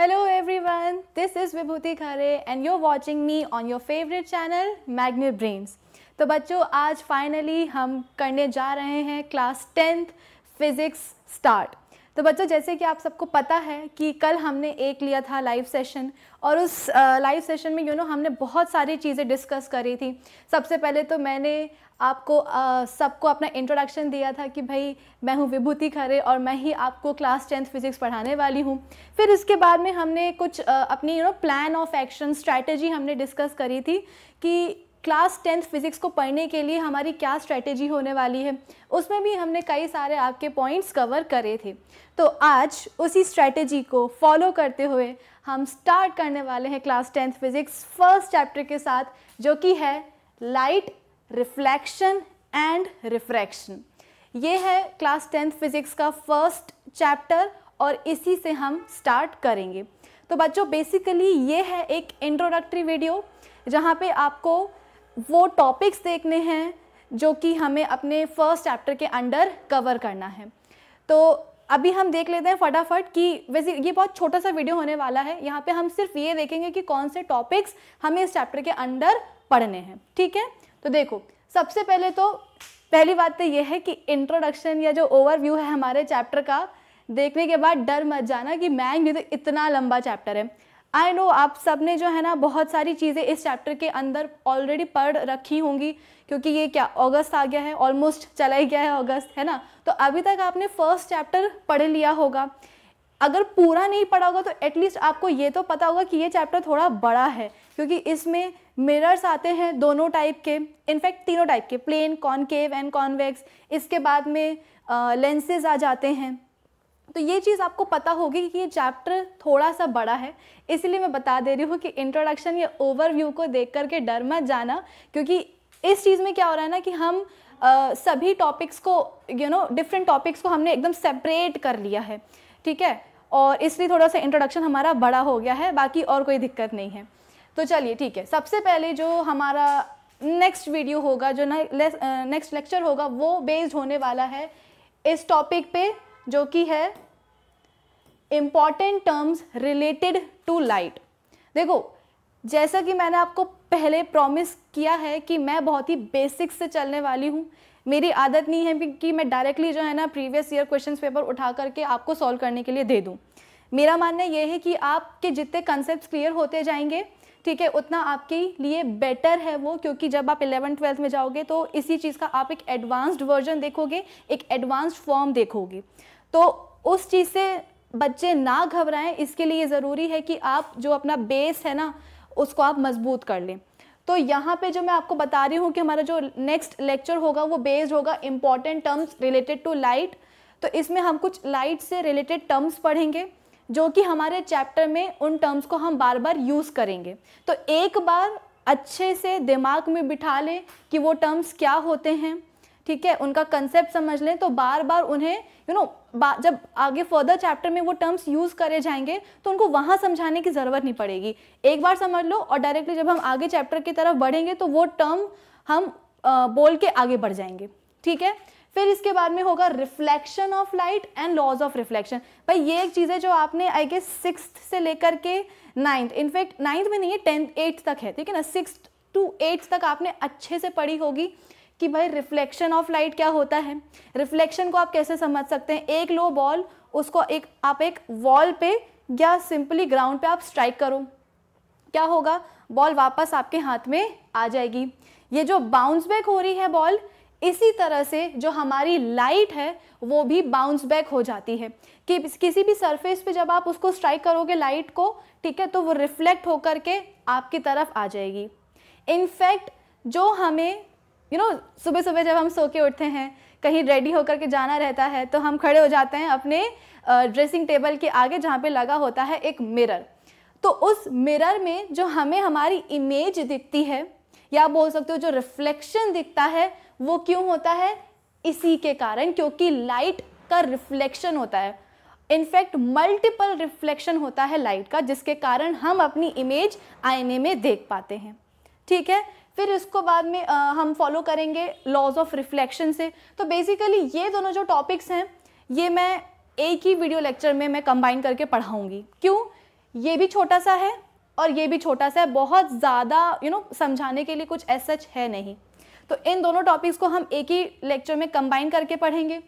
Hello everyone this is Vibhuti Khare and you are watching me on your favourite channel magnet brains तो बच्चों आज finally हम करने जा रहे हैं क्लास टेंथ फिजिक्स स्टार्ट तो बच्चों जैसे कि आप सबको पता है कि कल हमने एक लिया था लाइव सेशन और उस लाइव सेशन में यू you नो know, हमने बहुत सारी चीज़ें डिस्कस करी थी सबसे पहले तो मैंने आपको सबको अपना इंट्रोडक्शन दिया था कि भाई मैं हूँ विभूति खरे और मैं ही आपको क्लास टेंथ फिजिक्स पढ़ाने वाली हूँ फिर इसके बाद में हमने कुछ अपनी you know plan of action strategy हमने डिस्कस करी थी कि क्लास टेंथ फिज़िक्स को पढ़ने के लिए हमारी क्या स्ट्रैटेजी होने वाली है उसमें भी हमने कई सारे आपके पॉइंट्स कवर करे थे तो आज उसी स्ट्रैटेजी को फॉलो करते हुए हम स्टार्ट करने वाले हैं class tenth physics first chapter के साथ जो कि है लाइट रिफ्लेक्शन एंड रिफ्रैक्शन ये है क्लास टेंथ फिज़िक्स का फर्स्ट चैप्टर और इसी से हम स्टार्ट करेंगे तो बच्चों बेसिकली ये है एक इंट्रोडक्टरी वीडियो जहाँ पे आपको वो टॉपिक्स देखने हैं जो कि हमें अपने फर्स्ट चैप्टर के अंडर कवर करना है तो अभी हम देख लेते हैं फटाफट कि वैसे ये बहुत छोटा सा वीडियो होने वाला है यहाँ पे हम सिर्फ ये देखेंगे कि कौन से टॉपिक्स हमें इस चैप्टर के अंडर पढ़ने हैं ठीक है तो देखो सबसे पहले तो पहली बात तो ये है कि इंट्रोडक्शन या जो ओवरव्यू है हमारे चैप्टर का देखने के बाद डर मत जाना कि मैंग ये तो इतना लंबा चैप्टर है आई नो आप सब ने जो है ना बहुत सारी चीज़ें इस चैप्टर के अंदर ऑलरेडी पढ़ रखी होंगी क्योंकि ये क्या अगस्त आ गया है ऑलमोस्ट चला ही गया है अगस्त है ना तो अभी तक आपने फर्स्ट चैप्टर पढ़ लिया होगा अगर पूरा नहीं पढ़ा होगा तो एटलीस्ट आपको ये तो पता होगा कि ये चैप्टर थोड़ा बड़ा है क्योंकि इसमें मिरर्स आते हैं दोनों टाइप के इनफैक्ट तीनों टाइप के प्लेन कॉनकेव एंड कॉन्वेक्स इसके बाद में लेंसेज आ जाते हैं तो ये चीज़ आपको पता होगी कि ये चैप्टर थोड़ा सा बड़ा है इसलिए मैं बता दे रही हूँ कि इंट्रोडक्शन या ओवरव्यू को देख करके डर मत जाना क्योंकि इस चीज़ में क्या हो रहा है ना कि हम आ, सभी टॉपिक्स को यू नो डिफरेंट टॉपिक्स को हमने एकदम सेपरेट कर लिया है ठीक है और इसलिए थोड़ा सा इंट्रोडक्शन हमारा बड़ा हो गया है बाकी और कोई दिक्कत नहीं है तो चलिए ठीक है सबसे पहले जो हमारा नेक्स्ट वीडियो होगा जो नेक्स्ट लेक्चर होगा वो बेस्ड होने वाला है इस टॉपिक पे जो कि है important terms related to light देखो जैसा कि मैंने आपको पहले प्रॉमिस किया है कि मैं बहुत ही बेसिक से चलने वाली हूँ मेरी आदत नहीं है कि मैं डायरेक्टली जो है ना प्रीवियस ईयर क्वेश्चन पेपर उठा करके आपको सॉल्व करने के लिए दे दूँ मेरा मानना यह है कि आपके जितने कंसेप्ट क्लियर होते जाएंगे ठीक है उतना आपके लिए बेटर है वो क्योंकि जब आप इलेवन ट्वेल्थ में जाओगे तो इसी चीज़ का आप एक एडवांस्ड वर्जन देखोगे एक एडवांस्ड फॉर्म देखोगे तो उस चीज़ से बच्चे ना घबराएं इसके लिए ज़रूरी है कि आप जो अपना बेस है ना उसको आप मजबूत कर लें तो यहाँ पे जो मैं आपको बता रही हूँ कि हमारा जो नेक्स्ट लेक्चर होगा वो बेस्ड होगा important terms related to light तो इसमें हम कुछ लाइट से रिलेटेड टर्म्स पढ़ेंगे जो कि हमारे चैप्टर में उन टर्म्स को हम बार बार यूज़ करेंगे तो एक बार अच्छे से दिमाग में बिठा लें कि वो टर्म्स क्या होते हैं ठीक है उनका कंसेप्ट समझ लें तो बार बार उन्हें यू you नो know, जब आगे फर्दर चैप्टर में वो टर्म्स यूज़ करे जाएंगे तो उनको वहां समझाने की ज़रूरत नहीं पड़ेगी एक बार समझ लो और डायरेक्टली जब हम आगे चैप्टर की तरफ बढ़ेंगे तो वो टर्म हम आ, बोल के आगे बढ़ जाएंगे ठीक है फिर इसके बाद में होगा reflection of light and laws of reflection भाई ये एक चीज़ है जो आपने आई गेस सिक्स से लेकर के नाइन्थ इनफैक्ट नाइन्थ में नहीं है टेंथ एट्थ तक है ठीक है ना सिक्स टू एट्थ तक आपने अच्छे से पढ़ी होगी कि भाई रिफ्लेक्शन ऑफ लाइट क्या होता है रिफ्लेक्शन को आप कैसे समझ सकते हैं एक लो बॉल उसको एक आप एक वॉल पे या सिंपली ग्राउंड पे आप स्ट्राइक करो क्या होगा बॉल वापस आपके हाथ में आ जाएगी ये जो बाउंस बैक हो रही है बॉल इसी तरह से जो हमारी लाइट है वो भी बाउंस बैक हो जाती है कि किसी भी सरफेस पे जब आप उसको स्ट्राइक करोगे लाइट को ठीक है तो वो रिफ्लेक्ट होकर के आपकी तरफ आ जाएगी इनफैक्ट जो हमें यू नो सुबह सुबह जब हम सो के उठते हैं कहीं रेडी होकर के जाना रहता है तो हम खड़े हो जाते हैं अपने ड्रेसिंग टेबल के आगे जहाँ पे लगा होता है एक मिरर तो उस मिरर में जो हमें हमारी इमेज दिखती है या आप बोल सकते हो जो रिफ्लेक्शन दिखता है वो क्यों होता है इसी के कारण क्योंकि लाइट का रिफ्लेक्शन होता है इनफैक्ट मल्टीपल रिफ्लेक्शन होता है लाइट का जिसके कारण हम अपनी इमेज आईने में देख पाते हैं ठीक है फिर इसको बाद में आ, हम फॉलो करेंगे लॉज ऑफ रिफ्लेक्शन से तो बेसिकली ये दोनों जो टॉपिक्स हैं ये मैं एक ही वीडियो लेक्चर में मैं कंबाइन करके पढ़ाऊँगी क्यों ये भी छोटा सा है और ये भी छोटा सा है बहुत ज़्यादा यू नो समझाने के लिए कुछ ऐसा है नहीं तो इन दोनों टॉपिक्स को हम एक ही लेक्चर में कंबाइन करके पढ़ेंगे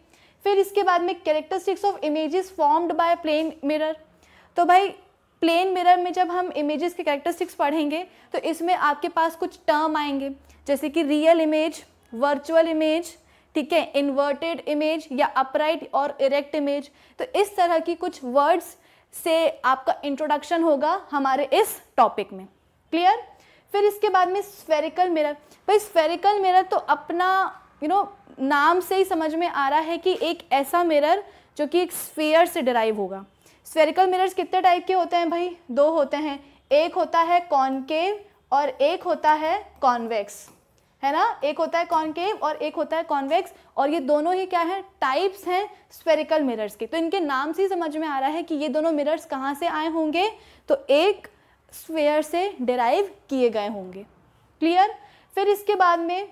फिर इसके बाद में characteristics of images formed by plane mirror तो भाई प्लेन मिरर में जब हम इमेजेस के कैरेक्टरिस्टिक्स पढ़ेंगे तो इसमें आपके पास कुछ टर्म आएंगे जैसे कि रियल इमेज वर्चुअल इमेज ठीक है इन्वर्टेड इमेज या अपराइट और इरेक्ट इमेज तो इस तरह की कुछ वर्ड्स से आपका इंट्रोडक्शन होगा हमारे इस टॉपिक में क्लियर फिर इसके बाद में स्फेरिकल मिरर भाई स्फेरिकल मिरर तो अपना यू you नो know, नाम से ही समझ में आ रहा है कि एक ऐसा मिरर जो कि एक स्फेयर से डिराइव होगा स्फेरिकल मिरर्स कितने टाइप के होते हैं भाई दो होते हैं एक होता है कॉनकेव और एक होता है कॉन्वेक्स है ना एक होता है कॉनकेव और एक होता है कॉन्वेक्स और ये दोनों ही क्या है टाइप्स हैं स्फेरिकल मिरर्स के तो इनके नाम से ही समझ में आ रहा है कि ये दोनों मिरर्स कहाँ से आए होंगे तो एक स्फेयर से डिराइव किए गए होंगे क्लियर फिर इसके बाद में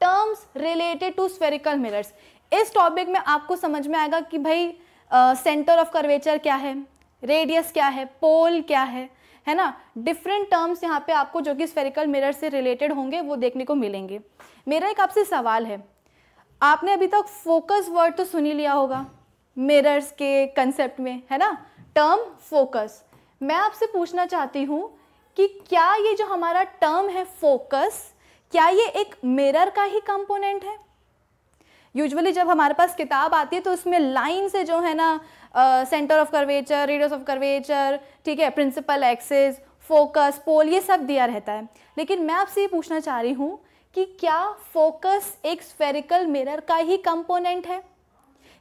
terms related to spherical mirrors इस टॉपिक में आपको समझ में आएगा कि भाई सेंटर ऑफ कर्वेचर क्या है रेडियस क्या है पोल क्या है है ना डिफरेंट टर्म्स यहाँ पे आपको जो कि स्फेरिकल मिरर से रिलेटेड होंगे वो देखने को मिलेंगे मेरा एक आपसे सवाल है आपने अभी तक फोकस वर्ड तो सुनी लिया होगा मिरर्स के कंसेप्ट में है ना टर्म फोकस मैं आपसे पूछना चाहती हूँ कि क्या ये जो हमारा टर्म है फोकस क्या ये एक मिरर का ही कंपोनेंट है यूजुअली जब हमारे पास किताब आती है तो उसमें लाइन से जो है ना centre of curvature radius of curvature ठीक है प्रिंसिपल एक्सेस फोकस पोल ये सब दिया रहता है लेकिन मैं आपसे ये पूछना चाह रही हूँ कि क्या फोकस एक स्फेरिकल मिरर का ही कंपोनेंट है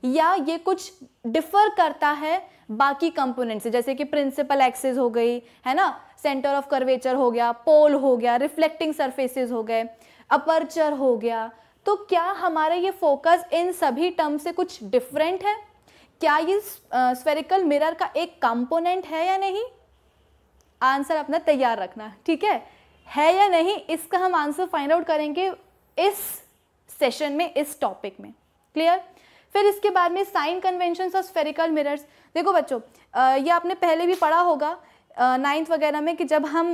या ये कुछ डिफर करता है बाकी कंपोनेंट से जैसे कि प्रिंसिपल एक्सेस हो गई है ना सेंटर ऑफ कर्वेचर हो गया पोल हो गया रिफ्लेक्टिंग सरफेसेस हो गए अपर्चर हो गया तो क्या हमारा ये फोकस इन सभी टर्म से कुछ डिफरेंट है क्या ये स्फेरिकल मिरर का एक कंपोनेंट है या नहीं आंसर अपना तैयार रखना ठीक है है या नहीं इसका हम आंसर फाइंड आउट करेंगे इस सेशन में इस टॉपिक में क्लियर फिर इसके बाद में sign convention of spherical mirrors देखो बच्चों ये आपने पहले भी पढ़ा होगा नाइन्थ वगैरह में कि जब हम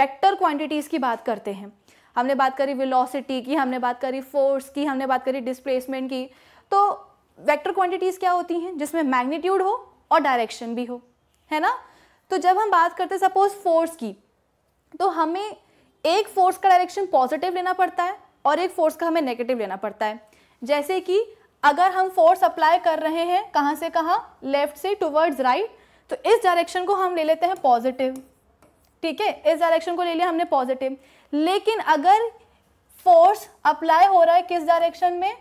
वेक्टर क्वांटिटीज़ की बात करते हैं हमने बात करी विलोसिटी की हमने बात करी फोर्स की हमने बात करी डिस्प्लेसमेंट की तो वेक्टर क्वांटिटीज़ क्या होती हैं जिसमें मैग्नीट्यूड हो और डायरेक्शन भी हो है ना तो जब हम बात करते हैं सपोज फोर्स की तो हमें एक फोर्स का डायरेक्शन पॉजिटिव लेना पड़ता है और एक फोर्स का हमें नेगेटिव लेना पड़ता है जैसे कि अगर हम फोर्स अप्लाई कर रहे हैं कहाँ से कहाँ लेफ्ट से टुवर्ड्स राइट right, तो इस डायरेक्शन को हम ले लेते हैं पॉजिटिव ठीक है इस डायरेक्शन को ले लिया हमने पॉजिटिव लेकिन अगर फोर्स अप्लाई हो रहा है किस डायरेक्शन में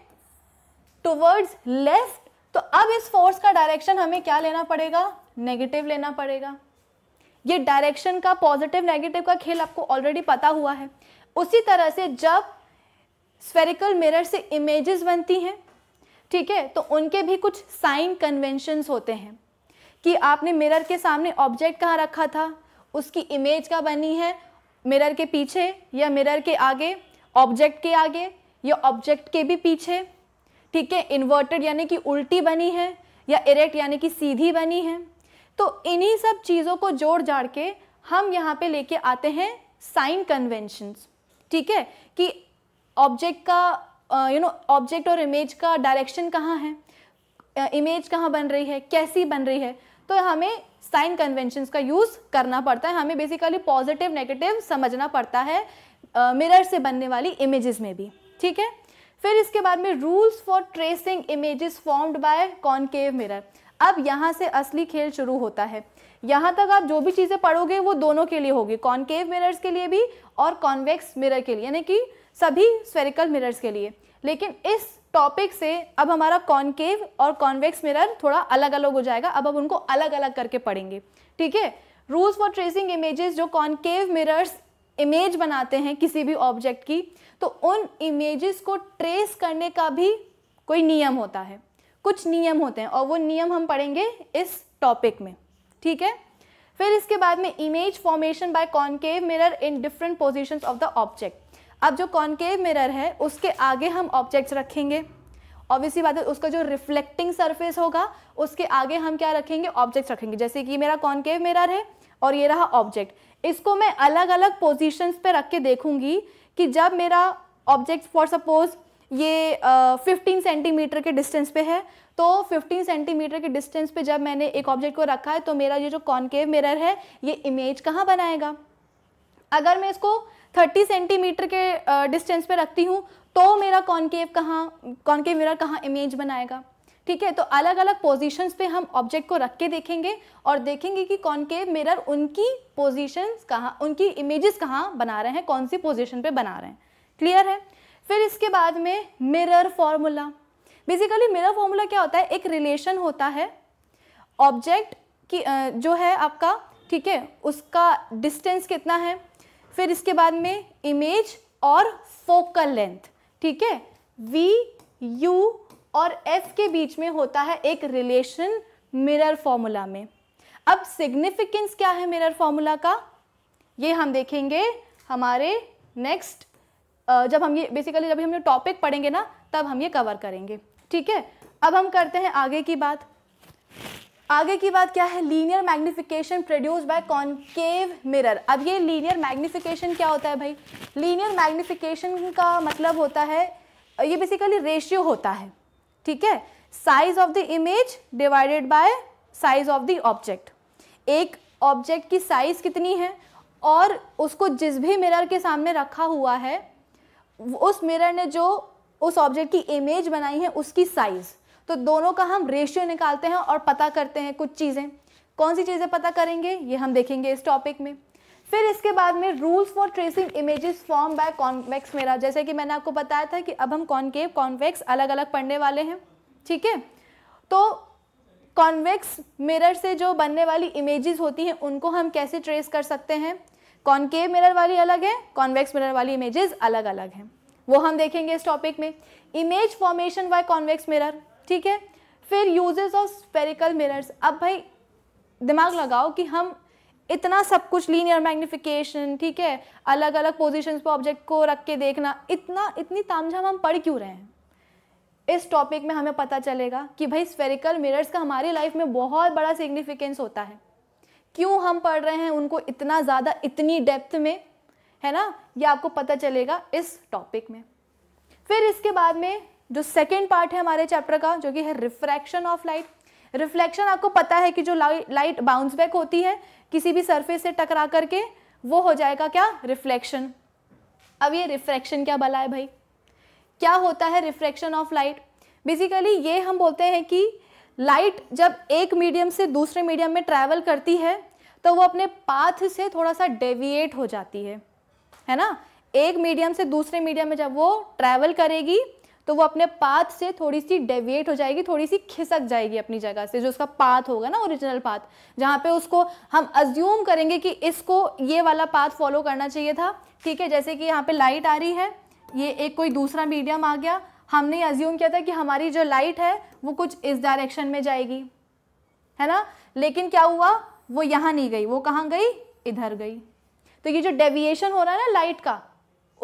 टुवर्ड्स लेफ्ट तो अब इस फोर्स का डायरेक्शन हमें क्या लेना पड़ेगा नेगेटिव लेना पड़ेगा ये डायरेक्शन का पॉजिटिव नेगेटिव का खेल आपको ऑलरेडी पता हुआ है उसी तरह से जब स्फेरिकल मिरर से इमेजेस बनती हैं ठीक है तो उनके भी कुछ साइन कन्वेंशंस होते हैं कि आपने मिरर के सामने ऑब्जेक्ट कहाँ रखा था उसकी इमेज क्या बनी है मिरर के पीछे या मिरर के आगे ऑब्जेक्ट के आगे या ऑब्जेक्ट के भी पीछे ठीक है इन्वर्टेड यानी कि उल्टी बनी है या इरेक्ट यानी कि सीधी बनी है तो इन्हीं सब चीज़ों को जोड़ जाड़ के हम यहाँ पे लेके आते हैं साइन कन्वेंशंस ठीक है कि ऑब्जेक्ट का यू नो ऑब्जेक्ट और इमेज का डायरेक्शन कहाँ है इमेज कहाँ बन रही है कैसी बन रही है तो हमें साइन कन्वेंशन का यूज़ करना पड़ता है हमें बेसिकली पॉजिटिव नेगेटिव समझना पड़ता है मिरर से बनने वाली इमेजेस में भी ठीक है फिर इसके बाद में rules for tracing images formed by concave mirror अब यहाँ से असली खेल शुरू होता है यहाँ तक आप जो भी चीज़ें पढ़ोगे वो दोनों के लिए होगी कॉनकेव मिरर्स के लिए भी और कॉन्वेक्स मिरर के लिए यानी कि सभी स्वेरिकल मिरर्स के लिए लेकिन इस टॉपिक से अब हमारा कॉन्केव और कॉन्वेक्स मिरर थोड़ा अलग अलग हो जाएगा अब अब उनको अलग अलग करके पढ़ेंगे ठीक है रूल्स फॉर ट्रेसिंग इमेजेस जो कॉन्केव मिरर्स इमेज बनाते हैं किसी भी ऑब्जेक्ट की तो उन इमेजेस को ट्रेस करने का भी कोई नियम होता है कुछ नियम होते हैं और वो नियम हम पढ़ेंगे इस टॉपिक में ठीक है फिर इसके बाद में image formation by concave mirror in different position of the object अब जो कॉन्केव मिरर है उसके आगे हम ऑब्जेक्ट्स रखेंगे ऑब्वियसली बात है उसका जो रिफ्लेक्टिंग सरफेस होगा उसके आगे हम क्या रखेंगे ऑब्जेक्ट्स रखेंगे जैसे कि मेरा कॉन्केव मिरर है और ये रहा ऑब्जेक्ट इसको मैं अलग अलग पोजिशंस पे रख के देखूंगी कि जब मेरा ऑब्जेक्ट फॉर सपोज ये फिफ्टीन uh, सेंटीमीटर के डिस्टेंस पे है तो फिफ्टीन सेंटीमीटर के डिस्टेंस पे जब मैंने एक ऑब्जेक्ट को रखा है तो मेरा ये जो कॉन्केव मिरर है ये इमेज कहाँ बनाएगा अगर मैं इसको 30 सेंटीमीटर के डिस्टेंस पे रखती हूँ तो मेरा कॉनकेव कहाँ कॉन्केव मिरर कहाँ इमेज बनाएगा ठीक है तो अलग अलग पोजीशंस पे हम ऑब्जेक्ट को रख के देखेंगे और देखेंगे कि कॉन्केव मिरर उनकी पोजीशंस कहाँ उनकी इमेजेस कहाँ बना रहे हैं कौन सी पोजीशन पे बना रहे हैं क्लियर है फिर इसके बाद में mirror formula basically mirror formula क्या होता है एक रिलेशन होता है ऑब्जेक्ट की जो है आपका ठीक है उसका डिस्टेंस कितना है फिर इसके बाद में इमेज और फोकल लेंथ ठीक है वी यू और एफ के बीच में होता है एक रिलेशन मिरर फॉर्मूला में अब सिग्निफिकेंस क्या है मिरर फॉर्मूला का ये हम देखेंगे हमारे नेक्स्ट जब हम ये बेसिकली जब हम ये टॉपिक पढ़ेंगे ना तब हम ये कवर करेंगे ठीक है अब हम करते हैं आगे की बात आगे की बात क्या है linear magnification produce by concave mirror अब ये लीनियर मैग्निफिकेशन क्या होता है भाई लीनियर मैग्निफिकेशन का मतलब होता है ये बेसिकली रेशियो होता है ठीक है size of the image divided by size of the object एक ऑब्जेक्ट की साइज कितनी है और उसको जिस भी मिरर के सामने रखा हुआ है उस मिरर ने जो उस ऑब्जेक्ट की इमेज बनाई है उसकी साइज़ तो दोनों का हम रेशियो निकालते हैं और पता करते हैं कुछ चीज़ें कौन सी चीज़ें पता करेंगे ये हम देखेंगे इस टॉपिक में फिर इसके बाद में rules for tracing images form by convex mirror जैसे कि मैंने आपको बताया था कि अब हम कॉन्केव कॉन्वेक्स अलग अलग पढ़ने वाले हैं ठीक है तो कॉन्वेक्स मिरर से जो बनने वाली इमेजेस होती हैं उनको हम कैसे ट्रेस कर सकते हैं कॉन्केव मिरर वाली अलग है कॉन्वेक्स मिरर वाली इमेजेस अलग अलग हैं वो हम देखेंगे इस टॉपिक में image formation by convex mirror ठीक है फिर यूजेस ऑफ स्पेरिकल मिरर्स अब भाई दिमाग लगाओ कि हम इतना सब कुछ लीनियर मैग्निफिकेशन ठीक है अलग अलग पोजिशन पर ऑब्जेक्ट को रख के देखना इतना इतनी तामझाम हम पढ़ क्यों रहे हैं इस टॉपिक में हमें पता चलेगा कि भाई स्फेरिकल मिरर्स का हमारी लाइफ में बहुत बड़ा सिग्निफिकेंस होता है क्यों हम पढ़ रहे हैं उनको इतना ज़्यादा इतनी डेप्थ में है ना ये आपको पता चलेगा इस टॉपिक में फिर इसके बाद में जो सेकेंड पार्ट है हमारे चैप्टर का जो कि है रिफ्रैक्शन ऑफ लाइट रिफ्लेक्शन आपको पता है कि जो लाइट बाउंस बैक होती है किसी भी सरफेस से टकरा करके वो हो जाएगा क्या रिफ्लेक्शन अब ये रिफ्रैक्शन क्या बला है भाई क्या होता है रिफ्रैक्शन ऑफ लाइट बेसिकली ये हम बोलते हैं कि लाइट जब एक मीडियम से दूसरे मीडियम में ट्रैवल करती है तो वो अपने पाथ से थोड़ा सा डेविएट हो जाती है है ना एक मीडियम से दूसरे मीडियम में जब वो ट्रैवल करेगी तो वो अपने पाथ से थोड़ी सी डेविएट हो जाएगी थोड़ी सी खिसक जाएगी अपनी जगह से जो उसका पाथ होगा ना ओरिजिनल पाथ जहाँ पे उसको हम अज्यूम करेंगे कि इसको ये वाला पाथ फॉलो करना चाहिए था ठीक है जैसे कि यहाँ पे लाइट आ रही है ये एक कोई दूसरा मीडियम आ गया हमने अज्यूम किया था कि हमारी जो लाइट है वो कुछ इस डायरेक्शन में जाएगी है ना लेकिन क्या हुआ वो यहाँ नहीं गई वो कहाँ गई इधर गई तो ये जो डेविएशन हो रहा है ना लाइट का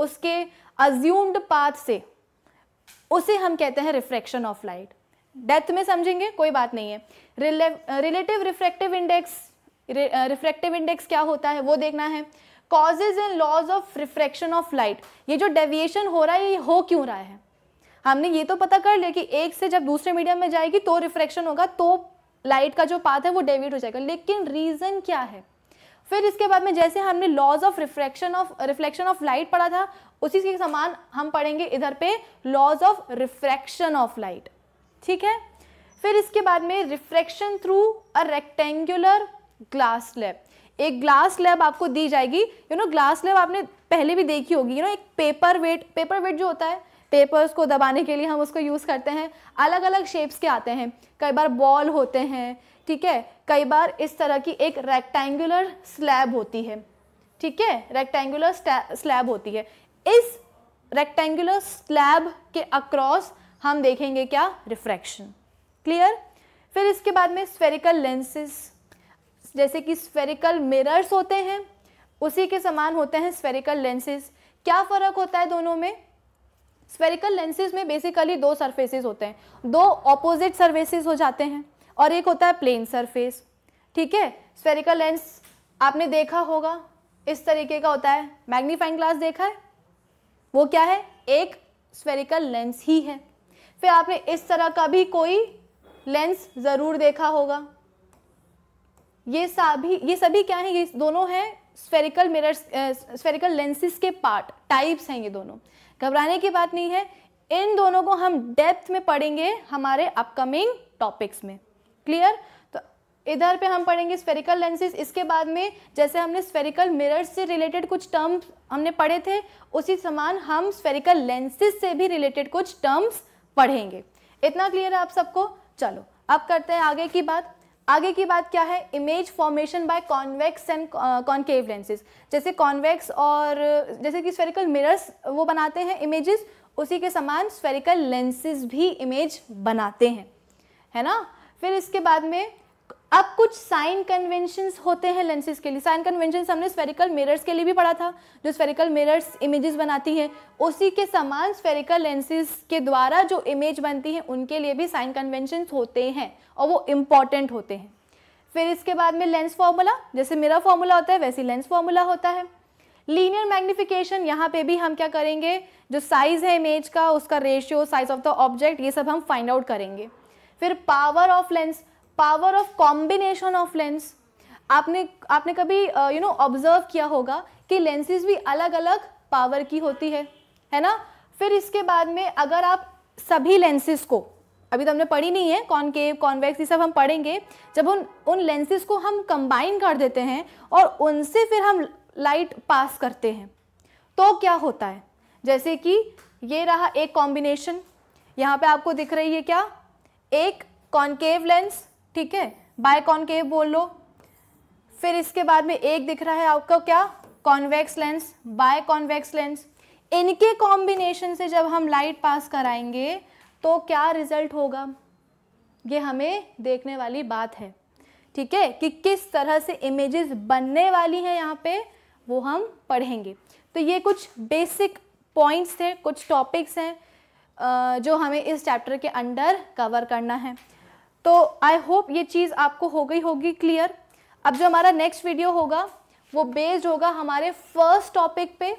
उसके अज्यूम्ड पाथ से उसे हम कहते हैं रिफ्रैक्शन ऑफ लाइट डेप्थ में समझेंगे कोई बात नहीं है relative refractive index refractive index क्या होता है वो देखना है causes and laws of refraction of light ये जो डेविएशन हो रहा है ये हो क्यों रहा है हमने ये तो पता कर लिया कि एक से जब दूसरे मीडियम में जाएगी तो रिफ्रैक्शन होगा तो लाइट का जो पाथ है वो डेविएट हो जाएगा लेकिन रीज़न क्या है फिर इसके बाद में जैसे हमने laws of refraction of reflection of light पढ़ा था उसी के समान हम पढ़ेंगे इधर पे laws of refraction of light ठीक है फिर इसके बाद में refraction through a rectangular glass slab एक ग्लास लैब आपको दी जाएगी यू नो ग्लास लैब आपने पहले भी देखी होगी यू नो एक पेपर वेट पेपर वेट जो होता है पेपर्स को दबाने के लिए हम उसको यूज़ करते हैं अलग अलग शेप्स के आते हैं कई बार बॉल होते हैं ठीक है कई बार इस तरह की एक रेक्टेंगुलर स्लैब होती है ठीक है रेक्टेंगुलर स्लैब होती है इस रेक्टेंगुलर स्लैब के अक्रॉस हम देखेंगे क्या रिफ्रैक्शन क्लियर फिर इसके बाद में स्फेरिकल लेंसेस जैसे कि स्फेरिकल मिरर्स होते हैं उसी के समान होते हैं स्फेरिकल लेंसेज क्या फ़र्क होता है दोनों में स्फेरिकल लेंसेज में बेसिकली दो सरफेसेस होते हैं दो ऑपोजिट सरफेसेस हो जाते हैं और एक होता है प्लेन सरफेस ठीक है स्फेरिकल लेंस आपने देखा होगा इस तरीके का होता है मैग्नीफाइंग ग्लास देखा है वो क्या है एक स्फेरिकल लेंस ही है फिर आपने इस तरह का भी कोई लेंस ज़रूर देखा होगा ये सभी ये सभी क्या हैं ये दोनों हैं स्फेरिकल मिरर्स स्फेरिकल लेंसेज के पार्ट टाइप्स हैं ये दोनों घबराने की बात नहीं है इन दोनों को हम डेप्थ में पढ़ेंगे हमारे अपकमिंग टॉपिक्स में क्लियर तो इधर पे हम पढ़ेंगे स्फेरिकल लेंसेज इसके बाद में जैसे हमने स्फेरिकल मिरर्स से रिलेटेड कुछ टर्म्स हमने पढ़े थे उसी समान हम स्फेरिकल लेंसेज से भी रिलेटेड कुछ टर्म्स पढ़ेंगे इतना क्लियर है आप सबको चलो अब करते हैं आगे की बात आगे की बात क्या है image formation by convex and concave lenses जैसे कॉन्वेक्स और जैसे कि स्फेरिकल मिरर्स वो बनाते हैं इमेजेस उसी के समान स्फेरिकल लेंसेज भी इमेज बनाते हैं है ना फिर इसके बाद में अब कुछ साइन कन्वेंशन होते हैं लेंसेज के लिए साइन कन्वेंशन हमने स्फेरिकल मिरर्स के लिए भी पढ़ा था जो स्फेरिकल मिरर्स इमेजेस बनाती है उसी के समान स्फेरिकल लेंसेज के द्वारा जो इमेज बनती है उनके लिए भी साइन कन्वेंशन होते हैं और वो इम्पॉर्टेंट होते हैं फिर इसके बाद में लेंस फॉर्मूला जैसे मेरा फॉर्मूला होता है वैसे लेंस फॉर्मूला होता है लीनियर मैग्निफिकेशन यहाँ पे भी हम क्या करेंगे जो साइज़ है इमेज का उसका ratio size of the object ये सब हम फाइंड आउट करेंगे फिर power of lens power of combination of lens आपने आपने कभी यू नो ऑब्जर्व किया होगा कि लेंसेज भी अलग अलग पावर की होती है है ना फिर इसके बाद में अगर आप सभी लेंसेज को अभी तो हमने पढ़ी नहीं है कॉनकेव कॉन्वेक्स ये सब हम पढ़ेंगे जब उन उन लेंसेज को हम कंबाइन कर देते हैं और उनसे फिर हम लाइट पास करते हैं तो क्या होता है जैसे कि ये रहा एक कॉम्बिनेशन यहाँ पे आपको दिख रही है क्या एक कॉन्केव लेंस ठीक है बाय कॉन्केव बोल लो फिर इसके बाद में एक दिख रहा है आपका क्या convex lens by convex lens इनके कॉम्बिनेशन से जब हम लाइट पास कराएंगे तो क्या रिजल्ट होगा ये हमें देखने वाली बात है ठीक है कि किस तरह से इमेजेस बनने वाली हैं यहाँ पे वो हम पढ़ेंगे तो ये कुछ बेसिक पॉइंट्स थे कुछ टॉपिक्स हैं जो हमें इस चैप्टर के अंडर कवर करना है तो आई होप ये चीज़ आपको हो गई होगी क्लियर अब जो हमारा नेक्स्ट वीडियो होगा वो बेस्ड होगा हमारे फर्स्ट टॉपिक पे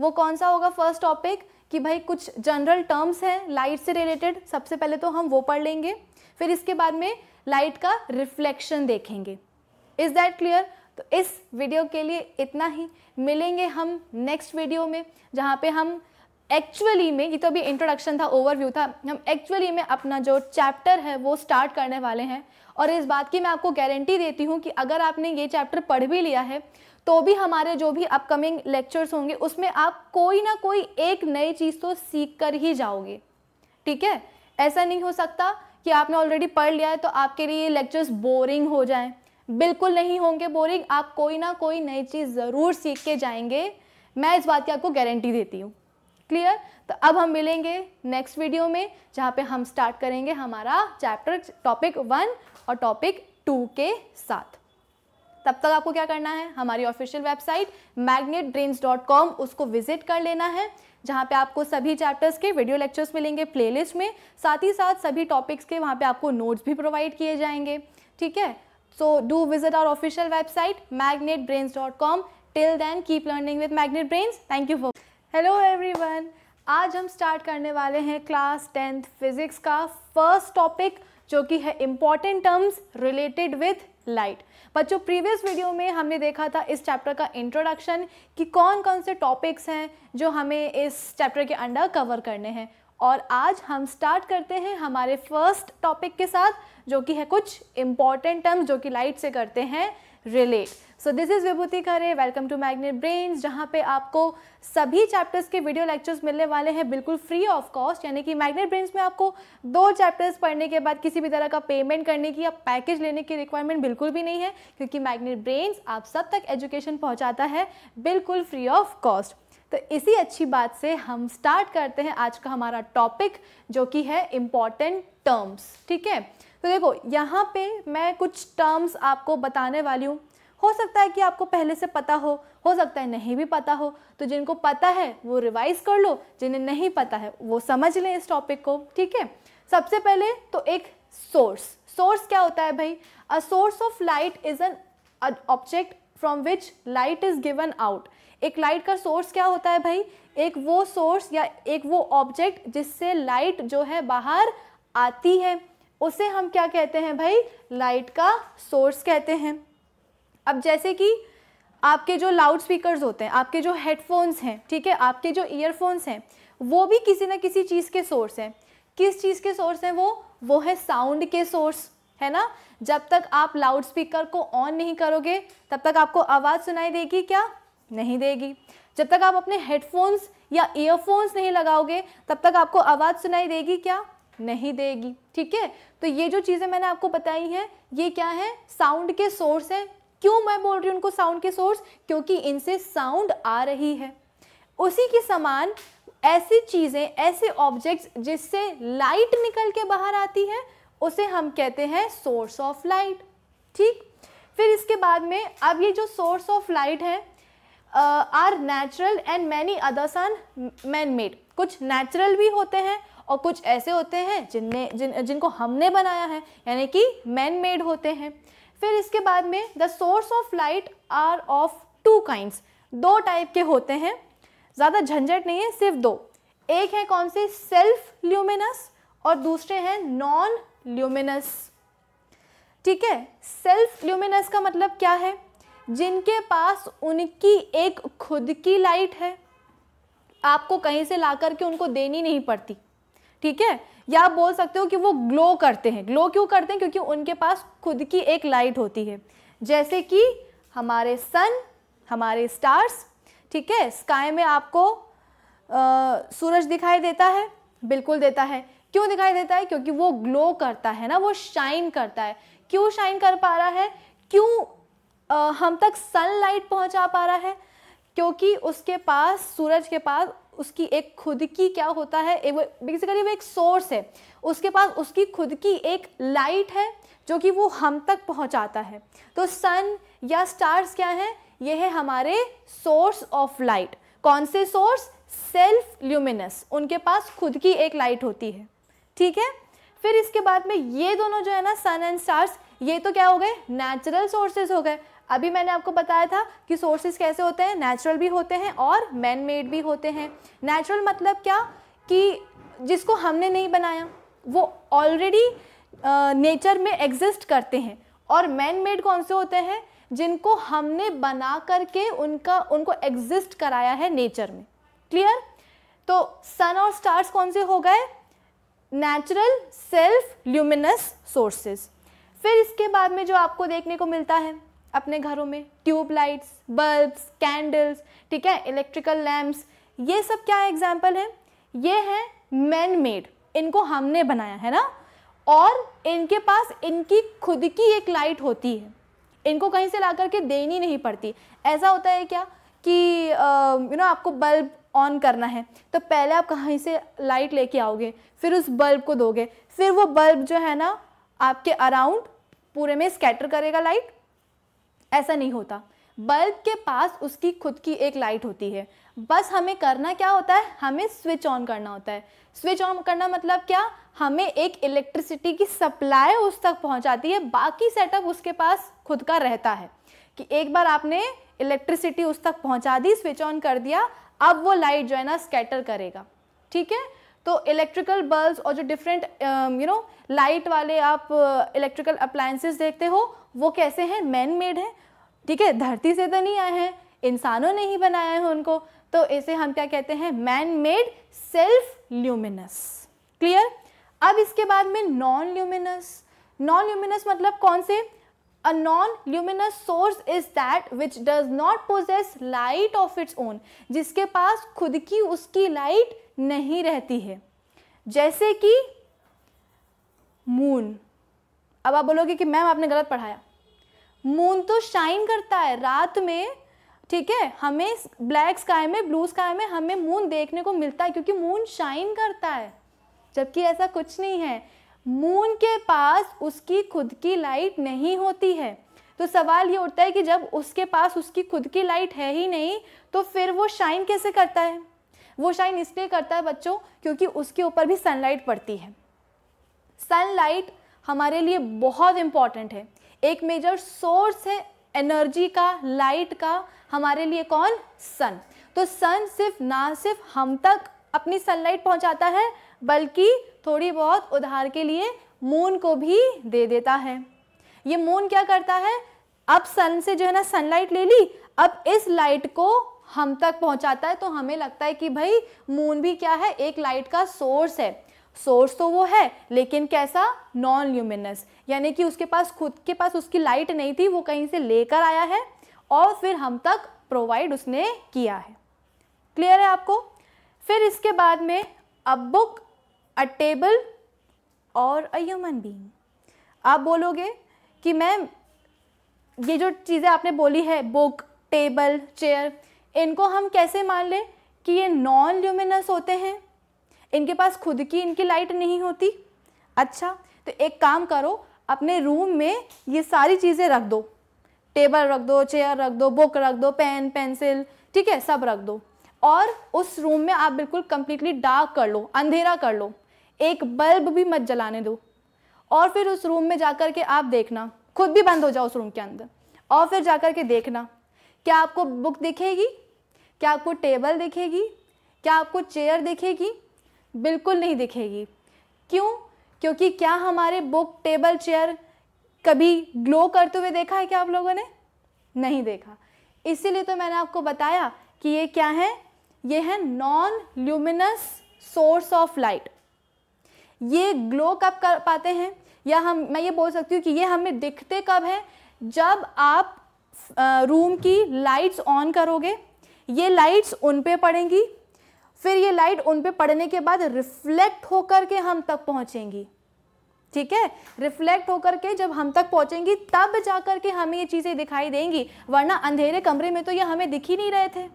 वो कौन सा होगा फर्स्ट टॉपिक कि भाई कुछ जनरल टर्म्स हैं लाइट से रिलेटेड सबसे पहले तो हम वो पढ़ लेंगे फिर इसके बाद में लाइट का रिफ्लेक्शन देखेंगे इज़ दैट क्लियर तो इस वीडियो के लिए इतना ही मिलेंगे हम नेक्स्ट वीडियो में जहाँ पे हम एक्चुअली में ये तो अभी इंट्रोडक्शन था ओवरव्यू था हम एक्चुअली में अपना जो चैप्टर है वो स्टार्ट करने वाले हैं और इस बात की मैं आपको गारंटी देती हूँ कि अगर आपने ये चैप्टर पढ़ भी लिया है तो भी हमारे जो भी अपकमिंग लेक्चर्स होंगे उसमें आप कोई ना कोई एक नई चीज़ तो सीख कर ही जाओगे ठीक है ऐसा नहीं हो सकता कि आपने ऑलरेडी पढ़ लिया है तो आपके लिए ये लेक्चर्स बोरिंग हो जाए बिल्कुल नहीं होंगे बोरिंग आप कोई ना कोई नई चीज़ ज़रूर सीख के जाएंगे मैं इस बात की आपको गारंटी देती हूँ क्लियर तो अब हम मिलेंगे नेक्स्ट वीडियो में जहाँ पे हम स्टार्ट करेंगे हमारा चैप्टर टॉपिक वन और टॉपिक टू के साथ तब तक आपको क्या करना है हमारी ऑफिशियल वेबसाइट मैग्नेट उसको विजिट कर लेना है जहाँ पे आपको सभी चैप्टर्स के वीडियो लेक्चर्स मिलेंगे प्लेलिस्ट में साथ ही साथ सभी टॉपिक्स के वहाँ पे आपको नोट्स भी प्रोवाइड किए जाएंगे ठीक है so do visit our official website Magnet till then keep learning with magnet brains thank you for hello everyone आज हम स्टार्ट करने वाले हैं क्लास टेंथ फिजिक्स का फर्स्ट टॉपिक जो कि है important terms related with light बच्चों प्रीवियस वीडियो में हमने देखा था इस चैप्टर का इंट्रोडक्शन कि कौन कौन से टॉपिक्स हैं जो हमें इस चैप्टर के अंडर कवर करने हैं और आज हम स्टार्ट करते हैं हमारे फर्स्ट टॉपिक के साथ जो कि है कुछ इम्पॉर्टेंट टर्म्स जो कि लाइट से करते हैं relate so this is Vibhuti Khare welcome to magnet brains जहाँ पे आपको सभी चैप्टर्स के वीडियो लेक्चर्स मिलने वाले हैं बिल्कुल फ्री ऑफ कॉस्ट यानी कि मैग्नेट ब्रेन्स में आपको दो चैप्टर्स पढ़ने के बाद किसी भी तरह का पेमेंट करने की या पैकेज लेने की रिक्वायरमेंट बिल्कुल भी नहीं है क्योंकि मैग्नेट ब्रेन्स आप सब तक एजुकेशन पहुँचाता है बिल्कुल फ्री ऑफ कॉस्ट तो इसी अच्छी बात से हम स्टार्ट करते हैं आज का हमारा टॉपिक जो कि है इम्पॉर्टेंट टर्म्स ठीक है तो देखो यहाँ पे मैं कुछ टर्म्स आपको बताने वाली हूँ हो सकता है कि आपको पहले से पता हो हो सकता है नहीं भी पता हो तो जिनको पता है वो रिवाइज कर लो जिन्हें नहीं पता है वो समझ लें इस टॉपिक को ठीक है सबसे पहले तो एक सोर्स सोर्स क्या होता है भाई a source of light is an object from which light is given out एक लाइट का सोर्स क्या होता है भाई एक वो सोर्स या एक वो ऑब्जेक्ट जिससे लाइट जो है बाहर आती है उसे हम क्या कहते हैं भाई लाइट का सोर्स कहते हैं अब जैसे कि आपके जो लाउड स्पीकर्स होते हैं आपके जो हेडफोन्स हैं ठीक है आपके जो ईयरफोन्स हैं वो भी किसी ना किसी चीज़ के सोर्स हैं किस चीज़ के सोर्स हैं वो वो है साउंड के सोर्स है ना जब तक आप लाउड स्पीकर को ऑन नहीं करोगे तब तक आपको आवाज़ सुनाई देगी क्या नहीं देगी जब तक आप अपने हेडफोन्स या ईयरफोन्स नहीं लगाओगे तब तक आपको आवाज़ सुनाई देगी क्या नहीं देगी ठीक है तो ये जो चीज़ें मैंने आपको बताई हैं ये क्या है साउंड के सोर्स हैं क्यों मैं बोल रही हूँ उनको साउंड के सोर्स क्योंकि इनसे साउंड आ रही है उसी के समान ऐसी चीज़ें ऐसे ऑब्जेक्ट्स जिससे लाइट निकल के बाहर आती है उसे हम कहते हैं सोर्स ऑफ लाइट ठीक फिर इसके बाद में अब ये जो सोर्स ऑफ लाइट है are natural and many others are man made कुछ नेचुरल भी होते हैं और कुछ ऐसे होते हैं जिनने जिन जिनको हमने बनाया है यानी कि मैन मेड होते हैं फिर इसके बाद में the source of light are of two kind दो टाइप के होते हैं ज़्यादा झंझट नहीं है सिर्फ दो एक है कौन से सेल्फ ल्यूमिनस और दूसरे हैं नॉन ल्यूमिनस ठीक है सेल्फ ल्यूमिनस का मतलब क्या है जिनके पास उनकी एक खुद की लाइट है आपको कहीं से ला करके उनको देनी नहीं पड़ती ठीक है या आप बोल सकते हो कि वो ग्लो करते हैं ग्लो क्यों करते हैं क्योंकि उनके पास खुद की एक लाइट होती है जैसे कि हमारे सन हमारे स्टार्स ठीक है स्काई में आपको आ, सूरज दिखाई देता है बिल्कुल देता है क्यों दिखाई देता है क्योंकि वो ग्लो करता है ना वो शाइन करता है क्यों शाइन कर पा रहा है क्यों आ, हम तक सनलाइट पहुंचा पा रहा है क्योंकि उसके पास सूरज के पास उसकी एक खुद की क्या होता है बेसिकली वो एक सोर्स है उसके पास उसकी खुद की एक लाइट है जो कि वो हम तक पहुंचाता है तो सन या स्टार्स क्या हैं ये है हमारे सोर्स ऑफ लाइट कौन से सोर्स सेल्फ ल्यूमिनस उनके पास खुद की एक लाइट होती है ठीक है फिर इसके बाद में ये दोनों जो है ना सन एंड स्टार्स ये तो क्या हो गए नेचुरल सोर्सेज हो गए अभी मैंने आपको बताया था कि सोर्सेज कैसे होते हैं नेचुरल भी होते हैं और मैन मेड भी होते हैं नेचुरल मतलब क्या कि जिसको हमने नहीं बनाया वो ऑलरेडी नेचर में एग्जिस्ट करते हैं और मैन मेड कौन से होते हैं जिनको हमने बना करके उनका उनको एग्जिस्ट कराया है नेचर में क्लियर तो सन और स्टार्स कौन से हो गए नेचुरल सेल्फ ल्यूमिनस सोर्सेज फिर इसके बाद में जो आपको देखने को मिलता है अपने घरों में ट्यूबलाइट्स बल्ब्स कैंडल्स ठीक है इलेक्ट्रिकल लैम्प्स ये सब क्या एग्जाम्पल है ये है मैन मेड इनको हमने बनाया है ना और इनके पास इनकी खुद की एक लाइट होती है इनको कहीं से ला करके देनी नहीं पड़ती ऐसा होता है क्या कि यू नो आपको बल्ब ऑन करना है तो पहले आप कहीं से लाइट लेके आओगे फिर उस बल्ब को दोगे फिर वो बल्ब जो है ना आपके अराउंड पूरे में स्कैटर करेगा लाइट ऐसा नहीं होता बल्ब के पास उसकी खुद की एक लाइट होती है बस हमें करना क्या होता है हमें स्विच ऑन करना होता है स्विच ऑन करना मतलब क्या हमें एक इलेक्ट्रिसिटी की सप्लाई उस तक पहुंचाती है बाकी सेटअप उसके पास खुद का रहता है कि एक बार आपने इलेक्ट्रिसिटी उस तक पहुंचा दी स्विच ऑन कर दिया अब वो लाइट जो है ना स्कैटर करेगा ठीक है तो इलेक्ट्रिकल बल्ब और जो डिफरेंट यू नो लाइट वाले आप इलेक्ट्रिकल uh, अप्लायंसेस देखते हो वो कैसे हैं मैन मेड हैं ठीक है धरती से तो नहीं आए हैं इंसानों ने ही बनाया है उनको तो इसे हम क्या कहते हैं man made self luminous clear अब इसके बाद में नॉन ल्यूमिनस नॉन ल्यूमिनस मतलब कौन से a non luminous source is that which does not possess light of its own जिसके पास खुद की उसकी लाइट नहीं रहती है जैसे कि मून अब आप बोलोगे कि मैम आपने गलत पढ़ाया मून तो शाइन करता है रात में ठीक है हमें ब्लैक स्काई में ब्लू स्काई में हमें मून देखने को मिलता है क्योंकि मून शाइन करता है जबकि ऐसा कुछ नहीं है मून के पास उसकी खुद की लाइट नहीं होती है तो सवाल ये उठता है कि जब उसके पास उसकी खुद की लाइट है ही नहीं तो फिर वो शाइन कैसे करता है वो शाइन इसलिए करता है बच्चों क्योंकि उसके ऊपर भी सनलाइट पड़ती है सनलाइट हमारे लिए बहुत इम्पॉर्टेंट है एक मेजर सोर्स है एनर्जी का लाइट का हमारे लिए कौन सन तो सन सिर्फ ना सिर्फ हम तक अपनी सनलाइट पहुंचाता है बल्कि थोड़ी बहुत उधार के लिए मून को भी दे देता है ये मून क्या करता है अब सन से जो है ना सनलाइट ले ली अब इस लाइट को हम तक पहुंचाता है तो हमें लगता है कि भाई मून भी क्या है एक लाइट का सोर्स है सोर्स तो वो है लेकिन कैसा नॉन ल्यूमिनस यानी कि उसके पास खुद के पास उसकी लाइट नहीं थी वो कहीं से लेकर आया है और फिर हम तक प्रोवाइड उसने किया है क्लियर है आपको फिर इसके बाद में अ बुक अ टेबल और अ ह्यूमन बींग आप बोलोगे कि मैम ये जो चीज़ें आपने बोली है बुक टेबल चेयर इनको हम कैसे मान लें कि ये नॉन ल्यूमिनस होते हैं इनके पास खुद की इनकी लाइट नहीं होती अच्छा तो एक काम करो अपने रूम में ये सारी चीज़ें रख दो टेबल रख दो चेयर रख दो बुक रख दो पेन पेंसिल ठीक है सब रख दो और उस रूम में आप बिल्कुल कम्प्लीटली डार्क कर लो अंधेरा कर लो एक बल्ब भी मत जलाने दो और फिर उस रूम में जा कर के आप देखना खुद भी बंद हो जाओ उस रूम के अंदर और फिर जा कर के देखना क्या आपको बुक दिखेगी क्या आपको टेबल दिखेगी क्या आपको चेयर दिखेगी बिल्कुल नहीं दिखेगी क्यों क्योंकि क्या हमारे बुक टेबल चेयर कभी ग्लो करते हुए देखा है क्या आप लोगों ने नहीं देखा इसीलिए तो मैंने आपको बताया कि ये क्या है ये है non luminous source of light ये ग्लो कब कर पाते हैं या हम मैं ये बोल सकती हूँ कि ये हमें दिखते कब हैं जब आप रूम की लाइट्स ऑन करोगे ये लाइट्स उन पे पड़ेंगी फिर ये लाइट उन पे पड़ने के बाद रिफ्लेक्ट होकर के हम तक पहुँचेंगी ठीक है रिफ्लेक्ट होकर के जब हम तक पहुँचेंगी तब जाकर के हमें ये चीज़ें दिखाई देंगी वरना अंधेरे कमरे में तो ये हमें दिख ही नहीं रहे थे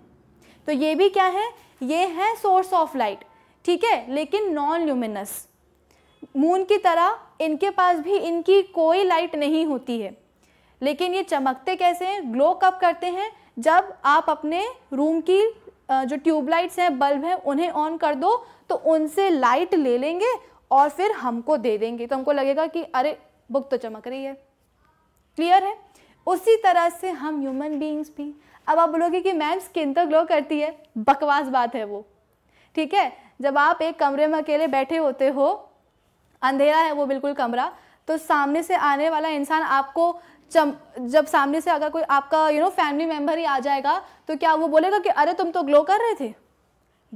तो ये भी क्या है ये है सोर्स ऑफ लाइट ठीक है लेकिन नॉन ल्यूमिनस मून की तरह इनके पास भी इनकी कोई लाइट नहीं होती है लेकिन ये चमकते कैसे हैं ग्लो कब करते हैं जब आप अपने रूम की जो ट्यूबलाइट्स हैं बल्ब हैं उन्हें ऑन कर दो तो उनसे लाइट ले लेंगे और फिर हमको दे देंगे तो हमको लगेगा कि अरे बुक तो चमक रही है क्लियर है उसी तरह से हम ह्यूमन बींग्स भी अब आप बोलोगे कि मैम स्किन तो ग्लो करती है बकवास बात है वो ठीक है जब आप एक कमरे में अकेले बैठे होते हो अंधेरा है वो बिल्कुल कमरा तो सामने से आने वाला इंसान आपको जब सामने से अगर कोई आपका यू नो फैमिली मेम्बर ही आ जाएगा तो क्या वो बोलेगा कि अरे तुम तो ग्लो कर रहे थे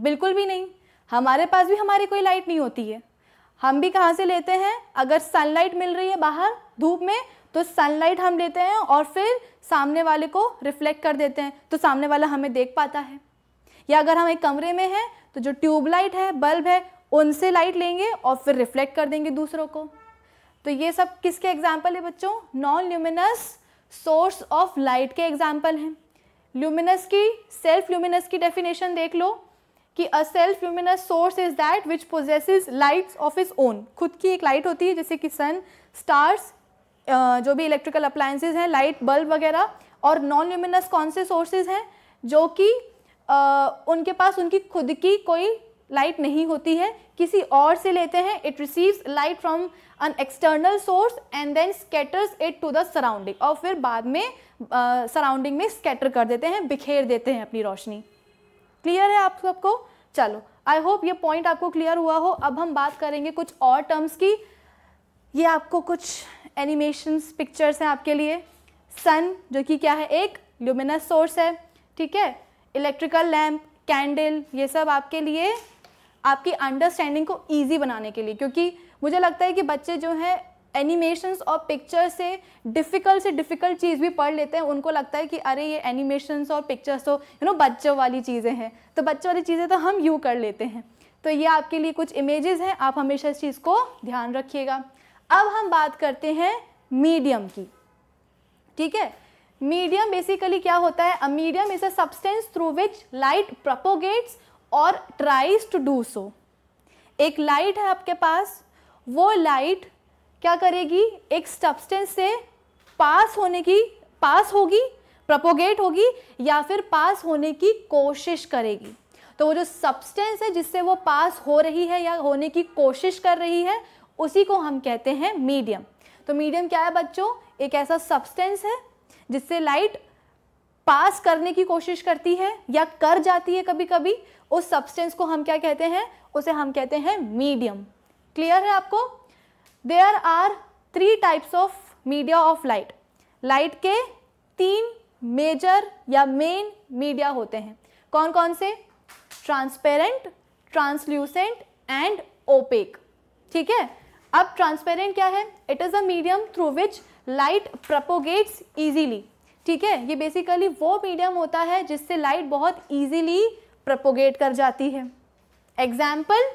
बिल्कुल भी नहीं हमारे पास भी हमारी कोई लाइट नहीं होती है हम भी कहाँ से लेते हैं अगर सनलाइट मिल रही है बाहर धूप में तो सनलाइट हम लेते हैं और फिर सामने वाले को रिफ्लेक्ट कर देते हैं तो सामने वाला हमें देख पाता है या अगर हम एक कमरे में हैं तो जो ट्यूबलाइट है बल्ब है उनसे लाइट लेंगे और फिर रिफ्लेक्ट कर देंगे दूसरों को तो ये सब किसके एग्जाम्पल है बच्चों non luminous source of light के एग्जाम्पल हैं ल्यूमिनस की सेल्फ ल्यूमिनस की डेफिनेशन देख लो कि a self luminous source is that which possess lights of its own खुद की एक लाइट होती है जैसे कि सन स्टार्स जो भी इलेक्ट्रिकल अप्लायंसेज हैं लाइट बल्ब वगैरह और नॉन ल्यूमिनस कौन से सोर्सेज हैं जो कि उनके पास उनकी खुद की कोई लाइट नहीं होती है किसी और से लेते हैं it receives light from an external source and then scatters it to the surrounding और फिर बाद में सराउंडिंग uh, में स्केटर कर देते हैं बिखेर देते हैं अपनी रोशनी क्लियर है आप सबको चलो आई होप ये पॉइंट आपको क्लियर हुआ हो अब हम बात करेंगे कुछ और टर्म्स की ये आपको कुछ एनिमेशंस पिक्चर्स हैं आपके लिए सन जो कि क्या है एक ल्यूमिनस सोर्स है ठीक है इलेक्ट्रिकल लैम्प कैंडल ये सब आपके लिए आपकी अंडरस्टैंडिंग को ईजी बनाने के लिए क्योंकि मुझे लगता है कि बच्चे जो हैं एनिमेशंस और पिक्चर से डिफ़िकल्ट से डिफ़िकल्ट चीज़ भी पढ़ लेते हैं उनको लगता है कि अरे ये एनिमेशंस और पिक्चर्स तो यू नो बच्चों वाली चीज़ें हैं तो बच्चों वाली चीज़ें तो हम यू कर लेते हैं तो ये आपके लिए कुछ इमेजेस हैं आप हमेशा इस चीज़ को ध्यान रखिएगा अब हम बात करते हैं मीडियम की ठीक है मीडियम बेसिकली क्या होता है a medium is a substance through which light propagates और ट्राइज टू डू सो एक लाइट है आपके पास वो लाइट क्या करेगी एक सब्सटेंस से पास होने की पास होगी प्रपोगेट होगी या फिर पास होने की कोशिश करेगी तो वो जो सब्सटेंस है जिससे वो पास हो रही है या होने की कोशिश कर रही है उसी को हम कहते हैं मीडियम तो मीडियम क्या है बच्चों एक ऐसा सब्सटेंस है जिससे लाइट पास करने की कोशिश करती है या कर जाती है कभी कभी उस सब्सटेंस को हम क्या कहते हैं उसे हम कहते हैं मीडियम क्लियर है आपको there are three types of media of light light के तीन मेजर या मेन मीडिया होते हैं कौन कौन से ट्रांसपेरेंट ट्रांसल्यूसेंट एंड ओपेक ठीक है अब ट्रांसपेरेंट क्या है it is a medium through which light propagates easily ठीक है ये बेसिकली वो मीडियम होता है जिससे लाइट बहुत इजीली प्रपोगेट कर जाती है example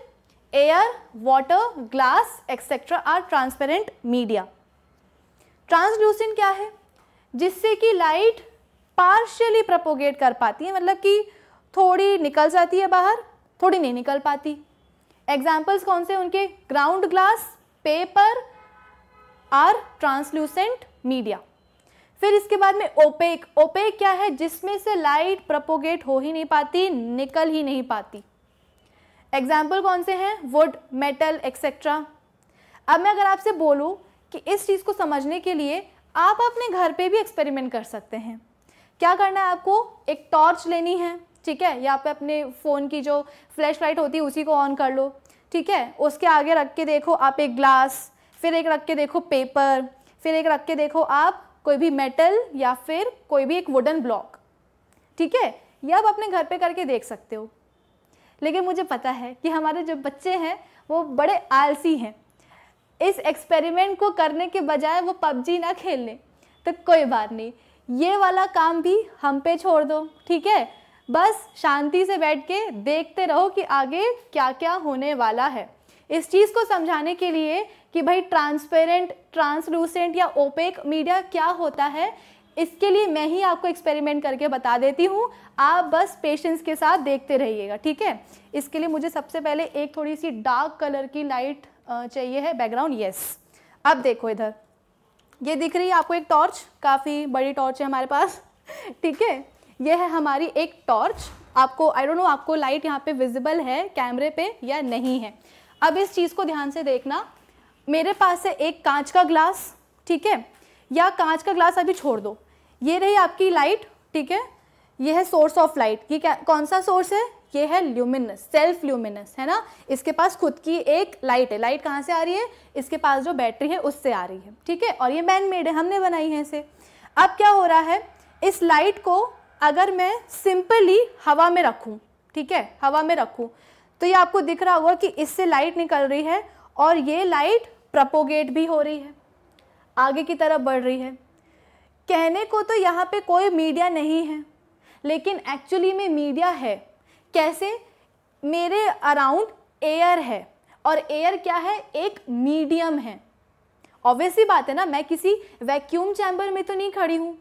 air water glass etcetera are transparent media Translucent क्या है जिससे कि लाइट partially propagate कर पाती है मतलब कि थोड़ी निकल जाती है बाहर थोड़ी नहीं निकल पाती एग्जाम्पल्स कौन से उनके ground glass paper are translucent media फिर इसके बाद में ओपेक ओपेक क्या है जिसमें से लाइट प्रपोगेट हो ही नहीं पाती निकल ही नहीं पाती एग्जाम्पल कौन से हैं वुड मेटल एक्सेट्रा अब मैं अगर आपसे बोलूँ कि इस चीज़ को समझने के लिए आप अपने घर पे भी एक्सपेरिमेंट कर सकते हैं क्या करना है आपको एक टॉर्च लेनी है ठीक है या पे अपने फ़ोन की जो फ्लैश लाइट होती है उसी को ऑन कर लो ठीक है उसके आगे रख के देखो आप एक ग्लास फिर एक रख के देखो पेपर फिर एक रख के देखो आप कोई भी मेटल या फिर कोई भी एक वुडन ब्लॉक ठीक है यह आप अपने घर पे करके देख सकते हो लेकिन मुझे पता है कि हमारे जो बच्चे हैं वो बड़े आलसी हैं इस एक्सपेरिमेंट को करने के बजाय वो पबजी ना खेल लें तो कोई बात नहीं ये वाला काम भी हम पे छोड़ दो ठीक है बस शांति से बैठ के देखते रहो कि आगे क्या क्या होने वाला है इस चीज़ को समझाने के लिए कि भाई ट्रांसपेरेंट ट्रांसलूसेंट या ओपेक मीडिया क्या होता है इसके लिए मैं ही आपको एक्सपेरिमेंट करके बता देती हूँ आप बस पेशेंस के साथ देखते रहिएगा ठीक है इसके लिए मुझे सबसे पहले एक थोड़ी सी डार्क कलर की लाइट चाहिए है बैकग्राउंड येस अब देखो इधर ये दिख रही है आपको एक टॉर्च काफ़ी बड़ी टॉर्च है हमारे पास ठीक है ये है हमारी एक टॉर्च आपको आई डोंट नो आपको लाइट यहाँ पे विजिबल है कैमरे पे या नहीं है अब इस चीज़ को ध्यान से देखना मेरे पास है एक कांच का ग्लास ठीक है या कांच का ग्लास अभी छोड़ दो ये रही आपकी लाइट ठीक है ये है सोर्स ऑफ लाइट ये क्या कौन सा सोर्स है ये है ल्यूमिनस सेल्फ ल्यूमिनस है ना इसके पास खुद की एक लाइट है लाइट कहाँ से आ रही है इसके पास जो बैटरी है उससे आ रही है ठीक है और ये मैन मेड है हमने बनाई है इसे अब क्या हो रहा है इस लाइट को अगर मैं सिंपली हवा में रखूँ ठीक है हवा में रखूँ तो ये आपको दिख रहा होगा कि इससे लाइट निकल रही है और ये लाइट प्रपोगेट भी हो रही है आगे की तरफ बढ़ रही है कहने को तो यहाँ पे कोई मीडिया नहीं है लेकिन एक्चुअली में मीडिया है कैसे मेरे अराउंड एयर है और एयर क्या है एक मीडियम है ऑब्वियसली बात है ना मैं किसी वैक्यूम चैम्बर में तो नहीं खड़ी हूँ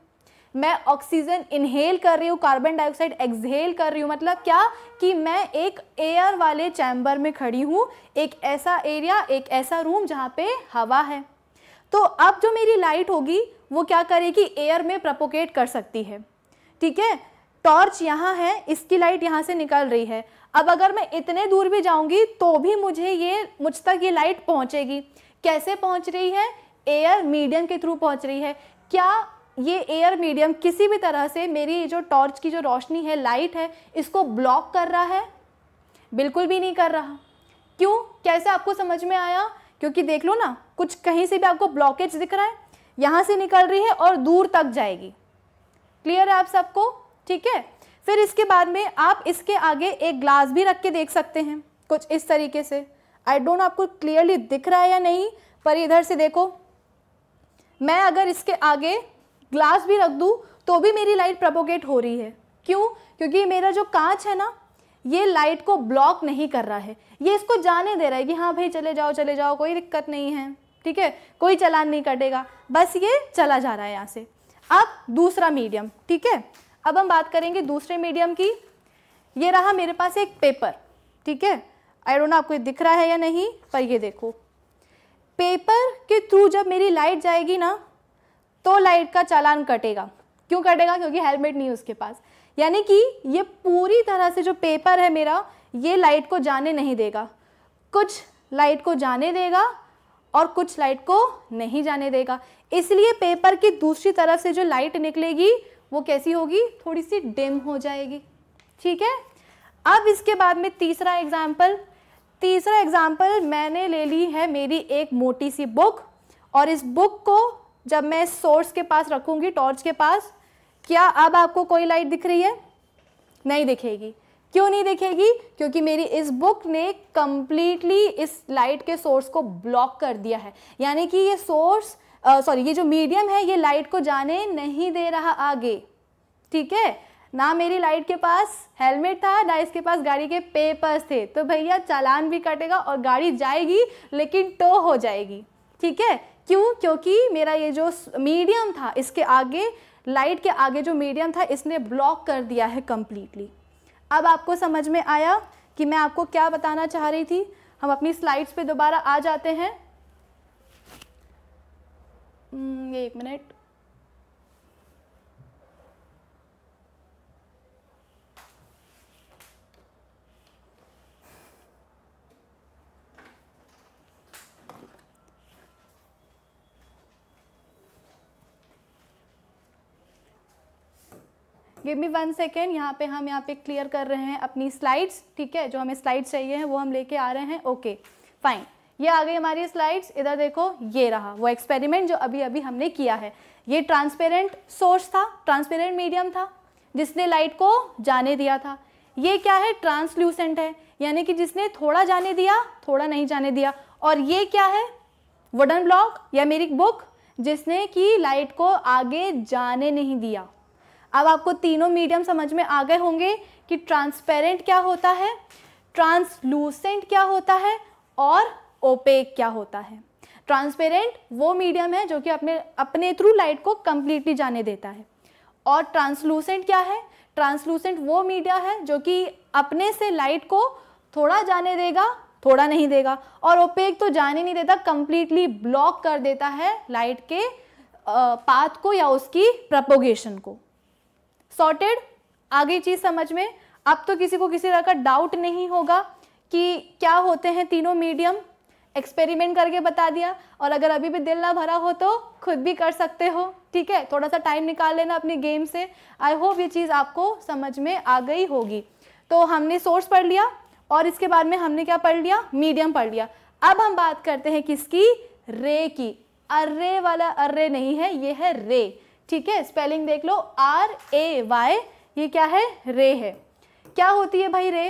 मैं ऑक्सीजन इनहेल कर रही हूँ कार्बन डाइऑक्साइड एक्सहेल कर रही हूँ मतलब क्या कि मैं एक एयर वाले चैम्बर में खड़ी हूँ एक ऐसा एरिया एक ऐसा रूम जहाँ पे हवा है तो अब जो मेरी लाइट होगी वो क्या करेगी एयर में प्रपोकेट कर सकती है ठीक है टॉर्च यहाँ है इसकी लाइट यहाँ से निकल रही है अब अगर मैं इतने दूर भी जाऊँगी तो भी मुझे ये मुझ तक ये लाइट पहुँचेगी कैसे पहुँच रही है एयर मीडियम के थ्रू पहुँच रही है क्या ये एयर मीडियम किसी भी तरह से मेरी जो टॉर्च की जो रोशनी है लाइट है इसको ब्लॉक कर रहा है बिल्कुल भी नहीं कर रहा क्यों कैसे आपको समझ में आया क्योंकि देख लो ना कुछ कहीं से भी आपको ब्लॉकेज दिख रहा है यहाँ से निकल रही है और दूर तक जाएगी क्लियर है आप सबको ठीक है फिर इसके बाद में आप इसके आगे एक ग्लास भी रख के देख सकते हैं कुछ इस तरीके से आई डोंट आपको क्लियरली दिख रहा है या नहीं पर इधर से देखो मैं अगर इसके आगे ग्लास भी रख दूँ तो भी मेरी लाइट प्रपोगेट हो रही है क्यों क्योंकि मेरा जो कांच है ना ये लाइट को ब्लॉक नहीं कर रहा है ये इसको जाने दे रहा है कि हाँ भाई चले जाओ चले जाओ कोई दिक्कत नहीं है ठीक है कोई चलान नहीं कटेगा बस ये चला जा रहा है यहाँ से अब दूसरा मीडियम ठीक है अब हम बात करेंगे दूसरे मीडियम की ये रहा मेरे पास एक पेपर ठीक है आई डोंट नो आपको दिख रहा है या नहीं पर ये देखो पेपर के थ्रू जब मेरी लाइट जाएगी ना तो लाइट का चालान कटेगा क्यों कटेगा क्योंकि हेलमेट नहीं है उसके पास यानी कि ये पूरी तरह से जो पेपर है मेरा ये लाइट को जाने नहीं देगा कुछ लाइट को जाने देगा और कुछ लाइट को नहीं जाने देगा इसलिए पेपर की दूसरी तरफ से जो लाइट निकलेगी वो कैसी होगी थोड़ी सी डिम हो जाएगी ठीक है अब इसके बाद में तीसरा एग्जाम्पल तीसरा एग्जाम्पल मैंने ले ली है मेरी एक मोटी सी बुक और इस बुक को जब मैं सोर्स के पास रखूंगी टॉर्च के पास क्या अब आपको कोई लाइट दिख रही है नहीं दिखेगी क्यों नहीं दिखेगी क्योंकि मेरी इस बुक ने कम्प्लीटली इस लाइट के सोर्स को ब्लॉक कर दिया है यानी कि ये सोर्स सॉरी ये जो मीडियम है ये लाइट को जाने नहीं दे रहा आगे ठीक है ना मेरी लाइट के पास हेलमेट था ना इसके पास गाड़ी के पेपर्स थे तो भैया चालान भी कटेगा और गाड़ी जाएगी लेकिन टो हो जाएगी ठीक है क्यों क्योंकि मेरा ये जो मीडियम था इसके आगे लाइट के आगे जो मीडियम था इसने ब्लॉक कर दिया है कम्प्लीटली अब आपको समझ में आया कि मैं आपको क्या बताना चाह रही थी हम अपनी स्लाइड्स पे दोबारा आ जाते हैं हम्म, ये एक minute give me one second यहाँ पे हम यहाँ पे क्लियर कर रहे हैं अपनी स्लाइड्स ठीक है जो हमें स्लाइड्स चाहिए हैं वो हम लेके आ रहे हैं ओके फाइन ये आ गई हमारी स्लाइड्स इधर देखो ये रहा वो एक्सपेरिमेंट जो अभी अभी हमने किया है ये ट्रांसपेरेंट सोर्स था ट्रांसपेरेंट मीडियम था जिसने लाइट को जाने दिया था ये क्या है ट्रांसल्यूसेंट है यानी कि जिसने थोड़ा जाने दिया थोड़ा नहीं जाने दिया और ये क्या है वुडन ब्लॉक या मेरी बुक जिसने कि लाइट को आगे जाने नहीं दिया अब आपको तीनों मीडियम समझ में आ गए होंगे कि ट्रांसपेरेंट क्या होता है ट्रांसलूसेंट क्या होता है और ओपेक क्या होता है ट्रांसपेरेंट वो मीडियम है जो कि अपने अपने थ्रू लाइट को कम्प्लीटली जाने देता है और ट्रांसलूसेंट क्या है ट्रांसलूसेंट वो मीडिया है जो कि अपने से लाइट को थोड़ा जाने देगा थोड़ा नहीं देगा और ओपेक तो जाने नहीं देता कम्प्लीटली ब्लॉक कर देता है लाइट के पाथ को या उसकी प्रपोगेशन को सॉर्टेड आ गई चीज़ समझ में अब तो किसी को किसी तरह का डाउट नहीं होगा कि क्या होते हैं तीनों मीडियम एक्सपेरिमेंट करके बता दिया और अगर अभी भी दिल ना भरा हो तो खुद भी कर सकते हो ठीक है थोड़ा सा टाइम निकाल लेना अपनी गेम से आई होप ये चीज़ आपको समझ में आ गई होगी तो हमने सोर्स पढ़ लिया और इसके बाद में हमने क्या पढ़ लिया मीडियम पढ़ लिया अब हम बात करते हैं किसकी रे की अर्रे वाला अर्रे नहीं है ये है रे ठीक है स्पेलिंग देख लो आर ए वाई ये क्या है रे है क्या होती है भाई ray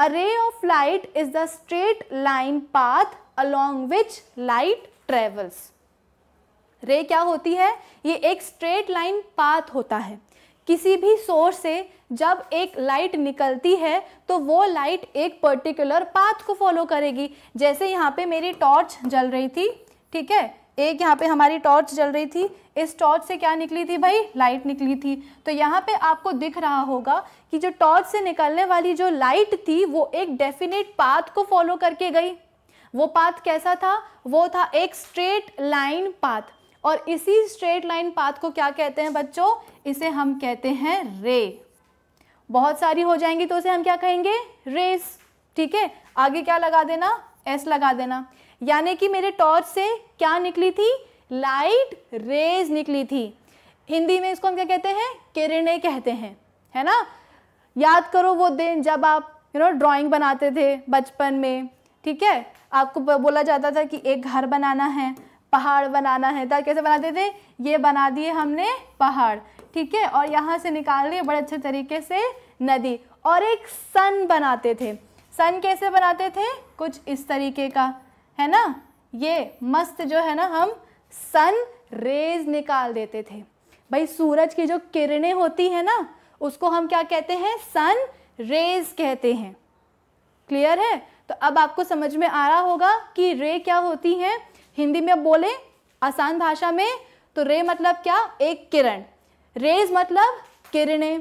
a ray of light is the straight line path along which light travels ray क्या होती है ये एक स्ट्रेट लाइन पाथ होता है किसी भी सोर्स से जब एक लाइट निकलती है तो वो लाइट एक पर्टिकुलर पाथ को फॉलो करेगी जैसे यहाँ पे मेरी टॉर्च जल रही थी ठीक है एक यहाँ पे हमारी टॉर्च जल रही थी इस टॉर्च से क्या निकली थी भाई लाइट निकली थी तो यहाँ पे आपको दिख रहा होगा कि जो टॉर्च से निकलने वाली जो लाइट थी वो एक डेफिनेट पाथ को फॉलो करके गई वो पाथ कैसा था वो था एक स्ट्रेट लाइन पाथ और इसी स्ट्रेट लाइन पाथ को क्या कहते हैं बच्चों इसे हम कहते हैं रे बहुत सारी हो जाएंगी तो उसे हम क्या कहेंगे रेस ठीक है आगे क्या लगा देना एस लगा देना यानी कि मेरे टॉर्च से क्या निकली थी लाइट रेज निकली थी हिंदी में इसको हम क्या कहते हैं किरणें कहते हैं है ना याद करो वो दिन जब आप यू नो ड्राइंग बनाते थे बचपन में ठीक है आपको बोला जाता था कि एक घर बनाना है पहाड़ बनाना है तो कैसे बनाते थे ये बना दिए हमने पहाड़ ठीक है और यहाँ से निकाल लिए बड़े अच्छे तरीके से नदी और एक सन बनाते थे सन कैसे बनाते थे कुछ इस तरीके का है ना ये मस्त जो है ना हम सन रेज निकाल देते थे भाई सूरज की जो किरणें होती है ना उसको हम क्या कहते हैं सन रेज कहते हैं क्लियर है तो अब आपको समझ में आ रहा होगा कि रे क्या होती है हिंदी में बोले आसान भाषा में तो रे मतलब क्या एक किरण रेज मतलब किरणें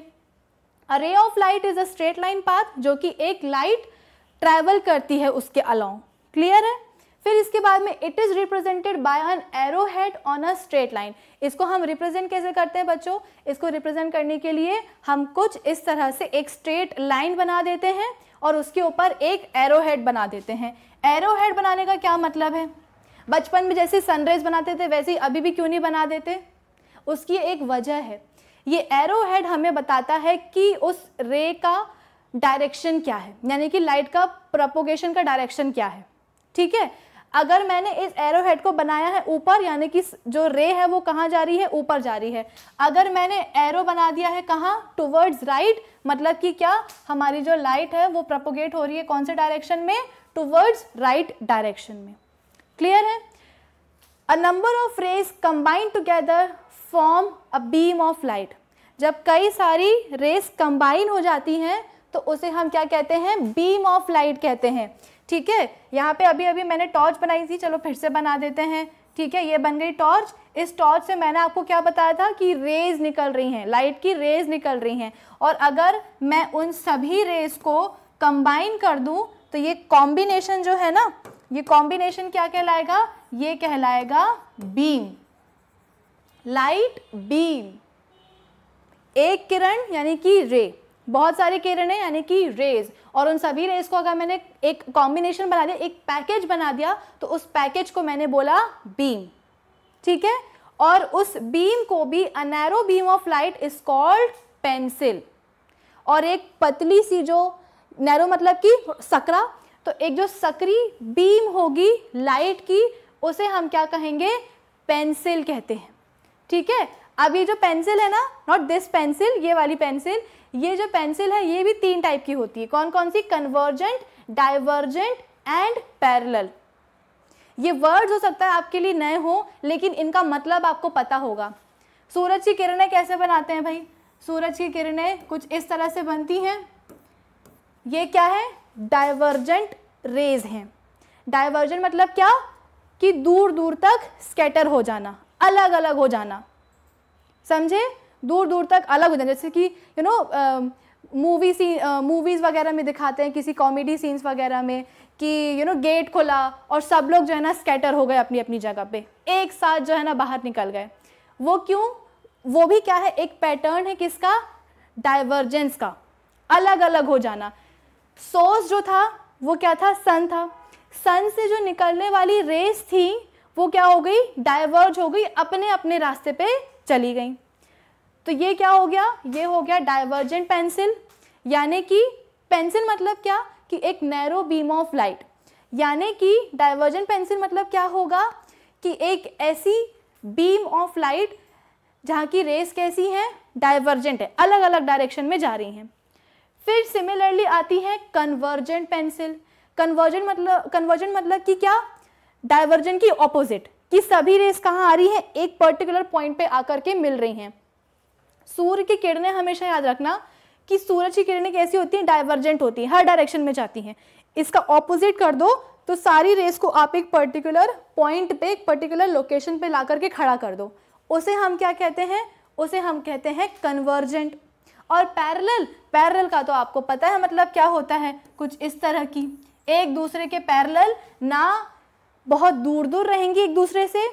ray of light is a straight line path जो कि एक लाइट ट्रैवल करती है उसके अलाउ क्लियर है फिर इसके बाद में it is represented by an arrow head on a straight line इसको हम रिप्रेजेंट कैसे करते हैं बच्चों इसको रिप्रेजेंट करने के लिए हम कुछ इस तरह से एक स्ट्रेट लाइन बना देते हैं और उसके ऊपर एक एरो हेड बना देते हैं एरो हेड बनाने का क्या मतलब है बचपन में जैसे सनराइज बनाते थे वैसे ही अभी भी क्यों नहीं बना देते उसकी एक वजह है ये एरो हेड हमें बताता है कि उस रे का डायरेक्शन क्या है यानी कि लाइट का प्रपोगेशन का डायरेक्शन क्या है ठीक है अगर मैंने इस एरो हेड को बनाया है ऊपर यानी कि जो रे है वो कहाँ जा रही है ऊपर जा रही है अगर मैंने एरो बना दिया है कहाँ टूवर्ड्स राइट मतलब कि क्या हमारी जो लाइट है वो प्रपोगेट हो रही है कौन से डायरेक्शन में टूवर्ड्स राइट डायरेक्शन में क्लियर है a number of rays combined together form a beam of light जब कई सारी रेस कंबाइन हो जाती हैं तो उसे हम क्या कहते हैं बीम ऑफ लाइट कहते हैं ठीक है यहाँ पे अभी अभी मैंने टॉर्च बनाई थी चलो फिर से बना देते हैं ठीक है ये बन गई टॉर्च इस टॉर्च से मैंने आपको क्या बताया था कि रेज निकल रही हैं लाइट की रेज निकल रही हैं और अगर मैं उन सभी रेज को कंबाइन कर दूं तो ये कॉम्बिनेशन जो है ना ये कॉम्बिनेशन क्या कहलाएगा ये कहलाएगा बीम लाइट बीम एक किरण यानी कि रे बहुत सारे किरण है यानी कि रेज और उन सभी रेज को अगर मैंने एक कॉम्बिनेशन बना दिया एक पैकेज बना दिया तो उस पैकेज को मैंने बोला बीम ठीक है और उस बीम को भी a narrow beam of light is called pencil और एक पतली सी जो नैरो मतलब कि सकरा तो एक जो सकरी बीम होगी लाइट की उसे हम क्या कहेंगे पेंसिल कहते हैं ठीक है अब ये जो पेंसिल है ना नॉट दिस पेंसिल ये वाली पेंसिल ये जो पेंसिल है ये भी तीन टाइप की होती है कौन कौन सी कन्वर्जेंट डाइवर्जेंट एंड पैरल ये वर्ड्स हो सकता है आपके लिए नए हो लेकिन इनका मतलब आपको पता होगा सूरज की किरणें कैसे बनाते हैं भाई सूरज की किरणें कुछ इस तरह से बनती हैं ये क्या है डाइवर्जेंट रेज हैं डाइवर्जेंट मतलब क्या कि दूर दूर तक स्केटर हो जाना अलग अलग हो जाना समझे दूर दूर तक अलग हो जाए जैसे कि यू नो मूवी सी मूवीज़ वगैरह में दिखाते हैं किसी कॉमेडी सीन्स वगैरह में कि यू नो गेट खुला और सब लोग जो है ना स्कैटर हो गए अपनी अपनी जगह पे एक साथ जो है ना बाहर निकल गए वो क्यों वो भी क्या है एक पैटर्न है किसका डाइवर्जेंस का अलग अलग हो जाना सोर्स जो था वो क्या था सन था सन से जो निकलने वाली रेस थी वो क्या हो गई डाइवर्ज हो गई अपने अपने रास्ते पे चली गई तो ये क्या हो गया ये हो गया डाइवर्जेंट पेंसिल यानी कि पेंसिल मतलब क्या कि एक नैरो बीम ऑफ लाइट यानी कि डाइवर्जेंट पेंसिल मतलब क्या होगा कि एक ऐसी बीम ऑफ लाइट जहाँ की रेस कैसी है डाइवर्जेंट है अलग अलग डायरेक्शन में जा रही हैं फिर सिमिलरली आती है कन्वर्जेंट पेंसिल कन्वर्जेंट मतलब कन्वर्जेंट मतलब कि क्या डाइवर्जेंट की ऑपोजिट कि सभी रेस कहाँ आ रही है एक पर्टिकुलर पॉइंट पे आकर के मिल रही हैं सूर्य की किरणें हमेशा याद रखना कि सूरज की किरणें कैसी होती हैं डाइवर्जेंट होती हैं हर डायरेक्शन में जाती हैं इसका ऑपोजिट कर दो तो सारी रेस को आप एक पर्टिकुलर पॉइंट पे एक पर्टिकुलर लोकेशन पे ला करके खड़ा कर दो उसे हम क्या कहते हैं उसे हम कहते हैं कन्वर्जेंट और पैरेलल पैरेलल का तो आपको पता है मतलब क्या होता है कुछ इस तरह की एक दूसरे के पैरेलल ना बहुत दूर दूर रहेंगी एक दूसरे से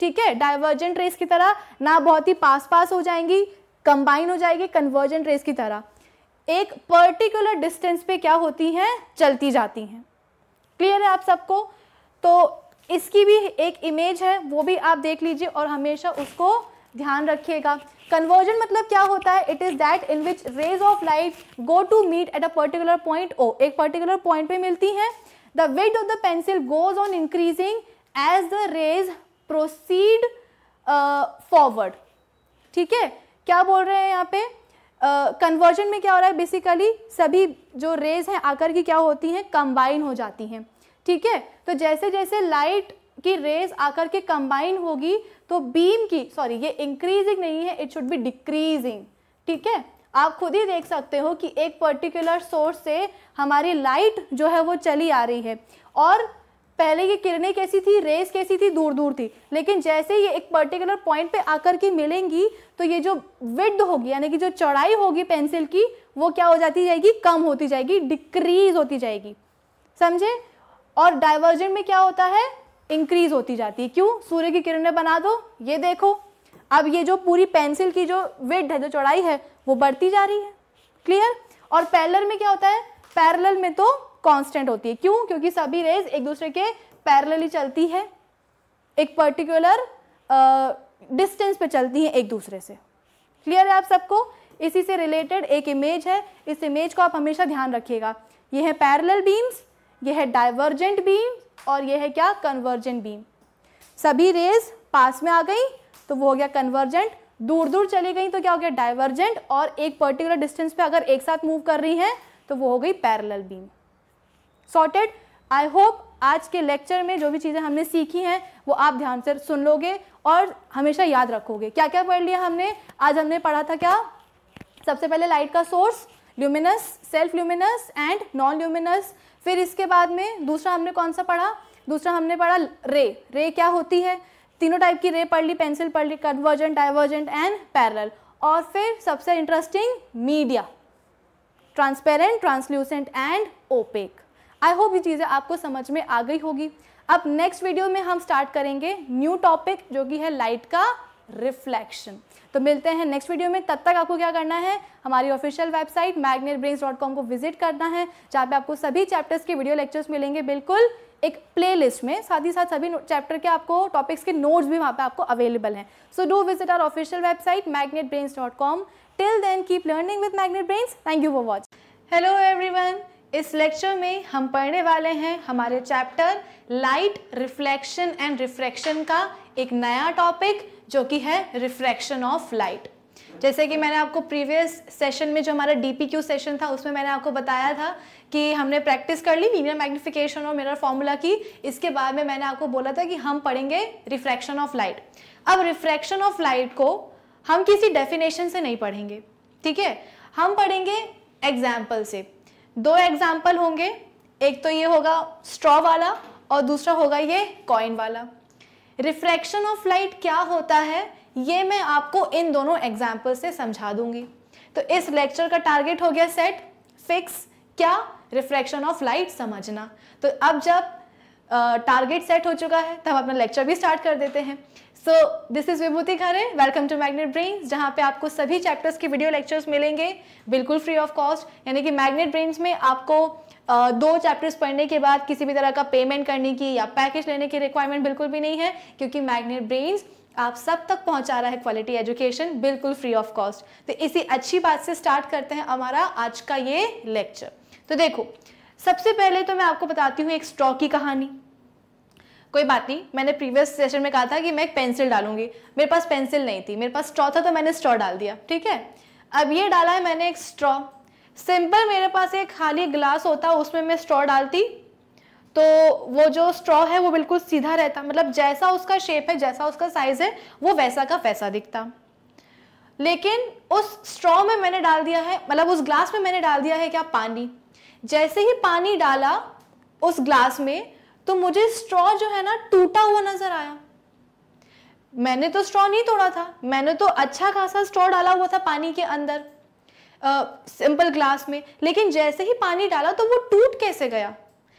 ठीक है डाइवर्जेंट रेस की तरह ना बहुत ही पास पास हो जाएंगी कंबाइन हो जाएगी कन्वर्जेंट रेस की तरह एक पर्टिकुलर डिस्टेंस पे क्या होती हैं चलती जाती हैं क्लियर है आप सबको तो इसकी भी एक इमेज है वो भी आप देख लीजिए और हमेशा उसको ध्यान रखिएगा कन्वर्जन मतलब क्या होता है it is that in which rays of light go to meet at a particular point ओ एक पर्टिकुलर पॉइंट पे मिलती हैं the weight of the pencil goes on increasing as the rays proceed forward ठीक है क्या बोल रहे हैं यहाँ पे कन्वर्जन uh, में क्या हो रहा है बेसिकली सभी जो रेज हैं आकर की क्या होती हैं कंबाइन हो जाती हैं ठीक है तो जैसे जैसे लाइट की रेज आकर के कंबाइन होगी तो बीम की सॉरी ये इंक्रीजिंग नहीं है इट शुड बी डिक्रीजिंग ठीक है आप खुद ही देख सकते हो कि एक पर्टिकुलर सोर्स से हमारी लाइट जो है वो चली आ रही है और पहले ये किरणें कैसी थी रेस कैसी थी दूर दूर थी लेकिन जैसे ये एक पर्टिकुलर पॉइंट पे आकर के मिलेंगी तो ये जो विड्थ होगी यानी कि जो चौड़ाई होगी पेंसिल की वो क्या हो जाती जाएगी कम होती जाएगी डिक्रीज होती जाएगी समझे और डाइवर्जेंट में क्या होता है इंक्रीज होती जाती है क्यों सूर्य की किरणें बना दो ये देखो अब ये जो पूरी पेंसिल की जो विड्थ है जो चौड़ाई है वो बढ़ती जा रही है क्लियर और पैरलर में क्या होता है पैरलर में तो कांस्टेंट होती है क्यों क्योंकि सभी रेज एक दूसरे के पैरेलली चलती है एक पर्टिकुलर डिस्टेंस पे चलती है एक दूसरे से क्लियर है आप सबको इसी से रिलेटेड एक इमेज है इस इमेज को आप हमेशा ध्यान रखिएगा यह है पैरेलल बीम्स यह है डाइवर्जेंट बीम और यह है क्या कन्वर्जेंट बीम सभी रेज पास में आ गई तो वो हो गया कन्वर्जेंट दूर दूर चली गई तो क्या हो गया डाइवर्जेंट और एक पर्टिकुलर डिस्टेंस पे अगर एक साथ मूव कर रही हैं तो वो हो गई parallel beam sorted I hope आज के लेक्चर में जो भी चीज़ें हमने सीखी हैं वो आप ध्यान से सुन लोगे और हमेशा याद रखोगे क्या क्या पढ़ लिया हमने आज हमने पढ़ा था क्या सबसे पहले लाइट का source luminous self luminous and non luminous फिर इसके बाद में दूसरा हमने कौन सा पढ़ा दूसरा हमने पढ़ा रे रे क्या होती है तीनों टाइप की रे पढ़ ली पेंसिल पढ़ ली कन्वर्जेंट डाइवर्जेंट एंड पैरल और फिर सबसे interesting media transparent translucent and opaque I hope ये चीज़ें आपको समझ में आ गई होगी अब नेक्स्ट वीडियो में हम स्टार्ट करेंगे न्यू टॉपिक जो कि है लाइट का रिफ्लेक्शन तो मिलते हैं नेक्स्ट वीडियो में तब तक आपको क्या करना है हमारी ऑफिशियल वेबसाइट magnetbrains.com को विजिट करना है जहाँ पे आपको सभी चैप्टर्स के वीडियो लेक्चर्स मिलेंगे बिल्कुल एक प्लेलिस्ट में साथ ही साथ सभी चैप्टर के आपको टॉपिक्स के नोट्स भी वहाँ पे आपको अवेलेबल हैं so do visit our official website magnetbrains.com till then keep learning with magnet brains thank you for watch hello every इस लेक्चर में हम पढ़ने वाले हैं हमारे chapter light reflection and refraction का एक नया टॉपिक जो कि है रिफ्रैक्शन ऑफ लाइट जैसे कि मैंने आपको प्रीवियस सेशन में जो हमारा डीपीक्यू सेशन था उसमें मैंने आपको बताया था कि हमने प्रैक्टिस कर ली लीनियर मैग्निफिकेशन और मिरर फॉर्मूला की इसके बाद में मैंने आपको बोला था कि हम पढ़ेंगे रिफ्रैक्शन ऑफ लाइट अब रिफ्रैक्शन ऑफ लाइट को हम किसी डेफिनेशन से नहीं पढ़ेंगे ठीक है हम पढ़ेंगे एग्जाम्पल से दो एग्जाम्पल होंगे एक तो ये होगा स्ट्रॉ वाला और दूसरा होगा ये कॉइन वाला रिफ्रैक्शन ऑफ लाइट क्या होता है ये मैं आपको इन दोनों एग्जाम्पल से समझा दूंगी तो इस लेक्चर का टारगेट हो गया सेट फिक्स क्या रिफ्रैक्शन ऑफ लाइट समझना तो अब जब टारगेट सेट हो चुका है तब अपना लेक्चर भी स्टार्ट कर देते हैं so this is Vibhuti Khare welcome to magnet brains जहाँ पे आपको सभी चैप्टर्स के वीडियो लेक्चर्स मिलेंगे बिल्कुल फ्री ऑफ कॉस्ट यानी कि मैग्नेट ब्रेन्स में आपको दो चैप्टर्स पढ़ने के बाद किसी भी तरह का पेमेंट करने की या पैकेज लेने की रिक्वायरमेंट बिल्कुल भी नहीं है क्योंकि मैग्नेट ब्रेन्स आप सब तक पहुंचा रहा है क्वालिटी एजुकेशन बिल्कुल फ्री ऑफ कॉस्ट तो इसी अच्छी बात से स्टार्ट करते हैं हमारा आज का ये लेक्चर तो देखो सबसे पहले तो मैं आपको बताती हूँ एक स्टॉक की कहानी कोई बात नहीं मैंने प्रीवियस सेशन में कहा था कि मैं एक पेंसिल डालूंगी मेरे पास पेंसिल नहीं थी मेरे पास स्ट्रॉ था तो मैंने स्ट्रॉ डाल दिया ठीक है अब ये डाला है मैंने एक स्ट्रॉ सिंपल मेरे पास एक खाली ग्लास होता उसमें मैं स्ट्रॉ डालती तो वो जो स्ट्रॉ है वो बिल्कुल सीधा रहता मतलब जैसा उसका शेप है जैसा उसका साइज़ है वो वैसा का वैसा दिखता लेकिन उस स्ट्रॉ में मैंने डाल दिया है मतलब उस ग्लास में मैंने डाल दिया है क्या पानी जैसे ही पानी डाला उस ग्लास में तो मुझे स्ट्रॉ जो है ना टूटा हुआ नजर आया मैंने तो स्ट्रॉ नहीं तोड़ा था मैंने तो अच्छा खासा स्ट्रॉ डाला हुआ था पानी के अंदर सिंपल uh, ग्लास में लेकिन जैसे ही पानी डाला तो वो टूट कैसे गया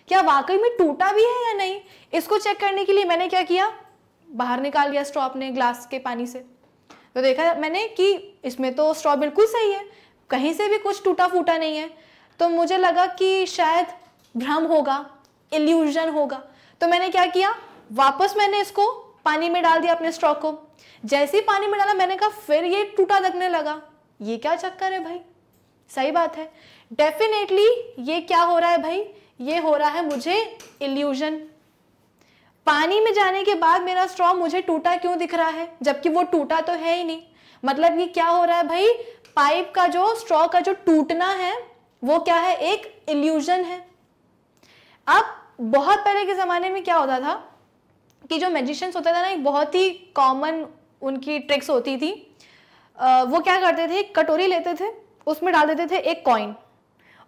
क्या वाकई में टूटा भी है या नहीं इसको चेक करने के लिए मैंने क्या किया बाहर निकाल लिया स्ट्रॉ अपने ग्लास के पानी से तो देखा मैंने कि इसमें तो स्ट्रॉ बिल्कुल सही है कहीं से भी कुछ टूटा फूटा नहीं है तो मुझे लगा कि शायद भ्रम होगा इल्यूजन होगा तो मैंने क्या किया वापस मैंने इसको पानी में डाल दिया अपने स्ट्रॉक को जैसे ही पानी में डाला मैंने कहा फिर ये टूटा लगने लगा ये क्या चक्कर है भाई सही बात है डेफिनेटली ये क्या हो रहा है भाई ये हो रहा है मुझे इल्यूजन पानी में जाने के बाद मेरा स्ट्रॉ मुझे टूटा क्यों दिख रहा है जबकि वो टूटा तो है ही नहीं मतलब ये क्या हो रहा है भाई पाइप का जो स्ट्रॉ का जो टूटना है वो क्या है एक इल्यूजन है अब बहुत पहले के ज़माने में क्या होता था कि जो मैजिशियंस होते थे ना एक बहुत ही कॉमन उनकी ट्रिक्स होती थी वो क्या करते थे कटोरी लेते थे उसमें डाल देते थे एक कॉइन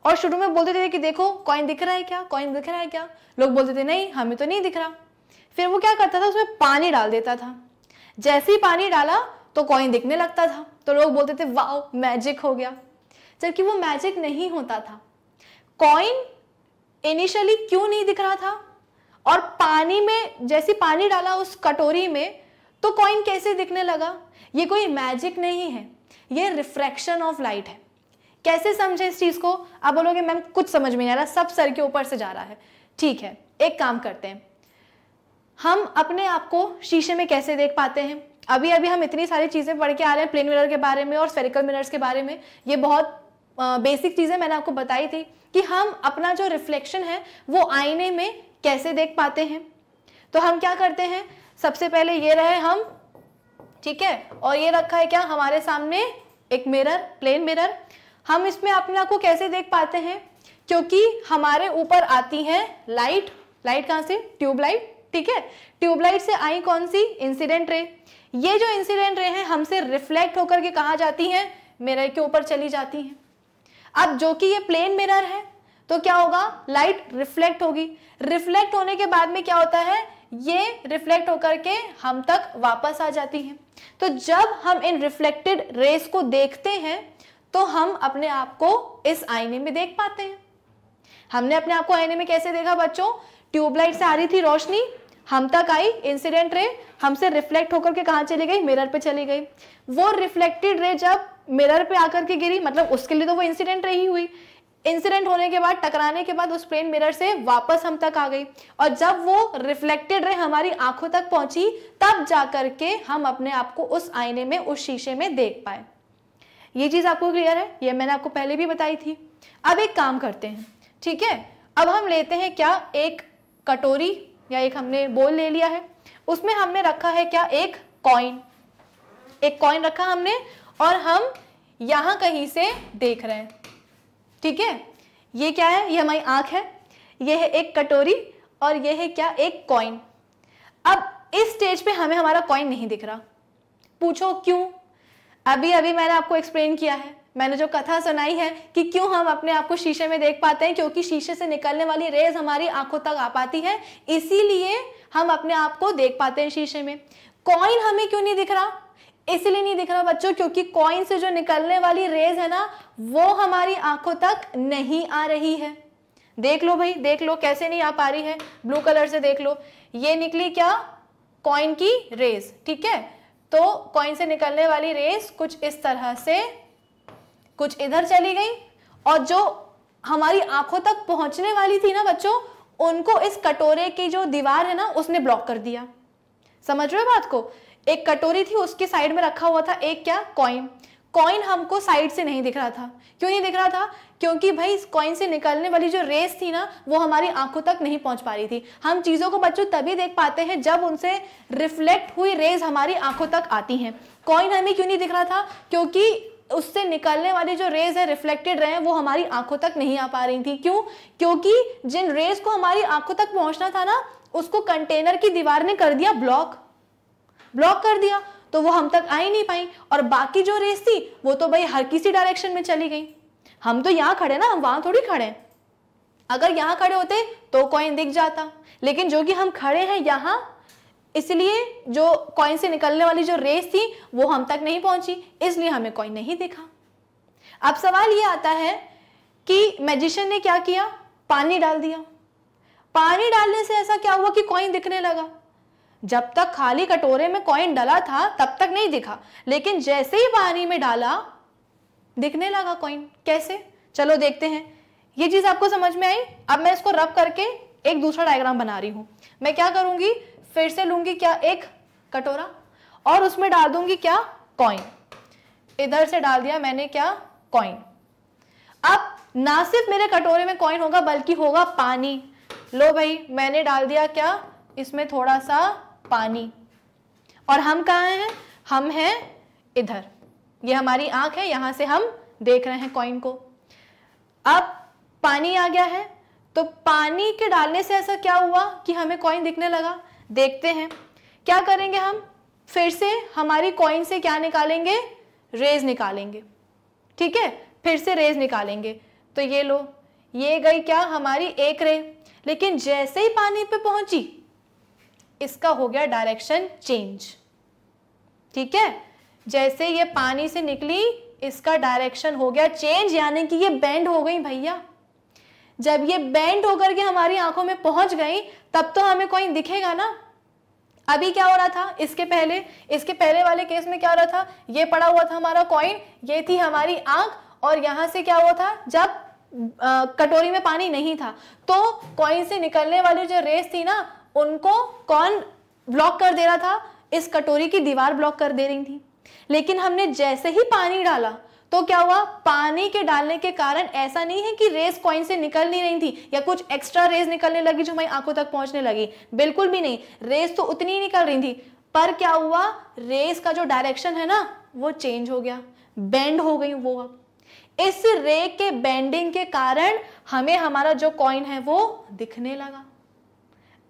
और शुरू में बोलते थे कि देखो कॉइन दिख रहा है क्या कॉइन दिख रहा है क्या लोग बोलते थे नहीं हमें तो नहीं दिख रहा फिर वो क्या करता था उसमें पानी डाल देता था जैसे ही पानी डाला तो कॉइन दिखने लगता था तो लोग बोलते थे वाह मैजिक हो गया जबकि वो मैजिक नहीं होता था कॉइन इनिशियली क्यों नहीं दिख रहा था और पानी में जैसे पानी डाला उस कटोरी में तो कॉइन कैसे दिखने लगा ये कोई मैजिक नहीं है ये रिफ्रैक्शन ऑफ लाइट है कैसे समझे इस चीज़ को आप बोलोगे मैम कुछ समझ में नहीं आ रहा सब सर के ऊपर से जा रहा है ठीक है एक काम करते हैं हम अपने आप को शीशे में कैसे देख पाते हैं अभी अभी हम इतनी सारी चीज़ें पढ़ के आ रहे हैं प्लेन मिरर के बारे में और स्पेरिकल मिरर्स के बारे में ये बहुत बेसिक चीज़ें मैंने आपको बताई थी कि हम अपना जो रिफ्लेक्शन है वो आईने में कैसे देख पाते हैं तो हम क्या करते हैं सबसे पहले ये रहे हम ठीक है और ये रखा है क्या हमारे सामने एक मिरर प्लेन मिरर हम इसमें अपने आप को कैसे देख पाते हैं क्योंकि हमारे ऊपर आती है लाइट लाइट कहां से ट्यूबलाइट ठीक है ट्यूबलाइट से आई कौन सी इंसिडेंट रे ये जो इंसिडेंट रे हैं हमसे रिफ्लेक्ट होकर के कहा जाती हैं मिरर के ऊपर चली जाती हैं अब जो कि ये प्लेन मिरर है तो क्या होगा लाइट रिफ्लेक्ट होगी रिफ्लेक्ट होने के बाद में क्या होता है ये रिफ्लेक्ट होकर के हम तक वापस आ जाती है तो जब हम इन रिफ्लेक्टेड रेस को देखते हैं तो हम अपने आप को इस आईने में देख पाते हैं हमने अपने आप को आईने में कैसे देखा बच्चों ट्यूबलाइट से आ रही थी रोशनी हम तक आई इंसिडेंट रे हमसे रिफ्लेक्ट होकर के कहा चली गई मिरर पे चली गई वो रिफ्लेक्टेड रे जब मिरर पे आकर के गिरी मतलब उसके लिए तो वो इंसिडेंट रही हुई इंसिडेंट होने के बाद टकराने के बाद उस प्लेन मिरर से वापस हम तक आ गई और जब वो रिफ्लेक्टेड रे हमारी आंखों तक पहुंची तब जाकर के हम अपने आप को उस आईने में उस शीशे में देख पाए ये चीज़ आपको क्लियर है ये मैंने आपको पहले भी बताई थी अब एक काम करते हैं ठीक है अब हम लेते हैं क्या एक कटोरी या एक हमने बोल ले लिया है उसमें हमने रखा है क्या एक कॉइन एक कॉइन रखा हमने और हम यहां कहीं से देख रहे हैं ठीक है ये क्या है ये हमारी आंख है ये है एक कटोरी और ये है क्या एक कॉइन अब इस स्टेज पे हमें हमारा कॉइन नहीं दिख रहा पूछो क्यों अभी अभी मैंने आपको एक्सप्लेन किया है मैंने जो कथा सुनाई है कि क्यों हम अपने आप को शीशे में देख पाते हैं क्योंकि शीशे से निकलने वाली रेज हमारी आंखों तक आ पाती है इसीलिए हम अपने आप को देख पाते हैं शीशे में कॉइन हमें क्यों नहीं दिख रहा इसलिए नहीं दिख रहा बच्चों क्योंकि कॉइन से जो निकलने वाली रेज है ना वो हमारी आंखों तक नहीं आ रही है देख लो भाई देख लो कैसे नहीं आ पा रही है ब्लू कलर से देख लो ये निकली क्या कॉइन की रेज ठीक है तो कॉइन से निकलने वाली रेज कुछ इस तरह से कुछ इधर चली गई और जो हमारी आंखों तक पहुंचने वाली थी ना बच्चों उनको इस कटोरे की जो दीवार है ना उसने ब्लॉक कर दिया समझ रहे हो बात को एक कटोरी थी उसके साइड में रखा हुआ था एक क्या कॉइन कॉइन हमको साइड से नहीं दिख रहा था क्यों नहीं दिख रहा था क्योंकि भाई इस कॉइन से निकलने वाली जो रेस थी ना वो हमारी आंखों तक नहीं पहुंच पा रही थी हम चीज़ों को बच्चों तभी देख पाते हैं जब उनसे रिफ्लेक्ट हुई रेज हमारी आंखों तक आती हैं कॉइन हमें क्यों नहीं दिख रहा था क्योंकि उससे निकलने वाली जो रेज है रिफ्लेक्टेड रहे हैं वो हमारी आंखों तक नहीं आ पा रही थी क्यों क्योंकि जिन रेज को हमारी आंखों तक पहुंचना था ना उसको कंटेनर की दीवार ने कर दिया ब्लॉक ब्लॉक कर दिया तो वो हम तक आ ही नहीं पाई और बाकी जो रेस थी वो तो भाई हर किसी डायरेक्शन में चली गई हम तो यहाँ खड़े ना हम वहां थोड़ी खड़े हैं अगर यहाँ खड़े होते तो कॉइन दिख जाता लेकिन जो कि हम खड़े हैं यहाँ इसलिए जो कॉइन से निकलने वाली जो रेस थी वो हम तक नहीं पहुंची इसलिए हमें कॉइन नहीं दिखा अब सवाल ये आता है कि मैजिशियन ने क्या किया पानी डाल दिया पानी डालने से ऐसा क्या हुआ कि कॉइन दिखने लगा जब तक खाली कटोरे में कॉइन डला था तब तक नहीं दिखा लेकिन जैसे ही पानी में डाला दिखने लगा कॉइन कैसे चलो देखते हैं ये चीज़ आपको समझ में आई अब मैं इसको रब करके एक दूसरा डायग्राम बना रही हूं मैं क्या करूंगी फिर से लूंगी क्या एक कटोरा और उसमें डाल दूंगी क्या कॉइन इधर से डाल दिया मैंने क्या कॉइन अब ना सिर्फ मेरे कटोरे में कॉइन होगा बल्कि होगा पानी लो भाई मैंने डाल दिया क्या इसमें थोड़ा सा पानी और हम कहाँ हैं हम हैं इधर ये हमारी आंख है यहां से हम देख रहे हैं कॉइन को अब पानी आ गया है तो पानी के डालने से ऐसा क्या हुआ कि हमें कॉइन दिखने लगा देखते हैं क्या करेंगे हम फिर से हमारी कॉइन से क्या निकालेंगे रेज निकालेंगे ठीक है फिर से रेज निकालेंगे तो ये लो ये गई क्या हमारी एक रे लेकिन जैसे ही पानी पे पहुंची इसका हो गया डायरेक्शन चेंज ठीक है जैसे ये पानी से निकली इसका डायरेक्शन हो गया चेंज यानी कि ये बेंड हो गई भैया जब ये बेंड होकर के हमारी आंखों में पहुंच गई तब तो हमें कोई दिखेगा ना अभी क्या हो रहा था इसके पहले इसके पहले वाले केस में क्या हो रहा था ये पड़ा हुआ था हमारा कॉइन ये थी हमारी आंख और यहां से क्या हुआ था जब आ, कटोरी में पानी नहीं था तो कॉइन से निकलने वाली जो रेस थी ना उनको कौन ब्लॉक कर दे रहा था इस कटोरी की दीवार ब्लॉक कर दे रही थी लेकिन हमने जैसे ही पानी डाला तो क्या हुआ पानी के डालने के कारण ऐसा नहीं है कि रेस कॉइन से निकल नहीं रही थी या कुछ एक्स्ट्रा रेस निकलने लगी जो हमारी आंखों तक पहुंचने लगी बिल्कुल भी नहीं रेस तो उतनी ही निकल रही थी पर क्या हुआ रेस का जो डायरेक्शन है ना वो चेंज हो गया बेंड हो गई वो अब इस रे के बेंडिंग के कारण हमें हमारा जो कॉइन है वो दिखने लगा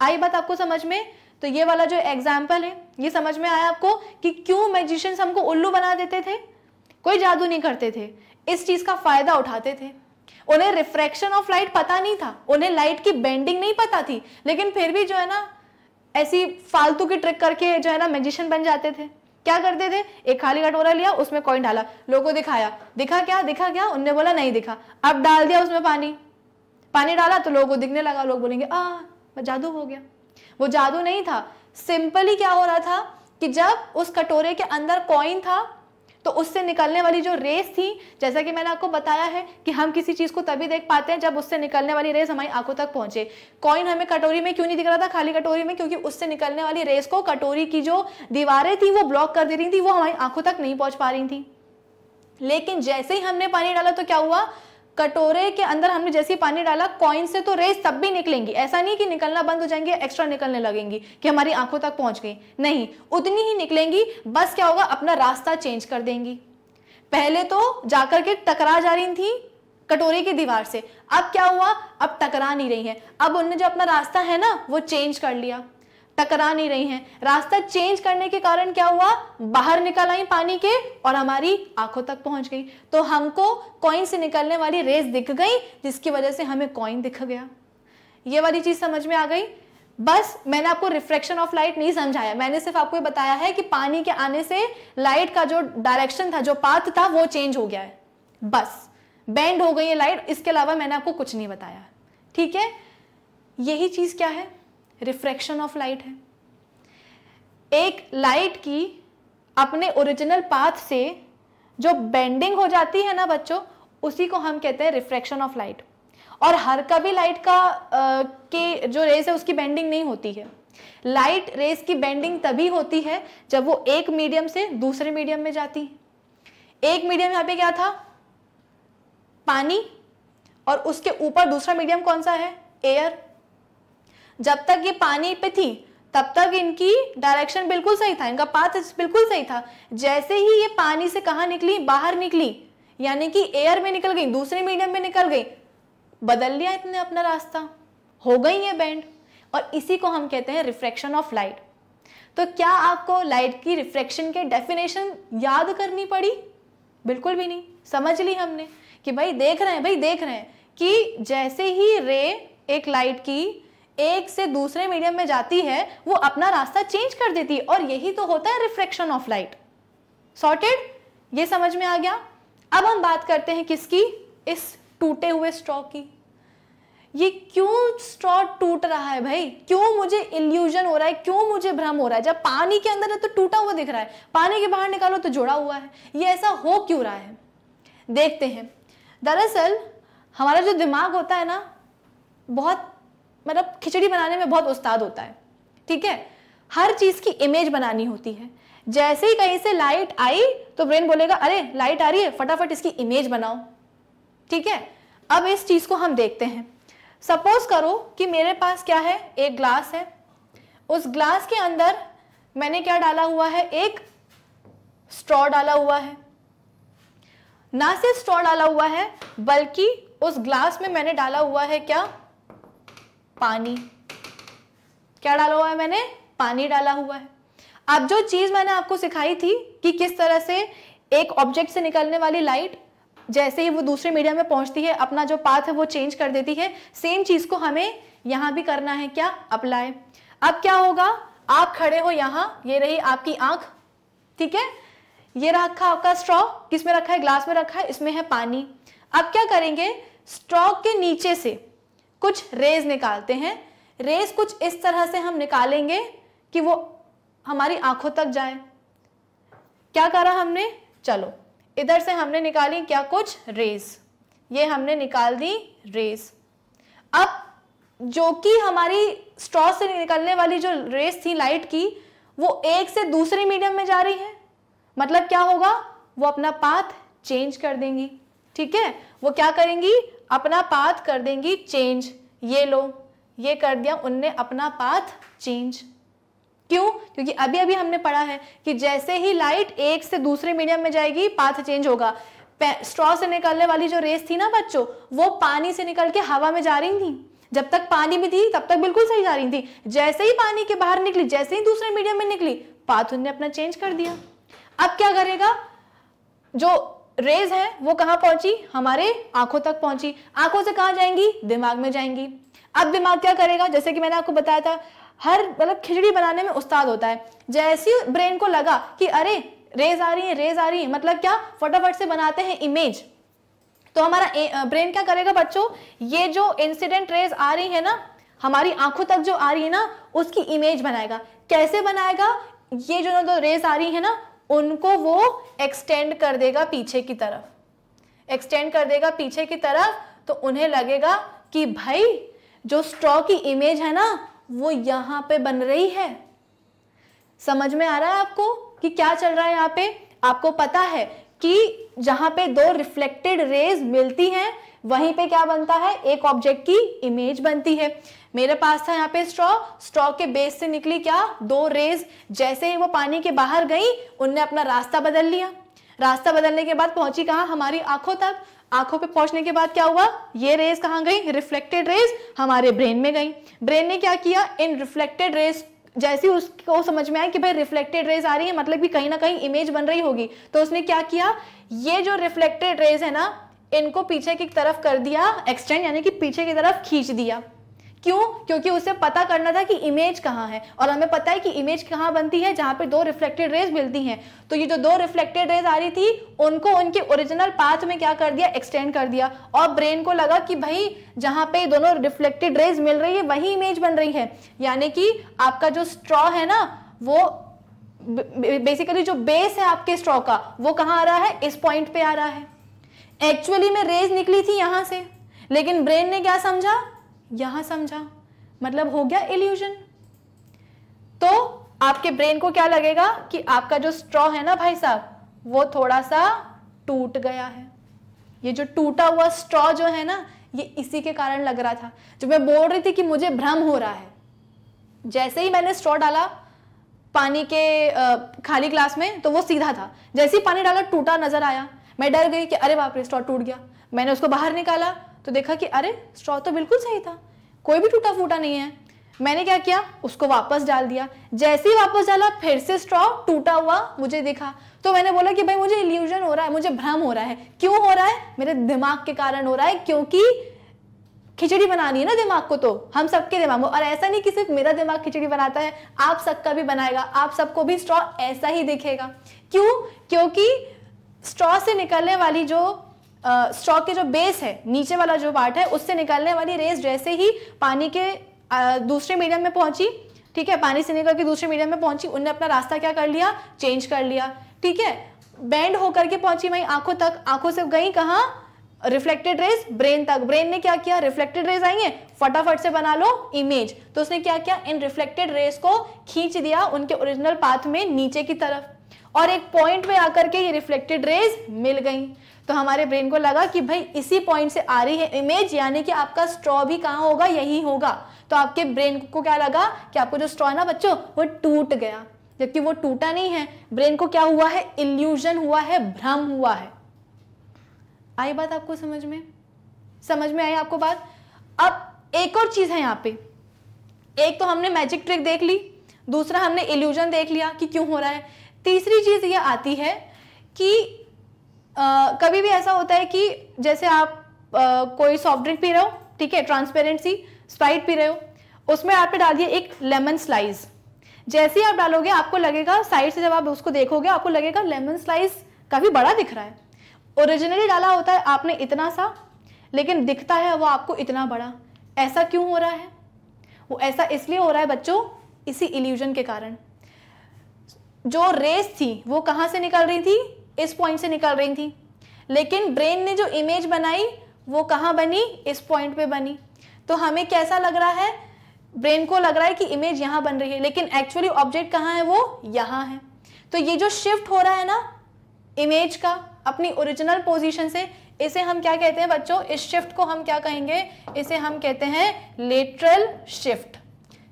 आई बात आपको समझ में तो ये वाला जो एग्जाम्पल है ये समझ में आया आपको कि क्यों मैजिशियंस हमको उल्लू बना देते थे कोई जादू नहीं करते थे इस चीज़ का फायदा उठाते थे उन्हें रिफ्रैक्शन ऑफ लाइट पता नहीं था उन्हें लाइट की बेंडिंग नहीं पता थी लेकिन फिर भी जो है ना ऐसी फालतू की ट्रिक करके जो है ना मैजिशियन बन जाते थे क्या करते थे एक खाली कटोरा लिया उसमें कॉइन डाला लोगों को दिखाया दिखा क्या दिखा क्या उनने बोला नहीं दिखा अब डाल दिया उसमें पानी पानी डाला तो लोगों को दिखने लगा लोग बोलेंगे आ वह जादू हो गया वो जादू नहीं था सिंपली क्या हो रहा था कि जब उस कटोरे के अंदर कॉइन था तो उससे निकलने वाली जो रेस थी जैसा कि मैंने आपको बताया है कि हम किसी चीज़ को तभी देख पाते हैं जब उससे निकलने वाली रेस हमारी आंखों तक पहुंचे कॉइन हमें कटोरी में क्यों नहीं दिख रहा था खाली कटोरी में क्योंकि उससे निकलने वाली रेस को कटोरी की जो दीवारें थी वो ब्लॉक कर दे रही थी वो हमारी आंखों तक नहीं पहुंच पा रही थी लेकिन जैसे ही हमने पानी डाला तो क्या हुआ कटोरे के अंदर हमने जैसे पानी डाला कॉइन से तो रेस तब भी निकलेंगी ऐसा नहीं कि निकलना बंद हो जाएंगे एक्स्ट्रा निकलने लगेंगी कि हमारी आंखों तक पहुंच गई नहीं उतनी ही निकलेंगी बस क्या होगा अपना रास्ता चेंज कर देंगी पहले तो जाकर के टकरा जा रही थी कटोरे की दीवार से अब क्या हुआ अब टकरा नहीं रही है अब उनने जो अपना रास्ता है ना वो चेंज कर लिया टकरा नहीं रही हैं रास्ता चेंज करने के कारण क्या हुआ बाहर निकल आई पानी के और हमारी आंखों तक पहुंच गई तो हमको कॉइन से निकलने वाली रेस दिख गई जिसकी वजह से हमें कॉइन दिख गया ये वाली चीज़ समझ में आ गई बस मैंने आपको रिफ्लेक्शन ऑफ लाइट नहीं समझाया मैंने सिर्फ आपको ये बताया है कि पानी के आने से लाइट का जो डायरेक्शन था जो पाथ था वो चेंज हो गया है बस बेंड हो गई है लाइट इसके अलावा मैंने आपको कुछ नहीं बताया ठीक है यही चीज़ क्या है रिफ्रैक्शन ऑफ लाइट है एक लाइट की अपने ओरिजिनल पाथ से जो बेंडिंग हो जाती है ना बच्चों उसी को हम कहते हैं रिफ्रैक्शन ऑफ लाइट और हर कभी लाइट का के जो रेज है उसकी बेंडिंग नहीं होती है लाइट रेज की बेंडिंग तभी होती है जब वो एक मीडियम से दूसरे मीडियम में जाती एक मीडियम यहाँ पे क्या था पानी और उसके ऊपर दूसरा मीडियम कौन सा है एयर जब तक ये पानी पे थी तब तक इनकी डायरेक्शन बिल्कुल सही था इनका पाथ बिल्कुल सही था जैसे ही ये पानी से कहा निकली बाहर निकली यानी कि एयर में निकल गई दूसरे मीडियम में निकल गई बदल लिया इतने अपना रास्ता हो गई ये बैंड और इसी को हम कहते हैं रिफ्रैक्शन ऑफ लाइट तो क्या आपको लाइट की रिफ्रैक्शन के डेफिनेशन याद करनी पड़ी बिल्कुल भी नहीं समझ ली हमने कि भाई देख रहे हैं भाई देख रहे हैं कि जैसे ही रे एक लाइट की एक से दूसरे मीडियम में जाती है वो अपना रास्ता चेंज कर देती है और यही तो होता है रिफ्लेक्शन ऑफ लाइट सॉर्टेड ये समझ में आ गया अब हम बात करते हैं किसकी इस टूटे हुए स्ट्रॉ की ये क्यों स्ट्रॉ टूट रहा है भाई क्यों मुझे इल्यूजन हो रहा है क्यों मुझे भ्रम हो रहा है जब पानी के अंदर है तो टूटा हुआ दिख रहा है पानी के बाहर निकालो तो जुड़ा हुआ है ये ऐसा हो क्यों रहा है देखते हैं दरअसल हमारा जो दिमाग होता है ना बहुत मतलब खिचड़ी बनाने में बहुत उस्ताद होता है ठीक है हर चीज़ की इमेज बनानी होती है जैसे ही कहीं से लाइट आई तो ब्रेन बोलेगा अरे लाइट आ रही है फटाफट इसकी इमेज बनाओ ठीक है अब इस चीज़ को हम देखते हैं सपोज करो कि मेरे पास क्या है एक ग्लास है उस ग्लास के अंदर मैंने क्या डाला हुआ है एक स्ट्रॉ डाला हुआ है ना सिर्फ स्ट्रॉ डाला हुआ है बल्कि उस ग्लास में मैंने डाला हुआ है क्या पानी क्या डाला हुआ है मैंने पानी डाला हुआ है अब जो चीज मैंने आपको सिखाई थी कि किस तरह से एक ऑब्जेक्ट से निकलने वाली लाइट जैसे ही वो दूसरे मीडियम में पहुंचती है अपना जो पाथ है वो चेंज कर देती है सेम चीज को हमें यहां भी करना है क्या अप्लाई अब क्या होगा आप खड़े हो यहां ये रही आपकी आंख ठीक है ये रखा आपका स्ट्रॉ किसमें रखा है ग्लास में रखा है इसमें है पानी अब क्या करेंगे स्ट्रॉ के नीचे से कुछ रेज निकालते हैं रेज कुछ इस तरह से हम निकालेंगे कि वो हमारी आंखों तक जाए क्या करा हमने चलो इधर से हमने निकाली क्या कुछ रेस ये हमने निकाल दी रेस अब जो कि हमारी स्ट्रॉ से निकलने वाली जो रेस थी लाइट की वो एक से दूसरे मीडियम में जा रही है मतलब क्या होगा वो अपना पाथ चेंज कर देंगी ठीक है वो क्या करेंगी अपना पाथ कर देंगी चेंज ये लो ये कर दिया उनने अपना पाथ चेंज क्यों क्योंकि अभी अभी हमने पढ़ा है कि जैसे ही लाइट एक से दूसरे मीडियम में जाएगी पाथ चेंज होगा स्ट्रॉ से निकलने वाली जो रेस थी ना बच्चों वो पानी से निकल के हवा में जा रही थी जब तक पानी में थी तब तक बिल्कुल सही जा रही थी जैसे ही पानी के बाहर निकली जैसे ही दूसरे मीडियम में निकली पाथ उनने अपना चेंज कर दिया अब क्या करेगा जो रेज है वो कहां पहुंची हमारे आंखों तक पहुंची आंखों से कहां जाएंगी दिमाग में जाएंगी अब दिमाग क्या करेगा जैसे कि मैंने आपको बताया था हर मतलब खिचड़ी बनाने में उस्ताद होता है जैसी ब्रेन को लगा कि अरे रेज आ रही है रेज आ रही है मतलब क्या फटाफट से बनाते हैं इमेज तो हमारा ब्रेन क्या करेगा बच्चों ये जो इंसिडेंट रेज आ रही है ना हमारी आंखों तक जो आ रही है ना उसकी इमेज बनाएगा कैसे बनाएगा ये जो तो रेज आ रही है ना उनको वो एक्सटेंड कर देगा पीछे की तरफ एक्सटेंड कर देगा पीछे की तरफ तो उन्हें लगेगा कि भाई जो स्ट्रॉ की इमेज है ना वो यहां पे बन रही है समझ में आ रहा है आपको कि क्या चल रहा है यहाँ पे आपको पता है कि जहां पे दो रिफ्लेक्टेड रेज मिलती हैं वहीं पे क्या बनता है एक ऑब्जेक्ट की इमेज बनती है मेरे पास था यहाँ पे स्ट्रॉ स्ट्रॉ के बेस से निकली क्या दो रेज जैसे ही वो पानी के बाहर गई उनने अपना रास्ता बदल लिया रास्ता बदलने के बाद पहुंची कहा हमारी आंखों तक आंखों पे पहुंचने के बाद क्या हुआ ये रेज कहाँ गई रिफ्लेक्टेड रेज हमारे ब्रेन में गई ब्रेन ने क्या किया इन रिफ्लेक्टेड रेज जैसे उसको समझ में आया कि भाई रिफ्लेक्टेड रेज आ रही है मतलब भी कहीं ना कहीं इमेज बन रही होगी तो उसने क्या किया ये जो रिफ्लेक्टेड रेज है ना इनको पीछे की तरफ कर दिया एक्सटेंड यानी कि पीछे की तरफ खींच दिया क्यों क्योंकि उसे पता करना था कि इमेज कहाँ है और हमें पता है कि इमेज कहाँ बनती है जहां पर दो रिफ्लेक्टेड रेज मिलती हैं तो ये जो दो रिफ्लेक्टेड रेज आ रही थी उनको उनके ओरिजिनल पाथ में क्या कर दिया एक्सटेंड कर दिया और ब्रेन को लगा कि भाई जहां पे दोनों रिफ्लेक्टेड रेज मिल रही है वही इमेज बन रही है यानी कि आपका जो स्ट्रॉ है ना वो बेसिकली जो बेस है आपके स्ट्रॉ का वो कहाँ आ रहा है इस पॉइंट पे आ रहा है एक्चुअली में रेज निकली थी यहां से लेकिन ब्रेन ने क्या समझा यहां समझा मतलब हो गया इल्यूजन तो आपके ब्रेन को क्या लगेगा कि आपका जो स्ट्रॉ है ना भाई साहब वो थोड़ा सा टूट गया है ये जो टूटा हुआ स्ट्रॉ जो है ना ये इसी के कारण लग रहा था जब मैं बोल रही थी कि मुझे भ्रम हो रहा है जैसे ही मैंने स्ट्रॉ डाला पानी के खाली ग्लास में तो वो सीधा था जैसे ही पानी डाला टूटा नजर आया मैं डर गई कि अरे बाप रे स्ट्रॉ टूट गया मैंने उसको बाहर निकाला तो देखा कि अरे स्ट्रॉ तो बिल्कुल सही था कोई भी टूटा फूटा नहीं है मैंने क्या किया उसको वापस डाल दिया जैसे ही वापस डाला फिर से स्ट्रॉ टूटा हुआ मुझे दिखा तो मैंने बोला कि भाई मुझे इल्यूजन हो रहा है मुझे भ्रम हो रहा है क्यों हो रहा है मेरे दिमाग के कारण हो रहा है क्योंकि खिचड़ी बनानी है ना दिमाग को तो हम सबके दिमाग को और ऐसा नहीं कि सिर्फ मेरा दिमाग खिचड़ी बनाता है आप सबका भी बनाएगा आप सबको भी स्ट्रॉ ऐसा ही दिखेगा क्यों क्योंकि स्ट्रॉ से निकलने वाली जो स्ट्रॉ के जो बेस है नीचे वाला जो पार्ट है उससे निकलने वाली रेस जैसे ही पानी के आ, दूसरे मीडियम में पहुंची ठीक है पानी से निकल के दूसरे मीडियम में पहुंची उनने अपना रास्ता क्या कर लिया चेंज कर लिया ठीक है बैंड होकर के पहुंची वहीं आंखों तक आंखों से गई कहाँ रिफ्लेक्टेड रेज ब्रेन तक ब्रेन ने क्या किया रिफ्लेक्टेड रेज आई है फटाफट से बना लो इमेज तो उसने क्या किया इन रिफ्लेक्टेड रेज को खींच दिया उनके ओरिजिनल पाथ में नीचे की तरफ और एक पॉइंट में आकर के ये रिफ्लेक्टेड रेज मिल गई तो हमारे ब्रेन को लगा कि भाई इसी पॉइंट से आ रही है इमेज यानी कि आपका स्ट्रॉ भी कहाँ होगा यही होगा तो आपके ब्रेन को क्या लगा कि आपको जो स्ट्रॉ है ना बच्चों वो टूट गया जबकि वो टूटा नहीं है ब्रेन को क्या हुआ है इल्यूजन हुआ है भ्रम हुआ है आई बात आपको समझ में समझ में आई आपको बात अब एक और चीज़ है यहाँ पे एक तो हमने मैजिक ट्रिक देख ली दूसरा हमने इल्यूजन देख लिया कि क्यों हो रहा है तीसरी चीज़ ये आती है कि आ, कभी भी ऐसा होता है कि जैसे आप आ, कोई सॉफ्ट ड्रिंक पी रहे हो ठीक है ट्रांसपेरेंसी स्प्राइट पी रहे हो उसमें आपने डाल दिया एक लेमन स्लाइस जैसे ही आप डालोगे आपको लगेगा साइड से जब आप उसको देखोगे आपको लगेगा लेमन स्लाइस काफ़ी बड़ा दिख रहा है ओरिजिनली डाला होता है आपने इतना सा लेकिन दिखता है वो आपको इतना बड़ा ऐसा क्यों हो रहा है वो ऐसा इसलिए हो रहा है बच्चों इसी इल्यूजन के कारण जो रेस थी वो कहाँ से निकल रही थी इस पॉइंट से निकल रही थी लेकिन ब्रेन ने जो इमेज बनाई वो कहाँ बनी इस पॉइंट पे बनी तो हमें कैसा लग रहा है ब्रेन को लग रहा है कि इमेज यहाँ बन रही है लेकिन एक्चुअली ऑब्जेक्ट कहाँ है वो यहाँ है तो ये जो शिफ्ट हो रहा है ना इमेज का अपनी ओरिजिनल पोजीशन से इसे हम क्या कहते हैं बच्चों इस शिफ्ट को हम क्या कहेंगे इसे हम कहते हैं लेटरल शिफ्ट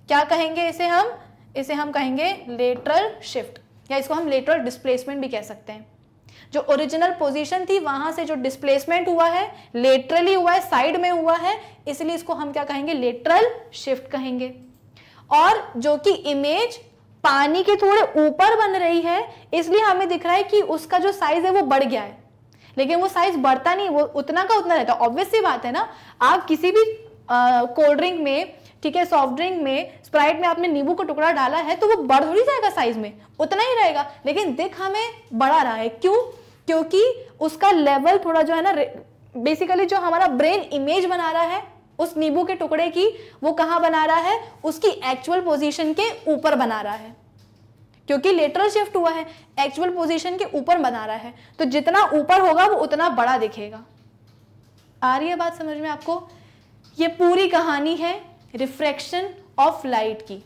क्या कहेंगे इसे हम इसे हम कहेंगे लेटरल शिफ्ट या इसको हम लेटरल डिस्प्लेसमेंट भी कह सकते हैं जो ओरिजिनल पोजीशन थी वहां से जो डिस्प्लेसमेंट हुआ है लेटरली हुआ है साइड में हुआ है इसलिए इसको हम क्या कहेंगे लेटरल शिफ्ट कहेंगे और जो कि इमेज पानी के थोड़े ऊपर बन रही है इसलिए हमें दिख रहा है कि उसका जो साइज है वो बढ़ गया है लेकिन वो साइज बढ़ता नहीं वो उतना का उतना रहता ऑब्वियसली बात है ना आप किसी भी कोल्ड ड्रिंक में ठीक है सॉफ्ट ड्रिंक में स्प्राइट में आपने नींबू का टुकड़ा डाला है तो वो बढ़ थोड़ी जाएगा साइज में उतना ही रहेगा लेकिन दिख हमें बढ़ा रहा है क्यों क्योंकि उसका लेवल थोड़ा जो है ना बेसिकली जो हमारा ब्रेन इमेज बना रहा है उस नींबू के टुकड़े की वो कहाँ बना रहा है उसकी एक्चुअल पोजिशन के ऊपर बना रहा है क्योंकि लेटरल शिफ्ट हुआ है एक्चुअल पोजीशन के ऊपर बना रहा है तो जितना ऊपर होगा वो उतना बड़ा दिखेगा आ रही है बात समझ में आपको ये पूरी कहानी है रिफ्रैक्शन ऑफ लाइट की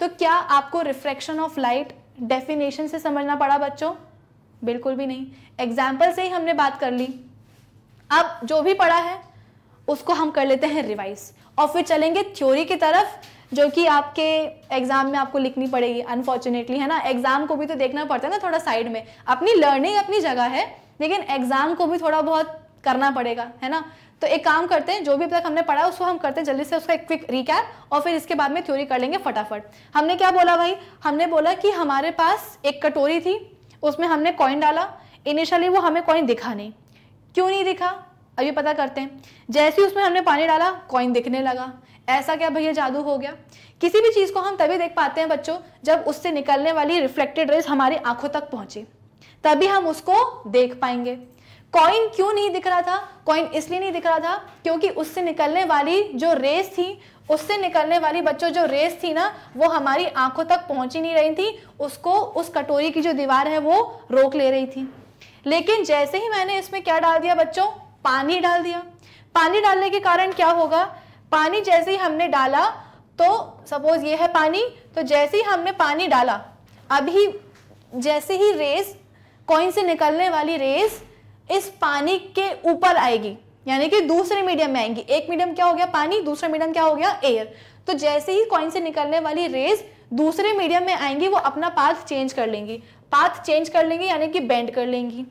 तो क्या आपको रिफ्रैक्शन ऑफ लाइट डेफिनेशन से समझना पड़ा बच्चों बिल्कुल भी नहीं एग्जाम्पल से ही हमने बात कर ली अब जो भी पढ़ा है उसको हम कर लेते हैं रिवाइज और फिर चलेंगे थ्योरी की तरफ जो कि आपके एग्जाम में आपको लिखनी पड़ेगी अनफॉर्चुनेटली है ना एग्जाम को भी तो देखना पड़ता है ना थोड़ा साइड में अपनी लर्निंग अपनी जगह है लेकिन एग्जाम को भी थोड़ा बहुत करना पड़ेगा है ना तो एक काम करते हैं जो भी अब तक हमने पढ़ा उसको हम करते हैं जल्दी से उसका एक क्विक रिकैप और फिर इसके बाद में थ्योरी कर लेंगे फटाफट हमने क्या बोला भाई हमने बोला कि हमारे पास एक कटोरी थी उसमें हमने कॉइन डाला इनिशियली वो हमें कॉइन दिखा नहीं क्यों नहीं दिखा अभी पता करते हैं जैसे ही उसमें हमने पानी डाला कॉइन दिखने लगा ऐसा क्या भैया जादू हो गया किसी भी चीज़ को हम तभी देख पाते हैं बच्चों जब उससे निकलने वाली रिफ्लेक्टेड रेज हमारी आंखों तक पहुंचे तभी हम उसको देख पाएंगे कॉइन क्यों नहीं दिख रहा था कॉइन इसलिए नहीं दिख रहा था क्योंकि उससे निकलने वाली जो रेस थी उससे निकलने वाली बच्चों जो रेस थी ना वो हमारी आंखों तक पहुंच ही नहीं रही थी उसको उस कटोरी की जो दीवार है वो रोक ले रही थी लेकिन जैसे ही मैंने इसमें क्या डाल दिया बच्चों पानी डाल दिया पानी डालने के कारण क्या होगा पानी जैसे ही हमने डाला तो सपोज ये है पानी तो जैसे ही हमने पानी डाला अभी जैसे ही रेस कॉइन से निकलने वाली रेस इस पानी के ऊपर आएगी यानी कि दूसरे मीडियम में आएंगी एक मीडियम क्या हो गया पानी दूसरा मीडियम क्या हो गया एयर तो जैसे ही कॉइन से निकलने वाली रेज दूसरे मीडियम में आएंगी वो अपना पाथ चेंज कर लेंगी पाथ चेंज कर लेंगी यानी कि बेंड कर लेंगी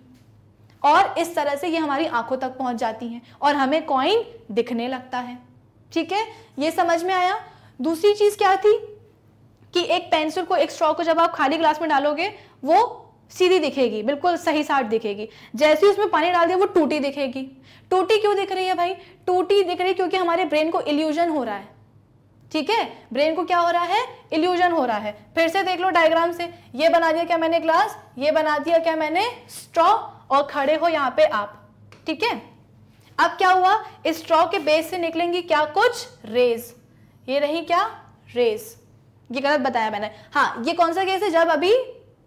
और इस तरह से ये हमारी आंखों तक पहुंच जाती हैं और हमें कॉइन दिखने लगता है ठीक है ये समझ में आया दूसरी चीज़ क्या थी कि एक पेंसिल को एक स्ट्रॉ को जब आप खाली ग्लास में डालोगे वो सीधी दिखेगी बिल्कुल सही साठ दिखेगी जैसे ही उसमें पानी डाल दिया वो टूटी दिखेगी टूटी क्यों दिख रही है भाई टूटी दिख रही है क्योंकि हमारे ब्रेन को इल्यूजन हो रहा है ठीक है ब्रेन को क्या हो रहा है इल्यूजन हो रहा है फिर से देख लो डायग्राम से ये बना दिया क्या मैंने ग्लास ये बना दिया क्या मैंने स्ट्रॉ और खड़े हो यहां पे आप ठीक है अब क्या हुआ इस स्ट्रॉ के बेस से निकलेंगी क्या कुछ रेज ये रही क्या रेज ये गलत बताया मैंने हाँ ये कौन सा केस है जब अभी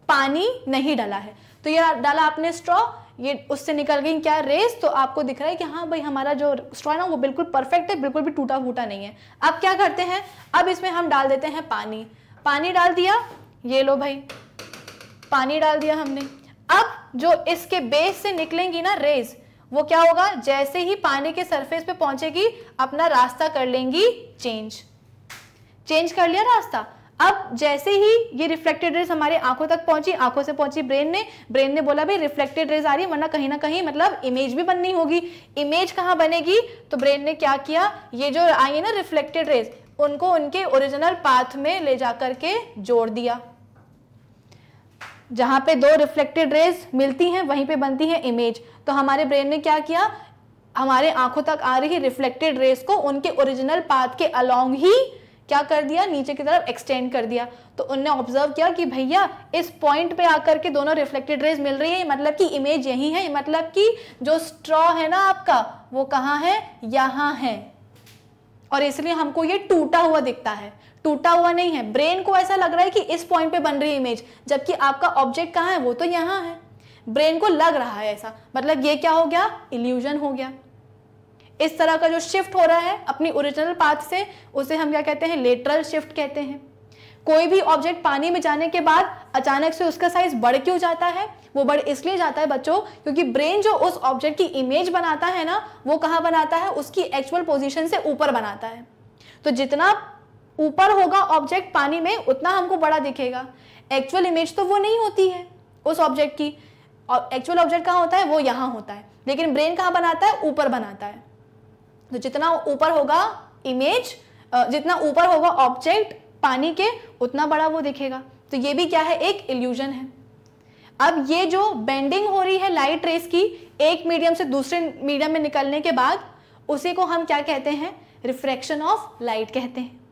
पानी नहीं डाला है तो ये डाला आपने स्ट्रॉ ये उससे निकल गई क्या रेस तो आपको दिख रहा है कि हाँ भाई हमारा जो स्ट्रॉ है ना वो बिल्कुल परफेक्ट है बिल्कुल भी टूटा फूटा नहीं है अब क्या करते हैं अब इसमें हम डाल देते हैं पानी पानी डाल दिया ये लो भाई पानी डाल दिया हमने अब जो इसके बेस से निकलेंगी ना रेज वो क्या होगा जैसे ही पानी के सरफेस पे पहुंचेगी अपना रास्ता कर लेंगी चेंज चेंज कर लिया रास्ता अब जैसे ही ये रिफ्लेक्टेड रेज हमारे आंखों तक पहुंची आंखों से पहुंची ब्रेन ने ब्रेन ने बोला भाई रिफ्लेक्टेड रेज आ रही है वरना कहीं ना कहीं मतलब इमेज भी बननी होगी इमेज कहाँ बनेगी तो ब्रेन ने क्या किया ये जो आई है ना रिफ्लेक्टेड रेज उनको उनके ओरिजिनल पाथ में ले जा करके जोड़ दिया जहां पे दो रिफ्लेक्टेड रेज मिलती हैं वहीं पे बनती है इमेज तो हमारे ब्रेन ने क्या किया हमारे आंखों तक आ रही रिफ्लेक्टेड रेज को उनके ओरिजिनल पाथ के अलोंग ही क्या कर दिया नीचे की तरफ एक्सटेंड कर दिया तो उनने ऑब्जर्व किया कि भैया इस पॉइंट पे आकर के दोनों रिफ्लेक्टेड रेज मिल रही है मतलब कि इमेज यही है मतलब कि जो स्ट्रॉ है ना आपका वो कहाँ है यहाँ है और इसलिए हमको ये टूटा हुआ दिखता है टूटा हुआ नहीं है ब्रेन को ऐसा लग रहा है कि इस पॉइंट पे बन रही इमेज जबकि आपका ऑब्जेक्ट कहाँ है वो तो यहाँ है ब्रेन को लग रहा है ऐसा मतलब ये क्या हो गया इल्यूजन हो गया इस तरह का जो शिफ्ट हो रहा है अपनी ओरिजिनल पाथ से उसे हम क्या कहते हैं लेटरल शिफ्ट कहते हैं कोई भी ऑब्जेक्ट पानी में जाने के बाद अचानक से उसका साइज बढ़ क्यों जाता है वो बढ़ इसलिए जाता है बच्चों क्योंकि ब्रेन जो उस ऑब्जेक्ट की इमेज बनाता है ना वो कहाँ बनाता है उसकी एक्चुअल पोजिशन से ऊपर बनाता है तो जितना ऊपर होगा ऑब्जेक्ट पानी में उतना हमको बड़ा दिखेगा एक्चुअल इमेज तो वो नहीं होती है उस ऑब्जेक्ट की एक्चुअल ऑब्जेक्ट कहाँ होता है वो यहाँ होता है लेकिन ब्रेन कहाँ बनाता है ऊपर बनाता है तो जितना ऊपर होगा इमेज जितना ऊपर होगा ऑब्जेक्ट पानी के उतना बड़ा वो दिखेगा तो ये भी क्या है एक इल्यूजन है अब ये जो बेंडिंग हो रही है लाइट रेस की एक मीडियम से दूसरे मीडियम में निकलने के बाद उसी को हम क्या कहते हैं रिफ्रैक्शन ऑफ लाइट कहते हैं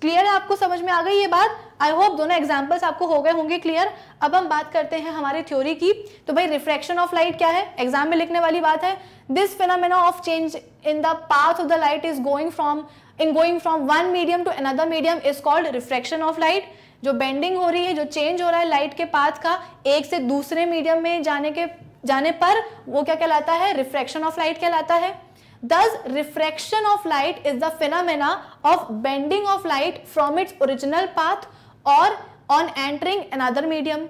क्लियर है आपको समझ में आ गई ये बात आई होप दोनों एग्जाम्पल्स आपको हो गए होंगे क्लियर अब हम बात करते हैं हमारी थ्योरी की तो भाई रिफ्रैक्शन ऑफ लाइट क्या है एग्जाम में लिखने वाली बात है this phenomena of change in the path of the light is going from in going from one medium to another medium is called refraction of light जो बेंडिंग हो रही है जो चेंज हो रहा है लाइट के पाथ का एक से दूसरे मीडियम में जाने के जाने पर वो क्या कहलाता है रिफ्रैक्शन ऑफ लाइट कहलाता है thus refraction of light is the phenomena of bending of light from its original path or on entering another medium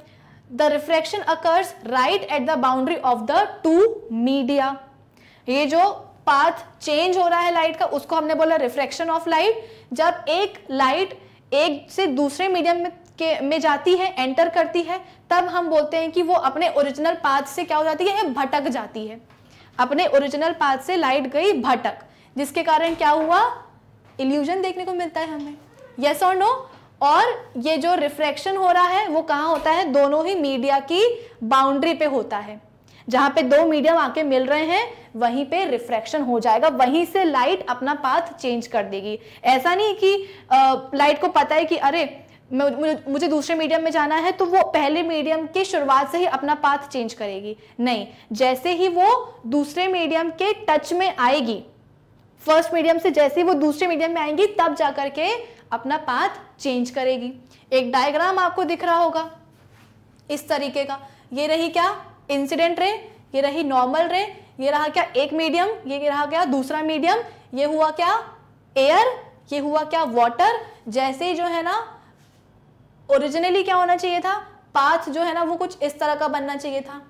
the refraction occurs right at the boundary of the two media ये जो path change हो रहा है light का उसको हमने बोला refraction of light जब एक लाइट एक से दूसरे मीडियम में के में जाती है एंटर करती है तब हम बोलते हैं कि वो अपने ओरिजिनल पाथ से क्या हो जाती है भटक जाती है अपने ओरिजिनल पाथ से लाइट गई भटक जिसके कारण क्या हुआ इल्यूजन देखने को मिलता है हमें यस और नो और ये जो रिफ्रैक्शन हो रहा है वो कहाँ होता है दोनों ही मीडिया की बाउंड्री पे होता है जहां पे दो मीडियम आके मिल रहे हैं वहीं पे रिफ्रैक्शन हो जाएगा वहीं से लाइट अपना पाथ चेंज कर देगी ऐसा नहीं कि आ, लाइट को पता है कि अरे मुझे दूसरे मीडियम में जाना है तो वो पहले मीडियम की शुरुआत से ही अपना पाथ चेंज करेगी नहीं जैसे ही वो दूसरे मीडियम के टच में आएगी फर्स्ट मीडियम से जैसे ही वो दूसरे मीडियम में आएंगी तब जाकर के अपना पाथ चेंज करेगी एक डायग्राम आपको दिख रहा होगा इस तरीके का ये रही क्या इंसिडेंट रे ये रही नॉर्मल रे ये रहा क्या एक मीडियम ये रहा क्या दूसरा मीडियम ये हुआ क्या एयर ये हुआ क्या वाटर जैसे ही जो है ना ओरिजिनली क्या होना चाहिए था पाथ जो है ना वो कुछ इस तरह का बनना चाहिए था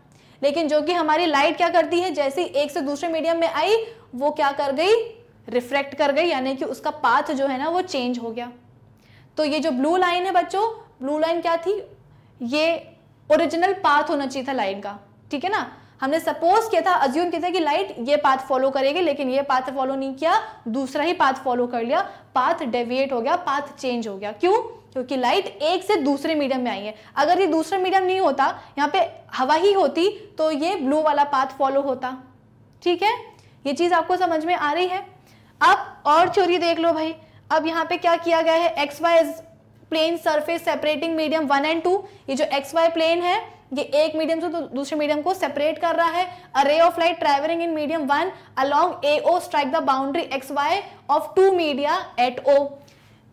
लेकिन जो कि हमारी लाइट क्या करती है जैसे एक से दूसरे मीडियम में आई वो क्या कर गई रिफ्लेक्ट कर गई यानी कि उसका पाथ जो है ना वो चेंज हो गया तो ये जो ब्लू लाइन है बच्चों ब्लू लाइन क्या थी ये ओरिजिनल पाथ होना चाहिए था लाइन का ठीक है ना हमने सपोज किया था अज्यूम किया था कि लाइट ये पाथ फॉलो करेगी लेकिन ये पाथ फॉलो नहीं किया दूसरा ही पाथ फॉलो कर लिया पाथ डेविएट हो गया पाथ चेंज हो गया क्यों क्योंकि लाइट एक से दूसरे मीडियम में आई है अगर ये दूसरा मीडियम नहीं होता यहाँ पे हवा ही होती तो ये ब्लू वाला पाथ फॉलो होता ठीक है ये चीज़ आपको समझ में आ रही है अब और चोरी देख लो भाई अब यहाँ पे क्या किया गया है X Y plane surface separating medium one and two ये जो एक्स वाई प्लेन है ये एक मीडियम से तो दूसरे मीडियम को सेपरेट कर रहा है a ray of light travelling in medium one along A O strike the boundary X Y of two media at O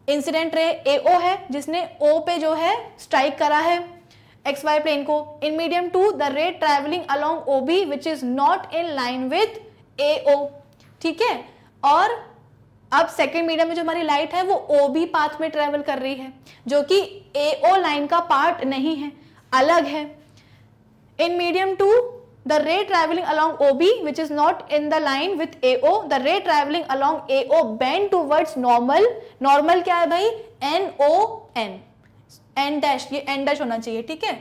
incident ray AO है जिसने ओ पे जो है स्ट्राइक करा है एक्स वाई प्लेन को in medium two the ray travelling along O B which is not in line with A O ठीक है और अब सेकेंड मीडियम में जो हमारी लाइट है वो ओ बी पाथ में ट्रेवल कर रही है जो कि ए ओ लाइन का पार्ट नहीं है अलग है in medium two ray travelling the ray traveling along OB which is not in the line with AO the ray traveling along AO towards normal normal क्या है भाई N O N N dash ये N dash होना चाहिए ठीक है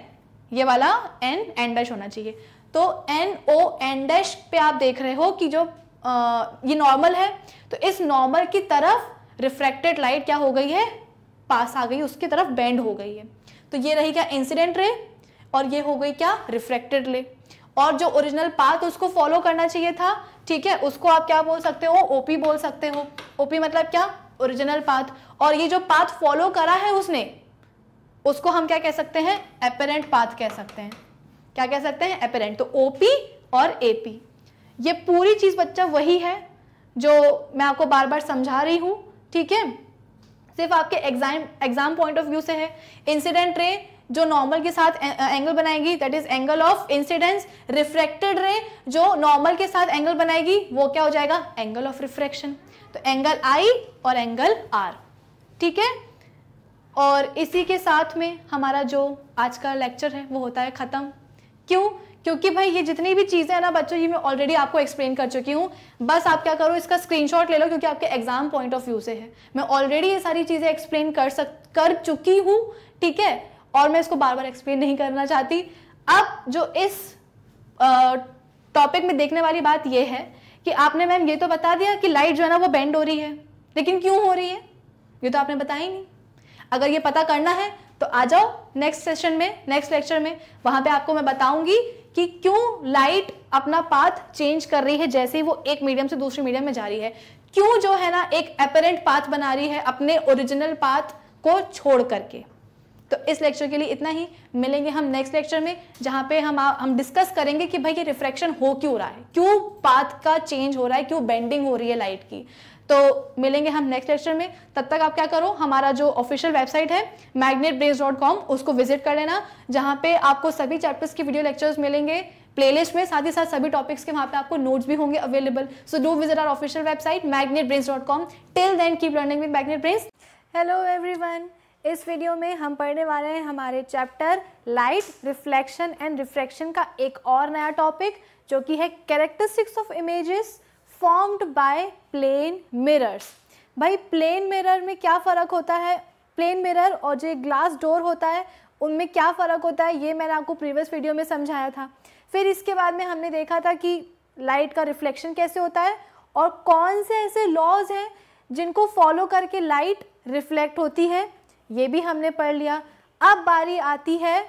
ये वाला एन एन डैश होना चाहिए तो एन ओ एन डैश पे आप देख रहे हो कि जो आ, ये नॉर्मल है तो इस नॉर्मल की तरफ रिफ्रैक्टेड लाइट क्या हो गई है पास आ गई उसकी तरफ बैंड हो गई है तो ये रही क्या इंसिडेंट रे और ये हो गई क्या रिफ्रैक्टेड रे और जो ओरिजिनल पाथ उसको फॉलो करना चाहिए था ठीक है उसको आप क्या बोल सकते हो ओपी बोल सकते हो ओपी मतलब क्या ओरिजिनल पाथ और ये जो पाथ फॉलो करा है उसने उसको हम क्या कह सकते हैं एपेरेंट पाथ कह सकते हैं क्या कह सकते हैं एपेरेंट तो ओपी और एपी ये पूरी चीज़ बच्चा वही है जो मैं आपको बार बार समझा रही हूं ठीक है सिर्फ आपके exam exam point of view से है इंसिडेंट रे जो नॉर्मल के साथ एंगल बनाएगी that is angle of incidence refracted ray जो नॉर्मल के साथ एंगल बनाएगी वो क्या हो जाएगा एंगल ऑफ रिफ्रेक्शन तो एंगल आई और एंगल आर ठीक है और इसी के साथ में हमारा जो आज का लेक्चर है वो होता है ख़त्म क्यों क्योंकि भाई ये जितनी भी चीज़ें हैं ना बच्चों ये मैं ऑलरेडी आपको एक्सप्लेन कर चुकी हूँ बस आप क्या करो इसका स्क्रीनशॉट ले लो क्योंकि आपके एग्जाम पॉइंट ऑफ व्यू से है मैं ऑलरेडी ये सारी चीज़ें एक्सप्लेन कर सक कर चुकी हूँ ठीक है और मैं इसको बार बार एक्सप्लेन नहीं करना चाहती अब जो इस टॉपिक में देखने वाली बात यह है कि आपने मैम ये तो बता दिया कि लाइट जो है ना वो बेंड हो रही है लेकिन क्यों हो रही है ये तो आपने बताया ही नहीं अगर ये पता करना है तो आ जाओ नेक्स्ट सेशन में नेक्स्ट लेक्चर में वहां पे आपको मैं बताऊंगी कि क्यों लाइट अपना पाथ चेंज कर रही है जैसे ही वो एक मीडियम से दूसरे मीडियम में जा रही है क्यों जो है ना एक अपेरेंट पाथ बना रही है अपने ओरिजिनल पाथ को छोड़ करके तो इस लेक्चर के लिए इतना ही मिलेंगे हम नेक्स्ट लेक्चर में जहाँ पे हम हम डिस्कस करेंगे कि भाई ये रिफ्रैक्शन हो क्यों रहा है क्यों पाथ का चेंज हो रहा है क्यों बेंडिंग हो रही है लाइट की तो मिलेंगे हम नेक्स्ट लेक्चर में तब तक आप क्या करो हमारा जो ऑफिशियल वेबसाइट है मैग्नेट डॉट कॉम उसको विजिट कर लेना जहाँ पे आपको सभी चैप्टर्स की वीडियो लेक्चर्स मिलेंगे प्लेलिस्ट में साथ ही साथ सभी टॉपिक्स के वहाँ पे आपको नोट्स भी होंगे available so do visit our official website Magnet Brains dot com till then keep learning with Magnet hello everyone इस वीडियो में हम पढ़ने वाले हैं हमारे chapter light reflection and refraction का एक और नया टॉपिक जो कि है characteristics of images formed by plane mirrors भाई प्लेन मिरर में क्या फ़र्क होता है प्लेन मिरर और जो ग्लास डोर होता है उनमें क्या फ़र्क होता है ये मैंने आपको प्रीवियस वीडियो में समझाया था फिर इसके बाद में हमने देखा था कि लाइट का रिफ्लेक्शन कैसे होता है और कौन से ऐसे लॉज हैं जिनको फॉलो करके लाइट रिफ्लेक्ट होती है ये भी हमने पढ़ लिया अब बारी आती है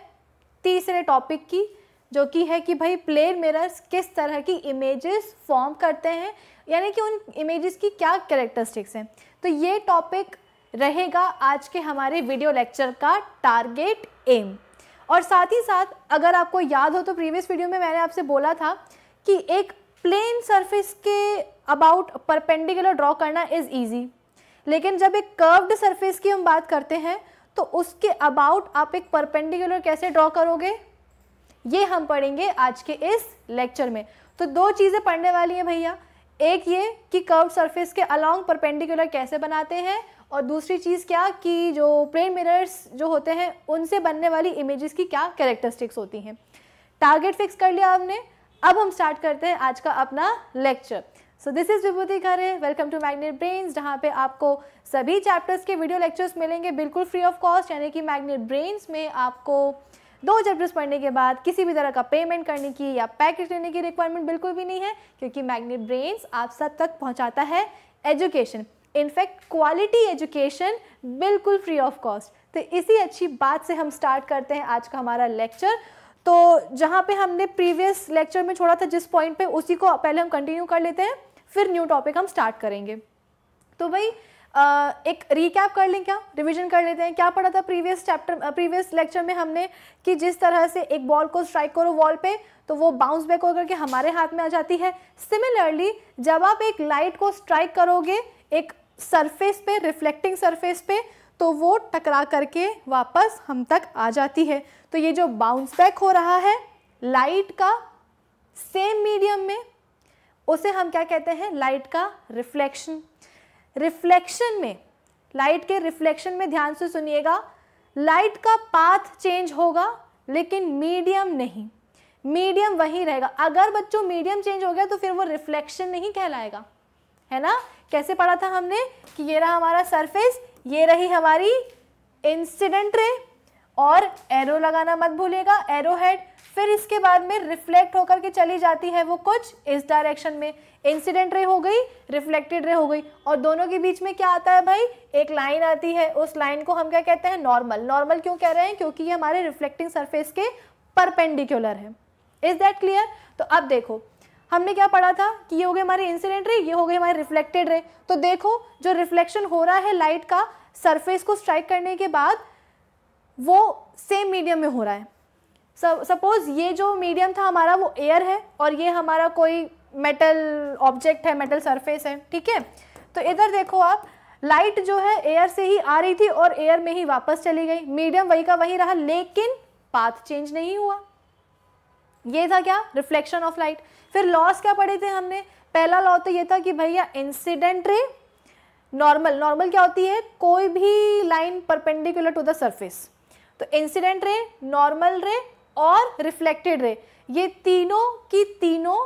तीसरे टॉपिक की जो कि है कि भाई प्लेन मिरर्स किस तरह की इमेजेस फॉर्म करते हैं यानी कि उन इमेजेस की क्या करेक्टरिस्टिक्स हैं तो ये टॉपिक रहेगा आज के हमारे वीडियो लेक्चर का टारगेट एम और साथ ही साथ अगर आपको याद हो तो प्रीवियस वीडियो में मैंने आपसे बोला था कि एक प्लेन सरफेस के अबाउट परपेंडिकुलर ड्रॉ करना इज़ ईजी लेकिन जब एक कर्व्ड सरफेस की हम बात करते हैं तो उसके अबाउट आप एक परपेंडिकुलर कैसे ड्रॉ करोगे ये हम पढ़ेंगे आज के इस लेक्चर में तो दो चीज़ें पढ़ने वाली हैं भैया एक ये कि कर्व सरफेस के अलॉन्ग परपेंडिकुलर कैसे बनाते हैं और दूसरी चीज़ क्या कि जो प्लेन मिरर्स जो होते हैं उनसे बनने वाली इमेजेस की क्या कैरेक्टरिस्टिक्स होती हैं टारगेट फिक्स कर लिया आपने अब हम स्टार्ट करते हैं आज का अपना lecture so this is Vibhuti Khare welcome to magnet brains जहाँ पे आपको सभी चैप्टर्स के वीडियो लेक्चर्स मिलेंगे बिल्कुल फ्री ऑफ कॉस्ट यानी कि मैग्नेट ब्रेन्स में आपको दो चैप्टर्स पढ़ने के बाद किसी भी तरह का पेमेंट करने की या पैकेज लेने की रिक्वायरमेंट बिल्कुल भी नहीं है क्योंकि मैग्नेट ब्रेन्स आप सब तक पहुँचाता है एजुकेशन इनफैक्ट क्वालिटी एजुकेशन बिल्कुल फ्री ऑफ कॉस्ट तो इसी अच्छी बात से हम स्टार्ट करते हैं आज का हमारा लेक्चर तो जहाँ पे हमने प्रीवियस लेक्चर में छोड़ा था जिस पॉइंट पे उसी को पहले हम कंटिन्यू कर लेते हैं फिर न्यू टॉपिक हम स्टार्ट करेंगे तो भाई एक रिकैप कर लें क्या रिवीजन कर लेते हैं क्या पढ़ा था प्रीवियस चैप्टर प्रीवियस लेक्चर में हमने कि जिस तरह से एक बॉल को स्ट्राइक करो वॉल पे तो वो बाउंस बैक होकर के हमारे हाथ में आ जाती है सिमिलरली जब आप एक लाइट को स्ट्राइक करोगे एक सरफेस पे रिफ्लेक्टिंग सरफेस पे तो वो टकरा करके वापस हम तक आ जाती है तो ये जो बाउंस बैक हो रहा है लाइट का सेम मीडियम में उसे हम क्या कहते हैं लाइट का रिफ्लेक्शन रिफ्लेक्शन में लाइट के रिफ्लेक्शन में ध्यान से सुनिएगा लाइट का पाथ चेंज होगा लेकिन मीडियम नहीं मीडियम वही रहेगा अगर बच्चों मीडियम चेंज हो गया तो फिर वो रिफ्लेक्शन नहीं कहलाएगा है ना कैसे पढ़ा था हमने कि ये रहा हमारा सरफेस ये रही हमारी इंसिडेंट रे और एरो लगाना मत भूलिएगा एरो हेड फिर इसके बाद में रिफ्लेक्ट होकर के चली जाती है वो कुछ इस डायरेक्शन में इंसिडेंट रे हो गई रिफ्लेक्टेड रे हो गई और दोनों के बीच में क्या आता है भाई एक लाइन आती है उस लाइन को हम क्या कहते हैं नॉर्मल नॉर्मल क्यों कह रहे हैं क्योंकि ये हमारे रिफ्लेक्टिंग सरफेस के परपेंडिकुलर है इज दैट क्लियर तो अब देखो हमने क्या पढ़ा था कि ये हो गए हमारे इंसिडेंट रे ये हो गए हमारे रिफ्लेक्टेड रे तो देखो जो रिफ्लेक्शन हो रहा है लाइट का सरफेस को स्ट्राइक करने के बाद वो सेम मीडियम में हो रहा है सपोज ये जो मीडियम था हमारा वो एयर है और ये हमारा कोई मेटल ऑब्जेक्ट है मेटल सरफेस है ठीक है तो इधर देखो आप लाइट जो है एयर से ही आ रही थी और एयर में ही वापस चली गई मीडियम वही का वही रहा लेकिन पाथ चेंज नहीं हुआ ये था क्या रिफ्लेक्शन ऑफ लाइट फिर लॉस क्या पढ़े थे हमने पहला लॉ तो ये था कि भैया इंसिडेंट रे नॉर्मल नॉर्मल क्या होती है कोई भी line perpendicular to the surface तो इंसिडेंट रे नॉर्मल रे और रिफ्लेक्टेड रे ये तीनों की तीनों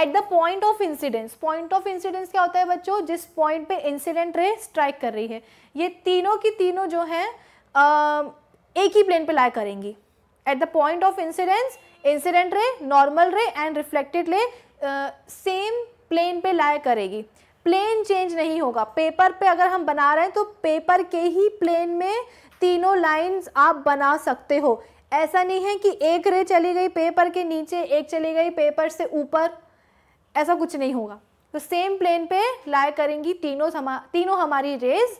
at the point of incidence point of incidence क्या होता है बच्चों जिस पॉइंट पे इंसिडेंट रे स्ट्राइक कर रही है ये तीनों की तीनों जो हैं एक ही प्लेन पे लाया करेंगी at the point of incidence incident ray normal ray and reflected ray same plane पे लाया करेगी प्लेन चेंज नहीं होगा पेपर पे अगर हम बना रहे हैं तो पेपर के ही प्लेन में तीनों लाइंस आप बना सकते हो ऐसा नहीं है कि एक रे चली गई पेपर के नीचे एक चली गई पेपर से ऊपर ऐसा कुछ नहीं होगा तो सेम प्लेन पे लाई करेंगी तीनों हमा तीनों हमारी rays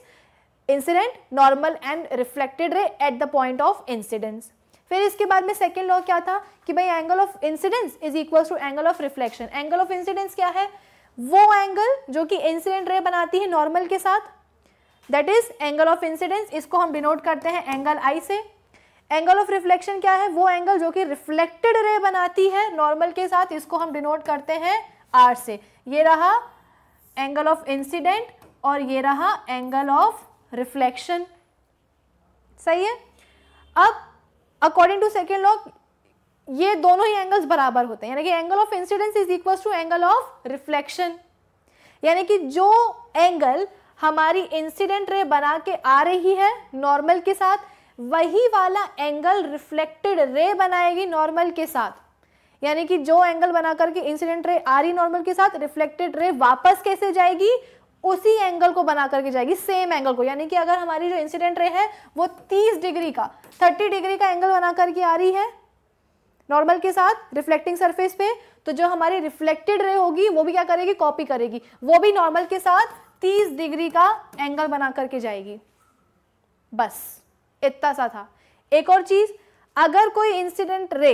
incident normal and reflected ray at the point of incidence फिर इसके बाद में सेकेंड लॉ क्या था कि भाई angle of incidence is equal to angle of reflection angle of incidence क्या है वो एंगल जो कि इंसिडेंट रे बनाती है नॉर्मल के साथ that is angle of incidence इसको हम डिनोट करते हैं एंगल आई से एंगल ऑफ रिफ्लेक्शन क्या है वो एंगल जो कि रिफ्लेक्टेड रे बनाती है नॉर्मल के साथ इसको हम डिनोट करते हैं आर से ये रहा एंगल ऑफ इंसिडेंट और ये रहा एंगल ऑफ रिफ्लेक्शन सही है अब अकॉर्डिंग टू सेकेंड लॉ ये दोनों ही एंगल्स बराबर होते हैं यानी कि angle of incidence is equal to angle of reflection यानी कि जो एंगल हमारी इंसिडेंट रे बना के आ रही है नॉर्मल के साथ वही वाला एंगल रिफ्लेक्टेड रे बनाएगी नॉर्मल के साथ यानी कि जो एंगल बना करके इंसिडेंट रे आ रही नॉर्मल के साथ रिफ्लेक्टेड रे वापस कैसे जाएगी उसी एंगल को बना करके जाएगी सेम एंगल को यानी कि अगर हमारी जो इंसिडेंट रे है वो 30 डिग्री का 30 डिग्री का एंगल बना करके आ रही है नॉर्मल के साथ रिफ्लेक्टिंग सरफेस पे तो जो हमारी रिफ्लेक्टेड रे होगी वो भी क्या करेगी कॉपी करेगी वो भी नॉर्मल के साथ 30 डिग्री का एंगल बना करके जाएगी बस इतना सा था एक और चीज अगर कोई इंसिडेंट रे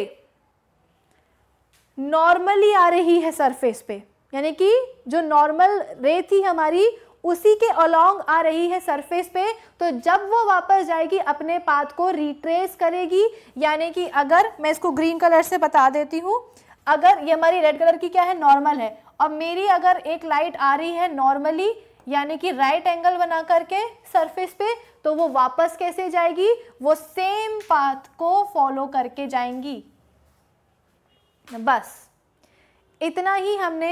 नॉर्मली आ रही है सरफेस पे यानी कि जो नॉर्मल रे थी हमारी उसी के अलोंग आ रही है सरफेस पे तो जब वो वापस जाएगी अपने पाथ को रिट्रेस करेगी यानी कि अगर मैं इसको ग्रीन कलर से बता देती हूँ अगर ये हमारी रेड कलर की क्या है नॉर्मल है और मेरी अगर एक लाइट आ रही है नॉर्मली यानी कि राइट एंगल बना करके सरफेस पे तो वो वापस कैसे जाएगी वो सेम पाथ को फॉलो करके जाएंगी बस इतना ही हमने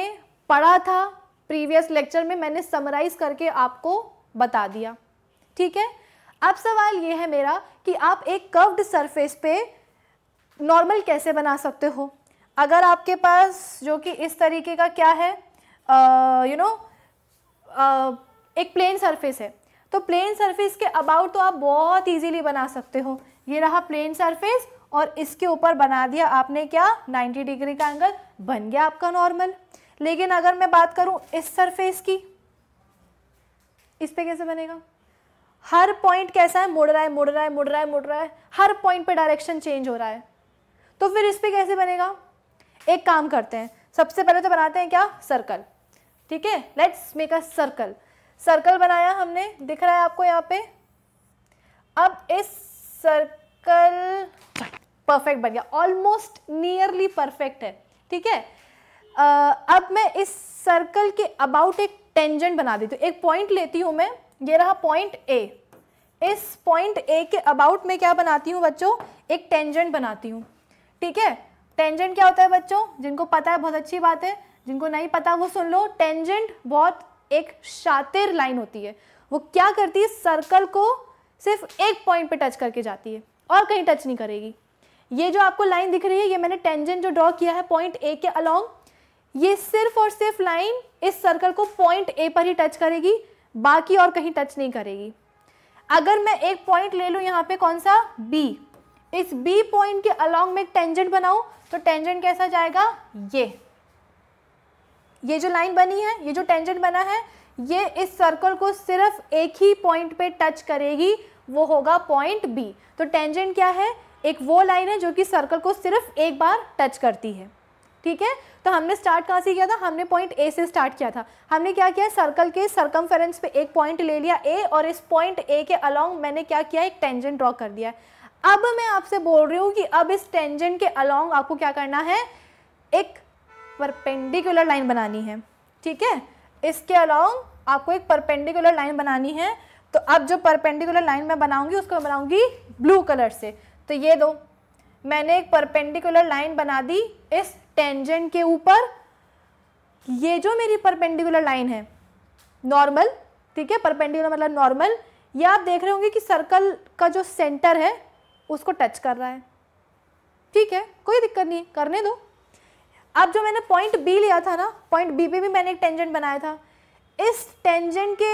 पढ़ा था प्रीवियस लेक्चर में मैंने समराइज करके आपको बता दिया ठीक है अब सवाल ये है मेरा कि आप एक कर्व्ड सरफेस पे नॉर्मल कैसे बना सकते हो अगर आपके पास जो कि इस तरीके का क्या है यू नो you know, एक प्लेन सरफेस है तो प्लेन सरफेस के अबाउट तो आप बहुत इजीली बना सकते हो ये रहा प्लेन सरफेस और इसके ऊपर बना दिया आपने क्या 90 डिग्री का एंगल बन गया आपका नॉर्मल लेकिन अगर मैं बात करूं इस सरफेस की इस पे कैसे बनेगा हर पॉइंट कैसा है मुड़ रहा है मुड़ रहा है मुड़ रहा है मुड़ रहा है हर पॉइंट पे डायरेक्शन चेंज हो रहा है तो फिर इस पर कैसे बनेगा एक काम करते हैं सबसे पहले तो बनाते हैं क्या सर्कल ठीक है let's make a circle circle बनाया हमने दिख रहा है आपको यहाँ पे अब इस सर्कल परफेक्ट बन गया ऑलमोस्ट नियरली परफेक्ट है ठीक है अब मैं इस सर्कल के अबाउट एक टेंजेंट बना देती हूँ एक पॉइंट लेती हूँ मैं ये रहा पॉइंट ए इस पॉइंट ए के अबाउट में क्या बनाती हूँ बच्चों एक टेंजेंट बनाती हूँ ठीक है टेंजेंट क्या होता है बच्चों जिनको पता है बहुत अच्छी बात है जिनको नहीं पता वो सुन लो टेंजेंट बहुत एक शातिर लाइन होती है वो क्या करती है सर्कल को सिर्फ एक पॉइंट पे टच करके जाती है और कहीं टच नहीं करेगी ये जो आपको लाइन दिख रही है ये मैंने टेंजेंट जो ड्रॉ किया है पॉइंट ए के अलॉन्ग ये सिर्फ और सिर्फ लाइन इस सर्कल को पॉइंट ए पर ही टच करेगी बाकी और कहीं टच नहीं करेगी अगर मैं एक पॉइंट ले लूँ यहाँ पे कौन सा बी इस बी पॉइंट के अलॉन्ग में एक टेंजेंट बनाऊँ तो टेंजेंट कैसा जाएगा ये ये जो लाइन बनी है ये जो टेंजेंट बना है ये इस सर्कल को सिर्फ एक ही पॉइंट पे टच करेगी वो होगा पॉइंट बी तो टेंजेंट क्या है एक वो लाइन है जो कि सर्कल को सिर्फ एक बार टच करती है ठीक है तो हमने स्टार्ट कहाँ से किया था हमने पॉइंट ए से स्टार्ट किया था हमने क्या किया सर्कल के सर्कम पे एक पॉइंट ले लिया ए और इस पॉइंट ए के अलॉन्ग मैंने क्या किया एक टेंजेंट ड्रॉ कर दिया अब मैं आपसे बोल रही हूँ कि अब इस टेंजेंट के अलॉन्ग आपको क्या करना है एक परपेंडिकुलर लाइन बनानी है ठीक है इसके अलॉन्ग आपको एक परपेंडिकुलर लाइन बनानी है तो अब जो परपेंडिकुलर लाइन मैं बनाऊंगी उसको बनाऊंगी ब्लू कलर से तो ये दो मैंने एक परपेंडिकुलर लाइन बना दी इस टेंजेंट के ऊपर ये जो मेरी परपेंडिकुलर लाइन है नॉर्मल ठीक है परपेंडिकुलर मतलब नॉर्मल ये आप देख रहे होंगे कि सर्कल का जो सेंटर है उसको टच कर रहा है ठीक है कोई दिक्कत नहीं करने दो अब जो मैंने पॉइंट बी लिया था ना पॉइंट बी पे भी मैंने एक टेंजेंट बनाया था इस टेंजेंट के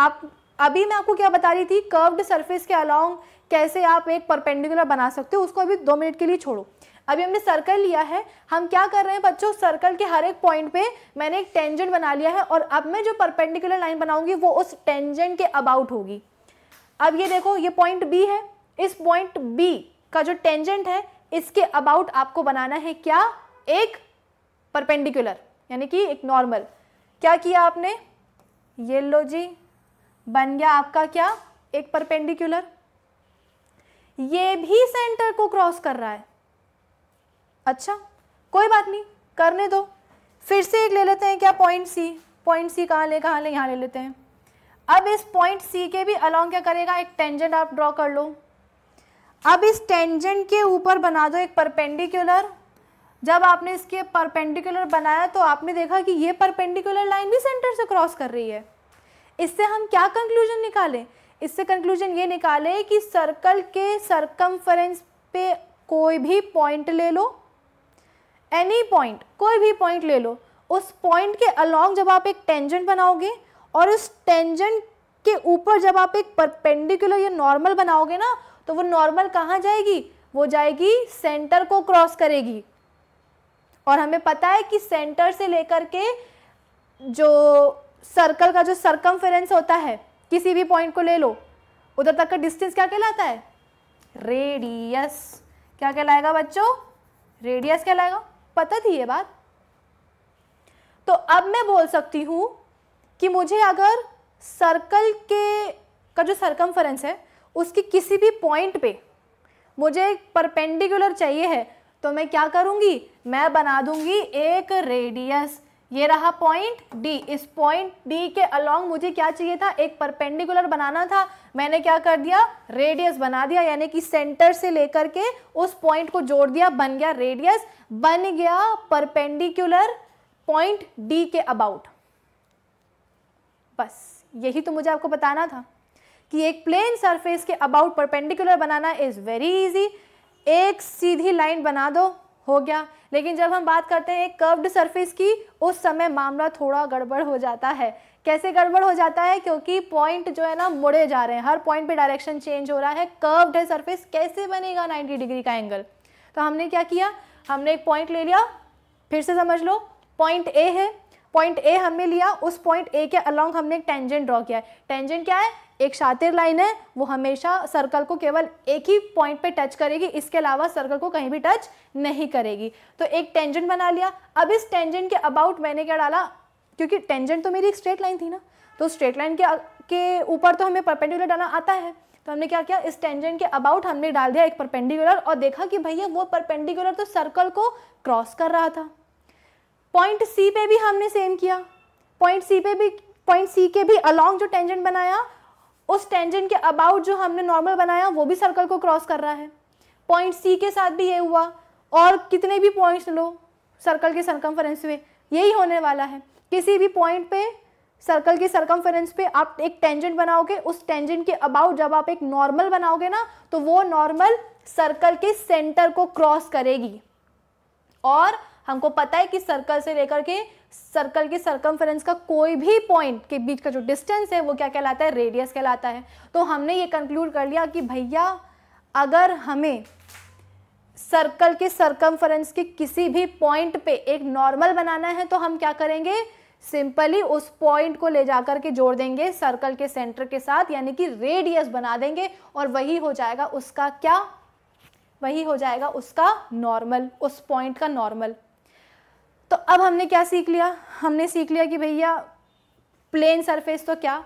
आप अभी मैं आपको क्या बता रही थी कर्व्ड सरफेस के अलॉन्ग कैसे आप एक परपेंडिकुलर बना सकते हो उसको अभी दो मिनट के लिए छोड़ो अभी हमने सर्कल लिया है हम क्या कर रहे हैं बच्चों सर्कल के हर एक पॉइंट पे मैंने एक टेंजेंट बना लिया है और अब मैं जो परपेंडिकुलर लाइन बनाऊंगी वो उस टेंजेंट के अबाउट होगी अब ये देखो ये पॉइंट बी है इस पॉइंट बी का जो टेंजेंट है इसके अबाउट आपको बनाना है क्या एक परपेंडिकुलर यानी कि एक नॉर्मल क्या किया आपने ये लो जी बन गया आपका क्या एक परपेंडिकुलर ये भी सेंटर को क्रॉस कर रहा है अच्छा कोई बात नहीं करने दो फिर से एक ले लेते हैं क्या पॉइंट सी पॉइंट सी कहाँ ले कहाँ ले यहाँ ले लेते हैं अब इस पॉइंट सी के भी अलॉन्ग क्या करेगा एक टेंजेंट आप ड्रॉ कर लो अब इस टेंजेंट के ऊपर बना दो एक परपेंडिकुलर जब आपने इसके परपेंडिकुलर बनाया तो आपने देखा कि ये परपेंडिकुलर लाइन भी सेंटर से क्रॉस कर रही है इससे हम क्या कंक्लूजन निकालें इससे कंक्लूजन ये निकालें कि सर्कल के सरकमफरेंस पे कोई भी पॉइंट ले लो एनी पॉइंट कोई भी पॉइंट ले लो उस पॉइंट के अलॉन्ग जब आप एक टेंजेंट बनाओगे और उस टेंजेंट के ऊपर जब आप एक परपेंडिकुलर या नॉर्मल बनाओगे ना तो वो नॉर्मल कहाँ जाएगी वो जाएगी सेंटर को क्रॉस करेगी और हमें पता है कि सेंटर से लेकर के जो सर्कल का जो सरकम होता है किसी भी पॉइंट को ले लो उधर तक का डिस्टेंस क्या कहलाता है रेडियस क्या कहलाएगा बच्चों रेडियस कहलाएगा पता थी ये बात तो अब मैं बोल सकती हूँ कि मुझे अगर सर्कल के का जो सरकम है उसकी किसी भी पॉइंट पे मुझे एक परपेंडिकुलर चाहिए है तो मैं क्या करूंगी मैं बना दूंगी एक रेडियस ये रहा पॉइंट डी इस पॉइंट डी के अलोंग मुझे क्या चाहिए था एक परपेंडिकुलर बनाना था मैंने क्या कर दिया रेडियस बना दिया यानी कि सेंटर से लेकर के उस पॉइंट को जोड़ दिया बन गया रेडियस बन गया परपेंडिकुलर पॉइंट डी के अबाउट बस यही तो मुझे आपको बताना था कि एक प्लेन सरफेस के अबाउट परपेंडिकुलर बनाना इज़ वेरी इजी एक सीधी लाइन बना दो हो गया लेकिन जब हम बात करते हैं एक कर्व्ड सरफेस की उस समय मामला थोड़ा गड़बड़ हो जाता है कैसे गड़बड़ हो जाता है क्योंकि पॉइंट जो है ना मुड़े जा रहे हैं हर पॉइंट पे डायरेक्शन चेंज हो रहा है कर्व्ड है सरफेस कैसे बनेगा 90 डिग्री का एंगल तो हमने क्या किया हमने एक पॉइंट ले लिया फिर से समझ लो पॉइंट ए है पॉइंट ए हमने लिया उस पॉइंट ए के अलॉन्ग हमने एक टेंजेंट ड्रॉ किया टेंजेंट क्या है एक शातिर लाइन है वो हमेशा सर्कल को केवल एक ही पॉइंट पे टच करेगी इसके अलावा सर्कल को कहीं भी टच नहीं करेगी तो एक टेंजेंट बना लिया अब इस टेंजेंट के अबाउट मैंने क्या डाला क्योंकि टेंजेंट तो मेरी एक स्ट्रेट लाइन थी ना तो स्ट्रेट लाइन के के ऊपर तो हमें परपेंडिकुलर डालना आता है तो हमने क्या किया इस टेंजेंट के अबाउट हमने डाल दिया एक परपेंडिकुलर और देखा कि भैया वो परपेंडिकुलर तो सर्कल को क्रॉस कर रहा था पॉइंट सी पे भी हमने सेम किया पॉइंट सी पे भी पॉइंट सी के भी अलॉन्ग जो टेंजेंट बनाया उस टेंजेंट के अबाउट जो हमने नॉर्मल बनाया वो भी सर्कल को क्रॉस कर रहा है पॉइंट सी के साथ भी ये हुआ और कितने भी पॉइंट्स लो सर्कल के सरकम में यही होने वाला है किसी भी पॉइंट पे सर्कल के सरकम पे आप एक टेंजेंट बनाओगे उस टेंजेंट के अबाउट जब आप एक नॉर्मल बनाओगे ना तो वो नॉर्मल सर्कल के सेंटर को क्रॉस करेगी और हमको पता है कि सर्कल से लेकर के सर्कल की सर्कमफेरेंस का कोई भी पॉइंट के बीच का जो डिस्टेंस है वो क्या कहलाता है रेडियस कहलाता है तो हमने ये कंक्लूड कर लिया कि भैया अगर हमें सर्कल के सर्कमफेरेंस के किसी भी पॉइंट पे एक नॉर्मल बनाना है तो हम क्या करेंगे सिंपली उस पॉइंट को ले जाकर के जोड़ देंगे सर्कल के सेंटर के साथ यानी कि रेडियस बना देंगे और वही हो जाएगा उसका क्या वही हो जाएगा उसका नॉर्मल उस पॉइंट का नॉर्मल तो अब हमने क्या सीख लिया हमने सीख लिया कि भैया प्लेन सरफेस तो क्या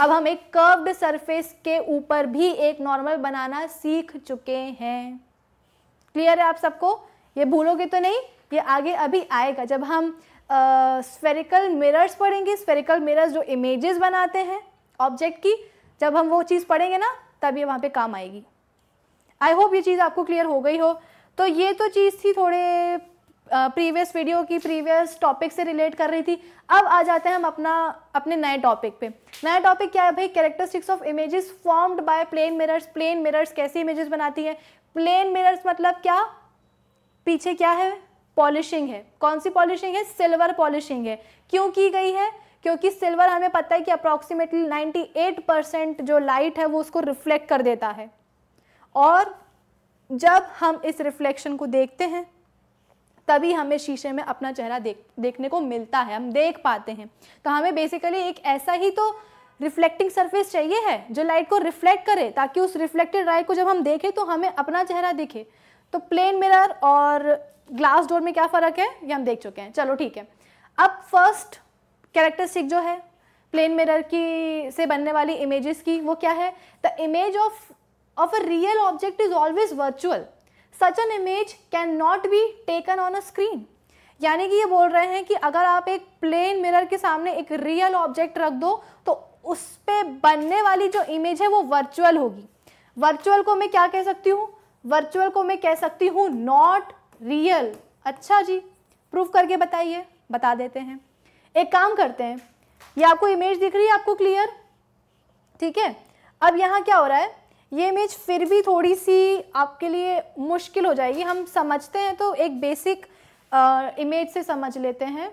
अब हम एक कर्व्ड सरफेस के ऊपर भी एक नॉर्मल बनाना सीख चुके हैं क्लियर है आप सबको ये भूलोगे तो नहीं ये आगे अभी आएगा जब हम स्फेरिकल मिरर्स पढ़ेंगे स्फेरिकल मिरर्स जो इमेजेस बनाते हैं ऑब्जेक्ट की जब हम वो चीज़ पढ़ेंगे ना तब ये वहाँ पे काम आएगी आई होप ये चीज़ आपको क्लियर हो गई हो तो ये तो चीज़ थी थोड़े प्रीवियस वीडियो की प्रीवियस टॉपिक से रिलेट कर रही थी अब आ जाते हैं हम अपना अपने नए टॉपिक पे नया टॉपिक क्या है भाई characteristics of images formed by plane mirrors plane mirrors कैसी इमेजेस बनाती हैं प्लेन मिरर्स मतलब क्या पीछे क्या है पॉलिशिंग है कौन सी पॉलिशिंग है सिल्वर पॉलिशिंग है क्यों की गई है क्योंकि सिल्वर हमें पता है कि अप्रॉक्सीमेटली नाइन्टी परसेंट जो लाइट है वो उसको रिफ्लेक्ट कर देता है और जब हम इस रिफ्लेक्शन को देखते हैं तभी हमें शीशे में अपना चेहरा देख देखने को मिलता है हम देख पाते हैं तो हमें बेसिकली एक ऐसा ही तो रिफ्लेक्टिंग सरफेस चाहिए है जो लाइट को रिफ्लेक्ट करे ताकि उस रिफ्लेक्टेड लाइट को जब हम देखें तो हमें अपना चेहरा दिखे तो प्लेन मिरर और ग्लास डोर में क्या फ़र्क है ये हम देख चुके हैं चलो ठीक है अब फर्स्ट कैरेक्टरिस्टिक जो है प्लेन मिरर की से बनने वाली इमेजेस की वो क्या है the image of of a real object is always virtual such an image can not be taken on a screen यानी कि ये बोल रहे हैं कि अगर आप एक प्लेन मिरर के सामने एक रियल ऑब्जेक्ट रख दो तो उस पर बनने वाली जो इमेज है वो वर्चुअल होगी वर्चुअल को मैं क्या कह सकती हूँ वर्चुअल को मैं कह सकती हूँ नॉट रियल अच्छा जी प्रूफ करके बताइए बता देते हैं एक काम करते हैं ये आपको इमेज दिख रही है आपको क्लियर ठीक है अब यहाँ क्या हो रहा है ये इमेज फिर भी थोड़ी सी आपके लिए मुश्किल हो जाएगी हम समझते हैं तो एक बेसिक इमेज से समझ लेते हैं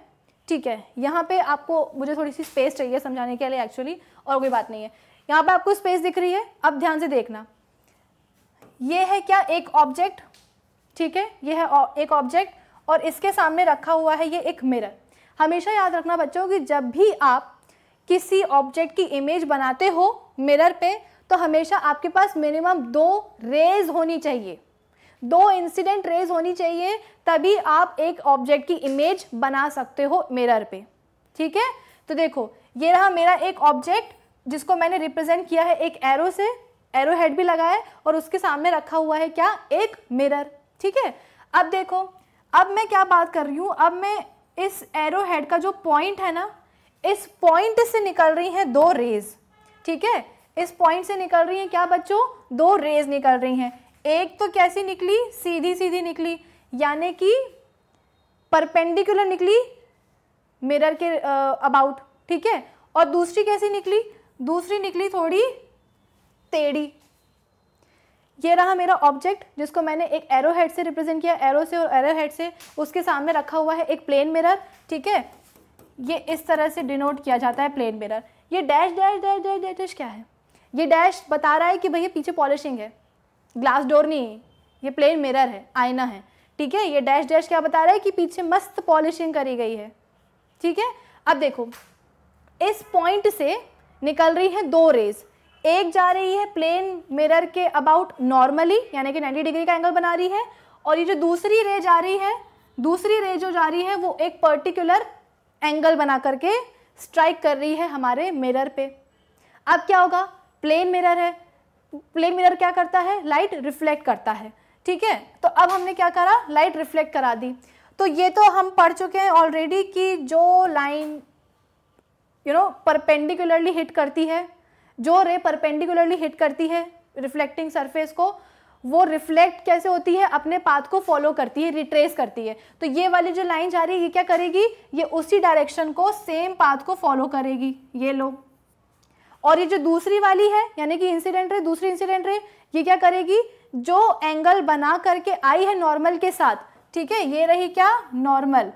ठीक है यहाँ पे आपको मुझे थोड़ी सी स्पेस चाहिए समझाने के लिए एक्चुअली और कोई बात नहीं है यहाँ पे आपको स्पेस दिख रही है अब ध्यान से देखना ये है क्या एक ऑब्जेक्ट ठीक है ये है एक ऑब्जेक्ट और इसके सामने रखा हुआ है ये एक मिरर हमेशा याद रखना बच्चों कि जब भी आप किसी ऑब्जेक्ट की इमेज बनाते हो मिरर पे तो हमेशा आपके पास मिनिमम दो रेज होनी चाहिए दो इंसिडेंट रेज होनी चाहिए तभी आप एक ऑब्जेक्ट की इमेज बना सकते हो मिरर पे ठीक है तो देखो ये रहा मेरा एक ऑब्जेक्ट जिसको मैंने रिप्रेजेंट किया है एक एरो से एरो हेड भी लगा है और उसके सामने रखा हुआ है क्या एक मिरर ठीक है अब देखो अब मैं क्या बात कर रही हूँ अब मैं इस एरो हेड का जो पॉइंट है ना इस पॉइंट से निकल रही हैं दो रेज ठीक है इस पॉइंट से निकल रही हैं क्या बच्चों दो रेज निकल रही हैं एक तो कैसी निकली सीधी सीधी निकली यानी कि परपेंडिकुलर निकली मिरर के अबाउट ठीक है और दूसरी कैसी निकली दूसरी निकली थोड़ी टेढ़ी ये रहा मेरा ऑब्जेक्ट जिसको मैंने एक एरो हेड से रिप्रेजेंट किया एरो से और एरो हेड से उसके सामने रखा हुआ है एक प्लेन मिरर ठीक है ये इस तरह से डिनोट किया जाता है प्लेन मिरर ये dash dash dash dash dash क्या है ये डैश बता रहा है कि भैया पीछे पॉलिशिंग है ग्लास डोर नहीं ये प्लेन मिरर है आईना है ठीक है ये डैश डैश क्या बता रहा है कि पीछे मस्त पॉलिशिंग करी गई है ठीक है अब देखो इस पॉइंट से निकल रही है दो रेज एक जा रही है प्लेन मिरर के अबाउट नॉर्मली यानी कि 90 डिग्री का एंगल बना रही है और ये जो दूसरी रे जा रही है दूसरी रे जो जा रही है वो एक पर्टिकुलर एंगल बना करके स्ट्राइक कर रही है हमारे मिरर पे अब क्या होगा प्लेन मिरर है प्लेन मिरर क्या करता है लाइट रिफ्लेक्ट करता है ठीक है तो अब हमने क्या करा लाइट रिफ्लेक्ट करा दी तो ये तो हम पढ़ चुके हैं ऑलरेडी कि जो लाइन यू नो परपेंडिकुलरली हिट करती है जो रे परपेंडिकुलरली हिट करती है रिफ्लेक्टिंग सरफेस को वो रिफ्लेक्ट कैसे होती है अपने पाथ को फॉलो करती है रिट्रेस करती है तो ये वाली जो लाइन जा रही है ये क्या करेगी ये उसी डायरेक्शन को सेम पाथ को फॉलो करेगी ये लोग और ये जो दूसरी वाली है यानी कि इंसिडेंट रे दूसरी इंसिडेंट रे ये क्या करेगी जो एंगल बना करके आई है नॉर्मल के साथ ठीक है ये रही क्या नॉर्मल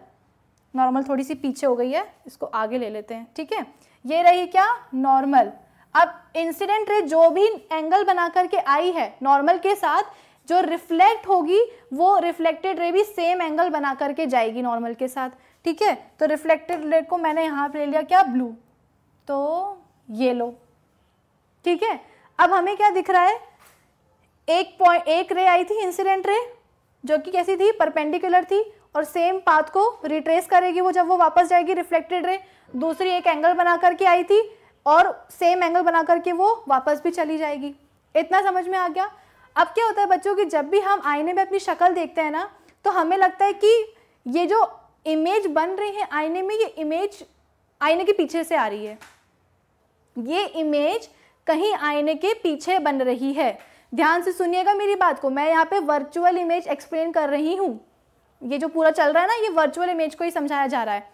नॉर्मल थोड़ी सी पीछे हो गई है इसको आगे ले लेते हैं ठीक है ये रही क्या नॉर्मल अब इंसिडेंट रे जो भी एंगल बना करके आई है नॉर्मल के साथ जो रिफ्लेक्ट होगी वो रिफ्लेक्टेड रे भी सेम एंगल बना करके जाएगी नॉर्मल के साथ ठीक है तो रिफ्लेक्टेड रे को मैंने यहाँ पर ले लिया क्या ब्लू तो ये लो ठीक है अब हमें क्या दिख रहा है एक पॉइंट एक रे आई थी इंसिडेंट रे जो कि कैसी थी परपेंडिकुलर थी और सेम पाथ को रिट्रेस करेगी वो जब वो वापस जाएगी रिफ्लेक्टेड रे दूसरी एक एंगल बना करके आई थी और सेम एंगल बना करके वो वापस भी चली जाएगी इतना समझ में आ गया अब क्या होता है बच्चों कि जब भी हम आईने में अपनी शक्ल देखते हैं ना तो हमें लगता है कि ये जो इमेज बन रही है आईने में ये इमेज आईने के पीछे से आ रही है ये इमेज कहीं आईने के पीछे बन रही है ध्यान से सुनिएगा मेरी बात को मैं यहाँ पे वर्चुअल इमेज एक्सप्लेन कर रही हूँ ये जो पूरा चल रहा है ना ये वर्चुअल इमेज को ही समझाया जा रहा है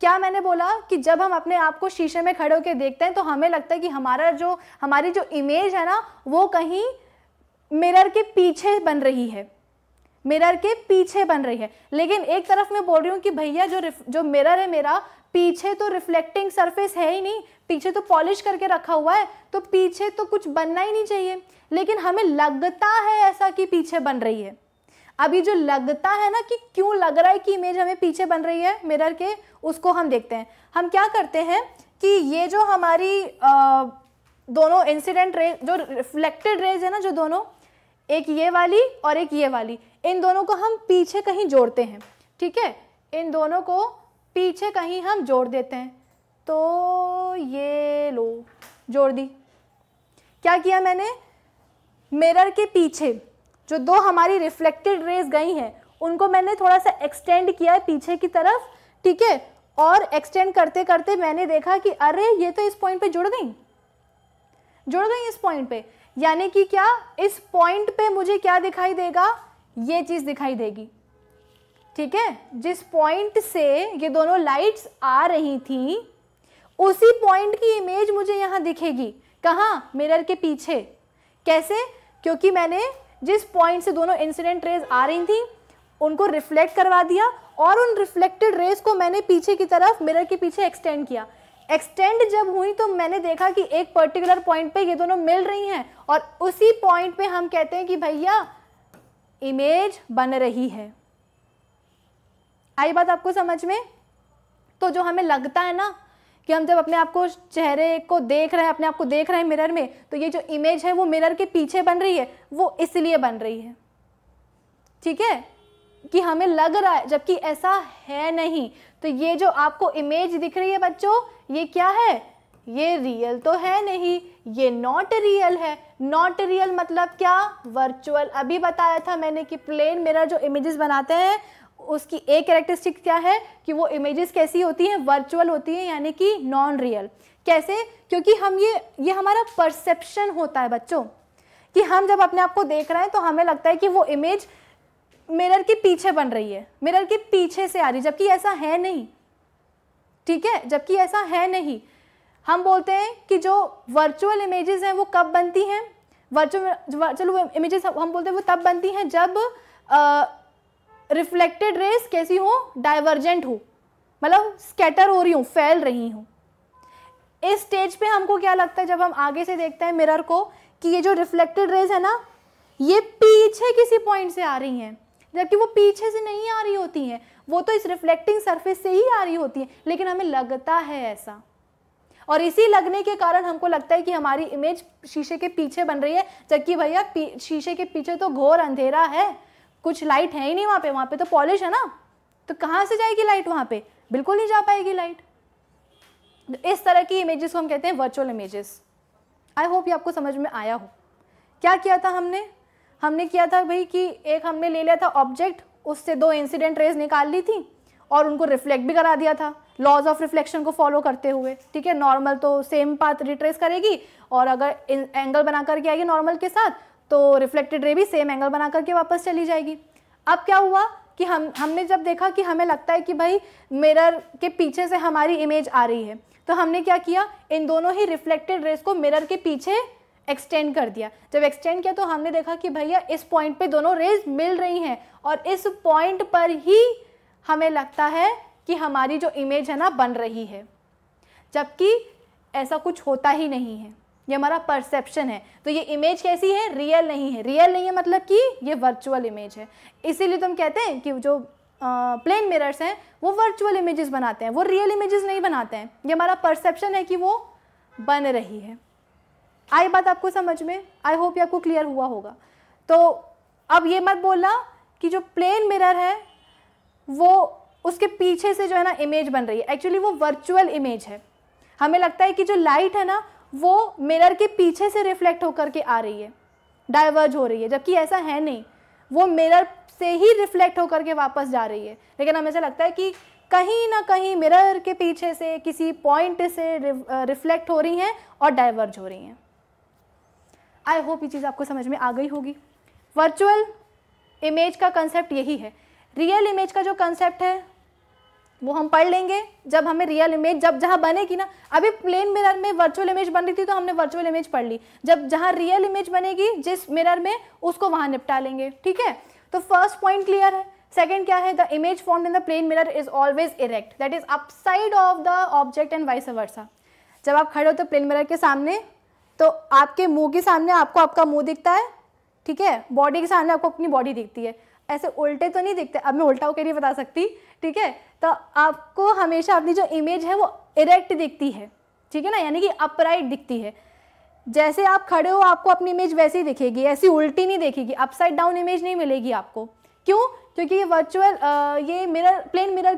क्या मैंने बोला कि जब हम अपने आप को शीशे में खड़े होकर देखते हैं तो हमें लगता है कि हमारा जो हमारी जो इमेज है ना वो कहीं मिरर के पीछे बन रही है मिरर के पीछे बन रही है लेकिन एक तरफ मैं बोल रही हूँ कि भैया जो जो मिरर है मेरा पीछे तो रिफ्लेक्टिंग सरफेस है ही नहीं पीछे तो पॉलिश करके रखा हुआ है तो पीछे तो कुछ बनना ही नहीं चाहिए लेकिन हमें लगता है ऐसा कि पीछे बन रही है अभी जो लगता है ना कि क्यों लग रहा है कि इमेज हमें पीछे बन रही है मिरर के उसको हम देखते हैं हम क्या करते हैं कि ये जो हमारी आ, दोनों इंसिडेंट रेज जो रिफ्लेक्टेड रेज है ना जो दोनों एक ये वाली और एक ये वाली इन दोनों को हम पीछे कहीं जोड़ते हैं ठीक है इन दोनों को पीछे कहीं हम जोड़ देते हैं तो ये लो जोड़ दी क्या किया मैंने मिरर के पीछे जो दो हमारी रिफ्लेक्टेड रेज गई हैं उनको मैंने थोड़ा सा एक्सटेंड किया है पीछे की तरफ ठीक है और एक्सटेंड करते करते मैंने देखा कि अरे ये तो इस पॉइंट पे जुड़ गई जुड़ गई इस पॉइंट पे यानी कि क्या इस पॉइंट पे मुझे क्या दिखाई देगा ये चीज़ दिखाई देगी ठीक है जिस पॉइंट से ये दोनों लाइट्स आ रही थी उसी पॉइंट की इमेज मुझे यहाँ दिखेगी कहाँ मिरर के पीछे कैसे क्योंकि मैंने जिस पॉइंट से दोनों इंसिडेंट रेज आ रही थी उनको रिफ्लेक्ट करवा दिया और उन रिफ्लेक्टेड रेज को मैंने पीछे की तरफ मिरर के पीछे एक्सटेंड किया एक्सटेंड जब हुई तो मैंने देखा कि एक पर्टिकुलर पॉइंट पे ये दोनों मिल रही हैं और उसी पॉइंट पे हम कहते हैं कि भैया इमेज बन रही है आई बात आपको समझ में तो जो हमें लगता है ना कि हम जब अपने आप को चेहरे को देख रहे हैं अपने आप को देख रहे हैं मिरर में तो ये जो इमेज है वो मिरर के पीछे बन रही है वो इसलिए बन रही है ठीक है कि हमें लग रहा है जबकि ऐसा है नहीं तो ये जो आपको इमेज दिख रही है बच्चों ये क्या है ये रियल तो है नहीं ये नॉट रियल है नॉट रियल मतलब क्या वर्चुअल अभी बताया था मैंने कि प्लेन मिरर जो इमेजेस बनाते हैं उसकी एक कैरेक्टरिस्टिक क्या है कि वो इमेजेस कैसी होती हैं वर्चुअल होती हैं यानी कि नॉन रियल कैसे क्योंकि हम ये ये हमारा परसेप्शन होता है बच्चों कि हम जब अपने आप को देख रहे हैं तो हमें लगता है कि वो इमेज मिरर के पीछे बन रही है मिरर के पीछे से आ रही जबकि ऐसा है नहीं ठीक है जबकि ऐसा है नहीं हम बोलते हैं कि जो वर्चुअल इमेजेस हैं वो कब बनती हैं वर्चुअल वर्चुअल इमेजेस हम बोलते हैं वो तब बनती हैं जब आ, रिफ्लेक्टेड रेस कैसी हो डाइवर्जेंट हो मतलब स्कैटर हो रही हूँ फैल रही हूँ इस स्टेज पे हमको क्या लगता है जब हम आगे से देखते हैं मिरर को कि ये जो रिफ्लेक्टेड रेज है ना ये पीछे किसी पॉइंट से आ रही हैं जबकि वो पीछे से नहीं आ रही होती हैं वो तो इस रिफ्लेक्टिंग सरफेस से ही आ रही होती हैं लेकिन हमें लगता है ऐसा और इसी लगने के कारण हमको लगता है कि हमारी इमेज शीशे के पीछे बन रही है जबकि भैया शीशे के पीछे तो घोर अंधेरा है कुछ लाइट है ही नहीं वहाँ पे वहाँ पे तो पॉलिश है ना तो कहाँ से जाएगी लाइट वहाँ पे बिल्कुल नहीं जा पाएगी लाइट इस तरह की इमेजेस को हम कहते हैं वर्चुअल इमेजेस आई होप ये आपको समझ में आया हो क्या किया था हमने हमने किया था भाई कि एक हमने ले लिया था ऑब्जेक्ट उससे दो इंसिडेंट रेज निकाल ली थी और उनको रिफ्लेक्ट भी करा दिया था लॉज ऑफ रिफ्लेक्शन को फॉलो करते हुए ठीक है नॉर्मल तो सेम पाथ रिट्रेस करेगी और अगर एंगल बना करके आएगी नॉर्मल के साथ तो रिफ्लेक्टेड रे भी सेम एंगल बना करके वापस चली जाएगी अब क्या हुआ कि हम हमने जब देखा कि हमें लगता है कि भाई मिरर के पीछे से हमारी इमेज आ रही है तो हमने क्या किया इन दोनों ही रिफ्लेक्टेड रेस को मिरर के पीछे एक्सटेंड कर दिया जब एक्सटेंड किया तो हमने देखा कि भैया इस पॉइंट पे दोनों रेज मिल रही हैं और इस पॉइंट पर ही हमें लगता है कि हमारी जो इमेज है ना बन रही है जबकि ऐसा कुछ होता ही नहीं है ये हमारा परसेप्शन है तो ये इमेज कैसी है रियल नहीं है रियल नहीं है मतलब कि ये वर्चुअल इमेज है इसीलिए तो हम कहते हैं कि जो प्लेन मिरर्स हैं वो वर्चुअल इमेजेस बनाते हैं वो रियल इमेजेस नहीं बनाते हैं ये हमारा परसेप्शन है कि वो बन रही है आई बात आपको समझ में आई होप ये आपको क्लियर हुआ होगा तो अब ये मत बोलना कि जो प्लेन मिरर है वो उसके पीछे से जो है ना इमेज बन रही है एक्चुअली वो वर्चुअल इमेज है हमें लगता है कि जो लाइट है ना वो मिरर के पीछे से रिफ्लेक्ट होकर के आ रही है डाइवर्ज हो रही है जबकि ऐसा है नहीं वो मिरर से ही रिफ्लेक्ट होकर के वापस जा रही है लेकिन हमें ऐसा लगता है कि कहीं ना कहीं मिरर के पीछे से किसी पॉइंट से रिफ्लेक्ट हो रही हैं और डाइवर्ज हो रही हैं आई होप ये चीज़ आपको समझ में आ गई होगी वर्चुअल इमेज का कंसेप्ट यही है रियल इमेज का जो कंसेप्ट है वो हम पढ़ लेंगे जब हमें रियल इमेज जब जहाँ बनेगी ना अभी प्लेन मिरर में वर्चुअल इमेज बन रही थी तो हमने वर्चुअल इमेज पढ़ ली जब जहाँ रियल इमेज बनेगी जिस मिरर में उसको वहाँ निपटा लेंगे ठीक है तो फर्स्ट पॉइंट क्लियर है सेकेंड क्या है the image form in the plane mirror is always erect that is upside of the object and vice versa जब आप खड़े होते हो प्लेन तो मिरर के सामने तो आपके मुंह के सामने आपको आपका मुंह दिखता है ठीक है बॉडी के सामने आपको अपनी बॉडी दिखती है ऐसे उल्टे तो नहीं दिखते अब मैं उल्टा होकर नहीं बता सकती ठीक है तो आपको हमेशा अपनी जो इमेज है वो इरेक्ट दिखती है ठीक है ना यानी कि अपराइट दिखती है जैसे आप खड़े हो आपको अपनी इमेज वैसे ही दिखेगी ऐसी उल्टी नहीं देखेगी अपसाइड डाउन इमेज नहीं मिलेगी आपको क्यों क्योंकि ये वर्चुअल ये मिरर प्लेन मिरर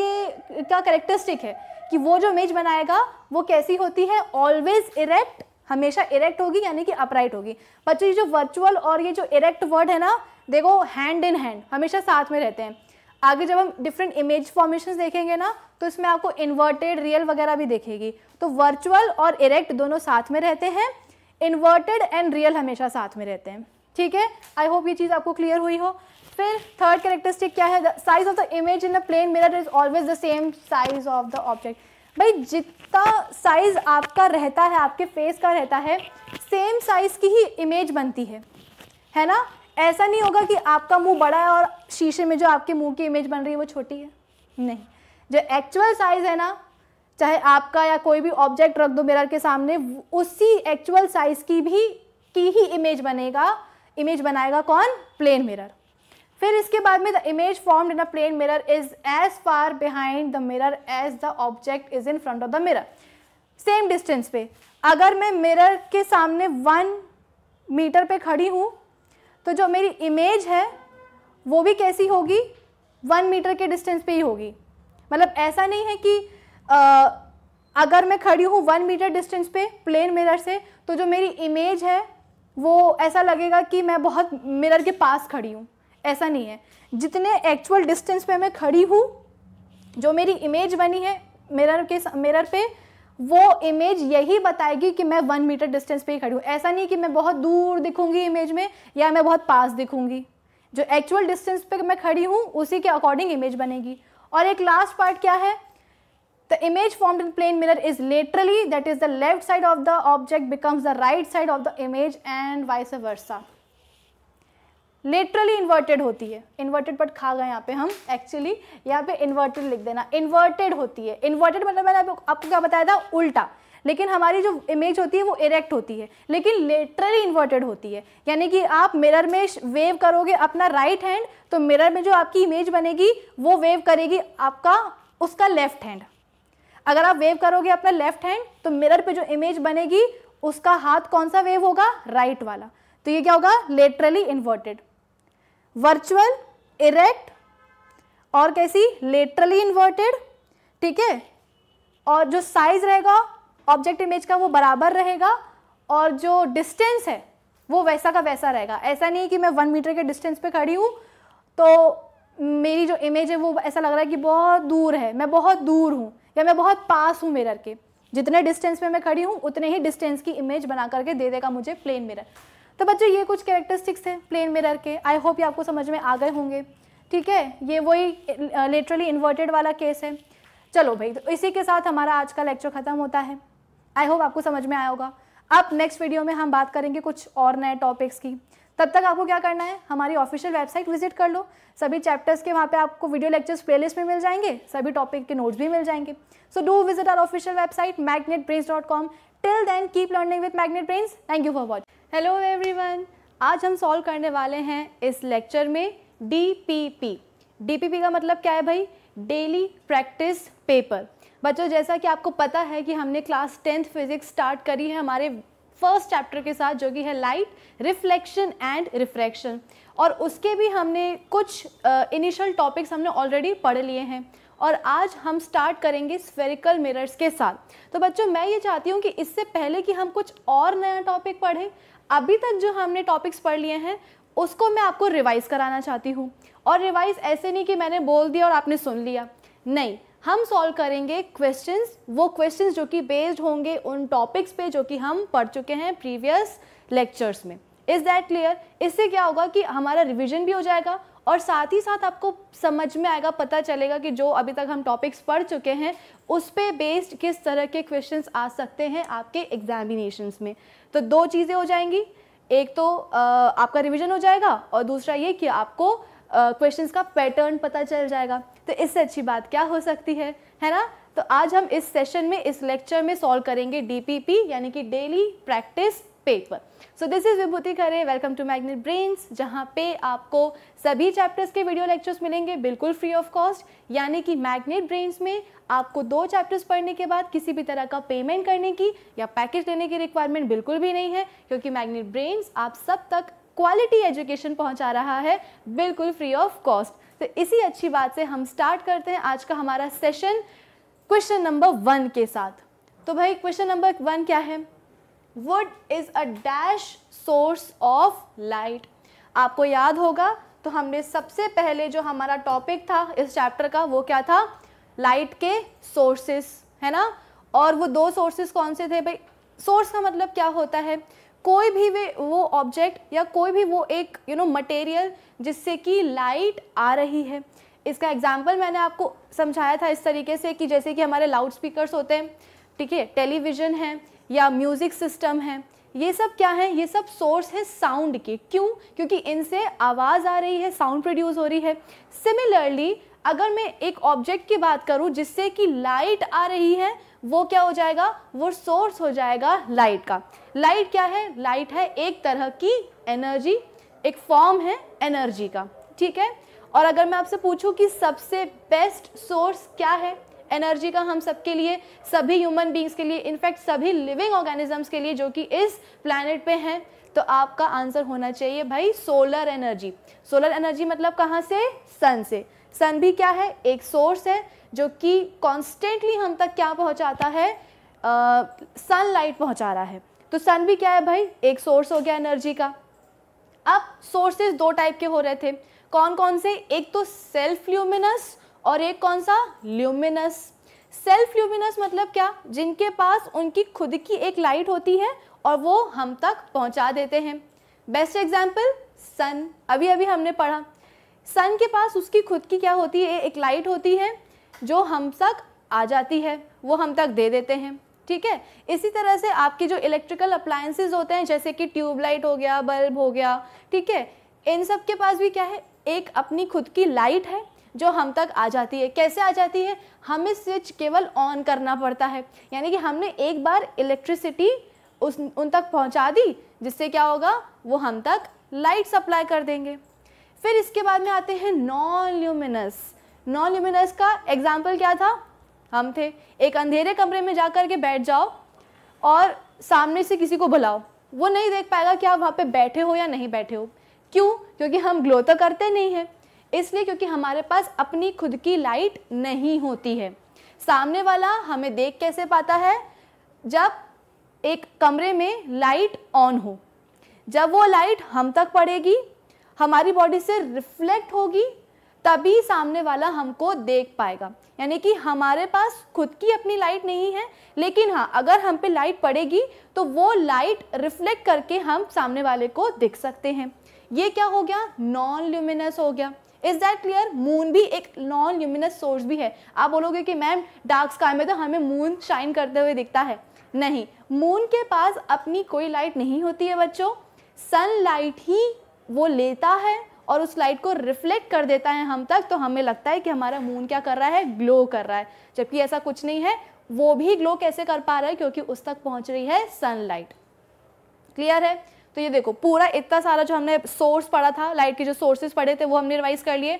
के का करेक्टरिस्टिक है कि वो जो इमेज बनाएगा वो कैसी होती है ऑलवेज इरेक्ट हमेशा इरेक्ट होगी यानी कि अपराइट होगी बच्चों ये जो वर्चुअल और ये जो इरेक्ट वर्ड है ना देखो हैंड इन हैंड हमेशा साथ में रहते हैं आगे जब हम डिफरेंट इमेज फॉर्मेशन देखेंगे ना तो इसमें आपको इन्वर्टेड रियल वगैरह भी देखेगी तो वर्चुअल और इरेक्ट दोनों साथ में रहते हैं इन्वर्टेड एंड रियल हमेशा साथ में रहते हैं ठीक है आई होप ये चीज़ आपको क्लियर हुई हो फिर थर्ड कैरेक्टरिस्टिक क्या है size of the image in the plane mirror is always the same size of the object भाई जितना साइज आपका रहता है आपके फेस का रहता है सेम साइज की ही इमेज बनती है है ना ऐसा नहीं होगा कि आपका मुंह बड़ा है और शीशे में जो आपके मुंह की इमेज बन रही है वो छोटी है नहीं जो एक्चुअल साइज़ है ना चाहे आपका या कोई भी ऑब्जेक्ट रख दो मिरर के सामने उसी एक्चुअल साइज़ की भी की ही इमेज बनेगा इमेज बनाएगा कौन प्लेन मिरर फिर इसके बाद में the image formed in a plane mirror is as far behind the mirror as the object is in front of the mirror same distance पे अगर मैं मिरर के सामने वन मीटर पे खड़ी हूँ तो जो मेरी इमेज है वो भी कैसी होगी वन मीटर के डिस्टेंस पे ही होगी मतलब ऐसा नहीं है कि आ, अगर मैं खड़ी हूँ वन मीटर डिस्टेंस पे प्लेन मिरर से तो जो मेरी इमेज है वो ऐसा लगेगा कि मैं बहुत मिरर के पास खड़ी हूँ ऐसा नहीं है जितने एक्चुअल डिस्टेंस पे मैं खड़ी हूँ जो मेरी इमेज बनी है मिरर के मिरर पे वो इमेज यही बताएगी कि मैं वन मीटर डिस्टेंस पे ही खड़ी हूँ ऐसा नहीं कि मैं बहुत दूर दिखूंगी इमेज में या मैं बहुत पास दिखूंगी जो एक्चुअल डिस्टेंस पे मैं खड़ी हूँ उसी के अकॉर्डिंग इमेज बनेगी और एक लास्ट पार्ट क्या है the image form in plane mirror is laterally that is the left side of the object becomes the right side of the image and vice versa laterally inverted होती है inverted but खा गए यहाँ पे हम actually यहाँ पे inverted लिख देना इन्वर्टेड होती है इन्वर्टेड मतलब मैंने आपको क्या बताया था उल्टा लेकिन हमारी जो इमेज होती है वो इरेक्ट होती है लेकिन लेटरली इन्वर्टेड होती है यानी कि आप मिरर में वेव करोगे अपना राइट हैंड तो मिरर में जो आपकी इमेज बनेगी वो वेव करेगी आपका उसका लेफ्ट हैंड अगर आप वेव करोगे अपना लेफ्ट हैंड तो मिरर पे जो इमेज बनेगी उसका हाथ कौन सा वेव होगा राइट right वाला तो ये क्या होगा लेटरली इन्वर्टेड वर्चुअल इरेक्ट और कैसी लेटरली इन्वर्टेड ठीक है और जो साइज रहेगा ऑब्जेक्ट इमेज का वो बराबर रहेगा और जो डिस्टेंस है वो वैसा का वैसा रहेगा ऐसा नहीं कि मैं वन मीटर के डिस्टेंस पे खड़ी हूँ तो मेरी जो इमेज है वो ऐसा लग रहा है कि बहुत दूर है मैं बहुत दूर हूँ या मैं बहुत पास हूँ मिरर के जितने डिस्टेंस पे मैं खड़ी हूँ उतने ही डिस्टेंस की इमेज बना करके दे देगा मुझे प्लेन मिरर तो बच्चों ये कुछ कैरेक्टरिस्टिक्स हैं प्लेन मिरर के आई होप ये आपको समझ में आ गए होंगे ठीक है ये वही लेटरली इन्वर्टेड वाला केस है चलो भाई तो इसी के साथ हमारा आज का लेक्चर ख़त्म होता है आई होप आपको समझ में आया होगा अब नेक्स्ट वीडियो में हम बात करेंगे कुछ और नए टॉपिक्स की तब तक आपको क्या करना है हमारी ऑफिशियल वेबसाइट विजिट कर लो सभी चैप्टर्स के वहाँ पे आपको वीडियो लेक्चर्स प्लेलिस्ट में मिल जाएंगे सभी टॉपिक के नोट्स भी मिल जाएंगे so do visit our official website magnet brains dot com till then keep learning with magnet brains thank you for watching hello everyone आज हम सॉल्व करने वाले हैं इस लेक्चर में डीपीपी डीपीपी का मतलब क्या है भाई डेली प्रैक्टिस पेपर बच्चों जैसा कि आपको पता है कि हमने क्लास टेंथ फिजिक्स स्टार्ट करी है हमारे फर्स्ट चैप्टर के साथ जो कि है लाइट रिफ्लेक्शन एंड रिफ्रैक्शन और उसके भी हमने कुछ इनिशियल uh, टॉपिक्स हमने ऑलरेडी पढ़ लिए हैं और आज हम स्टार्ट करेंगे स्फेरिकल मिरर्स के साथ तो बच्चों मैं ये चाहती हूँ कि इससे पहले कि हम कुछ और नया टॉपिक पढ़ें अभी तक जो हमने टॉपिक्स पढ़ लिए हैं उसको मैं आपको रिवाइज़ कराना चाहती हूँ और रिवाइज़ ऐसे नहीं कि मैंने बोल दिया और आपने सुन लिया नहीं हम सॉल्व करेंगे क्वेश्चंस वो क्वेश्चंस जो कि बेस्ड होंगे उन टॉपिक्स पे जो कि हम पढ़ चुके हैं प्रीवियस लेक्चर्स में इज़ दैट क्लियर इससे क्या होगा कि हमारा रिविजन भी हो जाएगा और साथ ही साथ आपको समझ में आएगा पता चलेगा कि जो अभी तक हम टॉपिक्स पढ़ चुके हैं उस पर बेस्ड किस तरह के क्वेश्चंस आ सकते हैं आपके एग्जामिनेशंस में तो दो चीज़ें हो जाएंगी एक तो आपका रिविजन हो जाएगा और दूसरा ये कि आपको क्वेश्चंस का पैटर्न पता चल जाएगा तो इससे अच्छी बात क्या हो सकती है है ना तो आज हम इस सेशन में इस लेक्चर में सॉल्व करेंगे डीपीपी यानी कि daily practice paper so this is Vibhuti Khare welcome to magnet brains जहाँ पे आपको सभी चैप्टर्स के वीडियो लेक्चर्स मिलेंगे बिल्कुल फ्री ऑफ कॉस्ट यानी कि मैग्नेट ब्रेन्स में आपको दो चैप्टर्स पढ़ने के बाद किसी भी तरह का पेमेंट करने की या पैकेज लेने की रिक्वायरमेंट बिल्कुल भी नहीं है क्योंकि मैग्नेट ब्रेन्स आप सब तक क्वालिटी एजुकेशन पहुंचा रहा है बिल्कुल फ्री ऑफ कॉस्ट तो इसी अच्छी बात से हम स्टार्ट करते हैं आज का हमारा सेशन क्वेश्चन नंबर वन के साथ तो भाई क्वेश्चन नंबर वन क्या है wood is a dash source of light आपको याद होगा तो हमने सबसे पहले जो हमारा टॉपिक था इस चैप्टर का वो क्या था लाइट के सोर्सेस है ना और वो दो सोर्सेस कौन से थे भाई सोर्स का मतलब क्या होता है कोई भी वे वो ऑब्जेक्ट या कोई भी वो एक यू नो मटेरियल जिससे कि लाइट आ रही है इसका एग्जाम्पल मैंने आपको समझाया था इस तरीके से कि जैसे कि हमारे लाउड स्पीकर्स होते हैं ठीक है टेलीविज़न है या म्यूज़िक सिस्टम है ये सब क्या है ये सब सोर्स है साउंड के क्यों क्योंकि इनसे आवाज़ आ रही है साउंड प्रोड्यूस हो रही है सिमिलरली अगर मैं एक ऑब्जेक्ट की बात करूँ जिससे कि लाइट आ रही है वो क्या हो जाएगा वो सोर्स हो जाएगा लाइट का लाइट क्या है लाइट है एक तरह की एनर्जी एक फॉर्म है एनर्जी का ठीक है और अगर मैं आपसे पूछूं कि सबसे बेस्ट सोर्स क्या है एनर्जी का हम सबके लिए सभी ह्यूमन बींग्स के लिए इनफैक्ट सभी लिविंग ऑर्गेनिजम्स के लिए जो कि इस प्लानट पे हैं तो आपका आंसर होना चाहिए भाई सोलर एनर्जी सोलर एनर्जी मतलब कहाँ से सन से सन भी क्या है एक सोर्स है जो कि कॉन्स्टेंटली हम तक क्या पहुँचाता है सन लाइट पहुँचा रहा है तो सन भी क्या है भाई एक सोर्स हो गया एनर्जी का अब सोर्सेज दो टाइप के हो रहे थे कौन कौन से एक तो सेल्फ ल्यूमिनस और एक कौन सा ल्यूमिनस सेल्फ ल्यूमिनस मतलब क्या जिनके पास उनकी खुद की एक लाइट होती है और वो हम तक पहुंचा देते हैं बेस्ट एग्जाम्पल सन अभी अभी हमने पढ़ा सन के पास उसकी खुद की क्या होती है एक लाइट होती है जो हम तक आ जाती है वो हम तक दे देते हैं ठीक है इसी तरह से आपके जो इलेक्ट्रिकल अप्लायंसेज होते हैं जैसे कि ट्यूबलाइट हो गया बल्ब हो गया ठीक है इन सब के पास भी क्या है एक अपनी खुद की लाइट है जो हम तक आ जाती है कैसे आ जाती है हमें स्विच केवल ऑन करना पड़ता है यानी कि हमने एक बार इलेक्ट्रिसिटी उस उन तक पहुंचा दी जिससे क्या होगा वो हम तक लाइट सप्लाई कर देंगे फिर इसके बाद में आते हैं नॉन ल्यूमिनस नॉन ल्यूमिनस का एग्जाम्पल क्या था हम थे एक अंधेरे कमरे में जा कर के बैठ जाओ और सामने से किसी को बुलाओ वो नहीं देख पाएगा कि आप वहाँ पे बैठे हो या नहीं बैठे हो क्यों क्योंकि हम ग्लो तो करते नहीं हैं इसलिए क्योंकि हमारे पास अपनी खुद की लाइट नहीं होती है सामने वाला हमें देख कैसे पाता है जब एक कमरे में लाइट ऑन हो जब वो लाइट हम तक पड़ेगी हमारी बॉडी से रिफ्लेक्ट होगी तभी सामने वाला हमको देख पाएगा यानी कि हमारे पास खुद की अपनी लाइट नहीं है लेकिन हाँ अगर हम पे लाइट पड़ेगी तो वो लाइट रिफ्लेक्ट करके हम सामने वाले को देख सकते हैं ये क्या हो गया नॉन ल्यूमिनस हो गया इज दैट क्लियर मून भी एक नॉन ल्यूमिनस सोर्स भी है आप बोलोगे कि मैम डार्क स्काई में तो हमें मून शाइन करते हुए दिखता है नहीं मून के पास अपनी कोई लाइट नहीं होती है बच्चों सन लाइट ही वो लेता है और उस लाइट को रिफ्लेक्ट कर देता है हम तक तो हमें लगता है कि हमारा मून क्या कर रहा है ग्लो कर रहा है जबकि ऐसा कुछ नहीं है वो भी ग्लो कैसे कर पा रहा है क्योंकि उस तक पहुंच रही है सनलाइट क्लियर है तो ये देखो पूरा इतना सारा जो हमने सोर्स पढ़ा था लाइट के जो सोर्सेज पढ़े थे वो हमने रिवाइज कर लिए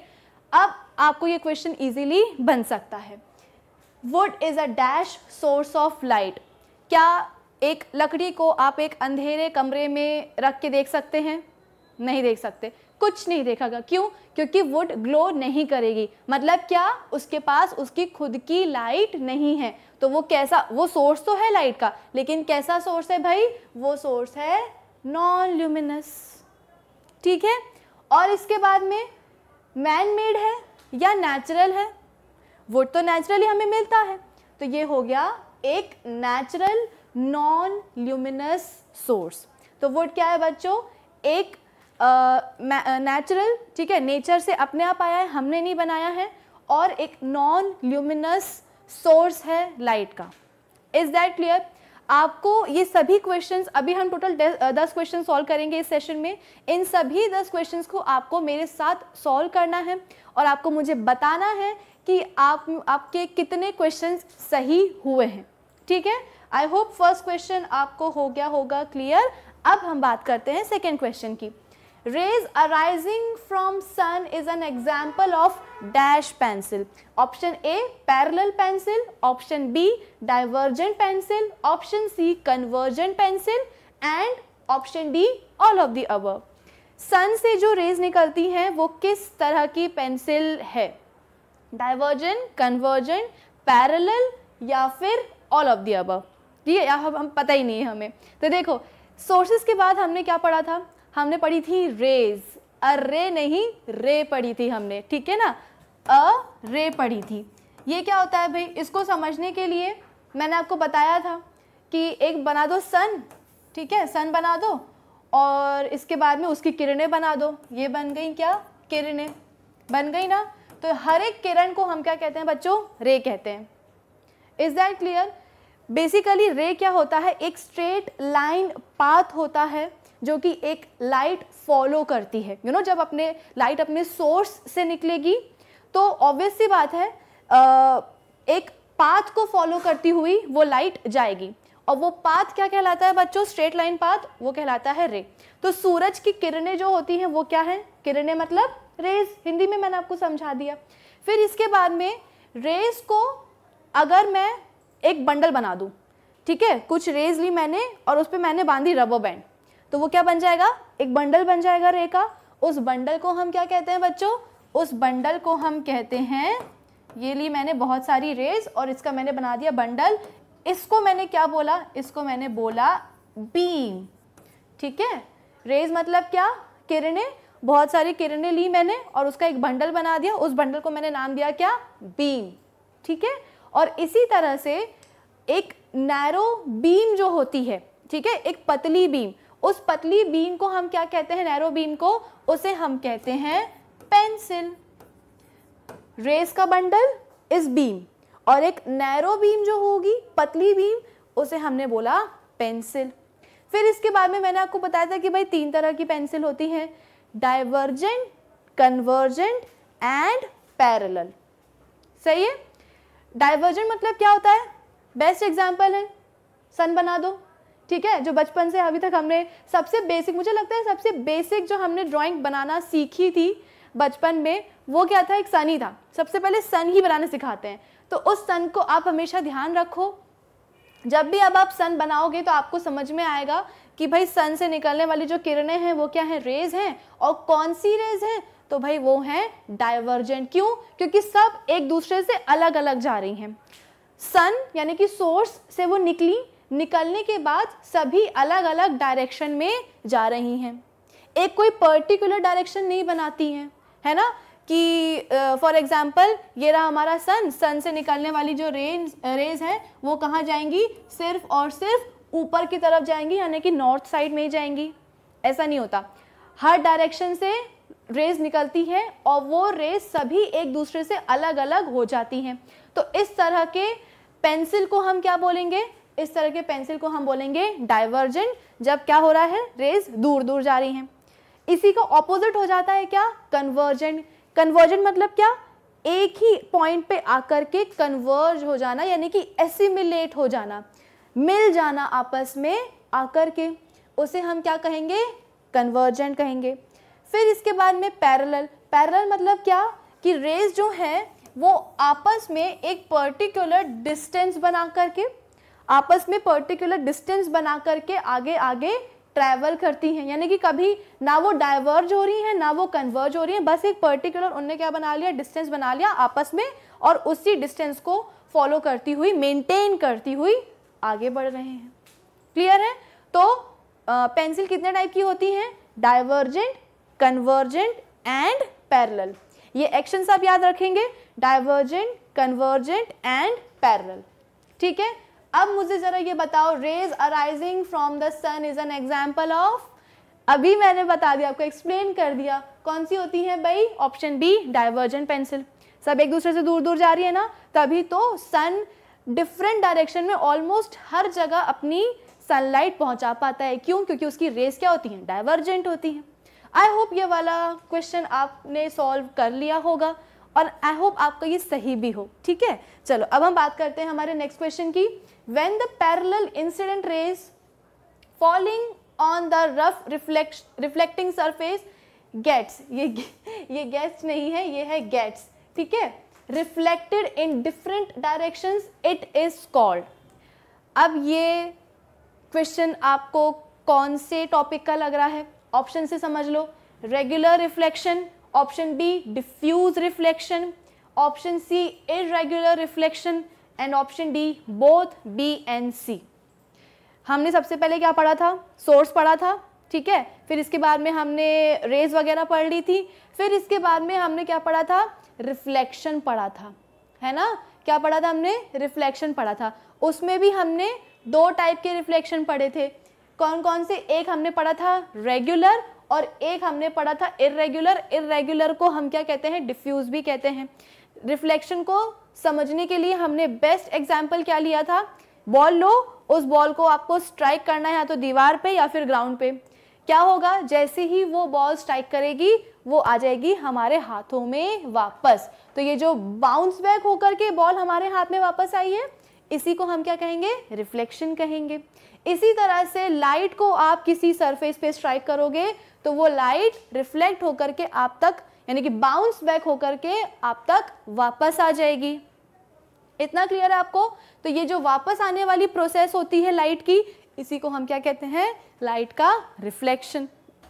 अब आपको ये क्वेश्चन इजीली बन सकता है wood is a dash source of light क्या एक लकड़ी को आप एक अंधेरे कमरे में रख के देख सकते हैं नहीं देख सकते कुछ नहीं गया क्यों क्योंकि वुड ग्लो नहीं करेगी मतलब क्या उसके पास उसकी खुद की लाइट नहीं है तो वो कैसा वो सोर्स तो है लाइट का लेकिन कैसा सोर्स है भाई वो सोर्स है नॉन ल्यूमिनस ठीक है और इसके बाद में मैन मेड है या नेचुरल है वो तो नेचुरली हमें मिलता है तो ये हो गया एक नेचुरल नॉन ल्यूमिनस सोर्स तो वोट क्या है बच्चों एक नेचुरल ठीक है नेचर से अपने आप आया है हमने नहीं बनाया है और एक नॉन ल्यूमिनस सोर्स है लाइट का इज़ दैट क्लियर आपको ये सभी क्वेश्चंस अभी हम टोटल दस क्वेश्चन सॉल्व करेंगे इस सेशन में इन सभी दस क्वेश्चंस को आपको मेरे साथ सॉल्व करना है और आपको मुझे बताना है कि आप आपके कितने क्वेश्चन सही हुए हैं ठीक है आई होप फर्स्ट क्वेश्चन आपको हो गया होगा क्लियर अब हम बात करते हैं सेकेंड क्वेश्चन की rays arising from sun is an example of dash pencil option A parallel pencil option B divergent pencil option C convergent pencil and option D all of the अब sun से जो raise निकलती हैं वो किस तरह की पेंसिल है डाइवर्जेंट कन्वर्जेंट पैरल या फिर ऑल ऑफ दी अब ठीक हम पता ही नहीं है हमें तो देखो सोर्सेस के बाद हमने क्या पढ़ा था हमने पढ़ी थी रेज अरे नहीं रे पढ़ी थी हमने ठीक है ना अ रे पढ़ी थी ये क्या होता है भाई इसको समझने के लिए मैंने आपको बताया था कि एक बना दो सन ठीक है सन बना दो और इसके बाद में उसकी किरणें बना दो ये बन गई क्या किरणें बन गई ना तो हर एक किरण को हम क्या कहते हैं बच्चों रे कहते हैं इज़ दैट क्लियर बेसिकली रे क्या होता है एक स्ट्रेट लाइन पाथ होता है जो कि एक लाइट फॉलो करती है यू you नो know, जब अपने लाइट अपने सोर्स से निकलेगी तो ऑब्वियस सी बात है एक पाथ को फॉलो करती हुई वो लाइट जाएगी और वो पाथ क्या कहलाता है बच्चों स्ट्रेट लाइन पाथ वो कहलाता है रे तो सूरज की किरणें जो होती हैं वो क्या हैं किरणें मतलब रेज हिंदी में मैंने आपको समझा दिया फिर इसके बाद में रेज को अगर मैं एक बंडल बना दूँ ठीक है कुछ रेज ली मैंने और उस पर मैंने बांधी रबो बैंड तो वो क्या बन जाएगा एक बंडल बन जाएगा रे का उस बंडल को हम क्या कहते हैं बच्चों उस बंडल को हम कहते हैं ये ली मैंने बहुत सारी रेज और इसका मैंने बना दिया बंडल इसको मैंने क्या बोला इसको मैंने बोला बीम ठीक है रेज मतलब क्या किरणें बहुत सारी किरणें ली मैंने और उसका एक बंडल बना दिया उस बंडल को मैंने नाम दिया क्या बीम ठीक है और इसी तरह से एक नैरो बीम जो होती है ठीक है एक पतली बीम उस पतली बीम को हम क्या कहते हैं नैरो बीम को उसे हम कहते हैं पेंसिल रेस का बंडल इस बीम और एक नैरो बीम जो होगी पतली बीम उसे हमने बोला पेंसिल फिर इसके बाद में मैंने आपको बताया था कि भाई तीन तरह की पेंसिल होती हैं डाइवर्जेंट कन्वर्जेंट एंड पैरेलल सही है डाइवर्जेंट मतलब क्या होता है बेस्ट एग्जाम्पल है सन बना दो ठीक है जो बचपन से अभी तक हमने सबसे बेसिक मुझे लगता है सबसे बेसिक जो हमने ड्राइंग बनाना सीखी थी बचपन में वो क्या था एक सन ही था सबसे पहले सन ही बनाना सिखाते हैं तो उस सन को आप हमेशा ध्यान रखो जब भी अब आप सन बनाओगे तो आपको समझ में आएगा कि भाई सन से निकलने वाली जो किरणें हैं वो क्या हैं रेज हैं और कौन सी रेज हैं तो भाई वो हैं डाइवर्जेंट क्यों क्योंकि सब एक दूसरे से अलग अलग जा रही हैं सन यानी कि सोर्स से वो निकली निकलने के बाद सभी अलग अलग डायरेक्शन में जा रही हैं एक कोई पर्टिकुलर डायरेक्शन नहीं बनाती हैं है ना कि फॉर uh, एग्ज़ाम्पल ये रहा हमारा सन सन से निकलने वाली जो रेज रेज हैं वो कहाँ जाएंगी सिर्फ और सिर्फ ऊपर की तरफ जाएंगी यानी कि नॉर्थ साइड में ही जाएंगी ऐसा नहीं होता हर डायरेक्शन से रेज निकलती हैं और वो रेज सभी एक दूसरे से अलग अलग हो जाती हैं तो इस तरह के पेंसिल को हम क्या बोलेंगे इस तरह के पेंसिल को हम बोलेंगे डाइवर्जेंट जब क्या हो रहा है रेज दूर दूर जा रही हैं इसी का ऑपोजिट हो जाता है क्या कन्वर्जेंट कन्वर्जेंट मतलब क्या एक ही पॉइंट पे आकर के कन्वर्ज हो जाना यानी कि एसिमिलेट हो जाना मिल जाना आपस में आकर के उसे हम क्या कहेंगे कन्वर्जेंट कहेंगे फिर इसके बाद में पैरेलल पैरेलल मतलब क्या कि रेज जो हैं वो आपस में एक पर्टिकुलर डिस्टेंस बना करके आपस में पर्टिकुलर डिस्टेंस बना करके आगे आगे ट्रैवल करती हैं यानी कि कभी ना वो डाइवर्ज हो रही हैं ना वो कन्वर्ज हो रही हैं बस एक पर्टिकुलर उनने क्या बना लिया डिस्टेंस बना लिया आपस में और उसी डिस्टेंस को फॉलो करती हुई मेंटेन करती हुई आगे बढ़ रहे हैं क्लियर है तो पेंसिल कितने टाइप की होती हैं डाइवर्जेंट कन्वर्जेंट एंड पैरल ये एक्शन आप याद रखेंगे डाइवर्जेंट कन्वर्जेंट एंड पैरल ठीक है अब मुझे ज़रा ये बताओ rays arising from the sun is an example of अभी मैंने बता दिया आपको एक्सप्लेन कर दिया कौन सी होती है भाई ऑप्शन बी डाइवर्जेंट पेंसिल सब एक दूसरे से दूर दूर जा रही है ना तभी तो सन डिफरेंट डायरेक्शन में ऑलमोस्ट हर जगह अपनी सनलाइट पहुंचा पाता है क्यों क्योंकि उसकी रेस क्या होती है डाइवर्जेंट होती है आई होप ये वाला क्वेश्चन आपने सॉल्व कर लिया होगा और आई होप आपका ये सही भी हो ठीक है चलो अब हम बात करते हैं हमारे नेक्स्ट क्वेश्चन की when the parallel incident rays falling on the rough reflect, reflecting surface gets ye ye gets nahi hai ye hai gets theek hai reflected in different directions it is called ab ye question aapko kaun se topic ka lag raha hai option se samajh lo regular reflection option b diffuse reflection option c irregular reflection and option D both B and C हमने सबसे पहले क्या पढ़ा था source पढ़ा था ठीक है फिर इसके बाद में हमने रेज वगैरह पढ़ ली थी फिर इसके बाद में हमने क्या पढ़ा था रिफ्लेक्शन पढ़ा था है ना क्या पढ़ा था हमने रिफ्लेक्शन पढ़ा था उसमें भी हमने दो टाइप के रिफ्लेक्शन पढ़े थे कौन कौन से एक हमने पढ़ा था रेगुलर और एक हमने पढ़ा था इरेगुलर इरेगुलर को हम क्या कहते हैं डिफ्यूज़ भी कहते हैं रिफ्लेक्शन को समझने के लिए हमने बेस्ट एग्जाम्पल क्या लिया था बॉल लो उस बॉल को आपको स्ट्राइक करना है या तो दीवार पे या फिर ग्राउंड पे क्या होगा जैसे ही वो बॉल स्ट्राइक करेगी वो आ जाएगी हमारे हाथों में वापस तो ये जो बाउंस बैक होकर के बॉल हमारे हाथ में वापस आई है इसी को हम क्या कहेंगे रिफ्लेक्शन कहेंगे इसी तरह से लाइट को आप किसी सरफेस पे स्ट्राइक करोगे तो वो लाइट रिफ्लेक्ट होकर के आप तक यानी कि बाउंस बैक होकर के आप तक वापस आ जाएगी इतना क्लियर है आपको तो ये जो वापस आने वाली प्रोसेस होती है लाइट की इसी को हम क्या कहते हैं लाइट का रिफ्लेक्शन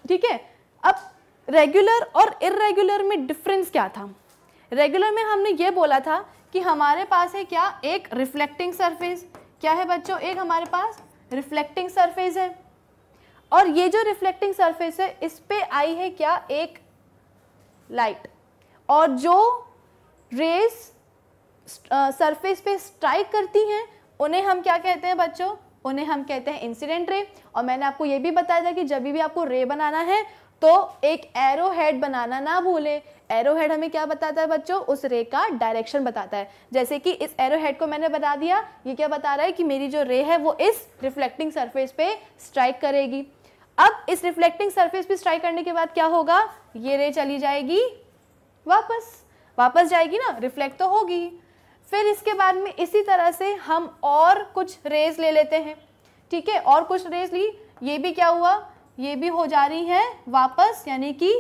ठीक है अब रेगुलर और इरेगुलर में डिफरेंस क्या था रेगुलर में हमने ये बोला था कि हमारे पास है क्या एक रिफ्लेक्टिंग सरफेस क्या है बच्चों एक हमारे पास रिफ्लेक्टिंग सरफेस है और ये जो रिफ्लेक्टिंग सरफेस है इस पर आई है क्या एक लाइट और जो रेस सरफेस पे स्ट्राइक करती हैं उन्हें हम क्या कहते हैं बच्चों उन्हें हम कहते हैं इंसिडेंट रे और मैंने आपको ये भी बताया था कि जब भी आपको रे बनाना है तो एक एरो हेड बनाना ना भूलें एरो हेड हमें क्या बताता है बच्चों उस रे का डायरेक्शन बताता है जैसे कि इस एरो हेड को मैंने बता दिया ये क्या बता रहा है कि मेरी जो रे है वो इस रिफ्लेक्टिंग सरफेस पे स्ट्राइक करेगी अब इस रिफ्लेक्टिंग सरफेस पे स्ट्राइक करने के बाद क्या होगा ये रे चली जाएगी वापस वापस जाएगी ना रिफ्लेक्ट तो होगी फिर इसके बाद में इसी तरह से हम और कुछ रेज ले लेते हैं ठीक है और कुछ रेज ली ये भी क्या हुआ ये भी हो जा रही है वापस यानी कि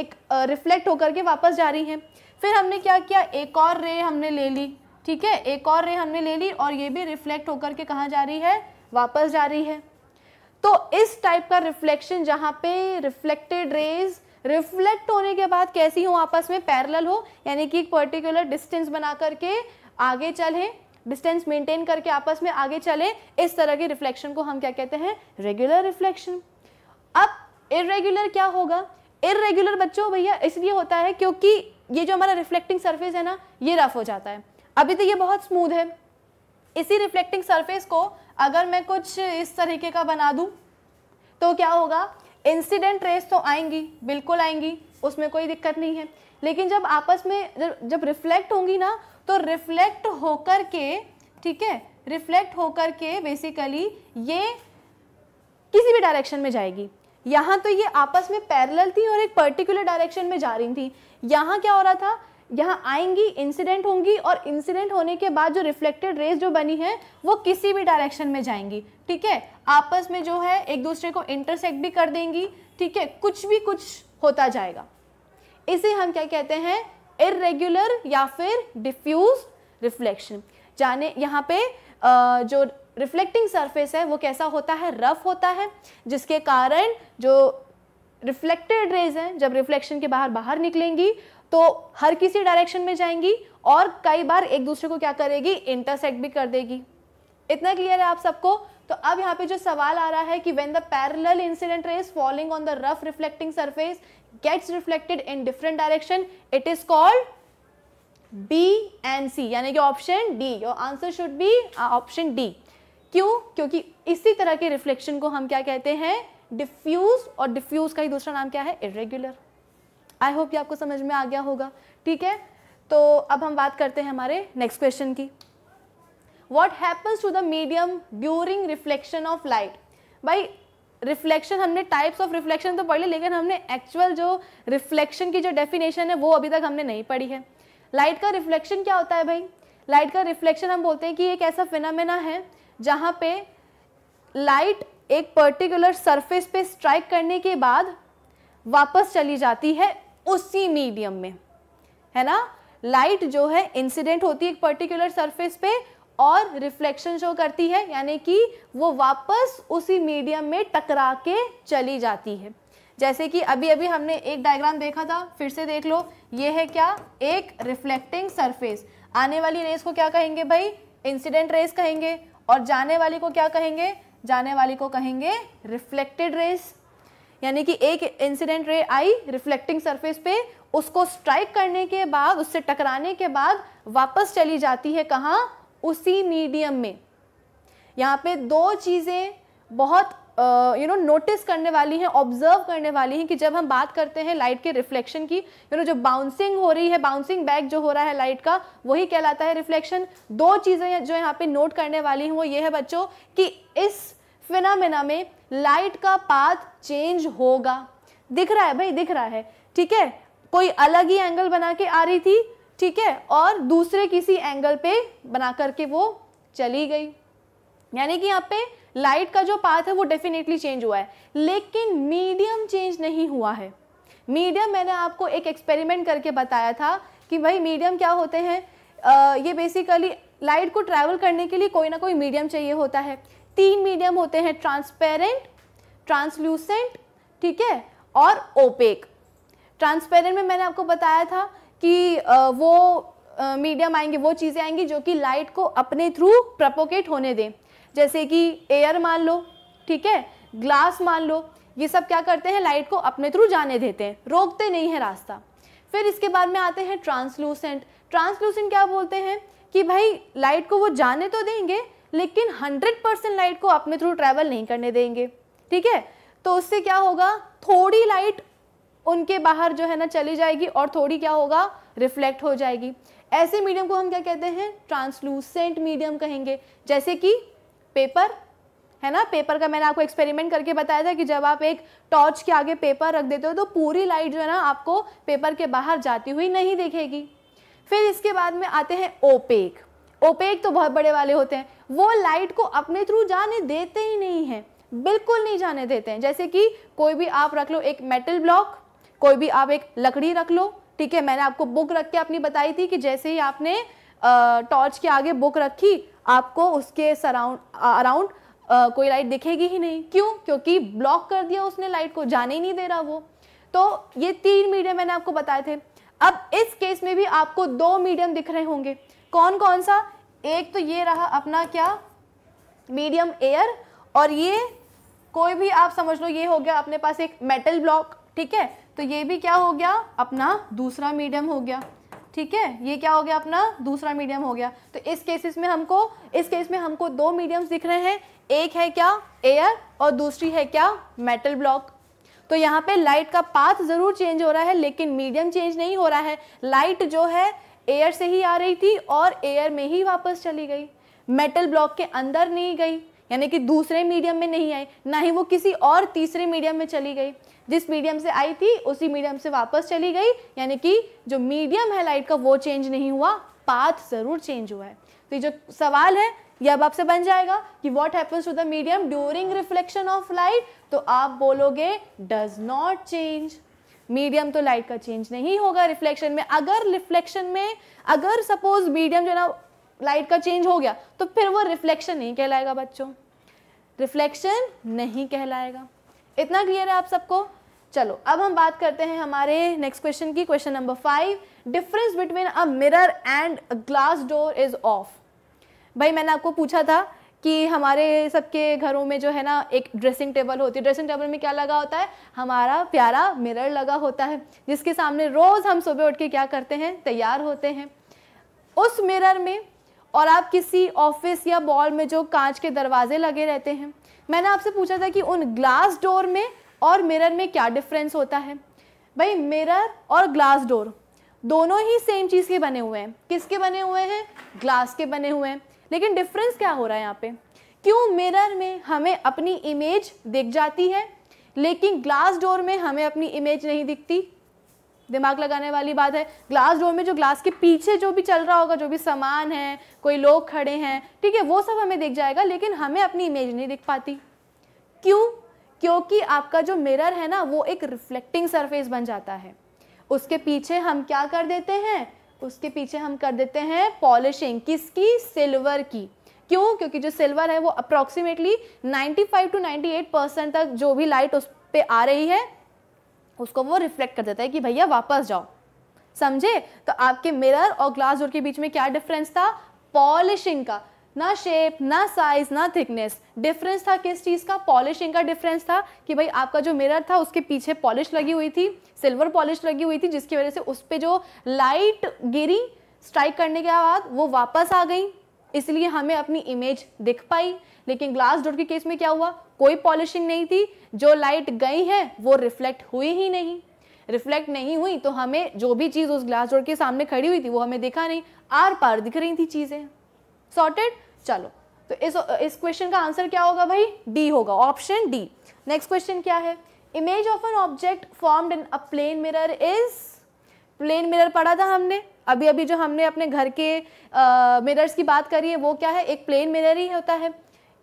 एक रिफ्लेक्ट होकर के वापस जा रही है फिर हमने क्या किया एक और रे हमने ले ली ठीक है एक और रे हमने ले ली और ये भी रिफ्लेक्ट होकर के कहाँ जा रही है वापस जा रही है तो इस टाइप का रिफ्लेक्शन जहां पे रिफ्लेक्टेड रेज रिफ्लेक्ट होने के बाद कैसी हो आपस में पैरेलल हो यानी कि एक पर्टिकुलर डिस्टेंस बना करके आगे चले डिस्टेंस मेंटेन करके आपस में आगे चले इस तरह के रिफ्लेक्शन को हम क्या कहते हैं रेगुलर रिफ्लेक्शन अब इरेगुलर क्या होगा इरेगुलर बच्चों भैया इसलिए होता है क्योंकि ये जो हमारा रिफ्लेक्टिंग सरफेस है ना ये रफ हो जाता है अभी तो ये बहुत स्मूथ है इसी रिफ्लेक्टिंग सरफेस को अगर मैं कुछ इस तरीके का बना दूं तो क्या होगा इंसिडेंट रेस तो आएंगी बिल्कुल आएंगी उसमें कोई दिक्कत नहीं है लेकिन जब आपस में जब जब रिफ्लेक्ट होंगी ना तो रिफ्लेक्ट होकर के ठीक है रिफ्लेक्ट होकर के बेसिकली ये किसी भी डायरेक्शन में जाएगी यहाँ तो ये आपस में पैरेलल थी और एक पर्टिकुलर डायरेक्शन में जा रही थी यहाँ क्या हो रहा था यहाँ आएंगी इंसिडेंट होंगी और इंसिडेंट होने के बाद जो रिफ्लेक्टेड रेज जो बनी है वो किसी भी डायरेक्शन में जाएंगी ठीक है आपस में जो है एक दूसरे को इंटरसेक्ट भी कर देंगी ठीक है कुछ भी कुछ होता जाएगा इसे हम क्या कहते हैं इरेग्युलर या फिर डिफ्यूज रिफ्लेक्शन जाने यहाँ पे जो रिफ्लेक्टिंग सरफेस है वो कैसा होता है रफ होता है जिसके कारण जो रिफ्लेक्टेड रेज हैं जब रिफ्लेक्शन के बाहर बाहर निकलेंगी तो हर किसी डायरेक्शन में जाएंगी और कई बार एक दूसरे को क्या करेगी इंटरसेक्ट भी कर देगी इतना क्लियर है आप सबको तो अब यहाँ पे जो सवाल आ रहा है कि when the parallel incident rays falling on the rough reflecting surface gets reflected in different direction it is called B and C यानी कि option D your answer should be option D क्यों क्योंकि इसी तरह के रिफ्लेक्शन को हम क्या कहते हैं डिफ्यूज और डिफ्यूज का ही दूसरा नाम क्या है इरेग्युलर आई होप ये आपको समझ में आ गया होगा ठीक है तो अब हम बात करते हैं हमारे नेक्स्ट क्वेश्चन की what happens to the medium during reflection of light भाई रिफ्लेक्शन हमने टाइप्स ऑफ रिफ्लेक्शन तो पढ़ ली लेकिन हमने एक्चुअल जो रिफ्लेक्शन की जो डेफिनेशन है वो अभी तक हमने नहीं पढ़ी है लाइट का रिफ्लेक्शन क्या होता है भाई लाइट का रिफ्लेक्शन हम बोलते हैं कि एक ऐसा फिनमिना है जहाँ पे लाइट एक पर्टिकुलर सरफेस पे स्ट्राइक करने के बाद वापस चली जाती है उसी मीडियम में है ना लाइट जो है इंसिडेंट होती है एक पर्टिकुलर सरफेस पे और रिफ्लेक्शन शो करती है यानी कि वो वापस उसी मीडियम में टकरा के चली जाती है जैसे कि अभी अभी हमने एक डायग्राम देखा था फिर से देख लो ये है क्या एक रिफ्लेक्टिंग सरफेस आने वाली रेस को क्या कहेंगे भाई इंसिडेंट रेस कहेंगे और जाने वाली को क्या कहेंगे जाने वाली को कहेंगे रिफ्लेक्टेड रेस यानी कि एक इंसिडेंट रे आई रिफ्लेक्टिंग सरफेस पे उसको स्ट्राइक करने के बाद उससे टकराने के बाद वापस चली जाती है कहाँ उसी मीडियम में यहाँ पे दो चीज़ें बहुत यू नो नोटिस करने वाली हैं ऑब्जर्व करने वाली हैं कि जब हम बात करते हैं लाइट के रिफ्लेक्शन की यू you नो know, जो बाउंसिंग हो रही है बाउंसिंग बैक जो हो रहा है लाइट का वही कहलाता है रिफ्लेक्शन दो चीज़ें जो यहाँ पे नोट करने वाली हैं वो ये है बच्चों कि इस फिनामिना में लाइट का पाथ चेंज होगा दिख रहा है भाई दिख रहा है ठीक है कोई अलग ही एंगल बना के आ रही थी ठीक है और दूसरे किसी एंगल पे बना करके वो चली गई यानी कि यहाँ पे लाइट का जो पाथ है वो डेफिनेटली चेंज हुआ है लेकिन मीडियम चेंज नहीं हुआ है मीडियम मैंने आपको एक एक्सपेरिमेंट करके बताया था कि भाई मीडियम क्या होते हैं ये बेसिकली लाइट को ट्रैवल करने के लिए कोई ना कोई मीडियम चाहिए होता है तीन मीडियम होते हैं ट्रांसपेरेंट ट्रांसलूसेंट ठीक है और ओपेक ट्रांसपेरेंट में मैंने आपको बताया था कि वो मीडियम आएंगे वो चीज़ें आएंगी जो कि लाइट को अपने थ्रू प्रपोकेट होने दें जैसे कि एयर मान लो ठीक है ग्लास मान लो ये सब क्या करते हैं लाइट को अपने थ्रू जाने देते हैं रोकते नहीं है रास्ता फिर इसके बाद में आते हैं ट्रांसलूसेंट ट्रांसलूसेंट क्या बोलते हैं कि भाई लाइट को वो जाने तो देंगे लेकिन 100 परसेंट लाइट को अपने थ्रू ट्रैवल नहीं करने देंगे ठीक है तो उससे क्या होगा थोड़ी लाइट उनके बाहर जो है ना चली जाएगी और थोड़ी क्या होगा रिफ्लेक्ट हो जाएगी ऐसे मीडियम को हम क्या कहते हैं ट्रांसलूसेंट मीडियम कहेंगे जैसे कि पेपर है ना पेपर का मैंने आपको एक्सपेरिमेंट करके बताया था कि जब आप एक टॉर्च के आगे पेपर रख देते हो तो पूरी लाइट जो है ना आपको पेपर के बाहर जाती हुई नहीं दिखेगी फिर इसके बाद में आते हैं ओपेक ओपेक तो बहुत बड़े वाले होते हैं वो लाइट को अपने थ्रू जाने देते ही नहीं हैं बिल्कुल नहीं जाने देते हैं जैसे कि कोई भी आप रख लो एक मेटल ब्लॉक कोई भी आप एक लकड़ी रख लो ठीक है मैंने आपको बुक रख के अपनी बताई थी कि जैसे ही आपने टॉर्च के आगे बुक रखी आपको उसके सराउंड अराउंड कोई लाइट दिखेगी ही नहीं क्यों क्योंकि ब्लॉक कर दिया उसने लाइट को जाने ही नहीं दे रहा वो तो ये तीन मीडियम मैंने आपको बताए थे अब इस केस में भी आपको दो मीडियम दिख रहे होंगे कौन कौन सा एक तो ये रहा अपना क्या मीडियम एयर और ये कोई भी आप समझ लो ये हो गया अपने पास एक मेटल ब्लॉक ठीक है तो ये भी क्या हो गया अपना दूसरा मीडियम हो गया ठीक है ये क्या हो गया अपना दूसरा मीडियम हो गया तो इस केसेस में हमको इस केस में हमको दो मीडियम्स दिख रहे हैं एक है क्या एयर और दूसरी है क्या मेटल ब्लॉक तो यहाँ पे लाइट का पाथ ज़रूर चेंज हो रहा है लेकिन मीडियम चेंज नहीं हो रहा है लाइट जो है एयर से ही आ रही थी और एयर में ही वापस चली गई मेटल ब्लॉक के अंदर नहीं गई यानी कि दूसरे मीडियम में नहीं आई ना ही वो किसी और तीसरे मीडियम में चली गई जिस मीडियम से आई थी उसी मीडियम से वापस चली गई यानी कि जो मीडियम है लाइट का वो चेंज नहीं हुआ पाथ ज़रूर चेंज हुआ है तो ये जो सवाल है ये अब आपसे बन जाएगा कि what happens to the medium during reflection of light तो आप बोलोगे डज नॉट चेंज मीडियम तो लाइट का चेंज नहीं होगा रिफ्लेक्शन में अगर रिफ्लेक्शन में अगर सपोज मीडियम जो है ना लाइट का चेंज हो गया तो फिर वो रिफ्लेक्शन नहीं कहलाएगा बच्चों रिफ्लेक्शन नहीं कहलाएगा इतना क्लियर है आप सबको चलो अब हम बात करते हैं हमारे नेक्स्ट क्वेश्चन की question number five difference between a mirror and glass door is of भाई मैंने आपको पूछा था कि हमारे सबके घरों में जो है ना एक ड्रेसिंग टेबल होती है ड्रेसिंग टेबल में क्या लगा होता है हमारा प्यारा मिरर लगा होता है जिसके सामने रोज़ हम सुबह उठ के क्या करते हैं तैयार होते हैं उस मिरर में और आप किसी ऑफिस या बॉल में जो कांच के दरवाजे लगे रहते हैं मैंने आपसे पूछा था कि उन ग्लास डोर में और मिरर में क्या डिफरेंस होता है भाई मिरर और ग्लास डोर दोनों ही सेम चीज़ के बने हुए हैं किसके बने हुए हैं ग्लास के बने हुए हैं लेकिन डिफरेंस क्या हो रहा है यहाँ पे क्यों मिरर में हमें अपनी इमेज दिख जाती है लेकिन ग्लास डोर में हमें अपनी इमेज नहीं दिखती दिमाग लगाने वाली बात है ग्लास डोर में जो ग्लास के पीछे जो भी चल रहा होगा जो भी सामान है कोई लोग खड़े हैं ठीक है वो सब हमें दिख जाएगा लेकिन हमें अपनी इमेज नहीं दिख पाती क्यों क्योंकि आपका जो मिरर है ना वो एक रिफ्लेक्टिंग सरफेस बन जाता है उसके पीछे हम क्या कर देते हैं उसके पीछे हम कर देते हैं पॉलिशिंग किसकी सिल्वर की क्यों क्योंकि जो सिल्वर है वो अप्रॉक्सीमेटली 95 टू 98 परसेंट तक जो भी लाइट उस पर आ रही है उसको वो रिफ्लेक्ट कर देता है कि भैया वापस जाओ समझे तो आपके मिरर और ग्लास डोर के बीच में क्या डिफरेंस था पॉलिशिंग का ना शेप ना साइज ना थिकनेस डिफरेंस था किस चीज़ का पॉलिशिंग का डिफरेंस था कि भाई आपका जो मिरर था उसके पीछे पॉलिश लगी हुई थी सिल्वर पॉलिश लगी हुई थी जिसकी वजह से उस पर जो लाइट गिरी स्ट्राइक करने के बाद वो वापस आ गई इसलिए हमें अपनी इमेज दिख पाई लेकिन ग्लास डोर के केस में क्या हुआ कोई पॉलिशिंग नहीं थी जो लाइट गई है वो रिफ्लेक्ट हुई ही नहीं रिफ्लेक्ट नहीं हुई तो हमें जो भी चीज़ उस ग्लास डोर के सामने खड़ी हुई थी वो हमें दिखा नहीं आर पार दिख रही थी चीज़ें सॉर्टेड चलो तो इस इस क्वेश्चन का आंसर क्या होगा भाई डी होगा ऑप्शन डी नेक्स्ट क्वेश्चन क्या है image of an object formed in a plane mirror is plane mirror पढ़ा था हमने अभी अभी जो हमने अपने घर के मिरर्स की बात करी है वो क्या है एक प्लेन मिरर ही होता है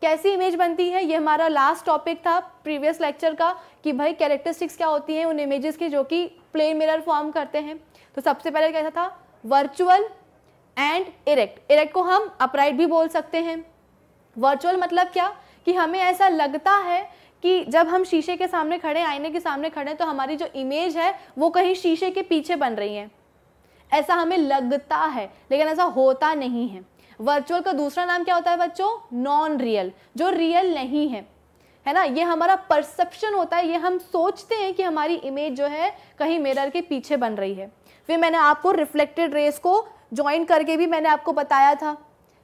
कैसी इमेज बनती है ये हमारा लास्ट टॉपिक था प्रीवियस लेक्चर का कि भाई कैरेक्टरिस्टिक्स क्या होती हैं उन इमेजेस की जो कि प्लेन मिरर फॉर्म करते हैं तो सबसे पहले कैसा था वर्चुअल एंड इरेक्ट इरेक्ट को हम अपराइट भी बोल सकते हैं वर्चुअल मतलब क्या कि हमें ऐसा लगता है कि जब हम शीशे के सामने खड़े आईने के सामने खड़े तो हमारी जो इमेज है वो कहीं शीशे के पीछे बन रही है ऐसा हमें लगता है लेकिन ऐसा होता नहीं है वर्चुअल का दूसरा नाम क्या होता है बच्चों नॉन रियल जो रियल नहीं है है ना ये हमारा परसेप्शन होता है ये हम सोचते हैं कि हमारी इमेज जो है कहीं मिरर के पीछे बन रही है फिर मैंने आपको रिफ्लेक्टेड रेस को ज्वाइन करके भी मैंने आपको बताया था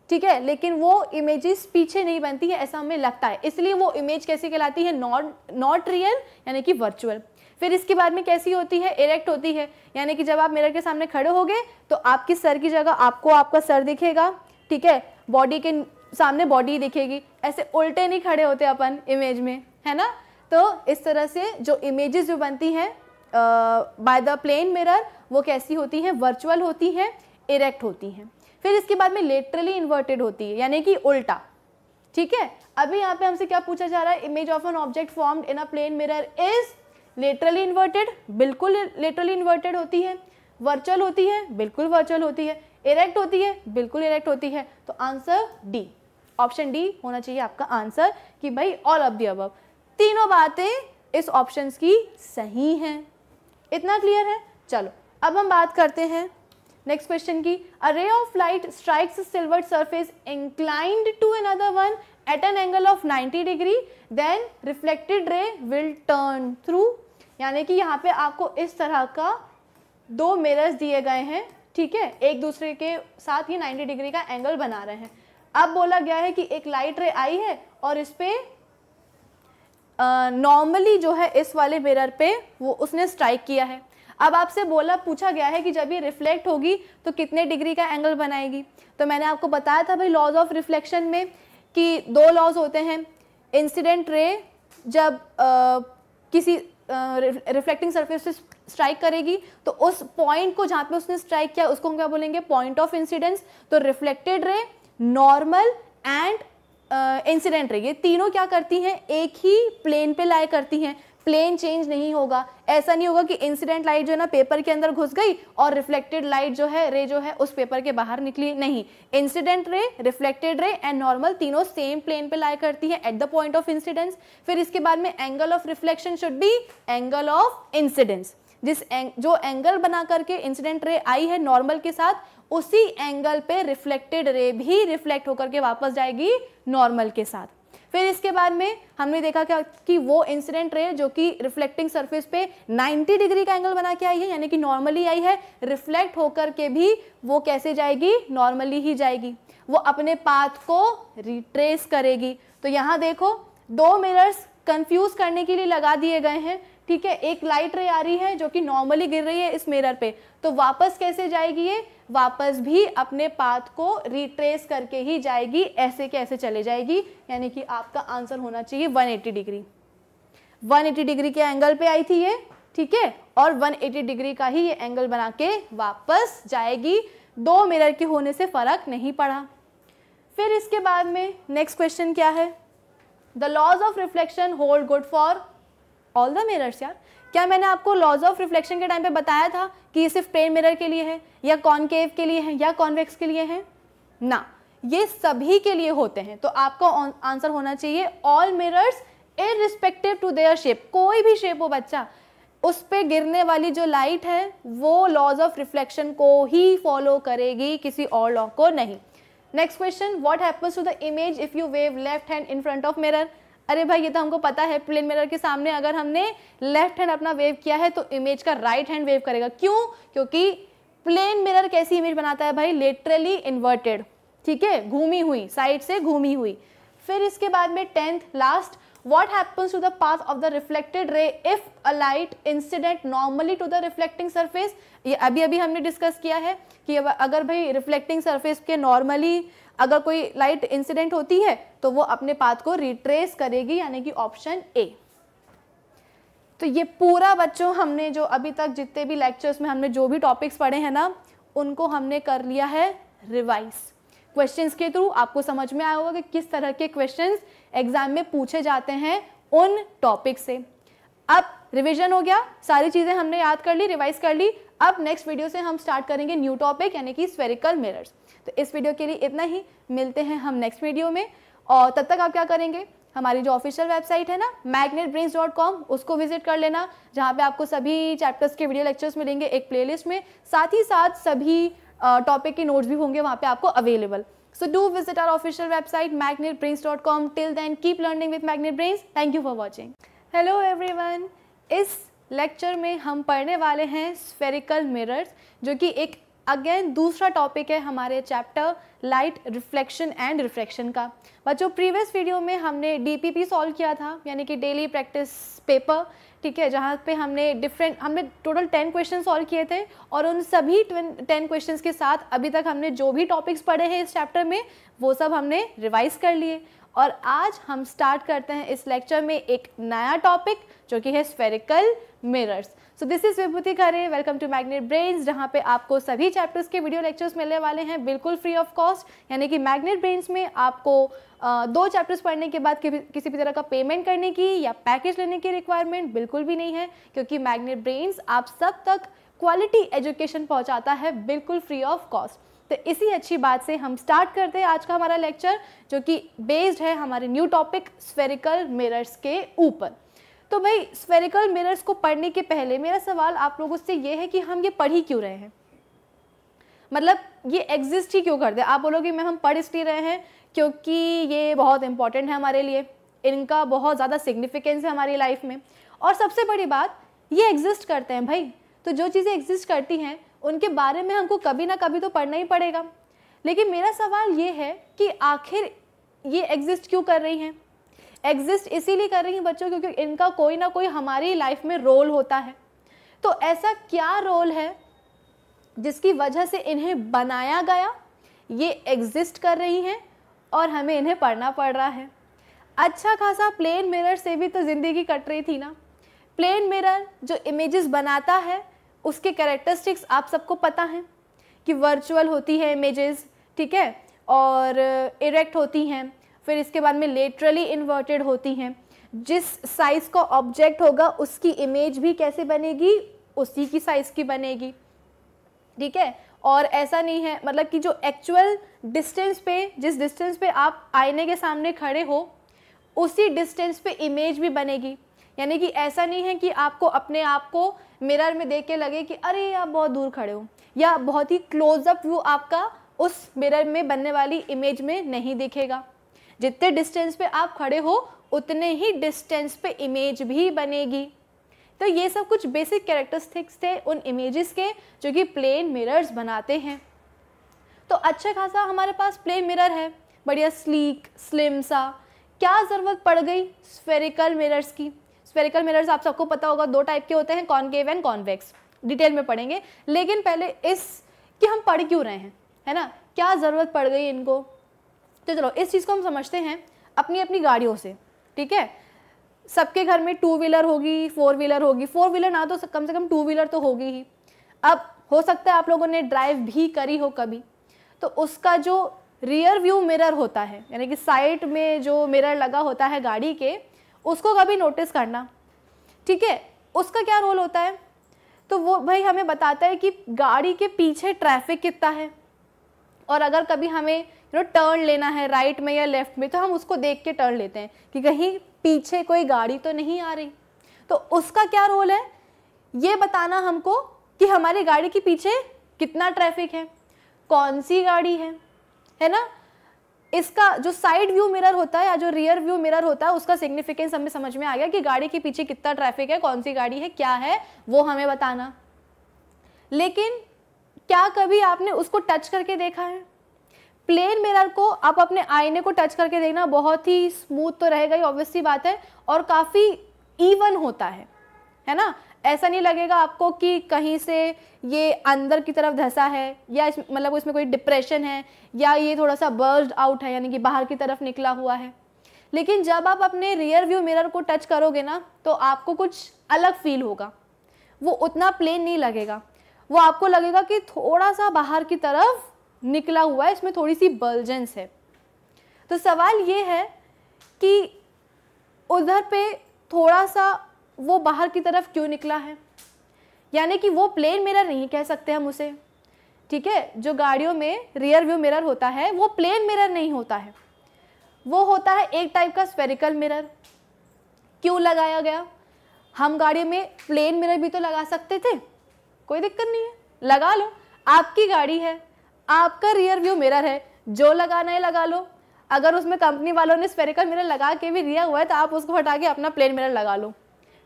ठीक है लेकिन वो इमेजेस पीछे नहीं बनती है ऐसा हमें लगता है इसलिए वो इमेज कैसी कहलाती है नॉट नॉट रियल यानी कि वर्चुअल फिर इसके बाद में कैसी होती है इरेक्ट होती है यानी कि जब आप मिरर के सामने खड़े होगे तो आपकी सर की जगह आपको आपका सर दिखेगा ठीक है बॉडी के सामने बॉडी दिखेगी ऐसे उल्टे नहीं खड़े होते अपन इमेज में है ना तो इस तरह से जो इमेजेस जो बनती हैं बाय द प्लेन मिरर वो कैसी होती हैं वर्चुअल होती हैं इरेक्ट होती हैं फिर इसके बाद में लेटरली इन्वर्टेड होती है यानी कि उल्टा ठीक है अभी यहाँ पे हमसे क्या पूछा जा रहा है image of an object form in a plane mirror is laterally inverted बिल्कुल लेटरली इन्वर्टेड होती है वर्चुअल होती है बिल्कुल वर्चुअल होती है इरेक्ट होती है बिल्कुल इरेक्ट होती है तो आंसर डी ऑप्शन डी होना चाहिए आपका आंसर कि भाई ऑल ऑफ दी अब तीनों बातें इस ऑप्शन की सही हैं इतना क्लियर है चलो अब हम बात करते हैं नेक्स्ट क्वेश्चन की a ray of light strikes silver surface inclined to another one at an angle of 90 degree then reflected ray will turn through यानी कि यहाँ पे आपको इस तरह का दो मिरर्स दिए गए हैं ठीक है एक दूसरे के साथ ही 90 डिग्री का एंगल बना रहे हैं अब बोला गया है कि एक लाइट रे आई है और इस पर नॉर्मली जो है इस वाले मिरर पे वो उसने स्ट्राइक किया है अब आपसे बोला पूछा गया है कि जब ये रिफ्लेक्ट होगी तो कितने डिग्री का एंगल बनाएगी तो मैंने आपको बताया था भाई लॉज ऑफ रिफ्लेक्शन में कि दो लॉज होते हैं इंसिडेंट रे जब आ, किसी रिफ्लेक्टिंग सरफेस से स्ट्राइक करेगी तो उस पॉइंट को जहाँ पे उसने स्ट्राइक किया उसको हम क्या बोलेंगे पॉइंट ऑफ इंसिडेंस तो reflected ray normal and incident ray ये तीनों क्या करती हैं एक ही प्लेन पे लाए करती हैं प्लेन चेंज नहीं होगा ऐसा नहीं होगा कि इंसिडेंट लाइट जो है ना पेपर के अंदर घुस गई और रिफ्लेक्टेड लाइट जो है रे जो है उस पेपर के बाहर निकली नहीं incident ray reflected ray and normal तीनों सेम प्लेन पे लाई करती है at the point of incidence फिर इसके बाद में angle of reflection should be angle of incidence जिस एंग, जो एंगल बना करके इंसिडेंट रे आई है नॉर्मल के साथ उसी एंगल पे रिफ्लेक्टेड रे भी रिफ्लेक्ट होकर के वापस जाएगी नॉर्मल के साथ फिर इसके बाद में हमने देखा क्या कि वो इंसिडेंट रे जो कि रिफ्लेक्टिंग सरफेस पे 90 डिग्री का एंगल बना के आई है यानी कि नॉर्मली आई है रिफ्लेक्ट होकर के भी वो कैसे जाएगी नॉर्मली ही जाएगी वो अपने पाथ को रिट्रेस करेगी तो यहाँ देखो दो मिरर्स कंफ्यूज करने के लिए लगा दिए गए हैं ठीक है एक लाइट रे आ रही है जो कि नॉर्मली गिर रही है इस मिरर पे तो वापस कैसे जाएगी ये वापस भी अपने पाथ को रिट्रेस करके ही जाएगी ऐसे के ऐसे चले जाएगी यानी कि आपका आंसर होना चाहिए 180 डिग्री 180 डिग्री के एंगल पे आई थी ये ठीक है और 180 डिग्री का ही ये एंगल बना के वापस जाएगी दो मिरर के होने से फ़र्क नहीं पड़ा फिर इसके बाद में नेक्स्ट क्वेश्चन क्या है the laws of reflection hold good for all the mirrors यार क्या मैंने आपको लॉज ऑफ रिफ्लेक्शन के टाइम पे बताया था कि ये सिर्फ प्लेन मिरर के लिए है या कॉनकेव के लिए है या कॉन्वेक्स के लिए है ना ये सभी के लिए होते हैं तो आपका आंसर होना चाहिए all mirrors in respective to their shape कोई भी शेप हो बच्चा उस पर गिरने वाली जो लाइट है वो लॉज ऑफ रिफ्लेक्शन को ही फॉलो करेगी किसी और लॉ को नहीं next question what happens to the image if you wave left hand in front of mirror अरे भाई ये तो हमको पता है प्लेन मिरर के सामने अगर हमने लेफ्ट हैंड अपना वेव किया है तो इमेज का राइट हैंड वेव करेगा क्यों क्योंकि प्लेन मिरर कैसी इमेज बनाता है भाई लेटरली इन्वर्टेड ठीक है घूमी हुई साइड से घूमी हुई फिर इसके बाद में tenth last what happens to the path of the reflected ray if a light incident normally to the reflecting surface ये अभी अभी हमने डिस्कस किया है कि अगर भाई रिफ्लेक्टिंग सर्फेस के नॉर्मली अगर कोई लाइट इंसिडेंट होती है तो वो अपने पाथ को रिट्रेस करेगी यानी कि ऑप्शन ए तो ये पूरा बच्चों हमने जो अभी तक जितने भी लेक्चर्स में हमने जो भी टॉपिक्स पढ़े हैं ना उनको हमने कर लिया है रिवाइज क्वेश्चंस के थ्रू आपको समझ में आया होगा कि किस तरह के क्वेश्चंस एग्जाम में पूछे जाते हैं उन टॉपिक से अब रिवीजन हो गया सारी चीज़ें हमने याद कर ली रिवाइज कर ली अब नेक्स्ट वीडियो से हम स्टार्ट करेंगे न्यू टॉपिक यानी कि स्वेरिकल मिरर्स तो इस वीडियो के लिए इतना ही मिलते हैं हम नेक्स्ट वीडियो में और तब तक आप क्या करेंगे हमारी जो ऑफिशियल वेबसाइट है ना मैगनेट डॉट कॉम उसको विजिट कर लेना जहाँ पे आपको सभी चैप्टर्स के वीडियो लेक्चर्स मिलेंगे एक प्लेलिस्ट में साथ ही साथ सभी टॉपिक के नोट्स भी होंगे वहाँ पे आपको available so do visit our official website magnet brains dot com till then keep learning with magnet brains thank you for watching hello everyone इस लेक्चर में हम पढ़ने वाले हैं स्फेरिकल मिरर्स जो कि एक अगेन दूसरा टॉपिक है हमारे chapter light reflection and reflection का बच्चों प्रीवियस वीडियो में हमने डीपीपी सॉल्व किया था यानी कि डेली प्रैक्टिस पेपर ठीक है जहाँ पे हमने डिफरेंट हमने टोटल टेन क्वेश्चन सॉल्व किए थे और उन सभी टेन क्वेश्चन के साथ अभी तक हमने जो भी टॉपिक्स पढ़े हैं इस चैप्टर में वो सब हमने रिवाइज कर लिए और आज हम स्टार्ट करते हैं इस लेक्चर में एक नया टॉपिक जो कि है spherical mirrors so this is Vibhuti Khare welcome to magnet brains जहाँ पे आपको सभी चैप्टर्स के वीडियो लेक्चर्स मिलने वाले हैं बिल्कुल फ्री ऑफ कॉस्ट यानी कि मैग्नेट ब्रेन्स में आपको दो चैप्टर्स पढ़ने के बाद कि, किसी भी तरह का पेमेंट करने की या पैकेज लेने की रिक्वायरमेंट बिल्कुल भी नहीं है क्योंकि मैग्नेट ब्रेन्स आप सब तक क्वालिटी एजुकेशन पहुँचाता है बिल्कुल फ्री ऑफ कॉस्ट तो इसी अच्छी बात से हम स्टार्ट करते हैं आज का हमारा लेक्चर जो कि बेस्ड है हमारे न्यू टॉपिक स्फेरिकल मिरर्स के ऊपर तो भाई स्फेरिकल मिरर्स को पढ़ने के पहले मेरा सवाल आप लोगों से ये है कि हम ये पढ़ ही क्यों रहे हैं मतलब ये एग्जिस्ट ही क्यों करते आप बोलोगे मैम हम पढ़ इसलिए रहे हैं क्योंकि ये बहुत इंपॉर्टेंट है हमारे लिए इनका बहुत ज़्यादा सिग्निफिकेंस है हमारी लाइफ में और सबसे बड़ी बात ये एग्जिस्ट करते हैं भाई तो जो चीज़ें एग्जिस्ट करती हैं उनके बारे में हमको कभी ना कभी तो पढ़ना ही पड़ेगा लेकिन मेरा सवाल ये है कि आखिर ये एग्जिस्ट क्यों कर रही हैं एग्जिस्ट इसीलिए कर रही हैं बच्चों क्योंकि इनका कोई ना कोई हमारी लाइफ में रोल होता है तो ऐसा क्या रोल है जिसकी वजह से इन्हें बनाया गया ये एग्जिस्ट कर रही हैं और हमें इन्हें पढ़ना पड़ रहा है अच्छा खासा प्लेन मिरर से भी तो ज़िंदगी कट रही थी ना प्लेन मिरर जो इमेजेस बनाता है उसके कैरेक्टरिस्टिक्स आप सबको पता हैं कि वर्चुअल होती है इमेजेस ठीक है और इरेक्ट uh, होती हैं फिर इसके बाद में लेटरली इन्वर्टेड होती हैं जिस साइज़ का ऑब्जेक्ट होगा उसकी इमेज भी कैसे बनेगी उसी की साइज़ की बनेगी ठीक है और ऐसा नहीं है मतलब कि जो एक्चुअल डिस्टेंस पे जिस डिस्टेंस पे आप आईने के सामने खड़े हो उसी डिस्टेंस पे इमेज भी बनेगी यानी कि ऐसा नहीं है कि आपको अपने आप को मिरर में देख के लगे कि अरे आप बहुत दूर खड़े हो या बहुत ही क्लोजअप व्यू आपका उस मिरर में बनने वाली इमेज में नहीं दिखेगा जितने डिस्टेंस पे आप खड़े हो उतने ही डिस्टेंस पे इमेज भी बनेगी तो ये सब कुछ बेसिक कैरेक्टरिस्टिक्स थे उन इमेजेस के जो कि प्लेन मिरर्स बनाते हैं तो अच्छा खासा हमारे पास प्लेन मिरर है बढ़िया स्लीक स्लिम सा क्या ज़रूरत पड़ गई स्फेरिकल मिरर्स की स्फेरिकल मिरर्स आप सबको पता होगा दो टाइप के होते हैं कॉनकेव एंड कॉन्वेक्स डिटेल में पढ़ेंगे लेकिन पहले इस कि हम पढ़ क्यों रहे हैं है ना क्या ज़रूरत पड़ गई इनको तो चलो इस चीज़ को हम समझते हैं अपनी अपनी गाड़ियों से ठीक है सबके घर में टू व्हीलर होगी फोर व्हीलर होगी फोर व्हीलर ना तो कम से कम टू व्हीलर तो होगी ही अब हो सकता है आप लोगों ने ड्राइव भी करी हो कभी तो उसका जो रियर व्यू मिरर होता है यानी कि साइड में जो मिरर लगा होता है गाड़ी के उसको कभी नोटिस करना ठीक है उसका क्या रोल होता है तो वो भाई हमें बताता है कि गाड़ी के पीछे ट्रैफिक कितना है और अगर कभी हमें नो टर्न लेना है राइट में या लेफ्ट में तो हम उसको देख के टर्न लेते हैं कि कहीं पीछे कोई गाड़ी तो नहीं आ रही तो उसका क्या रोल है ये बताना हमको कि हमारी गाड़ी के पीछे कितना ट्रैफिक है कौन सी गाड़ी है है ना इसका जो साइड व्यू मिरर होता है या जो रियर व्यू मिरर होता है उसका सिग्निफिकेंस हमें समझ में आ गया कि गाड़ी के पीछे कितना ट्रैफिक है कौन सी गाड़ी है क्या है वो हमें बताना लेकिन क्या कभी आपने उसको टच करके देखा है प्लेन मिरर को आप अपने आईने को टच करके देखना बहुत ही स्मूथ तो रहेगा ही ऑब्वियसली बात है और काफ़ी इवन होता है है ना ऐसा नहीं लगेगा आपको कि कहीं से ये अंदर की तरफ धसा है या इस मतलब इसमें कोई डिप्रेशन है या ये थोड़ा सा बर्ज आउट है यानी कि बाहर की तरफ निकला हुआ है लेकिन जब आप अपने रियर व्यू मिरर को टच करोगे ना तो आपको कुछ अलग फील होगा वो उतना प्लेन नहीं लगेगा वो आपको लगेगा कि थोड़ा सा बाहर की तरफ निकला हुआ है इसमें थोड़ी सी बल्जेंस है तो सवाल ये है कि उधर पे थोड़ा सा वो बाहर की तरफ क्यों निकला है यानी कि वो प्लेन मिरर नहीं कह सकते हम उसे ठीक है जो गाड़ियों में रियर व्यू मिरर होता है वो प्लेन मिरर नहीं होता है वो होता है एक टाइप का स्पेरिकल मिरर क्यों लगाया गया हम गाड़ी में प्लेन मिरर भी तो लगा सकते थे कोई दिक्कत नहीं है लगा लो आपकी गाड़ी है आपका रियर व्यू मिरर है जो लगाना है लगा लो अगर उसमें कंपनी वालों ने स्पेरिकल मिरर लगा के भी दिया हुआ है तो आप उसको हटा के अपना प्लेन मिरर लगा लो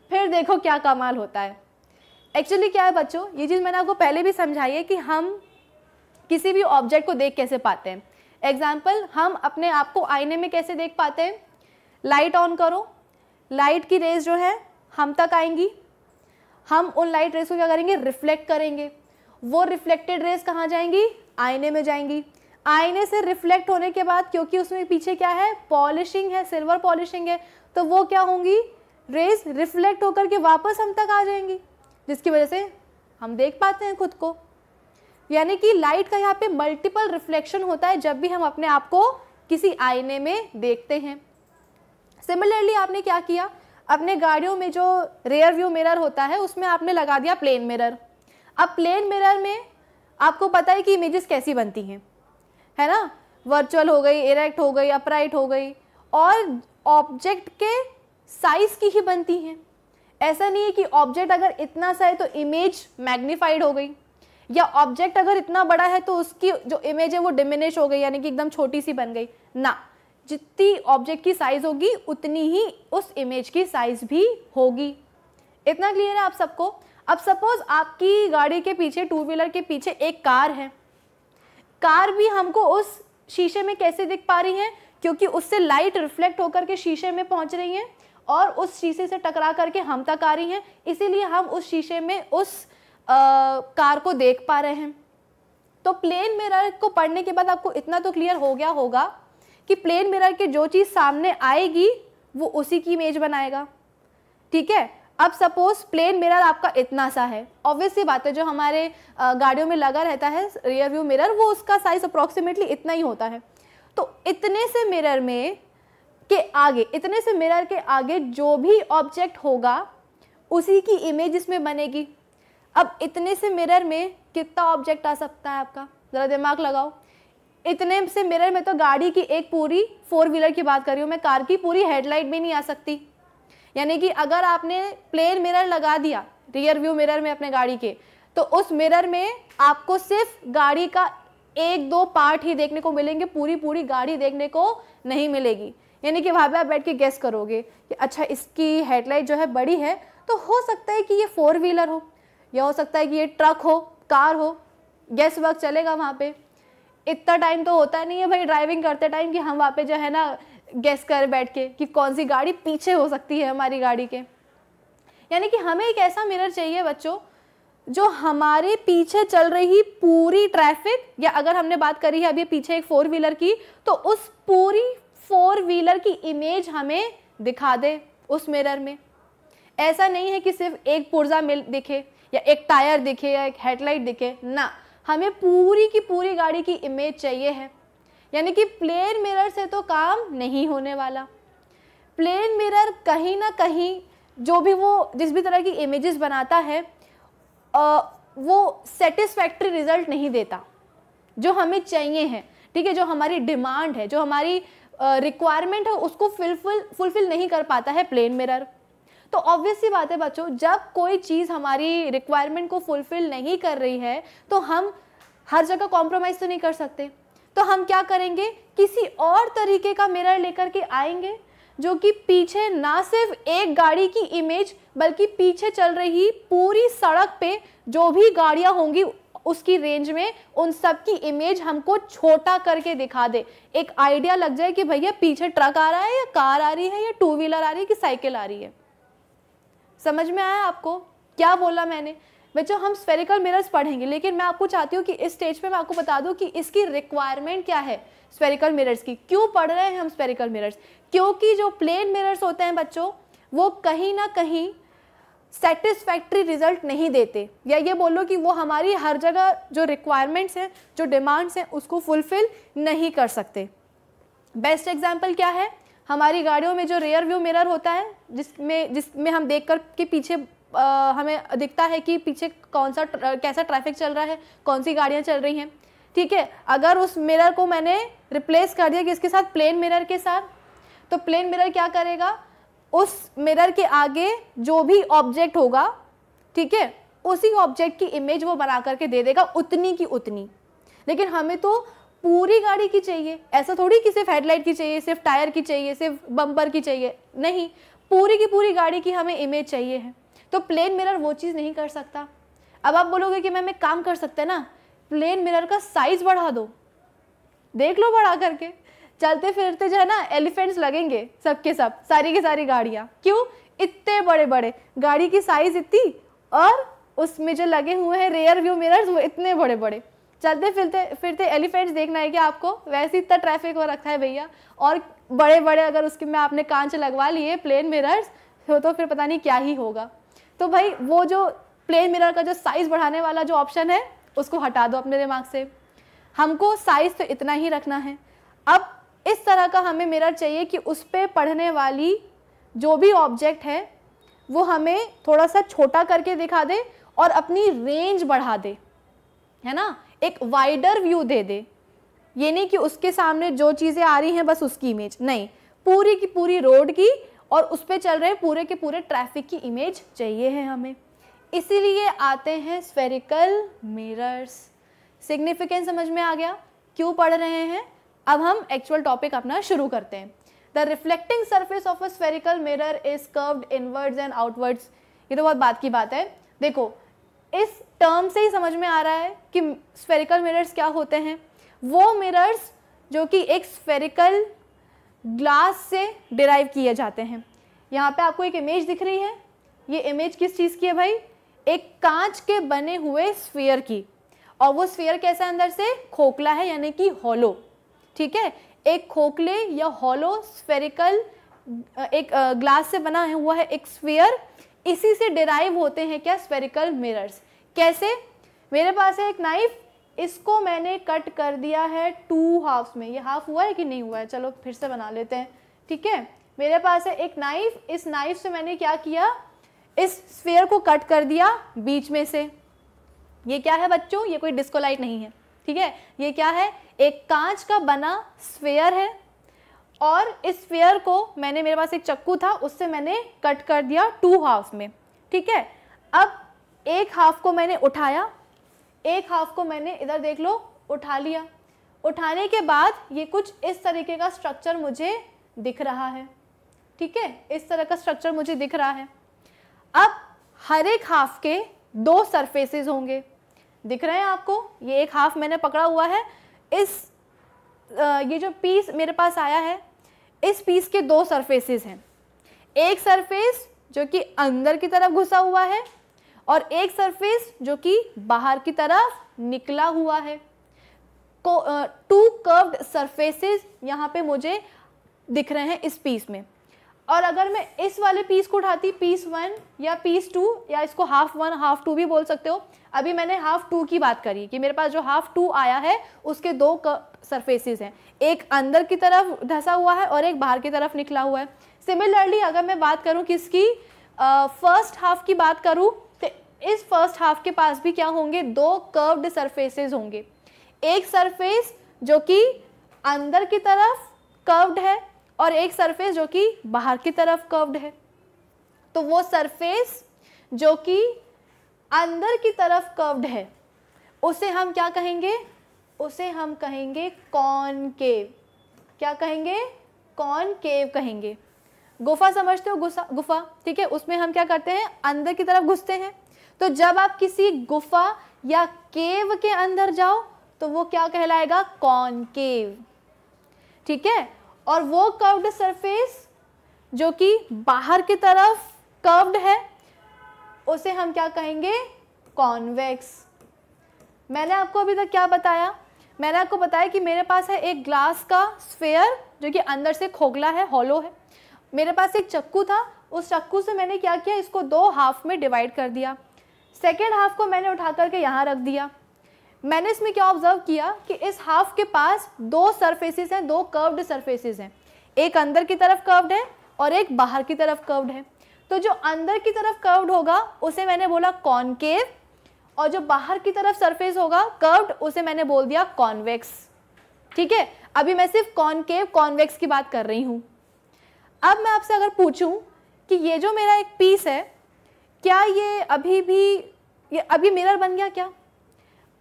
फिर देखो क्या कमाल होता है एक्चुअली क्या है बच्चों ये चीज़ मैंने आपको पहले भी समझाई है कि हम किसी भी ऑब्जेक्ट को देख कैसे पाते हैं एग्जाम्पल हम अपने आप को आईने में कैसे देख पाते हैं लाइट ऑन करो लाइट की रेज जो है हम तक आएंगी हम उन लाइट रेज को क्या करेंगे रिफ्लेक्ट करेंगे वो रिफ्लेक्टेड रेज कहाँ जाएंगी आईने में जाएंगी आईने से रिफ्लेक्ट होने के बाद क्योंकि उसमें पीछे क्या है पॉलिशिंग है सिल्वर पॉलिशिंग है तो वो क्या होंगी रेस रिफ्लेक्ट होकर के वापस हम तक आ जाएंगी जिसकी वजह से हम देख पाते हैं खुद को यानी कि लाइट का यहाँ पे मल्टीपल रिफ्लेक्शन होता है जब भी हम अपने आप को किसी आईने में देखते हैं सिमिलरली आपने क्या किया अपने गाड़ियों में जो रेयर व्यू मिरर होता है उसमें आपने लगा दिया प्लेन मिरर अब प्लेन मिरर में आपको पता है कि इमेजेस कैसी बनती हैं है ना वर्चुअल हो गई इरेक्ट हो गई अपराइट हो गई और ऑब्जेक्ट के साइज़ की ही बनती हैं ऐसा नहीं है कि ऑब्जेक्ट अगर इतना सा है तो इमेज मैग्नीफाइड हो गई या ऑब्जेक्ट अगर इतना बड़ा है तो उसकी जो इमेज है वो डिमिनिश हो गई यानी कि एकदम छोटी सी बन गई ना जितनी ऑब्जेक्ट की साइज़ होगी उतनी ही उस इमेज की साइज़ भी होगी इतना क्लियर है आप सबको अब सपोज आपकी गाड़ी के पीछे टू व्हीलर के पीछे एक कार है कार भी हमको उस शीशे में कैसे दिख पा रही है क्योंकि उससे लाइट रिफ्लेक्ट होकर के शीशे में पहुंच रही है और उस शीशे से टकरा करके हम तक आ रही हैं इसीलिए हम उस शीशे में उस आ, कार को देख पा रहे हैं तो प्लेन मिरर को पढ़ने के बाद आपको इतना तो क्लियर हो गया होगा कि प्लेन मिरर के जो चीज़ सामने आएगी वो उसी की इमेज बनाएगा ठीक है अब सपोज प्लेन मिरर आपका इतना सा है ऑब्वियसली बात है जो हमारे गाड़ियों में लगा रहता है रियर व्यू मिरर वो उसका साइज अप्रोक्सीमेटली इतना ही होता है तो इतने से मिरर में के आगे इतने से मिरर के आगे जो भी ऑब्जेक्ट होगा उसी की इमेज इसमें बनेगी अब इतने से मिरर में कितना ऑब्जेक्ट आ सकता है आपका ज़रा दिमाग लगाओ इतने से मिरर में तो गाड़ी की एक पूरी फोर व्हीलर की बात कर रही हूँ मैं कार की पूरी हेडलाइट भी नहीं आ सकती यानी कि अगर आपने प्लेन मिरर लगा दिया रियर व्यू मिरर में अपने गाड़ी के तो उस मिरर में आपको सिर्फ गाड़ी का एक दो पार्ट ही देखने को मिलेंगे पूरी पूरी गाड़ी देखने को नहीं मिलेगी यानी कि वहाँ पे आप बैठ के गेस करोगे कि अच्छा इसकी हेडलाइट जो है बड़ी है तो हो सकता है कि ये फोर व्हीलर हो या हो सकता है कि ये ट्रक हो कार हो गेस वर्क चलेगा वहाँ पे इतना टाइम तो होता नहीं है भाई ड्राइविंग करते टाइम कि हम वहाँ पे जो है ना गेस कर बैठ के कि कौन सी गाड़ी पीछे हो सकती है हमारी गाड़ी के यानी कि हमें एक ऐसा मिरर चाहिए बच्चों जो हमारे पीछे चल रही पूरी ट्रैफिक या अगर हमने बात करी है अभी पीछे एक फोर व्हीलर की तो उस पूरी फोर व्हीलर की इमेज हमें दिखा दे उस मिरर में ऐसा नहीं है कि सिर्फ एक पुर्जा मिल दिखे या एक टायर दिखे या एक हेडलाइट दिखे ना हमें पूरी की पूरी गाड़ी की इमेज चाहिए है यानी कि प्लेन मिरर से तो काम नहीं होने वाला प्लेन मिरर कहीं ना कहीं जो भी वो जिस भी तरह की इमेजेस बनाता है वो सेटिस्फैक्ट्री रिजल्ट नहीं देता जो हमें चाहिए है ठीक है जो हमारी डिमांड है जो हमारी रिक्वायरमेंट है उसको फुलफिल फुलफिल नहीं कर पाता है प्लेन मिरर तो ऑब्वियस सी बात है बच्चों जब कोई चीज़ हमारी रिक्वायरमेंट को फुलफिल नहीं कर रही है तो हम हर जगह कॉम्प्रोमाइज़ तो नहीं कर सकते तो हम क्या करेंगे किसी और तरीके का मिरर लेकर के आएंगे जो कि पीछे ना सिर्फ एक गाड़ी की इमेज बल्कि पीछे चल रही पूरी सड़क पे जो भी गाड़ियां होंगी उसकी रेंज में उन सब की इमेज हमको छोटा करके दिखा दे एक आइडिया लग जाए कि भैया पीछे ट्रक आ रहा है या कार आ रही है या टू व्हीलर आ रही है कि साइकिल आ रही है समझ में आया आपको क्या बोला मैंने बच्चों हम स्फेरिकल मिरर्स पढ़ेंगे लेकिन मैं आपको चाहती हूँ कि इस स्टेज पे मैं आपको बता दूँ कि इसकी रिक्वायरमेंट क्या है स्फेरिकल मिरर्स की क्यों पढ़ रहे हैं हम स्फेरिकल मिरर्स क्योंकि जो प्लेन मिरर्स होते हैं बच्चों वो कहीं ना कहीं सेटिस्फैक्ट्री रिजल्ट नहीं देते या ये बोल लो कि वो हमारी हर जगह जो रिक्वायरमेंट्स हैं जो डिमांड्स हैं उसको फुलफ़िल नहीं कर सकते बेस्ट एग्जाम्पल क्या है हमारी गाड़ियों में जो रेयर व्यू मिरर होता है जिसमें जिसमें हम देख कर के पीछे आ, हमें दिखता है कि पीछे कौन सा ट्र, कैसा ट्रैफिक चल रहा है कौन सी गाड़ियाँ चल रही हैं ठीक है अगर उस मिरर को मैंने रिप्लेस कर दिया किसके साथ प्लेन मिरर के साथ तो प्लेन मिरर क्या करेगा उस मिरर के आगे जो भी ऑब्जेक्ट होगा ठीक है उसी ऑब्जेक्ट की इमेज वो बना करके दे देगा उतनी की उतनी लेकिन हमें तो पूरी गाड़ी की चाहिए ऐसा थोड़ी कि सिर्फ हेडलाइट की चाहिए सिर्फ टायर की चाहिए सिर्फ बम्पर की चाहिए नहीं पूरी की पूरी गाड़ी की हमें इमेज चाहिए है तो प्लेन मिरर वो चीज़ नहीं कर सकता अब आप बोलोगे कि मैम एक काम कर सकते हैं ना प्लेन मिरर का साइज बढ़ा दो देख लो बढ़ा करके चलते फिरते जो है ना एलिफेंट्स लगेंगे सबके सब सारी की सारी गाड़ियाँ क्यों इतने बड़े बड़े गाड़ी की साइज इतनी और उसमें जो लगे हुए हैं रेयर व्यू मिरर्स वो इतने बड़े बड़े चलते फिरते फिरते एलिफेंट्स देखना है क्या आपको वैसे इतना ट्रैफिक हो रखा है भैया और बड़े बड़े अगर उसके में आपने कांच लगवा लिए प्लेन मिरर्स तो, तो फिर पता नहीं क्या ही होगा तो भाई वो जो प्लेन मिरर का जो साइज़ बढ़ाने वाला जो ऑप्शन है उसको हटा दो अपने दिमाग से हमको साइज़ तो इतना ही रखना है अब इस तरह का हमें मिरर चाहिए कि उस पर पढ़ने वाली जो भी ऑब्जेक्ट है वो हमें थोड़ा सा छोटा करके दिखा दे और अपनी रेंज बढ़ा दे है ना एक वाइडर व्यू दे दे ये नहीं कि उसके सामने जो चीज़ें आ रही हैं बस उसकी इमेज नहीं पूरी की पूरी रोड की और उस पर चल रहे पूरे के पूरे ट्रैफिक की इमेज चाहिए है हमें इसीलिए आते हैं स्फेरिकल मिरर्स सिग्निफिकेंस समझ में आ गया क्यों पढ़ रहे हैं अब हम एक्चुअल टॉपिक अपना शुरू करते हैं the reflecting surface of a spherical mirror is curved inwards and outwards ये तो बहुत बात की बात है देखो इस टर्म से ही समझ में आ रहा है कि स्फेरिकल मिरर्स क्या होते हैं वो मिरर्स जो कि एक स्फेरिकल ग्लास से डिराइव किए जाते हैं यहाँ पे आपको एक इमेज दिख रही है ये इमेज किस चीज़ की है भाई एक कांच के बने हुए स्फीयर की और वो स्फीयर कैसा अंदर से खोखला है यानी कि हॉलो ठीक है एक खोखले या हॉलो स्फेरिकल एक ग्लास से बना है हुआ है एक स्फीयर इसी से डिराइव होते हैं क्या स्फेरिकल मिरर्स कैसे मेरे पास है एक नाइफ इसको मैंने कट कर दिया है टू हाफ्स में ये हाफ हुआ है कि नहीं हुआ है चलो फिर से बना लेते हैं ठीक है मेरे पास है एक नाइफ इस नाइफ से मैंने क्या किया इस स्फेयर को कट कर दिया बीच में से ये क्या है बच्चों ये कोई डिस्कोलाइट नहीं है ठीक है ये क्या है एक कांच का बना स्फेयर है और इस स्फेयर को मैंने मेरे पास एक चक्कू था उससे मैंने कट कर दिया टू हाफ में ठीक है अब एक हाफ को मैंने उठाया एक हाफ को मैंने इधर देख लो उठा लिया उठाने के बाद ये कुछ इस तरीके का स्ट्रक्चर मुझे दिख रहा है ठीक है इस तरह का स्ट्रक्चर मुझे दिख रहा है अब हर एक हाफ के दो सरफेसेस होंगे दिख रहे हैं आपको ये एक हाफ मैंने पकड़ा हुआ है इस ये जो पीस मेरे पास आया है इस पीस के दो सरफेसेस हैं एक सरफेस जो कि अंदर की तरफ घुसा हुआ है और एक सरफेस जो कि बाहर की तरफ निकला हुआ है टू कर्व्ड सरफेसेस यहाँ पे मुझे दिख रहे हैं इस पीस में और अगर मैं इस वाले पीस को उठाती पीस वन या पीस टू या इसको हाफ वन हाफ टू भी बोल सकते हो अभी मैंने हाफ टू की बात करी कि मेरे पास जो हाफ टू आया है उसके दो सरफेसेस हैं एक अंदर की तरफ धसा हुआ है और एक बाहर की तरफ निकला हुआ है सिमिलरली अगर मैं बात करूँ किसकी फर्स्ट हाफ की बात करूँ इस फर्स्ट हाफ के पास भी क्या होंगे दो कर्व्ड सरफेसेस होंगे एक सरफेस जो कि अंदर की तरफ कर्व्ड है और एक सरफेस जो कि बाहर की तरफ कर्व्ड है तो वो सरफेस जो कि अंदर की तरफ कर्व्ड है उसे हम क्या कहेंगे उसे हम कहेंगे केव क्या कहेंगे केव कहेंगे गुफा समझते हो गुफा गुफा ठीक है उसमें हम क्या करते हैं अंदर की तरफ घुसते हैं तो जब आप किसी गुफा या केव के अंदर जाओ तो वो क्या कहलाएगा कॉनकेव ठीक है और वो कर्व्ड सरफेस जो कि बाहर की तरफ कर्व्ड है उसे हम क्या कहेंगे कॉन्वेक्स मैंने आपको अभी तक क्या बताया मैंने आपको बताया कि मेरे पास है एक ग्लास का स्फेयर जो कि अंदर से खोखला है हॉलो है मेरे पास एक चक्कू था उस चक्कू से मैंने क्या किया इसको दो हाफ में डिवाइड कर दिया सेकेंड हाफ को मैंने उठा करके यहाँ रख दिया मैंने इसमें क्या ऑब्जर्व किया कि इस हाफ के पास दो सरफेसेस हैं दो कर्व्ड सरफेसेस हैं एक अंदर की तरफ कर्व्ड है और एक बाहर की तरफ कर्व्ड है तो जो अंदर की तरफ कर्व्ड होगा उसे मैंने बोला कॉनकेव और जो बाहर की तरफ सरफेस होगा कर्व्ड उसे मैंने बोल दिया कॉन्वेक्स ठीक है अभी मैं सिर्फ कॉनकेव कॉन्वेक्स की बात कर रही हूँ अब मैं आपसे अगर पूछूँ कि ये जो मेरा एक पीस है क्या ये अभी भी ये अब ये मिरर बन गया क्या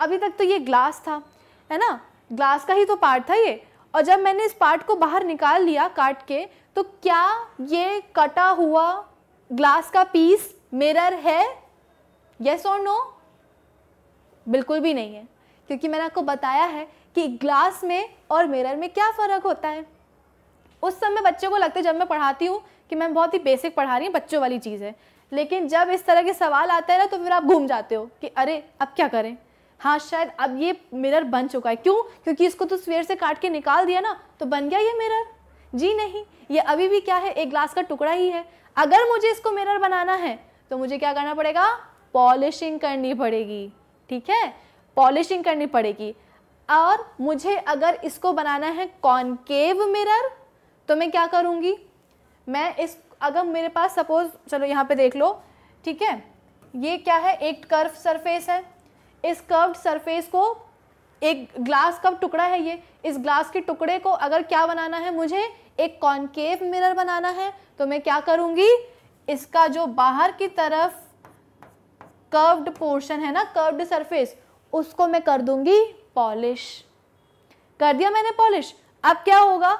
अभी तक तो ये ग्लास था है ना ग्लास का ही तो पार्ट था ये और जब मैंने इस पार्ट को बाहर निकाल लिया काट के तो क्या ये कटा हुआ ग्लास का पीस मिरर है यस और नो बिल्कुल भी नहीं है क्योंकि मैंने आपको बताया है कि ग्लास में और मिरर में क्या फ़र्क होता है उस समय बच्चों को लगता है जब मैं पढ़ाती हूँ कि मैं बहुत ही बेसिक पढ़ा रही हूँ बच्चों वाली चीज़ है लेकिन जब इस तरह के सवाल आते हैं ना तो फिर आप घूम जाते हो कि अरे अब क्या करें हाँ शायद अब ये मिरर बन चुका है क्यों क्योंकि इसको तो स्वेयर से काट के निकाल दिया ना तो बन गया ये मिरर जी नहीं ये अभी भी क्या है एक ग्लास का टुकड़ा ही है अगर मुझे इसको मिरर बनाना है तो मुझे क्या करना पड़ेगा पॉलिशिंग करनी पड़ेगी ठीक है पॉलिशिंग करनी पड़ेगी और मुझे अगर इसको बनाना है कॉन्केव मिरर तो मैं क्या करूँगी मैं इस अगर मेरे पास सपोज चलो यहाँ पे देख लो ठीक है ये क्या है एक कर्व सरफेस है इस कर्व्ड सरफेस को एक ग्लास का टुकड़ा है ये इस ग्लास के टुकड़े को अगर क्या बनाना है मुझे एक कॉन्केव मिरर बनाना है तो मैं क्या करूँगी इसका जो बाहर की तरफ कर्व्ड पोर्शन है ना कर्व्ड सरफेस उसको मैं कर दूंगी पॉलिश कर दिया मैंने पॉलिश अब क्या होगा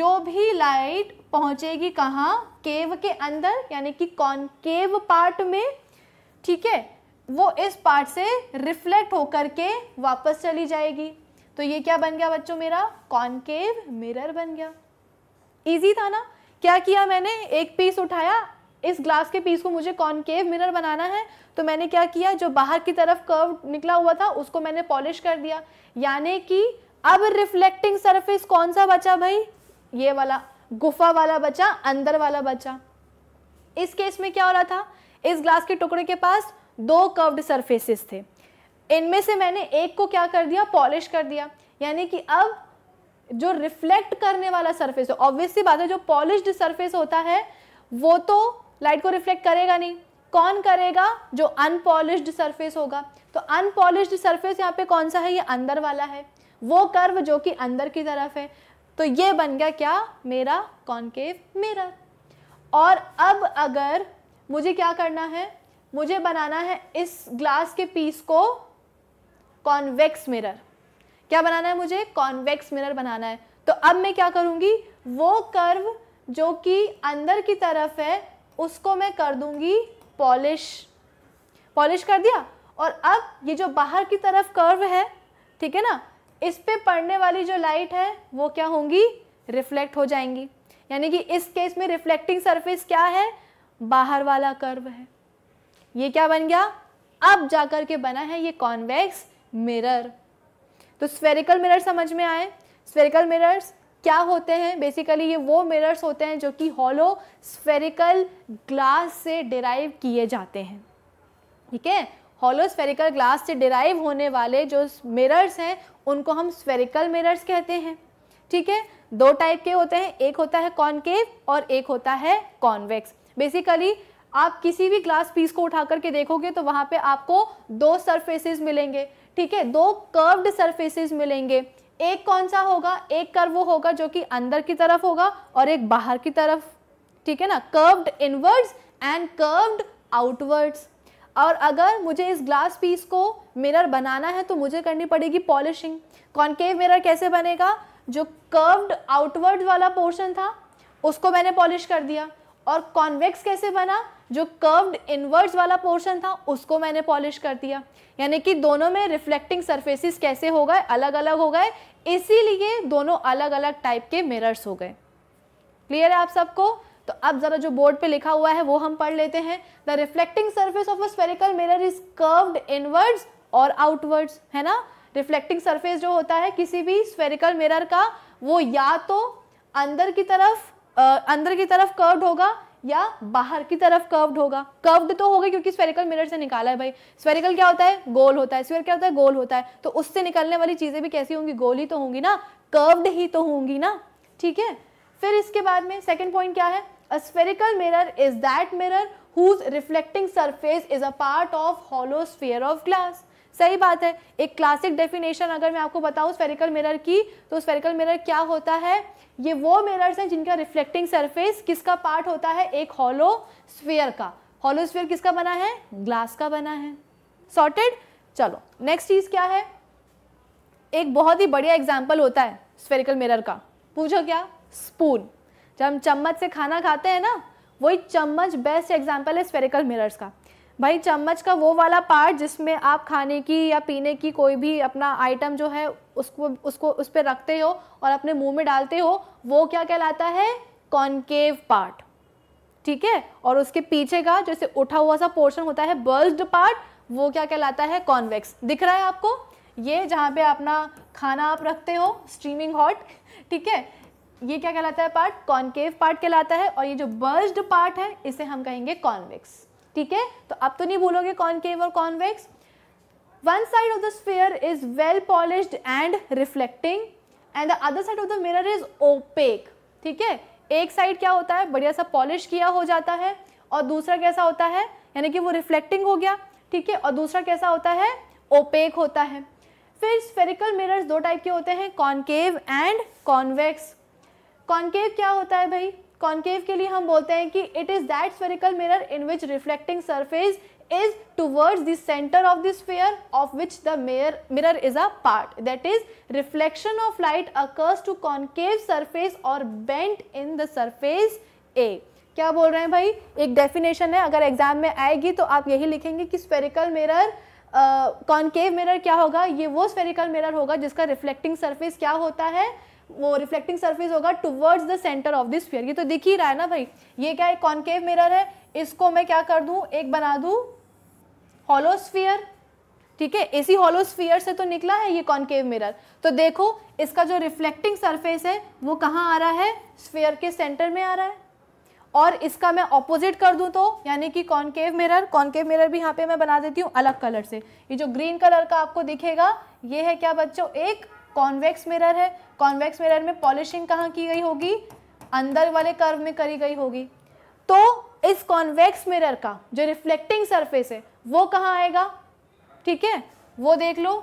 जो भी लाइट पहुंचेगी कहाँ केव के अंदर यानी कि कॉनकेव पार्ट में ठीक है वो इस पार्ट से रिफ्लेक्ट होकर के वापस चली जाएगी तो ये क्या बन गया बच्चों मेरा कॉनकेव मिरर बन गया इजी था ना क्या किया मैंने एक पीस उठाया इस ग्लास के पीस को मुझे कॉनकेव मिरर बनाना है तो मैंने क्या किया जो बाहर की तरफ कर्व निकला हुआ था उसको मैंने पॉलिश कर दिया यानी कि अब रिफ्लेक्टिंग सरफेस कौन सा बचा भाई ये वाला गुफा वाला बचा अंदर वाला बचा इस केस में क्या हो रहा था इस ग्लास के टुकड़े के पास दो कर्व्ड सरफेसेस थे इनमें से मैंने एक को क्या कर दिया पॉलिश कर दिया यानी कि अब जो रिफ्लेक्ट करने वाला सरफेस है ऑब्वियसली बात है जो पॉलिश सरफेस होता है वो तो लाइट को रिफ्लेक्ट करेगा नहीं कौन करेगा जो अनपॉलिश्ड सरफेस होगा तो अनपॉलिश सरफेस यहाँ पे कौन सा है ये अंदर वाला है वो कर्व जो कि अंदर की तरफ है तो ये बन गया क्या मेरा कॉन्केव मिरर और अब अगर मुझे क्या करना है मुझे बनाना है इस ग्लास के पीस को कॉन्वेक्स मिरर क्या बनाना है मुझे कॉन्वेक्स मिरर बनाना है तो अब मैं क्या करूँगी वो कर्व जो कि अंदर की तरफ है उसको मैं कर दूँगी पॉलिश पॉलिश कर दिया और अब ये जो बाहर की तरफ कर्व है ठीक है ना इस पे पड़ने वाली जो लाइट है वो क्या होंगी रिफ्लेक्ट हो जाएंगी यानी कि इस केस में रिफ्लेक्टिंग सरफेस क्या है बाहर वाला कर्व है ये क्या बन गया अब जाकर के बना है ये कॉन्वेक्स मिरर तो स्फेरिकल मिरर समझ में आए स्फेरिकल मिरर्स क्या होते हैं बेसिकली ये वो मिरर्स होते हैं जो कि हॉलो स्फेरिकल ग्लास से डिराइव किए जाते हैं ठीक है हॉलो स्फेरिकल ग्लास से डिराइव होने वाले जो मिरर्स हैं उनको हम स्फेरिकल मिरर्स कहते हैं ठीक है दो टाइप के होते हैं एक होता है कॉनकेव और एक होता है कॉन्वेक्स बेसिकली आप किसी भी ग्लास पीस को उठा करके देखोगे तो वहाँ पे आपको दो सरफेसेस मिलेंगे ठीक है दो कर्व्ड सरफेसेस मिलेंगे एक कौन सा होगा एक कर्व वो होगा जो कि अंदर की तरफ होगा और एक बाहर की तरफ ठीक है ना curved inwards and curved outwards और अगर मुझे इस ग्लास पीस को मिरर बनाना है तो मुझे करनी पड़ेगी पॉलिशिंग कॉन्केव मिरर कैसे बनेगा जो कर्व्ड आउटवर्ड वाला पोर्शन था उसको मैंने पॉलिश कर दिया और कॉन्वेक्स कैसे बना जो कर्व्ड इनवर्ड्स वाला पोर्शन था उसको मैंने पॉलिश कर दिया यानी कि दोनों में रिफ्लेक्टिंग सरफेसिस कैसे हो गए अलग अलग हो गए इसीलिए दोनों अलग अलग टाइप के मिरर्स हो गए क्लियर है आप सबको तो अब ज़रा जो बोर्ड पे लिखा हुआ है वो हम पढ़ लेते हैं the reflecting surface of a spherical mirror is curved inwards और आउटवर्ड्स है ना रिफ्लेक्टिंग सर्फेस जो होता है किसी भी स्वेरिकल मिरर का वो या तो अंदर की तरफ आ, अंदर की तरफ कर्व्ड होगा या बाहर की तरफ कर्व्ड होगा कर्व्ड तो होगा क्योंकि स्वेरिकल मिरर से निकाला है भाई स्वेरिकल क्या होता है गोल होता है स्फेयर क्या होता है गोल होता है तो उससे निकलने वाली चीज़ें भी कैसी होंगी गोल ही तो होंगी ना कर्व्ड ही तो होंगी ना ठीक है फिर इसके बाद में सेकेंड पॉइंट क्या है A spherical mirror is that mirror whose reflecting surface is a part of hollow sphere of glass. सही बात है एक क्लासिक डेफिनेशन अगर मैं आपको बताऊं स्फेरिकल मिरर की तो स्फेरिकल मिरर क्या होता है ये वो मिरर्स हैं जिनका रिफ्लेक्टिंग सरफेस किसका पार्ट होता है एक हॉलो स्फेयर का हॉलो स्फेयर किसका बना है ग्लास का बना है सॉर्टेड चलो नेक्स्ट चीज़ क्या है एक बहुत ही बढ़िया एग्जाम्पल होता है स्फेरिकल मिरर का पूछो क्या स्पून जब हम चम्मच से खाना खाते हैं ना वही चम्मच बेस्ट एग्जाम्पल है स्पेरिकल मिरर्स का भाई चम्मच का वो वाला पार्ट जिसमें आप खाने की या पीने की कोई भी अपना आइटम जो है उसको उसको उस पर रखते हो और अपने मुंह में डालते हो वो क्या कहलाता है कॉन्केव पार्ट ठीक है और उसके पीछे का जैसे उठा हुआ सा पोर्शन होता है बल्ज्ड पार्ट वो क्या कहलाता है कॉन्वेक्स दिख रहा है आपको ये जहाँ पे अपना खाना आप रखते हो स्ट्रीमिंग हॉट ठीक है ये क्या कहलाता है पार्ट कॉन्केव पार्ट कहलाता है और ये जो बर्ज्ड पार्ट है इसे हम कहेंगे कॉन्वेक्स ठीक है तो अब तो नहीं भूलोगे कॉन्केव और convex one side of the sphere is well polish and reflecting and the other side of the mirror is opaque ठीक है एक साइड क्या होता है बढ़िया सा पॉलिश किया हो जाता है और दूसरा कैसा होता है यानी कि वो रिफ्लेक्टिंग हो गया ठीक है और दूसरा कैसा होता है ओपेक होता है फिर स्फेरिकल मिरर्स दो टाइप के होते हैं कॉन्केव एंड कॉन्वेक्स कॉन्केव क्या होता है भाई कॉन्केव के लिए हम बोलते हैं कि it is that spherical mirror in which reflecting surface is towards the centre of the sphere of which the mirror, mirror is a part that is reflection of light occurs to concave surface और bent in the surface ए क्या बोल रहे हैं भाई एक definition है अगर एग्जाम में आएगी तो आप यही लिखेंगे कि स्पेरिकल मिरर कॉन्केव मिरर क्या होगा ये वो स्पेरिकल मिरर होगा जिसका रिफ्लेक्टिंग सरफेस क्या होता है वो रिफ्लेक्टिंग सर्फेस होगा towards the centre of this sphere ये तो दिख ही रहा है ना भाई ये क्या है कॉन्केव मिरर है इसको मैं क्या कर दूँ एक बना दूँ हॉलोस्फियर ठीक है इसी हॉलोस्फियर से तो निकला है ये कॉन्केव मिरर तो देखो इसका जो रिफ्लेक्टिंग सरफेस है वो कहाँ आ रहा है स्फीयर के सेंटर में आ रहा है और इसका मैं ऑपोजिट कर दूँ तो यानी कि कॉन्केव मिरर कॉन्केव मिरर भी यहाँ पे मैं बना देती हूँ अलग कलर से ये जो ग्रीन कलर का आपको दिखेगा ये है क्या बच्चों एक कॉन्वेक्स मिरर है कॉन्वेक्स मिरर में पॉलिशिंग कहाँ की गई होगी अंदर वाले कर्व में करी गई होगी तो इस कॉन्वेक्स मिरर का जो रिफ्लेक्टिंग सरफेस है वो कहाँ आएगा ठीक है वो देख लो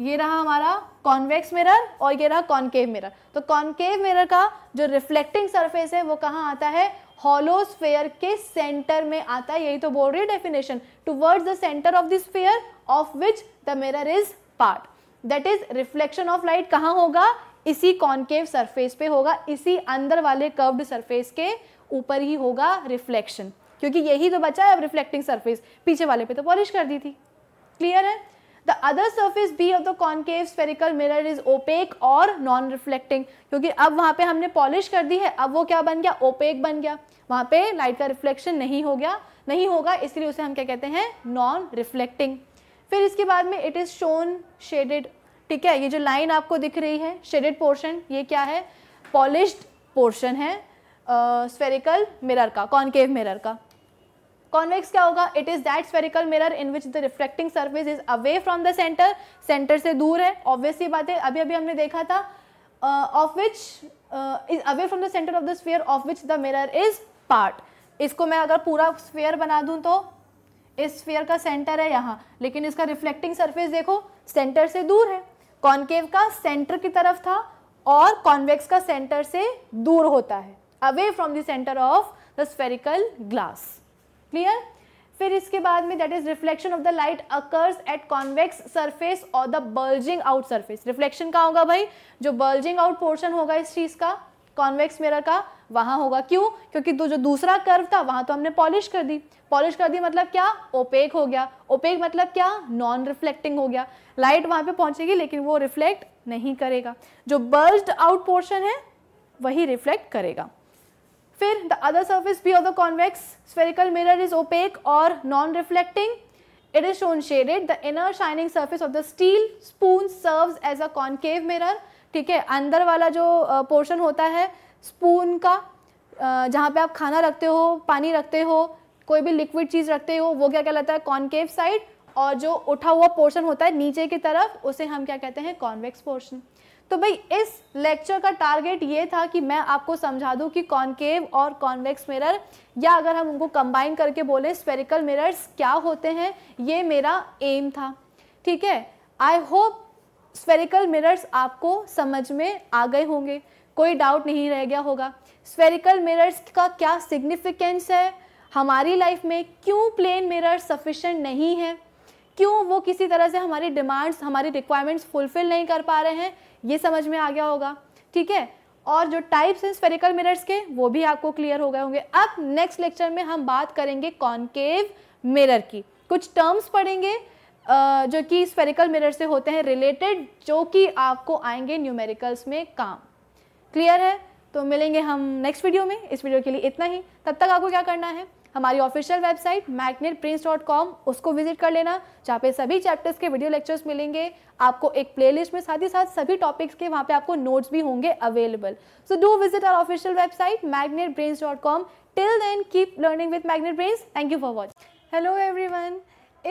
ये रहा हमारा कॉन्वेक्स मिरर और ये रहा कॉन्केव मिरर तो कॉन्केव मिरर का जो रिफ्लेक्टिंग सरफेस है वो कहाँ आता है हॉलो स्फेयर के सेंटर में आता है यही तो बोल रही है definition towards the centre of the sphere of which the mirror is part that is reflection of light कहाँ होगा इसी कॉन्केव सरफेस पे होगा इसी अंदर वाले कर्व्ड सरफेस के ऊपर ही होगा रिफ्लेक्शन क्योंकि यही तो बचा है अब रिफ्लेक्टिंग सरफेस पीछे वाले पे तो पॉलिश कर दी थी क्लियर है the other surface be of the concave spherical mirror is opaque और नॉन रिफ्लेक्टिंग क्योंकि अब वहाँ पे हमने पॉलिश कर दी है अब वो क्या बन गया ओपेक बन गया वहाँ पे लाइट का रिफ्लेक्शन नहीं हो गया नहीं होगा इसलिए उसे हम क्या कहते हैं नॉन रिफ्लेक्टिंग फिर इसके बाद में इट इज़ शोन शेडेड ठीक है ये जो लाइन आपको दिख रही है शेडेड पोर्शन ये क्या है पॉलिश पोर्शन है स्फेरिकल uh, मिरर का कॉन्केव मिरर का कॉन्वेक्स क्या होगा it is that spherical mirror in which the reflecting surface is away from the centre centre से दूर है ऑब्वियसली बात है अभी अभी हमने देखा था of which is away from the centre of the sphere of which the mirror is part इसको मैं अगर पूरा स्फेयर बना दूँ तो इस स्फेयर का सेंटर है यहाँ लेकिन इसका रिफ्लेक्टिंग सरफेस देखो सेंटर से दूर है कॉन्केव का सेंटर की तरफ था और कॉन्वेक्स का सेंटर से दूर होता है away from the centre of the spherical glass clear फिर इसके बाद में that is reflection of the light occurs at convex surface और the bulging out surface reflection का होगा भाई जो बल्जिंग आउट पोर्शन होगा इस चीज़ का कॉन्वेक्स मिरर का वहां होगा क्यों क्योंकि जो दूसरा कर्व था वहां तो हमने पॉलिश कर दी पॉलिश कर दी मतलब क्या ओपेक हो गया ओपेक मतलब क्या नॉन रिफ्लेक्टिंग हो गया लाइट वहां पे पहुंचेगी लेकिन वो रिफ्लेक्ट नहीं करेगा जो बर्स्ड आउट पोर्शन है वही रिफ्लेक्ट करेगा फिर the other surface be of the convex spherical mirror is opaque और non reflecting it is shown shaded the inner shining surface of the steel spoon serve as a concave mirror ठीक है अंदर वाला जो portion होता है spoon का जहाँ पे आप खाना रखते हो पानी रखते हो कोई भी लिक्विड चीज़ रखते हो वो क्या कहलाता है कॉन्केव साइड और जो उठा हुआ पोर्शन होता है नीचे की तरफ उसे हम क्या कहते हैं कॉन्वेक्स पोर्शन तो भाई इस लेक्चर का टारगेट ये था कि मैं आपको समझा दूं कि कॉन्केव और कॉन्वेक्स मिरर या अगर हम उनको कंबाइन करके बोले स्पेरिकल मिरर्स क्या होते हैं ये मेरा एम था ठीक है आई होप स्फेरिकल मिरर्स आपको समझ में आ गए होंगे कोई डाउट नहीं रह गया होगा स्फेरिकल मिरर्स का क्या सिग्निफिकेंस है हमारी लाइफ में क्यों प्लेन मिरर सफिशेंट नहीं है क्यों वो किसी तरह से हमारी डिमांड्स हमारी रिक्वायरमेंट्स फुलफिल नहीं कर पा रहे हैं ये समझ में आ गया होगा ठीक है और जो टाइप्स हैं स्फेरिकल मिरर्स के वो भी आपको क्लियर हो गए होंगे अब नेक्स्ट लेक्चर में हम बात करेंगे कॉन्केव मिरर की कुछ टर्म्स पढ़ेंगे जो कि स्पेरिकल मिरर से होते हैं रिलेटेड जो कि आपको आएंगे न्यूमेरिकल्स में काम क्लियर है तो मिलेंगे हम नेक्स्ट वीडियो में इस वीडियो के लिए इतना ही तब तक आपको क्या करना है हमारी official website Magnet Brains dot com उसको विजिट कर लेना जहाँ पे सभी चैप्टर्स के वीडियो लेक्चर्स मिलेंगे आपको एक प्लेलिस्ट में साथ ही साथ सभी टॉपिक्स के वहाँ पे आपको नोट्स भी होंगे available so do visit our official website Magnet dot com till then keep learning with Magnet thank you for watch hello every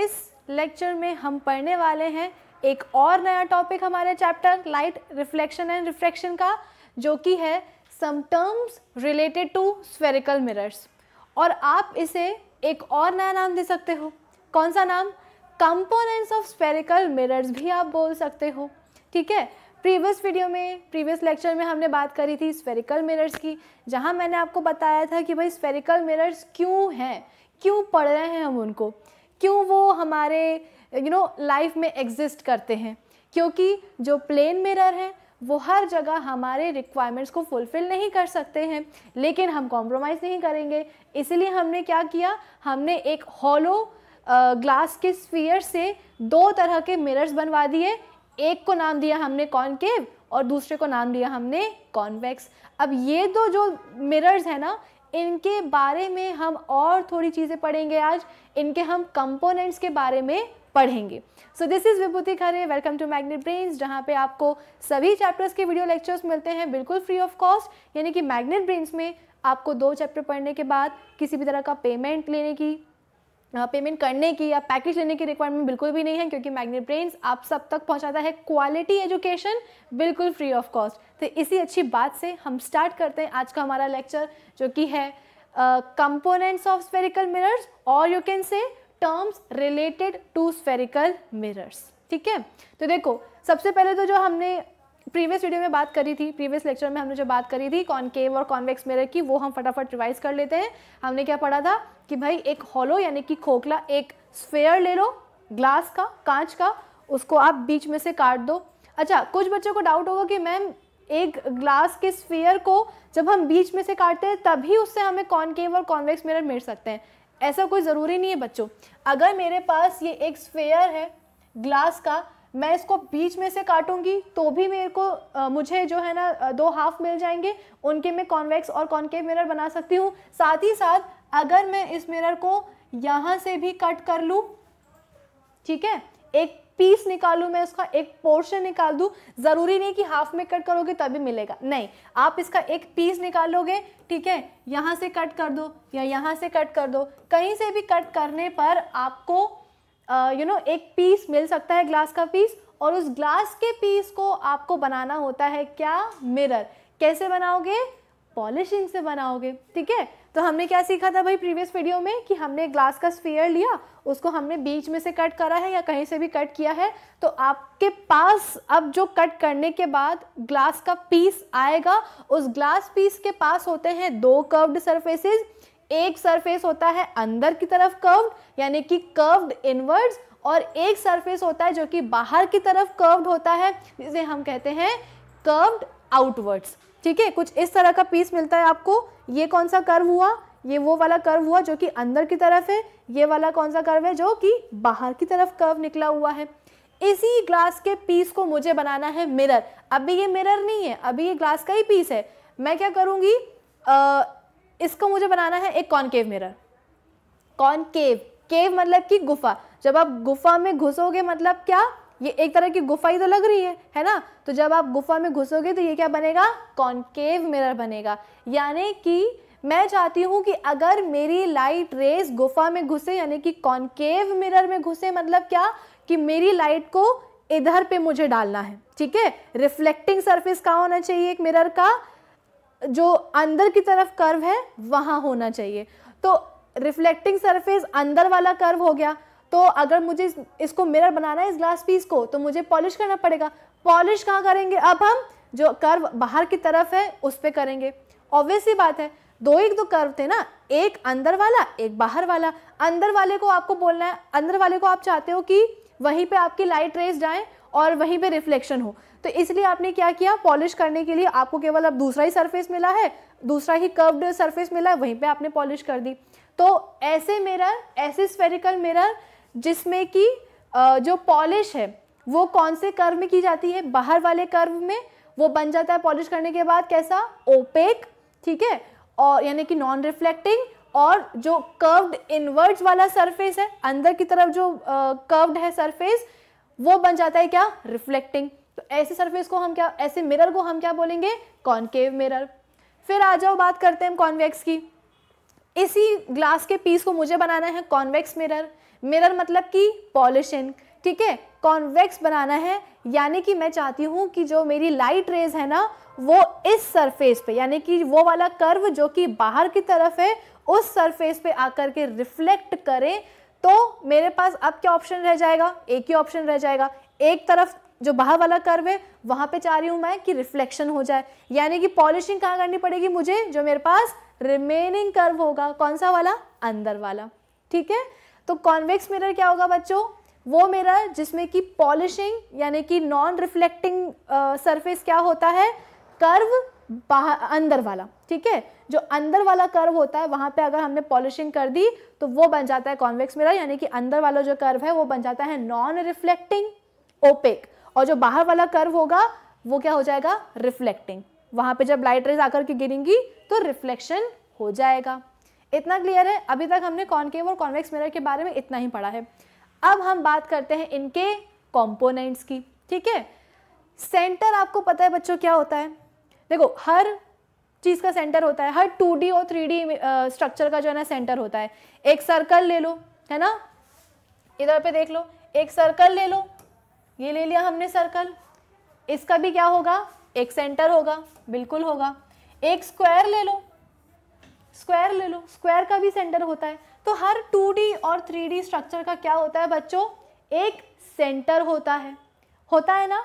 इस लेक्चर में हम पढ़ने वाले हैं एक और नया टॉपिक हमारे chapter light reflection and refraction का जो कि है some terms related to spherical mirrors और आप इसे एक और नया नाम दे सकते हो कौन सा नाम कंपोनेंट्स ऑफ स्फेरिकल मिरर्स भी आप बोल सकते हो ठीक है प्रीवियस वीडियो में प्रीवियस लेक्चर में हमने बात करी थी स्फेरिकल मिरर्स की जहां मैंने आपको बताया था कि भाई स्फेरिकल मिरर्स क्यों हैं क्यों पढ़ रहे हैं हम उनको क्यों वो हमारे यू नो लाइफ में एग्जिस्ट करते हैं क्योंकि जो प्लेन मिरर हैं वो हर जगह हमारे रिक्वायरमेंट्स को फुलफ़िल नहीं कर सकते हैं लेकिन हम कॉम्प्रोमाइज़ नहीं करेंगे इसलिए हमने क्या किया हमने एक हॉलो ग्लास के स्फीयर से दो तरह के मिरर्स बनवा दिए एक को नाम दिया हमने कॉनकेव और दूसरे को नाम दिया हमने कॉन्वेक्स अब ये दो जो मिरर्स हैं ना इनके बारे में हम और थोड़ी चीज़ें पढ़ेंगे आज इनके हम कंपोनेंट्स के बारे में पढ़ेंगे so this is Vibhuti Khare welcome to magnet brains जहाँ पे आपको सभी चैप्टर्स के वीडियो लेक्चर्स मिलते हैं बिल्कुल फ्री ऑफ कॉस्ट यानी कि मैग्नेट ब्रेन्स में आपको दो चैप्टर पढ़ने के बाद किसी भी तरह का पेमेंट लेने की पेमेंट करने की या पैकेज लेने की रिक्वायरमेंट बिल्कुल भी नहीं है क्योंकि मैग्नेट ब्रेन्स आप सब तक पहुंचाता है क्वालिटी एजुकेशन बिल्कुल फ्री ऑफ कॉस्ट तो इसी अच्छी बात से हम स्टार्ट करते हैं आज का हमारा लेक्चर जो कि है कंपोनेंट्स ऑफ स्फेरिकल मिरर्स और you can say terms related to spherical mirrors ठीक है तो देखो सबसे पहले तो जो हमने प्रीवियस वीडियो में बात करी थी प्रीवियस लेक्चर में हमने जो बात करी थी कॉनकेव और कॉन्वेक्स मिरर की वो हम फटाफट रिवाइज कर लेते हैं हमने क्या पढ़ा था कि भाई एक हॉलो यानी कि खोखला एक स्फेयर ले लो ग्लास का कांच का उसको आप बीच में से काट दो अच्छा कुछ बच्चों को डाउट होगा कि मैम एक ग्लास के स्फेयर को जब हम बीच में से काटते हैं तभी उससे हमें कॉनकेव और कॉन्वेक्स मिरर मिल सकते हैं ऐसा कोई ज़रूरी नहीं है बच्चों अगर मेरे पास ये एक स्फेयर है ग्लास का मैं इसको बीच में से काटूंगी तो भी मेरे को आ, मुझे जो है ना दो हाफ मिल जाएंगे उनके मैं कॉन्वेक्स और कॉन्केव मिरर बना सकती हूँ साथ ही साथ अगर मैं इस मिरर को यहाँ से भी कट कर लूँ ठीक है एक पीस निकालू मैं उसका एक पोर्शन निकाल दूँ ज़रूरी नहीं कि हाफ में कट करोगे तभी मिलेगा नहीं आप इसका एक पीस निकालोगे ठीक है यहाँ से कट कर दो या यहाँ से कट कर दो कहीं से भी कट करने पर आपको यू नो एक पीस मिल सकता है ग्लास का पीस और उस ग्लास के पीस को आपको बनाना होता है क्या मिरर कैसे बनाओगे पॉलिशिंग से बनाओगे ठीक है तो हमने क्या सीखा था भाई प्रीवियस वीडियो में कि हमने ग्लास का स्फीयर लिया उसको हमने बीच में से कट करा है या कहीं से भी कट किया है तो आपके पास अब जो कट करने के बाद ग्लास का पीस आएगा उस ग्लास पीस के पास होते हैं दो कर्व्ड सरफेसेस एक सरफेस होता है अंदर की तरफ कर्व्ड यानी कि कर्व्ड इनवर्ड्स और एक सरफेस होता है जो कि बाहर की तरफ कर्व्ड होता है जिसे हम कहते हैं कर्व्ड आउटवर्ड्स ठीक है कुछ इस तरह का पीस मिलता है आपको ये कौन सा कर्व हुआ ये वो वाला कर्व हुआ जो कि अंदर की तरफ है ये वाला कौन सा कर्व है जो कि बाहर की तरफ कर्व निकला हुआ है इसी ग्लास के पीस को मुझे बनाना है मिरर अभी ये मिरर नहीं है अभी ये ग्लास का ही पीस है मैं क्या करूँगी इसको मुझे बनाना है एक कॉनकेव मिरर कॉनकेव केव मतलब कि गुफा जब आप गुफा में घुसोगे मतलब क्या ये एक तरह की गुफा ही तो लग रही है है ना तो जब आप गुफा में घुसोगे तो ये क्या बनेगा कॉनकेव मिरर बनेगा यानी कि मैं चाहती हूँ कि अगर मेरी लाइट रेस गुफा में घुसे यानी कि कॉनकेव मिरर में घुसे मतलब क्या कि मेरी लाइट को इधर पे मुझे डालना है ठीक है रिफ्लेक्टिंग सरफेस का होना चाहिए एक मिरर का जो अंदर की तरफ कर्व है वहाँ होना चाहिए तो रिफ्लेक्टिंग सरफेस अंदर वाला कर्व हो गया तो अगर मुझे इस, इसको मिरर बनाना है इस ग्लास पीस को तो मुझे पॉलिश करना पड़ेगा पॉलिश कहाँ करेंगे अब हम जो कर्व बाहर की तरफ है उस पर करेंगे ऑब्वियसली बात है दो एक दो कर्व थे ना एक अंदर वाला एक बाहर वाला अंदर वाले को आपको बोलना है अंदर वाले को आप चाहते हो कि वहीं पे आपकी लाइट रेस जाए और वहीं पे रिफ्लेक्शन हो तो इसलिए आपने क्या किया पॉलिश करने के लिए आपको केवल अब दूसरा ही सरफेस मिला है दूसरा ही कर्व्ड सरफेस मिला है वहीं पर आपने पॉलिश कर दी तो ऐसे मिरर ऐसे स्फेरिकल मिरर जिसमें कि जो पॉलिश है वो कौन से कर्व में की जाती है बाहर वाले कर्व में वो बन जाता है पॉलिश करने के बाद कैसा ओपेक ठीक है और यानी कि नॉन रिफ्लेक्टिंग और जो कर्व्ड इनवर्ड्स वाला सरफेस है अंदर की तरफ जो कर्व्ड है सरफेस वो बन जाता है क्या रिफ्लेक्टिंग तो ऐसी सरफेस को हम क्या ऐसे मिरर को हम क्या बोलेंगे कॉनकेव मिरर फिर आ जाओ बात करते हैं हम कॉन्वेक्स की इसी ग्लास के पीस को मुझे बनाना है कॉन्वेक्स मिरर मिरर मतलब कि पॉलिशिंग ठीक है कॉन्वेक्स बनाना है यानी कि मैं चाहती हूँ कि जो मेरी लाइट रेज है ना वो इस सरफेस पे यानी कि वो वाला कर्व जो कि बाहर की तरफ है उस सरफेस पे आकर के रिफ्लेक्ट करें तो मेरे पास अब क्या ऑप्शन रह जाएगा एक ही ऑप्शन रह जाएगा एक तरफ जो बाहर वाला कर्व है वहां पे चाह रही हूं मैं कि रिफ्लेक्शन हो जाए यानी कि पॉलिशिंग कहाँ करनी पड़ेगी मुझे जो मेरे पास रिमेनिंग कर्व होगा कौन सा वाला अंदर वाला ठीक है तो कॉन्वेक्स मिरर क्या होगा बच्चों वो मिरर जिसमें कि पॉलिशिंग यानी कि नॉन रिफ्लेक्टिंग सरफेस क्या होता है कर्व बाहर अंदर वाला ठीक है जो अंदर वाला कर्व होता है वहां पे अगर हमने पॉलिशिंग कर दी तो वो बन जाता है कॉन्वेक्स मिरर यानी कि अंदर वाला जो कर्व है वो बन जाता है नॉन रिफ्लेक्टिंग ओपेक और जो बाहर वाला कर्व होगा वो क्या हो जाएगा रिफ्लेक्टिंग वहां पे जब लाइट रेज आकर के गिरेंगी तो रिफ्लेक्शन हो जाएगा इतना क्लियर है अभी तक हमने कॉनकेव और कॉन्वेक्स मिरर के बारे में इतना ही पढ़ा है अब हम बात करते हैं इनके कॉम्पोनेंट्स की ठीक है सेंटर आपको पता है बच्चों क्या होता है देखो हर चीज़ का सेंटर होता है हर टू डी और थ्री डी स्ट्रक्चर का जो है ना सेंटर होता है एक सर्कल ले लो है ना इधर पे देख लो एक सर्कल ले लो ये ले लिया हमने सर्कल इसका भी क्या होगा एक सेंटर होगा बिल्कुल होगा एक स्क्वायर ले लो स्क्वायर ले लो स्क्वायर का भी सेंटर होता है तो हर 2D और 3D स्ट्रक्चर का क्या होता है बच्चों एक सेंटर होता है होता है ना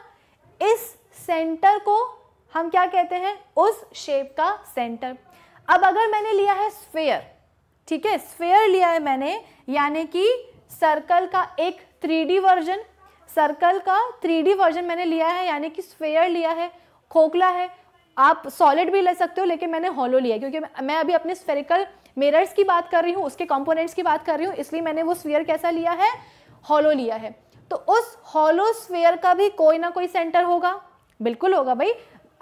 इस सेंटर को हम क्या कहते हैं उस शेप का सेंटर अब अगर मैंने लिया है स्फेयर ठीक है स्फेयर लिया है मैंने यानी कि सर्कल का एक थ्री वर्जन सर्कल का थ्री वर्जन मैंने लिया है यानी कि स्वेयर लिया है खोखला है आप सॉलिड भी ले सकते हो लेकिन मैंने हॉलो लिया क्योंकि मैं अभी अपने स्फेरिकल मिरर्स की बात कर रही हूँ उसके कंपोनेंट्स की बात कर रही हूँ इसलिए मैंने वो स्फीयर कैसा लिया है हॉलो लिया है तो उस हॉलो स्फीयर का भी कोई ना कोई सेंटर होगा बिल्कुल होगा भाई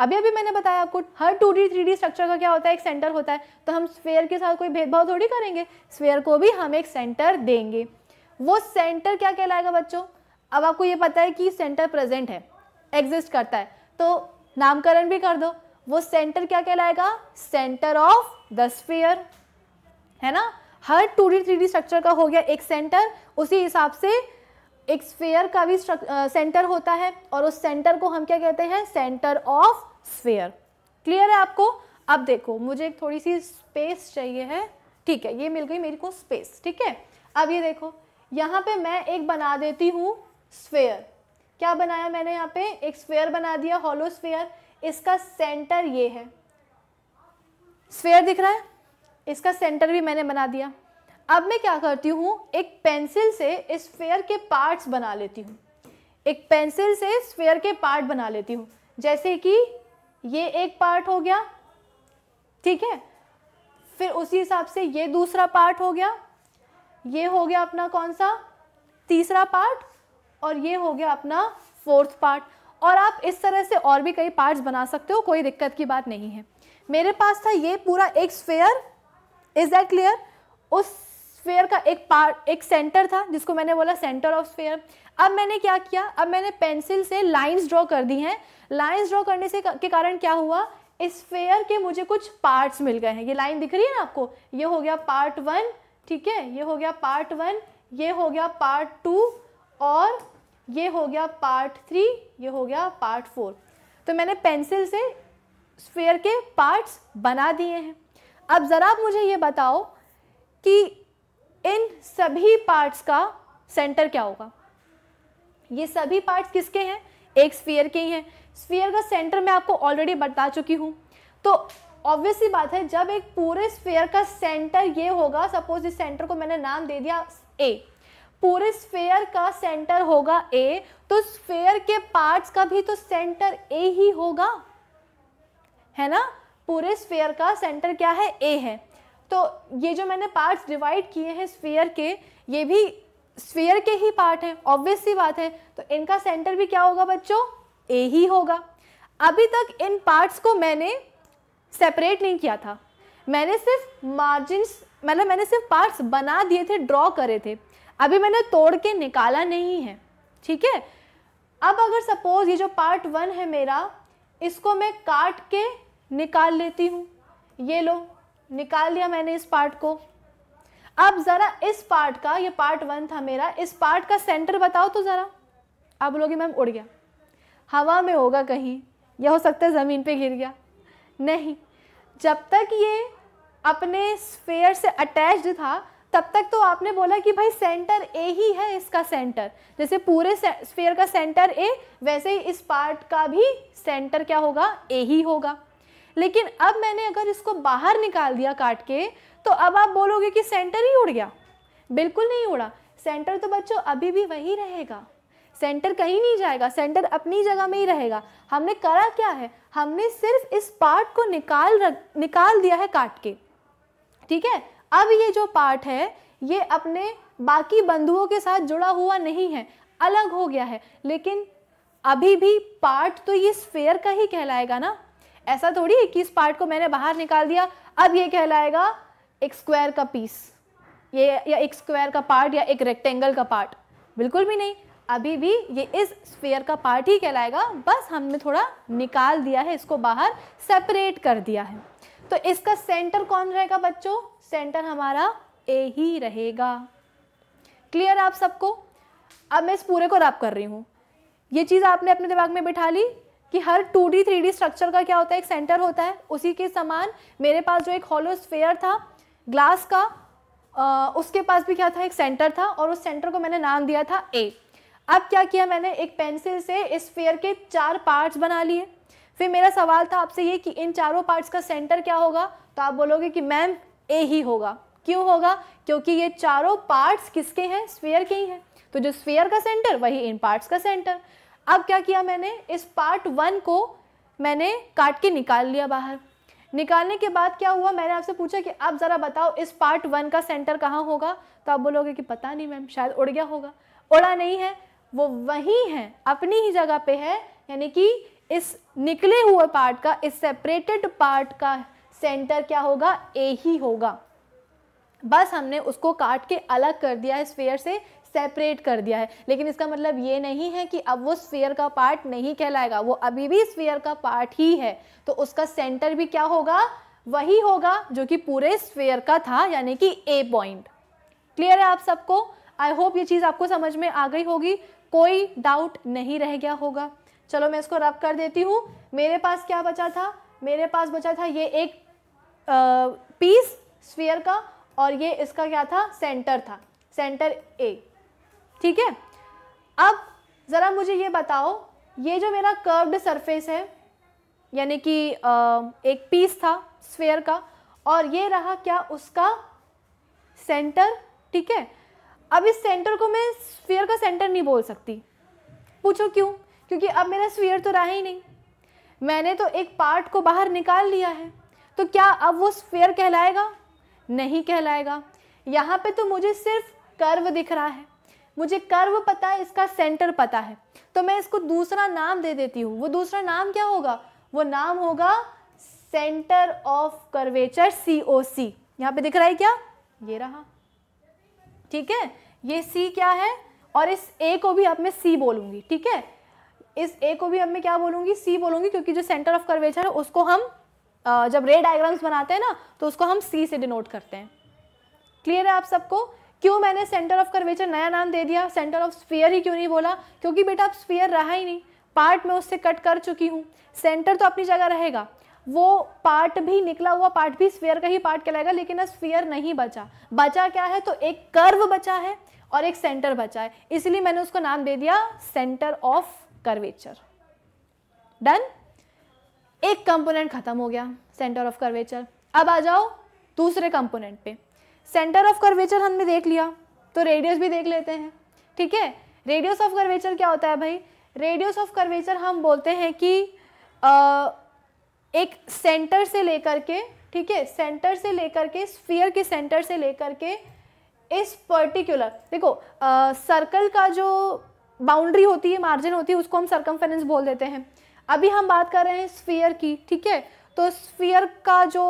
अभी अभी मैंने बताया आपको हर two D three D structure का क्या होता है एक सेंटर होता है तो हम स्फेयर के साथ कोई भेदभाव थोड़ी करेंगे स्वेयर को भी हम एक सेंटर देंगे वो सेंटर क्या कहलाएगा बच्चों अब आपको ये पता है कि सेंटर प्रेजेंट है एग्जिस्ट करता है तो नामकरण भी कर दो वो सेंटर क्या कहलाएगा सेंटर ऑफ द स्फीयर है ना हर two D three D structure का हो गया एक सेंटर उसी हिसाब से एक स्फेयर का भी सेंटर होता है और उस सेंटर को हम क्या कहते हैं सेंटर ऑफ स्फेयर क्लियर है आपको अब देखो मुझे एक थोड़ी सी स्पेस चाहिए है ठीक है ये मिल गई मेरे को स्पेस ठीक है अब ये देखो यहाँ पे मैं एक बना देती हूँ स्फेयर क्या बनाया मैंने यहाँ पे एक स्फेयर बना दिया हॉलो स्फेयर इसका सेंटर ये है स्फेयर दिख रहा है इसका सेंटर भी मैंने बना दिया अब मैं क्या करती हूँ एक पेंसिल से इस स्फेयर के पार्ट्स बना लेती हूँ एक पेंसिल से स्फेयर के पार्ट बना लेती हूँ जैसे कि ये एक पार्ट हो गया ठीक है फिर उसी हिसाब से ये दूसरा पार्ट हो गया ये हो गया अपना कौन सा तीसरा पार्ट और ये हो गया अपना फोर्थ पार्ट और आप इस तरह से और भी कई पार्ट्स बना सकते हो कोई दिक्कत की बात नहीं है मेरे पास था ये पूरा एक स्फेयर इज दैट क्लियर उस स्फेयर का एक पार्ट एक सेंटर था जिसको मैंने बोला सेंटर ऑफ स्फेयर अब मैंने क्या किया अब मैंने पेंसिल से लाइंस ड्रॉ कर दी हैं लाइंस ड्रॉ करने से के कारण क्या हुआ इस स्फेयर के मुझे कुछ पार्ट्स मिल गए हैं ये लाइन दिख रही है ना आपको ये हो गया पार्ट वन ठीक है ये हो गया पार्ट वन ये हो गया पार्ट टू और ये हो गया पार्ट थ्री ये हो गया पार्ट फोर तो मैंने पेंसिल से स्फेयर के पार्ट्स बना दिए हैं अब ज़रा आप मुझे ये बताओ कि इन सभी पार्ट्स का सेंटर क्या होगा ये सभी पार्ट्स किसके हैं एक स्फीयर के ही हैं स्फीयर का सेंटर मैं आपको ऑलरेडी बता चुकी हूँ तो ऑब्वियसली बात है जब एक पूरे स्फीयर का सेंटर ये होगा सपोज इस सेंटर को मैंने नाम दे दिया ए पूरे स्फेयर का सेंटर होगा ए तो स्फेयर के पार्ट्स का भी तो सेंटर ए ही होगा है ना पूरे स्फेयर का सेंटर क्या है ए है तो ये जो मैंने पार्ट्स डिवाइड किए हैं स्फेयर के ये भी स्फेयर के ही पार्ट हैं ऑब्वियस सी बात है तो इनका सेंटर भी क्या होगा बच्चों ए ही होगा अभी तक इन पार्ट्स को मैंने सेपरेट नहीं किया था मैंने सिर्फ मार्जिन मतलब मैंने सिर्फ पार्ट्स बना दिए थे ड्रॉ करे थे अभी मैंने तोड़ के निकाला नहीं है ठीक है अब अगर सपोज ये जो पार्ट वन है मेरा इसको मैं काट के निकाल लेती हूँ ये लो निकाल लिया मैंने इस पार्ट को अब ज़रा इस पार्ट का ये पार्ट वन था मेरा इस पार्ट का सेंटर बताओ तो ज़रा आप बोलोगे मैम उड़ गया हवा में होगा कहीं यह हो सकता है ज़मीन पे गिर गया नहीं जब तक ये अपने स्फेयर से अटैच्ड था तब तक तो आपने बोला कि भाई सेंटर ए ही है इसका सेंटर जैसे पूरे स्फेयर का सेंटर ए वैसे ही इस पार्ट का भी सेंटर क्या होगा ए ही होगा लेकिन अब मैंने अगर इसको बाहर निकाल दिया काट के तो अब आप बोलोगे कि सेंटर ही उड़ गया बिल्कुल नहीं उड़ा सेंटर तो बच्चों अभी भी वही रहेगा सेंटर कहीं नहीं जाएगा सेंटर अपनी जगह में ही रहेगा हमने करा क्या है हमने सिर्फ इस पार्ट को निकाल रख निकाल दिया है काट के ठीक है अब ये जो पार्ट है ये अपने बाकी बंधुओं के साथ जुड़ा हुआ नहीं है अलग हो गया है लेकिन अभी भी पार्ट तो ये स्फेयर का ही कहलाएगा ना ऐसा थोड़ी है कि इस पार्ट को मैंने बाहर निकाल दिया अब ये कहलाएगा एक स्क्वायर का पीस ये या एक स्क्वायर का पार्ट या एक रेक्टेंगल का पार्ट बिल्कुल भी नहीं अभी भी ये इस स्फेयर का पार्ट ही कहलाएगा बस हमने थोड़ा निकाल दिया है इसको बाहर सेपरेट कर दिया है तो इसका सेंटर कौन रहेगा बच्चों सेंटर हमारा ए ही रहेगा क्लियर आप सबको अब मैं इस पूरे को रैप कर रही हूँ ये चीज़ आपने अपने दिमाग में बिठा ली कि हर two D three D structure का क्या होता है एक सेंटर होता है उसी के समान मेरे पास जो एक हॉलो स्फेयर था ग्लास का आ, उसके पास भी क्या था एक सेंटर था और उस सेंटर को मैंने नाम दिया था ए अब क्या किया मैंने एक पेंसिल से इस फेयर के चार पार्ट्स बना लिए फिर मेरा सवाल था आपसे ये कि इन चारों पार्ट्स का सेंटर क्या होगा तो आप बोलोगे कि मैम ए ही होगा क्यों होगा क्योंकि ये चारों पार्ट्स किसके हैं स्फीयर के ही हैं तो जो स्फीयर का सेंटर वही इन पार्ट्स का सेंटर अब क्या किया मैंने इस पार्ट वन को मैंने काट के निकाल लिया बाहर निकालने के बाद क्या हुआ मैंने आपसे पूछा कि आप ज़रा बताओ इस पार्ट वन का सेंटर कहाँ होगा तो आप बोलोगे कि पता नहीं मैम शायद उड़ गया होगा उड़ा नहीं है वो वही है अपनी ही जगह पे है यानी कि इस निकले हुए पार्ट का इस सेपरेटेड पार्ट का सेंटर क्या होगा ए ही होगा बस हमने उसको काट के अलग कर दिया है स्फेयर से सेपरेट कर दिया है लेकिन इसका मतलब ये नहीं है कि अब वो स्फेयर का पार्ट नहीं कहलाएगा वो अभी भी स्फेयर का पार्ट ही है तो उसका सेंटर भी क्या होगा वही होगा जो कि पूरे स्फेयर का था यानी कि ए पॉइंट क्लियर है आप सबको आई होप ये चीज़ आपको समझ में आ गई होगी कोई डाउट नहीं रह गया होगा चलो मैं इसको रब कर देती हूँ मेरे पास क्या बचा था मेरे पास बचा था ये एक पीस स्फीयर का और ये इसका क्या था सेंटर था सेंटर ए ठीक है अब ज़रा मुझे ये बताओ ये जो मेरा कर्व्ड सरफेस है यानी कि एक पीस था स्फीयर का और ये रहा क्या उसका सेंटर ठीक है अब इस सेंटर को मैं स्फीयर का सेंटर नहीं बोल सकती पूछो क्यों क्योंकि अब मेरा स्फीयर तो रहा ही नहीं मैंने तो एक पार्ट को बाहर निकाल लिया है तो क्या अब वो स्फेयर कहलाएगा नहीं कहलाएगा यहाँ पे तो मुझे सिर्फ कर्व दिख रहा है मुझे कर्व पता है इसका सेंटर पता है तो मैं इसको दूसरा नाम दे देती हूँ वो दूसरा नाम क्या होगा वो नाम होगा centre of curvature C O C यहाँ पे दिख रहा है क्या ये रहा ठीक है ये सी क्या है और इस ए को भी अब मैं सी बोलूँगी ठीक है इस ए को भी अब मैं क्या बोलूँगी सी बोलूंगी क्योंकि जो सेंटर ऑफ कर्वेचर है उसको हम जब रे डायग्राम्स बनाते हैं ना तो उसको हम सी से डिनोट करते हैं क्लियर है आप सबको क्यों मैंने सेंटर ऑफ कर्वेचर नया नाम दे दिया सेंटर ऑफ स्फीयर ही क्यों नहीं बोला क्योंकि बेटा अब स्फीयर रहा ही नहीं पार्ट मैं उससे कट कर चुकी हूँ सेंटर तो अपनी जगह रहेगा वो पार्ट भी निकला हुआ पार्ट भी स्फीयर का ही पार्ट कहलाएगा लेकिन अब स्फीयर नहीं बचा बचा क्या है तो एक कर्व बचा है और एक सेंटर बचा है इसलिए मैंने उसको नाम दे दिया सेंटर ऑफ कर्वेचर डन एक कंपोनेंट खत्म हो गया सेंटर ऑफ कर्वेचर अब आ जाओ दूसरे कंपोनेंट पे सेंटर ऑफ कर्वेचर हमने देख लिया तो रेडियस भी देख लेते हैं ठीक है रेडियस ऑफ कर्वेचर क्या होता है भाई रेडियस ऑफ कर्वेचर हम बोलते हैं कि आ, एक सेंटर से लेकर के ठीक है सेंटर से लेकर के स्फीयर के सेंटर से लेकर के इस पर्टिकुलर देखो सर्कल का जो बाउंड्री होती है मार्जिन होती है उसको हम सर्कम्फेरेंस बोल देते हैं अभी हम बात कर रहे हैं स्फीयर की ठीक है तो स्फीयर का जो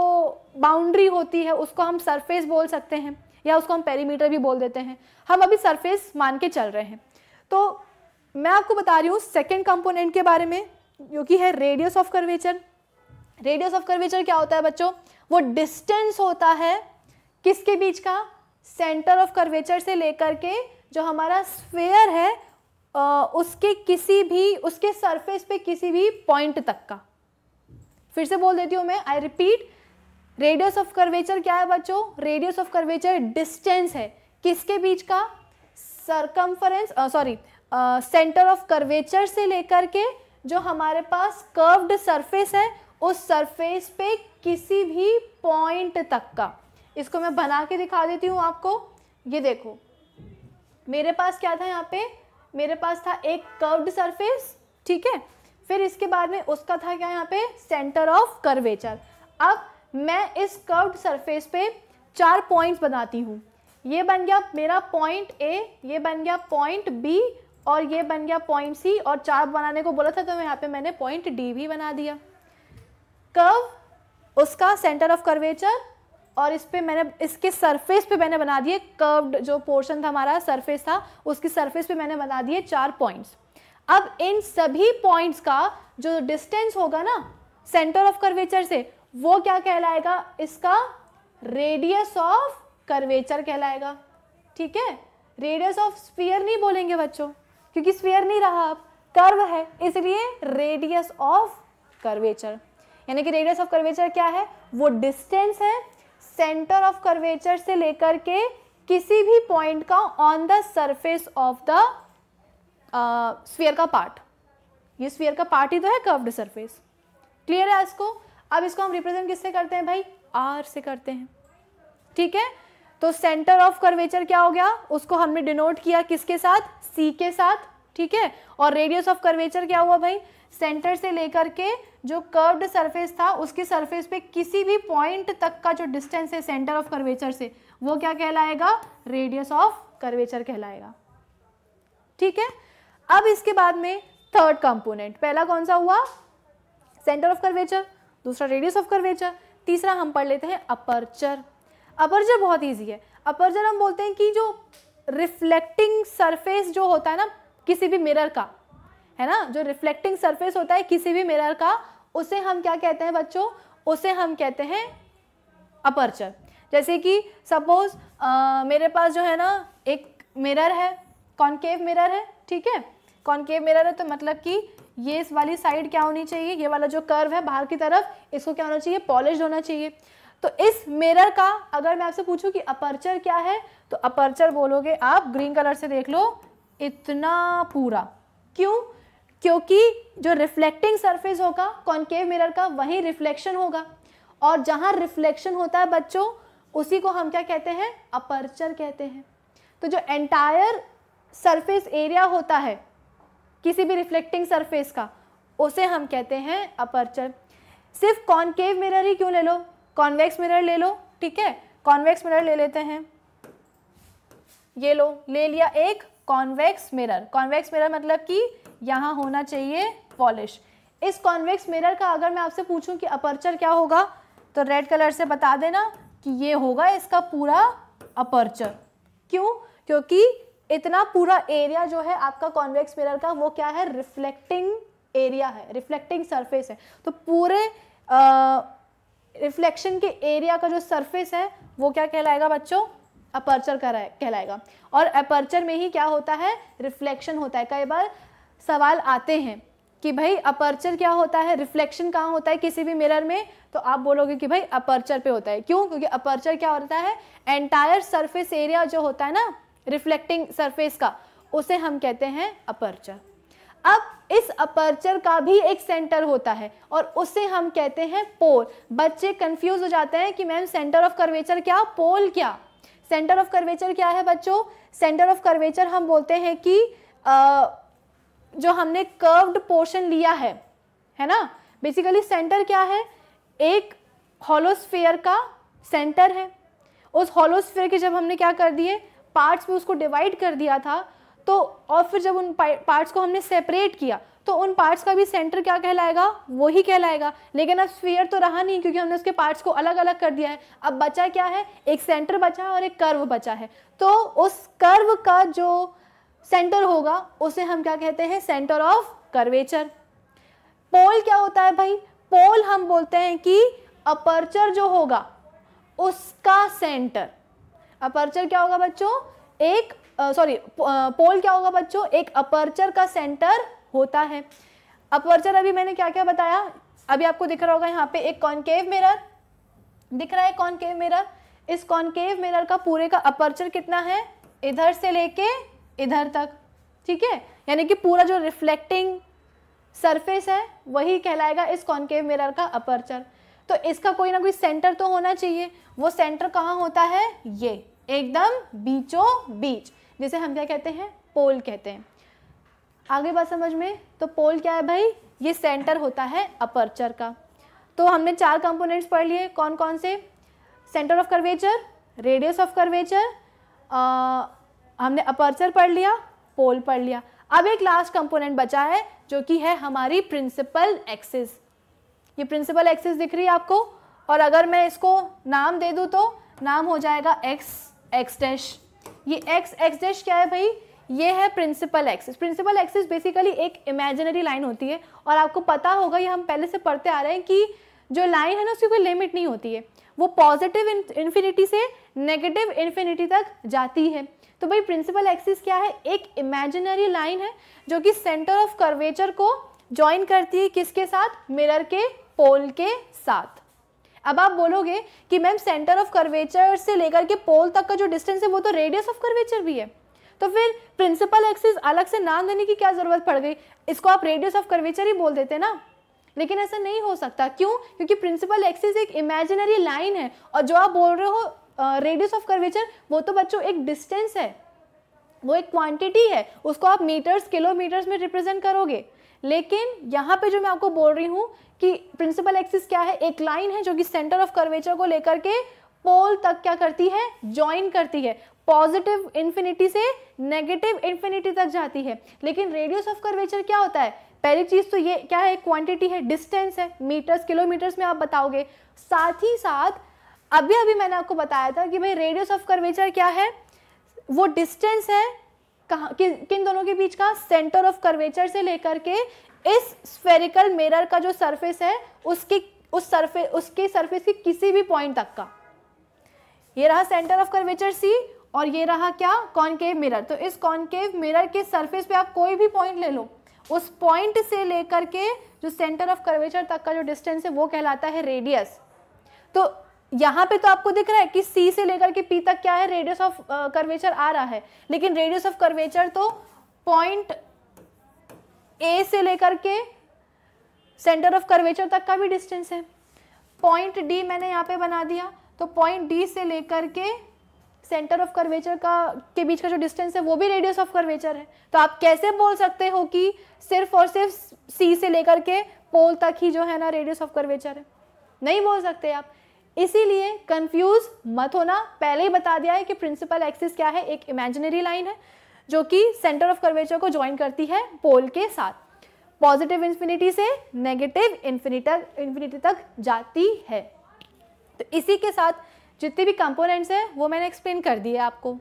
बाउंड्री होती है उसको हम सरफेस बोल सकते हैं या उसको हम पेरीमीटर भी बोल देते हैं हम अभी सरफेस मान के चल रहे हैं तो मैं आपको बता रही हूँ सेकेंड कंपोनेंट के बारे में जो कि है radius of curvature radius of curvature क्या होता है बच्चों वो डिस्टेंस होता है किसके बीच का सेंटर ऑफ कर्वेचर से लेकर के जो हमारा स्फेयर है उसके किसी भी उसके सरफेस पे किसी भी पॉइंट तक का फिर से बोल देती हूँ मैं I repeat radius of curvature क्या है बच्चों रेडियस ऑफ कर्वेचर डिस्टेंस है किसके बीच का circumference sorry centre of curvature से लेकर के जो हमारे पास कर्व्ड सरफेस है उस सरफेस पे किसी भी पॉइंट तक का इसको मैं बना के दिखा देती हूँ आपको ये देखो मेरे पास क्या था यहाँ पे मेरे पास था एक कर्व्ड सरफेस ठीक है फिर इसके बाद में उसका था क्या यहाँ पे सेंटर ऑफ कर्वेचर अब मैं इस कर्व्ड सरफेस पे चार पॉइंट्स बनाती हूँ ये बन गया मेरा पॉइंट ए ये बन गया पॉइंट बी और ये बन गया पॉइंट सी और चार बनाने को बोला था तो यहाँ पे मैंने पॉइंट डी भी बना दिया कर्व उसका सेंटर ऑफ कर्वेचर और इस पर मैंने इसके सरफेस पे मैंने बना दिए कर्व्ड जो पोर्शन था हमारा सरफेस था उसकी सरफेस पे मैंने बना दिए चार पॉइंट्स अब इन सभी पॉइंट्स का जो डिस्टेंस होगा ना सेंटर ऑफ कर्वेचर से वो क्या कहलाएगा इसका रेडियस ऑफ कर्वेचर कहलाएगा ठीक है रेडियस ऑफ स्पीयर नहीं बोलेंगे बच्चों क्योंकि स्पीयर नहीं रहा अब कर्व है इसलिए रेडियस ऑफ कर्वेचर यानी कि रेडियस ऑफ कर्वेचर क्या है वो डिस्टेंस है सेंटर ऑफ कर्वेचर से लेकर के किसी भी पॉइंट का on the surface of the sphere का पार्ट ये स्फीयर का पार्ट ही तो है कर्व्ड सरफेस क्लियर है इसको अब इसको हम रिप्रेजेंट किससे करते हैं भाई आर से करते हैं ठीक है तो सेंटर ऑफ कर्वेचर क्या हो गया उसको हमने डिनोट किया किसके साथ सी के साथ ठीक है और रेडियस ऑफ कर्वेचर क्या हुआ भाई सेंटर से लेकर के जो कर्व्ड सरफेस था उसकी सरफेस पे किसी भी पॉइंट तक का जो डिस्टेंस है सेंटर ऑफ कर्वेचर से वो क्या कहलाएगा रेडियस ऑफ कर्वेचर कहलाएगा ठीक है अब इसके बाद में थर्ड कंपोनेंट पहला कौन सा हुआ सेंटर ऑफ कर्वेचर दूसरा रेडियस ऑफ कर्वेचर तीसरा हम पढ़ लेते हैं अपर्चर अपर्चर बहुत ईजी है अपर्चर हम बोलते हैं कि जो रिफ्लेक्टिंग सरफेस जो होता है ना किसी भी मिरर का है ना जो रिफ्लेक्टिंग सरफेस होता है किसी भी मिरर का उसे हम क्या कहते हैं बच्चों उसे हम कहते हैं अपर्चर जैसे कि सपोज मेरे पास जो है ना एक मिरर है कॉन्केव मिरर है ठीक है कॉन्केव मिरर है तो मतलब कि ये इस वाली साइड क्या होनी चाहिए ये वाला जो कर्व है बाहर की तरफ इसको क्या होना चाहिए पॉलिश होना चाहिए तो इस मिरर का अगर मैं आपसे पूछूं कि अपर्चर क्या है तो अपर्चर बोलोगे आप ग्रीन कलर से देख लो इतना पूरा क्यों क्योंकि जो रिफ्लेक्टिंग सरफेस होगा कॉन्केव मिरर का वहीं रिफ्लेक्शन होगा और जहाँ रिफ्लेक्शन होता है बच्चों उसी को हम क्या कहते हैं अपर्चर कहते हैं तो जो एंटायर सरफेस एरिया होता है किसी भी रिफ्लेक्टिंग सरफेस का उसे हम कहते हैं अपर्चर सिर्फ कॉन्केव मिरर ही क्यों ले लो कॉन्वेक्स मिरर ले लो ठीक है कॉन्वेक्स मिरर ले लेते हैं ये लो ले लिया एक कॉन्वेक्स मिरर कॉन्वेक्स मिरर मतलब कि यहाँ होना चाहिए पॉलिश इस कॉन्वेक्स मिरर का अगर मैं आपसे पूछूं कि अपर्चर क्या होगा तो रेड कलर से बता देना कि ये होगा इसका पूरा अपर्चर क्यों क्योंकि इतना पूरा एरिया जो है आपका कॉन्वेक्स मिरर का वो क्या है रिफ्लेक्टिंग एरिया है रिफ्लेक्टिंग सरफेस है तो पूरे रिफ्लेक्शन के एरिया का जो सरफेस है वो क्या कहलाएगा बच्चों अपर्चर कहलाएगा और अपर्चर में ही क्या होता है रिफ्लेक्शन होता है कई बार सवाल आते हैं कि भाई अपर्चर क्या होता है रिफ्लेक्शन कहाँ होता है किसी भी मिरर में तो आप बोलोगे कि भाई अपर्चर पे होता है क्यों क्योंकि अपर्चर क्या होता है एंटायर सरफेस एरिया जो होता है ना रिफ्लेक्टिंग सरफेस का उसे हम कहते हैं अपर्चर अब इस अपर्चर का भी एक सेंटर होता है और उसे हम कहते हैं पोल बच्चे कंफ्यूज हो जाते हैं कि मैम सेंटर ऑफ कर्वेचर क्या पोल क्या सेंटर ऑफ कर्वेचर क्या है बच्चों सेंटर ऑफ कर्वेचर हम बोलते हैं कि आ, जो हमने कर्व्ड पोर्शन लिया है है ना बेसिकली सेंटर क्या है एक हॉलोस्फेयर का सेंटर है उस हॉलोस्फेयर के जब हमने क्या कर दिए पार्ट्स में उसको डिवाइड कर दिया था तो और फिर जब उन पार्ट्स को हमने सेपरेट किया तो उन पार्ट्स का भी सेंटर क्या कहलाएगा वो ही कहलाएगा लेकिन अब स्फीयर तो रहा नहीं क्योंकि हमने उसके पार्ट्स को अलग अलग कर दिया है अब बचा क्या है एक सेंटर बचा है और एक कर्व बचा है तो उस कर्व का जो सेंटर होगा उसे हम क्या कहते हैं सेंटर ऑफ कर्वेचर पोल क्या होता है भाई पोल हम बोलते हैं कि अपर्चर जो होगा उसका सेंटर अपर्चर क्या होगा बच्चों एक सॉरी पोल क्या होगा बच्चों एक अपर्चर का सेंटर होता है अपर्चर अभी मैंने क्या क्या बताया अभी आपको दिख रहा होगा यहाँ पे एक कॉनकेव मिरर दिख रहा है कॉनकेव मिरर इस कॉनकेव मिरर का पूरे का अपर्चर कितना है इधर से लेके इधर तक ठीक है यानी कि पूरा जो रिफ्लेक्टिंग सरफेस है वही कहलाएगा इस कॉन्केव मिरर का अपर्चर तो इसका कोई ना कोई सेंटर तो होना चाहिए वो सेंटर कहाँ होता है ये एकदम बीचों बीच जिसे हम क्या कहते हैं पोल कहते हैं आगे बात समझ में तो पोल क्या है भाई ये सेंटर होता है अपर्चर का तो हमने चार कंपोनेंट्स पढ़ लिए कौन कौन से centre of curvature radius of curvature हमने अपर्चर पढ़ लिया पोल पढ़ लिया अब एक लास्ट कंपोनेंट बचा है जो कि है हमारी प्रिंसिपल एक्सिस ये प्रिंसिपल एक्सिस दिख रही है आपको और अगर मैं इसको नाम दे दूँ तो नाम हो जाएगा एक्स एक्स डैश ये एक्स एक्स डैश क्या है भाई ये है principal axis principal axis basically एक इमेजिनरी लाइन होती है और आपको पता होगा ये हम पहले से पढ़ते आ रहे हैं कि जो लाइन है ना उसकी कोई लिमिट नहीं होती है वो पॉजिटिव इन्फिनिटी से नेगेटिव इन्फिनिटी तक जाती है तो भाई प्रिंसिपल एक्सिस क्या है एक इमेजिनरी लाइन है जो कि सेंटर ऑफ कर्वेचर को ज्वाइन करती है किसके साथ मिरर के पोल के साथ अब आप बोलोगे कि मैम सेंटर ऑफ कर्वेचर से लेकर के पोल तक का जो डिस्टेंस है वो तो रेडियस ऑफ कर्वेचर भी है तो फिर प्रिंसिपल एक्सिस अलग से नाम देने की क्या ज़रूरत पड़ गई इसको आप रेडियस ऑफ कर्वेचर ही बोल देते ना लेकिन ऐसा नहीं हो सकता क्यों क्योंकि प्रिंसिपल एक्सिस एक इमेजिनरी लाइन है और जो आप बोल रहे हो रेडियस ऑफ कर्वेचर वो तो बच्चों एक डिस्टेंस है वो एक क्वांटिटी है उसको आप मीटर्स किलोमीटर्स में रिप्रेजेंट करोगे लेकिन यहाँ पे जो मैं आपको बोल रही हूँ कि प्रिंसिपल एक्सिस क्या है एक लाइन है जो कि सेंटर ऑफ कर्वेचर को लेकर के पोल तक क्या करती है ज्वाइन करती है पॉजिटिव इन्फिनिटी से नेगेटिव इन्फिनिटी तक जाती है लेकिन रेडियस ऑफ कर्वेचर क्या होता है पहली चीज़ तो ये क्या है क्वांटिटी है डिस्टेंस है मीटर्स किलोमीटर्स में आप बताओगे साथ ही साथ अभी अभी मैंने आपको बताया था कि भाई रेडियस ऑफ कर्वेचर क्या है वो डिस्टेंस है कहाँ कि, किन दोनों के बीच का सेंटर ऑफ कर्वेचर से लेकर के इस स्फेरिकल मिरर का जो सरफेस है उसकी उस सरफे उसके सरफेस की किसी भी पॉइंट तक का ये रहा सेंटर ऑफ कर्वेचर सी और ये रहा क्या कॉनकेव मिरर तो इस कॉनकेव मिरर के सरफेस पे आप कोई भी पॉइंट ले लो उस पॉइंट से लेकर के जो सेंटर ऑफ कर्वेचर तक का जो डिस्टेंस है वो कहलाता है रेडियस तो यहाँ पे तो आपको दिख रहा है कि सी से लेकर के पी तक क्या है रेडियस ऑफ कर्वेचर आ रहा है लेकिन रेडियस ऑफ कर्वेचर तो पॉइंट ए से लेकर के सेंटर ऑफ कर्वेचर तक का भी डिस्टेंस है पॉइंट डी मैंने यहाँ पे बना दिया तो पॉइंट डी से लेकर के सेंटर ऑफ कर्वेचर का के बीच का जो डिस्टेंस है वो भी रेडियस ऑफ कर्वेचर है तो आप कैसे बोल सकते हो कि सिर्फ और सिर्फ सी से लेकर के पोल तक ही जो है ना रेडियस ऑफ कर्वेचर है नहीं बोल सकते आप इसीलिए कंफ्यूज मत होना पहले ही बता दिया है कि प्रिंसिपल एक्सिस क्या है एक इमेजिनरी लाइन है जो कि सेंटर ऑफ कर्वेचर को ज्वाइन करती है पोल के साथ पॉजिटिव इन्फिनिटी से नेगेटिव इन्फिनिटी इन्फिनिटी तक जाती है तो इसी के साथ जितने भी कंपोनेंट्स हैं वो मैंने एक्सप्लेन कर दिए आपको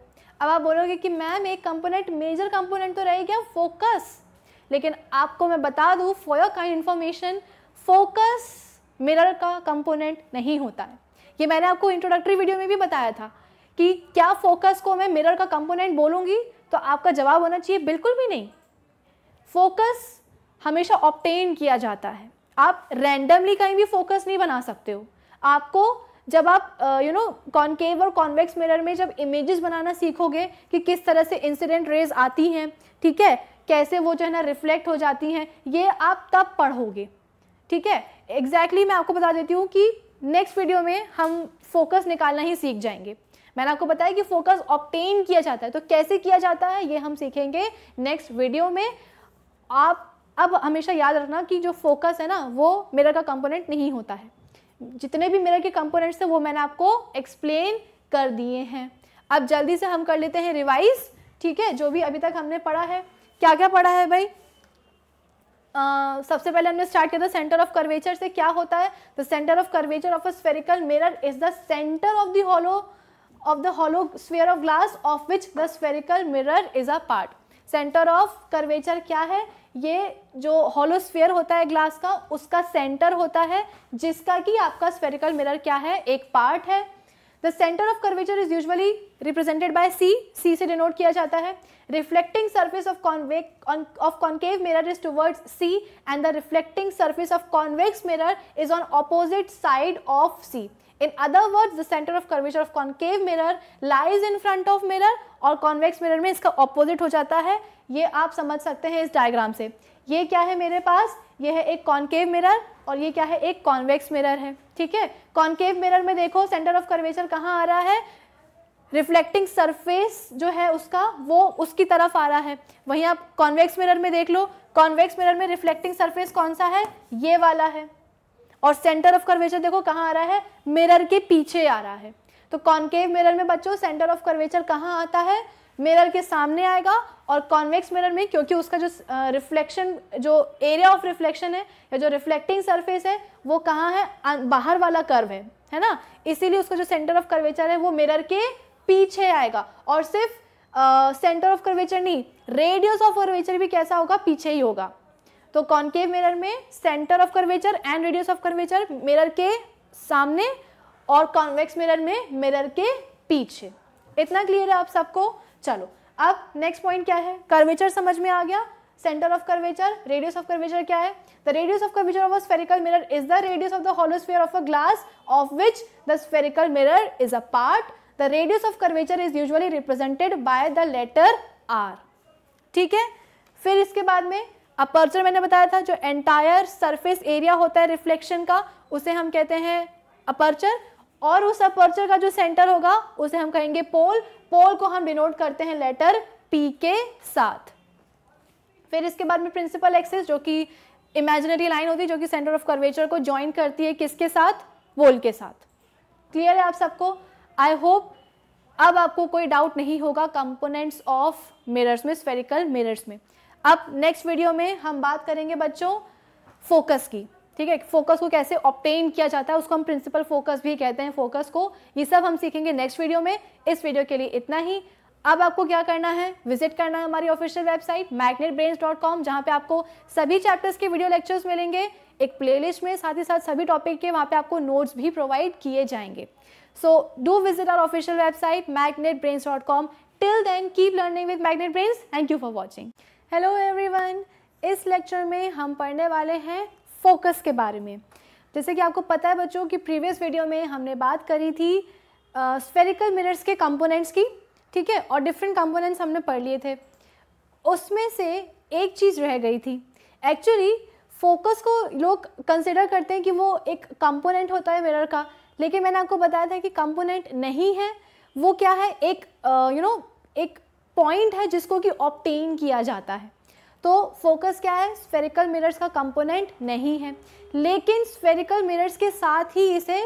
अब आप बोलोगे कि मैम एक कंपोनेंट मेजर कंपोनेंट तो रह गया फोकस लेकिन आपको मैं बता दूँ for your kind information focus mirror का कंपोनेंट नहीं होता है ये मैंने आपको इंट्रोडक्टरी वीडियो में भी बताया था कि क्या फोकस को मैं मिरर का कंपोनेंट बोलूँगी तो आपका जवाब होना चाहिए बिल्कुल भी नहीं फोकस हमेशा ऑप्टेन किया जाता है आप रैंडमली कहीं भी फोकस नहीं बना सकते हो आपको जब आप यू नो कॉन्केव और कॉन्वेक्स मिरर में जब इमेजेस बनाना सीखोगे कि किस तरह से इंसिडेंट रेज आती हैं ठीक है कैसे वो जो है ना रिफ्लेक्ट हो जाती हैं ये आप तब पढ़ोगे ठीक है एग्जैक्टली exactly मैं आपको बता देती हूँ कि नेक्स्ट वीडियो में हम फोकस निकालना ही सीख जाएंगे मैंने आपको बताया कि फोकस ऑप्टेन किया जाता है तो कैसे किया जाता है ये हम सीखेंगे नेक्स्ट वीडियो में आप अब हमेशा याद रखना कि जो फोकस है ना वो मिरर का कंपोनेंट नहीं होता है जितने भी मिरर के कंपोनेंट्स हैं वो मैंने आपको एक्सप्लेन कर दिए हैं अब जल्दी से हम कर लेते हैं रिवाइज ठीक है जो भी अभी तक हमने पढ़ा है क्या क्या पढ़ा है भाई सबसे पहले हमने स्टार्ट किया था सेंटर ऑफ कर्वेचर से क्या होता है the centre of curvature of a spherical mirror is the centre of the hollow of the hollow sphere of glass of which the spherical mirror is a part centre of curvature क्या है ये जो hollow sphere होता है glass का उसका centre होता है जिसका कि आपका स्फेरिकल मिरर क्या है एक पार्ट है the centre of curvature is usually represented by C C से डिनोट किया जाता है reflecting surface of convex of concave mirror is towards C and the reflecting surface of convex mirror is on opposite side of C in other words the centre of curvature of concave mirror lies in front of mirror और convex mirror में इसका opposite हो जाता है ये आप समझ सकते हैं इस डायग्राम से ये क्या है मेरे पास ये है एक कॉन्केव मिरर और ये क्या है एक कॉन्वेक्स मिरर है ठीक है कॉन्केव मिरर में देखो सेंटर ऑफ कर्वेचर कहाँ आ रहा है रिफ्लेक्टिंग सरफेस जो है उसका वो उसकी तरफ आ रहा है वहीं आप कॉन्वेक्स मिरर में देख लो कॉन्वेक्स मिरर में रिफ्लेक्टिंग सरफेस कौन सा है ये वाला है और सेंटर ऑफ कर्वेचर देखो कहाँ आ रहा है मिरर के पीछे आ रहा है तो कॉन्केव मिरर में बच्चों सेंटर ऑफ कर्वेचर कहाँ आता है मिरर के सामने आएगा और कॉन्वेक्स मिरर में क्योंकि उसका जो रिफ्लेक्शन जो एरिया ऑफ रिफ्लेक्शन है या जो रिफ्लेक्टिंग सरफेस है वो कहाँ है अं, बाहर वाला कर्व है है ना इसीलिए उसका जो सेंटर ऑफ कर्वेचर है वो मिरर के पीछे आएगा और सिर्फ सेंटर ऑफ कर्वेचर नहीं रेडियस ऑफ कर्वेचर भी कैसा होगा पीछे ही होगा तो कॉन्केव मिरर में centre of curvature and radius of curvature mirror के सामने और कॉन्वेक्स मिरर में मिरर के पीछे इतना क्लियर है आप सबको चलो अब नेक्स्ट पॉइंट क्या है कर्वेचर समझ में आ गया centre of curvature radius of curvature क्या है the radius of curvature of a spherical mirror is the radius of the hollow sphere of a glass of which the spherical mirror is a part the radius of curvature is usually represented by the letter R ठीक है फिर इसके बाद में aperture मैंने बताया था जो एंटायर सरफेस एरिया होता है रिफ्लेक्शन का उसे हम कहते हैं अपर्चर और उस अपर्चर का जो सेंटर होगा उसे हम कहेंगे पोल पोल को हम डिनोट करते हैं लेटर पी के साथ फिर इसके बाद में प्रिंसिपल एक्सिस जो कि इमेजिनरी लाइन होती है जो कि सेंटर ऑफ कर्वेचर को ज्वाइन करती है किसके साथ वोल के साथ क्लियर है आप सबको आई होप अब आपको कोई डाउट नहीं होगा कंपोनेंट्स ऑफ मिरर्स में स्फेरिकल मिरर्स में अब नेक्स्ट वीडियो में हम बात करेंगे बच्चों फोकस की ठीक है फोकस को कैसे ऑप्टेन किया जाता है उसको हम प्रिंसिपल फोकस भी कहते हैं फोकस को ये सब हम सीखेंगे नेक्स्ट वीडियो में इस वीडियो के लिए इतना ही अब आपको क्या करना है विजिट करना है हमारी ऑफिशियल वेबसाइट मैग्नेट जहाँ पे आपको सभी चैप्टर्स के वीडियो लेक्चर्स मिलेंगे एक प्लेलिस्ट में साथ ही साथ सभी टॉपिक के वहाँ पे आपको नोट्स भी प्रोवाइड किए जाएंगे So do visit our official website magnetbrains.com. Till then keep learning with Magnet Brains. Thank you for watching hello every इस लेक्चर में हम पढ़ने वाले हैं फोकस के बारे में जैसे कि आपको पता है बच्चों कि प्रीवियस वीडियो में हमने बात करी थी स्फेरिकल uh, मिरर्स के कंपोनेंट्स की ठीक है और डिफरेंट कंपोनेंट्स हमने पढ़ लिए थे उसमें से एक चीज़ रह गई थी एक्चुअली फोकस को लोग कंसिडर करते हैं कि वो एक कंपोनेंट होता है मिरर का लेकिन मैंने आपको बताया था कि कंपोनेंट नहीं है वो क्या है एक you uh, know you know, एक पॉइंट है जिसको कि ऑप्टेन किया जाता है तो फोकस क्या है स्फेरिकल मिरर्स का कंपोनेंट नहीं है लेकिन स्फेरिकल मिरर्स के साथ ही इसे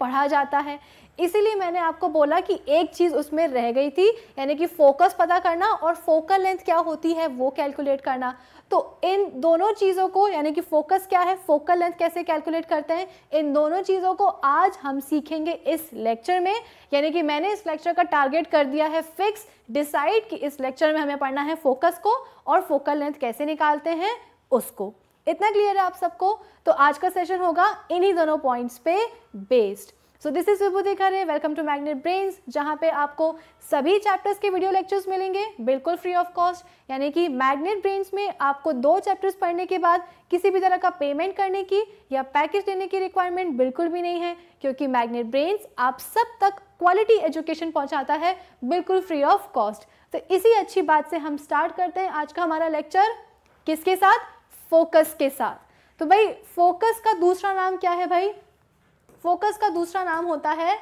पढ़ा जाता है इसीलिए मैंने आपको बोला कि एक चीज़ उसमें रह गई थी यानी कि फोकस पता करना और फोकल लेंथ क्या होती है वो कैलकुलेट करना तो इन दोनों चीज़ों को यानी कि फोकस क्या है फोकल लेंथ कैसे कैलकुलेट करते हैं इन दोनों चीज़ों को आज हम सीखेंगे इस लेक्चर में यानी कि मैंने इस लेक्चर का टारगेट कर दिया है फिक्स डिसाइड कि इस लेक्चर में हमें पढ़ना है फोकस को और फोकल लेंथ कैसे निकालते हैं उसको इतना क्लियर है आप सबको तो आज का सेशन होगा इन्हीं दोनों पॉइंट्स पे based so this is Vibhuti Khare welcome to magnet brains जहाँ पे आपको सभी चैप्टर्स के वीडियो लेक्चर्स मिलेंगे बिल्कुल फ्री ऑफ कॉस्ट यानी कि मैग्नेट ब्रेन्स में आपको दो चैप्टर्स पढ़ने के बाद किसी भी तरह का पेमेंट करने की या पैकेज देने की रिक्वायरमेंट बिल्कुल भी नहीं है क्योंकि मैग्नेट ब्रेन्स आप सब तक क्वालिटी एजुकेशन पहुँचाता है बिल्कुल फ्री ऑफ कॉस्ट तो इसी अच्छी बात से हम स्टार्ट करते हैं आज का हमारा लेक्चर किसके साथ फोकस के साथ तो भाई फोकस का दूसरा नाम क्या है भाई फोकस का दूसरा नाम होता है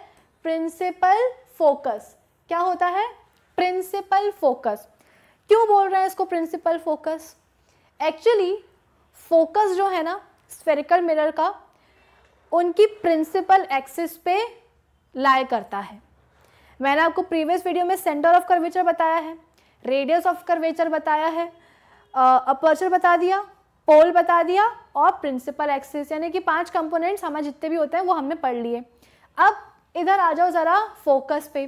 प्रिंसिपल फोकस क्या होता है प्रिंसिपल फोकस क्यों बोल रहे हैं इसको प्रिंसिपल फोकस एक्चुअली फोकस जो है ना स्फेरिकल मिरर का उनकी प्रिंसिपल एक्सिस पे लाए करता है मैंने आपको प्रीवियस वीडियो में सेंटर ऑफ कर्वेचर बताया है रेडियस ऑफ कर्वेचर बताया है अपर्चर बता दिया पोल बता दिया और प्रिंसिपल एक्सिस यानी कि पांच कंपोनेंट्स हमारे जितने भी होते हैं वो हमने पढ़ लिए अब इधर आ जाओ ज़रा फोकस पे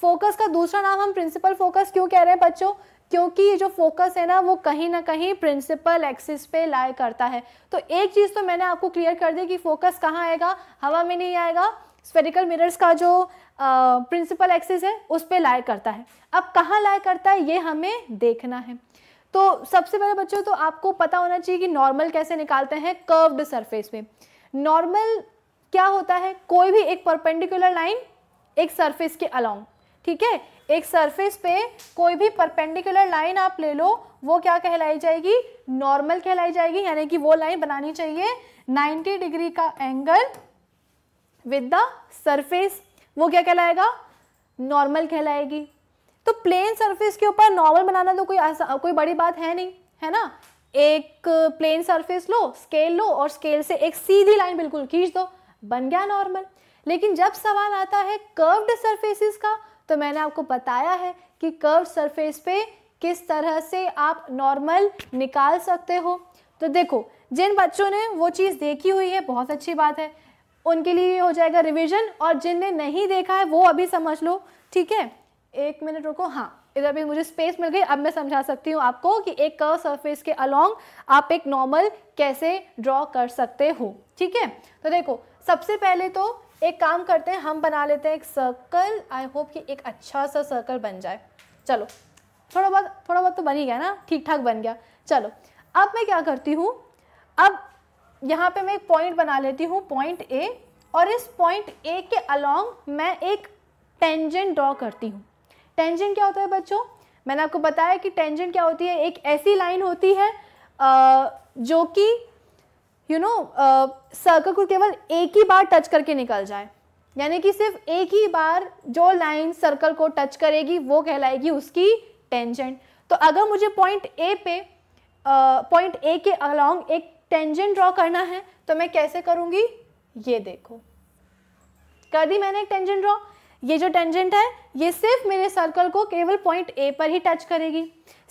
फोकस का दूसरा नाम हम प्रिंसिपल फोकस क्यों कह रहे हैं बच्चों क्योंकि ये जो फोकस है ना वो कहीं ना कहीं प्रिंसिपल एक्सिस पे लाए करता है तो एक चीज़ तो मैंने आपको क्लियर कर दी कि फोकस कहाँ आएगा हवा में नहीं आएगा स्पेरिकल मिरर्स का जो प्रिंसिपल एक्सिस है उस पर लाए करता है अब कहाँ लाए करता है ये हमें देखना है तो सबसे पहले बच्चों तो आपको पता होना चाहिए कि नॉर्मल कैसे निकालते हैं कर्व्ड सरफेस में नॉर्मल क्या होता है कोई भी एक परपेंडिकुलर लाइन एक सरफेस के अलोंग ठीक है एक सरफेस पे कोई भी परपेंडिकुलर लाइन आप ले लो वो क्या कहलाई जाएगी नॉर्मल कहलाई जाएगी यानी कि वो लाइन बनानी चाहिए 90 डिग्री का एंगल विद द सरफेस वो क्या कहलाएगा नॉर्मल कहलाएगी तो प्लेन सरफेस के ऊपर नॉर्मल बनाना तो कोई ऐसा कोई बड़ी बात है नहीं है ना एक प्लेन सरफेस लो स्केल लो और स्केल से एक सीधी लाइन बिल्कुल खींच दो बन गया नॉर्मल लेकिन जब सवाल आता है कर्व्ड सरफेसेस का तो मैंने आपको बताया है कि कर्व सरफेस पे किस तरह से आप नॉर्मल निकाल सकते हो तो देखो जिन बच्चों ने वो चीज़ देखी हुई है बहुत अच्छी बात है उनके लिए हो जाएगा रिवीजन और जिनने नहीं देखा है वो अभी समझ लो ठीक है एक मिनट रुको हाँ इधर भी मुझे स्पेस मिल गई अब मैं समझा सकती हूँ आपको कि एक कर्व सरफेस के अलोंग आप एक नॉर्मल कैसे ड्रॉ कर सकते हो ठीक है तो देखो सबसे पहले तो एक काम करते हैं हम बना लेते हैं एक सर्कल आई होप कि एक अच्छा सा सर्कल बन जाए चलो थोड़ा बहुत थोड़ा बहुत तो बन ही गया ना ठीक ठाक बन गया चलो अब मैं क्या करती हूँ अब यहाँ पे मैं एक पॉइंट बना लेती हूँ पॉइंट ए और इस पॉइंट ए के अलोंग मैं एक टेंजेंट ड्रॉ करती हूँ टेंजेंट क्या होता है बच्चों मैंने आपको बताया कि टेंजेंट क्या होती है एक ऐसी लाइन होती है जो कि यू नो सर्कल को केवल एक ही बार टच करके निकल जाए यानी कि सिर्फ एक ही बार जो लाइन सर्कल को टच करेगी वो कहलाएगी उसकी टेंजेंट तो अगर मुझे पॉइंट ए पे पॉइंट ए के अलॉन्ग एक टेंजेंट ड्रॉ करना है तो मैं कैसे करूँगी ये देखो कर दी मैंने एक टेंजेंट ड्रॉ ये जो टेंजेंट है ये सिर्फ मेरे सर्कल को केवल पॉइंट ए पर ही टच करेगी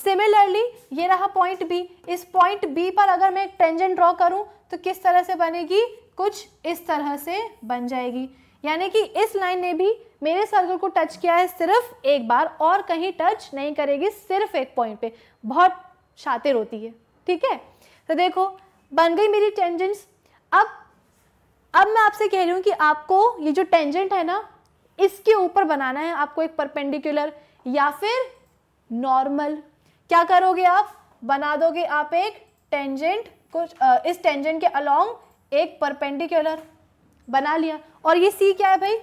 सिमिलरली ये रहा पॉइंट बी इस पॉइंट बी पर अगर मैं एक टेंजेंट ड्रॉ करूं तो किस तरह से बनेगी कुछ इस तरह से बन जाएगी यानी कि इस लाइन ने भी मेरे सर्कल को टच किया है सिर्फ एक बार और कहीं टच नहीं करेगी सिर्फ एक पॉइंट पे बहुत शातिर होती है ठीक है तो देखो बन गई मेरी टेंजेंट्स अब अब मैं आपसे कह रही हूँ कि आपको ये जो टेंजेंट है ना इसके ऊपर बनाना है आपको एक परपेंडिकुलर या फिर नॉर्मल क्या करोगे आप बना दोगे आप एक टेंजेंट कुछ इस टेंजेंट के अलोंग एक परपेंडिकुलर बना लिया और ये सी क्या है भाई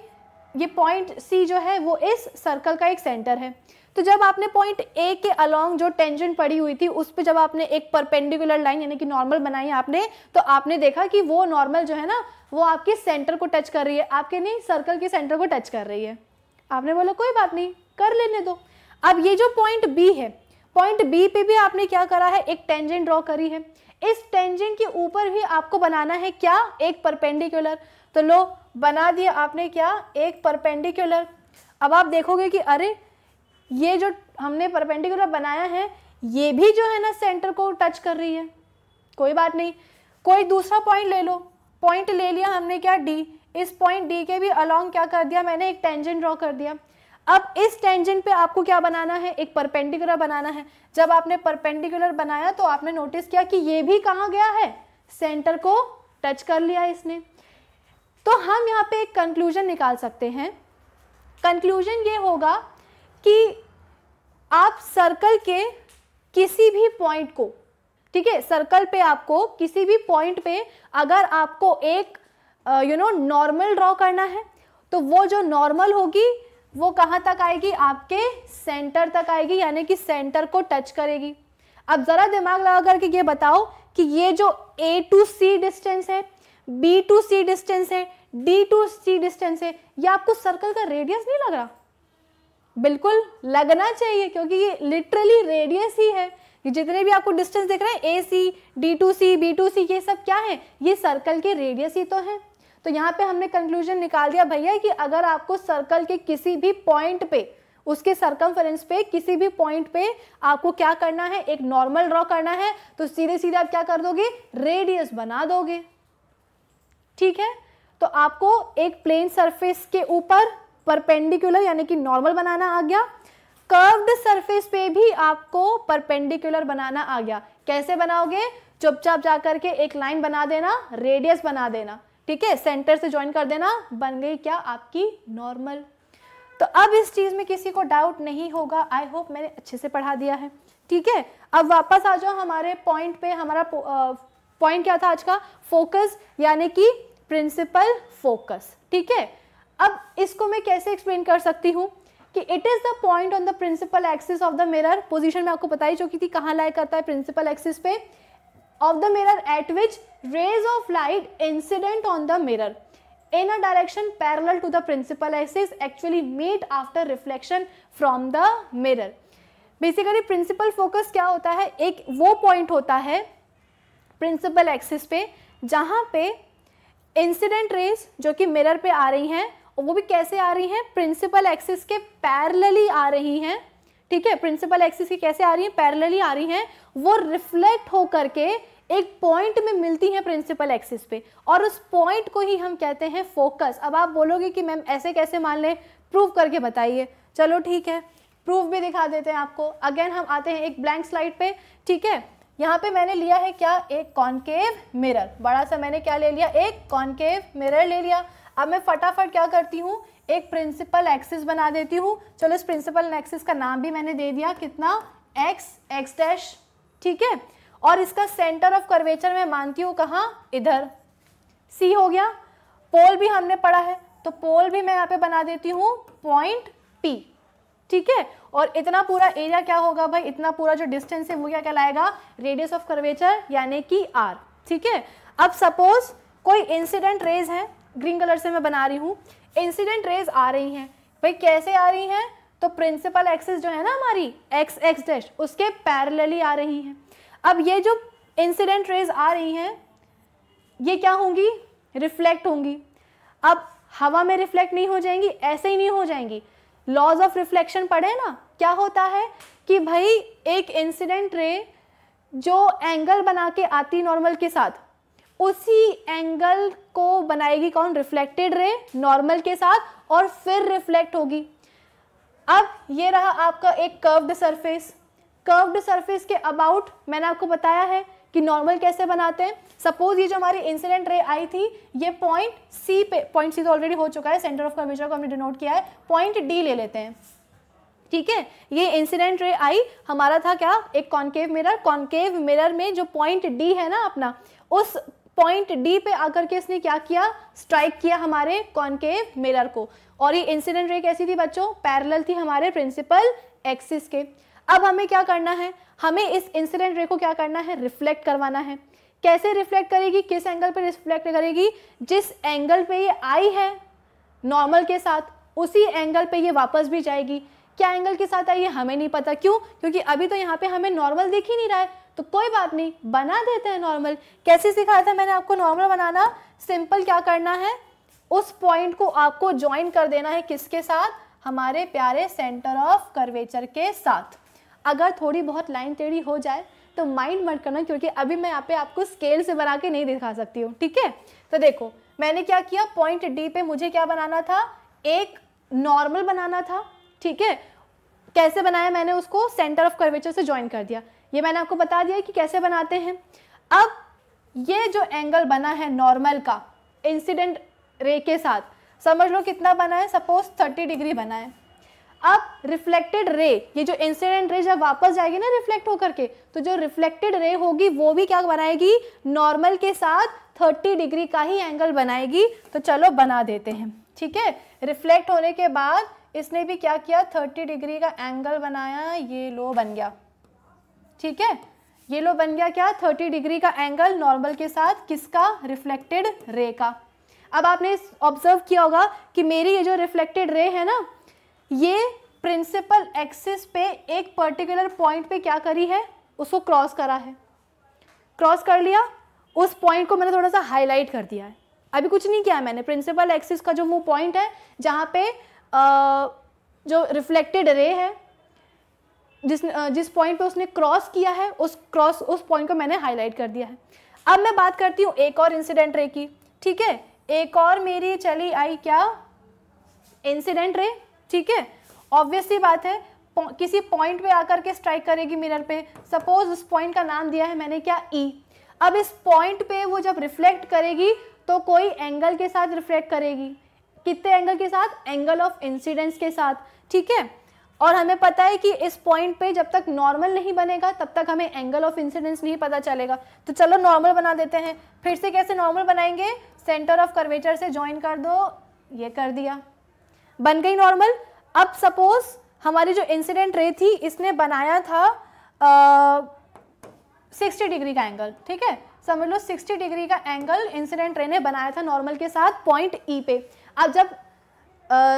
ये पॉइंट सी जो है वो इस सर्कल का एक सेंटर है तो जब आपने पॉइंट ए के अलोंग जो टेंशन पड़ी हुई थी उस पर जब आपने एक परपेंडिकुलर लाइन यानी कि नॉर्मल बनाई आपने तो आपने देखा कि वो नॉर्मल जो है ना वो आपके सेंटर को टच कर रही है आपके नहीं सर्कल के सेंटर को टच कर रही है आपने बोला कोई बात नहीं कर लेने दो अब ये जो पॉइंट बी है पॉइंट बी पे भी आपने क्या करा है एक टेंजेंट ड्रॉ करी है इस टेंजेंट के ऊपर भी आपको बनाना है क्या एक परपेंडिकुलर तो लो बना दिया आपने क्या एक परपेंडिकुलर अब आप देखोगे कि अरे ये जो हमने परपेंडिकुलर बनाया है ये भी जो है ना सेंटर को टच कर रही है कोई बात नहीं कोई दूसरा पॉइंट ले लो पॉइंट ले लिया हमने क्या डी इस पॉइंट डी के भी अलॉन्ग क्या कर दिया मैंने एक टेंजेंट ड्रॉ कर दिया अब इस टेंजेंट पे आपको क्या बनाना है एक परपेंडिकुलर बनाना है जब आपने परपेंडिकुलर बनाया तो आपने नोटिस किया कि ये भी कहाँ गया है सेंटर को टच कर लिया इसने तो हम यहाँ पे एक कंक्लूजन निकाल सकते हैं कंक्लूजन ये होगा कि आप सर्कल के किसी भी पॉइंट को ठीक है सर्कल पे आपको किसी भी पॉइंट पे अगर आपको एक यू नो नॉर्मल ड्रॉ करना है तो वो जो नॉर्मल होगी वो कहाँ तक आएगी आपके सेंटर तक आएगी यानी कि सेंटर को टच करेगी अब ज़रा दिमाग लगा करके ये बताओ कि ये जो ए टू सी डिस्टेंस है बी टू सी डिस्टेंस है डी टू सी डिस्टेंस है ये आपको सर्कल का रेडियस नहीं लग रहा बिल्कुल लगना चाहिए क्योंकि ये लिटरली रेडियस ही है ये जितने भी आपको डिस्टेंस दिख रहे हैं A C D to C B to C ये सब क्या है ये सर्कल के रेडियस ही तो है तो यहाँ पे हमने कंक्लूजन निकाल दिया भैया कि अगर आपको सर्कल के किसी भी पॉइंट पे उसके सर्कम पे किसी भी पॉइंट पे आपको क्या करना है एक नॉर्मल ड्रॉ करना है तो सीधे सीधे आप क्या कर दोगे रेडियस बना दोगे ठीक है तो आपको एक प्लेन सरफेस के ऊपर परपेंडिकुलर यानी कि नॉर्मल बनाना आ गया कर्व्ड सरफेस पे भी आपको परपेंडिकुलर बनाना आ गया कैसे बनाओगे चुपचाप जाकर के एक लाइन बना देना रेडियस बना देना ठीक है सेंटर से ज्वाइन कर देना बन गई क्या आपकी नॉर्मल तो अब इस चीज़ में किसी को डाउट नहीं होगा आई होप मैंने अच्छे से पढ़ा दिया है ठीक है अब वापस आ जाओ हमारे पॉइंट पे हमारा पॉइंट क्या था आज का फोकस यानी कि प्रिंसिपल फोकस ठीक है अब इसको मैं कैसे एक्सप्लेन कर सकती हूँ कि it is the point on the principal axis of the mirror position मैं आपको बता ही चुकी थी कहाँ लाइक करता है प्रिंसिपल एक्सिस पे of the mirror at which rays of light incident on the mirror in a direction parallel to the principal axis actually meet after reflection from the mirror basically principal focus क्या होता है एक वो point होता है principal axis पे जहाँ पे इंसिडेंट रेज जो कि मिरर पे आ रही हैं और वो भी कैसे आ रही हैं प्रिंसिपल एक्सिस के पैरलली आ रही हैं ठीक है प्रिंसिपल एक्सिस की कैसे आ रही है पैरलली आ रही हैं वो रिफ्लेक्ट हो करके एक पॉइंट में मिलती हैं प्रिंसिपल एक्सिस पे और उस पॉइंट को ही हम कहते हैं फोकस अब आप बोलोगे कि मैम ऐसे कैसे मान लें प्रूव करके बताइए चलो ठीक है प्रूफ भी दिखा देते हैं आपको अगेन हम आते हैं एक ब्लैंक स्लाइड पे ठीक है यहाँ पे मैंने लिया है क्या एक कॉन्केव मिरर बड़ा सा मैंने क्या ले लिया एक कॉन्केव मिरर ले लिया अब मैं फटाफट क्या करती हूँ एक प्रिंसिपल एक्सिस बना देती हूँ चलो इस प्रिंसिपल एक्सिस का नाम भी मैंने दे दिया कितना एक्स एक्स डैश ठीक है और इसका सेंटर ऑफ कर्वेचर मैं मानती हूँ कहाँ इधर सी हो गया पोल भी हमने पढ़ा है तो पोल भी मैं यहाँ पे बना देती हूँ पॉइंट पी ठीक है और इतना पूरा एरिया क्या होगा भाई इतना पूरा जो डिस्टेंस है वो क्या कहलाएगा रेडियस ऑफ कर्वेचर यानी कि आर ठीक है अब सपोज कोई इंसिडेंट रेज है ग्रीन कलर से मैं बना रही हूँ इंसिडेंट रेज आ रही हैं भाई कैसे आ रही हैं तो प्रिंसिपल एक्सिस जो है ना हमारी एक्स एक्स डैश उसके पैरेलली आ रही हैं अब ये जो इंसिडेंट रेज आ रही हैं ये क्या होंगी रिफ्लेक्ट होंगी अब हवा में रिफ्लेक्ट नहीं हो जाएंगी ऐसे ही नहीं हो जाएंगी लॉज ऑफ रिफ्लेक्शन पढ़े ना क्या होता है कि भाई एक इंसिडेंट रे जो एंगल बना के आती नॉर्मल के साथ उसी एंगल को बनाएगी कौन रिफ्लेक्टेड रे नॉर्मल के साथ और फिर रिफ्लेक्ट होगी अब ये रहा आपका एक कर्व्ड सरफेस कर्व्ड सरफेस के अबाउट मैंने आपको बताया है कि नॉर्मल कैसे बनाते हैं सपोज ये जो हमारी इंसिडेंट रे आई थी ये पॉइंट सी पे पॉइंट सी तो ऑलरेडी हो चुका है सेंटर ऑफ कर्वेचर को हमने डिनोट किया है पॉइंट डी ले लेते हैं ठीक है ये इंसिडेंट रे आई हमारा था क्या एक कॉन्केव मिरर कॉन्केव मिरर में जो पॉइंट डी है ना अपना उस पॉइंट डी पे आकर के इसने क्या किया स्ट्राइक किया हमारे कॉनकेव मिरर को और ये इंसिडेंट रे कैसी थी बच्चों पैरेलल थी हमारे प्रिंसिपल एक्सिस के अब हमें क्या करना है हमें इस इंसिडेंट रे को क्या करना है रिफ्लेक्ट करवाना है कैसे रिफ्लेक्ट करेगी किस एंगल पर रिफ्लेक्ट करेगी जिस एंगल पे ये आई है नॉर्मल के साथ उसी एंगल पे ये वापस भी जाएगी क्या एंगल के साथ आई है हमें नहीं पता क्यों क्योंकि अभी तो यहाँ पे हमें नॉर्मल दिख ही नहीं रहा है तो कोई बात नहीं बना देते हैं नॉर्मल कैसे सिखाया था मैंने आपको नॉर्मल बनाना सिंपल क्या करना है उस पॉइंट को आपको ज्वाइन कर देना है किसके साथ हमारे प्यारे सेंटर ऑफ कर्वेचर के साथ अगर थोड़ी बहुत लाइन टेढ़ी हो जाए तो माइंड मत करना क्योंकि अभी मैं यहाँ पे आपको स्केल से बना के नहीं दिखा सकती हूँ ठीक है तो देखो मैंने क्या किया पॉइंट डी पे मुझे क्या बनाना था एक नॉर्मल बनाना था ठीक है कैसे बनाया मैंने उसको सेंटर ऑफ कर्वेचर से ज्वाइन कर दिया ये मैंने आपको बता दिया कि कैसे बनाते हैं अब ये जो एंगल बना है नॉर्मल का इंसिडेंट रे के साथ समझ लो कितना बना है सपोज थर्टी डिग्री बना है अब रिफ्लेक्टेड रे ये जो इंसिडेंट रे जब वापस जाएगी ना रिफ्लेक्ट होकर के तो जो रिफ्लेक्टेड रे होगी वो भी क्या बनाएगी नॉर्मल के साथ थर्टी डिग्री का ही एंगल बनाएगी तो चलो बना देते हैं ठीक है रिफ्लेक्ट होने के बाद इसने भी क्या किया थर्टी डिग्री का एंगल बनाया ये लो बन गया ठीक है ये लो बन गया क्या थर्टी डिग्री का एंगल नॉर्मल के साथ किसका रिफ्लेक्टेड रे का अब आपने ऑब्जर्व किया होगा कि मेरी ये जो रिफ्लेक्टेड रे है ना ये प्रिंसिपल एक्सिस पे एक पर्टिकुलर पॉइंट पे क्या करी है उसको क्रॉस करा है क्रॉस कर लिया उस पॉइंट को मैंने थोड़ा सा हाईलाइट कर दिया है अभी कुछ नहीं किया है मैंने प्रिंसिपल एक्सिस का जो वो पॉइंट है जहाँ पे आ, जो रिफ्लेक्टेड रे है जिस जिस पॉइंट पे उसने क्रॉस किया है उस क्रॉस उस पॉइंट को मैंने हाईलाइट कर दिया है अब मैं बात करती हूँ एक और इंसिडेंट रे की ठीक है एक और मेरी चली आई क्या इंसिडेंट रे ठीक है ऑब्वियसली बात है किसी पॉइंट पे आकर के स्ट्राइक करेगी मिरर पे सपोज उस पॉइंट का नाम दिया है मैंने क्या ई e. अब इस पॉइंट पे वो जब रिफ्लेक्ट करेगी तो कोई एंगल के साथ रिफ्लेक्ट करेगी कितने एंगल के साथ एंगल ऑफ इंसिडेंस के साथ ठीक है और हमें पता है कि इस पॉइंट पे जब तक नॉर्मल नहीं बनेगा तब तक हमें एंगल ऑफ इंसिडेंस नहीं पता चलेगा तो चलो नॉर्मल बना देते हैं फिर से कैसे नॉर्मल बनाएंगे सेंटर ऑफ कर्वेचर से ज्वाइन कर दो ये कर दिया बन गई नॉर्मल अब सपोज हमारी जो इंसिडेंट रे थी इसने बनाया था सिक्सटी डिग्री का एंगल ठीक है समझ लो सिक्सटी डिग्री का एंगल इंसिडेंट रे ने बनाया था नॉर्मल के साथ पॉइंट ई e पे अब जब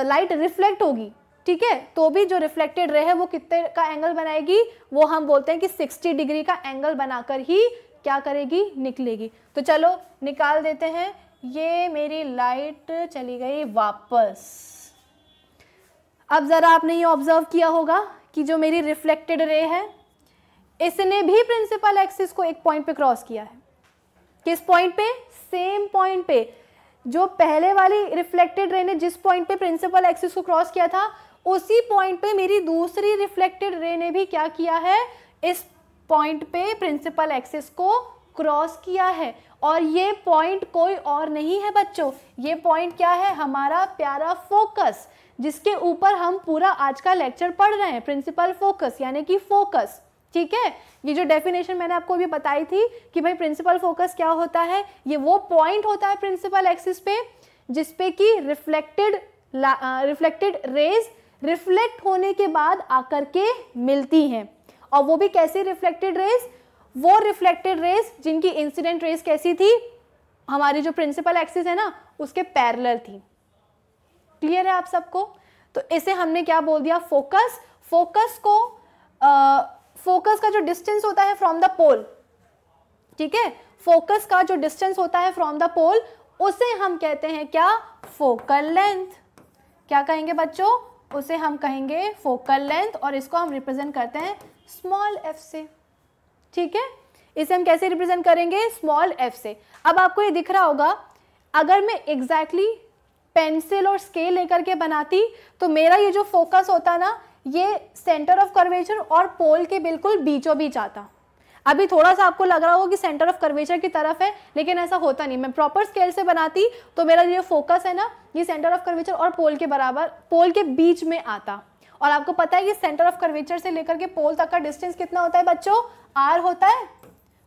लाइट रिफ्लेक्ट होगी ठीक है तो भी जो रिफ्लेक्टेड रे है वो कितने का एंगल बनाएगी वो हम बोलते हैं कि 60 डिग्री का एंगल बनाकर ही क्या करेगी निकलेगी तो चलो निकाल देते हैं ये मेरी लाइट चली गई वापस अब ज़रा आपने ये ऑब्ज़र्व किया होगा कि जो मेरी रिफ्लेक्टेड रे है इसने भी प्रिंसिपल एक्सिस को एक पॉइंट पे क्रॉस किया है किस पॉइंट पे सेम पॉइंट पे जो पहले वाली रिफ्लेक्टेड रे ने जिस पॉइंट पे प्रिंसिपल एक्सिस को क्रॉस किया था उसी पॉइंट पे मेरी दूसरी रिफ्लेक्टेड रे ने भी क्या किया है इस पॉइंट पे प्रिंसिपल एक्सिस को क्रॉस किया है और ये पॉइंट कोई और नहीं है बच्चों ये पॉइंट क्या है हमारा प्यारा फोकस जिसके ऊपर हम पूरा आज का लेक्चर पढ़ रहे हैं प्रिंसिपल फोकस यानी कि फोकस ठीक है ये जो डेफिनेशन मैंने आपको भी बताई थी कि भाई प्रिंसिपल फोकस क्या होता है ये वो पॉइंट होता है प्रिंसिपल एक्सिस पे जिसपे कि रिफ्लेक्टेड रिफ्लेक्टेड रेज रिफ्लेक्ट होने के बाद आकर के मिलती हैं और वो भी कैसी रिफ्लेक्टेड रेस वो रिफ्लेक्टेड रेस जिनकी इंसिडेंट रेस कैसी थी हमारी जो प्रिंसिपल एक्सिस है ना उसके पैरलर थी क्लियर है आप सबको तो इसे हमने क्या बोल दिया फोकस फोकस को फोकस का जो डिस्टेंस होता है फ्रॉम द पोल ठीक है फोकस का जो डिस्टेंस होता है फ्रॉम द पोल उसे हम कहते हैं क्या फोकल लेंथ क्या कहेंगे बच्चों उसे हम कहेंगे फोकल लेंथ और इसको हम रिप्रेजेंट करते हैं स्मॉल एफ से ठीक है इसे हम कैसे रिप्रेजेंट करेंगे स्मॉल एफ से अब आपको ये दिख रहा होगा अगर मैं एग्जैक्टली exactly पेंसिल और स्केल लेकर के बनाती तो मेरा ये जो फोकस होता ना ये सेंटर ऑफ कर्वेचर और पोल के बिल्कुल बीचों बीच आता अभी थोड़ा सा आपको लग रहा होगा कि सेंटर ऑफ कर्वेचर की तरफ है लेकिन ऐसा होता नहीं मैं प्रॉपर स्केल से बनाती तो मेरा ये फोकस है ना ये सेंटर ऑफ कर्वेचर और पोल के बराबर पोल के बीच में आता और आपको पता है कि सेंटर ऑफ कर्वेचर से लेकर के पोल तक का डिस्टेंस कितना होता है बच्चों आर होता है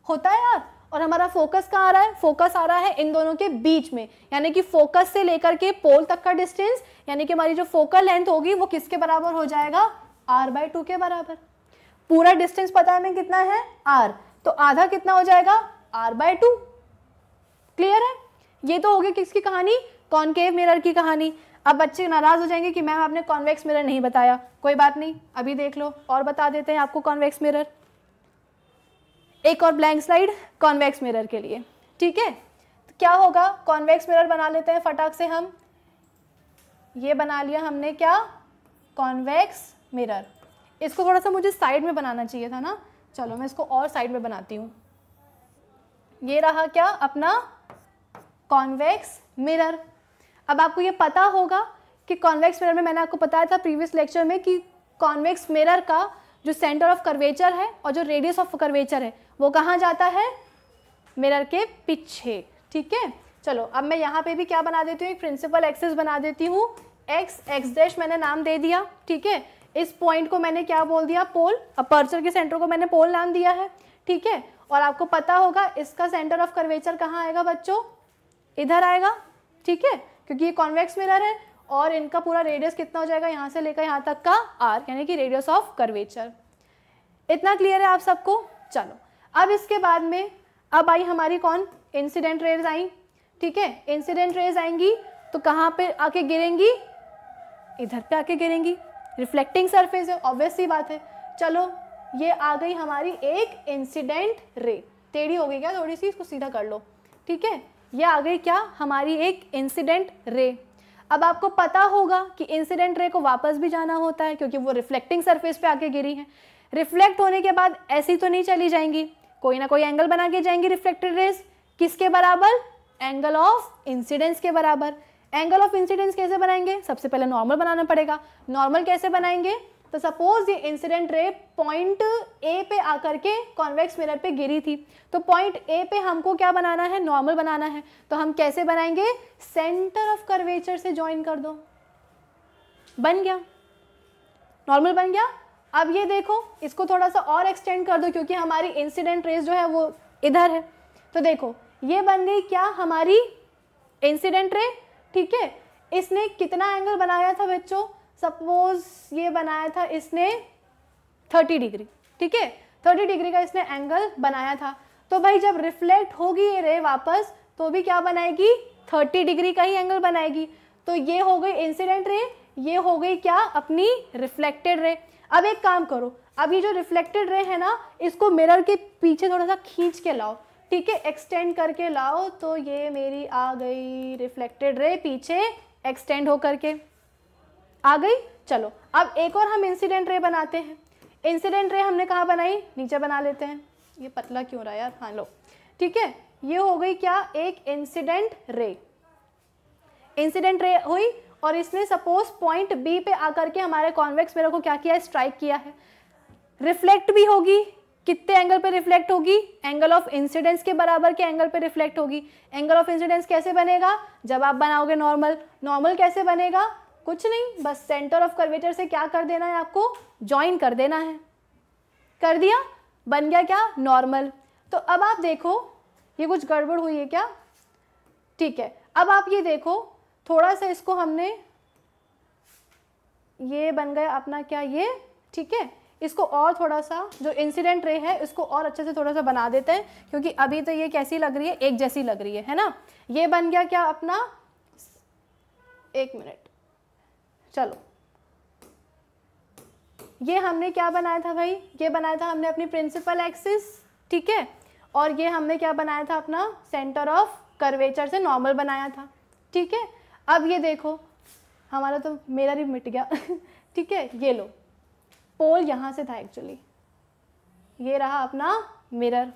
होता है यार और हमारा फोकस कहाँ आ रहा है फोकस आ रहा है इन दोनों के बीच में यानी कि फोकस से लेकर के पोल तक का डिस्टेंस यानी कि हमारी जो फोकल लेंथ होगी वो किसके बराबर हो जाएगा आर बाय टू के बराबर पूरा डिस्टेंस पता है हमें कितना है आर तो आधा कितना हो जाएगा आर बाय टू क्लियर है ये तो होगी किसकी कहानी कॉन्केव मिरर की कहानी अब बच्चे नाराज हो जाएंगे कि मैम आपने कॉन्वेक्स मिरर नहीं बताया कोई बात नहीं अभी देख लो और बता देते हैं आपको कॉन्वेक्स मिरर एक और ब्लैंक स्लाइड कॉन्वेक्स मिरर के लिए ठीक है तो क्या होगा कॉन्वेक्स मिरर बना लेते हैं फटाक से हम ये बना लिया हमने क्या कॉन्वेक्स मिरर इसको थोड़ा सा मुझे साइड में बनाना चाहिए था ना चलो मैं इसको और साइड में बनाती हूँ ये रहा क्या अपना कॉन्वेक्स मिरर अब आपको ये पता होगा कि कॉन्वेक्स मिरर में मैंने आपको बताया था प्रीवियस लेक्चर में कि कॉन्वेक्स मिरर का जो सेंटर ऑफ कर्वेचर है और जो रेडियस ऑफ कर्वेचर है वो कहाँ जाता है मिरर के पीछे ठीक है चलो अब मैं यहाँ पे भी क्या बना देती हूँ एक प्रिंसिपल एक्सेस बना देती हूँ एक्स एक्स डैश मैंने नाम दे दिया ठीक है इस पॉइंट को मैंने क्या बोल दिया पोल अपर्चर के सेंटर को मैंने पोल नाम दिया है ठीक है और आपको पता होगा इसका सेंटर ऑफ कर्वेचर कहाँ आएगा बच्चों इधर आएगा ठीक है क्योंकि ये कॉन्वेक्स मिरर है और इनका पूरा रेडियस कितना हो जाएगा यहाँ से लेकर यहाँ तक का आर यानी कि रेडियस ऑफ कर्वेचर इतना क्लियर है आप सबको चलो अब इसके बाद में अब आई हमारी कौन इंसिडेंट रेज आई ठीक है इंसिडेंट रेज आएंगी तो कहाँ पे आके गिरेंगी इधर पे आके गिरेंगी रिफ्लेक्टिंग सरफेस है ऑब्वियस सी बात है चलो ये आ गई हमारी एक इंसिडेंट रे टेढ़ी हो गई क्या थोड़ी सी इसको सीधा कर लो ठीक है ये आ गई क्या हमारी एक इंसिडेंट रे अब आपको पता होगा कि इंसिडेंट रे को वापस भी जाना होता है क्योंकि वो रिफ्लेक्टिंग सरफेस पे आके गिरी है रिफ्लेक्ट होने के बाद ऐसी तो नहीं चली जाएंगी कोई ना कोई एंगल बना के जाएंगी रिफ्लेक्टेड रेज किसके बराबर एंगल ऑफ इंसिडेंस के बराबर एंगल ऑफ इंसिडेंस कैसे बनाएंगे सबसे पहले नॉर्मल बनाना पड़ेगा नॉर्मल कैसे बनाएंगे तो सपोज ये इंसिडेंट रे पॉइंट ए पे आकर के कॉन्वेक्स मिरर पे गिरी थी तो पॉइंट ए पे हमको क्या बनाना है नॉर्मल बनाना है तो हम कैसे बनाएंगे सेंटर ऑफ कर्वेचर से ज्वाइन कर दो बन गया नॉर्मल बन गया अब ये देखो इसको थोड़ा सा और एक्सटेंड कर दो क्योंकि हमारी इंसिडेंट रेज जो है वो इधर है तो देखो ये बन गई क्या हमारी इंसिडेंट रे ठीक है इसने कितना एंगल बनाया था बच्चों सपोज ये बनाया था इसने थर्टी डिग्री ठीक है थर्टी डिग्री का इसने एंगल बनाया था तो भाई जब रिफ्लेक्ट होगी ये रे वापस तो भी क्या बनाएगी थर्टी डिग्री का ही एंगल बनाएगी तो ये हो गई इंसिडेंट रे ये हो गई क्या अपनी रिफ्लेक्टेड रे अब एक काम करो अब ये जो रिफ्लेक्टेड रे है ना इसको मिरर के पीछे थोड़ा सा खींच के लाओ ठीक है एक्सटेंड करके लाओ तो ये मेरी आ गई रिफ्लेक्टेड रे पीछे एक्सटेंड हो करके आ गई चलो अब एक और हम इंसिडेंट रे बनाते हैं इंसिडेंट रे हमने कहाँ बनाई नीचे बना लेते हैं ये पतला क्यों रहा यार हाँ लो ठीक है ये हो गई क्या एक इंसिडेंट रे इंसिडेंट रे हुई और इसने सपोज पॉइंट बी पे आकर के हमारे कॉन्वेक्स मेरे को क्या किया स्ट्राइक किया है रिफ्लेक्ट भी होगी कितने एंगल पे रिफ्लेक्ट होगी एंगल ऑफ इंसिडेंस के बराबर के एंगल पे रिफ्लेक्ट होगी एंगल ऑफ इंसिडेंस कैसे बनेगा जब आप बनाओगे नॉर्मल नॉर्मल कैसे बनेगा कुछ नहीं बस सेंटर ऑफ कर्वेचर से क्या कर देना है आपको ज्वाइन कर देना है कर दिया बन गया क्या नॉर्मल तो अब आप देखो ये कुछ गड़बड़ हुई है क्या ठीक है अब आप ये देखो थोड़ा सा इसको हमने ये बन गया अपना क्या ये ठीक है इसको और थोड़ा सा जो इंसिडेंट रे है इसको और अच्छे से थोड़ा सा बना देते हैं क्योंकि अभी तो ये कैसी लग रही है एक जैसी लग रही है है ना ये बन गया क्या अपना एक मिनट चलो ये हमने क्या बनाया था भाई ये बनाया था हमने अपनी प्रिंसिपल एक्सिस ठीक है और ये हमने क्या बनाया था अपना सेंटर ऑफ कर्वेचर से नॉर्मल बनाया था ठीक है अब ये देखो हमारा तो मेरा भी मिट गया ठीक है ये लो पोल यहाँ से था एक्चुअली ये रहा अपना मिरर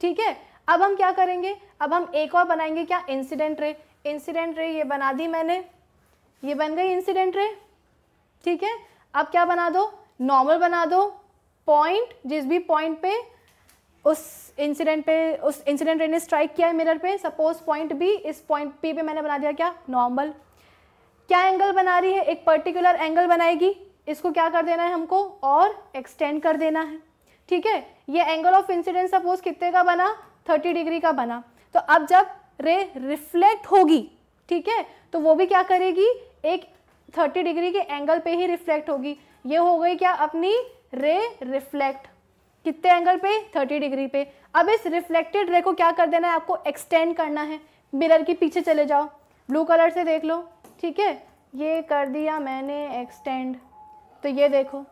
ठीक है अब हम क्या करेंगे अब हम एक और बनाएंगे क्या इंसिडेंट रे इंसिडेंट रे ये बना दी मैंने ये बन गई इंसिडेंट रे ठीक है अब क्या बना दो नॉर्मल बना दो पॉइंट जिस भी पॉइंट पे उस इंसिडेंट पे उस इंसिडेंट रे ने स्ट्राइक किया है मिरर पे सपोज पॉइंट बी इस पॉइंट पी पे मैंने बना दिया क्या नॉर्मल क्या एंगल बना रही है एक पर्टिकुलर एंगल बनाएगी इसको क्या कर देना है हमको और एक्सटेंड कर देना है ठीक है ये एंगल ऑफ इंसिडेंस सपोज कितने का बना थर्टी डिग्री का बना तो अब जब रे रिफ्लेक्ट होगी ठीक है तो वो भी क्या करेगी एक थर्टी डिग्री के एंगल पे ही रिफ्लेक्ट होगी ये हो गई क्या अपनी रे रिफ्लेक्ट कितने एंगल पे 30 डिग्री पे अब इस रिफ्लेक्टेड रे को क्या कर देना है आपको एक्सटेंड करना है मिरर के पीछे चले जाओ ब्लू कलर से देख लो ठीक है ये कर दिया मैंने एक्सटेंड तो ये देखो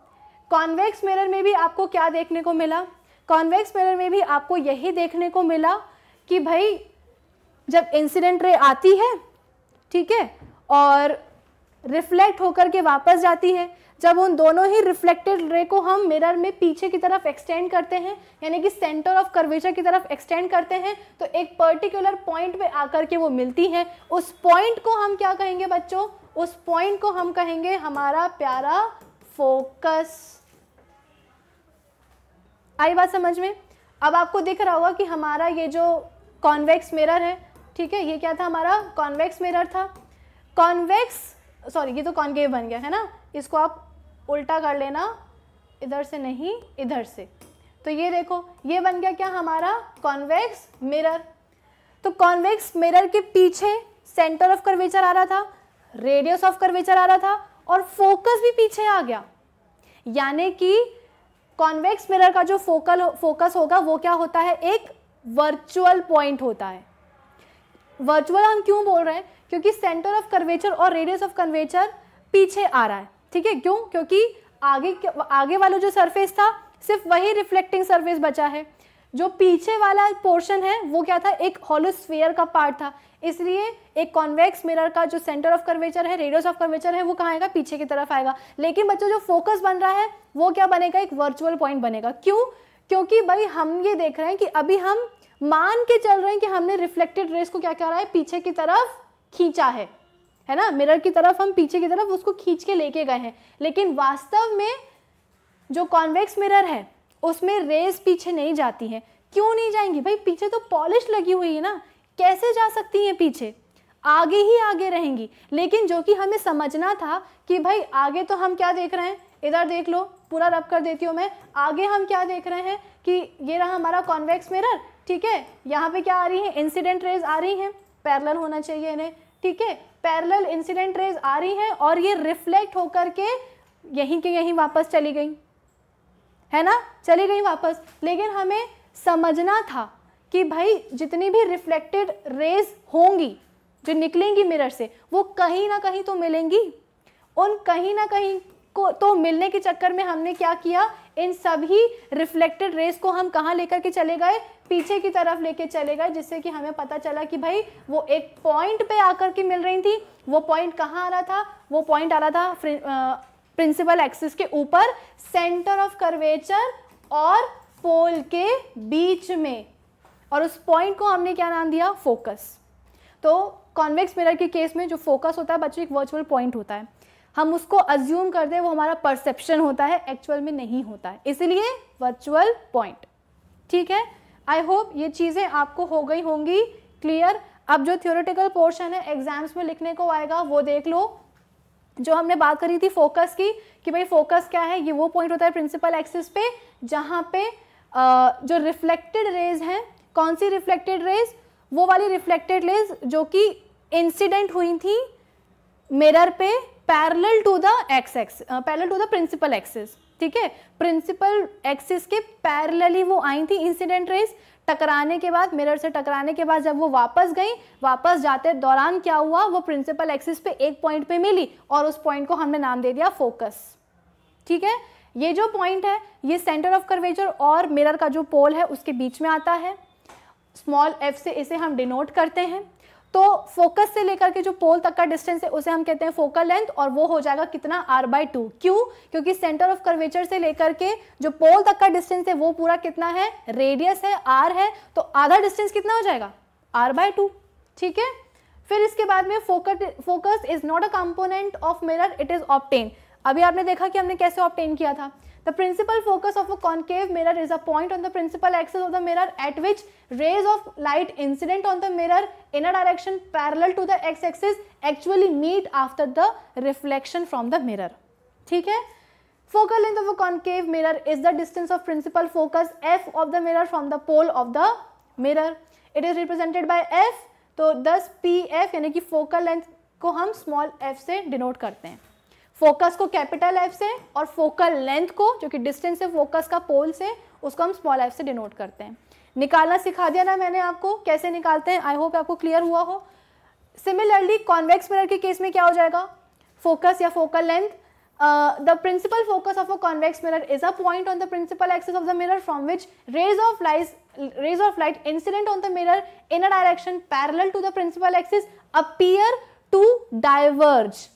कॉन्वेक्स मिरर में भी आपको क्या देखने को मिला कॉन्वेक्स मिरर में भी आपको यही देखने को मिला कि भाई जब इंसिडेंट रे आती है ठीक है और रिफ्लेक्ट होकर के वापस जाती है जब उन दोनों ही रिफ्लेक्टेड रे को हम मिरर में पीछे की तरफ एक्सटेंड करते हैं यानी कि सेंटर ऑफ कर्वेचर की तरफ एक्सटेंड करते हैं तो एक पर्टिकुलर पॉइंट पे आकर के वो मिलती हैं उस पॉइंट को हम क्या कहेंगे बच्चों उस पॉइंट को हम कहेंगे हमारा प्यारा फोकस आई बात समझ में अब आपको दिख रहा होगा कि हमारा ये जो कॉन्वेक्स मिरर है ठीक है ये क्या था हमारा कॉन्वेक्स मिरर था कॉन्वेक्स सॉरी ये तो कॉन्केव बन गया है ना इसको आप उल्टा कर लेना इधर से नहीं इधर से तो ये देखो ये बन गया क्या हमारा कॉन्वेक्स मिरर तो कॉन्वेक्स मिरर के पीछे सेंटर ऑफ कर्वेचर आ रहा था रेडियस ऑफ कर्वेचर आ रहा था और फोकस भी पीछे आ गया यानी कि कॉन्वेक्स मिरर का जो फोकल फोकस होगा वो क्या होता है एक वर्चुअल पॉइंट होता है वर्चुअल हम क्यों बोल रहे हैं क्योंकि सेंटर ऑफ कर्वेचर और रेडियस ऑफ कर्वेचर पीछे आ रहा है ठीक है क्यों क्योंकि आगे आगे वाला जो सरफेस था सिर्फ वही रिफ्लेक्टिंग सरफेस बचा है जो पीछे वाला पोर्शन है वो क्या था एक हॉलोस्फेयर का पार्ट था इसलिए एक कॉन्वेक्स मिरर का जो सेंटर ऑफ कर्वेचर है रेडियस ऑफ कर्वेचर है वो कहाँ आएगा पीछे की तरफ आएगा लेकिन बच्चों जो फोकस बन रहा है वो क्या बनेगा एक वर्चुअल पॉइंट बनेगा क्यों क्योंकि भाई हम ये देख रहे हैं कि अभी हम मान के चल रहे हैं कि हमने रिफ्लेक्टेड रेस को क्या कह रहा है पीछे की तरफ खींचा है है ना मिरर की तरफ हम पीछे की तरफ उसको खींच के लेके गए हैं लेकिन वास्तव में जो कॉन्वेक्स मिरर है उसमें रेस पीछे नहीं जाती हैं क्यों नहीं जाएंगी भाई पीछे तो पॉलिश लगी हुई है ना कैसे जा सकती हैं पीछे आगे ही आगे रहेंगी लेकिन जो कि हमें समझना था कि भाई आगे तो हम क्या देख रहे हैं इधर देख लो पूरा रब कर देती हूँ मैं आगे हम क्या देख रहे हैं कि ये रहा हमारा कॉन्वेक्स मिरर ठीक है यहाँ पे क्या आ रही है इंसिडेंट रेज आ रही हैं पैरल होना चाहिए इन्हें ठीक है पैरल इंसिडेंट रेज आ रही हैं और ये रिफ्लेक्ट होकर के यहीं के यहीं वापस चली गई है ना चली गई वापस लेकिन हमें समझना था कि भाई जितनी भी रिफ्लेक्टेड रेज होंगी जो निकलेंगी मिरर से वो कहीं ना कहीं तो मिलेंगी उन कहीं ना कहीं को तो मिलने के चक्कर में हमने क्या किया इन सभी रिफ्लेक्टेड रेस को हम कहाँ लेकर के चले गए पीछे की तरफ लेके चले गए जिससे कि हमें पता चला कि भाई वो एक पॉइंट पे आकर के मिल रही थी वो पॉइंट कहाँ आ रहा था वो पॉइंट आ रहा था प्रिंसिपल एक्सिस के ऊपर सेंटर ऑफ कर्वेचर और पोल के बीच में और उस पॉइंट को हमने क्या नाम दिया फोकस तो कॉन्वेक्स मिरर के केस में जो फोकस होता है बच्चों एक वर्चुअल पॉइंट होता है हम उसको अज्यूम करते हैं वो हमारा परसेप्शन होता है एक्चुअल में नहीं होता है इसलिए वर्चुअल पॉइंट ठीक है आई होप ये चीज़ें आपको हो गई होंगी क्लियर अब जो थियोरेटिकल पोर्शन है एग्जाम्स में लिखने को आएगा वो देख लो जो हमने बात करी थी फोकस की कि भाई फोकस क्या है ये वो पॉइंट होता है प्रिंसिपल एक्सिस पे जहाँ पे आ, जो रिफ्लेक्टेड रेज हैं कौन सी रिफ्लेक्टेड रेज वो वाली रिफ्लेक्टेड रेज जो कि इंसिडेंट हुई थी मिरर पे parallel to the X X parallel to the principal axis ठीक है प्रिंसिपल एक्सिस के पैरेलली वो आई थी इंसिडेंट रेज टकराने के बाद मिरर से टकराने के बाद जब वो वापस गई वापस जाते दौरान क्या हुआ वो प्रिंसिपल एक्सिस पे एक पॉइंट पे मिली और उस पॉइंट को हमने नाम दे दिया फोकस ठीक है ये जो पॉइंट है ये सेंटर ऑफ कर्वेचर और मिरर का जो पोल है उसके बीच में आता है स्मॉल एफ से इसे हम डिनोट करते हैं तो फोकस से लेकर के जो पोल तक का डिस्टेंस है उसे हम कहते हैं फोकल लेंथ और वो हो जाएगा कितना आर बाई टू क्यों क्योंकि सेंटर ऑफ कर्वेचर से लेकर के जो पोल तक का डिस्टेंस है वो पूरा कितना है रेडियस है आर है तो आधा डिस्टेंस कितना हो जाएगा आर बाय टू ठीक है फिर इसके बाद में focus focus is not a component of mirror it is obtain अभी आपने देखा कि हमने कैसे ऑप्टेन किया था the principal focus of a concave mirror is a point on the principal axis of the mirror at which rays of light incident on the mirror in a direction parallel to the x axis actually meet after the reflection from the mirror ठीक है focal length of a concave mirror is the distance of principal focus F of the mirror from the pole of the mirror it is represented by F तो दस P F यानी कि focal length को हम small F से denote करते हैं focus को कैपिटल एफ से और फोकल लेंथ को जो कि डिस्टेंस है फोकस का पोल से उसको हम स्मॉल एफ से डिनोट करते हैं निकालना सिखा दिया ना मैंने आपको कैसे निकालते हैं आई होप आपको क्लियर हुआ हो सिमिलरली कॉन्वेक्स मिरर के केस में क्या हो जाएगा फोकस या focal length the principal focus of a convex mirror is a point on the principal axis of the mirror from which rays of lies rays of light incident on the mirror in a direction parallel to the principal axis appear to diverge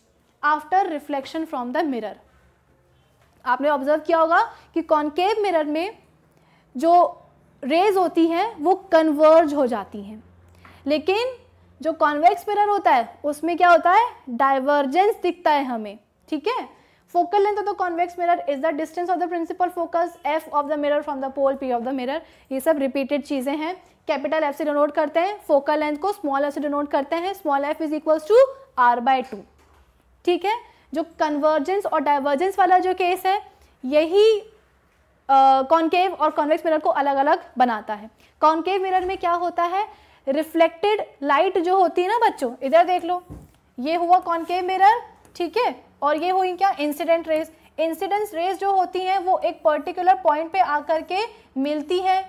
after reflection from the mirror आपने observe किया होगा कि concave mirror में जो raise होती हैं वो converge हो जाती हैं लेकिन जो कॉन्वेक्स मिरर होता है उसमें क्या होता है डाइवर्जेंस दिखता है हमें ठीक है focal length of the convex mirror is the distance of the principal focus F of the mirror from the pole P of the mirror ये सब रिपीटेड चीज़ें हैं कैपिटल एफ से डिनोट करते हैं फोकल लेंथ को स्मॉल एफ से denote करते हैं small F is equals to R by two ठीक है जो कन्वर्जेंस और डाइवर्जेंस वाला जो केस है यही कॉन्केव और कॉन्वेक्स मिरर को अलग अलग बनाता है कॉन्केव मिरर में क्या होता है रिफ्लेक्टेड लाइट जो होती है ना बच्चों इधर देख लो ये हुआ कॉन्केव मिरर ठीक है और ये हुई क्या इंसिडेंट रेस इंसिडेंस रेस जो होती हैं वो एक पर्टिकुलर पॉइंट पे आकर के मिलती हैं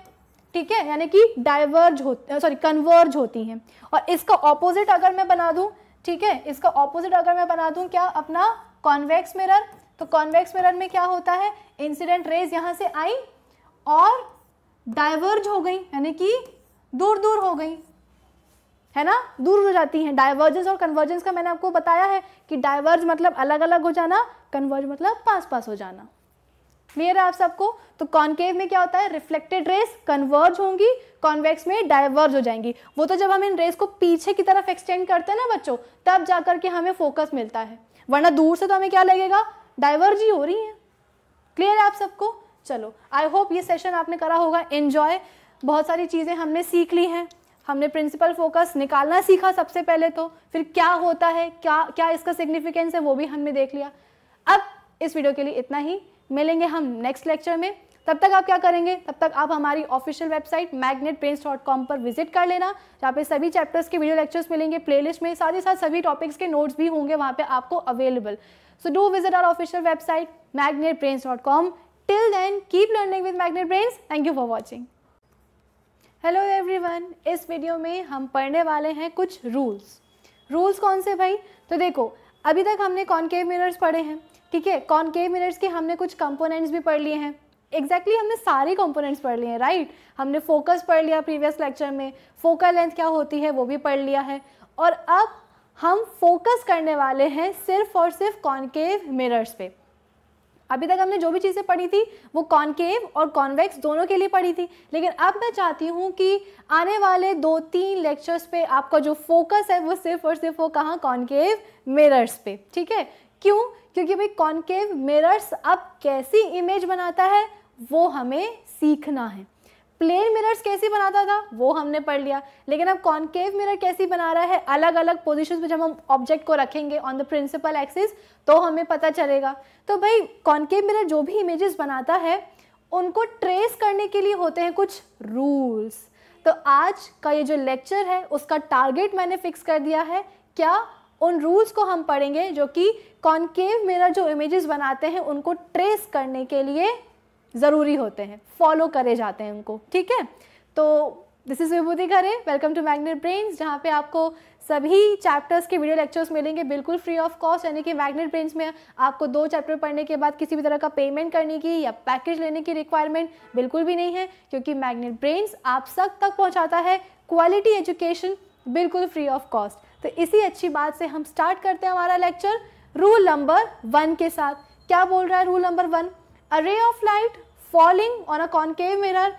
ठीक है यानी कि डाइवर्ज होती सॉरी कन्वर्ज होती हैं और इसका ऑपोजिट अगर मैं बना दूं ठीक है इसका ऑपोजिट अगर मैं बना दूं क्या अपना कॉन्वेक्स मिरर तो कॉन्वेक्स मिरर में क्या होता है इंसिडेंट रेज यहाँ से आई और डाइवर्ज हो गई यानी कि दूर दूर हो गई है ना दूर हो जाती हैं डाइवर्जेंस और कन्वर्जेंस का मैंने आपको बताया है कि डाइवर्ज मतलब अलग अलग हो जाना कन्वर्ज मतलब पास पास हो जाना क्लियर है आप सबको तो कॉन्केव में क्या होता है रिफ्लेक्टेड रेस कन्वर्ज होंगी कॉन्वेक्स में डाइवर्ज हो जाएंगी वो तो जब हम इन रेस को पीछे की तरफ एक्सटेंड करते हैं ना बच्चों तब जाकर के हमें फोकस मिलता है वरना दूर से तो हमें क्या लगेगा डाइवर्ज ही हो रही है क्लियर है आप सबको चलो आई होप ये सेशन आपने करा होगा एंजॉय बहुत सारी चीज़ें हमने सीख ली हैं हमने प्रिंसिपल फोकस निकालना सीखा सबसे पहले तो फिर क्या होता है क्या क्या इसका सिग्निफिकेंस है वो भी हमने देख लिया अब इस वीडियो के लिए इतना ही मिलेंगे हम नेक्स्ट लेक्चर में तब तक आप क्या करेंगे तब तक आप हमारी ऑफिशियल वेबसाइट मैग्नेट पर विजिट कर लेना जहाँ पे सभी चैप्टर्स के वीडियो लेक्चर्स मिलेंगे प्लेलिस्ट में साथ ही साथ सभी टॉपिक्स के नोट्स भी होंगे वहाँ पे आपको available so do visit our official website Magnet till then keep learning with Magnet Brains. Thank you for watching hello everyone इस वीडियो में हम पढ़ने वाले हैं कुछ रूल्स रूल्स कौन से भाई तो देखो अभी तक हमने कॉन्केव मिरर्स पढ़े हैं ठीक है कॉनकेव मिरर्स के हमने कुछ कंपोनेंट्स भी पढ़ लिए हैं एग्जैक्टली exactly हमने सारे कंपोनेंट्स पढ़ लिए हैं राइट हमने फोकस पढ़ लिया प्रीवियस लेक्चर में फोकल लेंथ क्या होती है वो भी पढ़ लिया है और अब हम फोकस करने वाले हैं सिर्फ और सिर्फ कॉनकेव मिरर्स पे अभी तक हमने जो भी चीज़ें पढ़ी थी वो कॉनकेव और कॉन्वेक्स दोनों के लिए पढ़ी थी लेकिन अब मैं चाहती हूँ कि आने वाले दो तीन लेक्चर्स पे आपका जो फोकस है वो सिर्फ और सिर्फ वो कहाँ कॉनकेव मिरर्स पे ठीक है क्यों क्योंकि भाई कॉन्केव मिरर्स अब कैसी इमेज बनाता है वो हमें सीखना है प्लेन मिरर्स कैसी बनाता था वो हमने पढ़ लिया लेकिन अब कॉन्केव मिरर कैसी बना रहा है अलग अलग पोजिशन पर जब हम ऑब्जेक्ट को रखेंगे ऑन द प्रिंसिपल एक्सिस तो हमें पता चलेगा तो भाई कॉन्केव मिरर जो भी इमेजेस बनाता है उनको ट्रेस करने के लिए होते हैं कुछ रूल्स तो आज का ये जो लेक्चर है उसका टारगेट मैंने फिक्स कर दिया है क्या उन रूल्स को हम पढ़ेंगे जो कि कॉन्केव मिरर जो इमेजेस बनाते हैं उनको ट्रेस करने के लिए ज़रूरी होते हैं फॉलो करे जाते हैं उनको ठीक है तो this is Vibhuti Khare welcome to magnet brains जहाँ पे आपको सभी चैप्टर्स के वीडियो लेक्चर्स मिलेंगे बिल्कुल फ्री ऑफ कॉस्ट यानी कि मैग्नेट ब्रेन्स में आपको दो चैप्टर पढ़ने के बाद किसी भी तरह का पेमेंट करने की या पैकेज लेने की रिक्वायरमेंट बिल्कुल भी नहीं है क्योंकि मैग्नेट ब्रेन्स आप सब तक पहुँचाता है क्वालिटी एजुकेशन बिल्कुल फ्री ऑफ कॉस्ट तो इसी अच्छी बात से हम स्टार्ट करते हैं हमारा लेक्चर रूल नंबर वन के साथ क्या बोल रहा है rule number one a ray of light falling on a concave mirror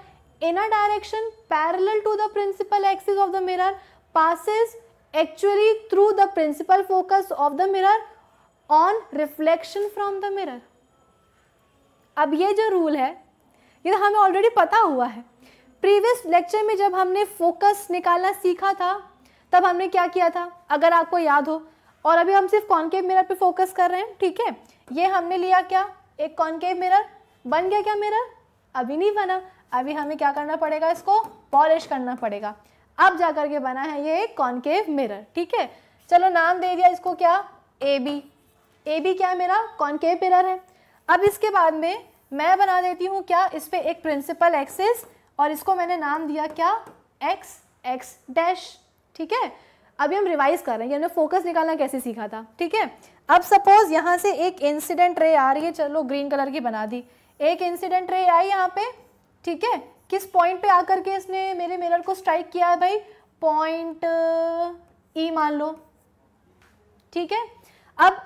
in a direction parallel to the principal axis of the mirror passes actually through the principal focus of the mirror on reflection from the mirror अब ये जो rule है ये तो हमें already पता हुआ है प्रीवियस लेक्चर में जब हमने फोकस निकालना सीखा था तब हमने क्या किया था अगर आपको याद हो और अभी हम सिर्फ कॉन्केव मिरर पे फोकस कर रहे हैं ठीक है ये हमने लिया क्या एक कॉन्केव मिरर बन गया क्या मिरर अभी नहीं बना अभी हमें क्या करना पड़ेगा इसको पॉलिश करना पड़ेगा अब जा करके बना है ये एक कॉन्केव मिरर ठीक है चलो नाम दे दिया इसको क्या ए बी ए बी क्या मेरा कॉन्केव मिरर है अब इसके बाद में मैं बना देती हूँ क्या इस पर एक प्रिंसिपल एक्सेस और इसको मैंने नाम दिया क्या एक्स एक्स डैश ठीक है अभी हम रिवाइज कर रहे हैं कि हमने फोकस निकालना कैसे सीखा था ठीक है अब सपोज यहाँ से एक इंसिडेंट रे आ रही है चलो ग्रीन कलर की बना दी एक इंसिडेंट रे आई यहाँ पे ठीक है किस पॉइंट पे आकर के इसने मेरे मिरर को स्ट्राइक किया है भाई पॉइंट ई e मान लो ठीक है अब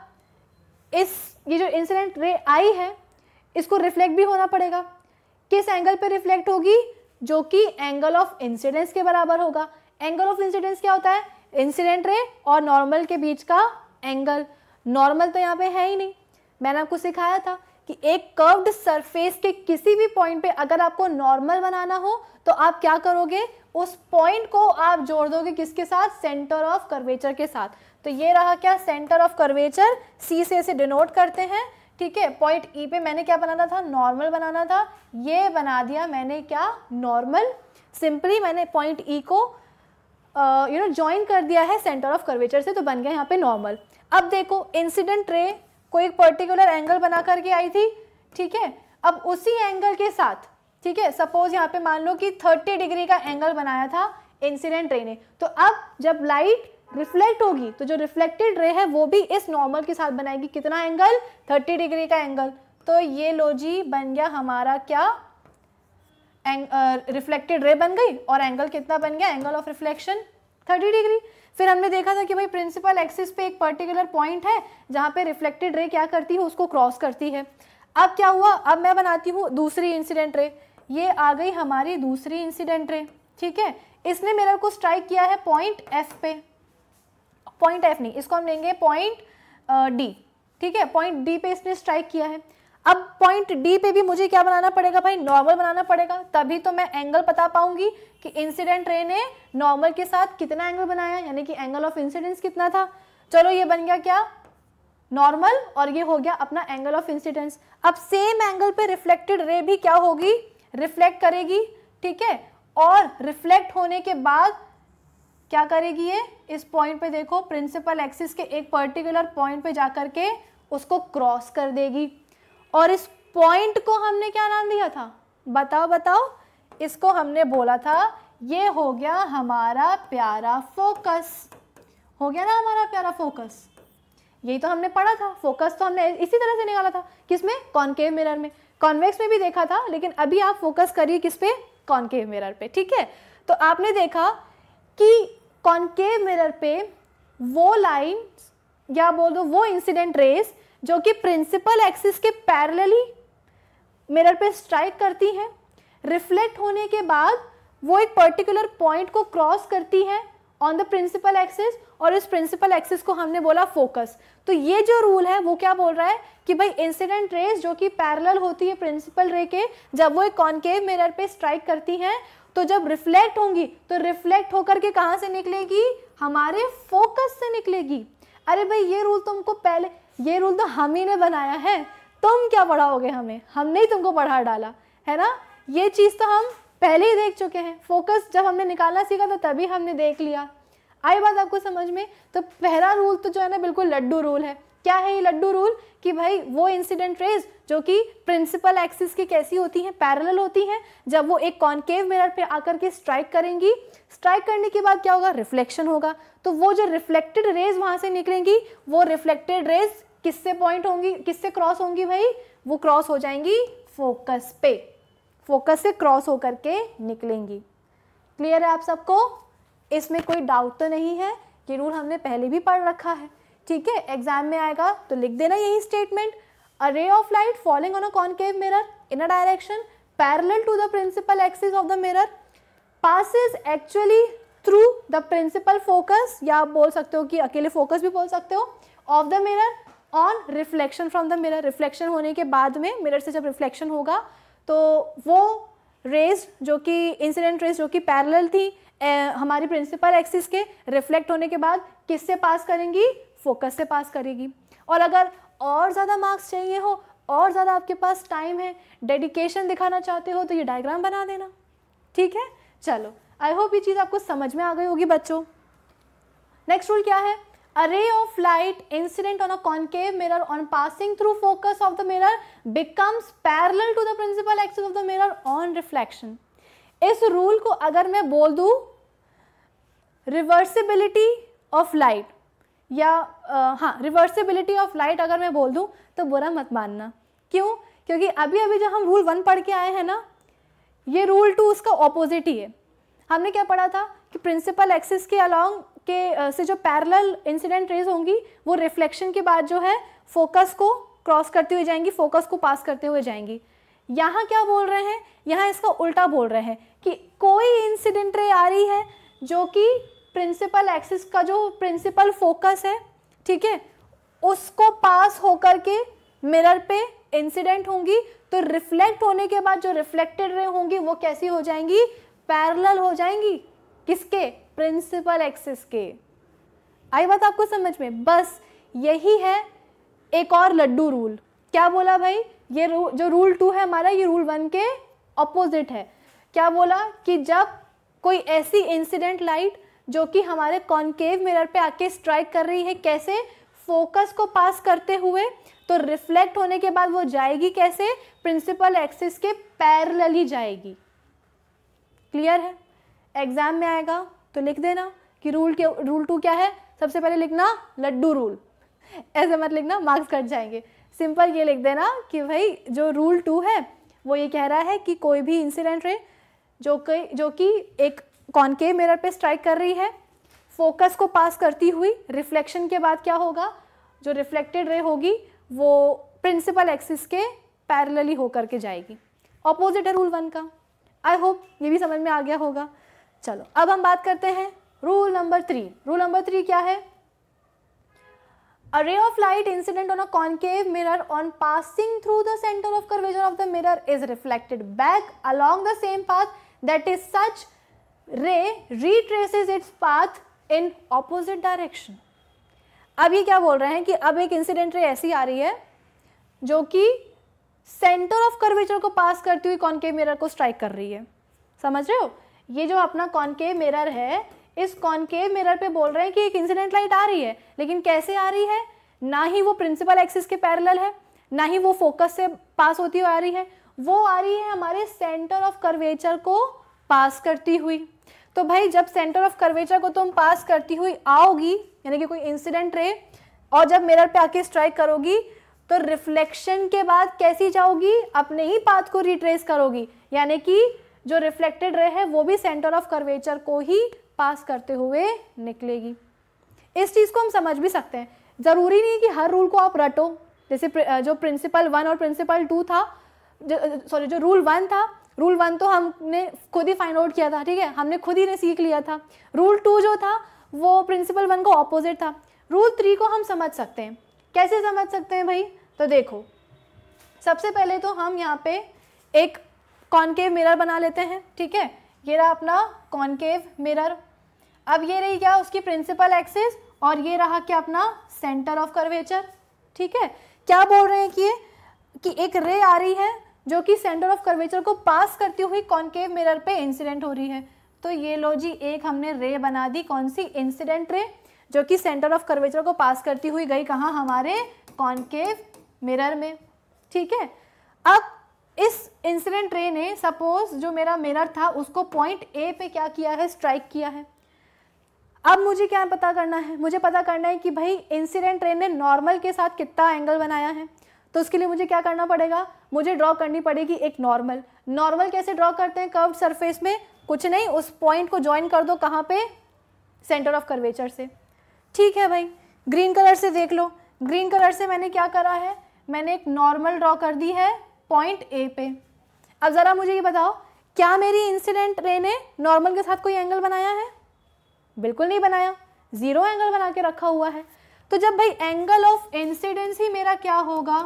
इस ये जो इंसिडेंट रे आई है इसको रिफ्लेक्ट भी होना पड़ेगा किस एंगल पे रिफ्लेक्ट होगी जो कि एंगल ऑफ इंसिडेंस के बराबर होगा एंगल ऑफ इंसिडेंस क्या होता है इंसिडेंट रे और नॉर्मल के बीच का एंगल नॉर्मल तो यहाँ पे है ही नहीं मैंने आपको सिखाया था कि एक कर्व्ड सरफेस के किसी भी पॉइंट पे अगर आपको नॉर्मल बनाना हो तो आप क्या करोगे उस पॉइंट को आप जोड़ दोगे किसके साथ सेंटर ऑफ कर्वेचर के साथ तो ये रहा क्या सेंटर ऑफ कर्वेचर सी से इसे डिनोट करते हैं ठीक है पॉइंट ई e पे मैंने क्या बनाना था नॉर्मल बनाना था ये बना दिया मैंने क्या नॉर्मल सिंपली मैंने पॉइंट ई e को यू नो ज्वाइन कर दिया है सेंटर ऑफ कर्वेचर से तो बन गया यहाँ पे नॉर्मल अब देखो इंसिडेंट रे को एक पर्टिकुलर एंगल बना करके आई थी ठीक है अब उसी एंगल के साथ ठीक है सपोज यहाँ पे मान लो कि 30 डिग्री का एंगल बनाया था इंसिडेंट रे ने तो अब जब लाइट रिफ्लेक्ट होगी तो जो रिफ्लेक्टेड रे है वो भी इस नॉर्मल के साथ बनाएगी कितना एंगल 30 डिग्री का एंगल तो ये लो जी बन गया हमारा क्या रिफ्लेक्टेड रे बन गई और एंगल कितना बन गया angle of reflection thirty degree फिर हमने देखा था कि भाई प्रिंसिपल एक्सिस पे एक पर्टिकुलर पॉइंट है जहाँ पे रिफ्लेक्टेड रे क्या करती है उसको क्रॉस करती है अब क्या हुआ अब मैं बनाती हूँ दूसरी इंसिडेंट रे ये आ गई हमारी दूसरी इंसिडेंट रे ठीक है इसने मेरे को स्ट्राइक किया है पॉइंट एफ पे पॉइंट एफ नहीं इसको हम लेंगे पॉइंट डी ठीक है पॉइंट डी पे इसने स्ट्राइक किया है अब पॉइंट डी पे भी मुझे क्या बनाना पड़ेगा भाई नॉर्मल बनाना पड़ेगा तभी तो मैं एंगल बता पाऊंगी कि इंसिडेंट रे ने नॉर्मल के साथ कितना एंगल बनाया यानी कि एंगल ऑफ इंसिडेंस कितना था चलो ये बन गया क्या नॉर्मल और ये हो गया अपना एंगल ऑफ इंसिडेंस अब सेम एंगल पे रिफ्लेक्टेड रे भी क्या होगी रिफ्लेक्ट करेगी ठीक है और रिफ्लेक्ट होने के बाद क्या करेगी ये इस पॉइंट पे देखो प्रिंसिपल एक्सिस के एक पर्टिकुलर पॉइंट पे जाकर के उसको क्रॉस कर देगी और इस पॉइंट को हमने क्या नाम दिया था बताओ बताओ इसको हमने बोला था ये हो गया हमारा प्यारा फोकस हो गया ना हमारा प्यारा फोकस यही तो हमने पढ़ा था फोकस तो हमने इसी तरह से निकाला था किसमें कॉन्केव मिरर में कॉन्वेक्स में भी देखा था लेकिन अभी आप फोकस करिए किस पे कॉन्केव मिरर पे ठीक है तो आपने देखा कि कॉन्केव मिरर पे वो लाइन या बोल दो वो इंसिडेंट रेस जो कि प्रिंसिपल एक्सिस के पैरेलली मिरर पे स्ट्राइक करती हैं रिफ्लेक्ट होने के बाद वो एक पर्टिकुलर पॉइंट को क्रॉस करती हैं ऑन द प्रिंसिपल एक्सिस और इस प्रिंसिपल एक्सिस को हमने बोला फोकस तो ये जो रूल है वो क्या बोल रहा है कि भाई इंसिडेंट रेज जो कि पैरेलल होती है प्रिंसिपल रे के जब वो एक कॉन्केव मिरर पे स्ट्राइक करती हैं तो जब रिफ्लेक्ट होंगी तो रिफ्लेक्ट होकर के कहाँ से निकलेगी हमारे फोकस से निकलेगी अरे भाई ये रूल तुमको पहले ये रूल तो हम ही ने बनाया है तुम क्या पढ़ाओगे हमें हमने ही तुमको पढ़ा डाला है ना ये चीज़ तो हम पहले ही देख चुके हैं फोकस जब हमने निकालना सीखा तो तभी हमने देख लिया आई बात आपको समझ में तो पहला रूल तो जो है ना बिल्कुल लड्डू रूल है क्या है ये लड्डू रूल कि भाई वो इंसिडेंट रेज जो कि प्रिंसिपल एक्सिस की कैसी होती हैं पैरेलल होती हैं जब वो एक कॉन्केव मिरर पे आकर के स्ट्राइक करेंगी स्ट्राइक करने के बाद क्या होगा रिफ्लेक्शन होगा तो वो जो रिफ्लेक्टेड रेज वहाँ से निकलेंगी वो रिफ्लेक्टेड रेज किससे पॉइंट होंगी किससे क्रॉस होंगी भाई वो क्रॉस हो जाएंगी फोकस पे फोकस से क्रॉस होकर के निकलेंगी क्लियर है आप सबको इसमें कोई डाउट तो नहीं है ये रूल हमने पहले भी पढ़ रखा है ठीक है एग्जाम में आएगा तो लिख देना यही statement a ray of light falling on a concave mirror in a direction parallel to the principal axis of the mirror passes actually through the principal focus या आप बोल सकते हो कि अकेले फोकस भी बोल सकते हो of the mirror on reflection from the mirror reflection होने के बाद में मिरर से जब रिफ्लेक्शन होगा तो वो रेज जो कि इंसिडेंट रेज जो कि पैरेलल थी ए, हमारी प्रिंसिपल एक्सिस के रिफ्लेक्ट होने के बाद किससे पास करेंगी फोकस से पास करेगी और अगर और ज़्यादा मार्क्स चाहिए हो और ज़्यादा आपके पास टाइम है डेडिकेशन दिखाना चाहते हो तो ये डायग्राम बना देना ठीक है चलो आई होप ये चीज़ आपको समझ में आ गई होगी बच्चों नेक्स्ट रूल क्या है array of light incident on a concave mirror on passing through focus of the mirror becomes parallel to the principal axis of the mirror on reflection इस रूल को अगर मैं बोल दूँ रिवर्सिबिलिटी ऑफ लाइट या आ, हाँ रिवर्सिबिलिटी ऑफ लाइट अगर मैं बोल दूँ तो बुरा मत मानना क्यों क्योंकि अभी अभी जब हम रूल वन पढ़ के आए हैं ना ये रूल टू उसका ऑपोजिट ही है हमने क्या पढ़ा था कि प्रिंसिपल एक्सिस के अलॉन्ग के से जो पैरेलल इंसिडेंट रेज होंगी वो रिफ्लेक्शन के बाद जो है फोकस को क्रॉस करते हुए जाएंगी फोकस को पास करते हुए जाएंगी यहाँ क्या बोल रहे हैं यहाँ इसका उल्टा बोल रहे हैं कि कोई इंसिडेंट रे आ रही है जो कि प्रिंसिपल एक्सिस का जो प्रिंसिपल फोकस है ठीक है उसको पास होकर के मिरर पे इंसिडेंट होंगी तो रिफ्लेक्ट होने के बाद जो रिफ्लेक्टेड रे होंगी वो कैसी हो जाएंगी पैरल हो जाएंगी किसके प्रिंसिपल एक्सिस के आई बात आपको समझ में बस यही है एक और लड्डू रूल क्या बोला भाई ये रू, जो रूल टू है हमारा ये रूल वन के ऑपोजिट है क्या बोला कि जब कोई ऐसी इंसिडेंट लाइट जो कि हमारे कॉन्केव मिरर पे आके स्ट्राइक कर रही है कैसे फोकस को पास करते हुए तो रिफ्लेक्ट होने के बाद वो जाएगी कैसे प्रिंसिपल एक्सिस के पैरलली ही जाएगी क्लियर है एग्जाम में आएगा तो लिख देना कि रूल के रूल टू क्या है सबसे पहले लिखना लड्डू रूल ऐसे मत लिखना मार्क्स कट जाएंगे सिंपल ये लिख देना कि भाई जो रूल टू है वो ये कह रहा है कि कोई भी इंसिडेंट रे जो कि जो कि एक कॉनकेव मिरर पे स्ट्राइक कर रही है फोकस को पास करती हुई रिफ्लेक्शन के बाद क्या होगा जो रिफ्लेक्टेड रे होगी वो प्रिंसिपल एक्सिस के पैरेलली होकर के जाएगी ऑपोजिट है रूल वन का आई होप ये भी समझ में आ गया होगा चलो अब हम बात करते हैं rule number three rule number three क्या है ray of light incident on a concave mirror on passing through the centre of curvature of the mirror is reflected back along the same path that is such ray retraces its path in opposite direction अब ये क्या बोल रहे हैं कि अब एक incident ray ऐसी आ रही है जो कि सेंटर ऑफ कर्वेचर को पास करती हुई कॉन्केव मिरर को स्ट्राइक कर रही है समझ रहे हो ये जो अपना कॉनकेव मिरर है इस कॉनकेव मिरर पे बोल रहे हैं कि एक इंसिडेंट लाइट आ रही है लेकिन कैसे आ रही है ना ही वो प्रिंसिपल एक्सिस के पैरेलल है ना ही वो फोकस से पास होती हुई आ रही है वो आ रही है हमारे सेंटर ऑफ कर्वेचर को पास करती हुई तो भाई जब सेंटर ऑफ कर्वेचर को तुम पास करती हुई आओगी यानी कि कोई इंसिडेंट रे और जब मिरर पे आके स्ट्राइक करोगी तो रिफ्लेक्शन के बाद कैसी जाओगी अपने ही पाथ को रिट्रेस करोगी यानी कि जो रिफ्लेक्टेड रे है वो भी सेंटर ऑफ कर्वेचर को ही पास करते हुए निकलेगी इस चीज़ को हम समझ भी सकते हैं ज़रूरी नहीं कि हर रूल को आप रटो जैसे जो प्रिंसिपल वन और प्रिंसिपल टू था सॉरी जो रूल वन था रूल वन तो हमने खुद ही फाइंड आउट किया था ठीक है हमने खुद ही ने सीख लिया था रूल टू जो था वो प्रिंसिपल वन को ऑपोजिट था रूल थ्री को हम समझ सकते हैं कैसे समझ सकते हैं भाई तो देखो सबसे पहले तो हम यहाँ पे एक कॉनकेव मिरर बना लेते हैं ठीक है ये रहा अपना कॉनकेव मिरर अब ये रही क्या उसकी प्रिंसिपल एक्सिस और ये रहा क्या अपना सेंटर ऑफ कर्वेचर ठीक है क्या बोल रहे हैं कि ये कि एक रे आ रही है जो कि सेंटर ऑफ कर्वेचर को पास करती हुई कॉनकेव मिरर पे इंसिडेंट हो रही है तो ये लो जी एक हमने रे बना दी कौन सी इंसिडेंट रे जो कि सेंटर ऑफ कर्वेचर को पास करती हुई गई कहाँ हमारे कॉनकेव मिरर में ठीक है अब इस इंसिडेंट रे ने सपोज जो मेरा मिरर था उसको पॉइंट ए पे क्या किया है स्ट्राइक किया है अब मुझे क्या पता करना है मुझे पता करना है कि भाई इंसिडेंट रे ने नॉर्मल के साथ कितना एंगल बनाया है तो उसके लिए मुझे क्या करना पड़ेगा मुझे ड्रॉ करनी पड़ेगी एक नॉर्मल नॉर्मल कैसे ड्रॉ करते हैं कर्व सरफेस में कुछ नहीं उस पॉइंट को ज्वाइन कर दो कहाँ पे सेंटर ऑफ कर्वेचर से ठीक है भाई ग्रीन कलर से देख लो ग्रीन कलर से मैंने क्या करा है मैंने एक नॉर्मल ड्रॉ कर दी है पॉइंट ए पे अब ज़रा मुझे ये बताओ क्या मेरी इंसिडेंट रे ने नॉर्मल के साथ कोई एंगल बनाया है बिल्कुल नहीं बनाया ज़ीरो एंगल बना के रखा हुआ है तो जब भाई एंगल ऑफ इंसिडेंस ही मेरा क्या होगा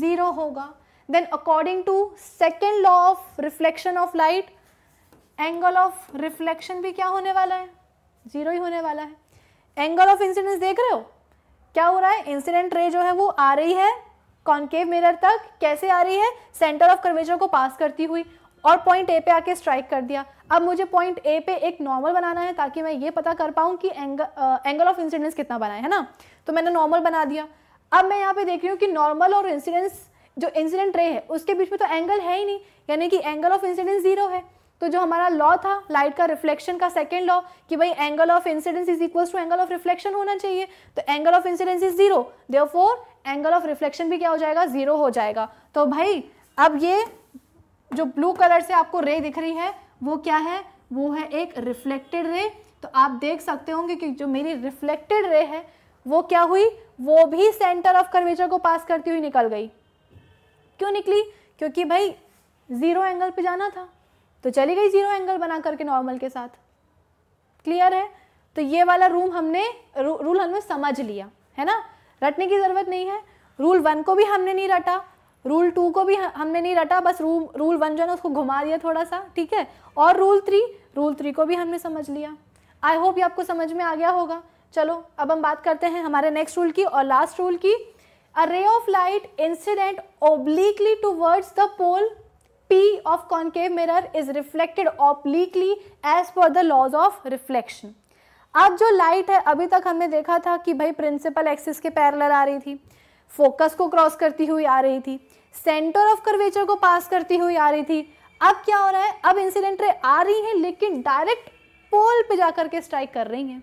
ज़ीरो होगा then according to second law of reflection of light angle of reflection भी क्या होने वाला है ज़ीरो ही होने वाला है एंगल ऑफ इंसिडेंस देख रहे हो क्या हो रहा है इंसिडेंट रे जो है वो आ रही है कॉन्केव मिरर तक कैसे आ रही है सेंटर ऑफ कर्वेचर को पास करती हुई और पॉइंट ए पे आके स्ट्राइक कर दिया अब मुझे पॉइंट ए पे एक नॉर्मल बनाना है ताकि मैं ये पता कर पाऊँ कि एंगल ऑफ इंसिडेंस कितना बना है ना तो मैंने नॉर्मल बना दिया अब मैं यहाँ पे देख रही हूँ कि नॉर्मल और इंसिडेंस जो इंसिडेंट रे है उसके बीच में तो एंगल है ही नहीं यानी कि एंगल ऑफ इंसिडेंस जीरो है तो जो हमारा लॉ था लाइट का रिफ्लेक्शन का सेकेंड लॉ कि भाई angle of incidence is equal to angle of reflection होना चाहिए तो angle of incidence is zero there angle of reflection भी क्या हो जाएगा जीरो हो जाएगा तो भाई अब ये जो ब्लू कलर से आपको रे दिख रही है वो क्या है वो है एक रिफ्लेक्टेड रे तो आप देख सकते होंगे कि जो मेरी रिफ्लेक्टेड रे है वो क्या हुई वो भी सेंटर ऑफ कर्वेचर को पास करती हुई निकल गई क्यों निकली क्योंकि भाई ज़ीरो एंगल पे जाना था तो चली गई जीरो एंगल बना करके नॉर्मल के साथ क्लियर है तो ये वाला रूम हमने रू, रूल हमने समझ लिया है ना रटने की ज़रूरत नहीं है रूल वन को भी हमने नहीं रटा रूल टू को भी हमने नहीं रटा बस रूल रूल वन जो है ना उसको घुमा दिया थोड़ा सा ठीक है और रूल थ्री रूल थ्री को भी हमने समझ लिया आई होप ये आपको समझ में आ गया होगा चलो अब हम बात करते हैं हमारे नेक्स्ट रूल की और लास्ट रूल की a ray of light incident obliquely to the pole P of concave mirror is reflected obliquely as per the laws of reflection. अब जो लाइट है अभी तक हमने देखा था कि भाई प्रिंसिपल एक्सिस के पैरलर आ रही थी फोकस को क्रॉस करती हुई आ रही थी सेंटर ऑफ कर्वेचर को पास करती हुई आ रही थी अब क्या हो रहा है अब इंसिडेंट रे आ रही है लेकिन डायरेक्ट पोल पे जा करके स्ट्राइक कर रही हैं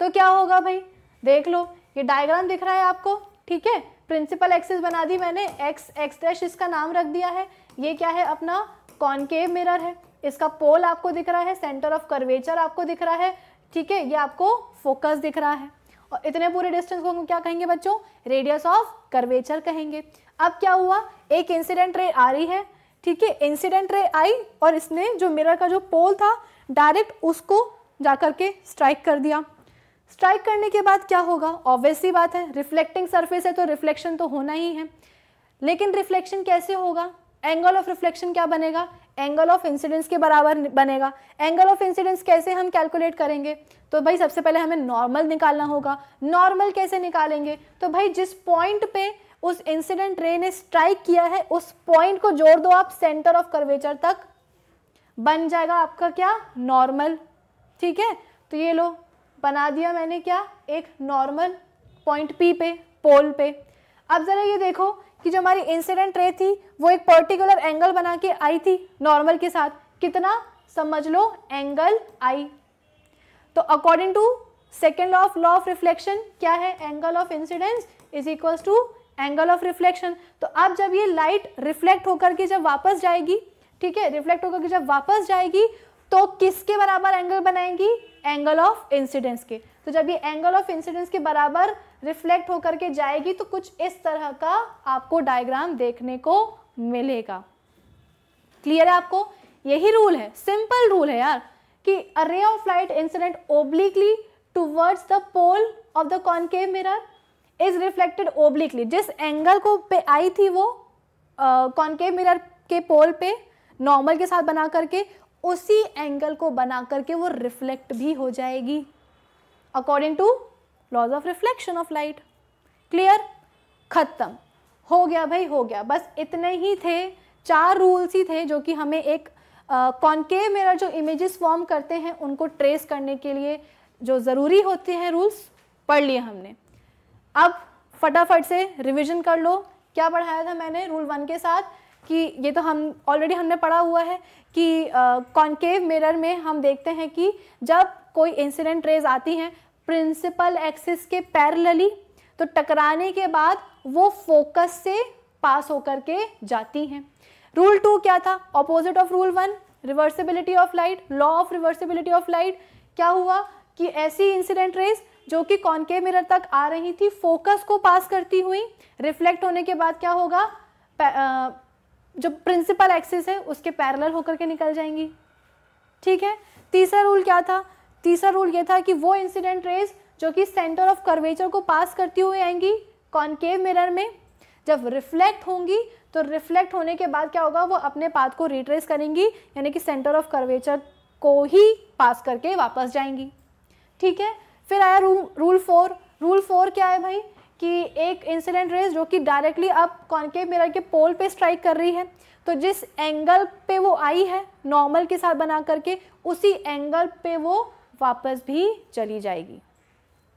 तो क्या होगा भाई देख लो ये डायग्राम दिख रहा है आपको ठीक है प्रिंसिपल एक्सिस बना दी मैंने एक्स एक्स डैश इसका नाम रख दिया है ये क्या है अपना कॉनकेव मिरर है इसका पोल आपको दिख रहा है सेंटर ऑफ कर्वेचर आपको दिख रहा है ठीक है ये आपको फोकस दिख रहा है और इतने पूरे डिस्टेंस को हम क्या कहेंगे बच्चों रेडियस ऑफ कर्वेचर कहेंगे अब क्या हुआ एक इंसिडेंट रे आ रही है ठीक है इंसिडेंट रे आई और इसने जो मिरर का जो पोल था डायरेक्ट उसको जा करके स्ट्राइक कर दिया स्ट्राइक करने के बाद क्या होगा ऑब्वियसली बात है रिफ्लेक्टिंग सरफेस है तो रिफ्लेक्शन तो होना ही है लेकिन रिफ्लेक्शन कैसे होगा एंगल ऑफ रिफ्लेक्शन क्या बनेगा एंगल ऑफ इंसिडेंस के बराबर बनेगा एंगल ऑफ इंसिडेंस कैसे हम कैलकुलेट करेंगे तो भाई सबसे पहले हमें नॉर्मल निकालना होगा नॉर्मल कैसे निकालेंगे तो भाई जिस पॉइंट पे उस इंसिडेंट रे ने स्ट्राइक किया है उस पॉइंट को जोड़ दो आप सेंटर ऑफ कर्वेचर तक बन जाएगा आपका क्या नॉर्मल ठीक है तो ये लो बना दिया मैंने क्या एक नॉर्मल पॉइंट पी पे पोल पे अब ज़रा ये देखो कि जो हमारी इंसिडेंट रे थी वो एक पर्टिकुलर एंगल बना के आई थी नॉर्मल के साथ कितना समझ लो एंगल आई तो according to second of law of reflection क्या है angle of incidence is equal to angle of reflection तो अब जब ये लाइट रिफ्लेक्ट होकर के जब वापस जाएगी ठीक है रिफ्लेक्ट होकर के जब वापस जाएगी तो किसके बराबर एंगल बनाएगी एंगल ऑफ इंसिडेंस के तो जब ये एंगल ऑफ इंसिडेंस के बराबर रिफ्लेक्ट होकर के जाएगी तो कुछ इस तरह का आपको डायग्राम देखने को मिलेगा क्लियर है आपको यही रूल है सिंपल रूल है यार कि a ray of light incident obliquely towards the pole of the concave mirror is reflected obliquely जिस एंगल को पे आई थी वो कॉन्केव uh, मिरर के पोल पे नॉर्मल के साथ बना करके उसी एंगल को बना करके वो रिफ्लेक्ट भी हो जाएगी according to laws of reflection of light clear खत्म हो गया भाई हो गया बस इतने ही थे चार रूल्स ही थे जो कि हमें एक कॉन्केव uh, मेरा जो इमेजेस फॉर्म करते हैं उनको ट्रेस करने के लिए जो ज़रूरी होते हैं रूल्स पढ़ लिए हमने अब फटाफट से रिवीजन कर लो क्या पढ़ाया था मैंने रूल वन के साथ कि ये तो हम ऑलरेडी हमने पढ़ा हुआ है कि कॉन्केव uh, मिरर में हम देखते हैं कि जब कोई इंसिडेंट रेज आती हैं प्रिंसिपल एक्सिस के पैरेलली तो टकराने के बाद वो फोकस से पास होकर के जाती हैं रूल टू क्या था opposite of rule one reversibility of light law of reversibility of light क्या हुआ कि ऐसी इंसिडेंट रेस जो कि कॉनके मिरर तक आ रही थी फोकस को पास करती हुई रिफ्लेक्ट होने के बाद क्या होगा जो प्रिंसिपल एक्सिस है उसके पैरेलल होकर के निकल जाएंगी ठीक है तीसरा रूल क्या था तीसरा रूल ये था कि वो इंसिडेंट रेज जो कि सेंटर ऑफ कर्वेचर को पास करती हुई आएंगी कॉन्केव मिरर में जब रिफ्लेक्ट होंगी तो रिफ्लेक्ट होने के बाद क्या होगा वो अपने पाथ को रिट्रेस करेंगी यानी कि सेंटर ऑफ कर्वेचर को ही पास करके वापस जाएंगी ठीक है फिर आया रू, रूल फोर रूल फोर क्या है भाई कि एक इंसिडेंट रेस जो कि डायरेक्टली अब कॉन्केव मिरर के पोल पे स्ट्राइक कर रही है तो जिस एंगल पे वो आई है नॉर्मल के साथ बना करके उसी एंगल पे वो वापस भी चली जाएगी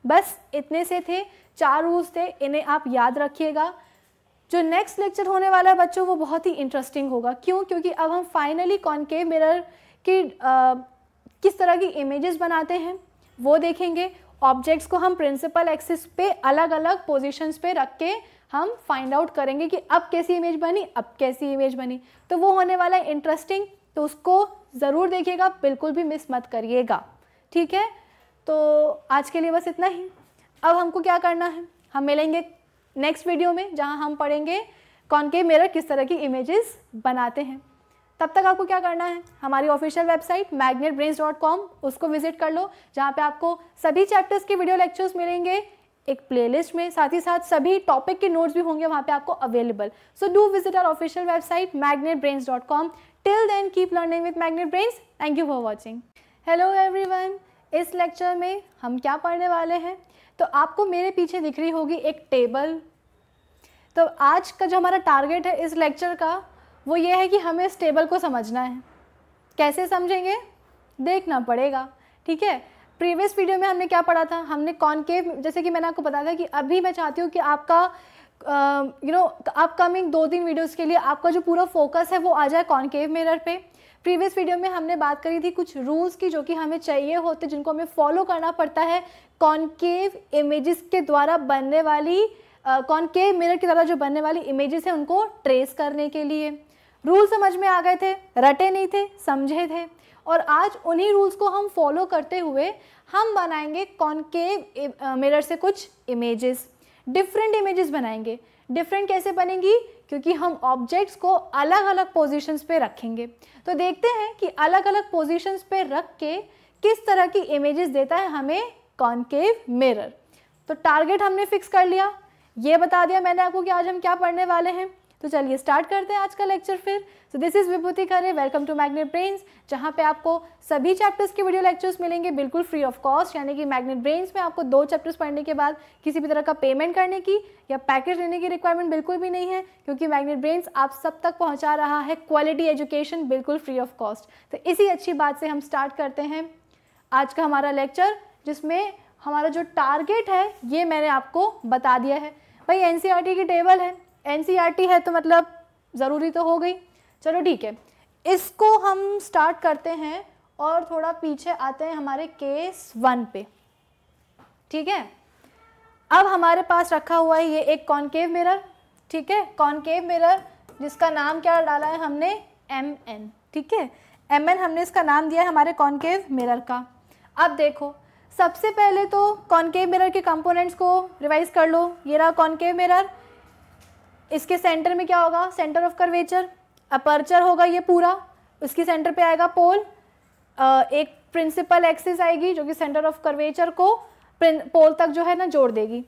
बस इतने से थे चार रूल्स थे इन्हें आप याद रखिएगा जो नेक्स्ट लेक्चर होने वाला है बच्चों वो बहुत ही इंटरेस्टिंग होगा क्यों क्योंकि अब हम फाइनली कॉनकेव मिरर की आ, किस तरह की इमेजेस बनाते हैं वो देखेंगे ऑब्जेक्ट्स को हम प्रिंसिपल एक्सिस पे अलग अलग पोजीशंस पे रख के हम फाइंड आउट करेंगे कि अब कैसी इमेज बनी अब कैसी इमेज बनी तो वो होने वाला है इंटरेस्टिंग तो उसको ज़रूर देखिएगा बिल्कुल भी मिस मत करिएगा ठीक है तो आज के लिए बस इतना ही अब हमको क्या करना है हम मिलेंगे नेक्स्ट वीडियो में जहाँ हम पढ़ेंगे कौन के मिरर किस तरह की इमेजेस बनाते हैं तब तक आपको क्या करना है हमारी ऑफिशियल वेबसाइट magnet उसको विजिट कर लो जहाँ पे आपको सभी चैप्टर्स के वीडियो लेक्चर्स मिलेंगे एक प्लेलिस्ट में साथ ही साथ सभी टॉपिक के नोट्स भी होंगे वहाँ पे आपको available so do visit our official website Magnet till then keep learning with magnet brains thank you for watching hello everyone इस लेक्चर में हम क्या पढ़ने वाले हैं तो आपको मेरे पीछे दिख रही होगी एक टेबल तो आज का जो हमारा टारगेट है इस लेक्चर का वो ये है कि हमें इस टेबल को समझना है कैसे समझेंगे देखना पड़ेगा ठीक है प्रीवियस वीडियो में हमने क्या पढ़ा था हमने कॉनकेव जैसे कि मैंने आपको बताया था कि अभी मैं चाहती हूँ कि आपका यू नो अपकमिंग दो तीन वीडियोस के लिए आपका जो पूरा फोकस है वो आ जाए कॉनकेव मिरर पे प्रीवियस वीडियो में हमने बात करी थी कुछ रूल्स की जो कि हमें चाहिए होते जिनको हमें फॉलो करना पड़ता है कॉन्केव इमेजेस के द्वारा बनने वाली कॉन्केव मिरर के द्वारा जो बनने वाली इमेजेस हैं उनको ट्रेस करने के लिए रूल समझ में आ गए थे रटे नहीं थे समझे थे और आज उन्हीं रूल्स को हम फॉलो करते हुए हम बनाएंगे कॉन्केव मिरर से कुछ इमेजेस डिफरेंट इमेजेस बनाएंगे डिफरेंट कैसे बनेंगी क्योंकि हम ऑब्जेक्ट्स को अलग अलग पोजीशंस पे रखेंगे तो देखते हैं कि अलग अलग पोजीशंस पे रख के किस तरह की इमेजेस देता है हमें कॉन्केव मिरर तो टारगेट हमने फिक्स कर लिया ये बता दिया मैंने आपको कि आज हम क्या पढ़ने वाले हैं तो चलिए स्टार्ट करते हैं आज का लेक्चर फिर so this is Vibhuti Khare welcome to magnet brains जहाँ पे आपको सभी चैप्टर्स के वीडियो लेक्चर्स मिलेंगे बिल्कुल फ्री ऑफ कॉस्ट यानी कि मैग्नेट ब्रेन्स में आपको दो चैप्टर्स पढ़ने के बाद किसी भी तरह का पेमेंट करने की या पैकेज लेने की रिक्वायरमेंट बिल्कुल भी नहीं है क्योंकि मैग्नेट ब्रेन्स आप सब तक पहुँचा रहा है क्वालिटी एजुकेशन बिल्कुल फ्री ऑफ कॉस्ट तो इसी अच्छी बात से हम स्टार्ट करते हैं आज का हमारा लेक्चर जिसमें हमारा जो टारगेट है ये मैंने आपको बता दिया है भाई एन e की टेबल है एनसीईआरटी है तो मतलब ज़रूरी तो हो गई चलो ठीक है इसको हम स्टार्ट करते हैं और थोड़ा पीछे आते हैं हमारे केस वन पे ठीक है अब हमारे पास रखा हुआ है ये एक कॉन्केव मिरर ठीक है कॉन्केव मिरर जिसका नाम क्या डाला है हमने एम एन ठीक है एम एन हमने इसका नाम दिया है हमारे कॉन्केव मिरर का अब देखो सबसे पहले तो कॉन्केव मिरर के कंपोनेंट्स को रिवाइज कर लो ये रहा कॉन्केव मिरर इसके सेंटर में क्या होगा सेंटर ऑफ कर्वेचर अपर्चर होगा ये पूरा उसके सेंटर पे आएगा पोल एक प्रिंसिपल एक्सिस आएगी जो कि सेंटर ऑफ कर्वेचर को पोल तक जो है ना जोड़ देगी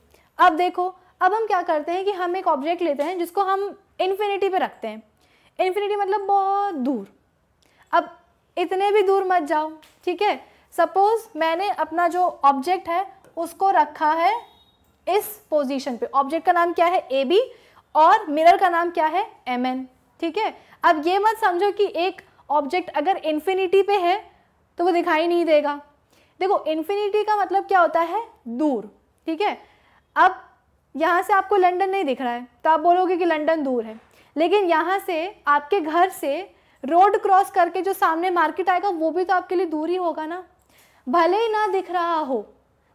अब देखो अब हम क्या करते हैं कि हम एक ऑब्जेक्ट लेते हैं जिसको हम इन्फिनिटी पे रखते हैं इन्फिनिटी मतलब बहुत दूर अब इतने भी दूर मत जाओ ठीक है सपोज़ मैंने अपना जो ऑब्जेक्ट है उसको रखा है इस पोजीशन पे ऑब्जेक्ट का नाम क्या है ए बी और मिरर का नाम क्या है एम एन ठीक है अब ये मत समझो कि एक ऑब्जेक्ट अगर इन्फिनिटी पे है तो वो दिखाई नहीं देगा देखो इन्फिनिटी का मतलब क्या होता है दूर ठीक है अब यहाँ से आपको लंदन नहीं दिख रहा है तो आप बोलोगे कि लंदन दूर है लेकिन यहाँ से आपके घर से रोड क्रॉस करके जो सामने मार्केट आएगा वो भी तो आपके लिए दूर ही होगा ना भले ही ना दिख रहा हो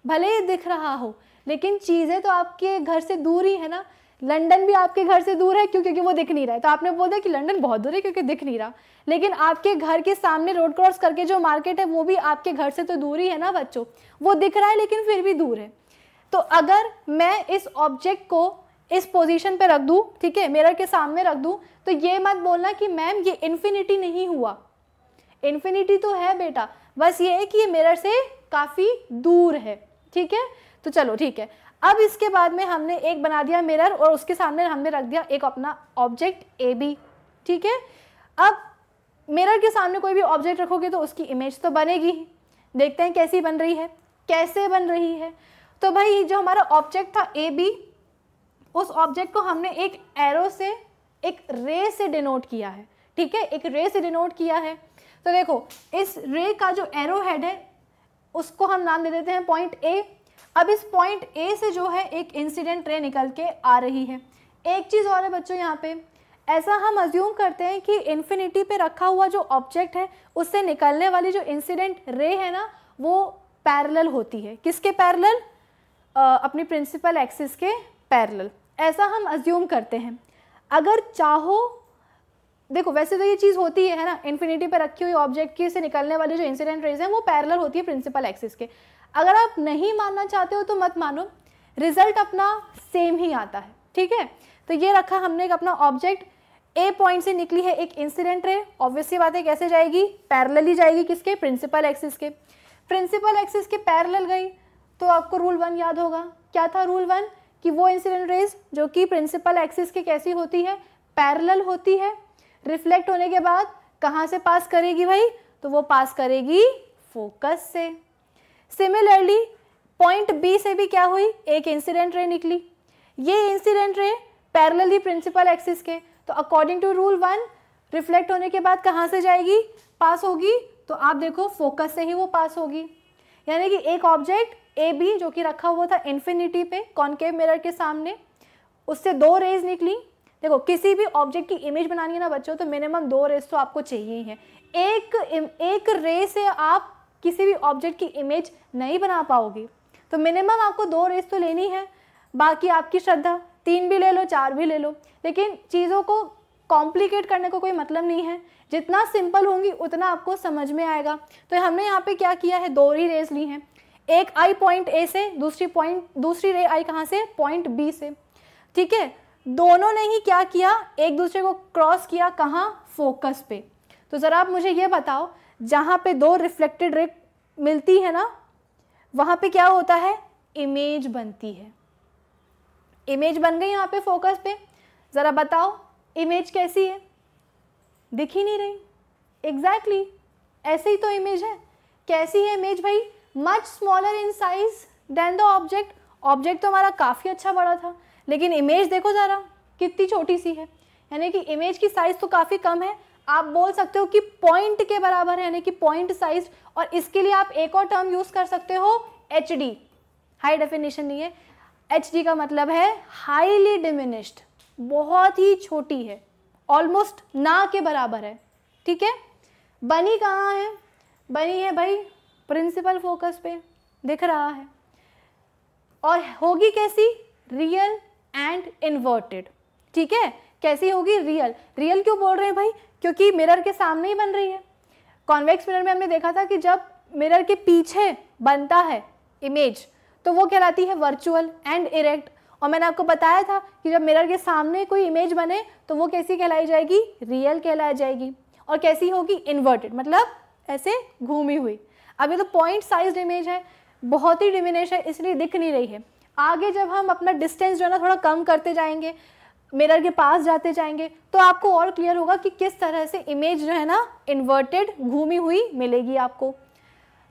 भले ही दिख रहा हो लेकिन चीज़ें तो आपके घर से दूर ही है ना लंदन भी आपके घर से दूर है क्यों क्योंकि वो दिख नहीं रहा है तो आपने बोल दिया कि लंदन बहुत दूर है क्योंकि दिख नहीं रहा लेकिन आपके घर के सामने रोड क्रॉस करके जो मार्केट है वो भी आपके घर से तो दूर ही है ना बच्चों वो दिख रहा है लेकिन फिर भी दूर है तो अगर मैं इस ऑब्जेक्ट को इस पोजिशन पर रख दूँ ठीक है मेरर के सामने रख दूँ तो ये मत बोलना कि मैम ये इन्फिनिटी नहीं हुआ इन्फिनिटी तो है बेटा बस ये है कि ये मेरर से काफ़ी दूर है ठीक है तो चलो ठीक है अब इसके बाद में हमने एक बना दिया मिरर और उसके सामने हमने रख दिया एक अपना ऑब्जेक्ट ए बी ठीक है अब मिरर के सामने कोई भी ऑब्जेक्ट रखोगे तो उसकी इमेज तो बनेगी ही देखते हैं कैसी बन रही है कैसे बन रही है तो भाई जो हमारा ऑब्जेक्ट था ए बी उस ऑब्जेक्ट को हमने एक एरो से एक रे से डिनोट किया है ठीक है एक रे से डिनोट किया है तो देखो इस रे का जो एरो हेड है उसको हम नाम दे देते हैं पॉइंट ए अब इस पॉइंट ए से जो है एक इंसिडेंट रे निकल के आ रही है एक चीज़ और है बच्चों यहाँ पे ऐसा हम अज्यूम करते हैं कि इन्फिनिटी पे रखा हुआ जो ऑब्जेक्ट है उससे निकलने वाली जो इंसिडेंट रे है ना वो पैरेलल होती है किसके पैरेलल अपनी प्रिंसिपल एक्सिस के पैरेलल ऐसा हम अज्यूम करते हैं अगर चाहो देखो वैसे तो ये चीज़ होती है ना इन्फिनिटी पर रखी हुई ऑब्जेक्ट की से निकलने वाली जो इंसिडेंट रेज हैं वो पैरेलल होती है प्रिंसिपल एक्सिस के अगर आप नहीं मानना चाहते हो तो मत मानो रिजल्ट अपना सेम ही आता है ठीक है तो ये रखा हमने अपना ऑब्जेक्ट ए पॉइंट से निकली है एक इंसिडेंट रे ऑब्वियसली बात है कैसे जाएगी ही जाएगी किसके प्रिंसिपल एक्सिस के प्रिंसिपल एक्सिस के पैरल गई तो आपको रूल वन याद होगा क्या था रूल वन कि वो इंसिडेंट रेज जो कि प्रिंसिपल एक्सिस के कैसी होती है पैरल होती है रिफ्लेक्ट होने के बाद कहाँ से पास करेगी भाई तो वो पास करेगी फोकस से सिमिलरली पॉइंट बी से भी क्या हुई एक इंसिडेंट रे निकली ये incident ray parallelly principal axis के तो according to rule one reflect होने के बाद कहाँ से जाएगी पास होगी तो आप देखो फोकस से ही वो पास होगी यानी कि एक ऑब्जेक्ट ए बी जो कि रखा हुआ था इन्फिनिटी पे कॉन्केव मिरर के सामने उससे दो रेज निकली देखो किसी भी ऑब्जेक्ट की इमेज बनानी है ना बच्चों तो मिनिमम दो रेज तो आपको चाहिए ही है एक एक रे से आप किसी भी ऑब्जेक्ट की इमेज नहीं बना पाओगे तो मिनिमम आपको दो रेस तो लेनी है बाकी आपकी श्रद्धा तीन भी ले लो चार भी ले लो लेकिन चीज़ों को कॉम्प्लिकेट करने को कोई मतलब नहीं है जितना सिंपल होंगी उतना आपको समझ में आएगा तो हमने यहाँ पे क्या किया है दो ही रेस ली हैं एक आई पॉइंट ए से दूसरी पॉइंट दूसरी रे आई कहाँ से पॉइंट बी से ठीक है दोनों ने ही क्या किया एक दूसरे को क्रॉस किया कहाँ फोकस पे तो ज़रा आप मुझे ये बताओ जहाँ पे दो रिफ्लेक्टेड रे मिलती है ना वहाँ पे क्या होता है इमेज बनती है इमेज बन गई यहाँ पे फोकस पे ज़रा बताओ इमेज कैसी है दिख ही नहीं रही एग्जैक्टली exactly, ऐसी ही तो इमेज है कैसी है इमेज भाई much smaller in size than the object object तो हमारा काफ़ी अच्छा बड़ा था लेकिन इमेज देखो ज़रा कितनी छोटी सी है यानी कि इमेज की साइज़ तो काफ़ी कम है आप बोल सकते हो कि पॉइंट के बराबर है यानी कि पॉइंट साइज और इसके लिए आप एक और टर्म यूज कर सकते हो एच डी हाई डेफिनेशन नहीं है एच डी का मतलब है हाईली डिमिनिश्ड बहुत ही छोटी है ऑलमोस्ट ना के बराबर है ठीक है बनी कहाँ है बनी है भाई प्रिंसिपल फोकस पे दिख रहा है और होगी कैसी रियल एंड इन्वर्टेड ठीक है कैसी होगी रियल रियल क्यों बोल रहे हैं भाई क्योंकि मिरर के सामने ही बन रही है कॉन्वेक्स मिरर में हमने देखा था कि जब मिरर के पीछे बनता है इमेज तो वो कहलाती है वर्चुअल एंड इरेक्ट और मैंने आपको बताया था कि जब मिरर के सामने कोई इमेज बने तो वो कैसी कहलाई जाएगी रियल कहलाई जाएगी और कैसी होगी इन्वर्टेड मतलब ऐसे घूमी हुई अब ये तो पॉइंट साइज इमेज है बहुत ही डिमिनेश है इसलिए दिख नहीं रही है आगे जब हम अपना डिस्टेंस जो है ना थोड़ा कम करते जाएंगे मिरर के पास जाते जाएंगे तो आपको और क्लियर होगा कि किस तरह से इमेज जो है ना इन्वर्टेड घूमी हुई मिलेगी आपको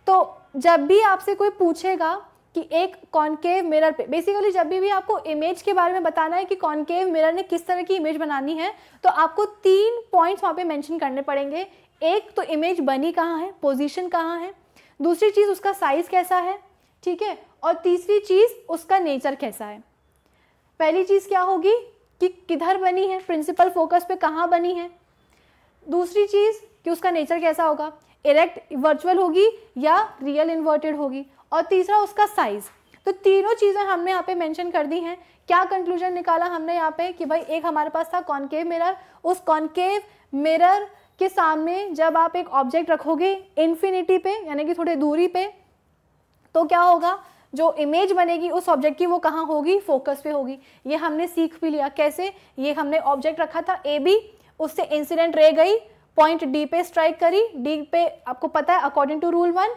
तो जब भी आपसे कोई पूछेगा कि एक कॉन्केव मिरर पे बेसिकली जब भी भी आपको इमेज के बारे में बताना है कि कॉन्केव मिरर ने किस तरह की इमेज बनानी है तो आपको तीन पॉइंट्स वहाँ पे मेंशन करने पड़ेंगे एक तो इमेज बनी कहाँ है पोजीशन कहाँ है दूसरी चीज़ उसका साइज़ कैसा है ठीक है और तीसरी चीज़ उसका नेचर कैसा है पहली चीज़ क्या होगी कि किधर बनी है प्रिंसिपल फोकस पे कहाँ बनी है दूसरी चीज़ कि उसका नेचर कैसा होगा इरेक्ट वर्चुअल होगी या रियल इन्वर्टेड होगी और तीसरा उसका साइज़ तो तीनों चीज़ें हमने यहाँ पे मेंशन कर दी हैं क्या कंक्लूजन निकाला हमने यहाँ पे कि भाई एक हमारे पास था कॉन्केव मिरर उस कॉनकेव मिरर के सामने जब आप एक ऑब्जेक्ट रखोगे इन्फिनिटी पे यानी कि थोड़ी दूरी पे तो क्या होगा जो इमेज बनेगी उस ऑब्जेक्ट की वो कहाँ होगी फोकस पे होगी ये हमने सीख भी लिया कैसे ये हमने ऑब्जेक्ट रखा था ए बी उससे इंसिडेंट रह गई पॉइंट डी पे स्ट्राइक करी डी पे आपको पता है according to rule one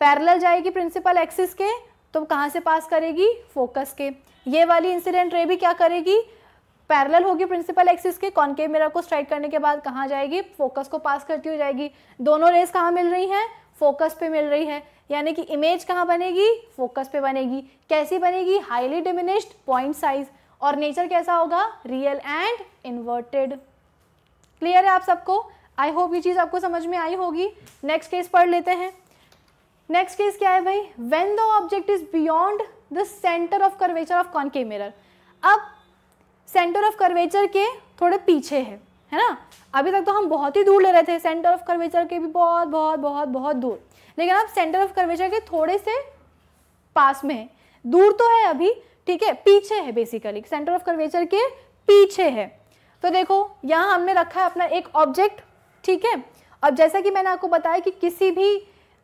parallel जाएगी प्रिंसिपल एक्सिस के तो कहाँ से पास करेगी फोकस के ये वाली इंसिडेंट रे भी क्या करेगी पैरेलल होगी प्रिंसिपल एक्सिस के कॉनकेव मिरर को स्ट्राइक करने के बाद कहाँ जाएगी फोकस को पास करती हुई जाएगी दोनों रेस कहाँ मिल रही हैं फोकस पे मिल रही है यानी कि इमेज कहाँ बनेगी फोकस पे बनेगी कैसी बनेगी हाईली डिमिनिश्ड पॉइंट साइज और नेचर कैसा होगा रियल एंड इन्वर्टेड क्लियर है आप सबको आई होप ये चीज़ आपको समझ में आई होगी नेक्स्ट केस पढ़ लेते हैं नेक्स्ट केस क्या है भाई when the object is beyond the centre of curvature of concave mirror अब सेंटर ऑफ कर्वेचर के थोड़े पीछे है है ना अभी तक तो हम बहुत ही दूर ले रहे थे सेंटर ऑफ कर्वेचर के भी बहुत बहुत बहुत बहुत दूर लेकिन आप सेंटर ऑफ कर्वेचर के थोड़े से पास में है दूर तो है अभी ठीक है पीछे है बेसिकली सेंटर ऑफ कर्वेचर के पीछे है तो देखो यहाँ हमने रखा है अपना एक ऑब्जेक्ट ठीक है अब जैसा कि मैंने आपको बताया कि किसी भी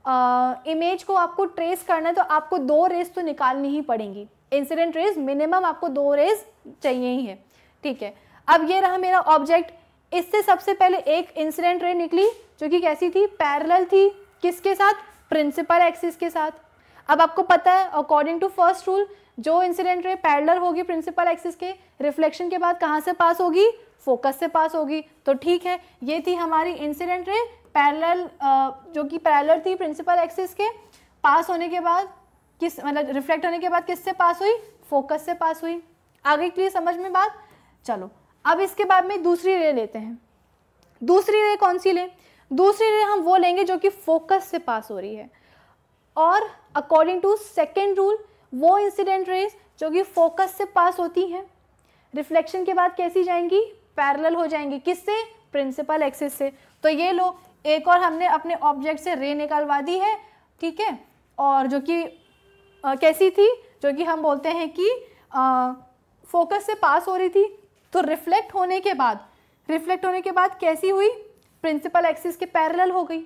आ, इमेज को आपको ट्रेस करना है तो आपको दो रेस तो निकालनी ही पड़ेंगी इंसिडेंट रेस मिनिमम आपको दो रेस चाहिए ही है ठीक है अब ये रहा मेरा ऑब्जेक्ट इससे सबसे पहले एक इंसिडेंट रे निकली जो कि कैसी थी पैरेलल थी किसके साथ प्रिंसिपल एक्सिस के साथ अब आपको पता है अकॉर्डिंग टू फर्स्ट रूल जो इंसिडेंट रे पैरलर होगी प्रिंसिपल एक्सिस के रिफ्लेक्शन के बाद कहाँ से पास होगी फोकस से पास होगी तो ठीक है ये थी हमारी इंसिडेंट रे पैरलर जो कि पैरलर थी प्रिंसिपल एक्सिस के पास होने के बाद किस मतलब रिफ्लेक्ट होने के बाद किससे पास हुई फोकस से पास हुई आगे के लिए समझ में बात चलो अब इसके बाद में दूसरी रे लेते हैं दूसरी रे कौन सी लें दूसरी रे हम वो लेंगे जो कि फोकस से पास हो रही है और अकॉर्डिंग टू सेकेंड रूल वो इंसिडेंट रेज जो कि फोकस से पास होती हैं रिफ्लेक्शन के बाद कैसी जाएंगी पैरेलल हो जाएंगी किससे प्रिंसिपल एक्सिस से तो ये लो एक और हमने अपने ऑब्जेक्ट से रे निकलवा दी है ठीक है और जो कि कैसी थी जो कि हम बोलते हैं कि आ, फोकस से पास हो रही थी तो रिफ्लेक्ट होने के बाद रिफ्लेक्ट होने के बाद कैसी हुई प्रिंसिपल एक्सिस के पैरेलल हो गई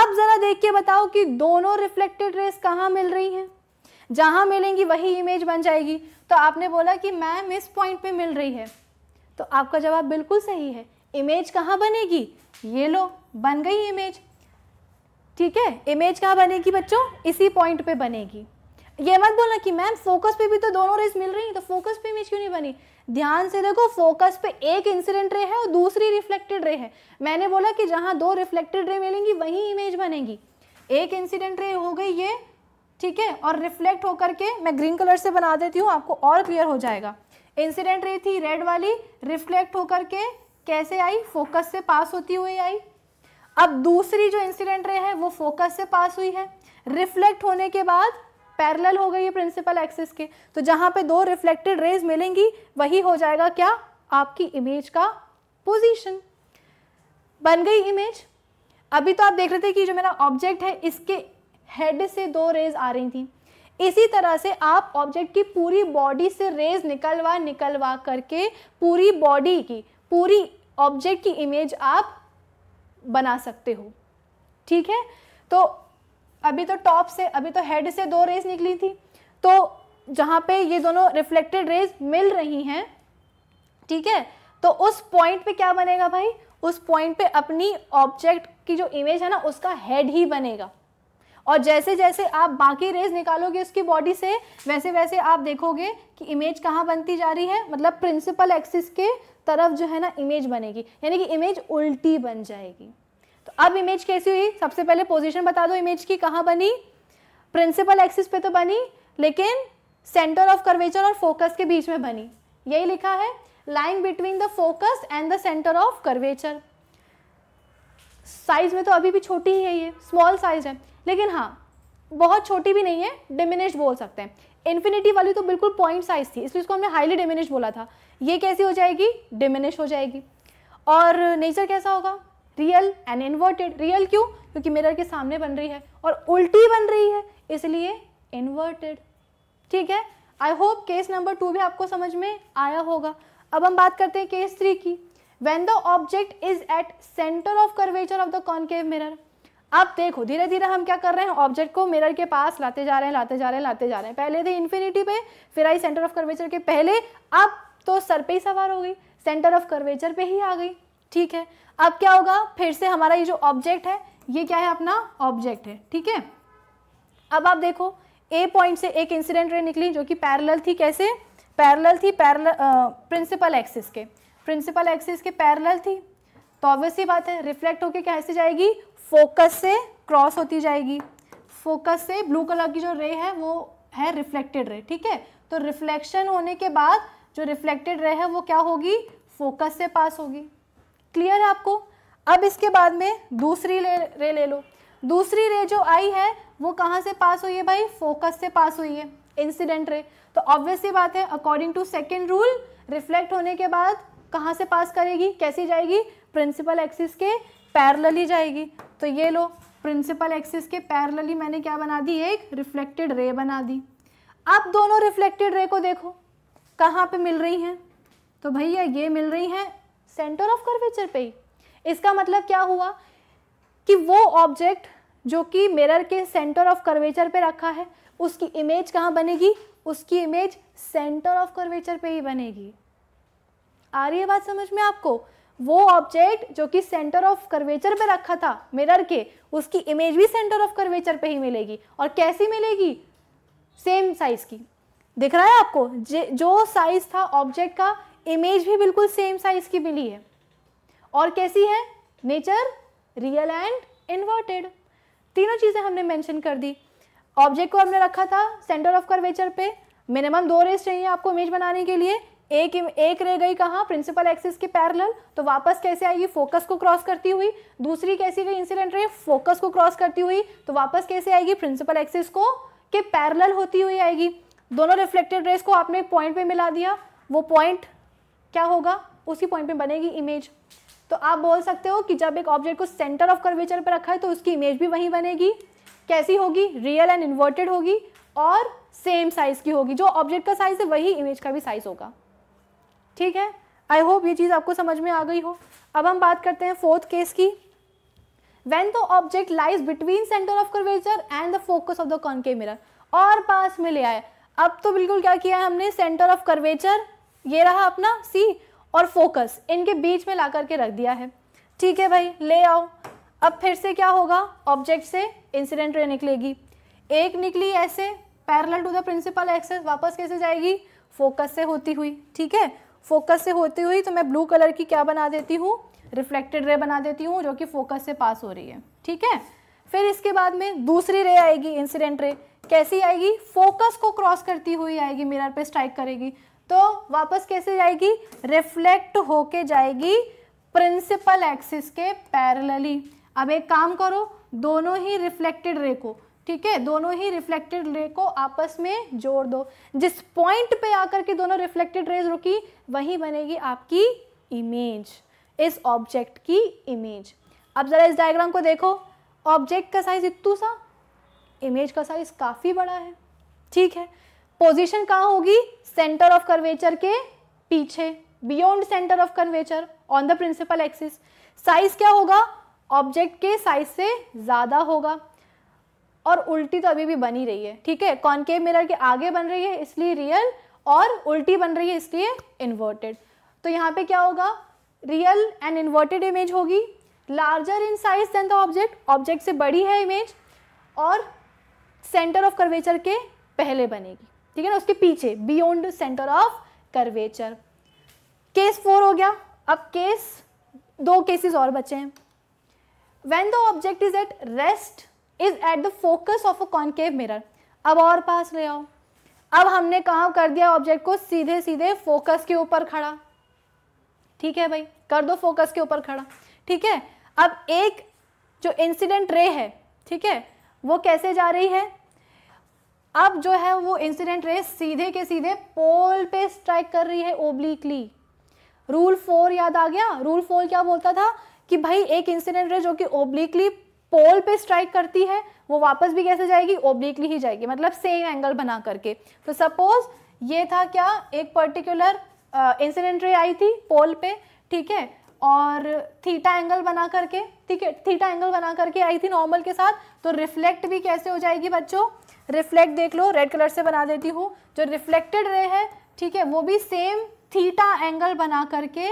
अब ज़रा देख के बताओ कि दोनों रिफ्लेक्टेड रेस कहाँ मिल रही हैं जहाँ मिलेंगी वही इमेज बन जाएगी तो आपने बोला कि मैम इस पॉइंट पे मिल रही है तो आपका जवाब बिल्कुल सही है इमेज कहाँ बनेगी ये लो बन गई इमेज ठीक है इमेज कहाँ बनेगी बच्चों इसी पॉइंट पे बनेगी ये मत बोलना कि मैम फोकस पे भी तो दोनों रेस मिल रही हैं तो फोकस पे इमेज क्यों नहीं बनी ध्यान से देखो फोकस पे एक इंसिडेंट रे है और दूसरी रिफ्लेक्टेड रे है मैंने बोला कि जहां दो रिफ्लेक्टेड रे मिलेंगी वही इमेज बनेगी एक इंसिडेंट रे हो गई ये ठीक है और रिफ्लेक्ट होकर के मैं ग्रीन कलर से बना देती हूँ आपको और क्लियर हो जाएगा इंसिडेंट रे थी रेड वाली रिफ्लेक्ट होकर के कैसे आई फोकस से पास होती हुई आई अब दूसरी जो इंसिडेंट रे है वो फोकस से पास हुई है रिफ्लेक्ट होने के बाद पैरेलल हो गई है प्रिंसिपल एक्सिस के तो जहां पे दो रिफ्लेक्टेड रेज मिलेंगी वही हो जाएगा क्या आपकी इमेज का पोजीशन बन गई इमेज अभी तो आप देख रहे थे कि जो मेरा ऑब्जेक्ट है इसके हेड से दो रेज आ रही थी इसी तरह से आप ऑब्जेक्ट की पूरी बॉडी से रेज निकलवा निकलवा करके पूरी बॉडी की पूरी ऑब्जेक्ट की इमेज आप बना सकते हो ठीक है तो अभी तो टॉप से अभी तो हेड से दो रेज निकली थी तो जहाँ पे ये दोनों रिफ्लेक्टेड रेज मिल रही हैं ठीक है तो उस पॉइंट पे क्या बनेगा भाई उस पॉइंट पे अपनी ऑब्जेक्ट की जो इमेज है ना उसका हेड ही बनेगा और जैसे जैसे आप बाकी रेज निकालोगे उसकी बॉडी से वैसे वैसे आप देखोगे कि इमेज कहाँ बनती जा रही है मतलब प्रिंसिपल एक्सिस के तरफ जो है ना इमेज बनेगी यानी कि इमेज उल्टी बन जाएगी अब इमेज कैसी हुई सबसे पहले पोजिशन बता दो इमेज की कहाँ बनी प्रिंसिपल एक्सिस पे तो बनी लेकिन सेंटर ऑफ कर्वेचर और फोकस के बीच में बनी यही लिखा है lying between the focus and the centre of curvature size में तो अभी भी छोटी ही है ये स्मॉल साइज है लेकिन हाँ बहुत छोटी भी नहीं है डिमिनिश बोल सकते हैं इन्फिनिटी वाली तो बिल्कुल पॉइंट साइज थी इसलिए इसको हमने हाईली डिमिनिश बोला था ये कैसी हो जाएगी डिमिनिश हो जाएगी और नेचर कैसा होगा रियल एंड इन्वर्टेड रियल क्यों क्योंकि मिरर के सामने बन रही है और उल्टी बन रही है इसलिए इन्वर्टेड ठीक है I hope case number two भी आपको समझ में आया होगा अब हम बात करते हैं केस थ्री की when the object is at centre of curvature of the concave mirror अब देखो धीरे धीरे हम क्या कर रहे हैं ऑब्जेक्ट को मिरर के पास लाते जा रहे हैं लाते जा रहे हैं लाते जा रहे हैं पहले थे इन्फिनिटी पे फिर आई सेंटर ऑफ कर्वेचर के पहले अब तो सर पे ही सवार हो गई सेंटर ऑफ कर्वेचर पे ही आ गई ठीक है अब क्या होगा फिर से हमारा ये जो ऑब्जेक्ट है ये क्या है अपना ऑब्जेक्ट है ठीक है अब आप देखो ए पॉइंट से एक इंसिडेंट रे निकली जो कि पैरेलल थी कैसे पैरेलल थी पैरेलल प्रिंसिपल एक्सिस के प्रिंसिपल एक्सिस के पैरेलल थी तो ऑब्वियस ही बात है रिफ्लेक्ट होके कैसे जाएगी फोकस से क्रॉस होती जाएगी फोकस से ब्लू कलर की जो रे है वो है रिफ्लेक्टेड रे ठीक है तो रिफ्लेक्शन होने के बाद जो रिफ्लेक्टेड रे है वो क्या होगी फोकस से पास होगी क्लियर है आपको अब इसके बाद में दूसरी रे, रे ले लो दूसरी रे जो आई है वो कहाँ से पास हुई है भाई फोकस से पास हुई है इंसिडेंट रे तो ऑब्वियसली बात है according to second rule reflect होने के बाद कहाँ से पास करेगी कैसी जाएगी प्रिंसिपल एक्सिस के पैरलली जाएगी तो ये लो प्रिंसिपल एक्सिस के पैरलली मैंने क्या बना दी एक रिफ्लेक्टेड रे बना दी अब दोनों रिफ्लेक्टेड रे को देखो कहाँ पे मिल रही हैं तो भैया ये मिल रही हैं सेंटर ऑफ कर्वेचर पे ही इसका मतलब क्या हुआ कि वो ऑब्जेक्ट जो कि मिरर के सेंटर ऑफ कर्वेचर पे रखा है उसकी इमेज कहाँ बनेगी उसकी इमेज सेंटर ऑफ कर्वेचर पे ही बनेगी आ रही है बात समझ में आपको वो ऑब्जेक्ट जो कि सेंटर ऑफ कर्वेचर पे रखा था मिरर के उसकी इमेज भी सेंटर ऑफ कर्वेचर पे ही मिलेगी और कैसी मिलेगी सेम साइज की दिख रहा है आपको जो साइज था ऑब्जेक्ट का इमेज भी बिल्कुल सेम साइज़ की मिली है और कैसी है नेचर रियल एंड इन्वर्टेड तीनों चीज़ें हमने मेंशन कर दी ऑब्जेक्ट को हमने रखा था सेंटर ऑफ कर्वेचर पे मिनिमम दो रेस चाहिए आपको इमेज बनाने के लिए एक एक रह गई कहाँ प्रिंसिपल एक्सिस के पैरेलल तो वापस कैसे आएगी फोकस को क्रॉस करती हुई दूसरी कैसी गई इंसिडेंट रे फोकस को क्रॉस करती हुई तो वापस कैसे आएगी प्रिंसिपल एक्सिस को के पैरेलल होती हुई आएगी दोनों रिफ्लेक्टेड रेस को आपने एक पॉइंट पे मिला दिया वो पॉइंट क्या होगा उसी पॉइंट पे बनेगी इमेज तो आप बोल सकते हो कि जब एक ऑब्जेक्ट को सेंटर ऑफ कर्वेचर पर रखा है तो उसकी इमेज भी वहीं बनेगी कैसी होगी रियल एंड इन्वर्टेड होगी और सेम साइज़ की होगी जो ऑब्जेक्ट का साइज़ है वही इमेज का भी साइज़ होगा ठीक है आई होप ये चीज़ आपको समझ में आ गई हो अब हम बात करते हैं फोर्थ केस की when the object lies between centre of curvature and the focus of the concave mirror और पास में ले आए अब तो बिल्कुल क्या किया है हमने सेंटर ऑफ कर्वेचर ये रहा अपना सी और फोकस इनके बीच में ला करके रख दिया है ठीक है भाई ले आओ अब फिर से क्या होगा ऑब्जेक्ट से इंसिडेंट रे निकलेगी एक निकली ऐसे parallel to the principal axis वापस कैसे जाएगी फोकस से होती हुई ठीक है फोकस से होती हुई तो मैं ब्लू कलर की क्या बना देती हूँ रिफ्लेक्टेड रे बना देती हूँ जो कि फोकस से पास हो रही है ठीक है फिर इसके बाद में दूसरी रे आएगी इंसिडेंट रे कैसी आएगी फोकस को क्रॉस करती हुई आएगी मिरर पे स्ट्राइक करेगी तो वापस कैसे जाएगी रिफ्लेक्ट होके जाएगी प्रिंसिपल एक्सिस के पैरेलली अब एक काम करो दोनों ही रिफ्लेक्टेड रे को ठीक है दोनों ही रिफ्लेक्टेड रे को आपस में जोड़ दो जिस पॉइंट पे आकर के दोनों रिफ्लेक्टेड रेज रुकी वहीं बनेगी आपकी इमेज इस ऑब्जेक्ट की इमेज अब ज़रा इस डायग्राम को देखो ऑब्जेक्ट का साइज़ इतू सा इमेज का साइज़ काफ़ी बड़ा है ठीक है पोजीशन कहाँ होगी सेंटर ऑफ कर्वेचर के पीछे beyond centre of curvature on the principal axis size क्या होगा ऑब्जेक्ट के साइज से ज़्यादा होगा और उल्टी तो अभी भी बनी रही है ठीक है कॉन्केव मिरर के आगे बन रही है इसलिए रियल और उल्टी बन रही है इसलिए इन्वर्टेड तो यहाँ पे क्या होगा रियल एंड इन्वर्टेड इमेज होगी larger in size than the object object से बड़ी है इमेज और सेंटर ऑफ कर्वेचर के पहले बनेगी ठीक है ना उसके पीछे beyond centre of curvature case four हो गया अब केस दो केसेस और बचे हैं when the object is at rest is at the focus of a concave mirror अब और पास ले आओ अब हमने कहा कर दिया ऑब्जेक्ट को सीधे सीधे फोकस के ऊपर खड़ा ठीक है भाई कर दो फोकस के ऊपर खड़ा ठीक है अब एक जो इंसिडेंट रे है ठीक है वो कैसे जा रही है अब जो है वो इंसिडेंट रेस सीधे के सीधे पोल पे स्ट्राइक कर रही है ओब्लिकली रूल फोर याद आ गया रूल फोर क्या बोलता था कि भाई एक इंसिडेंट रेस जो कि ओब्लिकली पोल पे स्ट्राइक करती है वो वापस भी कैसे जाएगी ओब्लिकली ही जाएगी मतलब सेम एंगल बना करके तो सपोज ये था क्या एक पर्टिकुलर इंसिडेंट रे आई थी पोल पे ठीक है और थीटा एंगल बना करके ठीक है थीटा एंगल बना करके आई थी नॉर्मल के साथ तो रिफ्लेक्ट भी कैसे हो जाएगी बच्चों रिफ्लेक्ट देख लो रेड कलर से बना देती हूँ जो रिफ्लेक्टेड रे है ठीक है वो भी सेम थीटा एंगल बना करके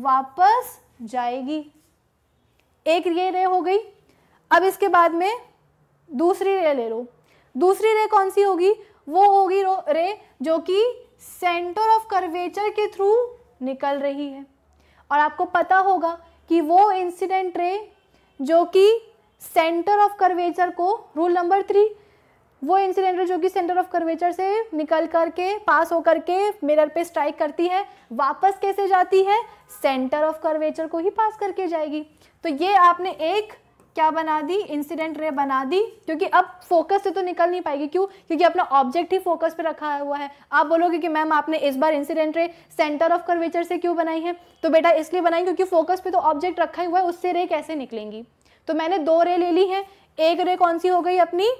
वापस जाएगी एक ये रे हो गई अब इसके बाद में दूसरी रे ले लो दूसरी रे कौन सी होगी वो होगी रे जो कि सेंटर ऑफ कर्वेचर के थ्रू निकल रही है और आपको पता होगा कि वो इंसिडेंट रे जो कि सेंटर ऑफ कर्वेचर को रूल नंबर थ्री वो इंसिडेंटल जो कि सेंटर ऑफ कर्वेचर से निकल करके पास होकर के मिरर पे स्ट्राइक करती है वापस कैसे जाती है सेंटर ऑफ कर्वेचर को ही पास करके जाएगी तो ये आपने एक क्या बना दी इंसिडेंट रे बना दी क्योंकि अब फोकस से तो निकल नहीं पाएगी क्यों क्योंकि अपना ऑब्जेक्ट ही फोकस पे रखा हुआ है आप बोलोगे कि मैम आपने इस बार incident ray centre of curvature से क्यों बनाई है तो बेटा इसलिए बनाई क्योंकि फोकस पे तो ऑब्जेक्ट रखा हुआ है उससे रे कैसे निकलेंगी तो मैंने दो रे ले ली है एक रे कौन सी हो गई अपनी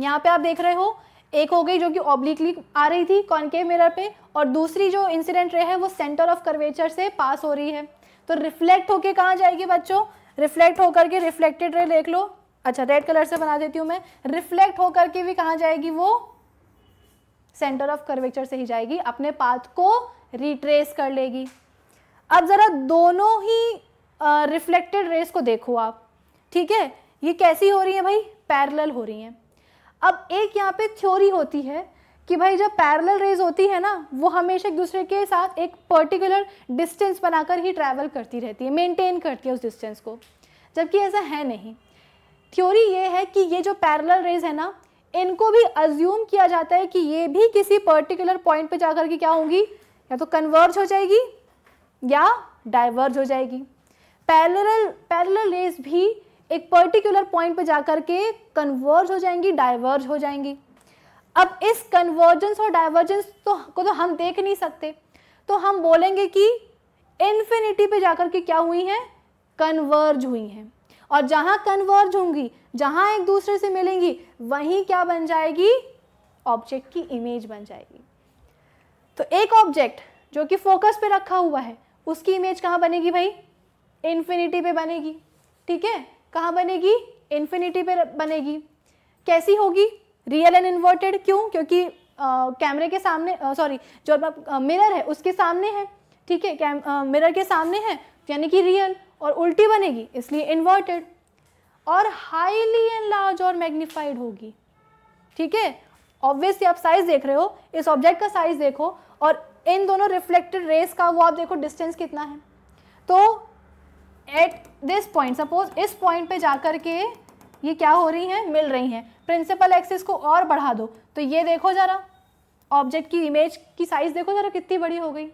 यहाँ पे आप देख रहे हो एक हो गई जो कि ऑब्लिकली आ रही थी कॉन्केव मिरर पे और दूसरी जो इंसिडेंट रे है वो सेंटर ऑफ कर्वेचर से पास हो रही है तो रिफ्लेक्ट होके कहाँ जाएगी बच्चों रिफ्लेक्ट होकर के रिफ्लेक्टेड रे देख लो अच्छा रेड कलर से बना देती हूँ मैं रिफ्लेक्ट होकर के भी कहाँ जाएगी वो सेंटर ऑफ कर्वेचर से ही जाएगी अपने पाथ को रिट्रेस कर लेगी अब ज़रा दोनों ही रिफ्लेक्टेड रेस को देखो आप ठीक है ये कैसी हो रही है भाई पैरेलल हो रही हैं अब एक यहाँ पे थ्योरी होती है कि भाई जब पैरेलल रेज होती है ना वो हमेशा एक दूसरे के साथ एक पर्टिकुलर डिस्टेंस बनाकर ही ट्रैवल करती रहती है मेंटेन करती है उस डिस्टेंस को जबकि ऐसा है नहीं थ्योरी ये है कि ये जो पैरेलल रेज है ना इनको भी अज्यूम किया जाता है कि ये भी किसी पर्टिकुलर पॉइंट पे जाकर के क्या होंगी या तो कन्वर्ज हो जाएगी या डाइवर्ज हो जाएगी पैरेलल पैरेलल रेज भी एक पर्टिकुलर पॉइंट पे जाकर के कन्वर्ज हो जाएंगी डाइवर्ज हो जाएंगी अब इस कन्वर्जेंस और डाइवर्जेंस तो को तो हम देख नहीं सकते तो हम बोलेंगे कि इन्फिनिटी पे जाकर के क्या हुई हैं कन्वर्ज हुई हैं और जहां कन्वर्ज होंगी जहां एक दूसरे से मिलेंगी वहीं क्या बन जाएगी ऑब्जेक्ट की इमेज बन जाएगी तो एक ऑब्जेक्ट जो कि फोकस पे रखा हुआ है उसकी इमेज कहाँ बनेगी भाई इन्फिनिटी पे बनेगी ठीक है कहाँ बनेगी इन्फिनिटी पे बनेगी कैसी होगी रियल एंड इन्वर्टेड क्यों क्योंकि कैमरे के सामने सॉरी जो आपका मिरर है उसके सामने है ठीक है मिरर के सामने है यानी कि रियल और उल्टी बनेगी इसलिए इन्वर्टेड और हाईली एंड लार्ज और मैग्नीफाइड होगी ठीक है ऑब्वियसली आप साइज देख रहे हो इस ऑब्जेक्ट का साइज देखो और इन दोनों रिफ्लेक्टेड रेस का वो आप देखो डिस्टेंस कितना है तो एट दिस पॉइंट सपोज इस पॉइंट पे जाकर के ये क्या हो रही हैं मिल रही हैं प्रिंसिपल एक्सिस को और बढ़ा दो तो ये देखो ज़रा ऑब्जेक्ट की इमेज की साइज़ देखो ज़रा कितनी बड़ी हो गई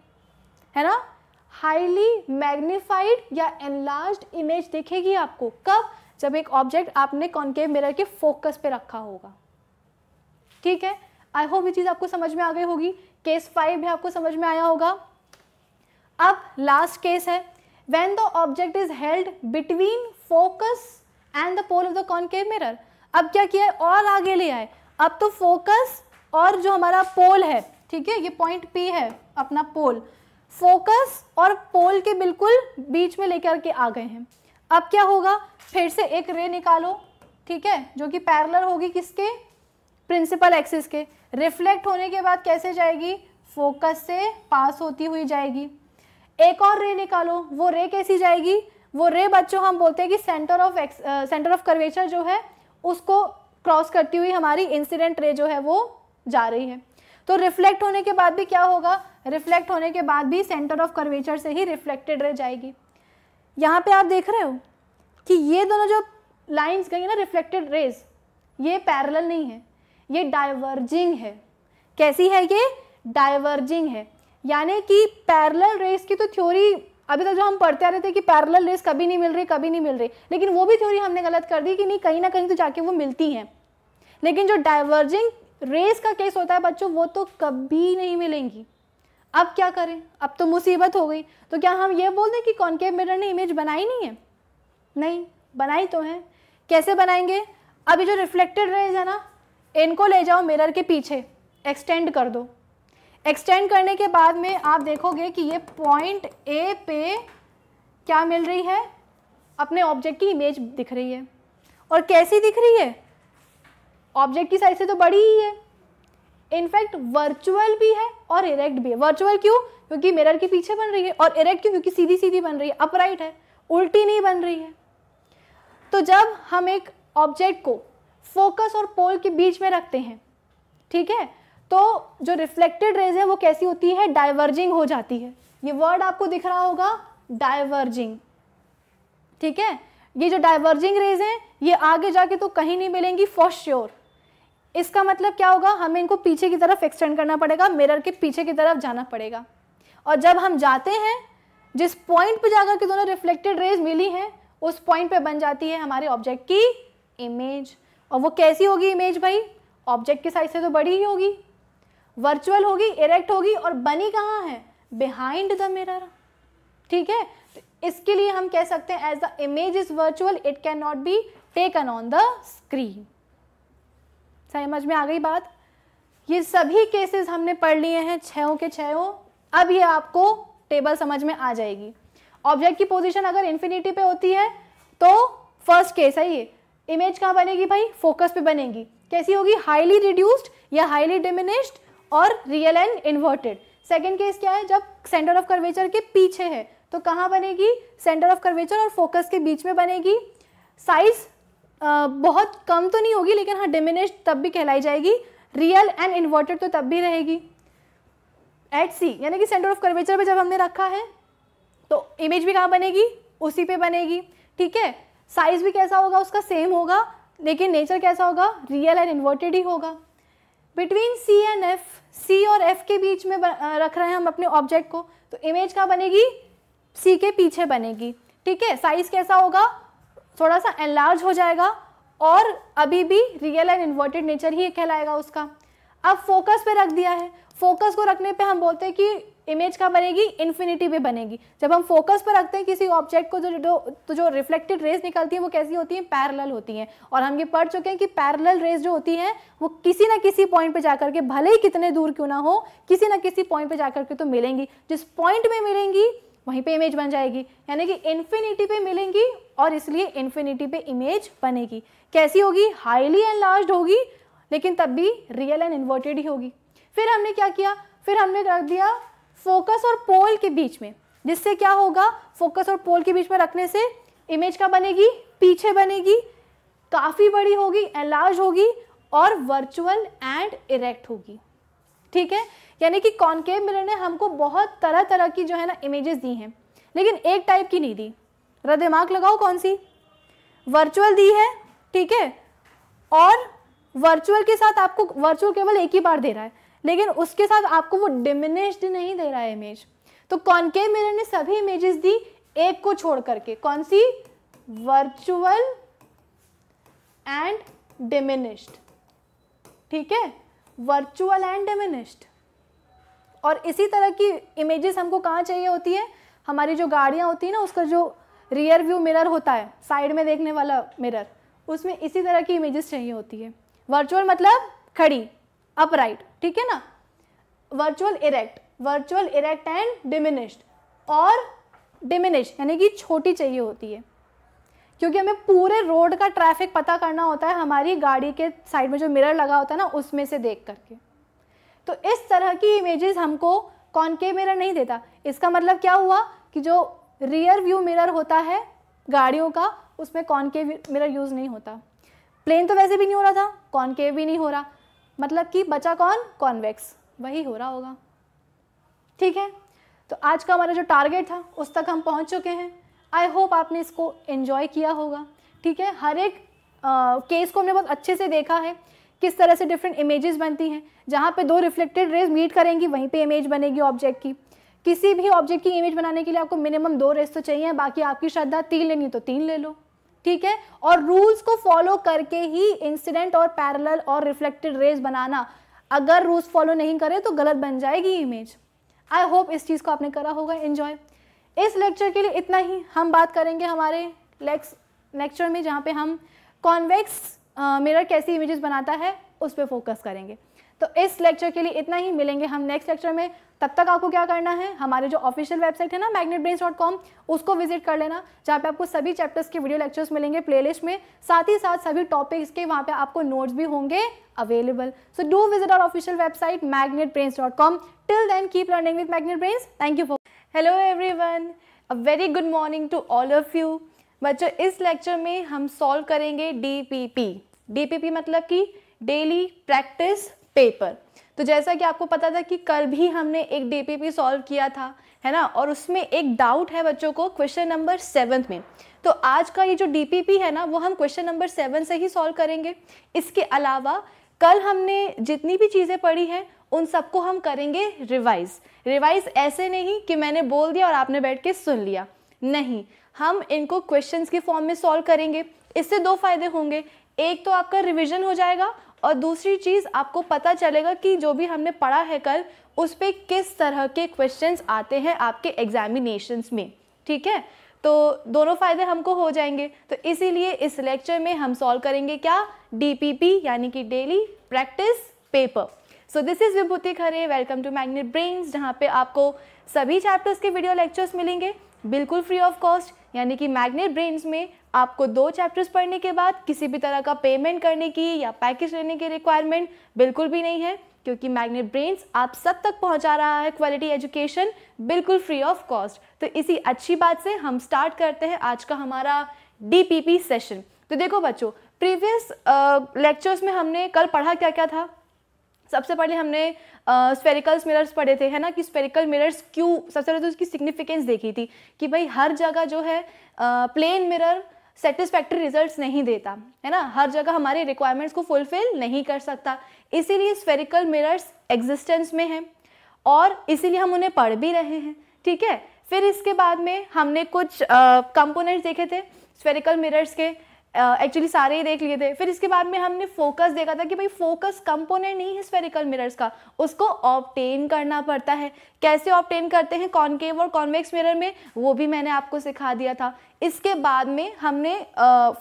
है ना हाईली मैग्निफाइड या एनलार्ज इमेज देखेगी आपको कब जब एक ऑब्जेक्ट आपने कॉन्केव मिरर के फोकस पे रखा होगा ठीक है आई होप ये चीज़ आपको समझ में आ गई होगी केस फाइव भी आपको समझ में आया होगा अब लास्ट केस है when the object is held between focus and the pole of the concave mirror अब क्या किया है और आगे ले आए अब तो फोकस और जो हमारा पोल है ठीक है ये पॉइंट पी है अपना पोल फोकस और पोल के बिल्कुल बीच में लेकर के आ गए हैं अब क्या होगा फिर से एक रे निकालो ठीक है जो कि पैरलर होगी किसके प्रिंसिपल एक्सिस के रिफ्लेक्ट होने के बाद कैसे जाएगी फोकस से पास होती हुई जाएगी एक और रे निकालो वो रे कैसी जाएगी वो रे बच्चों हम बोलते हैं कि centre of centre of curvature जो है उसको क्रॉस करती हुई हमारी इंसिडेंट रे जो है वो जा रही है तो रिफ्लेक्ट होने के बाद भी क्या होगा रिफ्लेक्ट होने के बाद भी सेंटर ऑफ कर्वेचर से ही रिफ्लेक्टेड रे जाएगी यहाँ पे आप देख रहे हो कि ये दोनों जो लाइंस गई ना रिफ्लेक्टेड रेज ये पैरेलल नहीं है ये डाइवर्जिंग है कैसी है ये डाइवर्जिंग है यानी कि पैरल रेस की तो थ्योरी अभी तक तो जो हम पढ़ते आ रहे थे कि पैरल रेस कभी नहीं मिल रही कभी नहीं मिल रही लेकिन वो भी थ्योरी हमने गलत कर दी कि नहीं कहीं ना कहीं तो जाके वो मिलती हैं लेकिन जो डाइवर्जिंग रेस का केस होता है बच्चों वो तो कभी नहीं मिलेंगी अब क्या करें अब तो मुसीबत हो गई तो क्या हम ये बोल दें कि कॉन्केव मिरर ने इमेज बनाई नहीं है नहीं बनाई तो है कैसे बनाएंगे अभी जो रिफ्लेक्टेड रेज है ना इनको ले जाओ मिरर के पीछे एक्सटेंड कर दो एक्सटेंड करने के बाद में आप देखोगे कि ये पॉइंट ए पे क्या मिल रही है अपने ऑब्जेक्ट की इमेज दिख रही है और कैसी दिख रही है ऑब्जेक्ट की साइज से तो बड़ी ही है इनफैक्ट वर्चुअल भी है और इरेक्ट भी है वर्चुअल क्यों क्योंकि मिरर के पीछे बन रही है और इरेक्ट क्यों क्योंकि सीधी सीधी बन रही है अपराइट है उल्टी नहीं बन रही है तो जब हम एक ऑब्जेक्ट को फोकस और पोल के बीच में रखते हैं ठीक है तो जो रिफ्लेक्टेड रेज है वो कैसी होती है डाइवर्जिंग हो जाती है ये वर्ड आपको दिख रहा होगा डाइवर्जिंग ठीक है ये जो डाइवर्जिंग रेज हैं ये आगे जाके तो कहीं नहीं मिलेंगी फॉर श्योर इसका मतलब क्या होगा हमें इनको पीछे की तरफ एक्सटेंड करना पड़ेगा मिरर के पीछे की तरफ जाना पड़ेगा और जब हम जाते हैं जिस पॉइंट पे जाकर के दोनों रिफ्लेक्टेड रेज मिली हैं उस पॉइंट पे बन जाती है हमारे ऑब्जेक्ट की इमेज और वो कैसी होगी इमेज भाई ऑब्जेक्ट के साइज से तो बड़ी ही होगी वर्चुअल होगी इरेक्ट होगी और बनी कहाँ है बिहाइंड द मिरर ठीक है तो इसके लिए हम कह सकते हैं as the image is virtual it can not be taken on the screen समझ में आ गई बात ये सभी केसेस हमने पढ़ लिए हैं छो के छो अब ये आपको टेबल समझ में आ जाएगी ऑब्जेक्ट की पोजीशन अगर इन्फिनिटी पे होती है तो फर्स्ट केस है ये इमेज कहाँ बनेगी भाई फोकस पे बनेगी कैसी होगी हाईली रिड्यूस्ड या हाईली डिमिनिश्ड और real and inverted second case क्या है जब सेंटर ऑफ कर्वेचर के पीछे है तो कहाँ बनेगी सेंटर ऑफ कर्वेचर और फोकस के बीच में बनेगी साइज बहुत कम तो नहीं होगी लेकिन हाँ डिमिनिश तब भी कहलाई जाएगी रियल एंड इन्वर्टेड तो तब भी रहेगी एट सी यानी कि सेंटर ऑफ कर्वेचर पे जब हमने रखा है तो इमेज भी कहाँ बनेगी उसी पे बनेगी ठीक है साइज भी कैसा होगा उसका सेम होगा लेकिन नेचर कैसा होगा रियल एंड इन्वर्टेड ही होगा between C and F C और एफ के बीच में रख रहे हैं हम अपने ऑब्जेक्ट को तो इमेज क्या बनेगी सी के पीछे बनेगी ठीक है साइज कैसा होगा थोड़ा सा एनलार्ज हो जाएगा और अभी भी रियल एंड इन्वर्टेड नेचर ही कहलाएगा उसका अब फोकस पे रख दिया है फोकस को रखने पे हम बोलते हैं कि इमेज कहाँ बनेगी इन्फिनिटी पे बनेगी जब हम फोकस पर रखते हैं किसी ऑब्जेक्ट को जो तो जो रिफ्लेक्टेड रेज निकलती है वो कैसी होती है पैरल होती हैं और हम ये पढ़ चुके हैं कि पैरल रेज जो होती हैं वो किसी ना किसी पॉइंट पे जाकर के भले ही कितने दूर क्यों ना हो किसी ना किसी पॉइंट पे जाकर के तो मिलेंगी जिस पॉइंट में मिलेंगी वहीं पर इमेज बन जाएगी यानी कि इन्फिनिटी पे मिलेंगी और इसलिए इन्फिनिटी पे इमेज बनेगी कैसी होगी हाईली एनलार्ज होगी लेकिन तब भी रियल एंड इन्वर्टेड ही होगी फिर हमने क्या किया फिर हमने रख दिया फोकस और पोल के बीच में जिससे क्या होगा फोकस और पोल के बीच में रखने से इमेज क्या बनेगी पीछे बनेगी काफ़ी बड़ी होगी एलार्ज होगी और वर्चुअल एंड इरेक्ट होगी ठीक है यानी कि कॉन्केव मिरर ने हमको बहुत तरह तरह की जो है ना इमेजेस दी हैं लेकिन एक टाइप की नहीं दी रहा दिमाग लगाओ कौन सी वर्चुअल दी है ठीक है और वर्चुअल के साथ आपको वर्चुअल केवल एक ही बार दे रहा है लेकिन उसके साथ आपको वो डिमिनिश्ड नहीं दे रहा है इमेज तो कॉनकेव मिरर ने सभी इमेजेस दी एक को छोड़ करके कौन सी वर्चुअल एंड डिमिनिश्ड ठीक है वर्चुअल एंड डिमिनिश्ड और इसी तरह की इमेजेस हमको कहाँ चाहिए होती है हमारी जो गाड़ियाँ होती है ना उसका जो रियर व्यू मिरर होता है साइड में देखने वाला मिरर उसमें इसी तरह की इमेजेस चाहिए होती है वर्चुअल मतलब खड़ी अपराइट ठीक है ना virtual erect virtual erect and diminished और डिमिनिश यानी कि छोटी चाहिए होती है क्योंकि हमें पूरे रोड का ट्रैफिक पता करना होता है हमारी गाड़ी के साइड में जो मिरर लगा होता है ना उसमें से देख करके तो इस तरह की इमेजेस हमको कॉनके मिरर नहीं देता इसका मतलब क्या हुआ कि जो रियर व्यू मिरर होता है गाड़ियों का उसमें के मिरर यूज़ नहीं होता प्लेन तो वैसे भी नहीं हो रहा था कॉनकेव भी नहीं हो रहा मतलब कि बचा कौन कॉन्वेक्स वही हो रहा होगा ठीक है तो आज का हमारा जो टारगेट था उस तक हम पहुंच चुके हैं आई होप आपने इसको इन्जॉय किया होगा ठीक है हर एक केस को हमने बहुत अच्छे से देखा है किस तरह से डिफरेंट इमेजेस बनती हैं जहाँ पे दो रिफ्लेक्टेड रेज मीट करेंगी वहीं पे इमेज बनेगी ऑब्जेक्ट की किसी भी ऑब्जेक्ट की इमेज बनाने के लिए आपको मिनिमम दो रेज तो चाहिए बाकी आपकी श्रद्धा तीन लेनी तो तीन ले लो ठीक है और रूल्स को फॉलो करके ही इंसिडेंट और पैरेलल और रिफ्लेक्टेड रेज बनाना अगर रूल्स फॉलो नहीं करें तो गलत बन जाएगी इमेज आई होप इस चीज़ को आपने करा होगा इन्जॉय इस लेक्चर के लिए इतना ही हम बात करेंगे हमारे लेक्चर में जहाँ पे हम कॉन्वेक्स मिरर कैसी इमेजेस बनाता है उस पर फोकस करेंगे तो इस लेक्चर के लिए इतना ही मिलेंगे हम नेक्स्ट लेक्चर में तब तक आपको क्या करना है हमारे जो ऑफिशियल वेबसाइट है ना मैग्नेट उसको विजिट कर लेना जहाँ पे आपको सभी चैप्टर्स के वीडियो लेक्चर्स मिलेंगे प्लेलिस्ट में साथ ही साथ सभी टॉपिक्स के वहाँ पे आपको नोट्स भी होंगे available so do visit our official website Magnet till then keep learning with magnet brains thank you for hello every a very good morning to all of you बच्चों इस लेक्चर में हम सॉल्व करेंगे D P P D P P मतलब कि daily practice paper तो जैसा कि आपको पता था कि कल भी हमने एक डीपीपी सॉल्व किया था है ना और उसमें एक डाउट है बच्चों को क्वेश्चन नंबर सेवन्थ में तो आज का ये जो डीपीपी है ना वो हम क्वेश्चन नंबर सेवन से ही सॉल्व करेंगे इसके अलावा कल हमने जितनी भी चीज़ें पढ़ी हैं उन सबको हम करेंगे रिवाइज रिवाइज ऐसे नहीं कि मैंने बोल दिया और आपने बैठ के सुन लिया नहीं हम इनको क्वेश्चंस के फॉर्म में सॉल्व करेंगे इससे दो फायदे होंगे एक तो आपका रिवीजन हो जाएगा और दूसरी चीज़ आपको पता चलेगा कि जो भी हमने पढ़ा है कल उस पर किस तरह के क्वेश्चंस आते हैं आपके एग्जामिनेशंस में ठीक है तो दोनों फ़ायदे हमको हो जाएंगे तो इसीलिए इस लेक्चर में हम सॉल्व करेंगे क्या डीपीपी यानी कि daily practice paper so this is Vibhuti Khare welcome to magnet brains जहाँ पे आपको सभी चैप्टर्स के वीडियो लेक्चर्स मिलेंगे बिल्कुल फ्री ऑफ कॉस्ट यानी कि मैग्नेट ब्रेन्स में आपको दो चैप्टर्स पढ़ने के बाद किसी भी तरह का पेमेंट करने की या पैकेज लेने की रिक्वायरमेंट बिल्कुल भी नहीं है क्योंकि मैग्नेट ब्रेन्स आप सब तक पहुंचा रहा है क्वालिटी एजुकेशन बिल्कुल फ्री ऑफ कॉस्ट तो इसी अच्छी बात से हम स्टार्ट करते हैं आज का हमारा डी सेशन तो देखो बच्चों प्रीवियस लेक्चर्स में हमने कल पढ़ा क्या क्या था सबसे पहले हमने स्फेरिकल्स uh, मिरर्स पढ़े थे है ना कि स्पेरिकल मिरर्स क्यों सबसे पहले तो उसकी सिग्निफिकेंस देखी थी कि भाई हर जगह जो है plane uh, mirror satisfactory results नहीं देता है ना हर जगह हमारे रिक्वायरमेंट्स को फुलफिल नहीं कर सकता इसीलिए स्फेरिकल मिरर्स एग्जिस्टेंस में हैं और इसीलिए हम उन्हें पढ़ भी रहे हैं ठीक है फिर इसके बाद में हमने कुछ कंपोनेंट्स uh, देखे थे स्फेरिकल मिरर्स के एक्चुअली uh, सारे ही देख लिए थे फिर इसके बाद में हमने फोकस देखा था कि भाई फोकस कंपोनेंट नहीं है स्फेरिकल मिरर्स का उसको ऑप्टेन करना पड़ता है कैसे ऑप्टेन करते हैं कॉन्केव और कॉन्वेक्स मिरर में वो भी मैंने आपको सिखा दिया था इसके बाद में हमने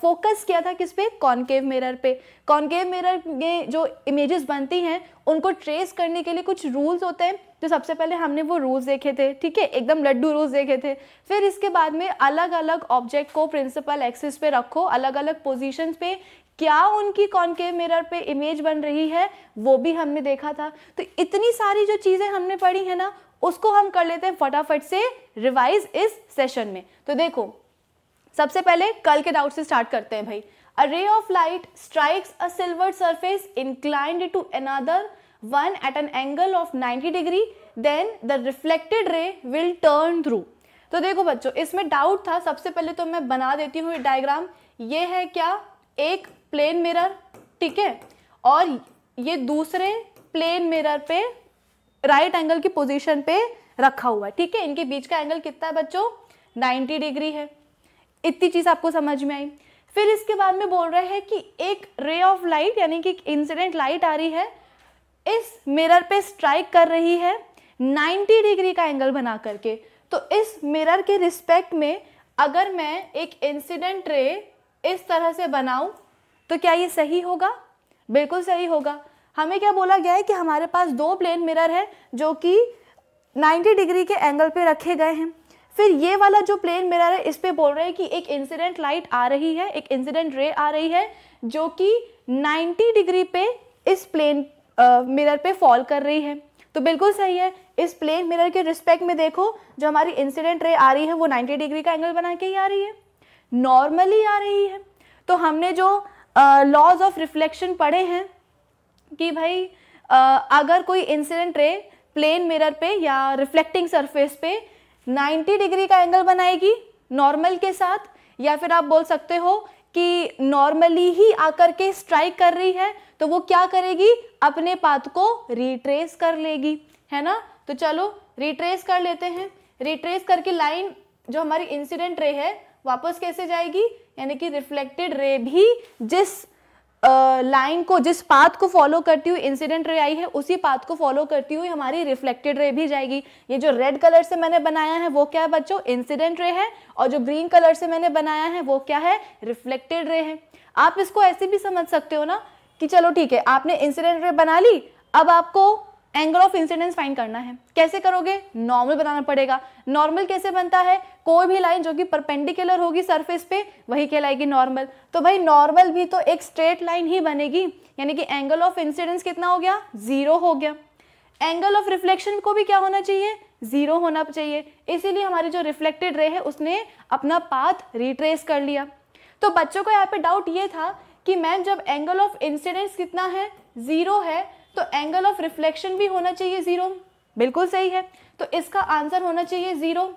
फोकस किया था किस पे कॉन्केव मिरर पे कॉन्केव मिरर में जो इमेजेस बनती हैं उनको ट्रेस करने के लिए कुछ रूल्स होते हैं तो सबसे पहले हमने वो रूल्स देखे थे ठीक है एकदम लड्डू रूल्स देखे थे फिर इसके बाद में अलग अलग ऑब्जेक्ट को प्रिंसिपल एक्सिस पे रखो अलग अलग पोजिशन पे क्या उनकी कॉन्केव मिरर पे इमेज बन रही है वो भी हमने देखा था तो इतनी सारी जो चीज़ें हमने पढ़ी है ना उसको हम कर लेते हैं फटाफट से रिवाइज इस सेशन में तो देखो सबसे पहले कल के डाउट से स्टार्ट करते हैं भाई a ray of light strikes a silver surface inclined to another one at an angle of 90 degree then the reflected ray will turn through तो देखो बच्चों इसमें डाउट था सबसे पहले तो मैं बना देती हूँ डायग्राम ये है क्या एक प्लेन मिरर ठीक है और ये दूसरे प्लेन मिरर पे राइट एंगल की पोजीशन पे रखा हुआ है ठीक है इनके बीच का एंगल कितना है बच्चों 90 डिग्री है इतनी चीज़ आपको समझ में आई फिर इसके बाद में बोल रहा है कि एक रे ऑफ लाइट यानी कि इंसिडेंट लाइट आ रही है इस मिरर पे स्ट्राइक कर रही है 90 डिग्री का एंगल बना करके तो इस मिरर के रिस्पेक्ट में अगर मैं एक इंसिडेंट रे इस तरह से बनाऊं तो क्या ये सही होगा बिल्कुल सही होगा हमें क्या बोला गया है कि हमारे पास दो प्लेन मिरर है जो कि 90 डिग्री के एंगल पे रखे गए हैं फिर ये वाला जो प्लेन मिरर है इस पर बोल रहे हैं कि एक इंसिडेंट लाइट आ रही है एक इंसिडेंट रे आ रही है जो कि 90 डिग्री पे इस प्लेन मिरर पे फॉल कर रही है तो बिल्कुल सही है इस प्लेन मिरर के रिस्पेक्ट में देखो जो हमारी इंसिडेंट रे आ रही है वो 90 डिग्री का एंगल बना के ही आ रही है नॉर्मली आ रही है तो हमने जो लॉज ऑफ रिफ्लेक्शन पढ़े हैं कि भाई आ, अगर कोई इंसिडेंट रे प्लेन मिरर पे या रिफ्लेक्टिंग सरफेस पे 90 डिग्री का एंगल बनाएगी नॉर्मल के साथ या फिर आप बोल सकते हो कि नॉर्मली ही आकर के स्ट्राइक कर रही है तो वो क्या करेगी अपने पाथ को रिट्रेस कर लेगी है ना तो चलो रिट्रेस कर लेते हैं रिट्रेस करके लाइन जो हमारी इंसिडेंट रे है वापस कैसे जाएगी यानी कि रिफ्लेक्टेड रे भी जिस लाइन को जिस पाथ को फॉलो करती हुई इंसिडेंट रे आई है उसी पाथ को फॉलो करती हुई हमारी रिफ्लेक्टेड रे भी जाएगी ये जो रेड कलर से मैंने बनाया है वो क्या है बच्चों इंसिडेंट रे है और जो ग्रीन कलर से मैंने बनाया है वो क्या है रिफ्लेक्टेड रे है आप इसको ऐसे भी समझ सकते हो ना कि चलो ठीक है आपने इंसिडेंट रे बना ली अब आपको एंगल ऑफ इंसिडेंस फाइंड करना है कैसे करोगे नॉर्मल बनाना पड़ेगा नॉर्मल कैसे बनता है कोई भी लाइन जो कि परपेंडिकुलर होगी सरफेस पे वही कहलाएगी नॉर्मल तो भाई नॉर्मल भी तो एक स्ट्रेट लाइन ही बनेगी यानी कि एंगल ऑफ इंसिडेंस कितना हो गया जीरो हो गया एंगल ऑफ रिफ्लेक्शन को भी क्या होना चाहिए जीरो होना चाहिए इसीलिए हमारी जो रिफ्लेक्टेड रे है उसने अपना पाथ रिट्रेस कर लिया तो बच्चों को यहाँ पे डाउट ये था कि मैम जब एंगल ऑफ इंसिडेंस कितना है ज़ीरो है तो एंगल ऑफ रिफ्लेक्शन भी होना चाहिए ज़ीरो बिल्कुल सही है तो इसका आंसर होना चाहिए ज़ीरो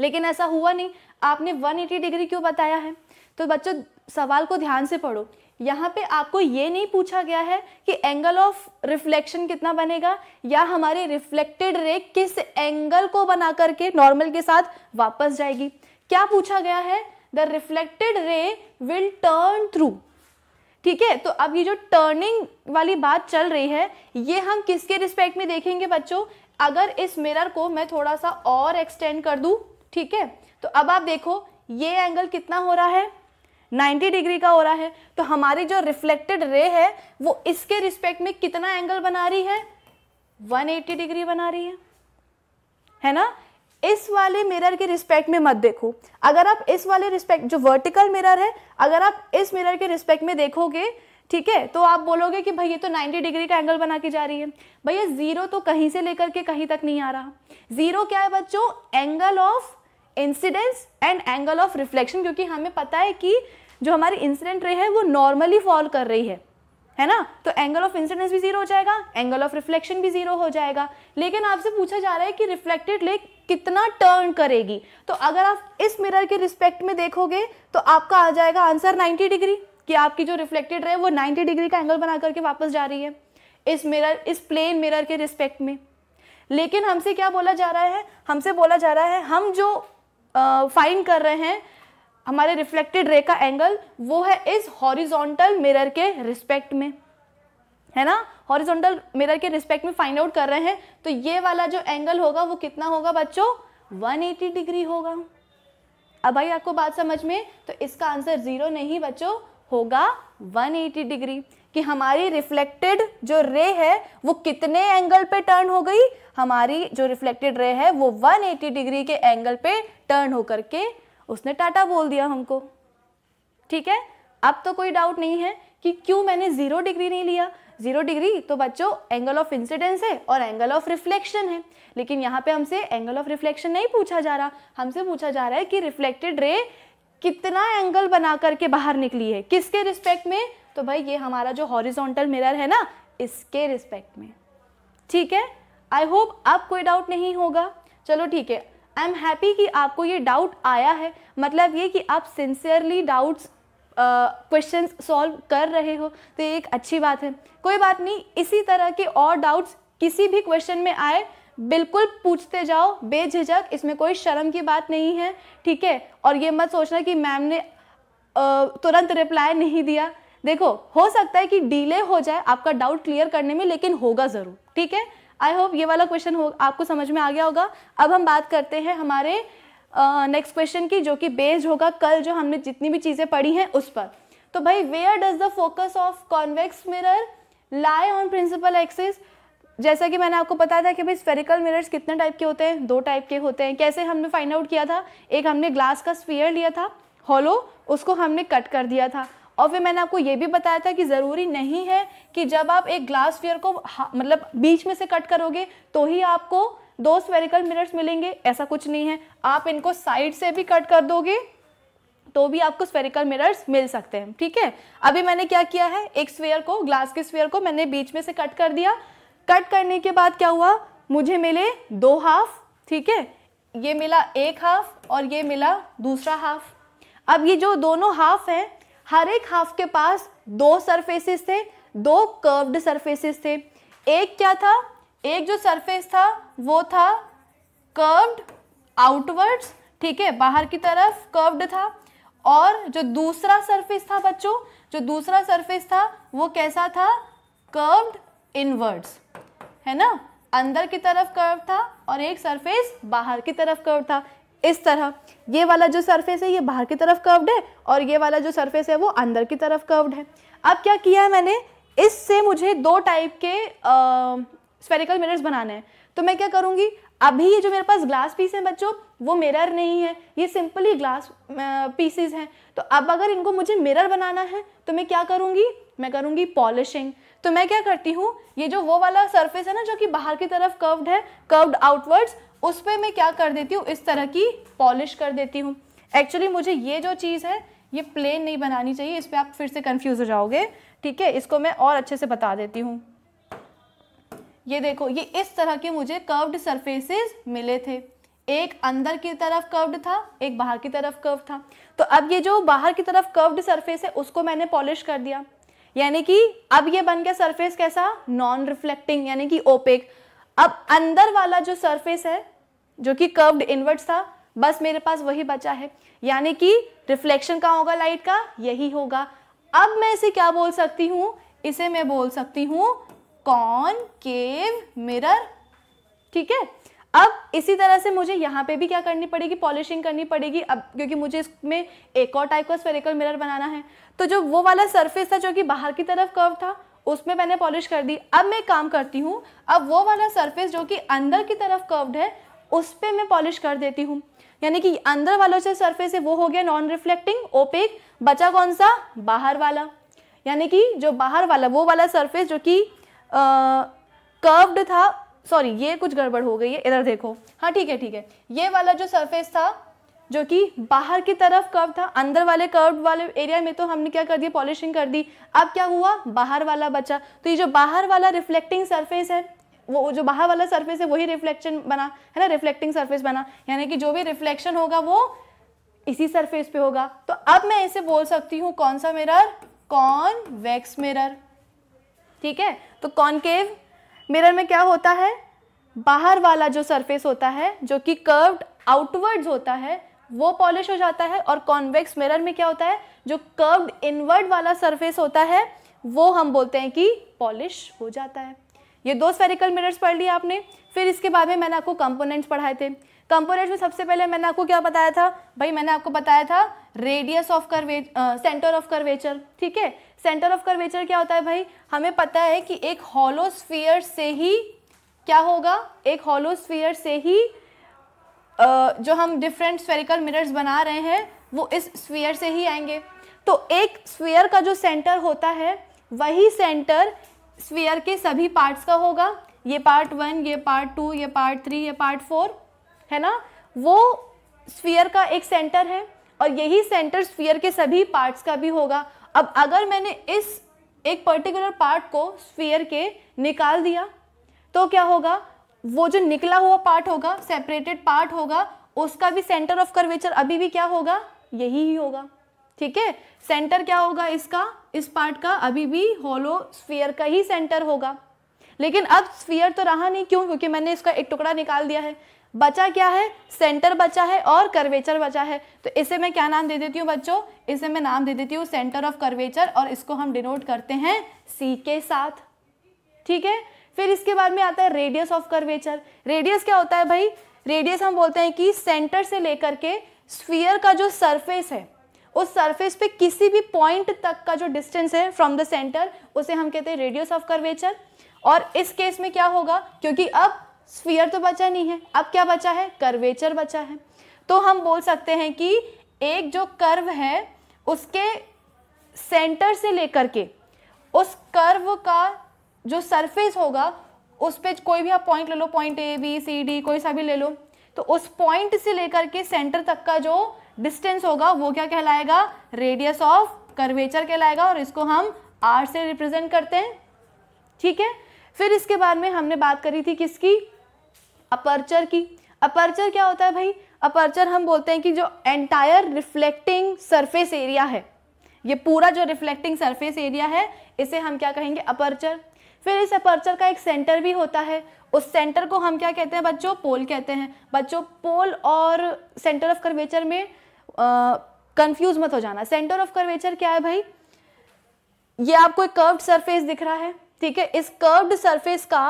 लेकिन ऐसा हुआ नहीं आपने 180 डिग्री क्यों बताया है तो बच्चों सवाल को ध्यान से पढ़ो यहाँ पे आपको ये नहीं पूछा गया है कि एंगल ऑफ रिफ्लेक्शन कितना बनेगा या हमारे रिफ्लेक्टेड रे किस एंगल को बना करके नॉर्मल के साथ वापस जाएगी क्या पूछा गया है the reflected ray will turn through ठीक है तो अब ये जो टर्निंग वाली बात चल रही है ये हम किसके रिस्पेक्ट में देखेंगे बच्चों अगर इस मिरर को मैं थोड़ा सा और एक्सटेंड कर दूँ ठीक है तो अब आप देखो ये एंगल कितना हो रहा है 90 डिग्री का हो रहा है तो हमारी जो रिफ्लेक्टेड रे है वो इसके रिस्पेक्ट में कितना एंगल बना रही है 180 डिग्री बना रही है है ना इस वाले मिरर के रिस्पेक्ट में मत देखो अगर आप इस वाले रिस्पेक्ट जो वर्टिकल मिरर है अगर आप इस मिरर के रिस्पेक्ट में देखोगे ठीक है तो आप बोलोगे कि भाई ये तो 90 डिग्री का एंगल बना के जा रही है भैया ज़ीरो तो कहीं से लेकर के कहीं तक नहीं आ रहा ज़ीरो क्या है बच्चों angle of incidence and angle of reflection क्योंकि हमें पता है कि जो हमारी इंसिडेंट रे है वो नॉर्मली फॉल कर रही है है ना तो एंगल ऑफ इंसिडेंस भी जीरो हो जाएगा एंगल ऑफ रिफ्लेक्शन भी जीरो हो जाएगा लेकिन आपसे पूछा जा रहा है कि रिफ्लेक्टेड लेक कितना टर्न करेगी तो अगर आप इस मिरर के रिस्पेक्ट में देखोगे तो आपका आ जाएगा आंसर 90 डिग्री कि आपकी जो रिफ्लेक्टेड रहे वो 90 डिग्री का एंगल बना करके वापस जा रही है इस मिरर इस प्लेन मिरर के रिस्पेक्ट में लेकिन हमसे क्या बोला जा रहा है हमसे बोला जा रहा है हम जो फाइन कर रहे हैं हमारे रिफ्लेक्टेड रे का एंगल वो है इस हॉरिजॉन्टल मिरर के रिस्पेक्ट में है ना हॉरिजॉन्टल मिरर के रिस्पेक्ट में फाइंड आउट कर रहे हैं तो ये वाला जो एंगल होगा वो कितना होगा बच्चों 180 डिग्री होगा अब भाई आपको बात समझ में तो इसका आंसर ज़ीरो नहीं बच्चों होगा 180 डिग्री कि हमारी रिफ्लेक्टेड जो रे है वो कितने एंगल पे टर्न हो गई हमारी जो रिफ्लेक्टेड रे है वो 180 डिग्री के एंगल पे टर्न होकर के उसने टाटा बोल दिया हमको ठीक है अब तो कोई डाउट नहीं है कि क्यों मैंने जीरो डिग्री नहीं लिया जीरो डिग्री तो बच्चों एंगल ऑफ इंसिडेंस है और एंगल ऑफ रिफ्लेक्शन है लेकिन यहाँ पे हमसे एंगल ऑफ रिफ्लेक्शन नहीं पूछा जा रहा हमसे पूछा जा रहा है कि रिफ्लेक्टेड रे कितना एंगल बना करके बाहर निकली है किसके रिस्पेक्ट में तो भाई ये हमारा जो हॉरिजोंटल मिरर है ना इसके रिस्पेक्ट में ठीक है आई होप अब कोई डाउट नहीं होगा चलो ठीक है आई एम हैप्पी कि आपको ये डाउट आया है मतलब ये कि आप सिंसियरली डाउट्स क्वेश्चन सॉल्व कर रहे हो तो ये एक अच्छी बात है कोई बात नहीं इसी तरह के और डाउट्स किसी भी क्वेश्चन में आए बिल्कुल पूछते जाओ बेझिझक इसमें कोई शर्म की बात नहीं है ठीक है और ये मत सोचना कि मैम ने uh, तुरंत रिप्लाई नहीं दिया देखो हो सकता है कि डिले हो जाए आपका डाउट क्लियर करने में लेकिन होगा ज़रूर ठीक है आई होप ये वाला क्वेश्चन हो आपको समझ में आ गया होगा अब हम बात करते हैं हमारे नेक्स्ट uh, क्वेश्चन की जो कि बेस्ड होगा कल जो हमने जितनी भी चीज़ें पढ़ी हैं उस पर तो भाई where does the focus of convex mirror lie on principal axis जैसा कि मैंने आपको बताया था कि भाई स्फेरिकल मिरर्स कितने टाइप के होते हैं दो टाइप के होते हैं कैसे हमने फाइंड आउट किया था एक हमने ग्लास का स्फीयर लिया था हॉलो उसको हमने कट कर दिया था और फिर मैंने आपको ये भी बताया था कि ज़रूरी नहीं है कि जब आप एक ग्लास फेयर को मतलब बीच में से कट करोगे तो ही आपको दो स्पेरिकल मिरर्स मिलेंगे ऐसा कुछ नहीं है आप इनको साइड से भी कट कर दोगे तो भी आपको स्वेरिकल मिरर्स मिल सकते हैं ठीक है अभी मैंने क्या किया है एक स्वेयर को ग्लास के स्वेयर को मैंने बीच में से कट कर दिया कट करने के बाद क्या हुआ मुझे मिले दो हाफ ठीक है ये मिला एक हाफ और ये मिला दूसरा हाफ अब ये जो दोनों हाफ हैं हर एक हाफ के पास दो सरफेसेस थे दो कर्व्ड सरफेसेस थे एक क्या था एक जो सरफेस था वो था कर्व्ड आउटवर्ड्स ठीक है बाहर की तरफ कर्व्ड था और जो दूसरा सरफेस था बच्चों जो दूसरा सरफेस था वो कैसा था कर्व्ड इनवर्ड्स है ना अंदर की तरफ कर्व था और एक सरफेस बाहर की तरफ कर्व था इस तरह ये वाला जो सरफेस है ये बाहर की तरफ कर्व्ड है और ये वाला जो सरफेस है वो अंदर की तरफ कर्व्ड है अब क्या किया है मैंने इससे मुझे दो टाइप के स्फेरिकल मिरर्स बनाने हैं तो मैं क्या करूँगी अभी ये जो मेरे पास ग्लास पीस हैं बच्चों वो मिरर नहीं है ये सिंपली ग्लास पीसेस हैं तो अब अगर इनको मुझे मिरर बनाना है तो मैं क्या करूँगी मैं करूँगी पॉलिशिंग तो मैं क्या करती हूँ ये जो वो वाला सरफेस है ना जो कि बाहर की तरफ कर्व्ड है कर्व्ड आउटवर्ड्स उस पर मैं क्या कर देती हूँ इस तरह की पॉलिश कर देती हूँ एक्चुअली मुझे ये जो चीज़ है ये प्लेन नहीं बनानी चाहिए इस पर आप फिर से कन्फ्यूज़ हो जाओगे ठीक है इसको मैं और अच्छे से बता देती हूँ ये देखो ये इस तरह के मुझे कर्व्ड सरफेसेस मिले थे एक अंदर की तरफ कर्व्ड था एक बाहर की तरफ कर्व था तो अब ये जो बाहर की तरफ कर्व्ड सरफेस है उसको मैंने पॉलिश कर दिया यानी कि अब ये बन गया सरफेस कैसा नॉन रिफ्लेक्टिंग यानी कि ओपेक अब अंदर वाला जो सरफेस है जो कि कर्व्ड इनवर्ड्स था बस मेरे पास वही बचा है यानी कि रिफ्लेक्शन का होगा लाइट का यही होगा अब मैं इसे क्या बोल सकती हूँ इसे मैं बोल सकती हूँ कॉन केव मिरर ठीक है अब इसी तरह से मुझे यहाँ पे भी क्या करनी पड़ेगी पॉलिशिंग करनी पड़ेगी अब क्योंकि मुझे इसमें एक और टाइप का स्फेरिकल मिरर बनाना है तो जो वो वाला सरफेस था जो कि बाहर की तरफ कर्व था उसमें मैंने पॉलिश कर दी अब मैं काम करती हूँ अब वो वाला सरफेस जो कि अंदर की तरफ कर्व्ड है उस पर मैं पॉलिश कर देती हूँ यानी कि अंदर वाला जो सरफेस है वो हो गया नॉन रिफ्लेक्टिंग ओपेक बचा कौन सा बाहर वाला यानी कि जो बाहर वाला वो वाला सरफेस जो कि कर्व्ड था सॉरी ये कुछ गड़बड़ हो गई है इधर देखो हाँ ठीक है ठीक है ये वाला जो सरफेस था जो कि बाहर की तरफ कर्व था अंदर वाले कर्व वाले एरिया में तो हमने क्या कर दिया पॉलिशिंग कर दी अब क्या हुआ बाहर वाला बचा तो ये जो बाहर वाला रिफ्लेक्टिंग सरफेस है वो जो बाहर वाला सरफेस है वही रिफ्लेक्शन बना है ना रिफ्लेक्टिंग सरफेस बना यानी कि जो भी रिफ्लेक्शन होगा वो इसी सरफेस पे होगा तो अब मैं इसे बोल सकती हूँ कौन सा मिरर कॉनवेक्स मिरर ठीक है तो कॉनकेव मिरर में क्या होता है बाहर वाला जो सरफेस होता है जो कि कर्व्ड आउटवर्ड्स होता है वो पॉलिश हो जाता है और कॉन्वेक्स मिरर में क्या होता है जो कर्व्ड इनवर्ड वाला सरफेस होता है वो हम बोलते हैं कि पॉलिश हो जाता है ये दो स्पेरिकल मिरर्स पढ़ लिए आपने फिर इसके बाद में मैंने आपको कंपोनेंट्स पढ़ाए थे कंपोनेंट्स में सबसे पहले मैंने आपको क्या बताया था भाई मैंने आपको बताया था radius of curve centre of curvature ठीक है सेंटर ऑफ करवेचर क्या होता है भाई हमें पता है कि एक हॉलोस्फियर से ही क्या होगा एक हॉलोस्फियर से ही आ, जो हम डिफरेंट स्फेरिकल मिरर्स बना रहे हैं वो इस स्फीयर से ही आएंगे तो एक स्फीयर का जो सेंटर होता है वही सेंटर स्फीयर के सभी पार्ट्स का होगा ये पार्ट वन ये पार्ट टू ये पार्ट थ्री ये पार्ट फोर है ना वो स्फीयर का एक सेंटर है और यही सेंटर स्फीयर के सभी पार्ट्स का भी होगा अब अगर मैंने इस एक पर्टिकुलर पार्ट को स्फीयर के निकाल दिया तो क्या होगा वो जो निकला हुआ पार्ट होगा सेपरेटेड पार्ट होगा उसका भी सेंटर ऑफ कर्वेचर अभी भी क्या होगा यही ही होगा ठीक है सेंटर क्या होगा इसका इस पार्ट का अभी भी होलो स्फीयर का ही सेंटर होगा लेकिन अब स्फीयर तो रहा नहीं क्यों क्योंकि मैंने इसका एक टुकड़ा निकाल दिया है बचा क्या है सेंटर बचा है और कर्वेचर बचा है तो इसे मैं क्या नाम दे देती हूँ बच्चों इसे मैं नाम दे देती हूँ सेंटर ऑफ कर्वेचर और इसको हम डिनोट करते हैं सी के साथ ठीक है फिर इसके बाद में आता है रेडियस ऑफ कर्वेचर रेडियस क्या होता है भाई रेडियस हम बोलते हैं कि सेंटर से लेकर के स्फीयर का जो सरफेस है उस सरफेस पे किसी भी पॉइंट तक का जो डिस्टेंस है फ्रॉम द सेंटर उसे हम कहते हैं रेडियस ऑफ कर्वेचर और इस केस में क्या होगा क्योंकि अब स्फीयर तो बचा नहीं है अब क्या बचा है कर्वेचर बचा है तो हम बोल सकते हैं कि एक जो कर्व है उसके सेंटर से लेकर के उस कर्व का जो सरफेस होगा उस पर कोई भी आप पॉइंट ले लो point A B C D कोई सा भी ले लो तो उस पॉइंट से लेकर के सेंटर तक का जो डिस्टेंस होगा वो क्या कहलाएगा रेडियस ऑफ कर्वेचर कहलाएगा और इसको हम आर से रिप्रेजेंट करते हैं ठीक है फिर इसके बाद में हमने बात करी थी किसकी अपर्चर की अपर्चर क्या होता है भाई अपर्चर हम बोलते हैं कि जो एंटायर रिफ्लेक्टिंग सरफेस एरिया है ये पूरा जो रिफ्लेक्टिंग सरफेस एरिया है इसे हम क्या कहेंगे अपर्चर फिर इस अपर्चर का एक सेंटर भी होता है उस सेंटर को हम क्या कहते हैं बच्चों पोल कहते हैं बच्चों पोल और सेंटर ऑफ कर्वेचर में कंफ्यूज मत हो जाना सेंटर ऑफ कर्वेचर क्या है भाई ये आपको एक कर्व्ड सरफेस दिख रहा है ठीक है इस कर्व्ड सरफेस का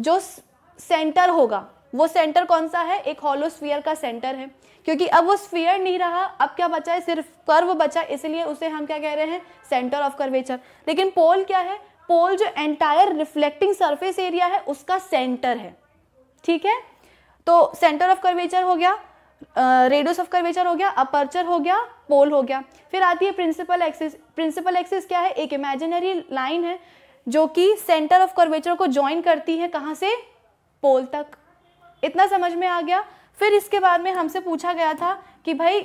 जो सेंटर होगा वो सेंटर कौन सा है एक हॉलो स्फीयर का सेंटर है क्योंकि अब वो स्फीयर नहीं रहा अब क्या बचा है सिर्फ कर्व बचा इसलिए उसे हम क्या कह रहे हैं सेंटर ऑफ कर्वेचर लेकिन पोल क्या है पोल जो एंटायर रिफ्लेक्टिंग सरफेस एरिया है उसका सेंटर है ठीक है तो सेंटर ऑफ कर्वेचर हो गया रेडियस ऑफ कर्वेचर हो गया अपर्चर हो गया पोल हो गया फिर आती है प्रिंसिपल एक्सिस प्रिंसिपल एक्सिस क्या है एक इमेजिनरी लाइन है जो कि सेंटर ऑफ कर्वेचर को ज्वाइन करती है कहाँ से पोल तक इतना समझ में आ गया फिर इसके बाद में हमसे पूछा गया था कि भाई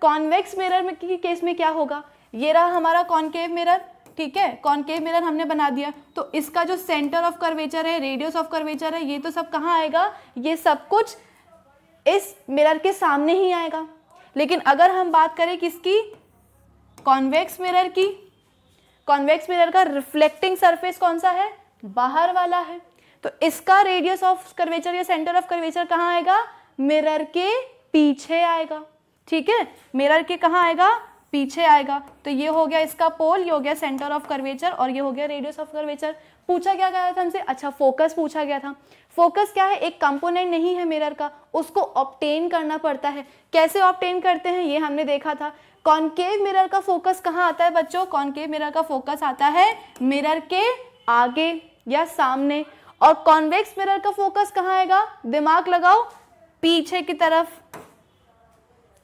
कॉन्वेक्स मिरर में की केस में क्या होगा ये रहा हमारा कॉन्केव मिरर ठीक है कॉन्केव मिरर हमने बना दिया तो इसका जो सेंटर ऑफ कर्वेचर है रेडियस ऑफ कर्वेचर है ये तो सब कहाँ आएगा ये सब कुछ इस मिरर के सामने ही आएगा लेकिन अगर हम बात करें किसकी कॉन्वेक्स मिरर की कॉन्वेक्स मिरर का रिफ्लेक्टिंग सरफेस कौन सा है बाहर वाला है तो इसका रेडियस ऑफ कर्वेचर या सेंटर ऑफ कर्वेचर कहाँ आएगा मिरर के पीछे आएगा ठीक है मिरर के कहाँ आएगा पीछे आएगा तो ये हो गया इसका पोल ये हो गया सेंटर ऑफ कर्वेचर और ये हो गया रेडियस ऑफ कर्वेचर पूछा क्या गया था हमसे अच्छा फोकस पूछा गया था फोकस क्या है एक कंपोनेंट नहीं है मिरर का उसको ऑप्टेन करना पड़ता है कैसे ऑप्टेन करते हैं ये हमने देखा था कॉन्केव मिरर का फोकस कहाँ आता है बच्चों कॉन्केव मिरर का फोकस आता है मिरर के आगे या सामने और कॉन्वेक्स मिरर का फोकस कहाँ आएगा दिमाग लगाओ पीछे की तरफ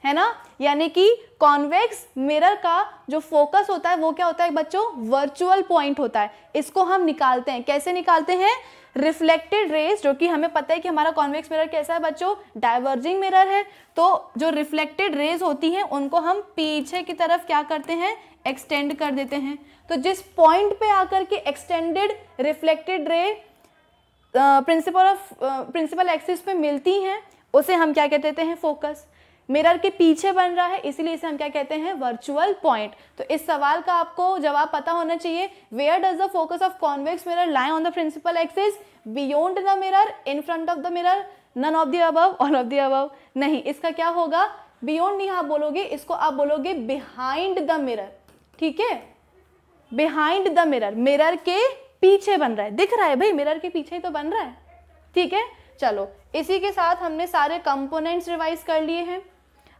है ना यानी कि कॉन्वेक्स मिरर का जो फोकस होता है वो क्या होता है बच्चों वर्चुअल पॉइंट होता है इसको हम निकालते हैं कैसे निकालते हैं रिफ्लेक्टेड रेज जो कि हमें पता है कि हमारा कॉन्वेक्स मिरर कैसा है बच्चों डाइवर्जिंग मिरर है तो जो रिफ्लेक्टेड रेज होती हैं उनको हम पीछे की तरफ क्या करते हैं एक्सटेंड कर देते हैं तो जिस पॉइंट पे आकर के extended reflected ray principal of principal axis पे मिलती हैं उसे हम क्या कहते हैं फोकस मिरर के पीछे बन रहा है इसीलिए इसे हम क्या कहते हैं वर्चुअल पॉइंट तो इस सवाल का आपको जवाब पता होना चाहिए where does the focus of convex mirror line on the principal axis beyond the mirror in front of the mirror none of the above all of the above नहीं इसका क्या होगा बियॉन्ड नहीं आप बोलोगे इसको आप बोलोगे बिहाइंड द मिरर ठीक है बिहाइंड द मिरर मिरर के पीछे बन रहा है दिख रहा है भाई मिरर के पीछे ही तो बन रहा है ठीक है चलो इसी के साथ हमने सारे कंपोनेंट्स रिवाइज कर लिए हैं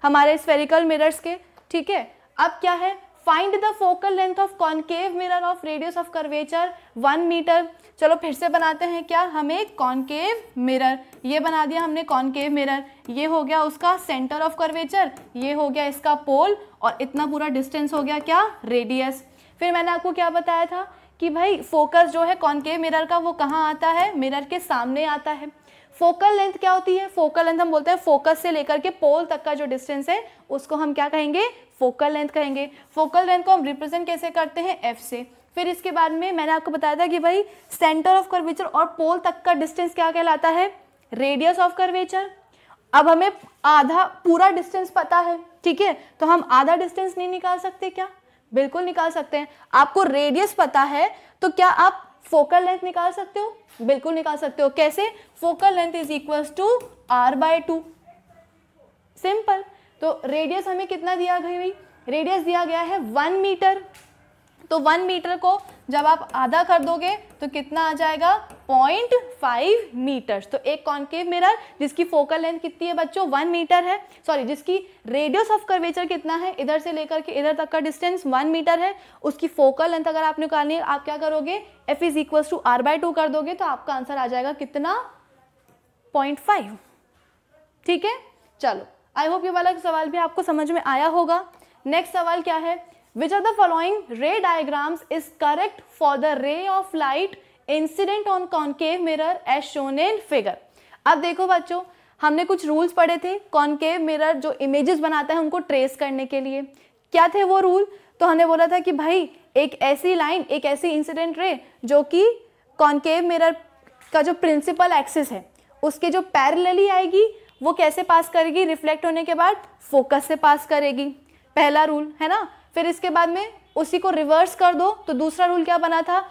हमारे स्फेरिकल मिरर्स के ठीक है अब क्या है find the focal length of concave mirror of radius of curvature one metre चलो फिर से बनाते हैं क्या हमें कॉन्केव मिरर ये बना दिया हमने कॉन्केव मिरर ये हो गया उसका सेंटर ऑफ कर्वेचर ये हो गया इसका पोल और इतना पूरा डिस्टेंस हो गया क्या रेडियस फिर मैंने आपको क्या बताया था कि भाई फोकस जो है कॉन्केव मिरर का वो कहाँ आता है मिरर के सामने आता है फोकल लेंथ क्या होती है फोकल लेंथ हम बोलते हैं फोकस से लेकर के पोल तक का जो डिस्टेंस है उसको हम क्या कहेंगे फोकल लेंथ कहेंगे फोकल लेंथ को हम रिप्रेजेंट कैसे करते हैं एफ से फिर इसके बाद में मैंने आपको बताया था कि भाई सेंटर ऑफ कर्वेचर और पोल तक का डिस्टेंस क्या कहलाता है रेडियस ऑफ कर्वेचर अब हमें आधा पूरा डिस्टेंस पता है ठीक है तो हम आधा डिस्टेंस नहीं निकाल सकते क्या बिल्कुल निकाल सकते हैं आपको रेडियस पता है तो क्या आप फोकल लेंथ निकाल सकते हो बिल्कुल निकाल सकते हो कैसे focal length is equal to R by two simple तो रेडियस हमें कितना दिया गई रेडियस दिया गया है वन मीटर तो वन मीटर को जब आप आधा कर दोगे तो कितना आ जाएगा पॉइंट फाइव मीटर्स तो एक कॉन्केव मिरर जिसकी फोकल लेंथ कितनी है बच्चों वन मीटर है सॉरी जिसकी रेडियस ऑफ कर्वेचर कितना है इधर से लेकर के इधर तक का डिस्टेंस वन मीटर है उसकी फोकल लेंथ अगर आप निकालनी है आप क्या करोगे F is equal to R by two कर दोगे तो आपका आंसर आ जाएगा कितना पॉइंट फाइव ठीक है चलो आई होप ये वाला सवाल भी आपको समझ में आया होगा नेक्स्ट सवाल क्या है which are the following ray diagrams is correct for the ray of light incident on concave mirror as shown in figure अब देखो बच्चों हमने कुछ रूल्स पढ़े थे कॉन्केव मिरर जो इमेजेस बनाता है उनको ट्रेस करने के लिए क्या थे वो रूल तो हमने बोला था कि भाई एक ऐसी लाइन एक ऐसी इंसिडेंट रे जो कि कॉन्केव मिरर का जो प्रिंसिपल एक्सिस है उसके जो पैरेलली आएगी वो कैसे पास करेगी रिफ्लेक्ट होने के बाद फोकस से पास करेगी पहला रूल है ना फिर इसके बाद में उसी को रिवर्स कर दो तो दूसरा रूल क्या बना था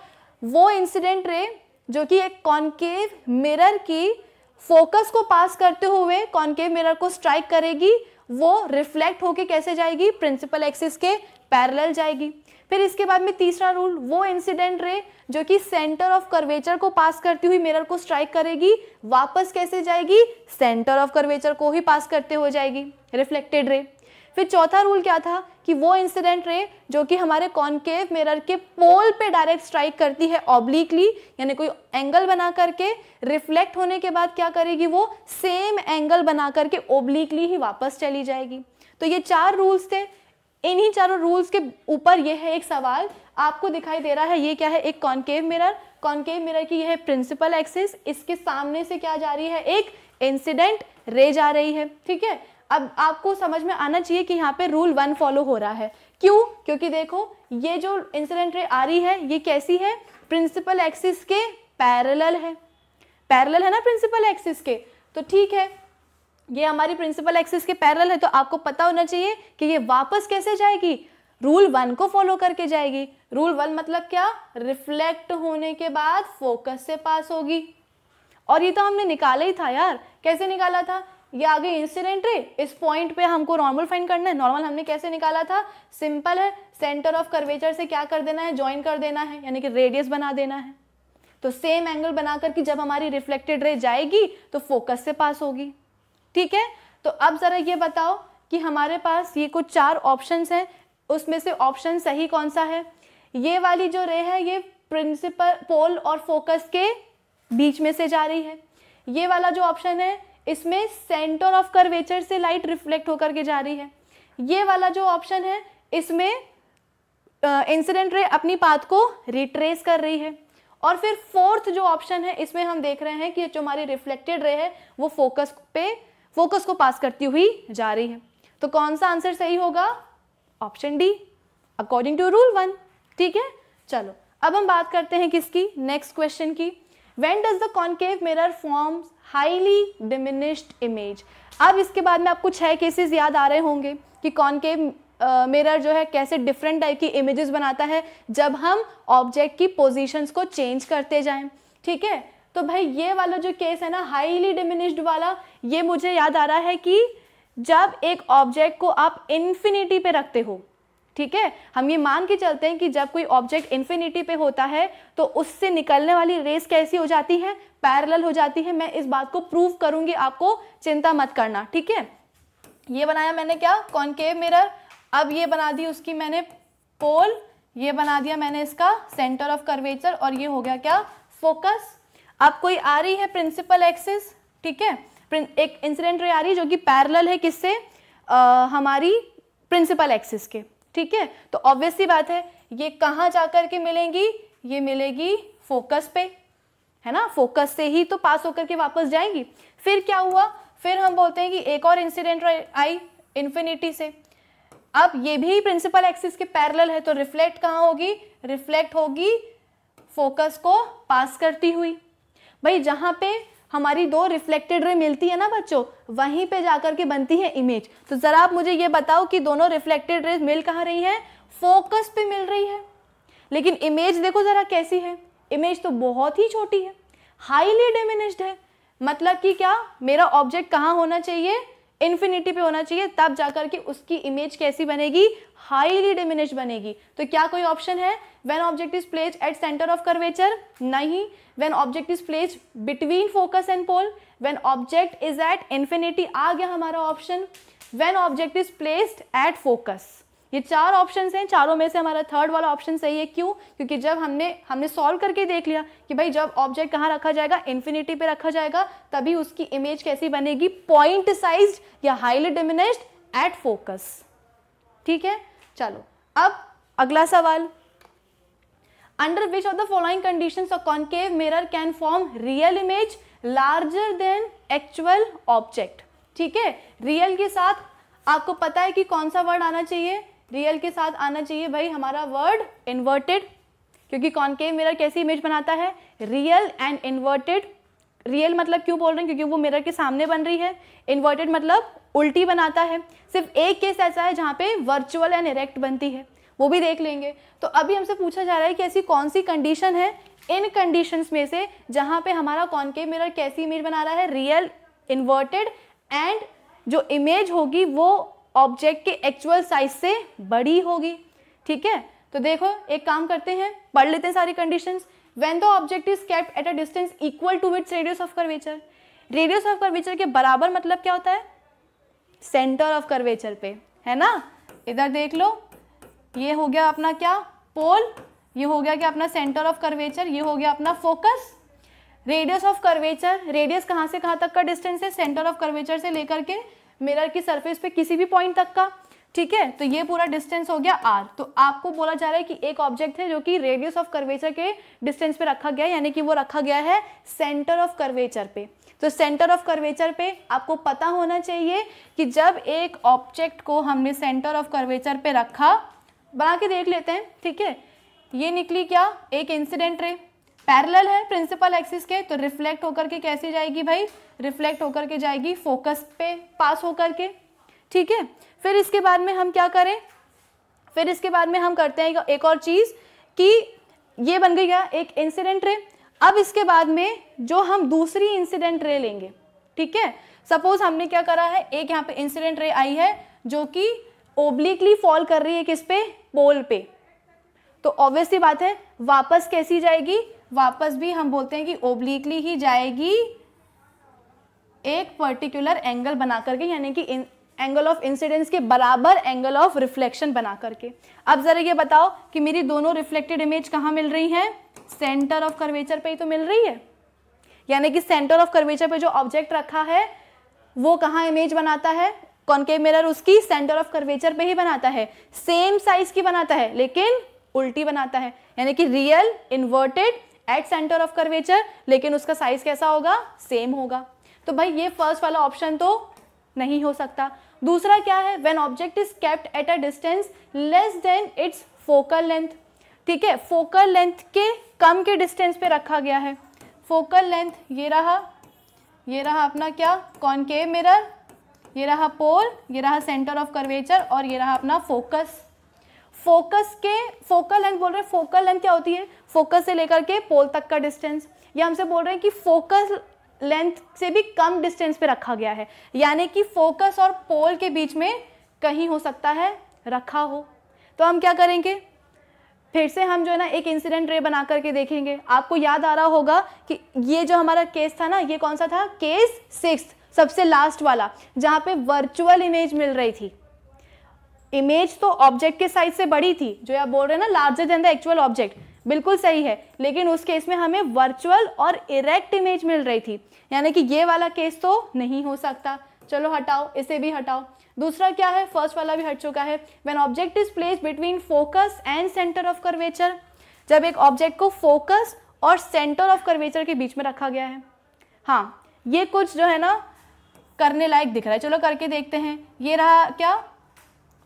वो इंसिडेंट रे जो कि एक कॉन्केव मिरर की फोकस को पास करते हुए कॉन्केव मिरर को स्ट्राइक करेगी वो रिफ्लेक्ट होके कैसे जाएगी प्रिंसिपल एक्सिस के पैरेलल जाएगी फिर इसके बाद में तीसरा रूल वो इंसिडेंट रे जो कि सेंटर ऑफ कर्वेचर को पास करती हुई मिरर को स्ट्राइक करेगी वापस कैसे जाएगी सेंटर ऑफ कर्वेचर को ही पास करते हुए जाएगी रिफ्लेक्टेड रे फिर चौथा रूल क्या था कि वो इंसिडेंट रे जो कि हमारे कॉन्केव मिरर के पोल पे डायरेक्ट स्ट्राइक करती है ऑब्लिकली यानी कोई एंगल बना करके रिफ्लेक्ट होने के बाद क्या करेगी वो सेम एंगल बना करके ओब्लिकली ही वापस चली जाएगी तो ये चार रूल्स थे इन्हीं चारों रूल्स के ऊपर यह है एक सवाल आपको दिखाई दे रहा है ये क्या है एक कॉन्केव मिरर कॉन्केव मिरर की यह है प्रिंसिपल एक्सिस इसके सामने से क्या जा रही है एक इंसिडेंट रे जा रही है ठीक है अब आपको समझ में आना चाहिए कि यहाँ पे रूल वन फॉलो हो रहा है क्यों क्योंकि देखो ये जो इंसिडेंट रे आ रही है ये कैसी है प्रिंसिपल एक्सिस के पैरेलल है पैरेलल है ना प्रिंसिपल एक्सिस के तो ठीक है ये हमारी प्रिंसिपल एक्सिस के पैरेलल है तो आपको पता होना चाहिए कि ये वापस कैसे जाएगी रूल वन को फॉलो करके जाएगी रूल वन मतलब क्या रिफ्लेक्ट होने के बाद फोकस से पास होगी और ये तो हमने निकाला ही था यार कैसे निकाला था ये आगे इंसिडेंट रे इस पॉइंट पे हमको नॉर्मल फाइंड करना है नॉर्मल हमने कैसे निकाला था सिंपल है सेंटर ऑफ कर्वेचर से क्या कर देना है ज्वाइन कर देना है यानी कि रेडियस बना देना है तो सेम एंगल बनाकर कि जब हमारी रिफ्लेक्टेड रे जाएगी तो फोकस से पास होगी ठीक है तो अब ज़रा ये बताओ कि हमारे पास ये कुछ चार ऑप्शन हैं उसमें से ऑप्शन सही कौन सा है ये वाली जो रे है ये प्रिंसिपल पोल और फोकस के बीच में से जा रही है ये वाला जो ऑप्शन है इसमें सेंटर ऑफ कर्वेचर से लाइट रिफ्लेक्ट होकर के जा रही है ये वाला जो ऑप्शन है इसमें इंसिडेंट रे अपनी पाथ को रिट्रेस कर रही है और फिर फोर्थ जो ऑप्शन है इसमें हम देख रहे हैं कि जो हमारी रिफ्लेक्टेड रे है वो फोकस पे फोकस को पास करती हुई जा रही है तो कौन सा आंसर सही होगा option D according to rule one ठीक है चलो अब हम बात करते हैं किसकी नेक्स्ट क्वेश्चन की when does the concave mirror forms highly diminished image अब इसके बाद में आपको छः केसेस याद आ रहे होंगे कि कौन के मिरर जो है कैसे डिफरेंट टाइप की इमेजेस बनाता है जब हम ऑब्जेक्ट की पोजीशंस को चेंज करते जाएं ठीक है तो भाई ये वाला जो केस है ना हाईली डिमिनिश्ड वाला ये मुझे याद आ रहा है कि जब एक ऑब्जेक्ट को आप इन्फिनिटी पे रखते हो ठीक है हम ये मान के चलते हैं कि जब कोई ऑब्जेक्ट इन्फिनिटी पे होता है तो उससे निकलने वाली रेस कैसी हो जाती है पैरेलल हो जाती है मैं इस बात को प्रूव करूंगी आपको चिंता मत करना ठीक है ये बनाया मैंने क्या कॉनकेव मिरर अब ये बना दी उसकी मैंने पोल ये बना दिया मैंने इसका सेंटर ऑफ कर्वेचर और ये हो गया क्या फोकस अब कोई आ रही है प्रिंसिपल एक्सिस ठीक है एक इंसिडेंट रे आ रही है जो कि पैरेलल है किससे हमारी प्रिंसिपल एक्सिस के ठीक है तो ऑब्वियसली बात है ये कहाँ जा कर के मिलेंगी ये मिलेगी फोकस पे है ना फोकस से ही तो पास होकर के वापस जाएंगी फिर क्या हुआ फिर हम बोलते हैं कि एक और इंसिडेंट आई इन्फिनिटी से अब ये भी प्रिंसिपल एक्सिस के पैरेलल है तो रिफ्लेक्ट कहाँ होगी रिफ्लेक्ट होगी फोकस को पास करती हुई भाई जहाँ पे हमारी दो रिफ्लेक्टेड रे मिलती है ना बच्चों वहीं पे जाकर के बनती है इमेज तो ज़रा आप मुझे ये बताओ कि दोनों रिफ्लेक्टेड रेज मिल कहाँ रही हैं फोकस पे मिल रही है लेकिन इमेज देखो ज़रा कैसी है इमेज तो बहुत ही छोटी है हाईली डिमिनिश्ड है मतलब कि क्या मेरा ऑब्जेक्ट कहाँ होना चाहिए इन्फिनिटी पे होना चाहिए तब जाकर के उसकी इमेज कैसी बनेगी हाईली डिमिनिश बनेगी तो क्या कोई ऑप्शन है when object is place at centre of curvature नहीं when object is place between focus and pole when object is at infinity आ गया हमारा option when object is placed at focus ये चार ऑप्शन हैं चारों में से हमारा थर्ड वाला ऑप्शन सही है क्यों क्योंकि जब हमने हमने सॉल्व करके देख लिया कि भाई जब ऑब्जेक्ट कहाँ रखा जाएगा इन्फिनिटी पे रखा जाएगा तभी उसकी इमेज कैसी बनेगी पॉइंट साइज या हाईली डिमिनिश्ड एट फोकस ठीक है चलो अब अगला सवाल under which of the following condition of concave mirror can form real image larger than actual object ठीक है रियल के साथ आपको पता है कि कौन सा वर्ड आना चाहिए रियल के साथ आना चाहिए भाई हमारा वर्ड इन्वर्टेड क्योंकि कॉन्केव मिरर कैसी इमेज बनाता है रियल एंड इन्वर्टेड रियल मतलब क्यों बोल रहे हैं क्योंकि वो मिरर के सामने बन रही है इन्वर्टेड मतलब उल्टी बनाता है सिर्फ एक केस ऐसा है जहाँ पे वर्चुअल एंड इरेक्ट बनती है वो भी देख लेंगे तो अभी हमसे पूछा जा रहा है कि ऐसी कौन सी कंडीशन है इन कंडीशंस में से जहाँ पे हमारा कॉन्केव मिरर कैसी इमेज बना रहा है रियल इन्वर्टेड एंड जो इमेज होगी वो ऑब्जेक्ट के एक्चुअल साइज से बड़ी होगी ठीक है तो देखो एक काम करते हैं पढ़ लेते हैं सारी conditions when the object is kept at a distance equal to its radius of curvature radius of curvature के बराबर मतलब क्या होता है सेंटर ऑफ कर्वेचर पे है ना इधर देख लो ये हो गया अपना क्या पोल ये हो गया क्या अपना सेंटर ऑफ कर्वेचर ये हो गया अपना focus radius of curvature radius कहाँ से कहाँ तक का डिस्टेंस है सेंटर ऑफ कर्वेचर से लेकर के मिरर की सरफेस पे किसी भी पॉइंट तक का ठीक है तो ये पूरा डिस्टेंस हो गया आर तो आपको बोला जा रहा है कि एक ऑब्जेक्ट है जो कि रेडियस ऑफ कर्वेचर के डिस्टेंस पे रखा गया है यानी कि वो रखा गया है सेंटर ऑफ कर्वेचर पे तो सेंटर ऑफ कर्वेचर पे आपको पता होना चाहिए कि जब एक ऑब्जेक्ट को हमने सेंटर ऑफ कर्वेचर पे रखा बना के देख लेते हैं ठीक है ये निकली क्या एक इंसिडेंट रे पैरेलल है प्रिंसिपल एक्सिस के तो रिफ्लेक्ट होकर के कैसे जाएगी भाई रिफ्लेक्ट होकर के जाएगी फोकस पे पास होकर के ठीक है फिर इसके बाद में हम क्या करें फिर इसके बाद में हम करते हैं एक और चीज़ कि ये बन गई क्या एक इंसिडेंट रे अब इसके बाद में जो हम दूसरी इंसिडेंट रे लेंगे ठीक है सपोज हमने क्या करा है एक यहाँ पे इंसिडेंट रे आई है जो कि ओब्लिकली फॉल कर रही है किस पे पोल पे तो ऑब्वियसली बात है वापस कैसी जाएगी वापस भी हम बोलते हैं कि ओब्लिकली ही जाएगी एक पर्टिकुलर एंगल बना करके यानी कि एंगल ऑफ इंसिडेंस के बराबर एंगल ऑफ रिफ्लेक्शन बना करके अब ज़रा ये बताओ कि मेरी दोनों रिफ्लेक्टेड इमेज कहाँ मिल रही हैं सेंटर ऑफ कर्वेचर पे ही तो मिल रही है यानी कि सेंटर ऑफ कर्वेचर पे जो ऑब्जेक्ट रखा है वो कहाँ इमेज बनाता है कॉन्केव मिरर उसकी सेंटर ऑफ कर्वेचर पे ही बनाता है सेम साइज की बनाता है लेकिन उल्टी बनाता है यानी कि real inverted at centre of curvature लेकिन उसका साइज कैसा होगा सेम होगा तो भाई ये फर्स्ट वाला ऑप्शन तो नहीं हो सकता दूसरा क्या है when object is kept at a distance less than its focal length ठीक है फोकल लेंथ के कम के डिस्टेंस पे रखा गया है फोकल लेंथ ये रहा ये रहा अपना क्या कॉनकेव मिरर ये रहा पोल ये रहा सेंटर ऑफ कर्वेचर और ये रहा अपना फोकस फोकस के फोकल लेंथ बोल रहे हैं फोकल लेंथ क्या होती है फोकस से लेकर के पोल तक का डिस्टेंस ये हमसे बोल रहे हैं कि फोकस लेंथ से भी कम डिस्टेंस पे रखा गया है यानी कि फोकस और पोल के बीच में कहीं हो सकता है रखा हो तो हम क्या करेंगे फिर से हम जो है ना एक इंसिडेंट रे बना करके देखेंगे आपको याद आ रहा होगा कि ये जो हमारा केस था ना ये कौन सा था केस सिक्स सबसे लास्ट वाला जहाँ पे वर्चुअल इमेज मिल रही थी इमेज तो ऑब्जेक्ट के साइज से बड़ी थी जो आप बोल रहे हैं ना larger than the actual object बिल्कुल सही है लेकिन उस केस में हमें वर्चुअल और इरेक्ट इमेज मिल रही थी यानी कि ये वाला केस तो नहीं हो सकता चलो हटाओ इसे भी हटाओ दूसरा क्या है फर्स्ट वाला भी हट चुका है when object is place between focus and centre of curvature जब एक ऑब्जेक्ट को फोकस और सेंटर ऑफ कर्वेचर के बीच में रखा गया है हाँ ये कुछ जो है ना करने लायक दिख रहा है चलो करके देखते हैं ये रहा क्या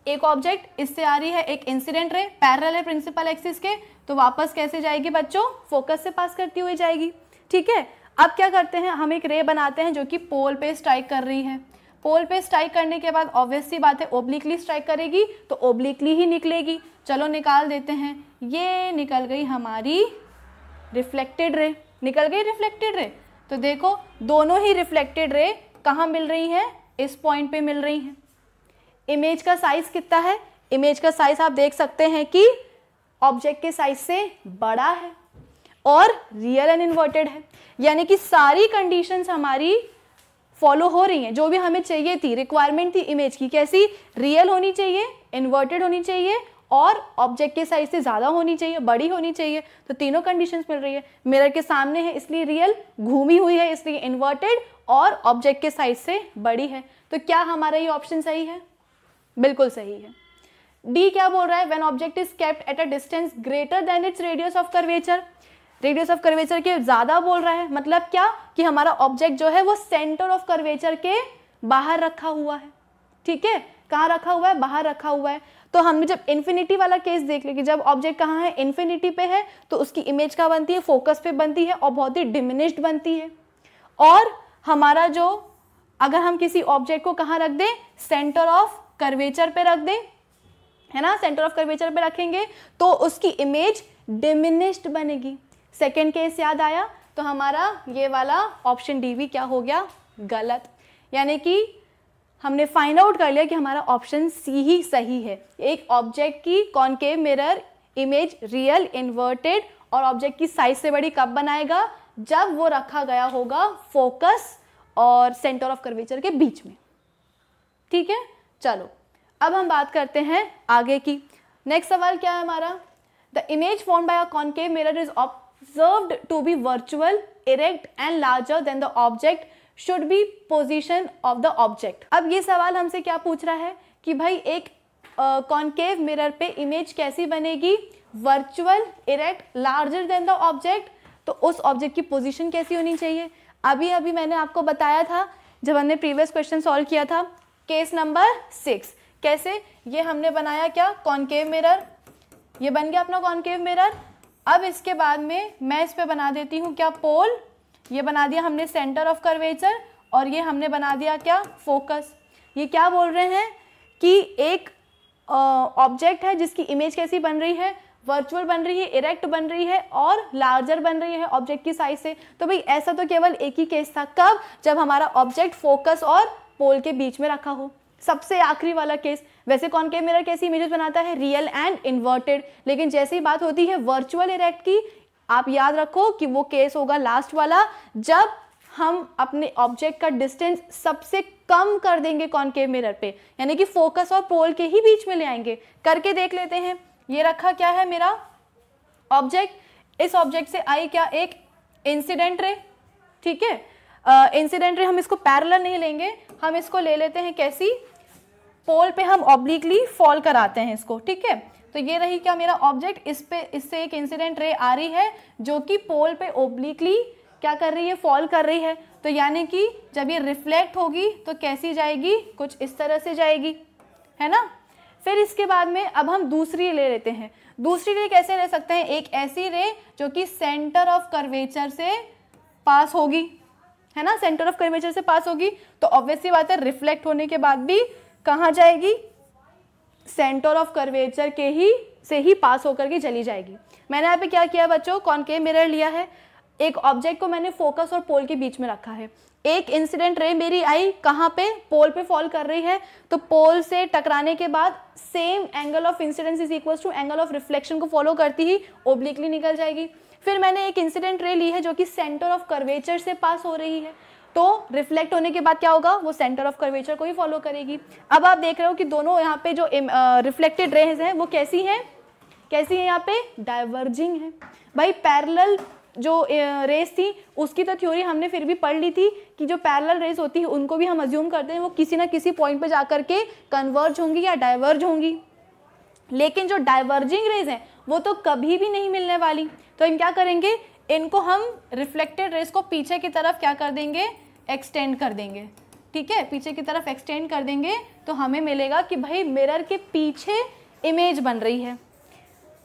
एक ऑब्जेक्ट इससे आ रही है एक इंसिडेंट रे पैरल है प्रिंसिपल एक्सिस के तो वापस कैसे जाएगी बच्चों फोकस से पास करती हुई जाएगी ठीक है अब क्या करते हैं हम एक रे बनाते हैं जो कि पोल पे स्ट्राइक कर रही है पोल पे स्ट्राइक करने के बाद ऑब्वियस सी बात है ओब्लिकली स्ट्राइक करेगी तो ओब्लिकली ही निकलेगी चलो निकाल देते हैं ये निकल गई हमारी रिफ्लेक्टेड रे निकल गई रिफ्लेक्टेड रे तो देखो दोनों ही रिफ्लेक्टेड रे कहाँ मिल रही हैं इस पॉइंट पे मिल रही हैं इमेज का साइज़ कितना है इमेज का साइज़ आप देख सकते हैं कि ऑब्जेक्ट के साइज़ से बड़ा है और रियल एंड इन्वर्टेड है यानी कि सारी कंडीशंस हमारी फॉलो हो रही हैं जो भी हमें चाहिए थी रिक्वायरमेंट थी इमेज की कैसी रियल होनी चाहिए इन्वर्टेड होनी चाहिए और ऑब्जेक्ट के साइज से ज़्यादा होनी चाहिए बड़ी होनी चाहिए तो तीनों कंडीशंस मिल रही है मिरर के सामने है इसलिए रियल घूमी हुई है इसलिए इन्वर्टेड और ऑब्जेक्ट के साइज से बड़ी है तो क्या हमारा ये ऑप्शन सही है बिल्कुल सही है डी क्या बोल रहा है when object is kept at a distance greater than its radius of curvature radius of curvature के ज़्यादा बोल रहा है मतलब क्या कि हमारा ऑब्जेक्ट जो है वो सेंटर ऑफ कर्वेचर के बाहर रखा हुआ है ठीक है कहाँ रखा हुआ है बाहर रखा हुआ है तो हमने जब इन्फिनिटी वाला केस देख लिया कि जब ऑब्जेक्ट कहाँ है इन्फिनिटी पे है तो उसकी इमेज कहाँ बनती है फोकस पे बनती है और बहुत ही डिमिनिश्ड बनती है और हमारा जो अगर हम किसी ऑब्जेक्ट को कहाँ रख दें सेंटर ऑफ कर्वेचर पे रख दें है ना सेंटर ऑफ कर्वेचर पे रखेंगे तो उसकी इमेज डिमिनिश्ड बनेगी सेकेंड केस याद आया तो हमारा ये वाला ऑप्शन डी भी क्या हो गया गलत यानी कि हमने फाइंड आउट कर लिया कि हमारा ऑप्शन सी ही सही है एक ऑब्जेक्ट की concave mirror image real inverted और ऑब्जेक्ट की साइज से बड़ी कब बनाएगा जब वो रखा गया होगा फोकस और सेंटर ऑफ कर्वेचर के बीच में ठीक है चलो अब हम बात करते हैं आगे की नेक्स्ट सवाल क्या है हमारा the image form by a concave mirror is op observed to be virtual, erect and larger than the object should be position of the object. अब ये सवाल हमसे क्या पूछ रहा है कि भाई एक कॉन्केव uh, मिरर पे इमेज कैसी बनेगी virtual erect larger than the object तो उस ऑब्जेक्ट की पोजीशन कैसी होनी चाहिए अभी अभी मैंने आपको बताया था जब हमने प्रीवियस क्वेश्चन सॉल्व किया था केस नंबर सिक्स कैसे ये हमने बनाया क्या कॉन्केव मिरर ये बन गया अपना कॉन्केव मिरर अब इसके बाद में मैं इस पर बना देती हूँ क्या पोल ये बना दिया हमने सेंटर ऑफ कर्वेचर और ये हमने बना दिया क्या फोकस ये क्या बोल रहे हैं कि एक ऑब्जेक्ट है जिसकी इमेज कैसी बन रही है वर्चुअल बन रही है इरेक्ट बन रही है और लार्जर बन रही है ऑब्जेक्ट की साइज से तो भाई ऐसा तो केवल एक ही केस था कब जब हमारा ऑब्जेक्ट फोकस और पोल के बीच में रखा हो सबसे आखिरी वाला केस वैसे कॉन्केव मिरर कैसी इमेजेस बनाता है रियल एंड इन्वर्टेड लेकिन जैसी बात होती है वर्चुअल इरेक्ट की आप याद रखो कि वो केस होगा लास्ट वाला जब हम अपने ऑब्जेक्ट का डिस्टेंस सबसे कम कर देंगे कॉन्केव मिरर पे यानी कि फोकस और पोल के ही बीच में ले आएंगे करके देख लेते हैं ये रखा क्या है मेरा ऑब्जेक्ट इस ऑब्जेक्ट से आई क्या एक इंसिडेंट रे ठीक है इंसिडेंट रे हम इसको पैरल नहीं लेंगे हम इसको ले लेते हैं कैसी पोल पे हम ऑब्लिकली फॉल कराते हैं इसको ठीक है तो ये रही क्या मेरा ऑब्जेक्ट इस पे इससे एक इंसिडेंट रे आ रही है जो कि पोल पे ओब्लिकली क्या कर रही है फॉल कर रही है तो यानी कि जब ये रिफ्लेक्ट होगी तो कैसी जाएगी कुछ इस तरह से जाएगी है ना फिर इसके बाद में अब हम दूसरी ले लेते हैं दूसरी रे कैसे ले सकते हैं एक ऐसी रे जो कि सेंटर ऑफ कर्वेचर से पास होगी है ना सेंटर ऑफ कर्वेचर से पास होगी तो ऑब्वियसली बात है रिफ्लेक्ट होने के बाद भी कहाँ जाएगी सेंटर ऑफ कर्वेचर के ही से ही पास होकर के चली जाएगी मैंने यहाँ पे क्या किया बच्चों के मिरर लिया है एक ऑब्जेक्ट को मैंने फोकस और पोल के बीच में रखा है एक इंसिडेंट रे मेरी आई कहाँ पे पोल पे फॉल कर रही है तो पोल से टकराने के बाद same angle of incidence is equal to angle of reflection को फॉलो करती ही ओब्लिकली निकल जाएगी फिर मैंने एक इंसिडेंट रे ली है जो कि सेंटर ऑफ कर्वेचर से पास हो रही है तो रिफ्लेक्ट होने के बाद क्या होगा वो सेंटर ऑफ कर्वेचर को ही फॉलो करेगी अब आप देख रहे हो कि दोनों यहाँ पे जो रिफ्लेक्टेड रेज हैं वो कैसी हैं कैसी है यहाँ पे डाइवर्जिंग है भाई पैरेलल जो रेस थी उसकी तो थ्योरी हमने फिर भी पढ़ ली थी कि जो पैरेलल रेस होती है उनको भी हम अज्यूम करते हैं वो किसी ना किसी पॉइंट पर जा के कन्वर्ज होंगी या डाइवर्ज होंगी लेकिन जो डाइवर्जिंग रेज हैं वो तो कभी भी नहीं मिलने वाली तो हम क्या करेंगे इनको हम रिफ्लेक्टेड रेस को पीछे की तरफ क्या कर देंगे एक्सटेंड कर देंगे ठीक है पीछे की तरफ एक्सटेंड कर देंगे तो हमें मिलेगा कि भाई मिरर के पीछे इमेज बन रही है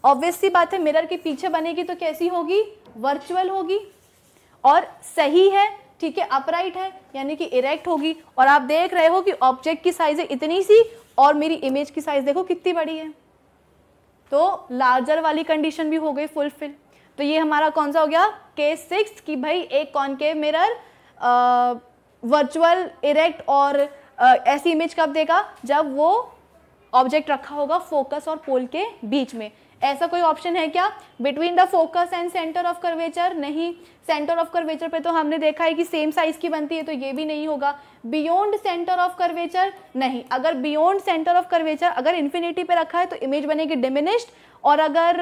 ऑब्वियसली बात है मिरर के पीछे बनेगी तो कैसी होगी वर्चुअल होगी और सही है ठीक है अपराइट है यानी कि इरेक्ट होगी और आप देख रहे हो कि ऑब्जेक्ट की साइज है इतनी सी और मेरी इमेज की साइज देखो कितनी बड़ी है तो लार्जर वाली कंडीशन भी हो गई फुलफिल तो ये हमारा कौन सा हो गया केस सिक्स कि भाई एक कॉनकेव मिरर वर्चुअल इरेक्ट और ऐसी इमेज कब देगा जब वो ऑब्जेक्ट रखा होगा फोकस और पोल के बीच में ऐसा कोई ऑप्शन है क्या between the focus and centre of curvature नहीं सेंटर ऑफ कर्वेचर पे तो हमने देखा है कि सेम साइज की बनती है तो ये भी नहीं होगा बियॉन्ड सेंटर ऑफ कर्वेचर नहीं अगर बियॉन्ड सेंटर ऑफ कर्वेचर अगर इन्फिनिटी पे रखा है तो इमेज बनेगी डिमिनिश्ड और अगर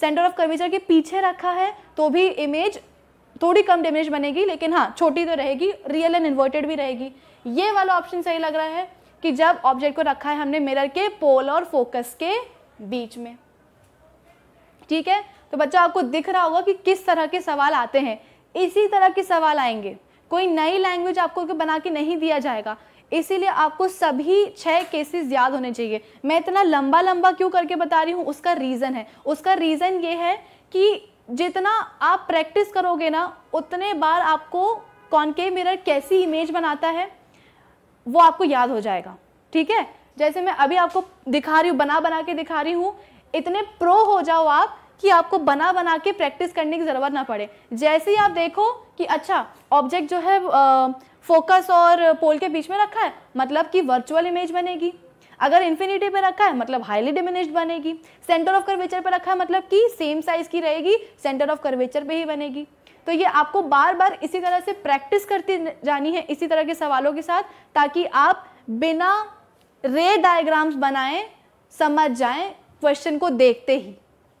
सेंटर ऑफ कर्वेचर के पीछे रखा है तो भी इमेज थोड़ी कम डैमेज बनेगी लेकिन हाँ छोटी तो रहेगी रियल एंड इन्वर्टेड भी रहेगी ये वाला ऑप्शन सही लग रहा है कि जब ऑब्जेक्ट को रखा है हमने मिरर के पोल और फोकस के बीच में ठीक है तो बच्चा आपको दिख रहा होगा कि किस तरह के सवाल आते हैं इसी तरह के सवाल आएंगे कोई नई लैंग्वेज आपको बना के नहीं दिया जाएगा इसीलिए आपको सभी छह केसेस याद होने चाहिए मैं इतना लंबा लंबा क्यों करके बता रही हूँ उसका रीज़न है उसका रीज़न ये है कि जितना आप प्रैक्टिस करोगे ना उतने बार आपको कॉनकेव मिरर कैसी इमेज बनाता है वो आपको याद हो जाएगा ठीक है जैसे मैं अभी आपको दिखा रही हूँ बना बना के दिखा रही हूँ इतने प्रो हो जाओ आप कि आपको बना बना के प्रैक्टिस करने की ज़रूरत ना पड़े जैसे ही आप देखो कि अच्छा ऑब्जेक्ट जो है फोकस और पोल के बीच में रखा है मतलब कि वर्चुअल इमेज बनेगी अगर इन्फिनिटी पे रखा है मतलब हाईली डिमिनिश्ड बनेगी सेंटर ऑफ कर्वेचर पे रखा है मतलब कि सेम साइज की रहेगी सेंटर ऑफ कर्वेचर पे ही बनेगी तो ये आपको बार बार इसी तरह से प्रैक्टिस करती जानी है इसी तरह के सवालों के साथ ताकि आप बिना रे डायग्राम्स बनाएं समझ जाएं क्वेश्चन को देखते ही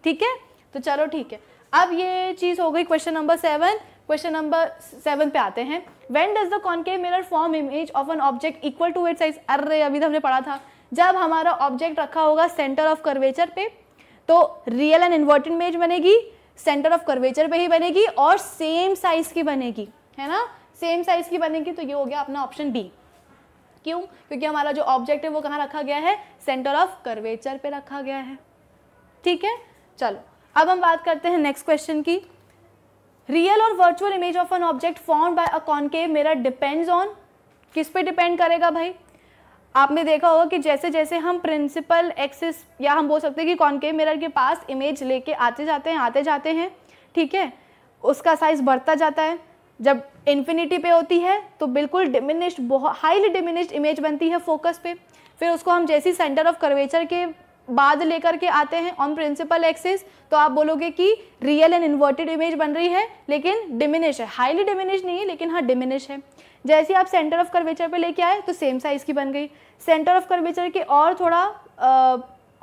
ठीक है तो चलो ठीक है अब ये चीज़ हो गई question number seven question number seven पे आते हैं when does the concave mirror form image of an object equal to it size अरे अभी तो हमने पढ़ा था जब हमारा ऑब्जेक्ट रखा होगा सेंटर ऑफ कर्वेचर पे तो रियल एंड इन्वर्टेड इमेज बनेगी सेंटर ऑफ कर्वेचर पे ही बनेगी और सेम साइज की बनेगी है ना सेम साइज की बनेगी तो ये हो गया अपना ऑप्शन बी क्यों क्योंकि हमारा जो ऑब्जेक्ट है वो कहाँ रखा गया है सेंटर ऑफ कर्वेचर पे रखा गया है ठीक है चलो अब हम बात करते हैं नेक्स्ट क्वेश्चन की रियल और virtual image of an object form by a concave mirror depends on किस पे डिपेंड करेगा भाई आपने देखा होगा कि जैसे जैसे हम प्रिंसिपल एक्सिस या हम बोल सकते हैं कि कॉन्केव मिरर के पास इमेज लेके आते जाते हैं आते जाते हैं ठीक है उसका साइज़ बढ़ता जाता है जब इन्फिनिटी पे होती है तो बिल्कुल डिमिनिश्ड बहुत हाईली डिमिनिश्ड इमेज बनती है फोकस पे फिर उसको हम जैसी सेंटर ऑफ कर्वेचर के बाद लेकर के आते हैं ऑन प्रिंसिपल एक्सिस तो आप बोलोगे कि रियल एंड इन्वर्टेड इमेज बन रही है लेकिन डिमिनिश है हाईली डिमिनिश नहीं है लेकिन हाँ डिमिनिश है जैसे आप सेंटर ऑफ कर्वेचर पे लेके आए तो सेम साइज़ की बन गई सेंटर ऑफ कर्वेचर के और थोड़ा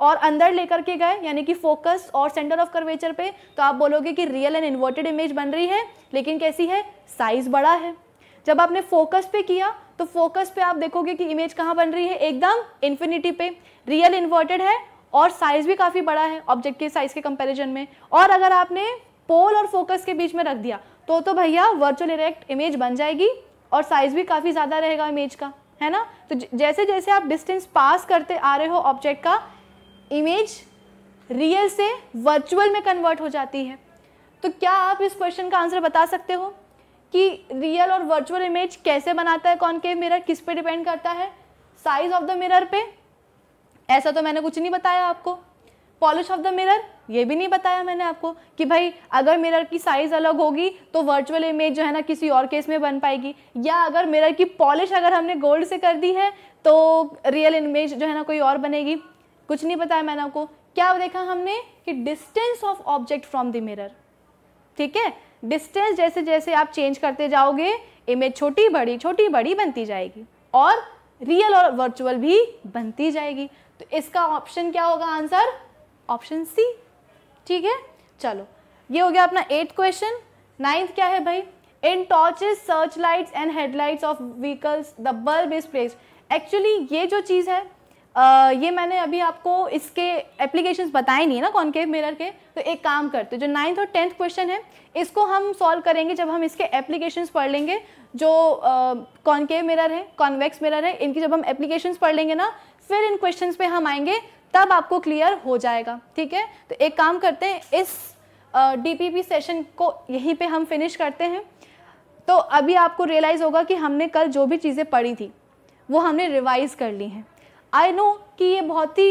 और अंदर लेकर के गए यानी कि फोकस और सेंटर ऑफ कर्वेचर पे तो आप बोलोगे कि रियल एंड इन्वर्टेड इमेज बन रही है लेकिन कैसी है साइज बड़ा है जब आपने फोकस पे किया तो फोकस पे आप देखोगे कि इमेज कहाँ बन रही है एकदम इन्फिनिटी पे रियल इन्वर्टेड है और साइज़ भी काफ़ी बड़ा है ऑब्जेक्ट के साइज़ के कंपेरिजन में और अगर आपने पोल और फोकस के बीच में रख दिया तो तो भैया वर्चुअल इरेक्ट इमेज बन जाएगी और साइज़ भी काफ़ी ज़्यादा रहेगा इमेज का है ना तो जैसे जैसे आप डिस्टेंस पास करते आ रहे हो ऑब्जेक्ट का इमेज रियल से वर्चुअल में कन्वर्ट हो जाती है तो क्या आप इस क्वेश्चन का आंसर बता सकते हो कि रियल और वर्चुअल इमेज कैसे बनाता है कौन के मिरर किस पे डिपेंड करता है साइज ऑफ द मिरर पे ऐसा तो मैंने कुछ नहीं बताया आपको पॉलिश ऑफ द मिरर ये भी नहीं बताया मैंने आपको कि भाई अगर मिरर की साइज़ अलग होगी तो वर्चुअल इमेज जो है ना किसी और केस में बन पाएगी या अगर मिरर की पॉलिश अगर हमने गोल्ड से कर दी है तो रियल इमेज जो है ना कोई और बनेगी कुछ नहीं बताया मैंने आपको क्या देखा हमने कि distance of object from the mirror ठीक है डिस्टेंस जैसे जैसे आप चेंज करते जाओगे इमेज छोटी बड़ी छोटी बड़ी बनती जाएगी और रियल और वर्चुअल भी बनती जाएगी तो इसका ऑप्शन क्या होगा आंसर ऑप्शन सी ठीक है चलो ये हो गया अपना एट्थ क्वेश्चन नाइन्थ क्या है भाई in torches search lights and headlights of vehicles the bulb is place actually ये जो चीज़ है आ, ये मैंने अभी आपको इसके एप्लीकेशंस बताए नहीं है ना कॉन्केव मिरर के तो एक काम करते जो नाइन्थ और टेंथ क्वेश्चन है इसको हम सॉल्व करेंगे जब हम इसके एप्लीकेशंस पढ़ लेंगे जो कॉन्केव मिरर है कॉन्वेक्स मिरर है इनकी जब हम एप्लीकेशंस पढ़ लेंगे ना फिर इन क्वेश्चन पे हम आएंगे तब आपको क्लियर हो जाएगा ठीक है तो एक काम करते हैं इस डी सेशन को यहीं पे हम फिनिश करते हैं तो अभी आपको रियलाइज़ होगा कि हमने कल जो भी चीज़ें पढ़ी थी वो हमने रिवाइज़ कर ली हैं आई नो कि ये बहुत ही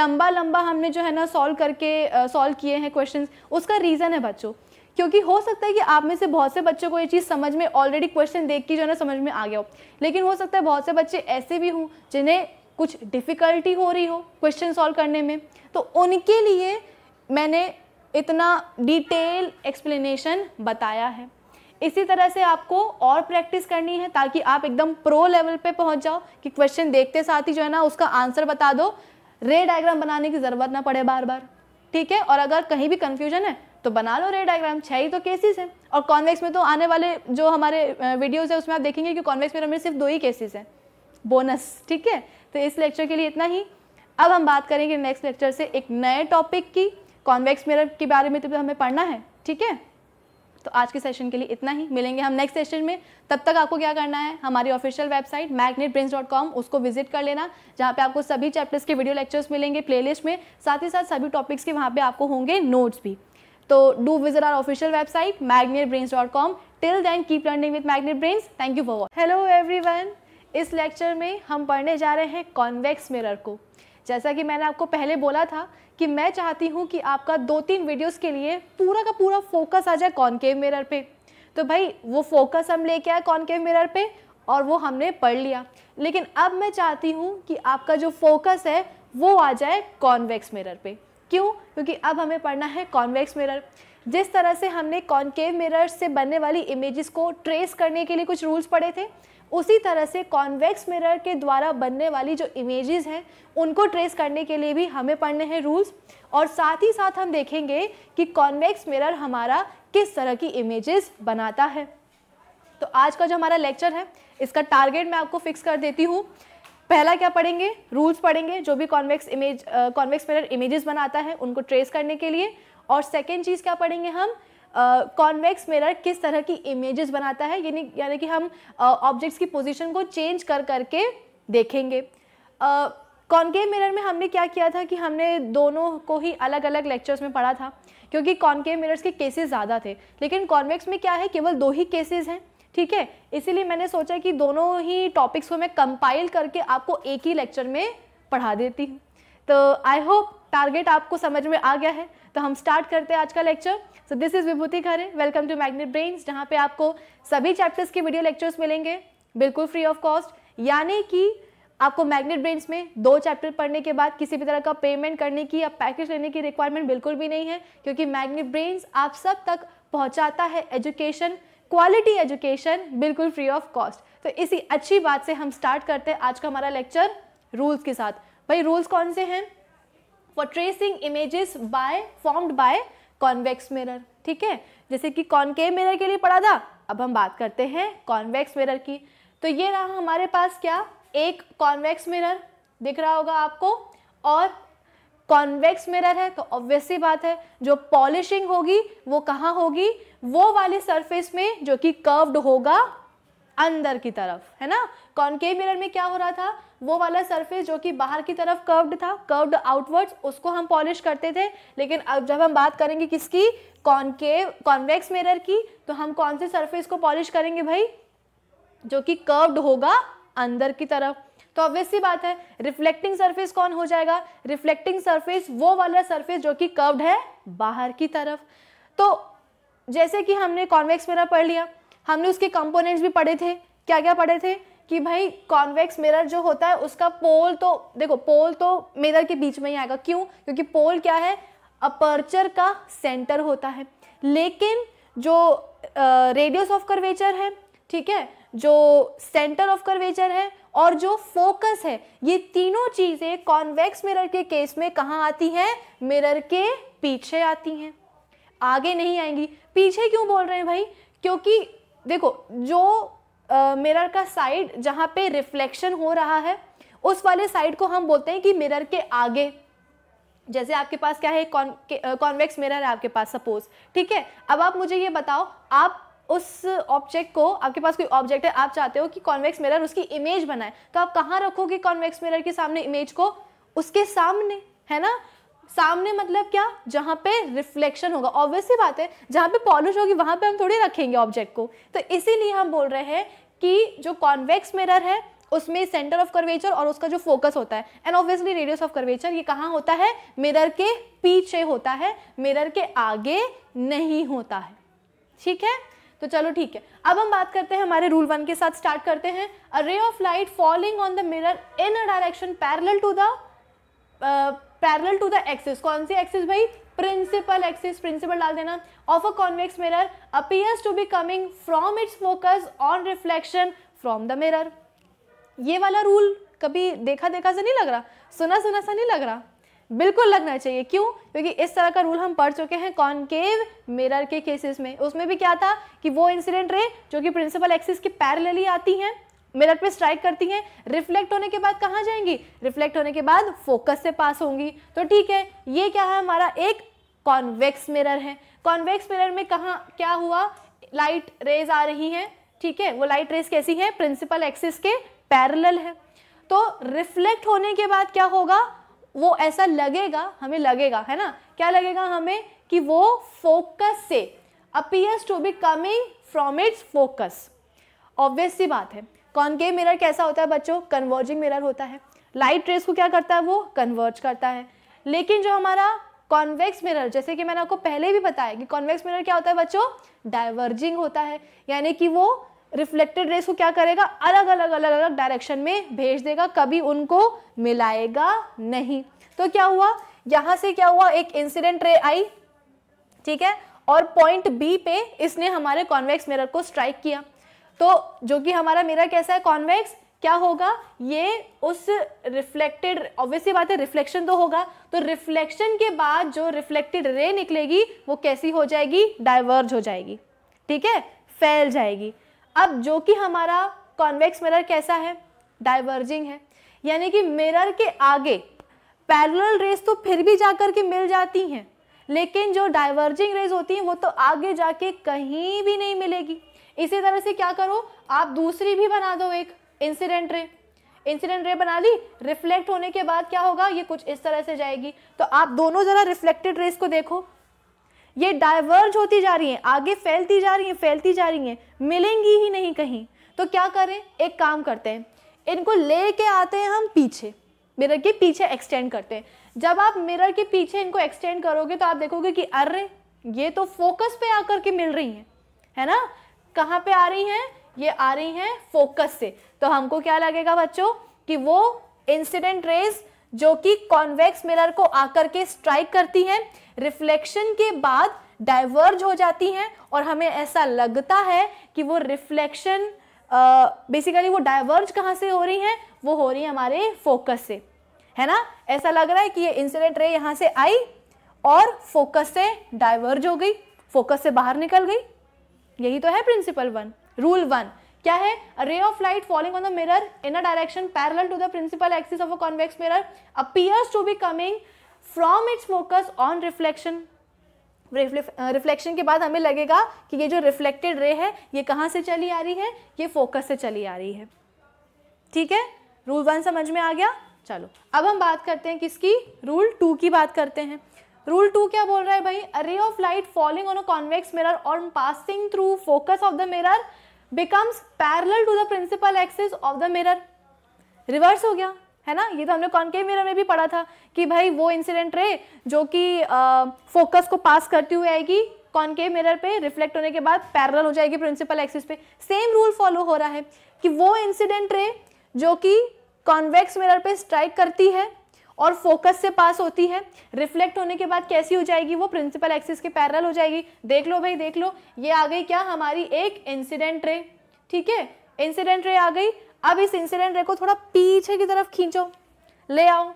लंबा लंबा हमने जो है ना सॉल्व करके सॉल्व किए हैं क्वेश्चन उसका रीज़न है बच्चों क्योंकि हो सकता है कि आप में से बहुत से बच्चों को ये चीज़ समझ में ऑलरेडी क्वेश्चन देख के जो है ना समझ में आ गया हो लेकिन हो सकता है बहुत से बच्चे ऐसे भी हों जिन्हें कुछ डिफ़िकल्टी हो रही हो क्वेश्चन सॉल्व करने में तो उनके लिए मैंने इतना डिटेल एक्सप्लेनेशन बताया है इसी तरह से आपको और प्रैक्टिस करनी है ताकि आप एकदम प्रो लेवल पे पहुंच जाओ कि क्वेश्चन देखते साथ ही जो है ना उसका आंसर बता दो रे डायग्राम बनाने की ज़रूरत ना पड़े बार बार ठीक है और अगर कहीं भी कन्फ्यूजन है तो बना लो रे डायग्राम छः ही तो केसेस हैं और कॉन्वेक्स में तो आने वाले जो हमारे वीडियोज़ है उसमें आप देखेंगे कि कॉन्वेक्स में सिर्फ दो ही केसेस हैं बोनस ठीक है तो इस लेक्चर के लिए इतना ही अब हम बात करेंगे नेक्स्ट लेक्चर से एक नए टॉपिक की कॉन्वेक्स मिरर के बारे में तो हमें पढ़ना है ठीक है तो आज के सेशन के लिए इतना ही मिलेंगे हम नेक्स्ट सेशन में तब तक आपको क्या करना है हमारी ऑफिशियल वेबसाइट मैग्नेट उसको विजिट कर लेना जहाँ पे आपको सभी चैप्टर्स के वीडियो लेक्चर्स मिलेंगे प्लेलिस्ट में साथ ही साथ सभी टॉपिक्स के वहाँ पे आपको होंगे नोट्स भी तो do visit our official website Magnet till then keep learning with magnet brains thank you for watch hello every इस लेक्चर में हम पढ़ने जा रहे हैं कॉन्वेक्स मिरर को जैसा कि मैंने आपको पहले बोला था कि मैं चाहती हूँ कि आपका दो तीन वीडियोस के लिए पूरा का पूरा फोकस आ जाए कॉन्केव मिरर पे तो भाई वो फोकस हम लेके आए कॉन्केव मिरर पे और वो हमने पढ़ लिया लेकिन अब मैं चाहती हूँ कि आपका जो फोकस है वो आ जाए कॉन्वेक्स मिरर पे क्यों क्योंकि अब हमें पढ़ना है कॉन्वेक्स मिरर जिस तरह से हमने कॉन्केव मिरर से बनने वाली इमेजेस को ट्रेस करने के लिए कुछ रूल्स पढ़े थे उसी तरह से कॉन्वेक्स मिरर के द्वारा बनने वाली जो इमेजेस हैं उनको ट्रेस करने के लिए भी हमें पढ़ने हैं रूल्स और साथ ही साथ हम देखेंगे कि कॉन्वेक्स मिरर हमारा किस तरह की इमेजेस बनाता है तो आज का जो हमारा लेक्चर है इसका टारगेट मैं आपको फिक्स कर देती हूँ पहला क्या पढ़ेंगे रूल्स पढ़ेंगे जो भी convex image convex mirror images बनाता है उनको ट्रेस करने के लिए और सेकेंड चीज़ क्या पढ़ेंगे हम कॉन्वेक्स uh, मिरर किस तरह की इमेजेस बनाता है यानी यानी कि हम ऑब्जेक्ट्स uh, की पोजीशन को चेंज कर करके देखेंगे कॉन्केव uh, मिरर में हमने क्या किया था कि हमने दोनों को ही अलग अलग लेक्चर्स में पढ़ा था क्योंकि कॉन्केव मिरर्स के केसेस ज़्यादा थे लेकिन कॉन्वेक्स में क्या है केवल दो ही केसेस हैं ठीक है इसीलिए मैंने सोचा कि दोनों ही टॉपिक्स को मैं कंपाइल करके आपको एक ही लेक्चर में पढ़ा देती हूँ तो आई होप टारगेट आपको समझ में आ गया है तो हम स्टार्ट करते हैं आज का lecture so this is Vibhuti Khare welcome to magnet brains जहाँ पे आपको सभी चैप्टर्स के वीडियो लेक्चर्स मिलेंगे बिल्कुल फ्री ऑफ कॉस्ट यानी कि आपको मैग्नेट ब्रेन्स में दो चैप्टर पढ़ने के बाद किसी भी तरह का पेमेंट करने की या पैकेज लेने की रिक्वायरमेंट बिल्कुल भी नहीं है क्योंकि मैग्नेट ब्रेन्स आप सब तक पहुंचाता है एजुकेशन क्वालिटी एजुकेशन बिल्कुल फ्री ऑफ कॉस्ट तो इसी अच्छी बात से हम स्टार्ट करते हैं आज का हमारा लेक्चर रूल्स के साथ भाई रूल्स कौन से हैं for tracing images by formed by convex mirror ठीक है जैसे कि कॉनके मिरर के लिए पढ़ा था अब हम बात करते हैं कॉन्वेक्स मिरर की तो ये रहा हमारे पास क्या एक कॉन्वेक्स मिरर दिख रहा होगा आपको और कॉन्वेक्स मिरर है तो ऑब्वियसली बात है जो पॉलिशिंग होगी वो कहाँ होगी वो वाले सरफेस में जो कि कर्व्ड होगा अंदर की तरफ है ना कॉनकेव मिरर में क्या हो रहा था वो वाला सरफेस जो कि बाहर की तरफ कर्व्ड था कर्व्ड आउटवर्ड्स उसको हम पॉलिश करते थे लेकिन अब जब हम बात करेंगे किसकी कॉनकेव कॉन्वेक्स मिरर की तो हम कौन से सरफेस को पॉलिश करेंगे भाई जो कि कर्व्ड होगा अंदर की तरफ तो ऑब्वियस सी बात है रिफ्लेक्टिंग सरफेस कौन हो जाएगा रिफ्लेक्टिंग सरफेस वो वाला सरफेस जो कि कर्व्ड है बाहर की तरफ तो जैसे कि हमने कॉन्वेक्स मिरर पढ़ लिया हमने उसके कंपोनेंट्स भी पढ़े थे क्या क्या पढ़े थे कि भाई कॉन्वेक्स मिरर जो होता है उसका पोल तो देखो पोल तो मिरर के बीच में ही आएगा क्यों क्योंकि पोल क्या है अपर्चर का सेंटर होता है लेकिन जो रेडियस ऑफ कर्वेचर है ठीक है जो सेंटर ऑफ कर्वेचर है और जो फोकस है ये तीनों चीज़ें कॉन्वेक्स मिरर के केस में कहाँ आती हैं मिरर के पीछे आती हैं आगे नहीं आएंगी पीछे क्यों बोल रहे हैं भाई क्योंकि देखो जो मिरर का साइड जहाँ पे रिफ्लेक्शन हो रहा है उस वाले साइड को हम बोलते हैं कि मिरर के आगे जैसे आपके पास क्या है कॉन्वेक्स मिरर है आपके पास सपोज ठीक है अब आप मुझे ये बताओ आप उस ऑब्जेक्ट को आपके पास कोई ऑब्जेक्ट है आप चाहते हो कि कॉन्वेक्स मिरर उसकी इमेज बनाए तो आप कहाँ रखोगे कॉन्वेक्स मिरर के सामने इमेज को उसके सामने है ना सामने मतलब क्या जहाँ पे रिफ्लेक्शन होगा ऑब्वियसली बात है जहाँ पे पॉलिश होगी वहाँ पे हम थोड़ी रखेंगे ऑब्जेक्ट को तो इसीलिए हम बोल रहे हैं कि जो कॉन्वेक्स मिरर है उसमें सेंटर ऑफ कर्वेचर और उसका जो फोकस होता है and obviously radius of curvature ये कहाँ होता है मिरर के पीछे होता है मिरर के आगे नहीं होता है ठीक है तो चलो ठीक है अब हम बात करते हैं हमारे रूल वन के साथ स्टार्ट करते हैं a ray of light falling on the mirror in a direction parallel to the parallel to the axis कौन सी एक्सिस भाई प्रिंसिपल एक्सिस प्रिंसिपल डाल देना of a convex mirror appears to be coming from its focus on reflection from the mirror ये वाला rule कभी देखा देखा सा नहीं लग रहा सुना सुना सा नहीं लग रहा बिल्कुल लगना चाहिए क्यों क्योंकि इस तरह का रूल हम पढ़ चुके हैं कॉनकेव मिरर के केसेस में उसमें भी क्या था कि वो इंसिडेंट रे जो कि प्रिंसिपल एक्सिस के पैरेलली आती हैं मिरर पे स्ट्राइक करती हैं रिफ्लेक्ट होने के बाद कहाँ जाएंगी रिफ्लेक्ट होने के बाद फोकस से पास होंगी तो ठीक है ये क्या है हमारा एक कॉन्वेक्स मिरर है कॉन्वेक्स मिरर में कहाँ क्या हुआ लाइट रेज आ रही हैं ठीक है वो लाइट रेज कैसी है प्रिंसिपल एक्सिस के पैरल है तो रिफ्लेक्ट होने के बाद क्या होगा वो ऐसा लगेगा हमें लगेगा है ना क्या लगेगा हमें कि वो फोकस से appears to be coming from its focus obvious सी बात है कॉन्केव मिरर कैसा होता है बच्चों कन्वर्जिंग मिरर होता है लाइट रेस को क्या करता है वो कन्वर्ज करता है लेकिन जो हमारा कॉन्वेक्स मिरर जैसे कि मैंने आपको पहले भी बताया कि कॉन्वेक्स मिरर क्या होता है बच्चों डाइवर्जिंग होता है यानी कि वो रिफ्लेक्टेड रेस को क्या करेगा अलग अलग अलग अलग डायरेक्शन में भेज देगा कभी उनको मिलाएगा नहीं तो क्या हुआ यहां से क्या हुआ एक इंसिडेंट रे आई ठीक है और पॉइंट बी पे इसने हमारे कॉन्वेक्स मिरर को स्ट्राइक किया तो जो कि हमारा मिरर कैसा है कॉन्वेक्स क्या होगा ये उस रिफ्लेक्टेड ऑब्वियसली बात है रिफ्लेक्शन तो होगा तो रिफ्लेक्शन के बाद जो रिफ्लेक्टेड रे निकलेगी वो कैसी हो जाएगी डाइवर्ज हो जाएगी ठीक है फैल जाएगी अब जो कि हमारा कॉन्वेक्स मिरर कैसा है डाइवर्जिंग है यानी कि मिरर के आगे पैरेलल रेज तो फिर भी जा कर के मिल जाती हैं लेकिन जो डाइवर्जिंग रेज होती हैं वो तो आगे जाके कहीं भी नहीं मिलेगी इसी तरह से क्या करो आप दूसरी भी बना दो एक इंसिडेंट रे इंसिडेंट रे बना ली रिफ्लेक्ट होने के बाद क्या होगा ये कुछ इस तरह से जाएगी तो आप दोनों ज़रा रिफ्लेक्टेड रेस को देखो ये डाइवर्ज होती जा रही है आगे फैलती जा रही है फैलती जा रही है मिलेंगी ही नहीं कहीं तो क्या करें एक काम करते हैं इनको लेके आते हैं हम पीछे मिरर के पीछे एक्सटेंड करते हैं जब आप मिरर के पीछे इनको एक्सटेंड करोगे तो आप देखोगे कि अरे ये तो फोकस पे आकर के मिल रही हैं है ना कहाँ पे आ रही हैं ये आ रही हैं फोकस से तो हमको क्या लगेगा बच्चों कि वो इंसिडेंट रेज जो कि कॉन्वेक्स मिरर को आकर के स्ट्राइक करती हैं रिफ्लेक्शन के बाद डाइवर्ज हो जाती हैं और हमें ऐसा लगता है कि वो रिफ्लेक्शन बेसिकली वो डाइवर्ज कहाँ से हो रही हैं वो हो रही है हमारे फोकस से है ना ऐसा लग रहा है कि ये इंसिडेंट रे यहाँ से आई और फोकस से डाइवर्ज हो गई फोकस से बाहर निकल गई यही तो है प्रिंसिपल वन रूल वन क्या है ray of light falling on the mirror in a direction parallel to the principal axis of a convex mirror appears to be coming from its focus on reflection reflection के बाद हमें लगेगा कि ये जो reflected ray है ये कहाँ से चली आ रही है ये फोकस से चली आ रही है ठीक है रूल वन समझ में आ गया चलो अब हम बात करते हैं किसकी रूल टू की बात करते हैं रूल टू क्या बोल रहा है भाई a ray of light falling on a convex mirror और passing through focus of the mirror becomes parallel to the principal axis of the mirror reverse हो गया है ना ये तो हमने कॉन्केव मिरर में भी पढ़ा था कि भाई वो इंसिडेंट रे जो कि फोकस को पास करती हुई आएगी कॉन्केव मिरर पे रिफ्लेक्ट होने के बाद पैरल हो जाएगी प्रिंसिपल एक्सिस पे सेम रूल फॉलो हो रहा है कि वो इंसिडेंट रे जो कि कॉन्वेक्स मिरर पे स्ट्राइक करती है और फोकस से पास होती है रिफ्लेक्ट होने के बाद कैसी हो जाएगी वो प्रिंसिपल एक्सिस के पैरल हो जाएगी देख लो भाई देख लो ये आ गई क्या हमारी एक इंसिडेंट रे ठीक है इंसिडेंट रे आ गई अब इस इंसिडेंट रे को थोड़ा पीछे की तरफ खींचो ले आओ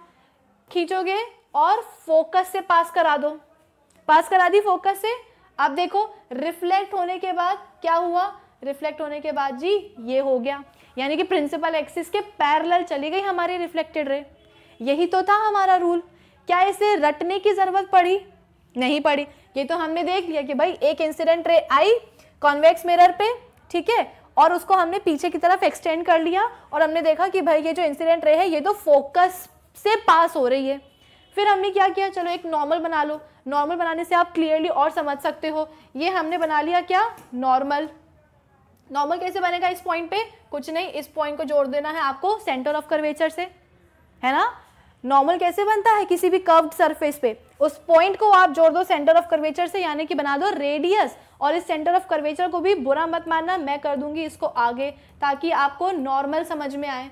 खींचोगे और फोकस से पास करा दो पास करा दी फोकस से अब देखो रिफ्लेक्ट होने के बाद क्या हुआ रिफ्लेक्ट होने के बाद जी ये हो गया यानी कि प्रिंसिपल एक्सिस के पैरल चली गई हमारी रिफ्लेक्टेड रे यही तो था हमारा रूल क्या इसे रटने की ज़रूरत पड़ी नहीं पड़ी ये तो हमने देख लिया कि भाई एक इंसिडेंट रे आई कॉन्वेक्स मिरर पे ठीक है और उसको हमने पीछे की तरफ एक्सटेंड कर लिया और हमने देखा कि भाई ये जो इंसिडेंट रे है ये तो फोकस से पास हो रही है फिर हमने क्या किया चलो एक नॉर्मल बना लो नॉर्मल बनाने से आप क्लियरली और समझ सकते हो ये हमने बना लिया क्या नॉर्मल नॉर्मल कैसे बनेगा इस पॉइंट पे कुछ नहीं इस पॉइंट को जोड़ देना है आपको सेंटर ऑफ कर्वेचर से है ना नॉर्मल कैसे बनता है किसी भी कर्व्ड सरफेस पे उस पॉइंट को आप जोड़ दो सेंटर ऑफ कर्वेचर से यानी कि बना दो रेडियस और इस सेंटर ऑफ कर्वेचर को भी बुरा मत मानना मैं कर दूंगी इसको आगे ताकि आपको नॉर्मल समझ में आए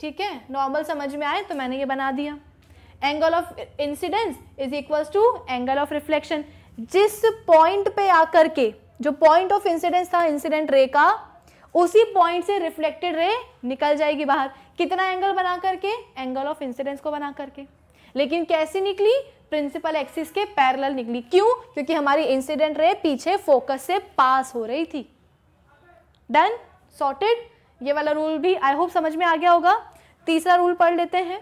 ठीक है नॉर्मल समझ में आए तो मैंने ये बना दिया angle of incidence is equal to angle of reflection जिस पॉइंट पे आकर के जो पॉइंट ऑफ इंसिडेंस था इंसिडेंट रे का उसी पॉइंट से रिफ्लेक्टेड रे निकल जाएगी बाहर कितना एंगल बना करके एंगल ऑफ इंसिडेंस को बना करके लेकिन कैसी निकली प्रिंसिपल एक्सिस के पैरेलल निकली क्यों क्योंकि हमारी इंसिडेंट रे पीछे फोकस से पास हो रही थी डन सॉर्टेड ये वाला रूल भी आई होप समझ में आ गया होगा तीसरा रूल पढ़ लेते हैं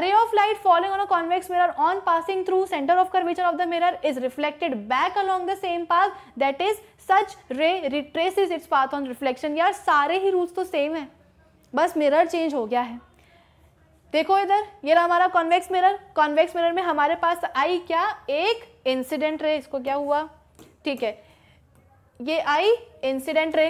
ray of light following on a convex mirror on passing through centre of curvature of the mirror is reflected back along the same path that is such ray retrace its path on reflection यार सारे ही rules तो same है बस mirror change हो गया है देखो इधर ये रहा हमारा कॉन्वेक्स मिरर कॉन्वेक्स मिरर में हमारे पास आई क्या एक इंसिडेंट रे इसको क्या हुआ ठीक है ये आई इंसिडेंट रे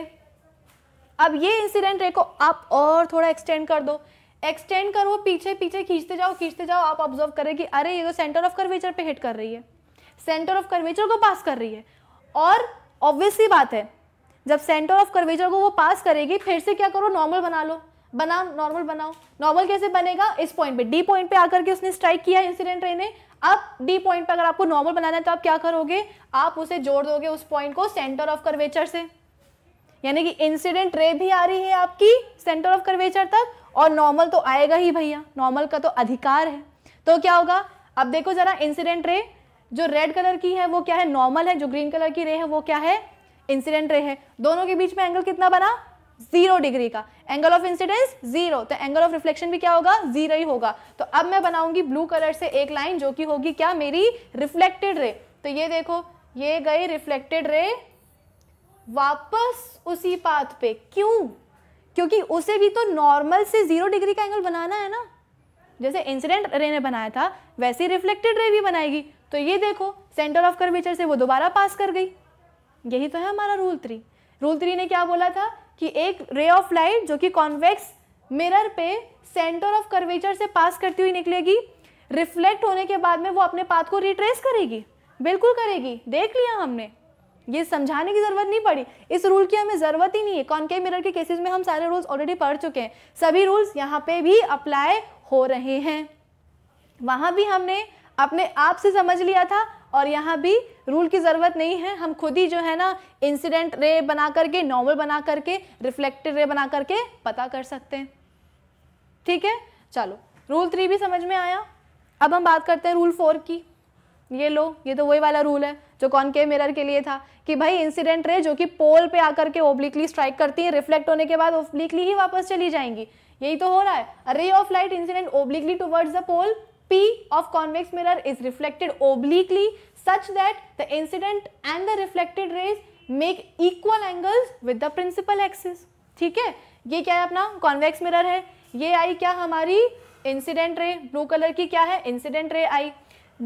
अब ये इंसिडेंट रे को आप और थोड़ा एक्सटेंड कर दो एक्सटेंड करो पीछे पीछे खींचते जाओ खींचते जाओ आप ऑब्जर्व करें कि अरे ये तो सेंटर ऑफ कर्वेचर पे हिट कर रही है सेंटर ऑफ कर्वेचर को पास कर रही है और ऑब्वियसली बात है जब सेंटर ऑफ कर्वेचर को वो पास करेगी फिर से क्या करो नॉर्मल बना लो बनाओ नॉर्मल बनाओ नॉर्मल कैसे बनेगा इस पॉइंट पे डी पॉइंट पे आकर के उसने स्ट्राइक किया इंसिडेंट रे ने अब डी पॉइंट पे अगर आपको नॉर्मल बनाना है तो आप क्या करोगे आप उसे जोड़ दोगे उस पॉइंट को सेंटर ऑफ कर्वेचर से यानी कि इंसिडेंट रे भी आ रही है आपकी सेंटर ऑफ कर्वेचर तक और नॉर्मल तो आएगा ही भैया नॉर्मल का तो अधिकार है तो क्या होगा अब देखो जरा इंसिडेंट रे जो रेड कलर की है वो क्या है नॉर्मल है जो ग्रीन कलर की रे है वो क्या है इंसिडेंट रे है दोनों के बीच में एंगल कितना बना जीरो डिग्री का एंगल ऑफ इंसिडेंस जीरो तो एंगल ऑफ रिफ्लेक्शन भी क्या होगा जीरो ही होगा तो अब मैं बनाऊंगी ब्लू कलर से एक लाइन जो कि होगी क्या मेरी रिफ्लेक्टेड रे तो ये देखो ये गई रिफ्लेक्टेड रे वापस उसी पाथ पे क्यों क्योंकि उसे भी तो नॉर्मल से जीरो डिग्री का एंगल बनाना है ना जैसे इंसिडेंट रे ने बनाया था वैसे रिफ्लेक्टेड रे भी बनाएगी तो ये देखो सेंटर ऑफ कर्वेचर से वो दोबारा पास कर गई यही तो है हमारा रूल थ्री रूल थ्री ने क्या बोला था कि एक रे ऑफ लाइट जो कि कॉन्वेक्स मिरर पे सेंटर ऑफ कर्वेचर से पास करती हुई निकलेगी रिफ्लेक्ट होने के बाद में वो अपने पाथ को रिट्रेस करेगी बिल्कुल करेगी देख लिया हमने ये समझाने की जरूरत नहीं पड़ी इस रूल की हमें जरूरत ही नहीं है कॉनकेव मिरर के केसेस में हम सारे रूल्स ऑलरेडी पढ़ चुके हैं सभी रूल्स यहाँ पे भी अप्लाई हो रहे हैं वहां भी हमने अपने आप से समझ लिया था और यहाँ भी रूल की ज़रूरत नहीं है हम खुद ही जो है ना इंसिडेंट रे बना करके नॉर्मल बना करके रिफ्लेक्टेड रे बना करके पता कर सकते हैं ठीक है चलो रूल थ्री भी समझ में आया अब हम बात करते हैं रूल फोर की ये लो ये तो वही वाला रूल है जो के मिरर के लिए था कि भाई इंसिडेंट रे जो कि पोल पे आकर के ओब्लिकली स्ट्राइक करती है रिफ्लेक्ट होने के बाद ओब्लिकली ही वापस चली जाएंगी यही तो हो रहा है ray of light incident obliquely towards the pole P of convex mirror is reflected obliquely such that the incident and the reflected rays make equal angles with the principal axis. ठीक है ये क्या है अपना कॉन्वेक्स मिरर है ये आई क्या हमारी इंसिडेंट रे ब्लू कलर की क्या है इंसिडेंट रे आई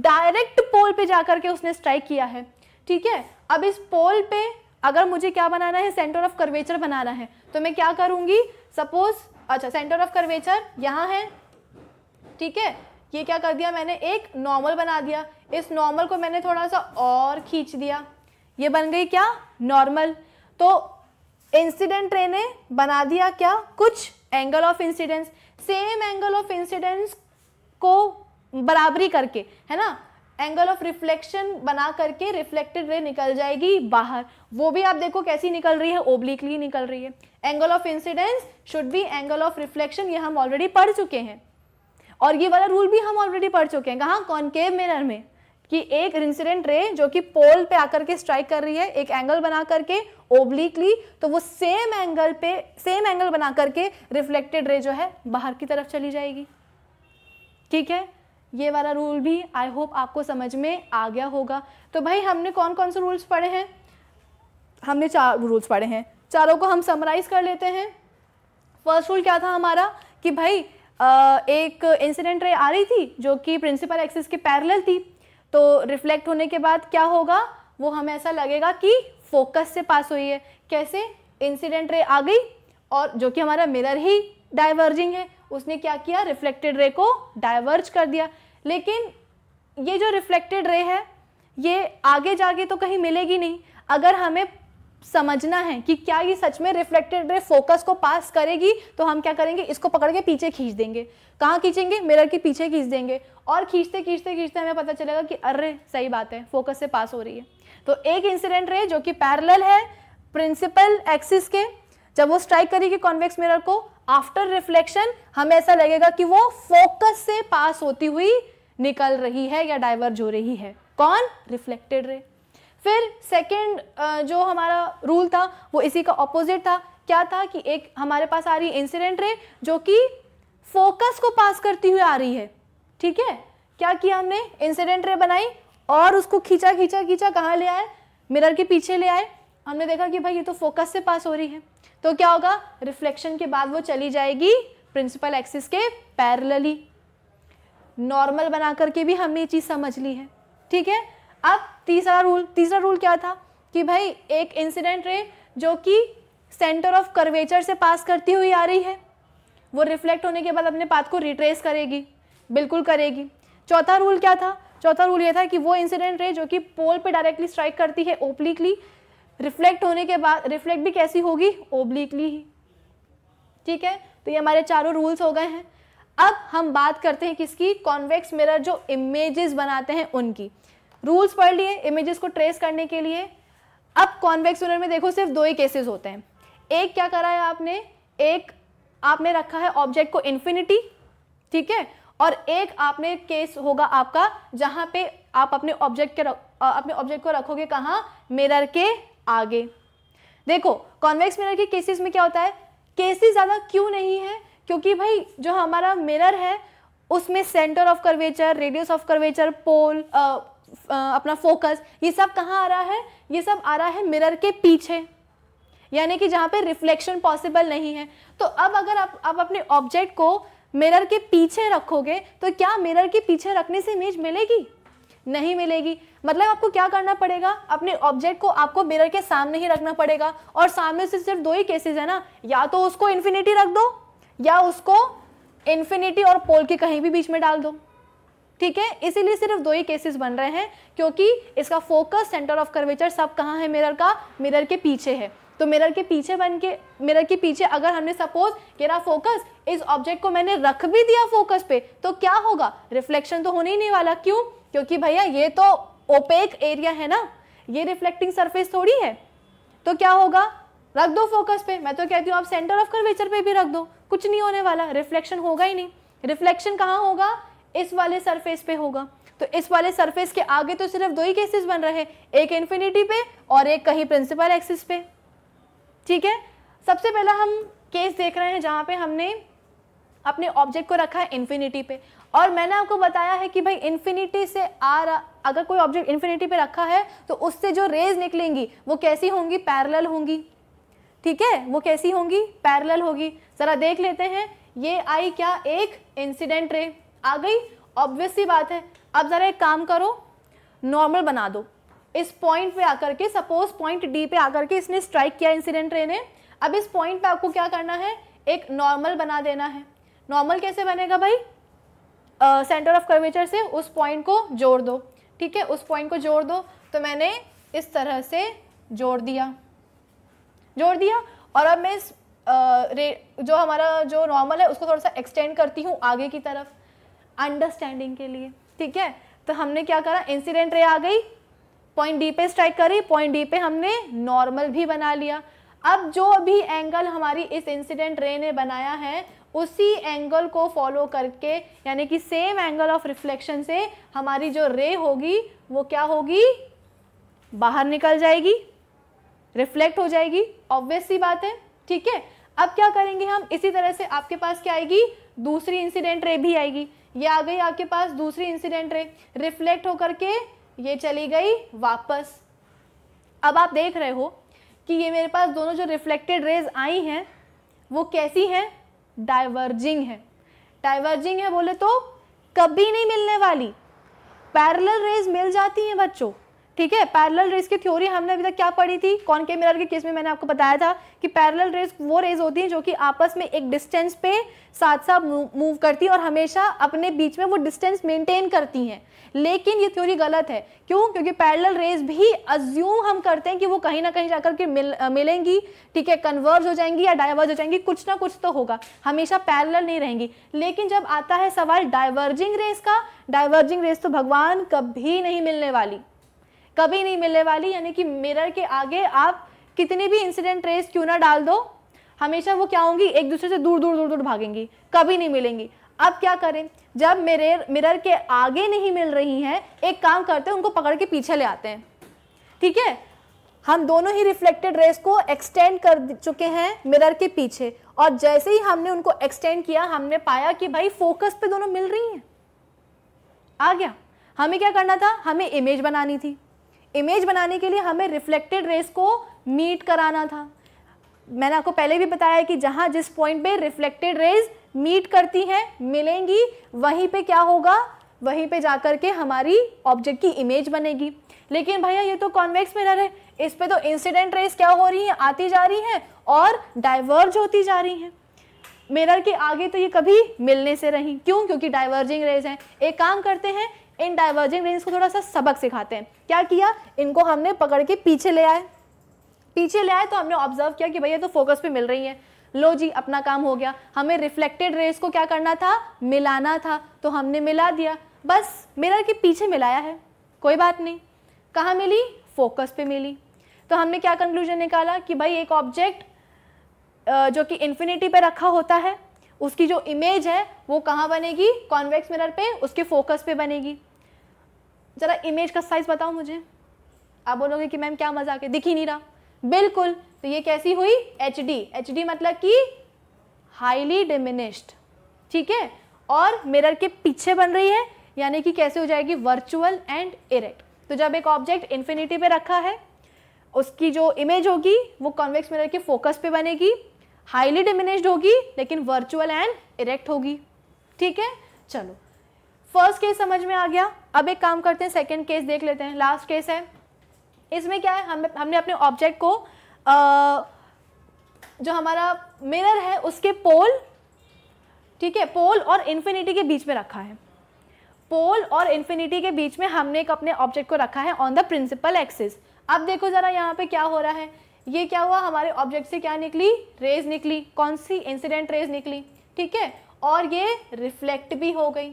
डायरेक्ट पोल पे जाकर के उसने स्ट्राइक किया है ठीक है अब इस पोल पे अगर मुझे क्या बनाना है सेंटर ऑफ कर्वेचर बनाना है तो मैं क्या करूंगी सपोज अच्छा सेंटर ऑफ कर्वेचर यहाँ है ठीक है ये क्या कर दिया मैंने एक नॉर्मल बना दिया इस नॉर्मल को मैंने थोड़ा सा और खींच दिया ये बन गई क्या नॉर्मल तो इंसिडेंट रे ने बना दिया क्या कुछ angle of incidence same angle of incidence को बराबरी करके है ना एंगल ऑफ रिफ्लेक्शन बना करके रिफ्लेक्टेड रे निकल जाएगी बाहर वो भी आप देखो कैसी निकल रही है ओब्लिकली निकल रही है angle of incidence should be angle of reflection ये हम ऑलरेडी पढ़ चुके हैं और ये वाला रूल भी हम ऑलरेडी पढ़ चुके हैं कहाँ कॉन्केव मिरर में कि एक इंसिडेंट रे जो कि पोल पे आकर के स्ट्राइक कर रही है एक एंगल बना करके ओब्लिकली तो वो सेम एंगल पे सेम एंगल बना करके रिफ्लेक्टेड रे जो है बाहर की तरफ चली जाएगी ठीक है ये वाला रूल भी आई होप आपको समझ में आ गया होगा तो भाई हमने कौन कौन से रूल्स पढ़े हैं हमने चार रूल्स पढ़े हैं चारों को हम समराइज़ कर लेते हैं फर्स्ट रूल क्या था हमारा कि भाई एक इंसिडेंट रे आ रही थी जो कि प्रिंसिपल एक्सिस के पैरेलल थी तो रिफ्लेक्ट होने के बाद क्या होगा वो हमें ऐसा लगेगा कि फोकस से पास हुई है कैसे इंसिडेंट रे आ गई और जो कि हमारा मिरर ही डाइवर्जिंग है उसने क्या किया रिफ्लेक्टेड रे को डाइवर्ज कर दिया लेकिन ये जो रिफ्लेक्टेड रे है ये आगे जाके तो कहीं मिलेगी नहीं अगर हमें समझना है कि क्या ये सच में रिफ्लेक्टेड रे फोकस को पास करेगी तो हम क्या करेंगे इसको पकड़ के पीछे खींच देंगे कहाँ खींचेंगे मिरर के पीछे खींच देंगे और खींचते खींचते खींचते हमें पता चलेगा कि अरे सही बात है फोकस से पास हो रही है तो एक इंसिडेंट रे जो कि पैरल है प्रिंसिपल एक्सिस के जब वो स्ट्राइक करेगी कॉन्वेक्स मिरर को आफ्टर रिफ्लेक्शन हमें ऐसा लगेगा कि वो फोकस से पास होती हुई निकल रही है या डाइवर्ज हो रही है कौन रिफ्लेक्टेड रे फिर सेकेंड जो हमारा रूल था वो इसी का ऑपोजिट था क्या था कि एक हमारे पास आ रही इंसिडेंट रे जो कि फोकस को पास करती हुई आ रही है ठीक है क्या किया हमने इंसिडेंट रे बनाई और उसको खींचा खींचा खींचा कहाँ ले आए मिरर के पीछे ले आए हमने देखा कि भाई ये तो फोकस से पास हो रही है तो क्या होगा रिफ्लेक्शन के बाद वो चली जाएगी प्रिंसिपल एक्सिस के पैरलली नॉर्मल बना करके भी हमने ये चीज़ समझ ली है ठीक है अब तीसरा रूल तीसरा रूल क्या था कि भाई एक इंसिडेंट रे जो कि सेंटर ऑफ कर्वेचर से पास करती हुई आ रही है वो रिफ्लेक्ट होने के बाद अपने पाथ को रिट्रेस करेगी बिल्कुल करेगी चौथा रूल क्या था चौथा रूल ये था कि वो इंसिडेंट रे जो कि पोल पे डायरेक्टली स्ट्राइक करती है ओब्लिकली रिफ्लेक्ट होने के बाद रिफ्लेक्ट भी कैसी होगी ओब्लिकली ही ठीक है तो ये हमारे चारों रूल्स हो गए हैं अब हम बात करते हैं किसकी कॉन्वेक्स मिरर जो इमेजेस बनाते हैं उनकी रूल्स पढ़ लिए इमेजेस को ट्रेस करने के लिए अब कॉन्वेक्स मिरर में देखो सिर्फ दो ही केसेस होते हैं एक क्या करा है आपने एक आपने रखा है ऑब्जेक्ट को इन्फिनिटी ठीक है और एक आपने केस होगा आपका जहाँ पे आप अपने ऑब्जेक्ट के रख, अपने ऑब्जेक्ट को रखोगे कहाँ मिरर के आगे देखो कॉन्वेक्स मिरर के केसेस में क्या होता है केसेस ज़्यादा क्यों नहीं है क्योंकि भाई जो हमारा मिरर है उसमें centre of curvature radius of curvature pole अपना फोकस ये सब कहाँ आ रहा है ये सब आ रहा है मिरर के पीछे यानी कि जहाँ पे रिफ्लेक्शन पॉसिबल नहीं है तो अब अगर आप आप अपने ऑब्जेक्ट को मिरर के पीछे रखोगे तो क्या मिरर के पीछे रखने से इमेज मिलेगी नहीं मिलेगी मतलब आपको क्या करना पड़ेगा अपने ऑब्जेक्ट को आपको मिरर के सामने ही रखना पड़ेगा और सामने से सिर्फ दो ही केसेस है ना या तो उसको इन्फिनिटी रख दो या उसको इन्फिनिटी और पोल के कहीं भी बीच में डाल दो ठीक है इसीलिए सिर्फ दो ही केसेस बन रहे हैं क्योंकि इसका फोकस सेंटर ऑफ कर्वेचर सब कहाँ है मिरर का मिरर के पीछे है तो मिरर के पीछे बन के मिरर के पीछे अगर हमने सपोज मेरा फोकस इस ऑब्जेक्ट को मैंने रख भी दिया फोकस पे तो क्या होगा रिफ्लेक्शन तो होने ही नहीं वाला क्यों क्योंकि भैया ये तो ओपेक एरिया है ना ये रिफ्लेक्टिंग सरफेस थोड़ी है तो क्या होगा रख दो फोकस पे मैं तो कहती हूँ आप सेंटर ऑफ कर्वेचर पे भी रख दो कुछ नहीं होने वाला रिफ्लेक्शन होगा ही नहीं रिफ्लेक्शन कहाँ होगा इस वाले सरफेस पे होगा तो इस वाले सरफेस के आगे तो सिर्फ दो ही केसेस बन रहे हैं एक इन्फिनिटी पे और एक कहीं प्रिंसिपल एक्सिस पे ठीक है सबसे पहला हम केस देख रहे हैं जहाँ पे हमने अपने ऑब्जेक्ट को रखा है इन्फिनिटी पे और मैंने आपको बताया है कि भाई इन्फिनिटी से आ रहा अगर कोई ऑब्जेक्ट इन्फिनिटी पे रखा है तो उससे जो रेज निकलेंगी वो कैसी होंगी पैरल होंगी ठीक है वो कैसी होंगी पैरल होगी ज़रा देख लेते हैं ये आई क्या एक इंसिडेंट रे आ गई ऑब्वियस ही बात है अब ज़रा एक काम करो नॉर्मल बना दो इस पॉइंट पे आकर के सपोज पॉइंट डी पे आकर के इसने स्ट्राइक किया इंसिडेंट रे ने अब इस पॉइंट पे आपको क्या करना है एक नॉर्मल बना देना है नॉर्मल कैसे बनेगा भाई सेंटर ऑफ कर्वेचर से उस पॉइंट को जोड़ दो ठीक है उस पॉइंट को जोड़ दो तो मैंने इस तरह से जोड़ दिया जोड़ दिया और अब मैं इस आ, रे, जो हमारा जो नॉर्मल है उसको थोड़ा सा एक्सटेंड करती हूँ आगे की तरफ अंडरस्टैंडिंग के लिए ठीक है तो हमने क्या करा इंसिडेंट रे आ गई पॉइंट डी पे स्ट्राइक करी पॉइंट डी पे हमने नॉर्मल भी बना लिया अब जो भी एंगल हमारी इस इंसिडेंट रे ने बनाया है उसी एंगल को फॉलो करके यानी कि सेम एंगल ऑफ रिफ्लेक्शन से हमारी जो रे होगी वो क्या होगी बाहर निकल जाएगी रिफ्लेक्ट हो जाएगी ऑब्वियस सी बात है ठीक है अब क्या करेंगे हम इसी तरह से आपके पास क्या आएगी दूसरी इंसिडेंट रे भी आएगी ये आ गई आपके पास दूसरी इंसिडेंट रे रिफ्लेक्ट होकर के ये चली गई वापस अब आप देख रहे हो कि ये मेरे पास दोनों जो रिफ्लेक्टेड रेज आई हैं वो कैसी हैं डाइवर्जिंग है डाइवर्जिंग है बोले तो कभी नहीं मिलने वाली पैरेलल रेज मिल जाती हैं बच्चों ठीक है पैरेलल रेस की थ्योरी हमने अभी तक क्या पढ़ी थी कौन के मिरर के केस में मैंने आपको बताया था कि पैरेलल रेस वो रेस होती हैं जो कि आपस में एक डिस्टेंस पे साथ साथ मूव करती है और हमेशा अपने बीच में वो डिस्टेंस मेंटेन करती हैं लेकिन ये थ्योरी गलत है क्यों क्योंकि पैरेलल रेस भी अज्यूम हम करते हैं कि वो कहीं ना कहीं जाकर के मिल मिलेंगी ठीक है कन्वर्ज हो जाएंगी या डाइवर्ज हो जाएंगी कुछ ना कुछ तो होगा हमेशा पैरेलल नहीं रहेंगी लेकिन जब आता है सवाल डाइवर्जिंग रेस का डाइवर्जिंग रेस तो भगवान कभी नहीं मिलने वाली कभी नहीं मिलने वाली यानी कि मिरर के आगे आप कितनी भी इंसिडेंट रेस क्यों ना डाल दो हमेशा वो क्या होंगी एक दूसरे से दूर दूर दूर दूर भागेंगी कभी नहीं मिलेंगी अब क्या करें जब मेरे मिरर के आगे नहीं मिल रही हैं एक काम करते हैं उनको पकड़ के पीछे ले आते हैं ठीक है हम दोनों ही रिफ्लेक्टेड रेस को एक्सटेंड कर चुके हैं मिरर के पीछे और जैसे ही हमने उनको एक्सटेंड किया हमने पाया कि भाई फोकस पे दोनों मिल रही हैं आ गया हमें क्या करना था हमें इमेज बनानी थी इमेज बनाने के लिए हमें रिफ्लेक्टेड रेस को मीट कराना था मैंने आपको पहले भी बताया कि जहां जिस पॉइंट पे रिफ्लेक्टेड रेज मीट करती हैं मिलेंगी वहीं पे क्या होगा वहीं पे जाकर के हमारी ऑब्जेक्ट की इमेज बनेगी लेकिन भैया ये तो कॉन्वेक्स मिरर है इस पर तो इंसिडेंट रेस क्या हो रही है आती जा रही हैं और डाइवर्ज होती जा रही हैं मिरर के आगे तो ये कभी मिलने से रही क्यों क्योंकि डाइवर्जिंग रेज हैं एक काम करते हैं इन डाइवर्जिंग रेंज को थोड़ा सा सबक सिखाते हैं क्या किया इनको हमने पकड़ के पीछे ले आए पीछे ले आए तो हमने ऑब्जर्व किया कि भैया तो फोकस पे मिल रही है लो जी अपना काम हो गया हमें रिफ्लेक्टेड रेस को क्या करना था मिलाना था तो हमने मिला दिया बस मिरर के पीछे मिलाया है कोई बात नहीं कहाँ मिली फोकस पे मिली तो हमने क्या कंक्लूजन निकाला कि भाई एक ऑब्जेक्ट जो कि इन्फिनिटी पे रखा होता है उसकी जो इमेज है वो कहाँ बनेगी कॉन्वेक्स मिरर पे उसके फोकस पे बनेगी ज़रा इमेज का साइज़ बताओ मुझे आप बोलोगे कि मैम क्या मजा है दिख ही नहीं रहा बिल्कुल तो ये कैसी हुई एच डी एच डी मतलब कि हाईली डिमिनिश्ड ठीक है और मिरर के पीछे बन रही है यानी कि कैसे हो जाएगी वर्चुअल एंड इरेक्ट तो जब एक ऑब्जेक्ट इन्फिनिटी पे रखा है उसकी जो इमेज होगी वो कॉन्वेक्स मिरर के फोकस पे बनेगी हाईली डिमिनिश्ड होगी लेकिन वर्चुअल एंड इरेक्ट होगी ठीक है चलो फर्स्ट केस समझ में आ गया अब एक काम करते हैं सेकेंड केस देख लेते हैं लास्ट केस है इसमें क्या है हम हमने अपने ऑब्जेक्ट को आ, जो हमारा मिरर है उसके पोल ठीक है पोल और इन्फिनिटी के बीच में रखा है पोल और इन्फिनिटी के बीच में हमने एक अपने ऑब्जेक्ट को रखा है ऑन द प्रिंसिपल एक्सिस अब देखो ज़रा यहाँ पे क्या हो रहा है ये क्या हुआ हमारे ऑब्जेक्ट से क्या निकली रेज निकली कौन सी इंसिडेंट रेज निकली ठीक है और ये रिफ्लेक्ट भी हो गई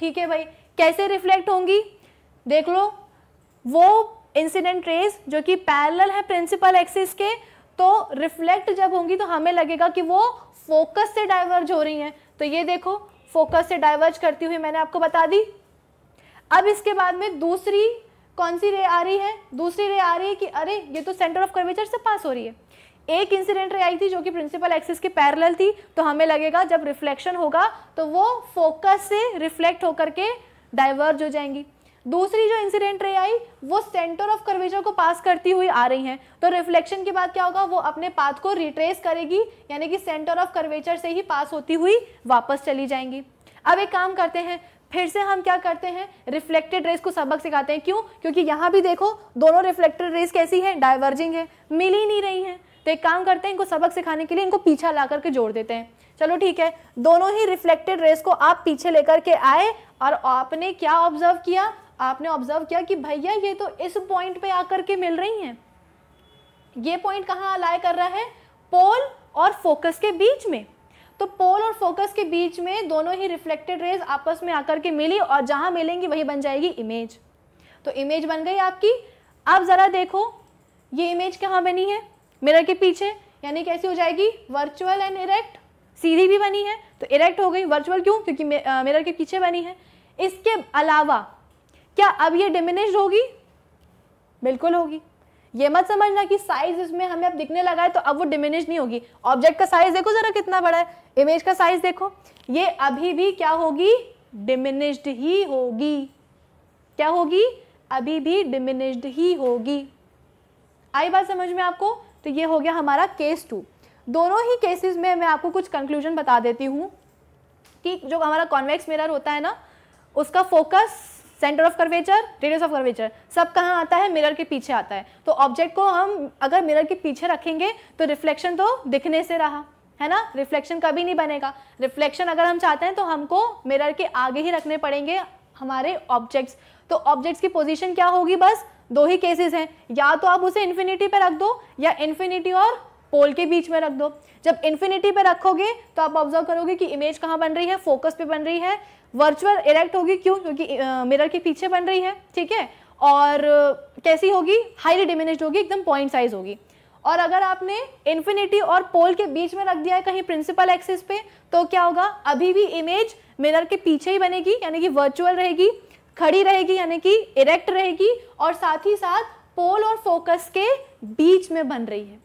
ठीक है भाई कैसे रिफ्लेक्ट होंगी देख लो वो इंसिडेंट रेज जो कि पैरेलल है प्रिंसिपल एक्सिस के तो रिफ्लेक्ट जब होंगी तो हमें लगेगा कि वो फोकस से डाइवर्ज हो रही हैं तो ये देखो फोकस से डाइवर्ज करती हुई मैंने आपको बता दी अब इसके बाद में दूसरी कौन सी रे आ रही है दूसरी रे आ रही है कि अरे ये तो सेंटर ऑफ कर्वेचर से पास हो रही है एक इंसिडेंट रे आई थी जो कि प्रिंसिपल एक्सिस के पैरेलल थी तो हमें लगेगा जब रिफ्लेक्शन होगा तो वो फोकस से रिफ्लेक्ट होकर के डाइवर्ज हो जाएंगी दूसरी जो इंसिडेंट रे आई वो सेंटर ऑफ कर्वेचर को पास करती हुई आ रही हैं तो रिफ्लेक्शन के बाद क्या होगा वो अपने पाथ को रिट्रेस करेगी यानी कि सेंटर ऑफ कर्वेचर से ही पास होती हुई वापस चली जाएंगी अब एक काम करते हैं फिर से हम क्या करते हैं रिफ्लेक्टेड रेस को सबक सिखाते हैं क्यों क्योंकि यहाँ भी देखो दोनों रिफ्लेक्टेड रेस कैसी है डाइवर्जिंग है मिल ही नहीं रही है तो एक काम करते हैं इनको सबक सिखाने के लिए इनको पीछा ला करके जोड़ देते हैं चलो ठीक है दोनों ही रिफ्लेक्टेड रेस को आप पीछे लेकर के आए और आपने क्या ऑब्जर्व किया आपने ऑब्जर्व किया कि भैया ये तो इस पॉइंट पे आकर के मिल रही हैं ये पॉइंट कहाँ अलाय कर रहा है पोल और फोकस के बीच में तो पोल और फोकस के बीच में दोनों ही रिफ्लेक्टेड रेज आपस में आकर के मिली और जहां मिलेंगी वही बन जाएगी इमेज तो इमेज बन गई आपकी अब ज़रा देखो ये इमेज कहाँ बनी है मिरर के पीछे यानी कैसी हो जाएगी वर्चुअल एंड इरेक्ट सीधी भी बनी है तो इरेक्ट हो गई वर्चुअल क्यों क्योंकि मिरर के पीछे बनी है इसके अलावा क्या अब ये डिमिनिश होगी बिल्कुल होगी ये मत समझना कि साइज इसमें हमें अब दिखने लगा है तो अब वो डिमिनिश नहीं होगी ऑब्जेक्ट का साइज देखो जरा कितना बड़ा है इमेज का साइज देखो ये अभी भी क्या होगी डिमिनिश्ड ही होगी क्या होगी अभी भी डिमिनिश्ड ही होगी आई बात समझ में आपको तो ये हो गया हमारा केस टू दोनों ही केसेस में मैं आपको कुछ कंक्लूजन बता देती हूँ कि जो हमारा कॉन्वेक्स मिरर होता है ना उसका focus centre of curvature radius of curvature सब कहाँ आता है मिरर के पीछे आता है तो ऑब्जेक्ट को हम अगर मिरर के पीछे रखेंगे तो रिफ्लेक्शन तो दिखने से रहा है ना रिफ्लेक्शन कभी नहीं बनेगा रिफ्लेक्शन अगर हम चाहते हैं तो हमको मिरर के आगे ही रखने पड़ेंगे हमारे ऑब्जेक्ट्स तो ऑब्जेक्ट्स की पोजीशन क्या होगी बस दो ही केसेस हैं या तो आप उसे इन्फिनिटी पे रख दो या इन्फिनिटी और पोल के बीच में रख दो जब इन्फिनिटी पे रखोगे तो आप ऑब्जर्व करोगे कि इमेज कहाँ बन रही है फोकस पे बन रही है वर्चुअल इरेक्ट होगी क्यों क्योंकि मिरर के पीछे बन रही है ठीक है और कैसी होगी हाईली डिमिनिश्ड होगी एकदम पॉइंट साइज होगी और अगर आपने इन्फिनिटी और पोल के बीच में रख दिया है कहीं प्रिंसिपल एक्सिस पे तो क्या होगा अभी भी इमेज मिरर के पीछे ही बनेगी यानी कि वर्चुअल रहेगी खड़ी रहेगी यानी कि इरेक्ट रहेगी और साथ ही साथ पोल और फोकस के बीच में बन रही है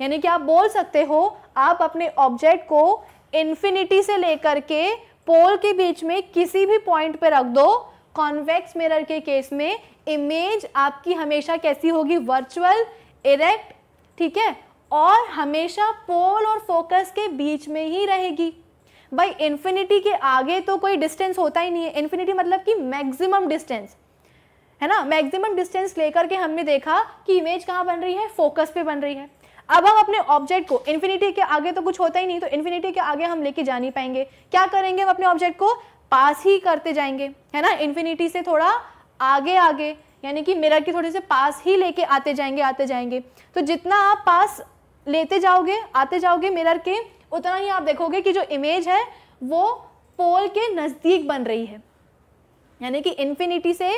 यानी कि आप बोल सकते हो आप अपने ऑब्जेक्ट को इन्फिनिटी से लेकर के पोल के बीच में किसी भी पॉइंट पर रख दो कॉन्वेक्स मिरर के केस में इमेज आपकी हमेशा कैसी होगी वर्चुअल इरेक्ट ठीक है और हमेशा पोल और फोकस के बीच में ही रहेगी भाई इन्फिनिटी के आगे तो कोई डिस्टेंस होता ही नहीं है इन्फिनिटी मतलब कि मैक्सिमम डिस्टेंस है ना मैक्सिमम डिस्टेंस लेकर के हमने देखा कि इमेज कहाँ बन रही है फोकस पे बन रही है अब हम अपने ऑब्जेक्ट को इन्फिनिटी के आगे तो कुछ होता ही नहीं तो इन्फिनिटी के आगे हम लेके जा नहीं पाएंगे क्या करेंगे हम अपने ऑब्जेक्ट को पास ही करते जाएंगे है ना इन्फिनिटी से थोड़ा आगे आगे यानी कि मिरर के थोड़े से पास ही लेके आते जाएंगे आते जाएंगे तो जितना आप पास लेते जाओगे आते जाओगे मिरर के उतना ही आप देखोगे कि जो इमेज है वो पोल के नज़दीक बन रही है यानी कि इन्फिनिटी से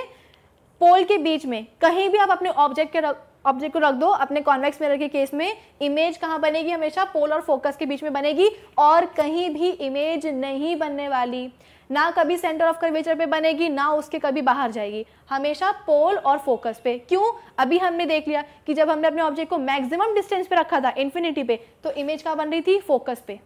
पोल के बीच में कहीं भी आप अपने ऑब्जेक्ट के ऑब्जेक्ट को रख दो अपने कॉन्वेक्स मिरर के केस में इमेज कहाँ बनेगी हमेशा पोल और फोकस के बीच में बनेगी और कहीं भी इमेज नहीं बनने वाली ना कभी सेंटर ऑफ कर्वेचर पे बनेगी ना उसके कभी बाहर जाएगी हमेशा पोल और फोकस पे क्यों अभी हमने देख लिया कि जब हमने अपने ऑब्जेक्ट को मैक्सिमम डिस्टेंस पे रखा था इन्फिनिटी पे तो इमेज कहाँ बन रही थी फोकस पे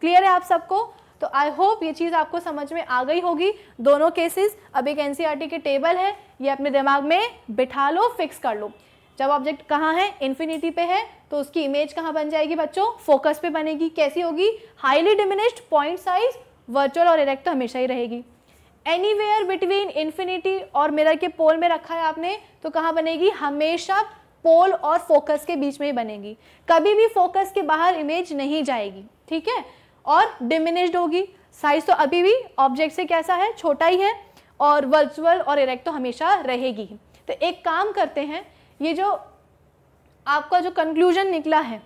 क्लियर है आप सबको तो आई होप ये चीज़ आपको समझ में आ गई होगी दोनों केसेस अब एक एनसीआरटी e के टेबल है ये अपने दिमाग में बिठा लो फिक्स कर लो जब ऑब्जेक्ट कहाँ है इन्फिनिटी पे है तो उसकी इमेज कहाँ बन जाएगी बच्चों फोकस पे बनेगी कैसी होगी highly diminished point size virtual और इरेक्ट तो हमेशा ही रहेगी एनी वेयर बिटवीन इन्फिनिटी और मिरर के पोल में रखा है आपने तो कहाँ बनेगी हमेशा पोल और फोकस के बीच में ही बनेगी कभी भी फोकस के बाहर इमेज नहीं जाएगी ठीक है और डिमिनिश्ड होगी साइज तो अभी भी ऑब्जेक्ट से कैसा है छोटा ही है और वर्चुअल और इरेक्ट तो हमेशा रहेगी तो एक काम करते हैं ये जो आपका जो कंक्लूजन निकला है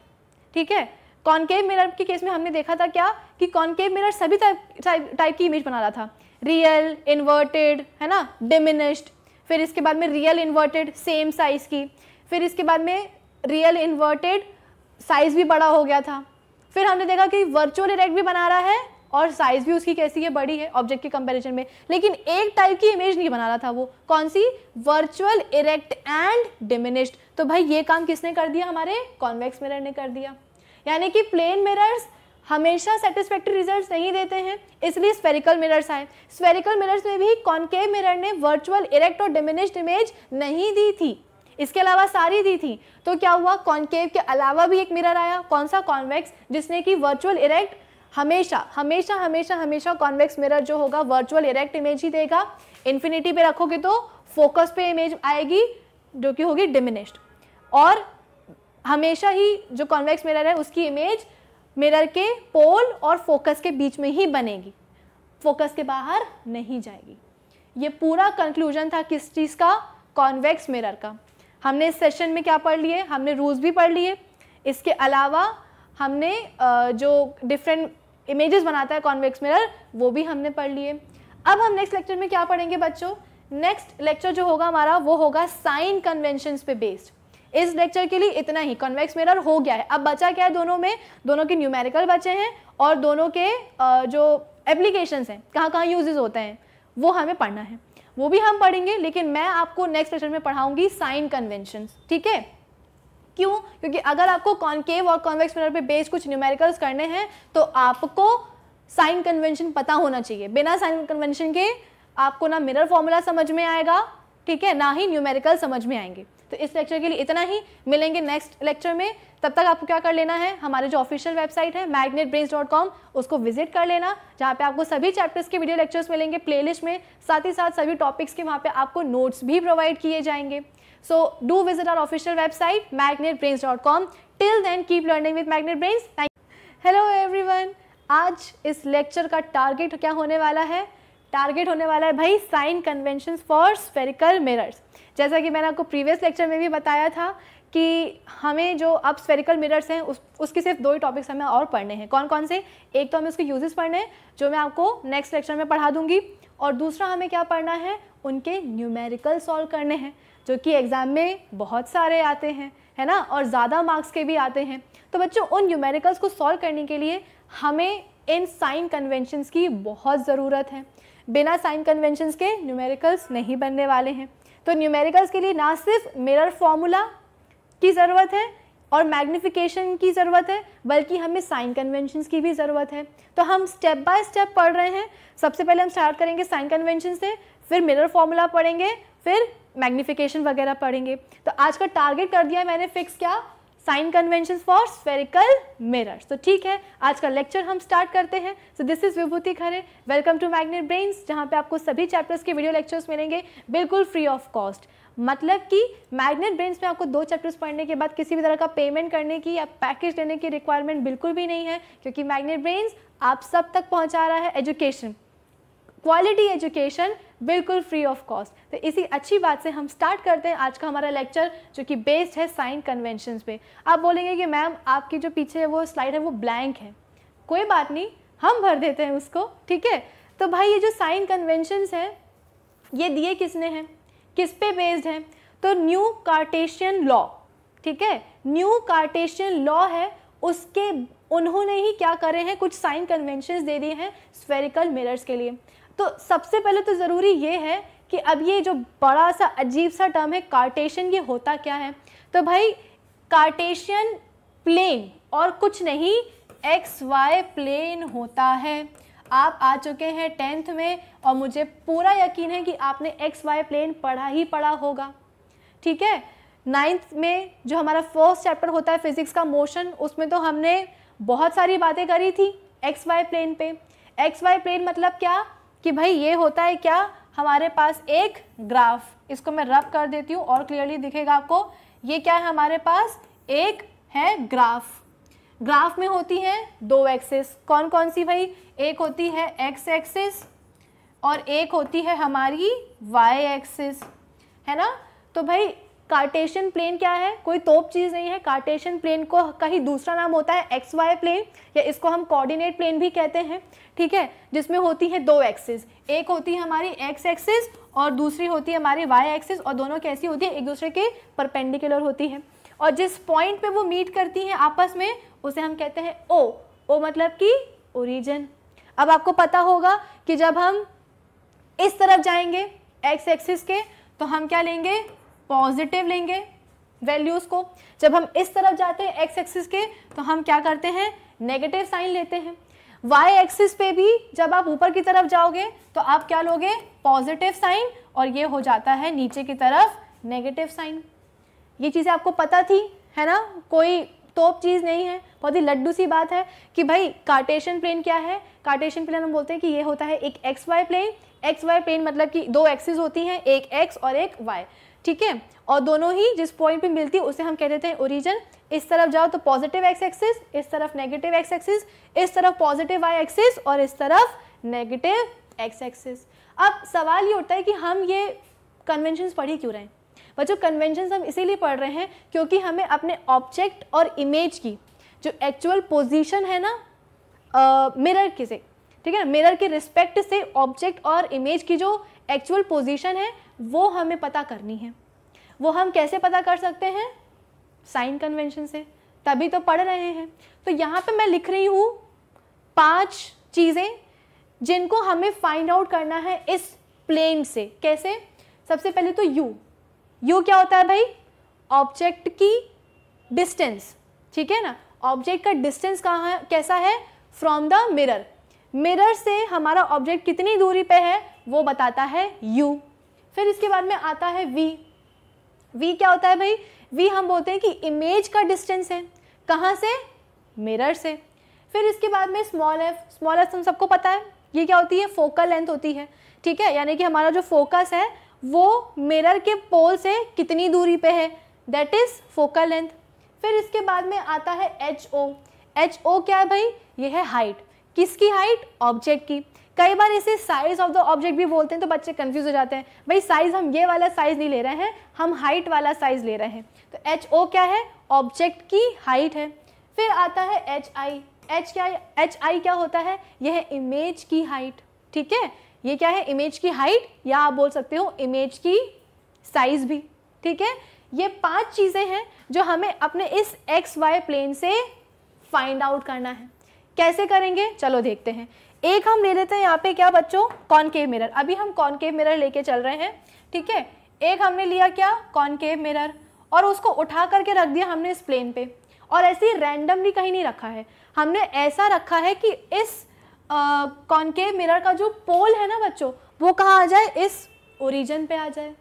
ठीक है कॉन्केव मिरर के केस में हमने देखा था क्या कि कॉन्केव मिरर सभी टाइप टाइप की इमेज बना रहा था रियल इन्वर्टेड है ना डिमिनिश्ड फिर इसके बाद में रियल इन्वर्टेड सेम साइज़ की फिर इसके बाद में रियल इन्वर्टेड साइज़ भी बड़ा हो गया था फिर हमने देखा कि वर्चुअल इरेक्ट भी बना रहा है और साइज भी उसकी कैसी है बड़ी है ऑब्जेक्ट के कंपैरिजन में लेकिन एक टाइप की इमेज नहीं बना रहा था वो कौन सी वर्चुअल इरेक्ट एंड डिमिनिश्ड तो भाई ये काम किसने कर दिया हमारे कॉन्वेक्स मिरर ने कर दिया यानी कि प्लेन मिरर्स हमेशा सेटिस्फैक्ट्री रिजल्ट्स नहीं देते हैं इसलिए स्पेरिकल मिरर्स आए स्पेरिकल मिरर्स में भी कॉन्केव मिरर ने वर्चुअल इरेक्ट और डिमिनिश्ड इमेज नहीं दी थी इसके अलावा सारी दी थी तो क्या हुआ कॉन्केव के अलावा भी एक मिरर आया कौन सा कॉन्वेक्स जिसने कि वर्चुअल इरेक्ट हमेशा हमेशा हमेशा हमेशा कॉन्वेक्स मिरर जो होगा वर्चुअल इरेक्ट इमेज ही देगा इन्फिनिटी पे रखोगे तो फोकस पे इमेज आएगी जो कि होगी डिमिनिश्ड और हमेशा ही जो कॉन्वेक्स मिरर है उसकी इमेज मिरर के पोल और फोकस के बीच में ही बनेगी फोकस के बाहर नहीं जाएगी ये पूरा कंक्लूजन था किस चीज़ का कॉन्वेक्स मिरर का हमने इस सेशन में क्या पढ़ लिए हमने रूल्स भी पढ़ लिए इसके अलावा हमने जो डिफरेंट इमेजेस बनाता है कॉन्वेक्स मिरर वो भी हमने पढ़ लिए अब हम नेक्स्ट लेक्चर में क्या पढ़ेंगे बच्चों नेक्स्ट लेक्चर जो होगा हमारा वो होगा साइन कन्वेंशन पे बेस्ड इस लेक्चर के लिए इतना ही कॉन्वेक्स मिरर हो गया है अब बचा क्या है दोनों में दोनों के न्यूमेरिकल बचे हैं और दोनों के जो एप्लीकेशन हैं कहाँ कहाँ यूजेज होते हैं वो हमें पढ़ना है वो भी हम पढ़ेंगे लेकिन मैं आपको नेक्स्ट लेक्चर में पढ़ाऊंगी साइन कन्वेंशन ठीक है क्यों क्योंकि अगर आपको कॉन्केव और कॉन्वेक्स मिरर पे बेस्ड कुछ न्यूमेरिकल्स करने हैं तो आपको साइन कन्वेंशन पता होना चाहिए बिना साइन कन्वेंशन के आपको ना मिरर फॉर्मूला समझ में आएगा ठीक है ना ही न्यूमेरिकल समझ में आएंगे तो इस लेक्चर के लिए इतना ही मिलेंगे नेक्स्ट लेक्चर में तब तक आपको क्या कर लेना है हमारे जो ऑफिशियल वेबसाइट है मैग्नेट उसको विजिट कर लेना जहाँ पे आपको सभी चैप्टर्स के वीडियो लेक्चर्स मिलेंगे प्लेलिस्ट में साथ ही साथ सभी टॉपिक्स के वहाँ पे आपको नोट्स भी प्रोवाइड किए जाएंगे So do visit our official website magnetbrains.com. Till then keep learning with Magnet Brains. Thank hello everyone आज इस लेक्चर का टारगेट क्या होने वाला है टारगेट होने वाला है भाई sign convention for spherical mirrors जैसा कि मैंने आपको प्रीवियस लेक्चर में भी बताया था कि हमें जो अब स्फेरिकल मिरर्स हैं उस उसके सिर्फ दो ही टॉपिक्स हमें और पढ़ने हैं कौन कौन से एक तो हमें उसके यूजेस पढ़ने हैं जो मैं आपको नेक्स्ट लेक्चर में पढ़ा दूंगी और दूसरा हमें क्या पढ़ना है उनके न्यूमेरिकल सॉल्व करने हैं जो कि एग्ज़ाम में बहुत सारे आते हैं है ना और ज़्यादा मार्क्स के भी आते हैं तो बच्चों उन न्यूमेरिकल्स को सॉल्व करने के लिए हमें इन साइन कन्वेंशंस की बहुत ज़रूरत है बिना साइन कन्वेंशंस के न्यूमेरिकल्स नहीं बनने वाले हैं तो न्यूमेरिकल्स के लिए ना सिर्फ मिरर फार्मूला की ज़रूरत है और मैग्निफिकेशन की ज़रूरत है बल्कि हमें साइन कन्वेंशंस की भी ज़रूरत है तो हम स्टेप बाय स्टेप पढ़ रहे हैं सबसे पहले हम स्टार्ट करेंगे साइन कन्वेंशन से फिर मिरर फार्मूला पढ़ेंगे फिर मैग्निफिकेशन वगैरह पढ़ेंगे तो आज का टारगेट कर दिया मैंने फिक्स क्या sign convention for spherical mirrors तो ठीक है आज का लेक्चर हम स्टार्ट करते हैं so this is Vibhuti Khare welcome to magnet brains जहाँ पे आपको सभी चैप्टर्स के वीडियो लेक्चर्स मिलेंगे बिल्कुल फ्री ऑफ कॉस्ट मतलब कि मैग्नेट ब्रेन्स में आपको दो चैप्टर्स पढ़ने के बाद किसी भी तरह का पेमेंट करने की या पैकेज लेने की रिक्वायरमेंट बिल्कुल भी नहीं है क्योंकि मैग्नेट ब्रेन्स आप सब तक पहुँचा रहा है एजुकेशन क्वालिटी एजुकेशन बिल्कुल फ्री ऑफ कॉस्ट तो इसी अच्छी बात से हम स्टार्ट करते हैं आज का हमारा लेक्चर जो कि बेस्ड है साइन कन्वेंशन पे आप बोलेंगे कि मैम आपकी जो पीछे वो स्लाइड है वो ब्लैंक है कोई बात नहीं हम भर देते हैं उसको ठीक है तो भाई ये जो साइन कन्वेंशन हैं ये दिए किसने हैं किस पे बेस्ड हैं तो न्यू कार्टेशियन लॉ ठीक है न्यू कार्टेशियन लॉ है उसके उन्होंने ही क्या करे हैं कुछ साइन कन्वेंशंस दे दिए हैं स्फेरिकल मिरर्स के लिए तो सबसे पहले तो ज़रूरी ये है कि अब ये जो बड़ा सा अजीब सा टर्म है कार्टेशियन ये होता क्या है तो भाई कार्टेशियन प्लेन और कुछ नहीं एक्स वाई प्लेन होता है आप आ चुके हैं टेंथ में और मुझे पूरा यकीन है कि आपने एक्स वाई प्लेन पढ़ा ही पढ़ा होगा ठीक है नाइन्थ में जो हमारा फर्स्ट चैप्टर होता है फिज़िक्स का मोशन उसमें तो हमने बहुत सारी बातें करी थी एक्स वाई प्लेन पे एक्स वाई प्लेन मतलब क्या कि भाई ये होता है क्या हमारे पास एक ग्राफ इसको मैं रब कर देती हूँ और क्लियरली दिखेगा आपको ये क्या है हमारे पास एक है ग्राफ ग्राफ में होती हैं दो एक्सेस कौन कौन सी भाई एक होती है एक्स एक्सेस और एक होती है हमारी वाई एक्सेस है ना तो भाई कार्टेशियन प्लेन क्या है कोई तोप चीज़ नहीं है कार्टेशियन प्लेन को का ही दूसरा नाम होता है एक्स वाई प्लेन या इसको हम कोऑर्डिनेट प्लेन भी कहते हैं ठीक है जिसमें होती है दो एक्सिस एक होती है हमारी एक्स एक्सिस और दूसरी होती है हमारी वाई एक्सिस और दोनों कैसी होती है एक दूसरे के परपेंडिकुलर होती है और जिस पॉइंट पर वो मीट करती हैं आपस में उसे हम कहते हैं ओ ओ मतलब कि ओरिजिन अब आपको पता होगा कि जब हम इस तरफ जाएंगे एक्स एक्सिस के तो हम क्या लेंगे पॉजिटिव लेंगे वैल्यूज को जब हम इस तरफ जाते हैं एक्स एक्सिस के तो हम क्या करते हैं नेगेटिव साइन लेते हैं वाई एक्सिस पे भी जब आप ऊपर की तरफ जाओगे तो आप क्या लोगे पॉजिटिव साइन और ये हो जाता है नीचे की तरफ नेगेटिव साइन ये चीज़ें आपको पता थी है ना कोई टॉप चीज़ नहीं है बहुत ही लड्डू सी बात है कि भाई कार्टेशन प्लेन क्या है कार्टेशन प्लेन हम बोलते हैं कि ये होता है एक X Y plane X Y plane मतलब कि दो एक्सिस होती हैं एक एक्स और एक वाई ठीक है और दोनों ही जिस पॉइंट पे मिलती है उसे हम कह देते हैं ओरिजन इस तरफ जाओ तो पॉजिटिव एक्स एक्सिस इस तरफ नेगेटिव एक्स एक्सिस इस तरफ पॉजिटिव वाई एक्सिस और इस तरफ नेगेटिव एक्स एक्सिस अब सवाल ये उठता है कि हम ये कन्वेंशन पढ़ ही क्यों रहे हैं बच्चों कन्वेंशन हम इसीलिए पढ़ रहे हैं क्योंकि हमें अपने ऑब्जेक्ट और इमेज की जो एक्चुअल पोजिशन है ना मिरर की से ठीक है ना मिरर के रिस्पेक्ट से ऑब्जेक्ट और इमेज की जो एक्चुअल पोजीशन है वो हमें पता करनी है वो हम कैसे पता कर सकते हैं साइन कन्वेंशन से तभी तो पढ़ रहे हैं तो यहाँ पे मैं लिख रही हूँ पांच चीज़ें जिनको हमें फाइंड आउट करना है इस प्लेन से कैसे सबसे पहले तो यू यू क्या होता है भाई ऑब्जेक्ट की डिस्टेंस ठीक है ना ऑब्जेक्ट का डिस्टेंस कहाँ है कैसा है फ्रॉम द मिरर मिरर से हमारा ऑब्जेक्ट कितनी दूरी पे है वो बताता है यू फिर इसके बाद में आता है वी वी क्या होता है भाई वी हम बोलते हैं कि इमेज का डिस्टेंस है कहाँ से मिरर से फिर इसके बाद में स्मॉल एफ स्मॉल एफ हम सबको पता है ये क्या होती है फोकल लेंथ होती है ठीक है यानी कि हमारा जो फोकस है वो मिरर के पोल से कितनी दूरी पे है दैट इज़ फोकल लेंथ फिर इसके बाद में आता है एच ओ एच ओ क्या है भाई ये है हाइट किसकी हाइट ऑब्जेक्ट की कई बार इसे साइज ऑफ द ऑब्जेक्ट भी बोलते हैं तो बच्चे कंफ्यूज हो जाते हैं भाई साइज हम ये वाला साइज नहीं ले रहे हैं हम हाइट वाला साइज ले रहे हैं तो एच ओ क्या है ऑब्जेक्ट की हाइट है फिर आता है एच आई एच क्या एच आई क्या होता है यह है इमेज की हाइट ठीक है ये क्या है इमेज की हाइट या आप बोल सकते हो इमेज की साइज भी ठीक है ये पांच चीज़ें हैं जो हमें अपने इस एक्स वाई प्लेन से फाइंड आउट करना है कैसे करेंगे चलो देखते हैं एक हम ले लेते हैं यहाँ पे क्या बच्चों कॉनकेव मिरर अभी हम कॉनकेव मिरर लेके चल रहे हैं ठीक है एक हमने लिया क्या कॉनकेव मिरर और उसको उठा करके रख दिया हमने इस प्लेन पे और ऐसे ही रैंडमली कहीं नहीं रखा है हमने ऐसा रखा है कि इस कॉनकेव मिरर का जो पोल है ना बच्चों वो कहाँ आ जाए इस ओरिजन पे आ जाए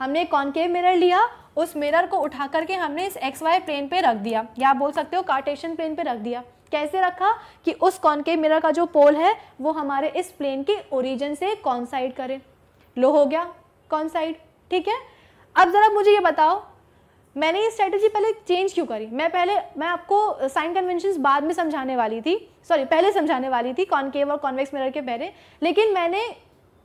हमने कॉनकेव मिरर लिया उस मिरर को उठा करके हमने इस एक्स वाई प्लेन पे रख दिया या आप बोल सकते हो कार्टेशन प्लेन पे रख दिया कैसे रखा कि उस कॉनकेव मिरर का जो पोल है वो हमारे इस प्लेन के ओरिजिन से कौन साइड करे लो हो गया कौन साइड ठीक है अब ज़रा मुझे ये बताओ मैंने ये स्ट्रैटेजी पहले चेंज क्यों करी मैं पहले मैं आपको साइन uh, कन्वेंशन बाद में समझाने वाली थी सॉरी पहले समझाने वाली थी कॉनकेव और कॉन्वेक्स मिरर के पहले लेकिन मैंने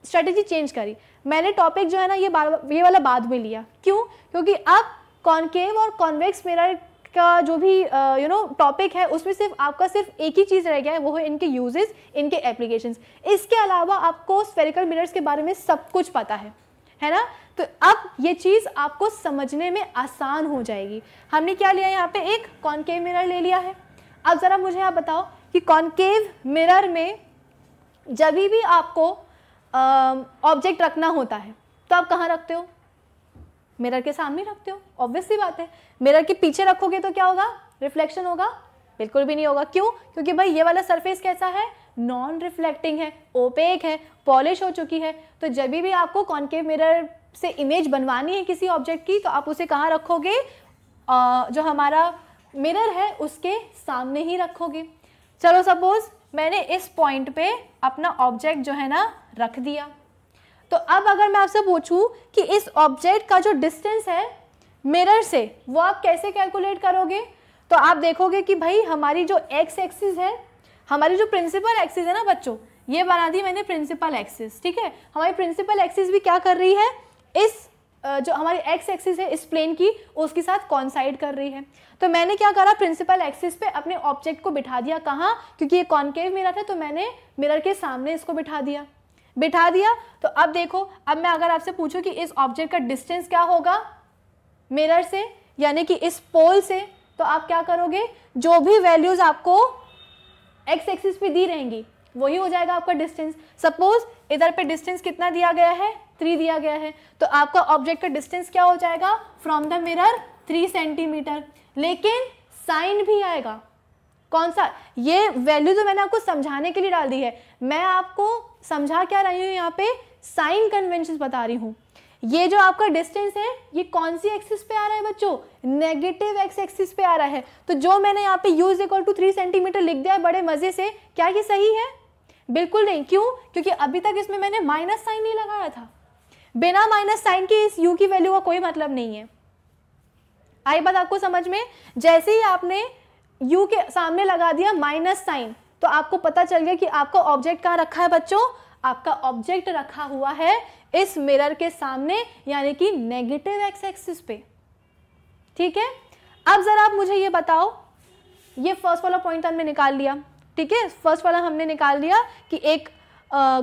स्ट्रैटेजी चेंज करी मैंने टॉपिक जो है ना ये बार ये वाला बाद में लिया क्यों क्योंकि अब कॉनकेव और कॉन्वेक्स मिरर का जो भी यू नो टॉपिक है उसमें सिर्फ आपका सिर्फ एक ही चीज़ रह गया है वो है इनके यूजेस इनके एप्लीकेशंस इसके अलावा आपको स्फेरिकल मिरर्स के बारे में सब कुछ पता है है ना तो अब ये चीज़ आपको समझने में आसान हो जाएगी हमने क्या लिया यहाँ पे एक कॉन्केव मिरर ले लिया है अब ज़रा मुझे आप बताओ कि कॉन्केव मिरर में जब भी आपको ऑब्जेक्ट रखना होता है तो आप कहाँ रखते हो मिरर के सामने रखते हो ऑब्वियसली बात है मिरर के पीछे रखोगे तो क्या होगा रिफ्लेक्शन होगा बिल्कुल भी नहीं होगा क्यों क्योंकि भाई ये वाला सरफेस कैसा है नॉन रिफ्लेक्टिंग है ओपेक है पॉलिश हो चुकी है तो जब भी आपको कॉन्केव मिरर से इमेज बनवानी है किसी ऑब्जेक्ट की तो आप उसे कहाँ रखोगे आ, जो हमारा मिरर है उसके सामने ही रखोगे चलो सपोज मैंने इस पॉइंट पे अपना ऑब्जेक्ट जो है ना रख दिया तो अब अगर मैं आपसे पूछूं कि इस ऑब्जेक्ट का जो डिस्टेंस है मिरर से वो आप कैसे कैलकुलेट करोगे तो आप देखोगे कि भाई हमारी जो एक्स एक्सिस है हमारी जो प्रिंसिपल एक्सिस है ना बच्चों ये बना दी मैंने प्रिंसिपल एक्सिस ठीक है हमारी प्रिंसिपल एक्सिस भी क्या कर रही है इस जो हमारी एक्स एक्सिस है इस प्लेन की उसके साथ कॉन्साइड कर रही है तो मैंने क्या करा प्रिंसिपल एक्सिस पे अपने ऑब्जेक्ट को बिठा दिया कहाँ क्योंकि ये कॉन्केव मिरर है तो मैंने मिरर के सामने इसको बिठा दिया बिठा दिया तो अब देखो अब मैं अगर आपसे पूछूं कि इस ऑब्जेक्ट का डिस्टेंस क्या होगा मिरर से यानी कि इस पोल से तो आप क्या करोगे जो भी वैल्यूज आपको एक्स एक्सिस पे दी रहेंगी वही हो जाएगा आपका डिस्टेंस सपोज इधर पे डिस्टेंस कितना दिया गया है थ्री दिया गया है तो आपका ऑब्जेक्ट का डिस्टेंस क्या हो जाएगा from the mirror three centimetre लेकिन साइन भी आएगा कौन सा ये वैल्यू तो मैंने आपको समझाने के लिए डाल दी है मैं आपको समझा क्या रही हूँ यहाँ पे साइन कन्वेंशन बता रही हूँ ये जो आपका डिस्टेंस है ये कौन सी एक्सिस पे आ रहा है बच्चों नेगेटिव एक्स एक्सिस पे आ रहा है तो जो मैंने यहाँ पे use equal to three centimetre लिख दिया है बड़े मजे से क्या ये सही है बिल्कुल नहीं क्यों क्योंकि अभी तक इसमें मैंने माइनस साइन नहीं लगाया था बिना माइनस साइन के इस यू की वैल्यू का कोई मतलब नहीं है आई बात आपको समझ में जैसे ही आपने यू के सामने लगा दिया माइनस साइन तो आपको पता चल गया कि आपका ऑब्जेक्ट कहाँ रखा है बच्चों आपका ऑब्जेक्ट रखा हुआ है इस मिरर के सामने यानी कि नेगेटिव एक्स एक्सिस पे ठीक है अब ज़रा आप मुझे ये बताओ ये फर्स्ट वाला पॉइंट हमने निकाल लिया ठीक है फर्स्ट वाला हमने निकाल लिया कि एक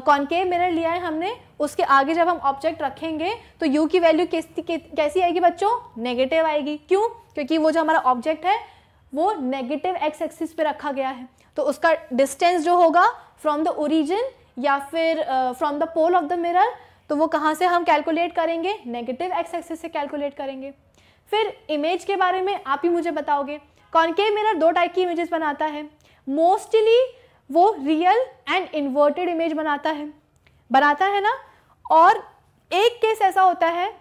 कॉनकेव मिरर लिया है हमने उसके आगे जब हम ऑब्जेक्ट रखेंगे तो यू की वैल्यू कैसी कैसी आएगी बच्चों नेगेटिव आएगी क्यों क्योंकि वो जो हमारा ऑब्जेक्ट है वो नेगेटिव एक्स एक्सिस पे रखा गया है तो उसका डिस्टेंस जो होगा फ्रॉम द ओरिजिन या फिर from the pole of the mirror तो वो कहाँ से हम कैलकुलेट करेंगे नेगेटिव एक्स एक्सिस से कैलकुलेट करेंगे फिर इमेज के बारे में आप ही मुझे बताओगे के मिरर दो टाइप की इमेजेस बनाता है मोस्टली वो रियल एंड इन्वर्टेड इमेज बनाता है बनाता है ना और एक केस ऐसा होता है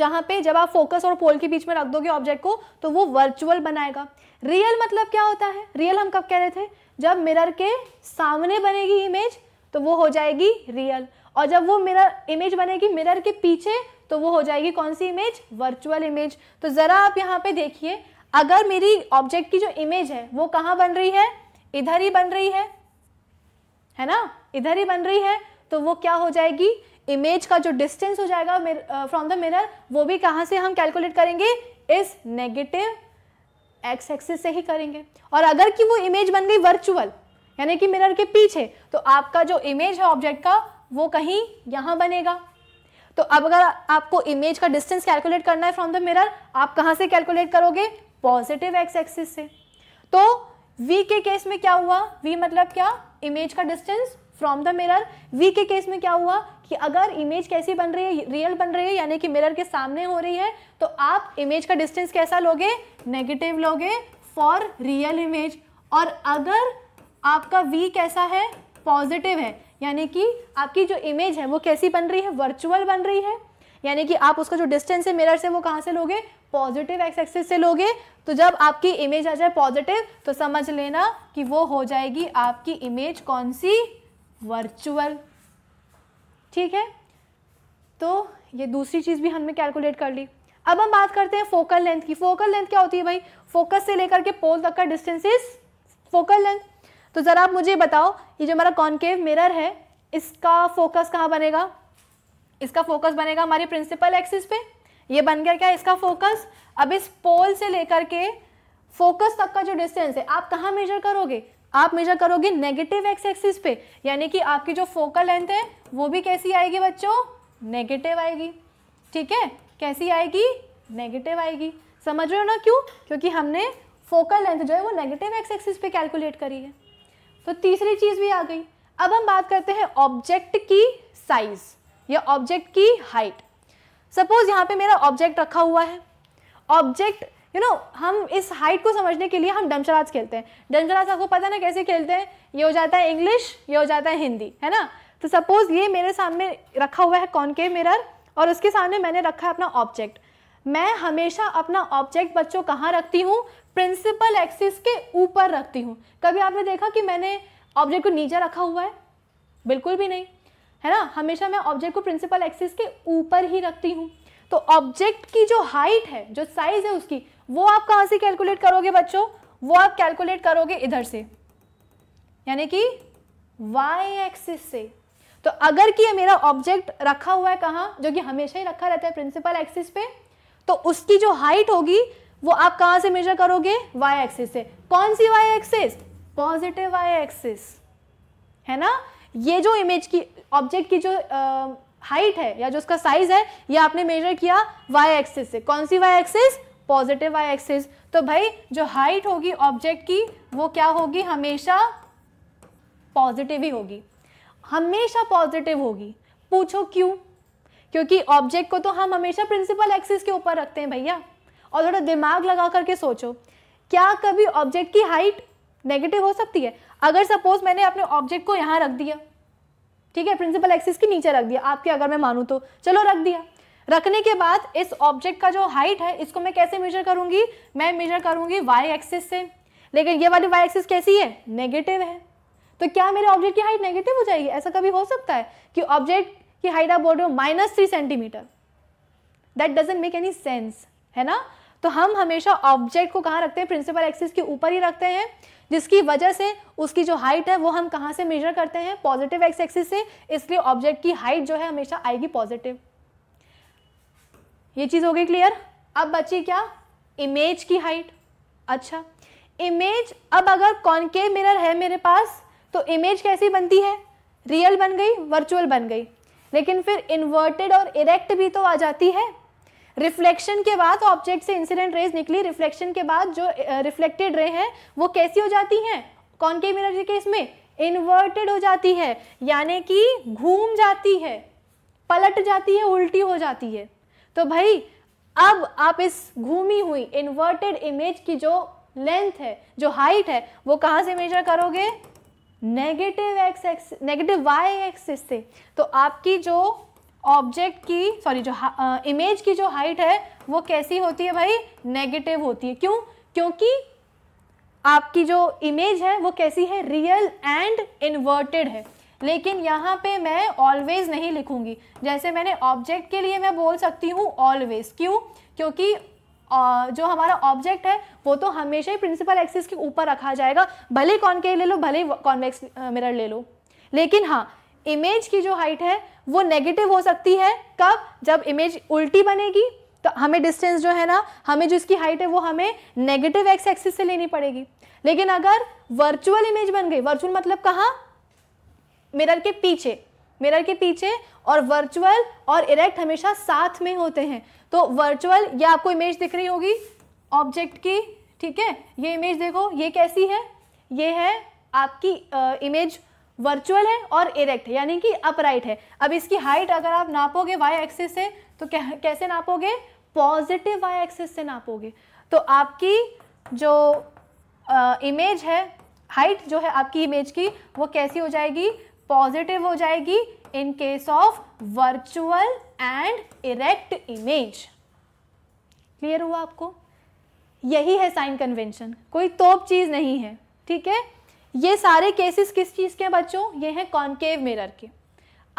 जहाँ पे जब आप फोकस और पोल के बीच में रख दोगे ऑब्जेक्ट को तो वो वर्चुअल बनाएगा रियल मतलब क्या होता है रियल हम कब कह रहे थे जब मिरर के सामने बनेगी इमेज तो वो हो जाएगी रियल और जब वो मिरर इमेज बनेगी मिरर के पीछे तो वो हो जाएगी कौन सी इमेज वर्चुअल इमेज तो ज़रा आप यहाँ पे देखिए अगर मेरी ऑब्जेक्ट की जो इमेज है वो कहाँ बन रही है इधर ही बन रही है है ना इधर ही बन रही है तो वो क्या हो जाएगी इमेज का जो डिस्टेंस हो जाएगा फ्रॉम द मिरर वो भी कहाँ से हम कैलकुलेट करेंगे इस नेगेटिव एक्स एक्सिस से ही करेंगे और अगर कि वो इमेज बन गई वर्चुअल यानी कि मिरर के पीछे तो आपका जो इमेज है ऑब्जेक्ट का वो कहीं यहाँ बनेगा तो अब अगर आपको इमेज का डिस्टेंस कैलकुलेट करना है फ्रॉम द मिरर आप कहाँ से कैलकुलेट करोगे पॉजिटिव एक्स एक्सिस से तो v के केस में क्या हुआ v मतलब क्या इमेज का distance from the mirror v के केस में क्या हुआ कि अगर इमेज कैसी बन रही है रियल बन रही है यानी कि मिरर के सामने हो रही है तो आप इमेज का डिस्टेंस कैसा लोगे नेगेटिव लोगे फॉर रियल इमेज और अगर आपका वी कैसा है पॉजिटिव है यानी कि आपकी जो इमेज है वो कैसी बन रही है वर्चुअल बन रही है यानी कि आप उसका जो डिस्टेंस है मिरर से वो कहाँ से लोगे पॉजिटिव एक्स एक्सिस से लोगे तो जब आपकी इमेज आ जाए पॉजिटिव तो समझ लेना कि वो हो जाएगी आपकी इमेज कौन सी वर्चुअल ठीक है तो ये दूसरी चीज़ भी हमने कैलकुलेट कर ली अब हम बात करते हैं फोकल लेंथ की फोकल लेंथ क्या होती है भाई फोकस से लेकर के पोल तक का डिस्टेंस इज फोकल लेंथ तो ज़रा आप मुझे बताओ ये जो हमारा कॉन्केव मिरर है इसका फोकस कहाँ बनेगा इसका फोकस बनेगा हमारी प्रिंसिपल एक्सिस पे ये बन गया क्या इसका फोकस अब इस पोल से लेकर के फोकस तक का जो डिस्टेंस है आप कहाँ मेजर करोगे आप मेजर करोगे नेगेटिव एक्स एक्सिस पे यानी कि आपकी जो फोकल लेंथ है वो भी कैसी आएगी बच्चों नेगेटिव आएगी ठीक है कैसी आएगी नेगेटिव आएगी समझ रहे हो ना क्यों क्योंकि हमने फोकल लेंथ जो है वो नेगेटिव एक्स एक्सिस पे कैलकुलेट करी है तो तीसरी चीज़ भी आ गई अब हम बात करते हैं ऑब्जेक्ट की साइज़ या ऑब्जेक्ट की हाइट सपोज़ यहाँ पे मेरा ऑब्जेक्ट रखा हुआ है object you you know know, हम इस हाइट को समझने के लिए हम डमचराज खेलते हैं डमचराज आपको पता ना कैसे खेलते हैं ये हो जाता है इंग्लिश ये हो जाता है हिंदी है ना तो सपोज ये मेरे सामने रखा हुआ है कॉनकेव मिरर और उसके सामने मैंने रखा है अपना ऑब्जेक्ट मैं हमेशा अपना ऑब्जेक्ट बच्चों कहाँ रखती हूँ प्रिंसिपल एक्सिस के ऊपर रखती हूँ कभी आपने देखा कि मैंने ऑब्जेक्ट को नीचे रखा हुआ है बिल्कुल भी नहीं है ना हमेशा मैं ऑब्जेक्ट को प्रिंसिपल एक्सिस के ऊपर ही रखती हूँ तो ऑब्जेक्ट की जो हाइट है जो साइज़ है उसकी वो आप कहाँ से कैलकुलेट करोगे बच्चों वो आप कैलकुलेट करोगे इधर से यानी कि वाई एक्सिस से तो अगर कि ये मेरा ऑब्जेक्ट रखा हुआ है कहाँ जो कि हमेशा ही रखा रहता है प्रिंसिपल एक्सिस पे तो उसकी जो हाइट होगी वो आप कहाँ से मेजर करोगे वाई एक्सिस से कौन सी Y axis positive Y axis है ना ये जो इमेज की ऑब्जेक्ट की जो हाइट है या जो उसका साइज है ये आपने मेजर किया वाई एक्सिस से कौन सी Y axis positive Y axis तो भाई जो हाइट होगी ऑब्जेक्ट की वो क्या होगी हमेशा पॉजिटिव ही होगी हमेशा पॉजिटिव होगी पूछो क्यों क्योंकि ऑब्जेक्ट को तो हम हमेशा प्रिंसिपल एक्सिस के ऊपर रखते हैं भैया और थोड़ा दिमाग लगा करके सोचो क्या कभी ऑब्जेक्ट की हाइट नेगेटिव हो सकती है अगर सपोज मैंने अपने ऑब्जेक्ट को यहाँ रख दिया ठीक है प्रिंसिपल एक्सिस के नीचे रख दिया आपके अगर मैं मानूँ तो चलो रख दिया रखने के बाद इस ऑब्जेक्ट का जो हाइट है इसको मैं कैसे मेजर करूंगी मैं मेजर करूंगी वाई एक्सिस से लेकिन ये वाली वाई एक्सिस कैसी है नेगेटिव है तो क्या मेरे ऑब्जेक्ट की हाइट नेगेटिव हो जाएगी ऐसा कभी हो सकता है कि ऑब्जेक्ट की हाइट आप बोल रहे हो minus three centimetre that doesn't make any sense है ना तो हम हमेशा ऑब्जेक्ट को कहाँ रखते हैं प्रिंसिपल एक्सिस के ऊपर ही रखते हैं जिसकी वजह से उसकी जो हाइट है वो हम कहाँ से मेजर करते हैं पॉजिटिव एक्स एक्सिस से इसलिए ऑब्जेक्ट की हाइट जो है हमेशा आएगी पॉजिटिव ये चीज़ हो गई क्लियर अब बची क्या इमेज की हाइट अच्छा इमेज अब अगर कॉनकेव मिरर है मेरे पास तो इमेज कैसी बनती है रियल बन गई वर्चुअल बन गई लेकिन फिर इन्वर्टेड और इरेक्ट भी तो आ जाती है रिफ्लेक्शन के बाद ऑब्जेक्ट से इंसिडेंट रेज निकली रिफ्लेक्शन के बाद जो रिफ्लेक्टेड रे हैं वो कैसी हो जाती हैं कॉनकेव मिरर के इसमें इन्वर्टेड हो जाती है यानी कि घूम जाती है पलट जाती है उल्टी हो जाती है तो भाई अब आप इस घूमी हुई इन्वर्टेड इमेज की जो लेंथ है जो हाइट है वो कहाँ से मेजर करोगे negative X X negative Y axis से तो आपकी जो ऑब्जेक्ट की सॉरी जो इमेज uh, की जो हाइट है वो कैसी होती है भाई नेगेटिव होती है क्यों क्योंकि आपकी जो इमेज है वो कैसी है रियल एंड इन्वर्टेड है लेकिन यहाँ पे मैं ऑलवेज़ नहीं लिखूंगी जैसे मैंने ऑब्जेक्ट के लिए मैं बोल सकती हूँ ऑलवेज़ क्यों क्योंकि जो हमारा ऑब्जेक्ट है वो तो हमेशा ही प्रिंसिपल एक्सिस के ऊपर रखा जाएगा भले कौन के ले लो भले कॉन्वेक्स मिरर ले लो लेकिन हाँ इमेज की जो हाइट है वो नेगेटिव हो सकती है कब जब इमेज उल्टी बनेगी तो हमें डिस्टेंस जो है ना हमें जो इसकी हाइट है वो हमें नेगेटिव एक्स एक्सिस से लेनी पड़ेगी लेकिन अगर वर्चुअल इमेज बन गई वर्चुअल मतलब कहाँ मिरर के पीछे मिरर के पीछे और वर्चुअल और इरेक्ट हमेशा साथ में होते हैं तो वर्चुअल ये आपको इमेज दिख रही होगी ऑब्जेक्ट की ठीक है ये इमेज देखो ये कैसी है ये है आपकी आ, इमेज वर्चुअल है और इरेक्ट है यानी कि अपराइट है अब इसकी हाइट अगर आप नापोगे वाई एक्सेस से तो कैसे नापोगे पॉजिटिव वाई एक्सेस से नापोगे तो आपकी जो आ, इमेज है हाइट जो है आपकी इमेज की वो कैसी हो जाएगी पॉजिटिव हो जाएगी in case of virtual and erect image clear हुआ आपको यही है साइन कन्वेंशन कोई तोप चीज़ नहीं है ठीक है ये सारे केसेस किस चीज़ के बच्चों ये हैं कॉन्केव मिरर के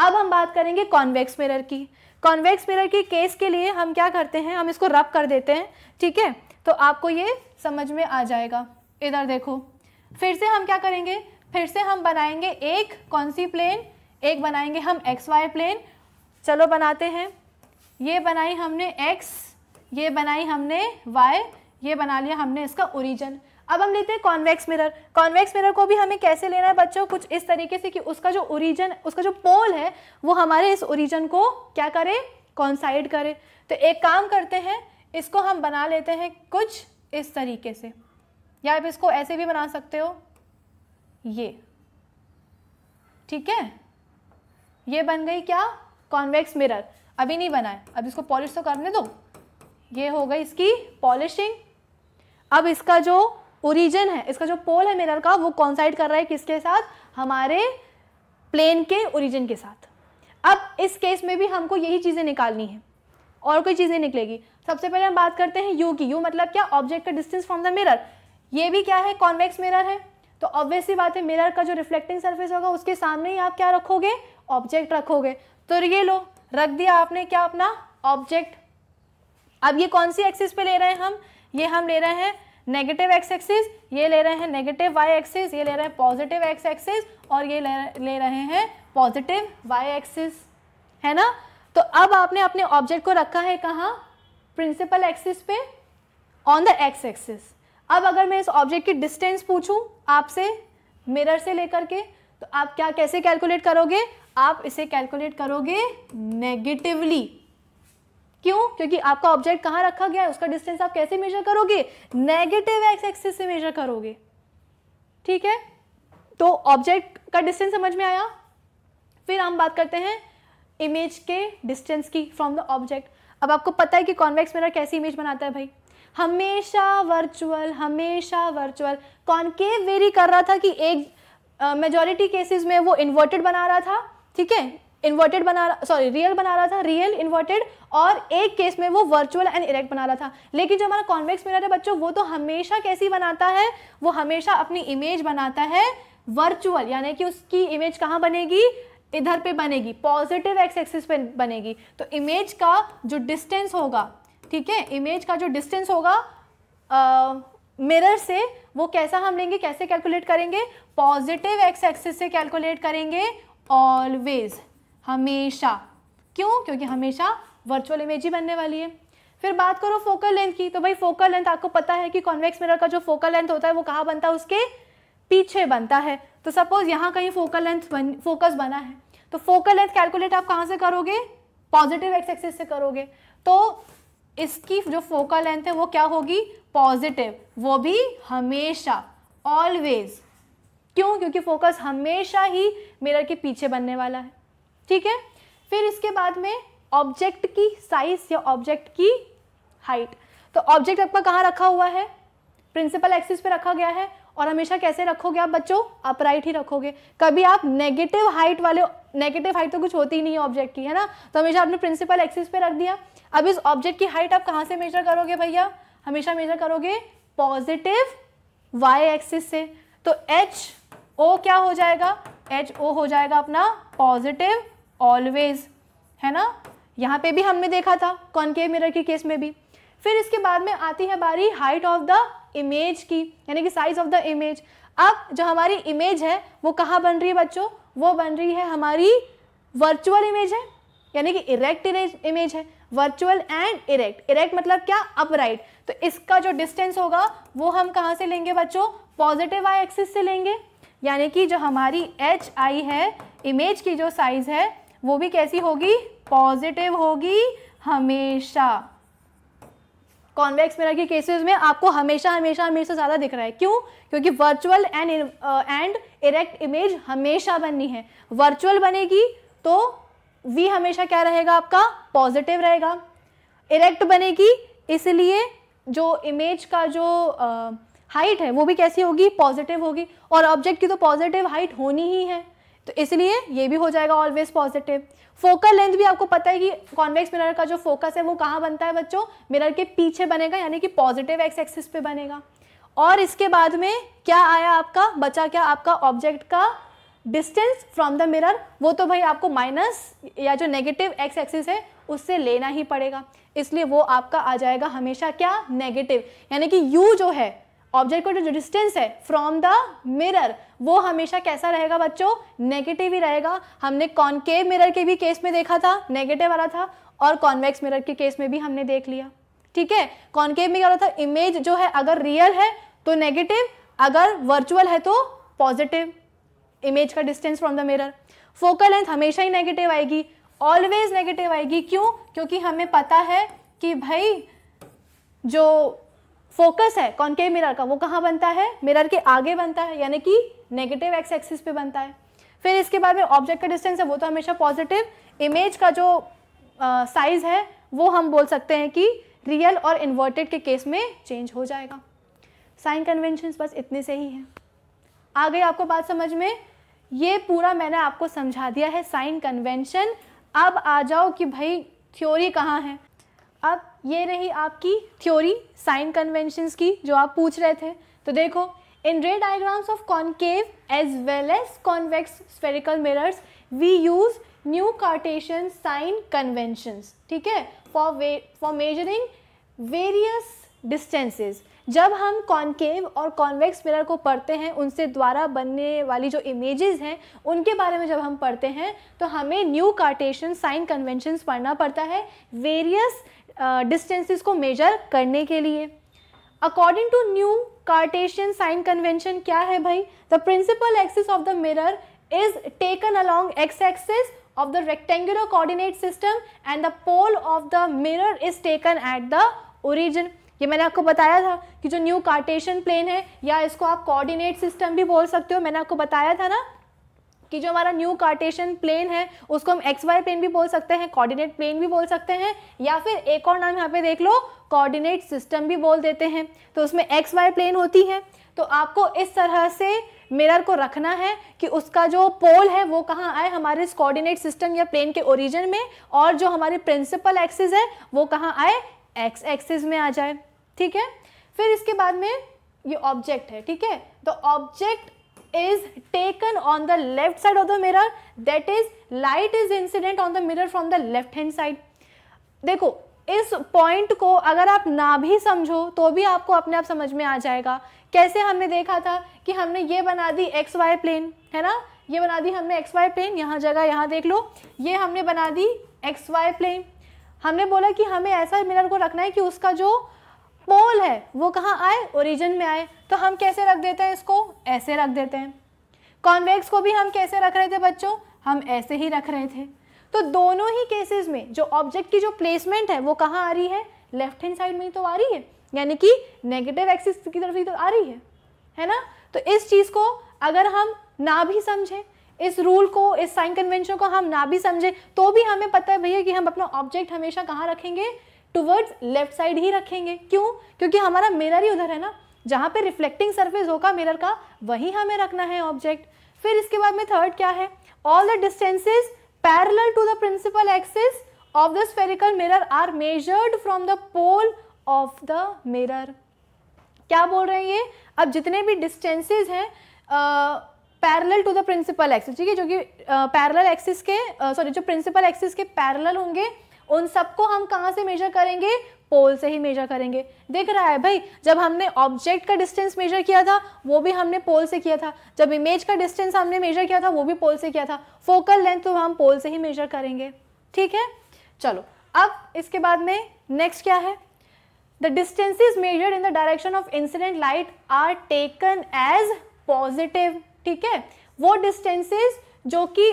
अब हम बात करेंगे कॉन्वेक्स मिरर की कॉन्वेक्स मिरर के केस के लिए हम क्या करते हैं हम इसको रब कर देते हैं ठीक है तो आपको ये समझ में आ जाएगा इधर देखो फिर से हम क्या करेंगे फिर से हम बनाएंगे एक कौन सी प्लेन एक बनाएंगे हम एक्स वाई प्लेन चलो बनाते हैं ये बनाई हमने एक्स ये बनाई हमने वाई ये बना लिया हमने इसका ओरिजन अब हम लेते हैं कॉन्वेक्स मिरर कॉन्वेक्स मिरर को भी हमें कैसे लेना है बच्चों कुछ इस तरीके से कि उसका जो ओरिजन उसका जो पोल है वो हमारे इस ओरिजन को क्या करे कॉन्साइड करे तो एक काम करते हैं इसको हम बना लेते हैं कुछ इस तरीके से या आप इसको ऐसे भी बना सकते हो ये ठीक है ये बन गई क्या कॉन्वेक्स मिरर अभी नहीं बना है अब इसको पॉलिश तो करने दो ये हो गई इसकी पॉलिशिंग अब इसका जो ओरिजिन है इसका जो पोल है मिरर का वो कॉन्साइड कर रहा है किसके साथ हमारे प्लेन के ओरिजिन के साथ अब इस केस में भी हमको यही चीज़ें निकालनी है और कोई चीज़ें निकलेगी सबसे पहले हम बात करते हैं यू की यू मतलब क्या ऑब्जेक्ट का डिस्टेंस फ्रॉम द मिरर ये भी क्या है कॉन्वेक्स मिरर है तो ऑब्वियस ही बात है मिरर का जो रिफ्लेक्टिंग सर्फेस होगा उसके सामने ही आप क्या रखोगे ऑब्जेक्ट रखोगे तो ये लो रख दिया आपने क्या अपना ऑब्जेक्ट अब ये कौन सी एक्सिस पे ले रहे हैं हम ये हम ले रहे हैं नेगेटिव एक्स एक्सिस ये ले रहे हैं नेगेटिव वाई एक्सिस ये ले रहे हैं पॉजिटिव एक्स एक्सिस और ये ले रहे हैं पॉजिटिव वाई एक्सिस है ना तो अब आपने अपने ऑब्जेक्ट को रखा है कहाँ प्रिंसिपल एक्सिस पे ऑन द एक्स एक्सिस अब अगर मैं इस ऑब्जेक्ट की डिस्टेंस पूछूं आपसे मिरर से लेकर के तो आप क्या कैसे कैलकुलेट करोगे आप इसे कैलकुलेट करोगे नेगेटिवली क्यों क्योंकि आपका ऑब्जेक्ट कहाँ रखा गया है उसका डिस्टेंस आप कैसे मेजर करोगे नेगेटिव एक्स एक्सिस से मेजर करोगे ठीक है तो ऑब्जेक्ट का डिस्टेंस समझ में आया फिर हम बात करते हैं इमेज के डिस्टेंस की फ्रॉम द ऑब्जेक्ट अब आपको पता है कि कॉन्वेक्स मिरर कैसी इमेज बनाता है भाई हमेशा वर्चुअल हमेशा वर्चुअल कॉन्केव वेरी कर रहा था कि एक मेजोरिटी uh, केसेस में वो इन्वर्टेड बना रहा था ठीक है इन्वर्टेड बना रहा सॉरी रियल बना रहा था रियल इन्वर्टेड और एक केस में वो वर्चुअल एंड इरेक्ट बना रहा था लेकिन जो हमारा कॉन्वेक्स मिरर है बच्चों वो तो हमेशा कैसी बनाता है वो हमेशा अपनी इमेज बनाता है वर्चुअल यानी कि उसकी इमेज कहाँ बनेगी इधर पे बनेगी पॉजिटिव एक्स एक्सिस पे बनेगी तो इमेज का जो डिस्टेंस होगा ठीक है इमेज का जो डिस्टेंस होगा मिरर से वो कैसा हम लेंगे कैसे कैलकुलेट करेंगे पॉजिटिव एक्स एक्सिस से कैलकुलेट करेंगे ऑलवेज हमेशा क्यों क्योंकि हमेशा वर्चुअल इमेज ही बनने वाली है फिर बात करो फोकल लेंथ की तो भाई फोकल लेंथ आपको पता है कि कॉन्वेक्स मिरर का जो फोकल लेंथ होता है वो कहाँ बनता है उसके पीछे बनता है तो सपोज यहाँ कहीं फोकल लेंथ बन, फोकस बना है तो फोकल लेंथ कैलकुलेट आप कहाँ से करोगे पॉजिटिव एक्स एक्सिस से करोगे तो इसकी जो फोकल लेंथ है वो क्या होगी पॉजिटिव वो भी हमेशा ऑलवेज क्यों क्योंकि फोकस हमेशा ही मिरर के पीछे बनने वाला है ठीक है फिर इसके बाद में ऑब्जेक्ट की साइज या ऑब्जेक्ट की हाइट तो ऑब्जेक्ट आपका कहाँ रखा हुआ है प्रिंसिपल एक्सिस पे रखा गया है और हमेशा कैसे रखोगे आप बच्चों अपराइट ही रखोगे कभी आप नेगेटिव हाइट वाले नेगेटिव हाइट तो कुछ होती ही नहीं है ऑब्जेक्ट की है ना तो हमेशा आपने प्रिंसिपल एक्सिस पे रख दिया अब इस ऑब्जेक्ट की हाइट आप कहाँ से मेजर करोगे भैया हमेशा मेजर करोगे पॉजिटिव वाई एक्सिस से तो एच ओ क्या हो जाएगा एच ओ हो जाएगा अपना पॉजिटिव ऑलवेज है ना यहाँ पे भी हमने देखा था कॉनकेव मिरर के केस में भी फिर इसके बाद में आती है हमारी हाइट ऑफ द इमेज की यानी कि साइज ऑफ द इमेज अब जो हमारी इमेज है वो कहाँ बन रही है बच्चों वो बन रही है हमारी वर्चुअल इमेज है यानी कि इरेक्ट इमेज है वर्चुअल एंड इरेक्ट इरेक्ट मतलब क्या अपराइट तो इसका जो डिस्टेंस होगा वो हम कहाँ से लेंगे बच्चों पॉजिटिव आई एक्सिस से लेंगे यानी कि जो हमारी एच आई है इमेज की जो साइज है वो भी कैसी होगी पॉजिटिव होगी हमेशा कॉन्वेक्स मिरर के केसेस में आपको हमेशा हमेशा हमेशा ज़्यादा दिख रहा है क्यों क्योंकि virtual and and erect image हमेशा बननी है वर्चुअल बनेगी तो वी हमेशा क्या रहेगा आपका पॉजिटिव रहेगा इरेक्ट बनेगी इसलिए जो इमेज का जो हाइट है वो भी कैसी होगी पॉजिटिव होगी और ऑब्जेक्ट की तो पॉजिटिव हाइट होनी ही है तो इसलिए ये भी हो जाएगा ऑलवेज पॉजिटिव फोकल लेंथ भी आपको पता है कि कॉन्वेक्स मिरर का जो फोकस है वो कहाँ बनता है बच्चों मिरर के पीछे बनेगा यानी कि पॉजिटिव एक्स एक्सिस पे बनेगा और इसके बाद में क्या आया आपका बचा क्या आपका ऑब्जेक्ट का डिस्टेंस फ्रॉम द मिरर वो तो भाई आपको माइनस या जो नेगेटिव एक्स एक्सिस है उससे लेना ही पड़ेगा इसलिए वो आपका आ जाएगा हमेशा क्या नेगेटिव यानी कि यू जो है ऑब्जेक्ट का जो डिस्टेंस है फ्रॉम द मिरर वो हमेशा कैसा रहेगा बच्चों नेगेटिव ही रहेगा हमने कॉनकेव मिरर के भी केस में देखा था नेगेटिव वाला था और कॉन्वेक्स मिरर के केस में भी हमने देख लिया ठीक है कॉनकेव में क्या होता था इमेज जो है अगर रियल है तो नेगेटिव अगर वर्चुअल है तो पॉजिटिव इमेज का distance from the mirror focal length हमेशा ही नेगेटिव आएगी ऑलवेज नेगेटिव आएगी क्यों क्योंकि हमें पता है कि भाई जो फोकस है कॉन्केव मिरर का वो कहाँ बनता है मिरर के आगे बनता है यानी कि नेगेटिव एक्स एक्सिस पे बनता है फिर इसके बाद में ऑब्जेक्ट का डिस्टेंस है वो तो हमेशा पॉजिटिव इमेज का जो साइज़ uh, है वो हम बोल सकते हैं कि रियल और इन्वर्टेड के केस में चेंज हो जाएगा साइन कन्वेंशन बस इतने से ही हैं आ गई आपको बात समझ में ये पूरा मैंने आपको समझा दिया है साइन कन्वेंशन अब आ जाओ कि भाई थ्योरी कहाँ है अब ये रही आपकी थ्योरी साइन कन्वेंशंस की जो आप पूछ रहे थे तो देखो in ray diagrams of concave as well as convex spherical mirrors we use new Cartesian sign conventions ठीक है for way for measuring various distances जब हम कॉन्केव और कॉन्वेक्स मिरर को पढ़ते हैं उनसे द्वारा बनने वाली जो इमेजेस हैं उनके बारे में जब हम पढ़ते हैं तो हमें न्यू कार्टेशन साइन कन्वेंशन पढ़ना पड़ता है वेरियस डिस्टेंसेस को मेजर करने के लिए according to new Cartesian sign convention क्या है भाई the principal axis of the mirror is taken along X axis of the rectangular coordinate system and the pole of the mirror is taken at the origin ये मैंने आपको बताया था कि जो न्यू कार्टेशन प्लेन है या इसको आप कोऑर्डिनेट सिस्टम भी बोल सकते हो मैंने आपको बताया था ना कि जो हमारा न्यू कार्टेशन प्लेन है उसको हम एक्स वाई प्लेन भी बोल सकते हैं कोऑर्डिनेट प्लेन भी बोल सकते हैं या फिर एक और नाम यहाँ पे देख लो कोऑर्डिनेट सिस्टम भी बोल देते हैं तो उसमें एक्स वाई प्लेन होती है तो आपको इस तरह से मिरर को रखना है कि उसका जो पोल है वो कहाँ आए हमारे इस कोऑर्डिनेट सिस्टम या प्लेन के ओरिजिन में और जो हमारे प्रिंसिपल एक्सिस है वो कहाँ आए एक्स एक्सिस में आ जाए ठीक है फिर इसके बाद में ये ऑब्जेक्ट है ठीक है the object is taken on the left side of the mirror that is light is incident on the mirror from the left hand side देखो इस पॉइंट को अगर आप ना भी समझो तो भी आपको अपने आप समझ में आ जाएगा कैसे हमने देखा था कि हमने ये बना दी एक्स वाई प्लेन है ना ये बना दी हमने एक्स वाई प्लेन यहाँ जगह यहाँ देख लो ये हमने बना दी एक्स वाई प्लेन हमने बोला कि हमें ऐसा मिरर को रखना है कि उसका जो पोल है वो कहाँ आए ओरिजिन में आए तो हम कैसे रख देते हैं इसको ऐसे रख देते हैं कॉन्वेक्स को भी हम कैसे रख रहे थे बच्चों हम ऐसे ही रख रहे थे तो दोनों ही केसेस में जो ऑब्जेक्ट की जो प्लेसमेंट है वो कहाँ आ रही है लेफ्ट हैंड साइड में ही तो आ रही है यानी कि नेगेटिव एक्सिस की तरफ ही तो आ रही है है ना तो इस चीज़ को अगर हम ना भी समझें इस रूल को इस साइन कन्वेंशन को हम ना भी समझे तो भी हमें पता है भैया कि हम अपना ऑब्जेक्ट हमेशा कहाँ रखेंगे टुवर्ड्स लेफ्ट साइड ही रखेंगे क्यों क्योंकि हमारा मिरर ही उधर है ना जहाँ पे रिफ्लेक्टिंग सरफेस होगा मिरर का वहीं हमें रखना है ऑब्जेक्ट फिर इसके बाद में थर्ड क्या है all the distances parallel to the principal axis of the spherical mirror are measured from the pole of the mirror क्या बोल रहे हैं ये अब जितने भी डिस्टेंसेज हैं parallel to the principal axis ठीक है जो कि पैरेलल एक्सिस के सॉरी जो प्रिंसिपल एक्सिस के पैरेलल होंगे उन सबको हम कहाँ से मेजर करेंगे पोल से ही मेजर करेंगे देख रहा है भाई जब हमने ऑब्जेक्ट का डिस्टेंस मेजर किया था वो भी हमने पोल से किया था जब इमेज का डिस्टेंस हमने मेजर किया था वो भी पोल से किया था फोकल लेंथ तो हम पोल से ही मेजर करेंगे ठीक है चलो अब इसके बाद में नेक्स्ट क्या है the distances measure in the direction of incident light are taken as positive ठीक है वो डिस्टेंसेज जो कि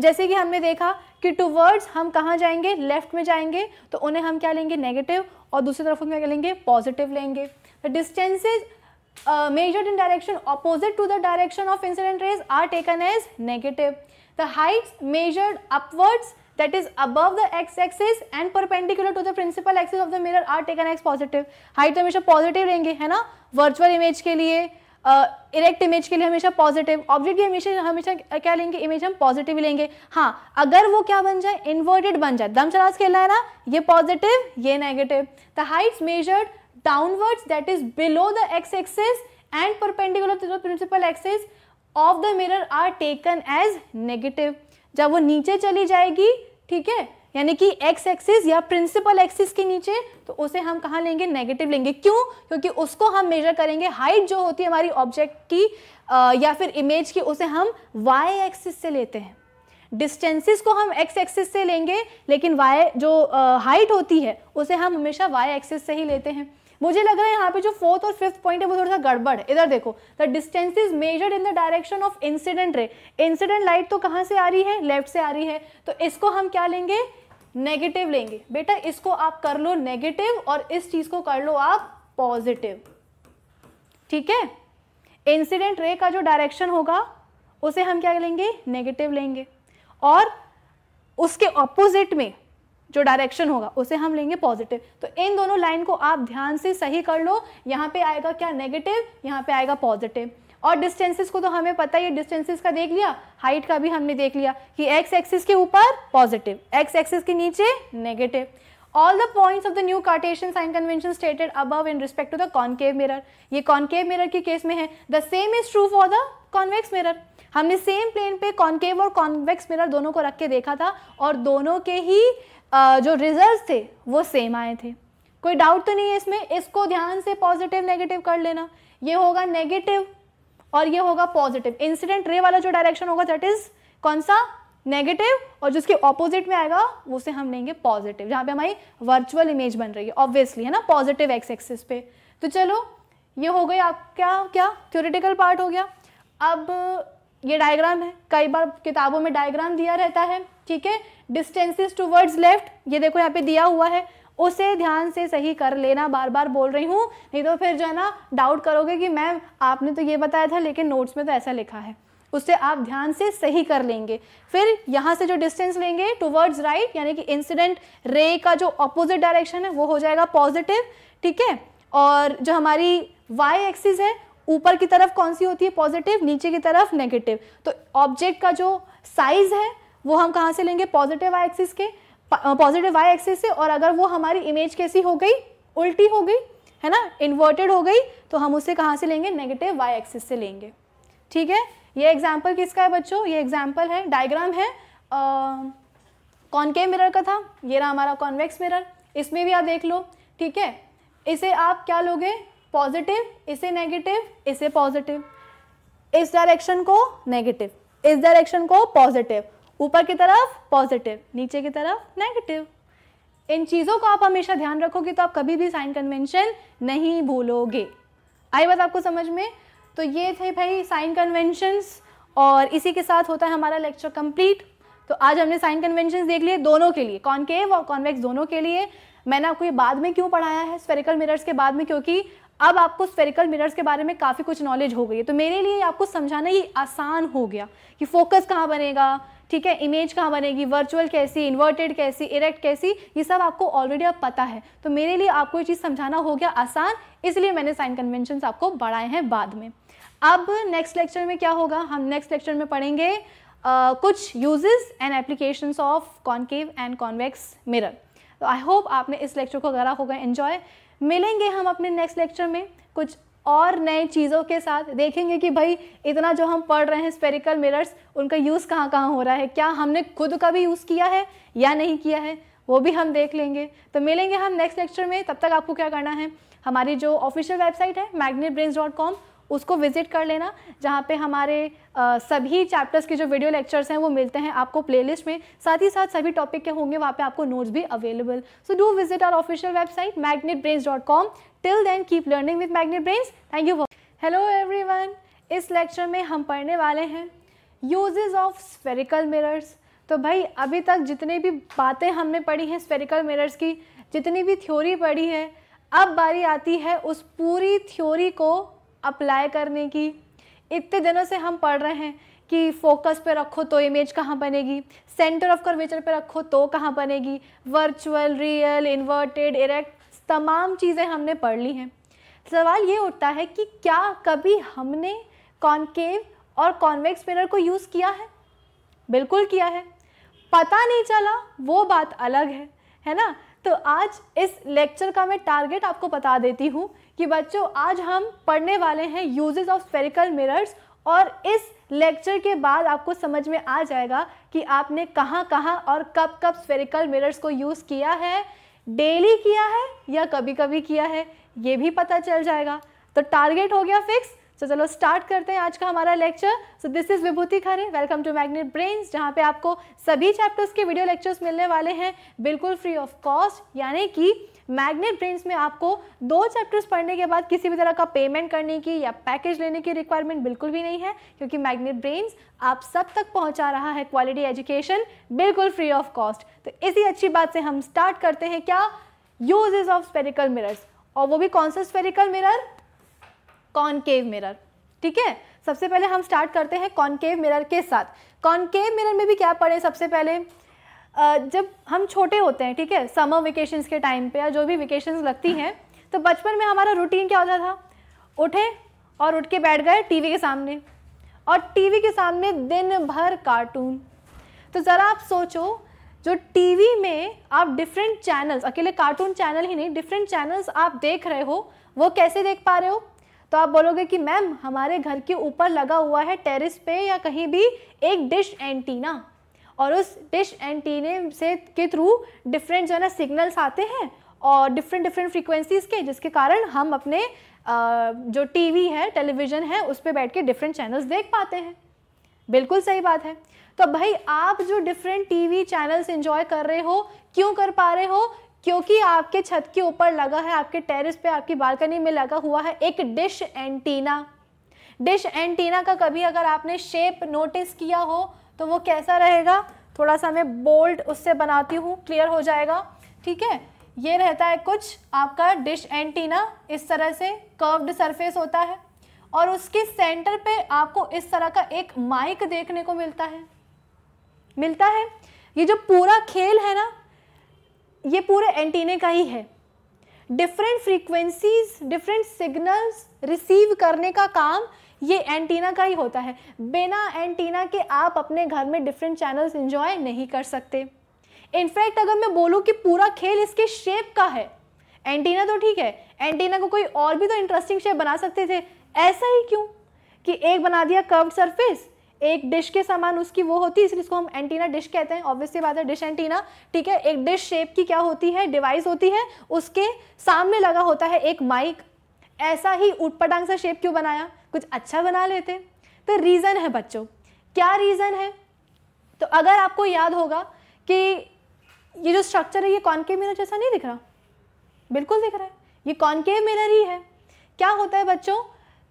जैसे कि हमने देखा कि टू वर्ड्स हम कहाँ जाएंगे लेफ्ट में जाएंगे तो उन्हें हम क्या लेंगे नेगेटिव और दूसरी तरफ क्या लेंगे पॉजिटिव लेंगे distances measured in direction opposite to the direction of incident rays are taken as negative the heights measured upwards that is above the x axis and perpendicular to the principal axis of the mirror are taken as positive height हमेशा positive रहेंगे है ना virtual image के लिए erect image के लिए हमेशा positive object की हमेशा हमेशा क्या लेंगे इमेज हम पॉजिटिव लेंगे हाँ अगर वो क्या बन जाए इन्वर्टेड बन जाए दम चलास खेलना है ना ये पॉजिटिव ये negative the heights measured downwards that is below the x axis and perpendicular to the principal axis of the mirror are taken as negative जब वो नीचे चली जाएगी ठीक है यानी कि एक्स एक्सिस या प्रिंसिपल एक्सिस के नीचे तो उसे हम कहा लेंगे नेगेटिव लेंगे क्यों क्योंकि उसको हम मेजर करेंगे हाइट जो होती है हमारी ऑब्जेक्ट की आ, या फिर इमेज की उसे हम वाई एक्सिस से लेते हैं डिस्टेंसिस को हम एक्स एक्सिस से लेंगे लेकिन वाई जो हाइट होती है उसे हम हमेशा वाई एक्सिस से ही लेते हैं मुझे लग रहा है यहाँ पे जो फोर्थ और फिफ्थ पॉइंट है वो थोड़ा सा गड़बड़ है इधर देखो the distance is measured in the direction of incident ray incident light तो कहाँ से आ रही है लेफ्ट से आ रही है तो इसको हम क्या लेंगे नेगेटिव लेंगे बेटा इसको आप कर लो नेगेटिव और इस चीज़ को कर लो आप पॉजिटिव ठीक है इंसिडेंट रे का जो डायरेक्शन होगा उसे हम क्या लेंगे नेगेटिव लेंगे और उसके ऑपोजिट में जो डायरेक्शन होगा उसे हम लेंगे पॉजिटिव तो इन दोनों लाइन को आप ध्यान से सही कर लो यहाँ पे आएगा क्या नेगेटिव यहाँ पे आएगा पॉजिटिव और डिस्टेंसेस को तो हमें पता ही है डिस्टेंसेस का देख लिया हाइट का भी हमने देख लिया कि एक्स एक्सिस के ऊपर पॉजिटिव एक्स एक्सिस के नीचे negative all the points of the new cartesian sign convention stated above in respect to the concave mirror ये कॉन्केव मिरर के केस में है the same is true for the convex mirror हमने same plane पे concave और convex mirror दोनों को रख के देखा था और दोनों के ही जो रिजल्ट थे वो सेम आए थे कोई डाउट तो नहीं है इसमें इसको ध्यान से पॉजिटिव नेगेटिव कर लेना ये होगा नेगेटिव और ये होगा पॉजिटिव इंसिडेंट रे वाला जो डायरेक्शन होगा दैट इज कौन सा नेगेटिव और जिसके ऑपोजिट में आएगा वो से हम लेंगे पॉजिटिव जहाँ पे हमारी वर्चुअल इमेज बन रही है ऑब्वियसली है ना पॉजिटिव एक्स एक्सिस पे तो चलो ये हो गई आपका क्या थ्योरिटिकल पार्ट हो गया अब ये डायग्राम है कई बार किताबों में डायग्राम दिया रहता है ठीक है डिस्टेंसिस टू वर्ड्स लेफ्ट ये देखो यहाँ पे दिया हुआ है उसे ध्यान से सही कर लेना बार बार बोल रही हूँ नहीं तो फिर जो है ना डाउट करोगे कि मैम आपने तो ये बताया था लेकिन नोट्स में तो ऐसा लिखा है उससे आप ध्यान से सही कर लेंगे फिर यहाँ से जो डिस्टेंस लेंगे टूवर्ड्स राइट यानी कि इंसिडेंट रे का जो अपोजिट डायरेक्शन है वो हो जाएगा पॉजिटिव ठीक है और जो हमारी वाई एक्सिस है ऊपर की तरफ कौन सी होती है पॉजिटिव नीचे की तरफ नेगेटिव तो ऑब्जेक्ट का जो साइज है वो हम कहाँ से लेंगे पॉजिटिव वाई एक्सिस के पॉजिटिव वाई एक्सिस से और अगर वो हमारी इमेज कैसी हो गई उल्टी हो गई है ना इन्वर्टेड हो गई तो हम उसे कहाँ से लेंगे नेगेटिव वाई एक्सिस से लेंगे ठीक है ये एग्जाम्पल किसका है बच्चों ये एग्जाम्पल है डायग्राम है कॉनकेव मिरर का था ये रहा हमारा कॉन्वेक्स मिरर इसमें भी आप देख लो ठीक है इसे आप क्या लोगे पॉजिटिव इसे नेगेटिव इसे पॉजिटिव इस डायरेक्शन को नेगेटिव इस डायरेक्शन को पॉजिटिव ऊपर की तरफ पॉजिटिव नीचे की तरफ नेगेटिव इन चीज़ों को आप हमेशा ध्यान रखोगे तो आप कभी भी साइन कन्वेंशन नहीं भूलोगे आई बात आपको समझ में तो ये थे भाई साइन कन्वेंशंस और इसी के साथ होता है हमारा लेक्चर कंप्लीट तो आज हमने साइन कन्वेंशंस देख लिए दोनों के लिए कॉनकेव और कॉन्वेक्स दोनों के लिए मैंने आपको ये बाद में क्यों पढ़ाया है स्फेरिकल मिरर्स के बाद में क्योंकि अब आपको स्फेरिकल मिरर्स के बारे में काफ़ी कुछ नॉलेज हो गई है तो मेरे लिए आपको समझाना ये आसान हो गया कि फोकस कहाँ बनेगा ठीक है इमेज कहाँ बनेगी वर्चुअल कैसी इन्वर्टेड कैसी इरेक्ट कैसी ये सब आपको ऑलरेडी अब पता है तो मेरे लिए आपको ये चीज़ समझाना हो गया आसान इसलिए मैंने साइन कन्वेंशन आपको बढ़ाए हैं बाद में अब नेक्स्ट लेक्चर में क्या होगा हम नेक्स्ट लेक्चर में पढ़ेंगे Uh, कुछ uses and applications of concave and convex mirror तो आई होप आपने इस लेक्चर को करा होगा एंजॉय मिलेंगे हम अपने नेक्स्ट लेक्चर में कुछ और नए चीज़ों के साथ देखेंगे कि भाई इतना जो हम पढ़ रहे हैं स्पेरिकल मिरर्स उनका यूज़ कहाँ कहाँ हो रहा है क्या हमने खुद का भी यूज़ किया है या नहीं किया है वो भी हम देख लेंगे तो मिलेंगे हम नेक्स्ट लेक्चर में तब तक आपको क्या करना है हमारी जो ऑफिशियल वेबसाइट है मैग्नेट ब्रेंस डॉट कॉम उसको विज़िट कर लेना जहाँ पे हमारे आ, सभी चैप्टर्स के जो वीडियो लेक्चर्स हैं वो मिलते हैं आपको प्लेलिस्ट में साथ ही साथ सभी टॉपिक के होंगे वहाँ पे आपको नोट्स भी available so do visit our official website magnet brains dot com till then keep learning with Magnet brains thank you hello everyone इस लेक्चर में हम पढ़ने वाले हैं यूजेज ऑफ स्पेरिकल मिरर्स तो भाई अभी तक जितनी भी बातें हमने पढ़ी हैं स्पेरिकल मिरर्स की जितनी भी थ्योरी पढ़ी है अब बारी आती है उस पूरी थ्योरी को अप्लाई करने की इतने दिनों से हम पढ़ रहे हैं कि फोकस पे रखो तो इमेज कहाँ बनेगी सेंटर ऑफ कर्वेचर पे रखो तो कहाँ बनेगी वर्चुअल रियल इन्वर्टेड इरेक्ट तमाम चीज़ें हमने पढ़ ली हैं सवाल ये उठता है कि क्या कभी हमने कॉन्केव और कॉन्वेक्स मिरर को यूज़ किया है बिल्कुल किया है पता नहीं चला वो बात अलग है है ना तो आज इस लेक्चर का मैं टारगेट आपको बता देती हूँ कि बच्चों आज हम पढ़ने वाले हैं यूजेस ऑफ स्फेरिकल मिरर्स और इस लेक्चर के बाद आपको समझ में आ जाएगा कि आपने कहाँ कहाँ और कब कब स्फेरिकल मिरर्स को यूज़ किया है डेली किया है या कभी कभी किया है ये भी पता चल जाएगा तो टारगेट हो गया फिक्स तो चलो स्टार्ट करते हैं आज का हमारा lecture so this is Vibhuti Khare welcome to magnet brains जहाँ पे आपको सभी चैप्टर्स के वीडियो लेक्चर्स मिलने वाले हैं बिल्कुल फ्री ऑफ कॉस्ट यानी कि मैग्नेट ब्रेन्स में आपको दो चैप्टर्स पढ़ने के बाद किसी भी तरह का पेमेंट करने की या पैकेज लेने की रिक्वायरमेंट बिल्कुल भी नहीं है क्योंकि मैग्नेट ब्रेन्स आप सब तक पहुंचा रहा है क्वालिटी एजुकेशन बिल्कुल फ्री ऑफ कॉस्ट तो इसी अच्छी बात से हम स्टार्ट करते हैं क्या यूजेज ऑफ स्पेरिकल मिरर्स और वो भी कौन सा स्पेरिकल मिरर कॉनकेव मिरर ठीक है सबसे पहले हम स्टार्ट करते हैं कॉनकेव मिरर के साथ कॉनकेव मिरर में भी क्या पढ़े सबसे पहले जब हम छोटे होते हैं ठीक है समर वेकेशंस के टाइम पे या जो भी वेकेशंस लगती हैं तो बचपन में हमारा रूटीन क्या होता था उठे और उठ के बैठ गए टीवी के सामने और टीवी के सामने दिन भर कार्टून तो ज़रा आप सोचो जो टीवी में आप डिफरेंट चैनल्स अकेले कार्टून चैनल ही नहीं डिफरेंट चैनल्स आप देख रहे हो वो कैसे देख पा रहे हो तो आप बोलोगे कि मैम हमारे घर के ऊपर लगा हुआ है टेरेस पे या कहीं भी एक डिश एंटीना और उस डिश एंटीने से के थ्रू डिफरेंट जो है ना सिग्नल्स आते हैं और डिफरेंट डिफरेंट फ्रीक्वेंसीज़ के जिसके कारण हम अपने जो टीवी है टेलीविज़न है उस पर बैठ के डिफरेंट चैनल्स देख पाते हैं बिल्कुल सही बात है तो भाई आप जो डिफरेंट टीवी चैनल्स एंजॉय कर रहे हो क्यों कर पा रहे हो क्योंकि आपके छत के ऊपर लगा है आपके टेरेस पे आपकी बालकनी में लगा हुआ है एक डिश एंटीना डिश एंटीना का कभी अगर आपने शेप नोटिस किया हो तो वो कैसा रहेगा थोड़ा सा मैं बोल्ड उससे बनाती हूँ क्लियर हो जाएगा ठीक है ये रहता है कुछ आपका डिश एंटीना इस तरह से कर्व्ड सरफेस होता है और उसके सेंटर पे आपको इस तरह का एक माइक देखने को मिलता है मिलता है ये जो पूरा खेल है ना ये पूरे एंटीने का ही है different frequencies different signals receive करने का काम ये एंटीना का ही होता है बिना एंटीना के आप अपने घर में डिफरेंट चैनल्स इंजॉय नहीं कर सकते इनफैक्ट अगर मैं बोलूँ कि पूरा खेल इसके शेप का है एंटीना तो ठीक है एंटीना को कोई और भी तो इंटरेस्टिंग शेप बना सकते थे ऐसा ही क्यों कि एक बना दिया कर्व सरफेस एक डिश के समान उसकी वो होती है इसलिए इसको हम एंटीना डिश कहते हैं ऑब्वियसली बात है डिश एंटीना ठीक है एक डिश शेप की क्या होती है डिवाइस होती है उसके सामने लगा होता है एक माइक ऐसा ही उटपटांग सा शेप क्यों बनाया कुछ अच्छा बना लेते तो रीज़न है बच्चों क्या रीज़न है तो अगर आपको याद होगा कि ये जो स्ट्रक्चर है ये कॉनकेव मिरर जैसा नहीं दिख रहा बिल्कुल दिख रहा है ये कॉनकेव मिरर ही है क्या होता है बच्चों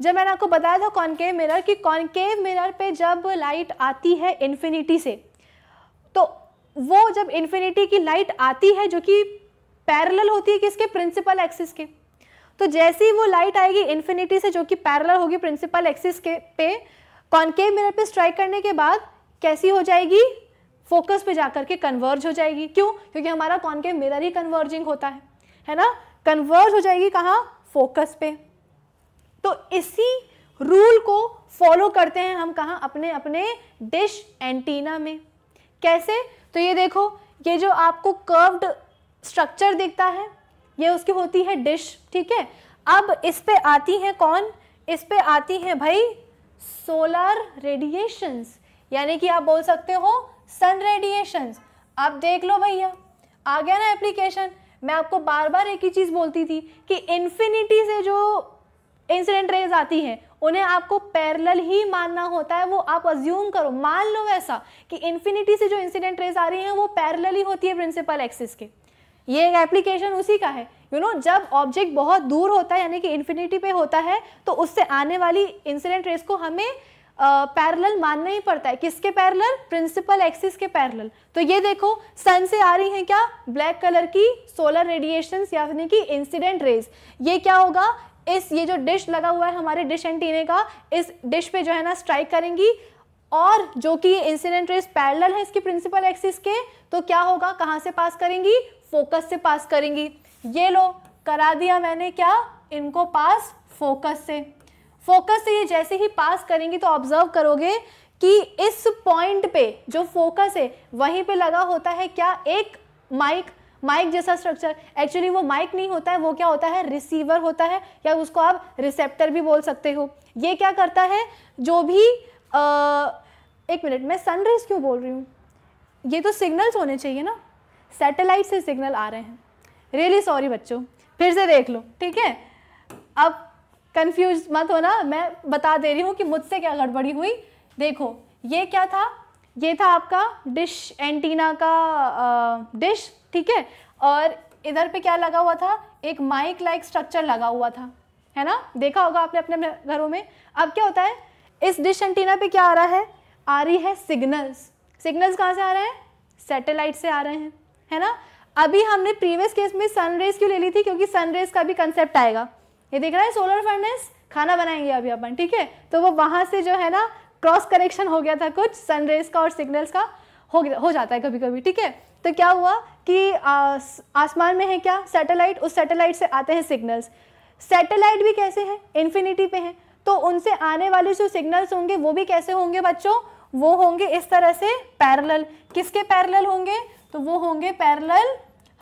जब मैंने आपको बताया था कॉनकेव मिरर कि कॉनकेव मिरर पे जब लाइट आती है इन्फिनिटी से तो वो जब इन्फिनिटी की लाइट आती है जो कि पैरेलल होती है किसके प्रिंसिपल एक्सिस के तो जैसे ही वो लाइट आएगी इन्फिनिटी से जो कि पैरल होगी प्रिंसिपल एक्सिस के पे कॉन्केव मिरर पे स्ट्राइक करने के बाद कैसी हो जाएगी फोकस पे जाकर के कन्वर्ज हो जाएगी क्यों क्योंकि हमारा कॉन्केव मिरर ही कन्वर्जिंग होता है है ना कन्वर्ज हो जाएगी कहाँ फोकस पे तो इसी रूल को फॉलो करते हैं हम कहाँ अपने अपने डिश एंटीना में कैसे तो ये देखो ये जो आपको कर्व्ड स्ट्रक्चर दिखता है ये उसकी होती है डिश ठीक है अब इस पे आती हैं कौन इस पे आती हैं भाई सोलर रेडिएशंस यानी कि आप बोल सकते हो सन रेडिएशंस आप देख लो भैया आ गया ना एप्लीकेशन मैं आपको बार बार एक ही चीज़ बोलती थी कि इन्फिनिटी से जो इंसिडेंट रेज आती हैं उन्हें आपको पैरेलल ही मानना होता है वो आप अज्यूम करो मान लो ऐसा कि इन्फिनिटी से जो इंसिडेंट रेज आ रही हैं वो पैरेलल ही होती है प्रिंसिपल एक्सिस के ये एक एप्लीकेशन उसी का है यू you नो know, जब ऑब्जेक्ट बहुत दूर होता है यानी कि इन्फिनिटी पे होता है तो उससे आने वाली इंसिडेंट रेस को हमें पैरल uh, मानना ही पड़ता है किसके पैरेलल प्रिंसिपल एक्सिस के पैरल तो ये देखो सन से आ रही है क्या ब्लैक कलर की सोलर रेडिएशन यानी कि इंसिडेंट रेज ये क्या होगा इस ये जो डिश लगा हुआ है हमारे डिश एंटीने का इस डिश पे जो है ना स्ट्राइक करेंगी और जो कि इंसिडेंट रेस पैरल है इसकी प्रिंसिपल एक्सिस के तो क्या होगा कहाँ से पास करेंगी फोकस से पास करेंगी ये लो करा दिया मैंने क्या इनको पास फोकस से फोकस से ये जैसे ही पास करेंगी तो ऑब्जर्व करोगे कि इस पॉइंट पे जो फोकस है वहीं पे लगा होता है क्या एक माइक माइक जैसा स्ट्रक्चर एक्चुअली वो माइक नहीं होता है वो क्या होता है रिसीवर होता है या उसको आप रिसेप्टर भी बोल सकते हो ये क्या करता है जो भी आ, एक मिनट मैं सनरेज क्यों बोल रही हूँ ये तो सिग्नल्स होने चाहिए ना सैटेलाइट से सिग्नल आ रहे हैं रियली सॉरी बच्चों फिर से देख लो ठीक है अब कंफ्यूज मत होना मैं बता दे रही हूँ कि मुझसे क्या गड़बड़ी हुई देखो ये क्या था ये था आपका डिश एंटीना का आ, डिश ठीक है और इधर पे क्या लगा हुआ था एक माइक लाइक स्ट्रक्चर लगा हुआ था है ना देखा होगा आपने अपने अपने घरों में अब क्या होता है इस डिश एंटीना पे क्या आ रहा है आ रही है सिग्नल्स सिग्नल्स कहाँ से आ रहे हैं सैटेलाइट से आ रहे हैं है ना अभी हमने प्रीवियस केस में सनरेज क्यों ले ली थी क्योंकि सनरेज का भी कंसेप्ट आएगा ये देख रहा है सोलर फर्नेस खाना बनाएंगे अभी अपन ठीक है तो वो वहां से जो है ना क्रॉस करेक्शन हो गया था कुछ सनरेज का और सिग्नल्स का हो गया हो जाता है कभी कभी ठीक है तो क्या हुआ कि आसमान में है क्या सैटेलाइट उस सैटेलाइट से आते हैं सिग्नल्स सैटेलाइट भी कैसे हैं इन्फिनिटी पे हैं तो उनसे आने वाले जो सिग्नल्स होंगे वो भी कैसे होंगे बच्चों वो होंगे इस तरह से पैरेलल किसके पैरेलल होंगे तो वो होंगे पैरेलल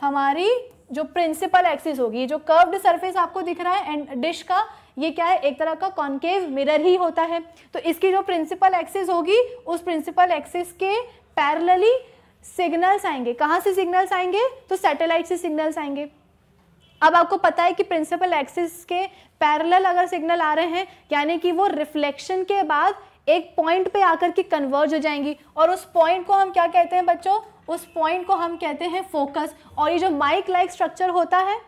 हमारी जो प्रिंसिपल एक्सिस होगी जो कर्व्ड सरफेस आपको दिख रहा है एंड डिश का ये क्या है एक तरह का कॉन्केव मिरर ही होता है तो इसकी जो प्रिंसिपल एक्सिस होगी उस प्रिंसिपल एक्सिस के पैरेलली सिग्नल्स आएंगे कहाँ से सिग्नल्स आएंगे तो सैटेलाइट से सिग्नल्स आएंगे अब आपको पता है कि प्रिंसिपल एक्सिस के पैरेलल अगर सिग्नल आ रहे हैं यानी कि वो रिफ्लेक्शन के बाद एक पॉइंट पे आकर के कन्वर्ज हो जाएंगी और उस पॉइंट को हम क्या कहते हैं बच्चों उस पॉइंट को हम कहते हैं फोकस और ये जो माइक लाइक स्ट्रक्चर होता है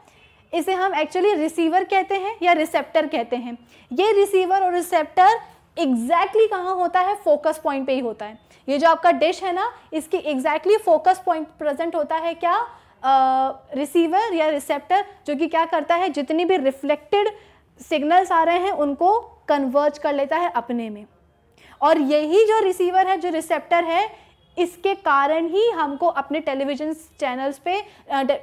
इसे हम एक्चुअली रिसीवर कहते हैं या रिसेप्टर कहते हैं ये रिसीवर और रिसेप्टर एग्जैक्टली exactly कहाँ होता है फोकस पॉइंट पे ही होता है ये जो आपका डिश है ना इसकी एग्जैक्टली फोकस पॉइंट प्रेजेंट होता है क्या रिसीवर uh, या रिसेप्टर जो कि क्या करता है जितनी भी रिफ्लेक्टेड सिग्नल्स आ रहे हैं उनको कन्वर्ज कर लेता है अपने में और यही जो रिसीवर है जो रिसेप्टर है इसके कारण ही हमको अपने टेलीविजन चैनल्स पे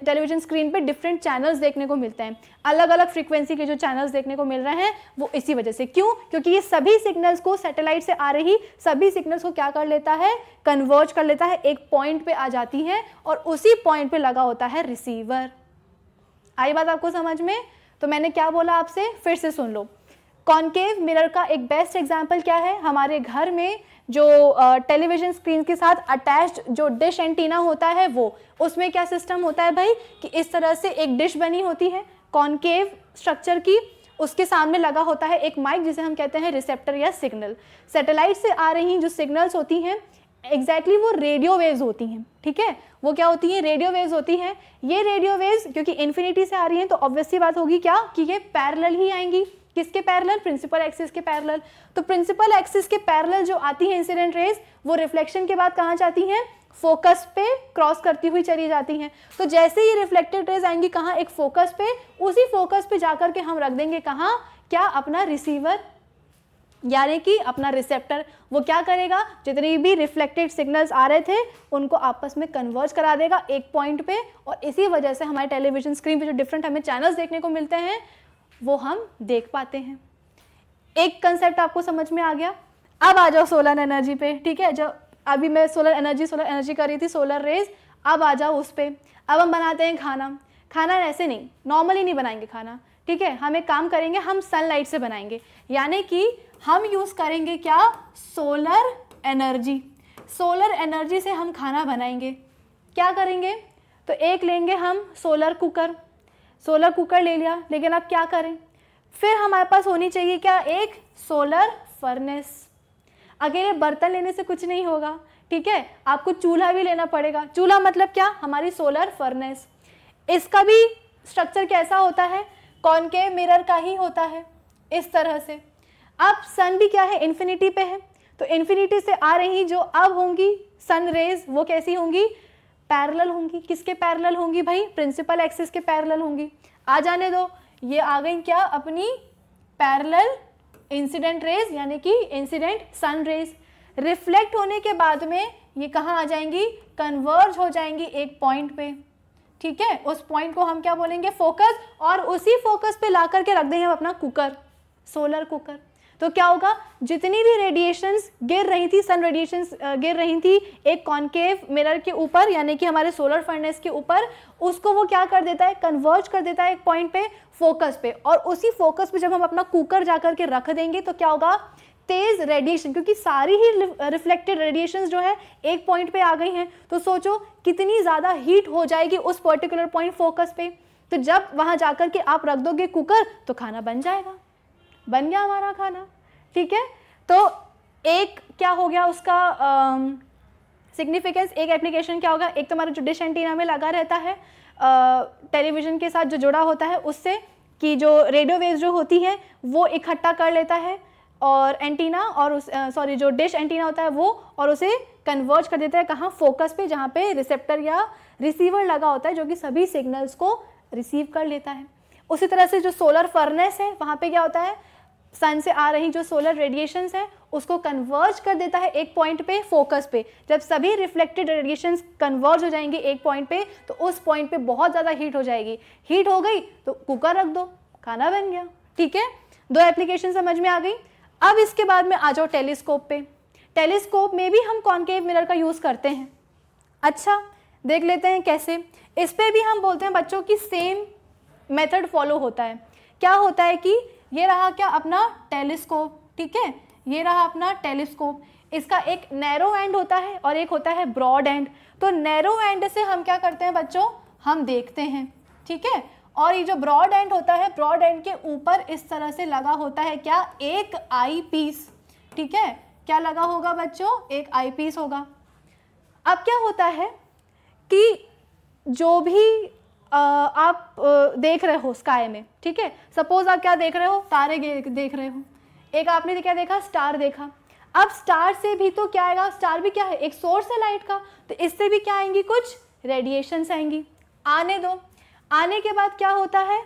टेलीविजन स्क्रीन पे डिफरेंट चैनल्स देखने को मिलते हैं अलग अलग फ्रीक्वेंसी के जो चैनल्स देखने को मिल रहे हैं वो इसी वजह से क्यों क्योंकि ये सभी सिग्नल्स को सैटेलाइट से आ रही सभी सिग्नल्स को क्या कर लेता है कन्वर्ज कर लेता है एक पॉइंट पे आ जाती हैं और उसी पॉइंट पे लगा होता है रिसीवर आई बात आपको समझ में तो मैंने क्या बोला आपसे फिर से सुन लो कॉनकेव मिरर का एक बेस्ट एग्जाम्पल क्या है हमारे घर में जो टेलीविजन स्क्रीन के साथ अटैच्ड जो डिश एंटीना होता है वो उसमें क्या सिस्टम होता है भाई कि इस तरह से एक डिश बनी होती है कॉन्केव स्ट्रक्चर की उसके सामने लगा होता है एक माइक जिसे हम कहते हैं रिसेप्टर या सिग्नल सैटेलाइट से आ रही जो सिग्नल्स होती हैं एग्जैक्टली exactly वो रेडियो वेव्स होती हैं ठीक है वो क्या होती हैं रेडियो वेव्स होती हैं ये रेडियो वेव्स क्योंकि इन्फिनिटी से आ रही हैं तो ऑब्वियसली बात होगी क्या कि ये पैरल ही आएंगी किसके पैरेलल प्रिंसिपल एक्सिस के पैरेलल तो प्रिंसिपल एक्सिस के पैरेलल जो आती है इंसिडेंट रेज वो रिफ्लेक्शन के बाद कहाँ जाती हैं फोकस पे क्रॉस करती हुई चली जाती हैं तो जैसे ये रिफ्लेक्टेड रेज आएंगी कहाँ एक फोकस पे उसी फोकस पे जाकर के हम रख देंगे कहाँ क्या अपना रिसीवर यानी कि अपना रिसेप्टर वो क्या करेगा जितनी भी रिफ्लेक्टेड सिग्नल्स आ रहे थे उनको आपस में कन्वर्ज करा देगा एक पॉइंट पे और इसी वजह से हमारे टेलीविजन स्क्रीन पे जो डिफरेंट हमें चैनल्स देखने को मिलते हैं वो हम देख पाते हैं एक कंसेप्ट आपको समझ में आ गया अब आ जाओ सोलर एनर्जी पे ठीक है जब अभी मैं सोलर एनर्जी सोलर एनर्जी कर रही थी सोलर रेज अब आ जाओ उस पर अब हम बनाते हैं खाना खाना ऐसे नहीं नॉर्मली नहीं बनाएंगे खाना ठीक है हम एक काम करेंगे हम सनलाइट से बनाएंगे यानी कि हम यूज़ करेंगे क्या सोलर एनर्जी सोलर एनर्जी से हम खाना बनाएंगे क्या करेंगे तो एक लेंगे हम सोलर कुकर सोलर कुकर ले लिया लेकिन अब क्या करें फिर हमारे पास होनी चाहिए क्या एक सोलर फर्नेस अकेले बर्तन लेने से कुछ नहीं होगा ठीक है आपको चूल्हा भी लेना पड़ेगा चूल्हा मतलब क्या हमारी सोलर फर्नेस इसका भी स्ट्रक्चर कैसा होता है कौन के मिरर का ही होता है इस तरह से अब सन भी क्या है इन्फिनिटी पे है तो इन्फिनिटी से आ रही जो अब होंगी सन रेज वो कैसी होंगी पैरेलल होंगी किसके पैरेलल होंगी भाई प्रिंसिपल एक्सिस के पैरेलल होंगी आ जाने दो ये आ गई क्या अपनी पैरेलल इंसिडेंट रेज यानी कि इंसिडेंट सन रेज रिफ्लेक्ट होने के बाद में ये कहाँ आ जाएंगी कन्वर्ज हो जाएंगी एक पॉइंट पे ठीक है उस पॉइंट को हम क्या बोलेंगे फोकस और उसी फोकस पे ला करके रख देंगे हम अपना कुकर सोलर कुकर तो क्या होगा जितनी भी रेडिएशंस गिर रही थी सन रेडिएशंस गिर रही थी एक कॉन्केव मिरर के ऊपर यानी कि हमारे सोलर फर्नेस के ऊपर उसको वो क्या कर देता है कन्वर्ज कर देता है एक पॉइंट पे फोकस पे और उसी फोकस पे जब हम अपना कुकर जा करके रख देंगे तो क्या होगा तेज़ रेडिएशन क्योंकि सारी ही रिफ्लेक्टेड रेडिएशन जो है एक पॉइंट पे आ गई हैं तो सोचो कितनी ज़्यादा हीट हो जाएगी उस पर्टिकुलर पॉइंट फोकस पे तो जब वहां जाकर के आप रख दोगे कुकर तो खाना बन जाएगा बन गया हमारा खाना ठीक है तो एक क्या हो गया उसका सिग्निफिकेंस एक एप्लीकेशन क्या होगा एक तो हमारा जो डिश एंटीना में लगा रहता है टेलीविज़न के साथ जो जुड़ा होता है उससे कि जो रेडियो वेव्स जो होती है वो इकट्ठा कर लेता है और एंटीना और उस सॉरी जो डिश एंटीना होता है वो और उसे कन्वर्ज कर देता है कहाँ फोकस पे जहाँ पे रिसेप्टर या रिसीवर लगा होता है जो कि सभी सिग्नल्स को रिसीव कर लेता है उसी तरह से जो सोलर फर्नेस है वहाँ पे क्या होता है सन से आ रही जो सोलर रेडिएशंस हैं उसको कन्वर्ज कर देता है एक पॉइंट पे फोकस पे जब सभी रिफ्लेक्टेड रेडिएशंस कन्वर्ज हो जाएंगे एक पॉइंट पे तो उस पॉइंट पे बहुत ज़्यादा हीट हो जाएगी हीट हो गई तो कुकर रख दो खाना बन गया ठीक है दो एप्लीकेशन समझ में आ गई अब इसके बाद में आ जाओ टेलीस्कोप पे टेलीस्कोप में भी हम कॉन्केव मिरर का यूज़ करते हैं अच्छा देख लेते हैं कैसे इस पर भी हम बोलते हैं बच्चों की सेम मेथड फॉलो होता है क्या होता है कि ये रहा क्या अपना टेलीस्कोप ठीक है ये रहा अपना टेलीस्कोप इसका एक नैरो एंड होता है और एक होता है ब्रॉड एंड तो नैरो एंड से हम क्या करते हैं बच्चों हम देखते हैं ठीक है और ये जो ब्रॉड एंड होता है ब्रॉड एंड के ऊपर इस तरह से लगा होता है क्या एक आई पीस ठीक है क्या लगा होगा बच्चों एक आई पीस होगा अब क्या होता है कि जो भी आप देख रहे हो स्काई में ठीक है सपोज आप क्या देख रहे हो तारे देख रहे हो एक आपने क्या देखा स्टार देखा अब स्टार से भी तो क्या आएगा स्टार भी क्या है एक सोर्स है लाइट का तो इससे भी क्या आएंगी कुछ रेडिएशंस आएंगी आने दो आने के बाद क्या होता है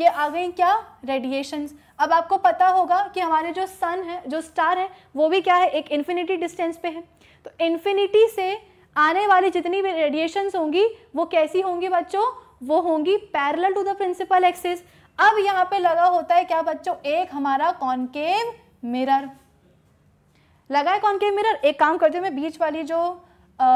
ये आ गई क्या रेडिएशंस अब आपको पता होगा कि हमारे जो सन है जो स्टार है वो भी क्या है एक इन्फिनिटी डिस्टेंस पे है तो इन्फिनिटी से आने वाली जितनी भी रेडिएशंस होंगी वो कैसी होंगी बच्चों वो होंगी parallel to the principal axis अब यहाँ पे लगा होता है क्या बच्चों एक हमारा कॉनकेव मिरर लगा है कॉन्केव मिरर एक काम करते हूँ मैं बीच वाली जो आ,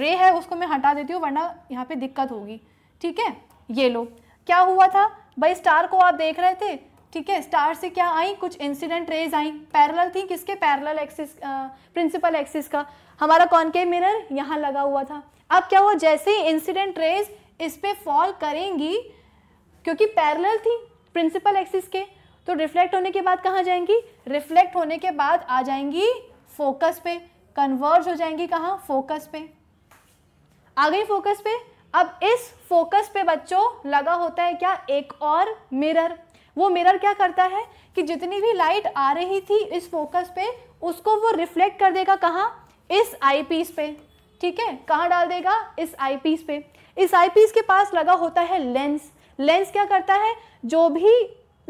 रे है उसको मैं हटा देती हूँ वरना यहाँ पे दिक्कत होगी ठीक है ये लो क्या हुआ था भाई स्टार को आप देख रहे थे ठीक है स्टार से क्या आई कुछ इंसिडेंट रेज आई पैरेलल थी किसके पैरेलल एक्सिस प्रिंसिपल एक्सिस का हमारा कॉनकेव मिरर यहाँ लगा हुआ था अब क्या हुआ जैसे ही इंसिडेंट रेज इस पर फॉल करेंगी क्योंकि पैरेलल थी प्रिंसिपल एक्सिस के तो रिफ्लेक्ट होने के बाद कहाँ जाएंगी रिफ्लेक्ट होने के बाद आ जाएंगी फोकस पे कन्वर्ज हो जाएंगी कहाँ फोकस पे आ गई फोकस पे अब इस फोकस पे बच्चों लगा होता है क्या एक और मिरर वो मिरर क्या करता है कि जितनी भी लाइट आ रही थी इस फोकस पे उसको वो रिफ्लेक्ट कर देगा कहाँ इस आईपीस पे ठीक है कहाँ डाल देगा इस आईपीस पे इस आईपीस के पास लगा होता है लेंस लेंस क्या करता है जो भी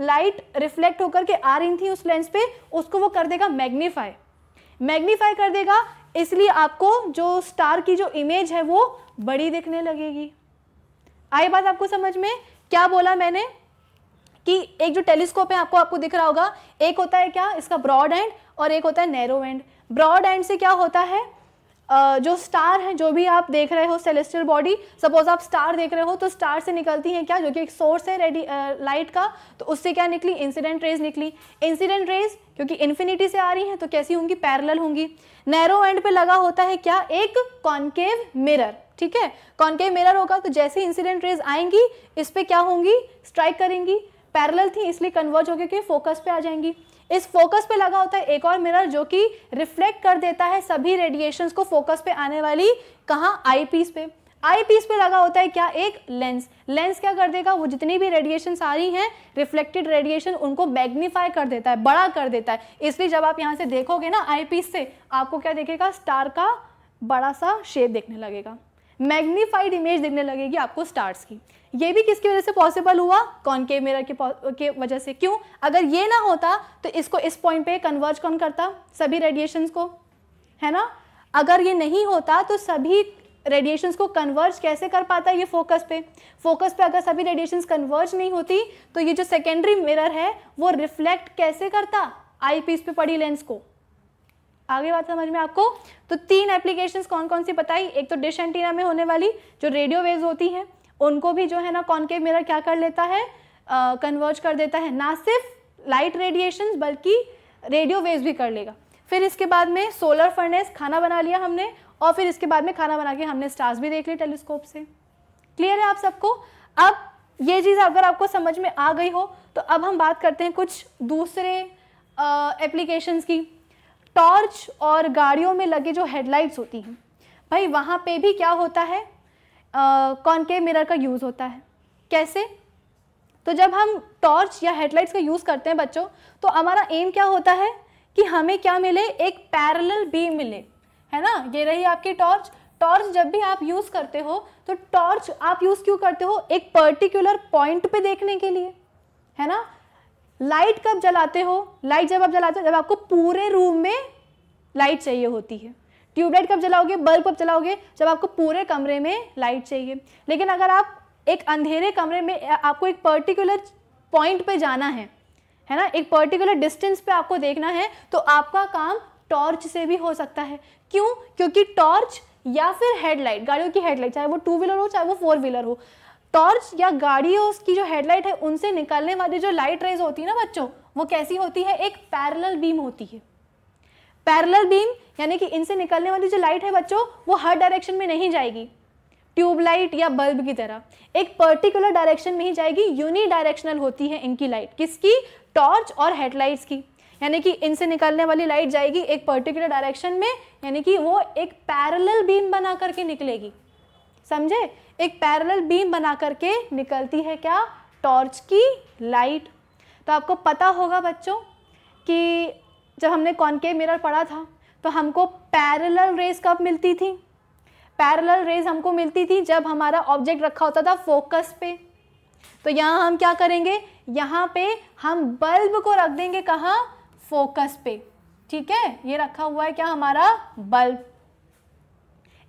लाइट रिफ्लेक्ट होकर के आ रही थी उस लेंस पे उसको वो कर देगा मैग्नीफाई मैग्नीफाई कर देगा इसलिए आपको जो स्टार की जो इमेज है वो बड़ी दिखने लगेगी आई बात आपको समझ में क्या बोला मैंने कि एक जो टेलीस्कोप है आपको आपको दिख रहा होगा एक होता है क्या इसका ब्रॉड एंड और एक होता है नैरो एंड ब्रॉड एंड से क्या होता है जो स्टार हैं जो भी आप देख रहे हो सेलेस्टियल बॉडी सपोज आप स्टार देख रहे हो तो स्टार से निकलती हैं क्या जो कि एक सोर्स है रेडी लाइट का तो उससे क्या निकली इंसिडेंट रेज निकली इंसिडेंट रेज क्योंकि इन्फिनिटी से आ रही हैं तो कैसी होंगी पैरल होंगी नैरो एंड पे लगा होता है क्या एक कॉन्केव मिरर ठीक है कॉन्केव मिरर होगा तो जैसे इंसिडेंट रेज आएंगी इस पर क्या होंगी स्ट्राइक करेंगी पैरल थी इसलिए कन्वर्ज होकर के फोकस पे आ जाएंगी इस फोकस पे लगा होता है एक और मिरर जो कि रिफ्लेक्ट कर देता है सभी रेडिएशन को फोकस पे आने वाली कहाँ आई पे आई पीस पे लगा होता है क्या एक लेंस लेंस क्या कर देगा वो जितनी भी रेडिएशन आ रही हैं रिफ्लेक्टेड रेडिएशन उनको मैग्नीफाई कर देता है बड़ा कर देता है इसलिए जब आप यहाँ से देखोगे ना आई पीस से आपको क्या देखेगा स्टार का बड़ा सा शेप देखने लगेगा मैग्नीफाइड इमेज देखने लगेगी आपको स्टार्स की ये भी किसकी वजह से पॉसिबल हुआ कॉनकेव मिरर की, के वजह से क्यों अगर ये ना होता तो इसको इस पॉइंट पे कन्वर्ज कौन करता सभी रेडिएशंस को है ना अगर ये नहीं होता तो सभी रेडिएशंस को कन्वर्ज कैसे कर पाता ये फोकस पे फोकस पे अगर सभी रेडिएशंस कन्वर्ज नहीं होती तो ये जो सेकेंडरी मिरर है वो रिफ्लेक्ट कैसे करता आई पीस पे पड़ी लेंस को आगे बात समझ में आपको तो तीन एप्लीकेशंस कौन कौन सी बताई एक तो डिश एंटीना में होने वाली जो रेडियो वेव्स होती हैं उनको भी जो है ना कॉन्केव मिरर क्या कर लेता है कन्वर्ज कर देता है ना सिर्फ लाइट रेडिएशन बल्कि रेडियो वेव्स भी कर लेगा फिर इसके बाद में सोलर फर्नेस खाना बना लिया हमने और फिर इसके बाद में खाना बना के हमने स्टार्स भी देख लिए टेलीस्कोप से क्लियर है आप सबको अब ये चीज़ अगर आपको समझ में आ गई हो तो अब हम बात करते हैं कुछ दूसरे एप्लीकेशंस की टॉर्च और गाड़ियों में लगे जो हेडलाइट्स होती हैं भाई वहाँ पे भी क्या होता है कॉनकेव मिरर का यूज़ होता है कैसे तो जब हम टॉर्च या हेडलाइट्स का यूज़ करते हैं बच्चों तो हमारा एम क्या होता है कि हमें क्या मिले एक पैरेलल बीम मिले है ना ये रही आपकी टॉर्च टॉर्च जब भी आप यूज़ करते हो तो टॉर्च आप यूज़ क्यों करते हो एक पर्टिकुलर पॉइंट पे देखने के लिए है ना लाइट कब जलाते हो लाइट जब आप जलाते हो जब आपको पूरे रूम में लाइट चाहिए होती है ट्यूबलाइट कब जलाओगे बल्ब कब जलाओगे जब आपको पूरे कमरे में लाइट चाहिए लेकिन अगर आप एक अंधेरे कमरे में आपको एक पर्टिकुलर पॉइंट पे जाना है है ना एक पर्टिकुलर डिस्टेंस पे आपको देखना है तो आपका काम टॉर्च से भी हो सकता है क्यों क्योंकि टॉर्च या फिर हेडलाइट गाड़ियों की हेडलाइट चाहे वो टू व्हीलर हो चाहे वो फोर व्हीलर हो टॉर्च या गाड़ियों की जो हेडलाइट है उनसे निकलने वाली जो लाइट रेज होती है ना बच्चों वो कैसी होती है एक पैरल बीम होती है पैरल बीम यानी कि इनसे निकलने वाली जो लाइट है बच्चों वो हर डायरेक्शन में नहीं जाएगी ट्यूबलाइट या बल्ब की तरह एक पर्टिकुलर डायरेक्शन में ही जाएगी यूनी डायरेक्शनल होती है इनकी लाइट किसकी टॉर्च और हेडलाइट्स की यानी कि इनसे निकलने वाली लाइट जाएगी एक पर्टिकुलर डायरेक्शन में यानी कि वो एक पैरेलल बीम बना करके निकलेगी समझे एक पैरेलल बीम बना करके निकलती है क्या टॉर्च की लाइट तो आपको पता होगा बच्चों कि जब हमने कॉनके मिरर पढ़ा था तो हमको पैरेलल रेज कब मिलती थी पैरेलल रेज हमको मिलती थी जब हमारा ऑब्जेक्ट रखा होता था फोकस पे तो यहाँ हम क्या करेंगे यहाँ पे हम बल्ब को रख देंगे कहाँ फोकस पे ठीक है ये रखा हुआ है क्या हमारा बल्ब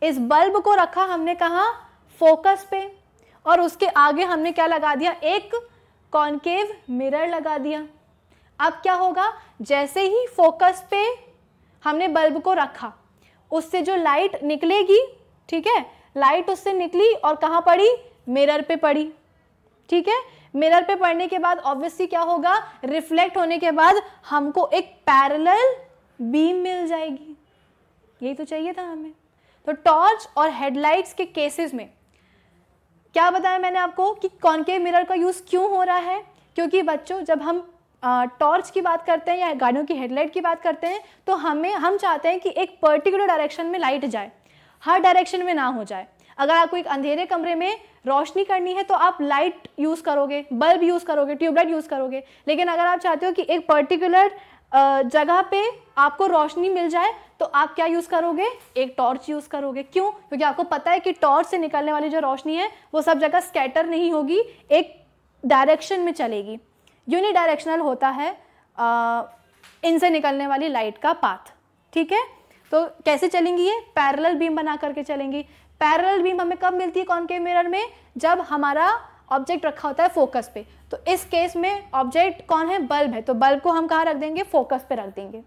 इस बल्ब को रखा हमने कहा फोकस पे और उसके आगे हमने क्या लगा दिया एक कॉन्केव मिरर लगा दिया अब क्या होगा जैसे ही फोकस पे हमने बल्ब को रखा उससे जो लाइट निकलेगी ठीक है लाइट उससे निकली और कहाँ पड़ी मिरर पे पड़ी ठीक है मिरर पे पड़ने के बाद ऑब्वियसली क्या होगा रिफ्लेक्ट होने के बाद हमको एक पैरेलल बीम मिल जाएगी यही तो चाहिए था हमें तो टॉर्च और हेडलाइट्स के केसेस में क्या बताया मैंने आपको कि कॉनकेव मिरर का यूज़ क्यों हो रहा है क्योंकि बच्चों जब हम टॉर्च की बात करते हैं या गाड़ियों की हेडलाइट की बात करते हैं तो हमें हम चाहते हैं कि एक पर्टिकुलर डायरेक्शन में लाइट जाए हर डायरेक्शन में ना हो जाए अगर आपको एक अंधेरे कमरे में रोशनी करनी है तो आप लाइट यूज़ करोगे बल्ब यूज़ करोगे ट्यूबलाइट यूज़ करोगे लेकिन अगर आप चाहते हो कि एक पर्टिकुलर जगह पे आपको रोशनी मिल जाए तो आप क्या यूज़ करोगे एक टॉर्च यूज़ करोगे क्यों क्योंकि आपको पता है कि टॉर्च से निकलने वाली जो रोशनी है वो सब जगह स्कैटर नहीं होगी एक डायरेक्शन में चलेगी यूनिडायरेक्शनल होता है इनसे निकलने वाली लाइट का पाथ ठीक है तो कैसे चलेंगी ये पैरेलल बीम बना करके चलेंगी पैरेलल बीम हमें कब मिलती है के मिरर में जब हमारा ऑब्जेक्ट रखा होता है फोकस पे तो इस केस में ऑब्जेक्ट कौन है बल्ब है तो बल्ब को हम कहाँ रख देंगे फोकस पे रख देंगे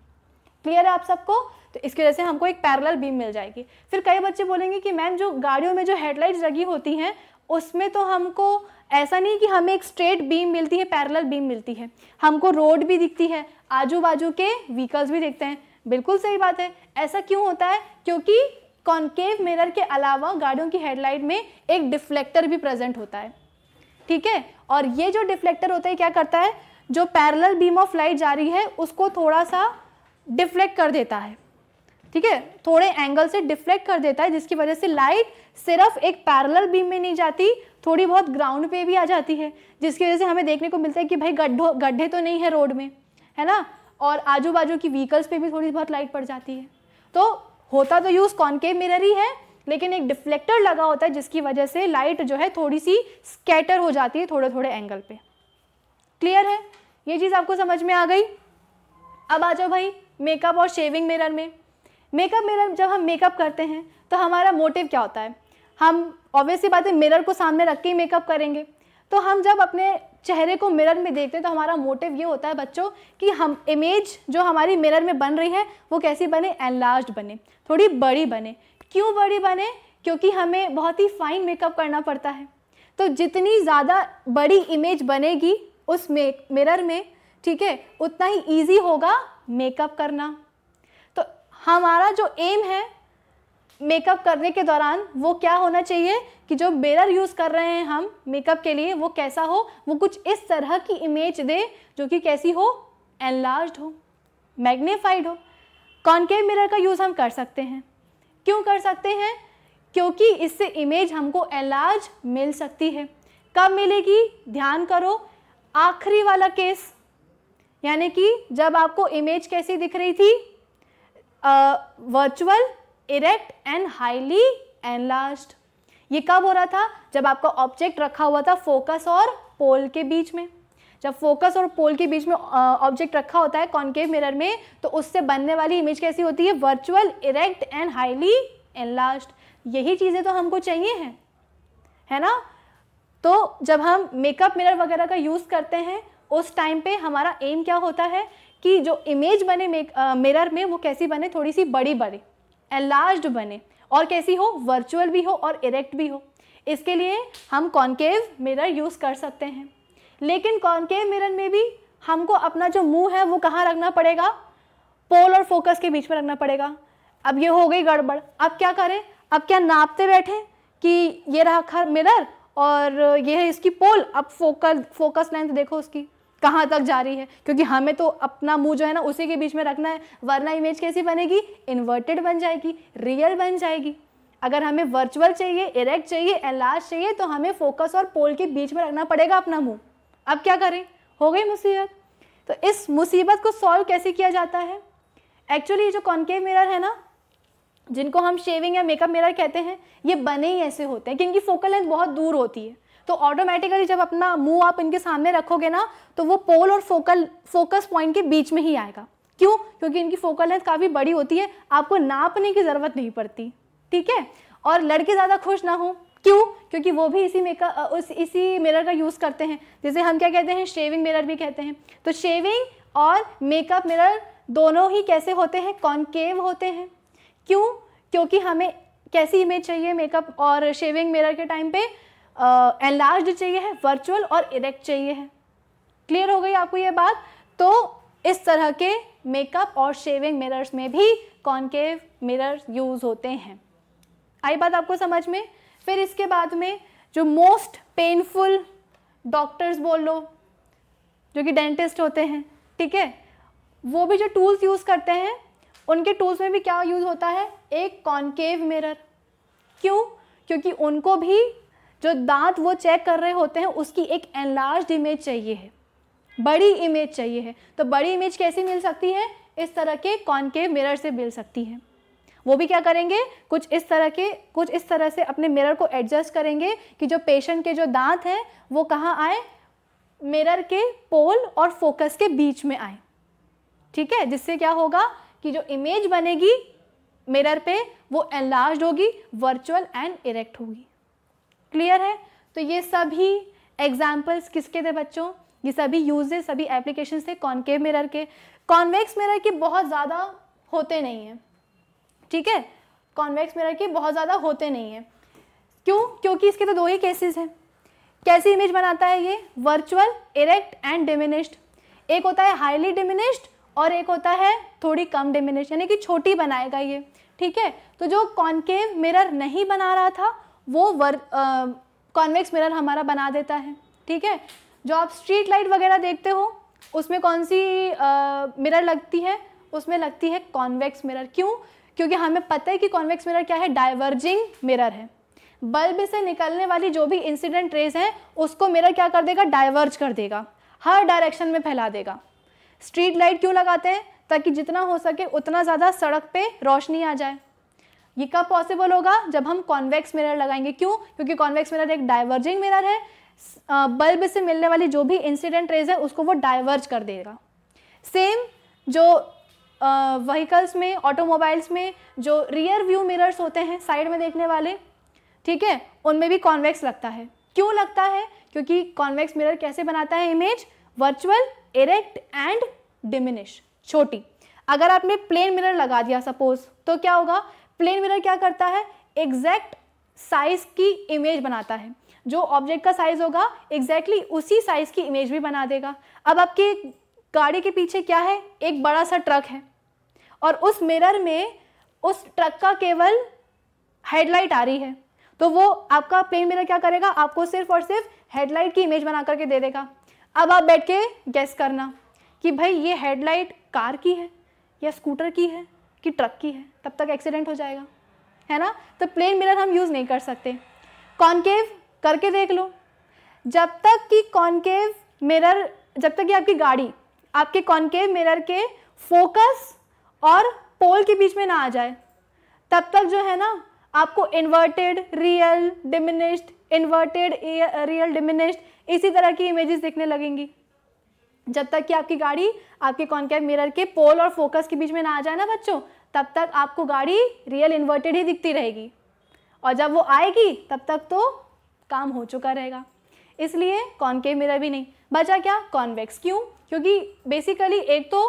क्लियर है आप सबको तो इसकी वजह से हमको एक पैरेलल बीम मिल जाएगी फिर कई बच्चे बोलेंगे कि मैम जो गाड़ियों में जो हेडलाइट्स लगी होती हैं उसमें तो हमको ऐसा नहीं कि हमें एक स्ट्रेट बीम मिलती है पैरेलल बीम मिलती है हमको रोड भी दिखती है आजू बाजू के व्हीकल्स भी देखते हैं बिल्कुल सही बात है ऐसा क्यों होता है क्योंकि कॉन्केव मिरर के अलावा गाड़ियों की हेडलाइट में एक डिफ्लेक्टर भी प्रेजेंट होता है ठीक है और ये जो डिफ्लेक्टर होता है क्या करता है जो पैरेलल बीम ऑफ लाइट जा रही है उसको थोड़ा सा डिफ्लेक्ट कर देता है ठीक है थोड़े एंगल से डिफ्लेक्ट कर देता है जिसकी वजह से लाइट सिर्फ एक पैरल बीम में नहीं जाती थोड़ी बहुत ग्राउंड पे भी आ जाती है जिसकी वजह से हमें देखने को मिलता है कि भाई गड्ढो गड्ढे तो नहीं है रोड में है ना और आजू बाजू की व्हीकल्स पे भी थोड़ी बहुत लाइट पड़ जाती है तो होता तो यूज़ कॉन्केव मिरर ही है लेकिन एक डिफ्लेक्टर लगा होता है जिसकी वजह से लाइट जो है थोड़ी सी स्कैटर हो जाती है थोड़े थोड़े एंगल पे क्लियर है ये चीज़ आपको समझ में आ गई अब आ जाओ भाई मेकअप और शेविंग मिरर में मेकअप मिरर जब हम मेकअप करते हैं तो हमारा मोटिव क्या होता है हम ऑब्वियसली बात है मिरर को सामने रख के ही मेकअप करेंगे तो हम जब अपने चेहरे को मिरर में देखते हैं तो हमारा मोटिव ये होता है बच्चों कि हम इमेज जो हमारी मिरर में बन रही है वो कैसी बने एनलार्ज बने थोड़ी बड़ी बने क्यों बड़ी बने क्योंकि हमें बहुत ही फाइन मेकअप करना पड़ता है तो जितनी ज़्यादा बड़ी इमेज बनेगी उस मेक मिरर में ठीक है उतना ही ईजी होगा मेकअप करना हमारा जो एम है मेकअप करने के दौरान वो क्या होना चाहिए कि जो बेरर यूज़ कर रहे हैं हम मेकअप के लिए वो कैसा हो वो कुछ इस तरह की इमेज दे जो कि कैसी हो एनलार्ज हो मैग्नीफाइड हो कॉन्केव मिरर का यूज़ हम कर सकते हैं क्यों कर सकते हैं क्योंकि इससे इमेज हमको एनलार्ज मिल सकती है कब मिलेगी ध्यान करो आखिरी वाला केस यानी कि जब आपको इमेज कैसी दिख रही थी virtual erect and highly enlarged ये कब हो रहा था जब आपका ऑब्जेक्ट रखा हुआ था फोकस और पोल के बीच में जब फोकस और पोल के बीच में ऑब्जेक्ट रखा होता है कॉन्केव मिरर में तो उससे बनने वाली इमेज कैसी होती है virtual erect and highly enlarged यही चीज़ें तो हमको चाहिए हैं है ना तो जब हम मेकअप मिरर वगैरह का यूज़ करते हैं उस टाइम पे हमारा एम क्या होता है कि जो इमेज बने मिरर uh, में वो कैसी बने थोड़ी सी बड़ी बने एलार्ज बने और कैसी हो वर्चुअल भी हो और इरेक्ट भी हो इसके लिए हम कॉन्केव मिरर यूज़ कर सकते हैं लेकिन कॉन्केव मिरर में भी हमको अपना जो मुंह है वो कहाँ रखना पड़ेगा पोल और फोकस के बीच में रखना पड़ेगा अब ये हो गई गड़बड़ अब क्या करें अब क्या नापते बैठे कि ये रखा मिरर और ये है इसकी पोल अब फोकस फोकस लेंथ देखो उसकी कहाँ तक जा रही है क्योंकि हमें तो अपना मुंह जो है ना उसी के बीच में रखना है वरना इमेज कैसी बनेगी इन्वर्टेड बन जाएगी रियल बन जाएगी अगर हमें वर्चुअल चाहिए इरेक्ट चाहिए एलाज चाहिए तो हमें फोकस और पोल के बीच में रखना पड़ेगा अपना मुंह अब क्या करें हो गई मुसीबत तो इस मुसीबत को सॉल्व कैसे किया जाता है एक्चुअली जो कॉन्केव मिरर है ना जिनको हम शेविंग या मेकअप मिरर कहते हैं ये बने ही ऐसे होते हैं क्योंकि फोकल लेंथ बहुत दूर होती है तो ऑटोमेटिकली जब अपना मुंह आप इनके सामने रखोगे ना तो वो पोल और फोकल फोकस पॉइंट के बीच में ही आएगा क्यों क्योंकि इनकी फोकल लेंथ काफ़ी बड़ी होती है आपको नापने की ज़रूरत नहीं पड़ती ठीक है और लड़के ज़्यादा खुश ना हो क्यों क्योंकि वो भी इसी मेकअप उस इसी मिरर का यूज़ करते हैं जैसे हम क्या कहते हैं शेविंग मिरर भी कहते हैं तो शेविंग और मेकअप मिरर दोनों ही कैसे होते हैं कॉन्केव होते हैं क्यों क्योंकि हमें कैसी इमेज चाहिए मेकअप और शेविंग मिरर के टाइम पे एनलार्ज चाहिए है वर्चुअल और इरेक्ट चाहिए है क्लियर हो गई आपको ये बात तो इस तरह के मेकअप और शेविंग मिरर्स में भी कॉन्केव मिरर यूज़ होते हैं आई बात आपको समझ में फिर इसके बाद में जो मोस्ट पेनफुल डॉक्टर्स बोल लो जो कि डेंटिस्ट होते हैं ठीक है वो भी जो टूल्स यूज़ करते हैं उनके टूल्स में भी क्या यूज़ होता है एक कॉन्केव मिरर क्यों क्योंकि उनको भी जो दांत वो चेक कर रहे होते हैं उसकी एक एनलार्ज इमेज चाहिए है बड़ी इमेज चाहिए है तो बड़ी इमेज कैसी मिल सकती है इस तरह के कॉनकेव मिरर से मिल सकती है वो भी क्या करेंगे कुछ इस तरह के कुछ इस तरह से अपने मिरर को एडजस्ट करेंगे कि जो पेशेंट के जो दांत हैं वो कहाँ आए मिरर के पोल और फोकस के बीच में आए ठीक है जिससे क्या होगा कि जो इमेज बनेगी मिरर पे वो एनलार्ज होगी वर्चुअल एंड इरेक्ट होगी क्लियर है तो ये सभी एग्जाम्पल्स किसके थे बच्चों ये सभी यूजेस सभी एप्लीकेशन थे कॉन्केव मिरर के कॉन्वेक्स मिरर के बहुत ज़्यादा होते नहीं हैं ठीक है कॉन्वेक्स मिरर के बहुत ज़्यादा होते नहीं हैं क्यों क्योंकि इसके तो दो ही केसेस हैं कैसी इमेज बनाता है ये वर्चुअल इरेक्ट एंड डिमिनिश्ड एक होता है हाईली डिमिनिश्ड और एक होता है थोड़ी कम डिमिनिश यानी कि छोटी बनाएगा ये ठीक है तो जो कॉन्केव मिरर नहीं बना रहा था वो वर् कॉन्वेक्स मिरर हमारा बना देता है ठीक है जो आप स्ट्रीट लाइट वगैरह देखते हो उसमें कौन सी मिरर लगती है उसमें लगती है कॉन्वेक्स मिरर क्यों क्योंकि हमें पता है कि कॉन्वेक्स मिरर क्या है डाइवर्जिंग मिरर है बल्ब से निकलने वाली जो भी इंसिडेंट रेज है उसको मिरर क्या कर देगा डाइवर्ज कर देगा हर डायरेक्शन में फैला देगा स्ट्रीट लाइट क्यों लगाते हैं ताकि जितना हो सके उतना ज़्यादा सड़क पे रोशनी आ जाए ये कब पॉसिबल होगा जब हम कॉन्वेक्स मिरर लगाएंगे क्यों क्योंकि कॉन्वेक्स मिरर एक डाइवर्जिंग मिरर है बल्ब से मिलने वाली जो भी इंसिडेंट रेज है उसको वो डाइवर्ज कर देगा सेम जो व्हीकल्स में ऑटोमोबाइल्स में जो रियर व्यू मिरर्स होते हैं साइड में देखने वाले ठीक है उनमें भी कॉन्वेक्स लगता है क्यों लगता है क्योंकि कॉन्वेक्स मिरर कैसे बनाता है image virtual erect and diminish छोटी अगर आपने प्लेन मिरर लगा दिया सपोज तो क्या होगा प्लेन मिरर क्या करता है एग्जैक्ट साइज की इमेज बनाता है जो ऑब्जेक्ट का साइज होगा एग्जैक्टली exactly उसी साइज की इमेज भी बना देगा अब आपके गाड़ी के पीछे क्या है एक बड़ा सा ट्रक है और उस मिरर में उस ट्रक का केवल हेडलाइट आ रही है तो वो आपका प्लेन मिरर क्या करेगा आपको सिर्फ और सिर्फ हेडलाइट की इमेज बना करके दे देगा अब आप बैठ के गैस करना कि भाई ये हेडलाइट कार की है या स्कूटर की है कि ट्रक की है तब तक एक्सीडेंट हो जाएगा है ना तो प्लेन मिरर हम यूज़ नहीं कर सकते कॉन्केव करके देख लो जब तक कि कॉन्केव मिरर जब तक कि आपकी गाड़ी आपके कॉन्केव मिरर के फोकस और पोल के बीच में ना आ जाए तब तक जो है ना आपको inverted real diminished inverted real diminished इसी तरह की इमेजेस दिखने लगेंगी जब तक कि आपकी गाड़ी आपके कॉन्केव मिरर के पोल और फोकस के बीच में ना आ जाए ना बच्चों तब तक आपको गाड़ी रियल इन्वर्टेड ही दिखती रहेगी और जब वो आएगी तब तक तो काम हो चुका रहेगा इसलिए कॉन्केव मिरर भी नहीं बचा क्या कॉन्वेक्स क्यों क्योंकि बेसिकली एक तो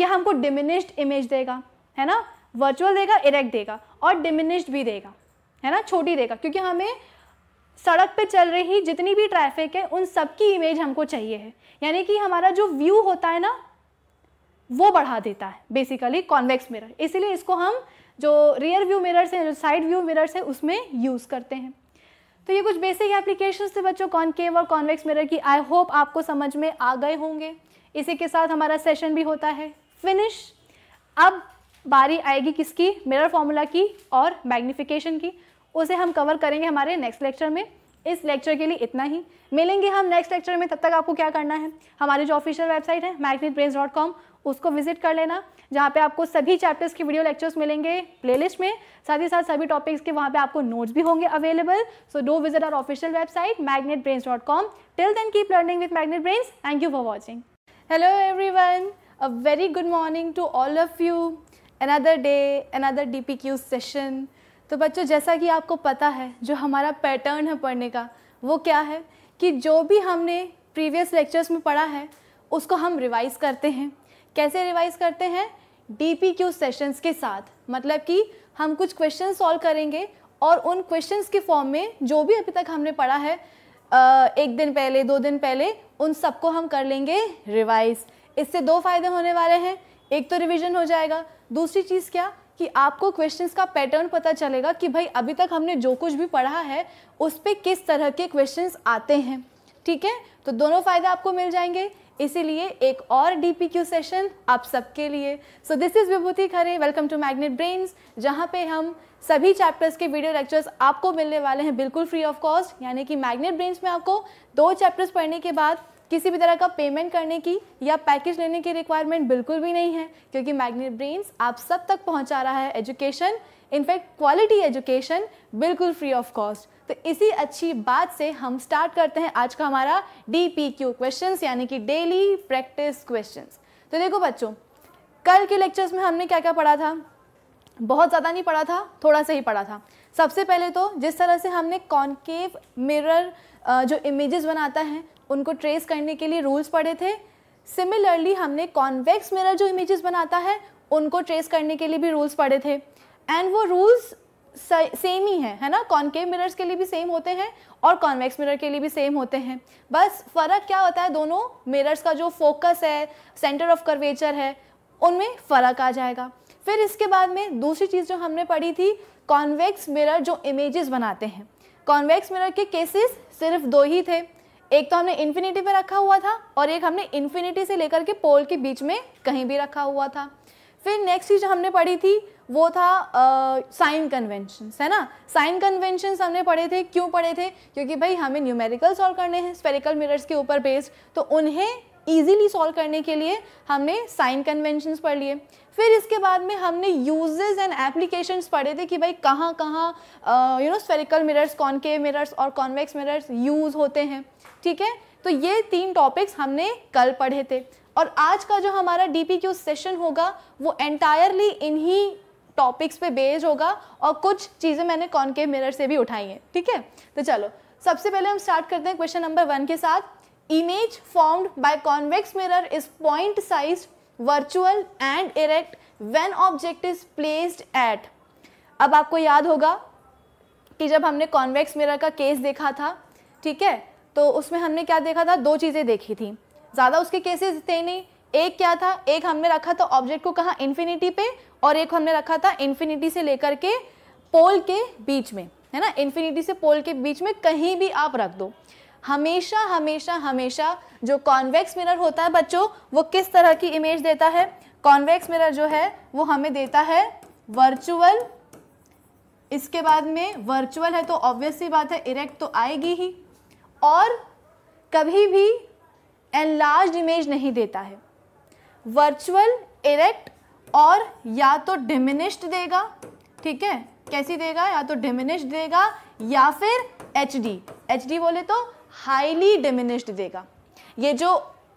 यह हमको डिमिनिश्ड इमेज देगा है ना वर्चुअल देगा इरेक्ट देगा और डिमिनिश्ड भी देगा है ना छोटी देगा क्योंकि हमें सड़क पे चल रही जितनी भी ट्रैफिक है उन सब की इमेज हमको चाहिए है यानी कि हमारा जो व्यू होता है ना वो बढ़ा देता है बेसिकली कॉन्वेक्स मिरर इसीलिए इसको हम जो रियर व्यू मिरर्स हैं जो साइड व्यू मिरर्स हैं उसमें यूज़ करते हैं तो ये कुछ बेसिक एप्लीकेशन थे बच्चों कॉन्केव और कॉन्वेक्स मिरर की आई होप आपको समझ में आ गए होंगे इसी के साथ हमारा सेशन भी होता है फिनिश अब बारी आएगी किसकी मिरर फॉर्मूला की और मैग्निफिकेशन की उसे हम कवर करेंगे हमारे नेक्स्ट लेक्चर में इस लेक्चर के लिए इतना ही मिलेंगे हम नेक्स्ट लेक्चर में तब तक आपको क्या करना है हमारी जो ऑफिशियल वेबसाइट है मैग्नेट उसको विजिट कर लेना जहाँ पे आपको सभी चैप्टर्स के वीडियो लेक्चर्स मिलेंगे प्लेलिस्ट में साथ ही साथ सभी टॉपिक्स के वहाँ पे आपको नोट्स भी होंगे available so do visit our official website Magnet till then keep learning with magnet brains thank you for watching hello everyone a very good morning to all of you another day another dpq session तो बच्चों जैसा कि आपको पता है जो हमारा pattern है पढ़ने का वो क्या है कि जो भी हमने प्रीवियस लेक्चर्स में पढ़ा है उसको हम रिवाइज़ करते हैं कैसे रिवाइज़ करते हैं डी पी क्यू सेशंस के साथ मतलब कि हम कुछ क्वेश्चन सॉल्व करेंगे और उन क्वेश्चंस के फॉर्म में जो भी अभी तक हमने पढ़ा है एक दिन पहले दो दिन पहले उन सबको हम कर लेंगे रिवाइज इससे दो फायदे होने वाले हैं एक तो रिवीजन हो जाएगा दूसरी चीज़ क्या कि आपको क्वेश्चंस का पैटर्न पता चलेगा कि भाई अभी तक हमने जो कुछ भी पढ़ा है उस पर किस तरह के क्वेश्चंस आते हैं ठीक है तो दोनों फ़ायदे आपको मिल जाएंगे इसीलिए एक और डीपीक्यू सेशन आप सबके लिए so this is Vibhuti Khare welcome to magnet brains जहाँ पे हम सभी चैप्टर्स के वीडियो लेक्चर्स आपको मिलने वाले हैं बिल्कुल फ्री ऑफ कॉस्ट यानी कि मैग्नेट ब्रेन्स में आपको दो चैप्टर्स पढ़ने के बाद किसी भी तरह का पेमेंट करने की या पैकेज लेने की रिक्वायरमेंट बिल्कुल भी नहीं है क्योंकि मैग्नेट ब्रेन्स आप सब तक पहुंचा रहा है एजुकेशन इनफैक्ट क्वालिटी एजुकेशन बिल्कुल फ्री ऑफ कॉस्ट तो इसी अच्छी बात से हम स्टार्ट करते हैं आज का हमारा डी पी क्यू क्वेश्चन यानी कि डेली प्रैक्टिस क्वेश्चन तो देखो बच्चों कल के लेक्चर्स में हमने क्या क्या पढ़ा था बहुत ज़्यादा नहीं पढ़ा था थोड़ा सा ही पढ़ा था सबसे पहले तो जिस तरह से हमने कॉन्केव मिरर जो इमेजेस बनाता है उनको ट्रेस करने के लिए रूल्स पढ़े थे सिमिलरली हमने कॉन्वेक्स मिरर जो इमेजेस बनाता है उनको ट्रेस करने के लिए भी रूल्स पढ़े थे एंड वो रूल्स सेम ही हैं है ना कॉन्केव मिरर्स के लिए भी सेम होते हैं और कॉन्वेक्स मिरर के लिए भी सेम होते हैं बस फ़र्क क्या होता है दोनों मिरर्स का जो फोकस है सेंटर ऑफ कर्वेचर है उनमें फ़र्क आ जाएगा फिर इसके बाद में दूसरी चीज़ जो हमने पढ़ी थी कॉन्वेक्स मिरर जो इमेजेस बनाते हैं कॉन्वेक्स मिरर के केसेस सिर्फ दो ही थे एक तो हमने इन्फिनिटी पे रखा हुआ था और एक हमने इन्फिनिटी से लेकर के पोल के बीच में कहीं भी रखा हुआ था फिर नेक्स्ट चीज़ हमने पढ़ी थी वो था साइन कन्वेंशंस है ना साइन कन्वेंशंस हमने पढ़े थे क्यों पढ़े थे क्योंकि भाई हमें न्यूमेरिकल सॉल्व करने हैं स्पेरिकल मिरर्स के ऊपर बेस्ड तो उन्हें ईजिली सॉल्व करने के लिए हमने साइन कन्वेंशंस पढ़ लिए फिर इसके बाद में हमने यूजेस एंड एप्लीकेशंस पढ़े थे कि भाई कहाँ कहाँ you know spherical mirrors concave mirrors और कॉन्वेक्स मिरर्स यूज़ होते हैं ठीक है तो ये तीन टॉपिक्स हमने कल पढ़े थे और आज का जो हमारा डी सेशन होगा वो एंटायरली इन्हीं टॉपिक्स पे बेस्ड होगा और कुछ चीज़ें मैंने कॉनकेव मिरर से भी उठाई हैं ठीक है तो चलो सबसे पहले हम स्टार्ट करते हैं क्वेश्चन नंबर वन के साथ image formed by convex mirror is point size virtual and erect when object is placed at अब आपको याद होगा कि जब हमने कॉन्वेक्स मिरर का केस देखा था ठीक है तो उसमें हमने क्या देखा था दो चीज़ें देखी थी ज़्यादा उसके केसेस थे नहीं एक क्या था एक हमने रखा था ऑब्जेक्ट को कहाँ इन्फिनिटी पे और एक हमने रखा था इन्फिनिटी से लेकर के पोल के बीच में है ना इन्फिनिटी से पोल के बीच में कहीं भी आप रख दो हमेशा हमेशा हमेशा जो कॉन्वेक्स मिरर होता है बच्चों वो किस तरह की इमेज देता है कॉन्वेक्स मिरर जो है वो हमें देता है वर्चुअल इसके बाद में वर्चुअल है तो ऑब्वियसली बात है इरेक्ट तो आएगी ही और कभी भी एनलार्ज इमेज नहीं देता है वर्चुअल इरेक्ट और या तो डिमिनिश्ड देगा ठीक है कैसी देगा या तो डिमिनिश्ड देगा या फिर एच डी एच डी बोले तो हाईली डिमिनिश्ड देगा ये जो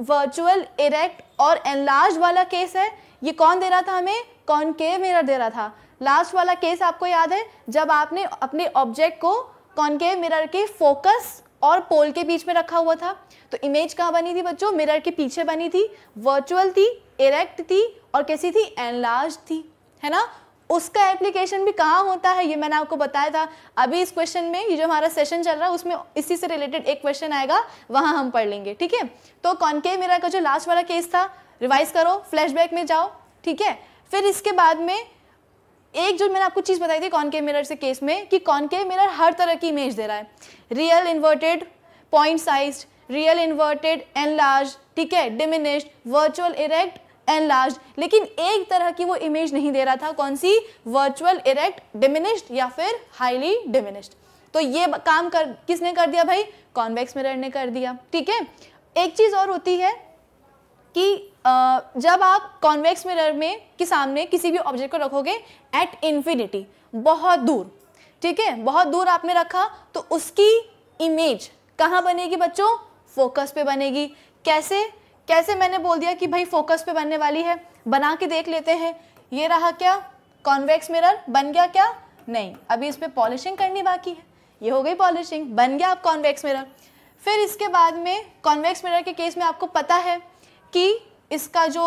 वर्चुअल इरेक्ट और एनलार्ज वाला केस है ये कौन दे रहा था हमें के मिरर दे रहा था लास्ट वाला केस आपको याद है जब आपने अपने ऑब्जेक्ट को कॉनकेव मिरर के फोकस और पोल के बीच में रखा हुआ था तो इमेज कहाँ बनी थी बच्चों मिरर के पीछे बनी थी वर्चुअल थी इरेक्ट थी और कैसी थी एनलार्ज थी है ना उसका एप्लीकेशन भी कहाँ होता है ये मैंने आपको बताया था अभी इस क्वेश्चन में ये जो हमारा सेशन चल रहा है उसमें इसी से रिलेटेड एक क्वेश्चन आएगा वहाँ हम पढ़ लेंगे ठीक है तो कॉनके मेरा का जो लास्ट वाला केस था रिवाइज करो फ्लैशबैक में जाओ ठीक है फिर इसके बाद में एक जो मैंने आपको चीज़ बताई थी कॉनकेव मिरर से केस में कि कॉनकेव मिरर हर तरह की इमेज दे रहा है real inverted point size real inverted enlarge ठीक है डिमिनिश्ड वर्चुअल इरेक्ट एनलार्ज लेकिन एक तरह की वो इमेज नहीं दे रहा था कौन सी वर्चुअल इरेक्ट डिमिनिश्ड या फिर हाईली डिमिनिश्ड तो ये काम कर किसने कर दिया भाई कॉन्वेक्स मिरर ने कर दिया ठीक है एक चीज़ और होती है कि जब आप कॉन्वेक्स मिरर में के सामने किसी भी ऑब्जेक्ट को रखोगे एट इन्फिनिटी बहुत दूर ठीक है बहुत दूर आपने रखा तो उसकी इमेज कहाँ बनेगी बच्चों फोकस पे बनेगी कैसे कैसे मैंने बोल दिया कि भाई फोकस पे बनने वाली है बना के देख लेते हैं ये रहा क्या कॉन्वेक्स मिरर बन गया क्या नहीं अभी इस पर पॉलिशिंग करनी बाकी है ये हो गई पॉलिशिंग बन गया आप कॉन्वेक्स मिरर फिर इसके बाद में कॉन्वेक्स मिरर के केस में आपको पता है कि इसका जो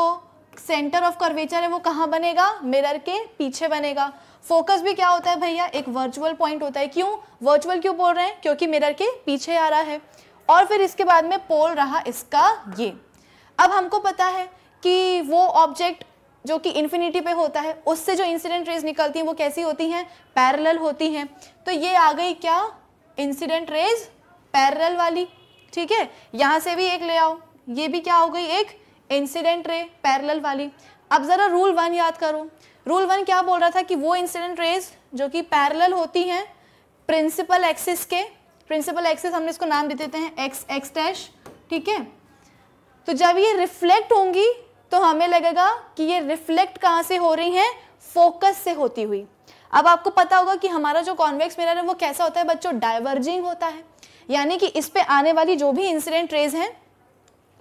सेंटर ऑफ कर्वेचर है वो कहाँ बनेगा मिरर के पीछे बनेगा फोकस भी क्या होता है भैया एक वर्चुअल पॉइंट होता है क्यों वर्चुअल क्यों बोल रहे हैं क्योंकि मिरर के पीछे आ रहा है और फिर इसके बाद में पोल रहा इसका ये अब हमको पता है कि वो ऑब्जेक्ट जो कि इन्फिनिटी पे होता है उससे जो इंसिडेंट रेज निकलती हैं वो कैसी होती हैं पैरेलल होती हैं तो ये आ गई क्या इंसिडेंट रेज पैरेलल वाली ठीक है यहाँ से भी एक ले आओ ये भी क्या हो गई एक इंसिडेंट रे पैरेलल वाली अब ज़रा रूल वन याद करो रूल वन क्या बोल रहा था कि वो इंसिडेंट रेज जो कि पैरेलल होती हैं प्रिंसिपल एक्सिस के प्रिंसिपल एक्सिस हमने इसको नाम दे देते हैं एक्स एक्स डैश ठीक है तो जब ये रिफ्लेक्ट होंगी तो हमें लगेगा कि ये रिफ्लेक्ट कहाँ से हो रही हैं फोकस से होती हुई अब आपको पता होगा कि हमारा जो कॉन्वेक्स मिरर है वो कैसा होता है बच्चों डाइवर्जिंग होता है यानी कि इस पे आने वाली जो भी इंसिडेंट रेज हैं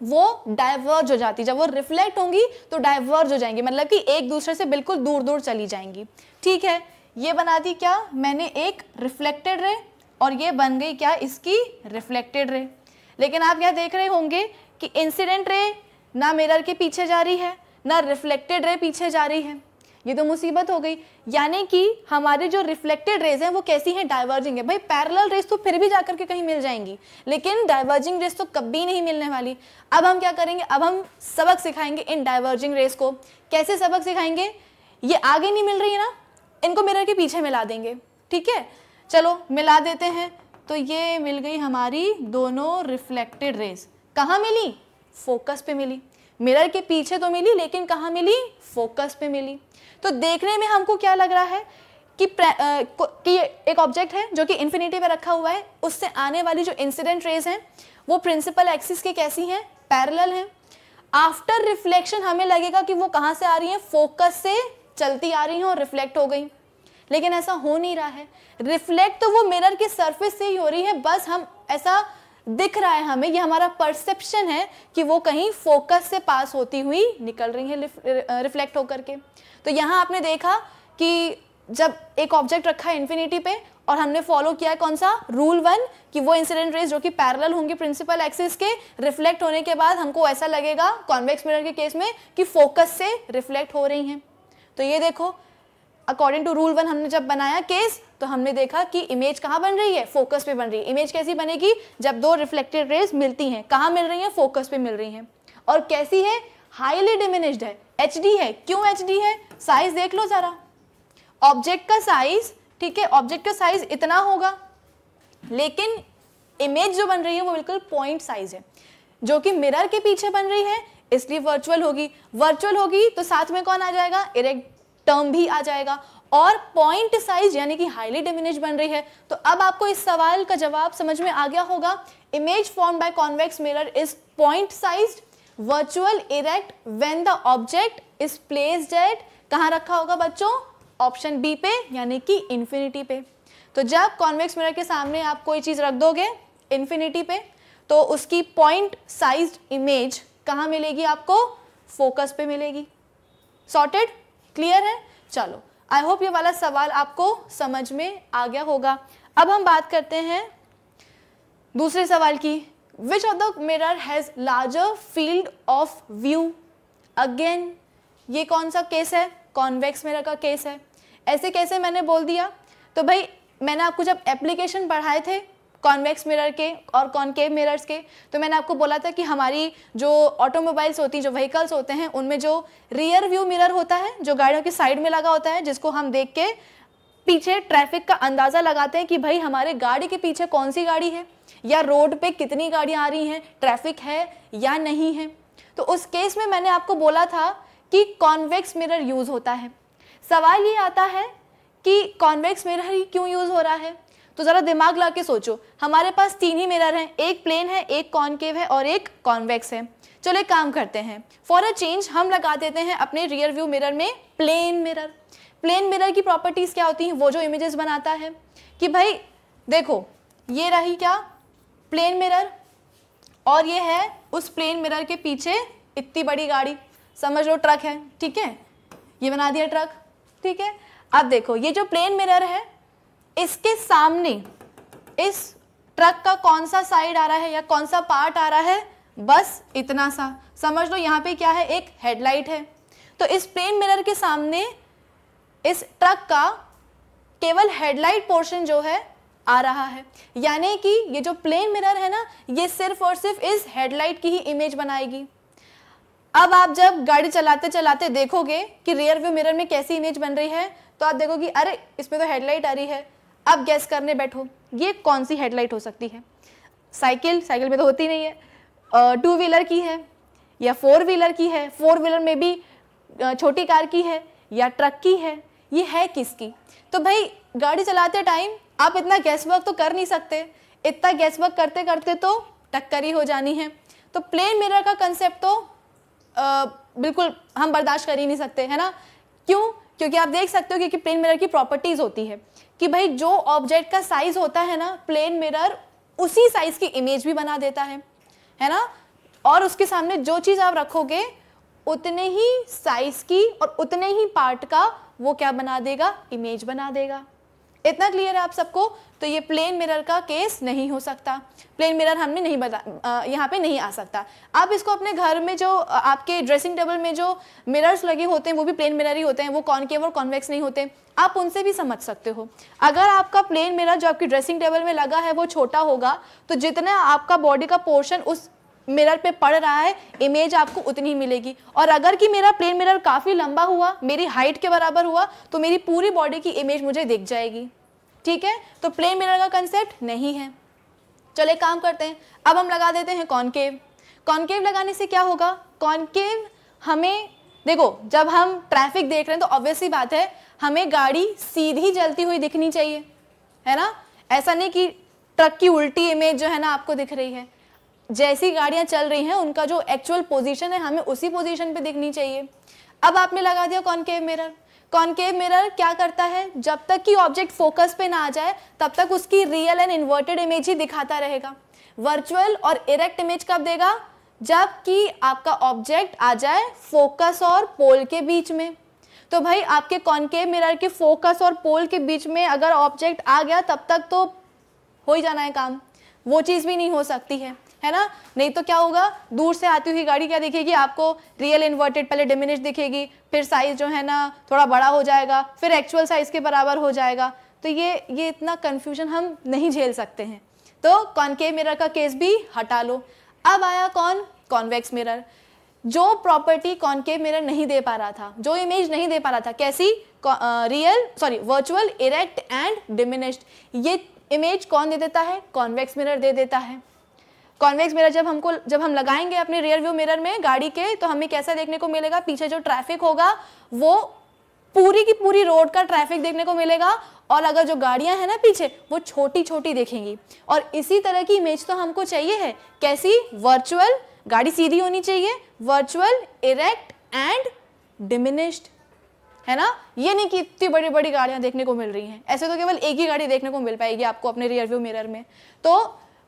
वो डाइवर्ज हो जाती जब वो रिफ्लेक्ट होंगी तो डाइवर्ज हो जाएंगी मतलब कि एक दूसरे से बिल्कुल दूर दूर चली जाएंगी ठीक है ये बना दी क्या मैंने एक रिफ्लेक्टेड रे और ये बन गई क्या इसकी रिफ्लेक्टेड रे लेकिन आप क्या देख रहे होंगे कि इंसिडेंट रे ना मिरर के पीछे जा रही है ना रिफ्लेक्टेड रे पीछे जा रही है ये तो मुसीबत हो गई यानी कि हमारे जो रिफ्लेक्टेड रेज हैं वो कैसी हैं डाइवर्जिंग है भाई पैरेलल रेज तो फिर भी जाकर के कहीं मिल जाएंगी लेकिन डाइवर्जिंग रेस तो कभी नहीं मिलने वाली अब हम क्या करेंगे अब हम सबक सिखाएंगे इन डाइवर्जिंग रेस को कैसे सबक सिखाएंगे ये आगे नहीं मिल रही है ना इनको मिरर के पीछे मिला देंगे ठीक है चलो मिला देते हैं तो ये मिल गई हमारी दोनों रिफ्लेक्टेड रेज कहाँ मिली फोकस पे मिली मिरर के पीछे तो मिली लेकिन कहाँ मिली फोकस पे मिली तो देखने में हमको क्या लग रहा है कि, आ, कि एक ऑब्जेक्ट है जो कि इन्फिनिटी पे रखा हुआ है उससे आने वाली जो इंसिडेंट रेज हैं वो प्रिंसिपल एक्सिस के कैसी हैं पैरेलल हैं आफ्टर रिफ्लेक्शन हमें लगेगा कि वो कहाँ से आ रही हैं फोकस से चलती आ रही हैं और रिफ्लेक्ट हो गई लेकिन ऐसा हो नहीं रहा है रिफ्लेक्ट तो वो मिरर के सरफेस से ही हो रही है बस हम ऐसा दिख रहा है हमें ये हमारा परसेप्शन है कि वो कहीं फोकस से पास होती हुई निकल रही है रिफ्लेक्ट होकर के तो यहाँ आपने देखा कि जब एक ऑब्जेक्ट रखा है इन्फिनिटी पे और हमने फॉलो किया है कौन सा रूल वन कि वो इंसिडेंट रेज जो कि पैरेलल होंगी प्रिंसिपल एक्सिस के रिफ्लेक्ट होने के बाद हमको ऐसा लगेगा कॉन्वेक्स मिरर के केस में कि फोकस से रिफ्लेक्ट हो रही हैं तो ये देखो अकॉर्डिंग टू रूल वन हमने जब बनाया केस तो हमने देखा कि इमेज कहाँ बन रही है फोकस पे बन रही है इमेज कैसी बनेगी जब दो रिफ्लेक्टेड रेज मिलती हैं कहाँ मिल रही हैं फोकस पे मिल रही हैं और कैसी है हाईली डिमिनिश्ड है एच है क्यों एच है साइज देख लो ज़रा ऑब्जेक्ट का साइज ठीक है ऑब्जेक्ट का साइज इतना होगा लेकिन इमेज जो बन रही है वो बिल्कुल पॉइंट साइज है जो कि मिरर के पीछे बन रही है इसलिए वर्चुअल होगी वर्चुअल होगी तो साथ में कौन आ जाएगा इरेक्ट टर्म भी आ जाएगा और पॉइंट साइज यानी कि हाईली डिमिनिश बन रही है तो अब आपको इस सवाल का जवाब समझ में आ गया होगा image form by convex mirror is point size virtual erect when the object is placed at कहां रखा होगा बच्चों ऑप्शन बी पे यानी कि इन्फिनिटी पे तो जब कॉन्वेक्स मिरर के सामने आप कोई चीज़ रख दोगे इन्फिनिटी पे तो उसकी पॉइंट साइज इमेज कहां मिलेगी आपको फोकस पे मिलेगी सॉर्टेड क्लियर है चलो आई होप ये वाला सवाल आपको समझ में आ गया होगा अब हम बात करते हैं दूसरे सवाल की which of the mirror has larger field of view again ये कौन सा केस है कॉन्वेक्स मिरर का केस है ऐसे कैसे मैंने बोल दिया तो भाई मैंने आपको जब एप्लीकेशन पढ़ाए थे कॉन्वेक्स मिरर के और कॉन्केव मिरर्स के तो मैंने आपको बोला था कि हमारी जो ऑटोमोबाइल्स होती हैं जो व्हीकल्स होते हैं उनमें जो रियर व्यू मिरर होता है जो गाड़ियों के साइड में लगा होता है जिसको हम देख के पीछे ट्रैफिक का अंदाज़ा लगाते हैं कि भाई हमारे गाड़ी के पीछे कौन सी गाड़ी है या रोड पे कितनी गाड़ियाँ आ रही हैं ट्रैफिक है या नहीं है तो उस केस में मैंने आपको बोला था कि कॉन्वेक्स मिरर यूज़ होता है सवाल ये आता है कि कॉन्वेक्स मिरर ही क्यों यूज़ हो रहा है तो ज़रा दिमाग ला के सोचो हमारे पास तीन ही मिरर हैं एक प्लेन है एक कॉनकेव है और एक कॉन्वेक्स है चलो एक काम करते हैं फॉर अ चेंज हम लगा देते हैं अपने रियर व्यू मिरर में प्लेन मिरर प्लेन मिरर की प्रॉपर्टीज़ क्या होती हैं वो जो इमेजेस बनाता है कि भाई देखो ये रही क्या प्लेन मिरर और ये है उस प्लेन मिरर के पीछे इतनी बड़ी गाड़ी समझ लो ट्रक है ठीक है ये बना दिया ट्रक ठीक है अब देखो ये जो प्लेन मिरर है इसके सामने इस ट्रक का कौन सा साइड आ रहा है या कौन सा पार्ट आ रहा है बस इतना सा समझ लो यहाँ पे क्या है एक हेडलाइट है तो इस प्लेन मिरर के सामने इस ट्रक का केवल हेडलाइट पोर्शन जो है आ रहा है यानी कि ये जो प्लेन मिरर है ना ये सिर्फ और सिर्फ इस हेडलाइट की ही इमेज बनाएगी अब आप जब गाड़ी चलाते चलाते देखोगे कि रियर व्यू मिरर में कैसी इमेज बन रही है तो आप देखोगे अरे इसमें तो हेडलाइट आ रही है अब गैस करने बैठो ये कौन सी हेडलाइट हो सकती है साइकिल साइकिल में तो होती नहीं है टू व्हीलर की है या फोर व्हीलर की है फोर व्हीलर में भी छोटी कार की है या ट्रक की है ये है किसकी तो भाई गाड़ी चलाते टाइम आप इतना गैस वर्क तो कर नहीं सकते इतना गैस वर्क करते करते तो टक्कर ही हो जानी है तो प्लेन मिरर का कंसेप्ट तो आ, बिल्कुल हम बर्दाश्त कर ही नहीं सकते है ना क्यों क्योंकि आप देख सकते हो कि, कि प्लेन मिरर की प्रॉपर्टीज़ होती है कि भाई जो ऑब्जेक्ट का साइज होता है ना प्लेन मिरर उसी साइज की इमेज भी बना देता है है ना और उसके सामने जो चीज़ आप रखोगे उतने ही साइज की और उतने ही पार्ट का वो क्या बना देगा इमेज बना देगा इतना क्लियर है आप सबको तो ये प्लेन मिरर का केस नहीं हो सकता प्लेन मिरर हमने नहीं बता यहाँ पे नहीं आ सकता आप इसको अपने घर में जो आपके ड्रेसिंग टेबल में जो मिरर्स लगे होते हैं वो भी प्लेन मिरर ही होते हैं वो कॉनकेव और कॉन्वेक्स नहीं होते आप उनसे भी समझ सकते हो अगर आपका प्लेन मिरर जो आपकी ड्रेसिंग टेबल में लगा है वो छोटा होगा तो जितना आपका बॉडी का पोर्शन उस मिरर पे पड़ रहा है इमेज आपको उतनी ही मिलेगी और अगर कि मेरा प्लेन मिरर काफ़ी लंबा हुआ मेरी हाइट के बराबर हुआ तो मेरी पूरी बॉडी की इमेज मुझे दिख जाएगी ठीक है तो प्लेन मिरर का कंसेप्ट नहीं है चले काम करते हैं अब हम लगा देते हैं कॉनकेव कॉनकेव लगाने से क्या होगा कॉनकेव हमें देखो जब हम ट्रैफिक देख रहे हैं तो ऑब्वियसली बात है हमें गाड़ी सीधी जलती हुई दिखनी चाहिए है ना ऐसा नहीं कि ट्रक की उल्टी इमेज जो है ना आपको दिख रही है जैसी गाड़ियां चल रही हैं उनका जो एक्चुअल पोजीशन है हमें उसी पोजीशन पे दिखनी चाहिए अब आपने लगा दिया कॉनकेव मिरर कॉनकेव मिरर क्या करता है जब तक कि ऑब्जेक्ट फोकस पे ना आ जाए तब तक उसकी रियल एंड इन्वर्टेड इमेज ही दिखाता रहेगा वर्चुअल और इरेक्ट इमेज कब देगा जब कि आपका ऑब्जेक्ट आ जाए फोकस और पोल के बीच में तो भाई आपके कॉनकेव मिरर के फोकस और पोल के बीच में अगर ऑब्जेक्ट आ गया तब तक तो हो ही जाना है काम वो चीज़ भी नहीं हो सकती है है ना नहीं तो क्या होगा दूर से आती हुई गाड़ी क्या दिखेगी आपको रियल इन्वर्टेड पहले डिमिनिश दिखेगी फिर साइज जो है ना थोड़ा बड़ा हो जाएगा फिर एक्चुअल साइज के बराबर हो जाएगा तो ये ये इतना कन्फ्यूजन हम नहीं झेल सकते हैं तो कॉनकेव मिरर का केस भी हटा लो अब आया कौन कॉन्वेक्स मिरर जो प्रॉपर्टी कॉन्केव मिरर नहीं दे पा रहा था जो इमेज नहीं दे पा रहा था कैसी real sorry virtual erect and diminished ये इमेज कौन दे देता है कॉन्वेक्स मिरर दे देता है कॉन्वेक्स मिरर जब हमको जब हम लगाएंगे अपने रियर व्यू मिरर में गाड़ी के तो हमें कैसा देखने को मिलेगा पीछे जो ट्रैफिक होगा वो पूरी की पूरी रोड का ट्रैफिक देखने को मिलेगा और अगर जो गाड़ियां हैं ना पीछे वो छोटी छोटी देखेंगी और इसी तरह की इमेज तो हमको चाहिए है कैसी वर्चुअल गाड़ी सीधी होनी चाहिए वर्चुअल इरेक्ट एंड डिमिनिश्ड है ना ये नहीं कि इतनी बड़ी बड़ी गाड़ियां देखने को मिल रही हैं ऐसे तो केवल एक ही गाड़ी देखने को मिल पाएगी आपको अपने रियर व्यू मिरर में तो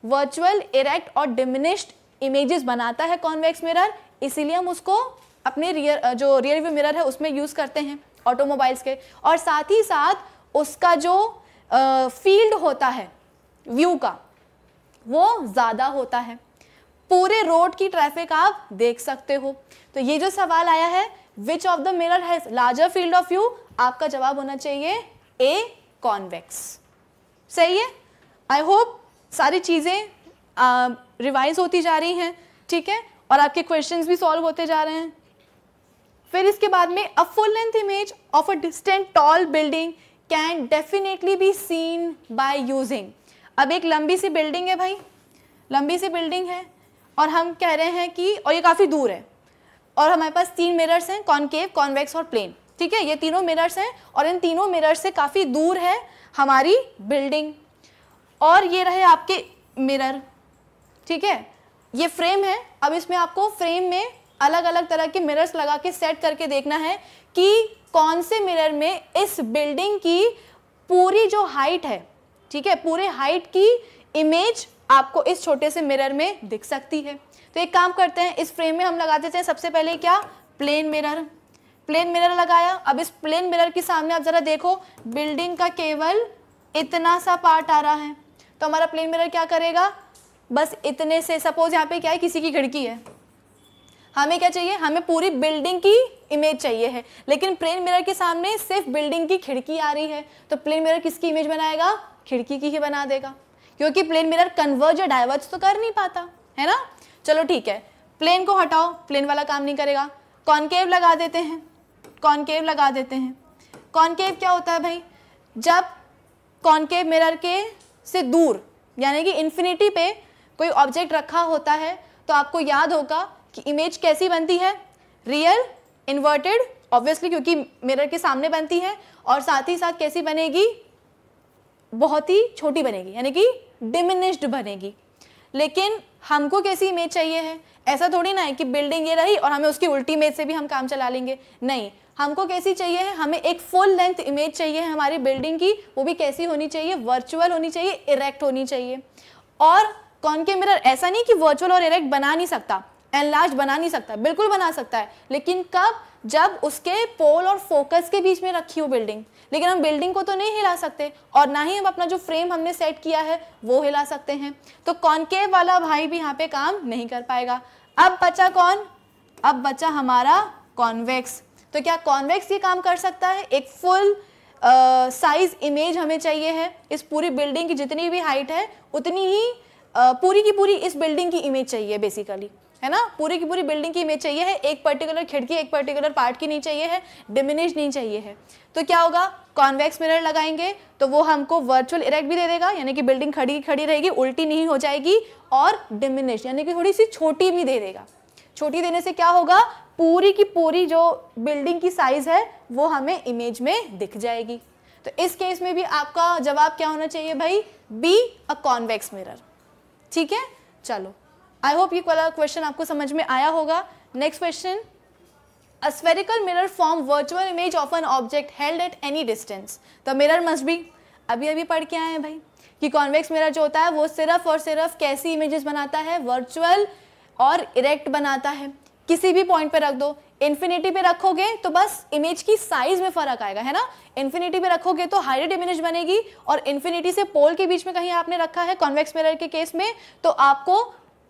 वर्चुअल इरेक्ट और डिमिनिश्ड इमेजेस बनाता है कॉन्वेक्स मिरर इसीलिए हम उसको अपने रियर जो रियर व्यू मिरर है उसमें यूज़ करते हैं ऑटोमोबाइल्स के और साथ ही साथ उसका जो फील्ड होता है व्यू का वो ज़्यादा होता है पूरे रोड की ट्रैफिक आप देख सकते हो तो ये जो सवाल आया है which of the mirror has larger field of view आपका जवाब होना चाहिए ए कॉन्वेक्स सही है आई होप सारी चीज़ें रिवाइज होती जा रही हैं ठीक है और आपके क्वेश्चंस भी सॉल्व होते जा रहे हैं फिर इसके बाद में a full length image of a distant tall building can definitely be seen by using अब एक लंबी सी बिल्डिंग है भाई लंबी सी बिल्डिंग है और हम कह रहे हैं कि और ये काफ़ी दूर है और हमारे पास तीन मिरर्स हैं कॉनकेव कॉन्वेक्स और प्लेन ठीक है ये तीनों मिरर्स हैं और इन तीनों मिरर्स से काफ़ी दूर है हमारी बिल्डिंग और ये रहे आपके मिरर ठीक है ये फ्रेम है अब इसमें आपको फ्रेम में अलग अलग तरह के मिरर्स लगा के सेट करके देखना है कि कौन से मिरर में इस बिल्डिंग की पूरी जो हाइट है ठीक है पूरे हाइट की इमेज आपको इस छोटे से मिरर में दिख सकती है तो एक काम करते हैं इस फ्रेम में हम लगा देते हैं सबसे पहले क्या प्लेन मिरर प्लेन मिरर लगाया अब इस प्लेन मिरर के सामने आप ज़रा देखो बिल्डिंग का केवल इतना सा पार्ट आ रहा है तो हमारा प्लेन मिरर क्या करेगा बस इतने से सपोज यहाँ पे क्या है किसी की खिड़की है हमें क्या चाहिए हमें पूरी बिल्डिंग की इमेज चाहिए है लेकिन प्लेन मिरर के सामने सिर्फ बिल्डिंग की खिड़की आ रही है तो प्लेन मिरर किसकी इमेज बनाएगा खिड़की की ही बना देगा क्योंकि प्लेन मिरर कन्वर्ज या डाइवर्ज तो कर नहीं पाता है ना चलो ठीक है प्लेन को हटाओ प्लेन वाला काम नहीं करेगा कॉनकेव लगा देते हैं कॉनकेव लगा देते हैं कॉनकेव क्या होता है भाई जब कॉनकेव मिरर के से दूर यानी कि इन्फिनिटी पे कोई ऑब्जेक्ट रखा होता है तो आपको याद होगा कि इमेज कैसी बनती है रियल इन्वर्टेड ऑब्वियसली क्योंकि मिरर के सामने बनती है और साथ ही साथ कैसी बनेगी बहुत ही छोटी बनेगी यानी कि डिमिनिश्ड बनेगी लेकिन हमको कैसी इमेज चाहिए है ऐसा थोड़ी ना है कि बिल्डिंग ये रही और हमें उसकी उल्टी इमेज से भी हम काम चला लेंगे नहीं हमको कैसी चाहिए है हमें एक फुल लेंथ इमेज चाहिए हमारी बिल्डिंग की वो भी कैसी होनी चाहिए वर्चुअल होनी चाहिए इरेक्ट होनी चाहिए और कौन के मिरर ऐसा नहीं कि वर्चुअल और इरेक्ट बना नहीं सकता एनलार्ज बना नहीं सकता बिल्कुल बना सकता है लेकिन कब जब उसके पोल और फोकस के बीच में रखी हो बिल्डिंग लेकिन हम बिल्डिंग को तो नहीं हिला सकते और ना ही हम अपना जो फ्रेम हमने सेट किया है वो हिला सकते हैं तो कॉनकेव वाला भाई भी यहाँ पे काम नहीं कर पाएगा अब बचा कौन अब बचा हमारा कॉन्वेक्स तो क्या कॉन्वेक्स ये काम कर सकता है एक फुल साइज इमेज हमें चाहिए है इस पूरी बिल्डिंग की जितनी भी हाइट है उतनी ही uh, पूरी की पूरी इस बिल्डिंग की इमेज चाहिए बेसिकली है ना पूरी की पूरी बिल्डिंग की इमेज चाहिए है एक पर्टिकुलर खिड़की एक पर्टिकुलर पार्ट की नहीं चाहिए है डिमिनिश नहीं चाहिए है तो क्या होगा कॉन्वेक्स मिरर लगाएंगे तो वो हमको वर्चुअल इरेक्ट भी दे देगा यानी कि बिल्डिंग खड़ी की खड़ी रहेगी उल्टी नहीं हो जाएगी और डिमिनिश यानी कि थोड़ी सी छोटी भी दे देगा छोटी देने से क्या होगा पूरी की पूरी जो बिल्डिंग की साइज़ है वो हमें इमेज में दिख जाएगी तो इस केस में भी आपका जवाब क्या होना चाहिए भाई बी अ कॉन्वेक्स मिरर ठीक है चलो आई होप ये वाला क्वेश्चन आपको समझ में आया होगा next question a spherical mirror form virtual image of an object held at any distance the mirror must be अभी अभी पढ़ के आए हैं भाई कि कॉन्वेक्स मिरर जो होता है वो सिर्फ और सिर्फ कैसी इमेजेस बनाता है वर्चुअल और इरेक्ट बनाता है किसी भी पॉइंट पे रख दो इन्फिनिटी पे रखोगे तो बस इमेज की साइज में फर्क आएगा है ना इन्फिनिटी पे रखोगे तो हाइडेड इमेज बनेगी और इन्फिनिटी से पोल के बीच में कहीं आपने रखा है कॉन्वेक्स मिरर के केस में तो आपको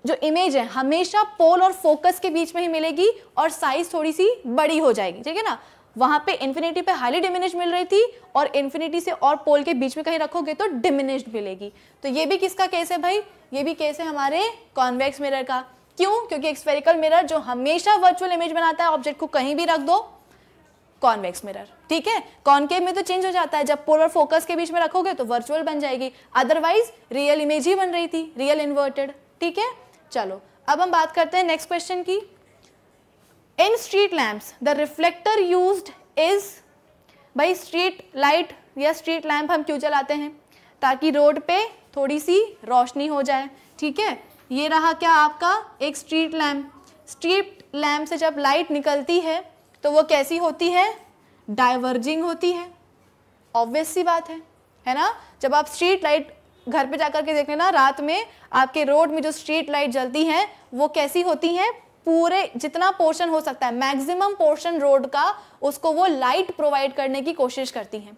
जो इमेज है हमेशा पोल और फोकस के बीच में ही मिलेगी और साइज थोड़ी सी बड़ी हो जाएगी ठीक है ना वहां पे इन्फिनिटी पे हाईली डिमिनिश मिल रही थी और इन्फिनिटी से और पोल के बीच में कहीं रखोगे तो डिमिनिश्ड मिलेगी तो ये भी किसका केस है भाई ये भी केस है हमारे कॉन्वेक्स मिरर का क्यों क्योंकि एक स्पेरिकल मिरर जो हमेशा वर्चुअल इमेज बनाता है ऑब्जेक्ट को कहीं भी रख दो कॉन्वेक्स मिरर ठीक है कॉन्केव में तो चेंज हो जाता है जब पोलर फोकस के बीच में रखोगे तो वर्चुअल बन जाएगी अदरवाइज रियल इमेज ही बन रही थी रियल इन्वर्टेड ठीक है चलो अब हम बात करते हैं नेक्स्ट क्वेश्चन की in street lamps the reflector use is भाई स्ट्रीट लाइट या स्ट्रीट लैंप हम क्यों जलाते हैं ताकि रोड पे थोड़ी सी रोशनी हो जाए ठीक है ये रहा क्या आपका एक स्ट्रीट लैम्प स्ट्रीट लैम्प से जब लाइट निकलती है तो वो कैसी होती है डाइवर्जिंग होती है ऑब्वियस सी बात है है ना जब आप स्ट्रीट लाइट घर पे जाकर के देखें ना रात में आपके रोड में जो स्ट्रीट लाइट जलती हैं वो कैसी होती हैं पूरे जितना पोर्शन हो सकता है मैक्सिमम पोर्शन रोड का उसको वो लाइट प्रोवाइड करने की कोशिश करती हैं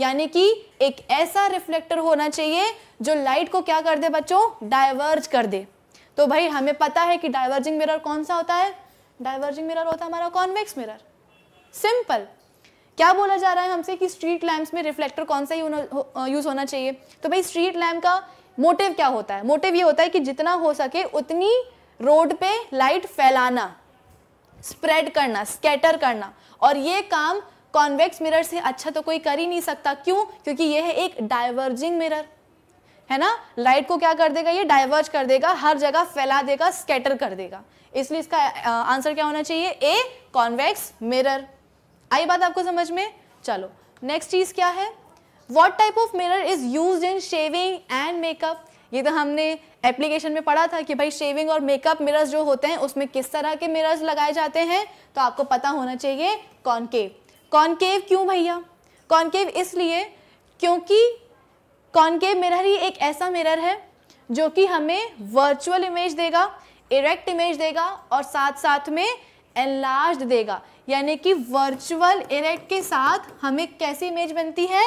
यानी कि एक ऐसा रिफ्लेक्टर होना चाहिए जो लाइट को क्या कर दे बच्चों डाइवर्ज कर दे तो भाई हमें पता है कि डाइवर्जिंग मिरर कौन सा होता है डाइवर्जिंग मिरर होता है हमारा कॉन्वेक्स मिरर सिंपल क्या बोला जा रहा है हमसे कि स्ट्रीट लैम्प्स में रिफ्लेक्टर कौन सा यूज़ होना चाहिए तो भाई स्ट्रीट लैम्प का मोटिव क्या होता है मोटिव ये होता है कि जितना हो सके उतनी रोड पे लाइट फैलाना स्प्रेड करना स्कैटर करना और ये काम कॉन्वेक्स मिरर से अच्छा तो कोई कर ही नहीं सकता क्यों क्योंकि यह है एक डाइवर्जिंग मिरर है ना लाइट को क्या कर देगा ये डाइवर्ज कर देगा हर जगह फैला देगा स्केटर कर देगा इसलिए इसका आंसर क्या होना चाहिए ए कॉन्वेक्स मिरर आई बात आपको समझ में चलो नेक्स्ट चीज़ क्या है what type of mirror is use in shaving and makeup ये तो हमने एप्लीकेशन में पढ़ा था कि भाई शेविंग और मेकअप मिरर्स जो होते हैं उसमें किस तरह के मिरर्स लगाए जाते हैं तो आपको पता होना चाहिए कॉन्केव कॉन्केव क्यों भैया कॉन्केव इसलिए क्योंकि कॉन्केव मिरर ही एक ऐसा मिरर है जो कि हमें वर्चुअल इमेज देगा इरेक्ट इमेज देगा और साथ साथ में एनलार्ज देगा यानी कि वर्चुअल इरेक्ट के साथ हमें कैसी इमेज बनती है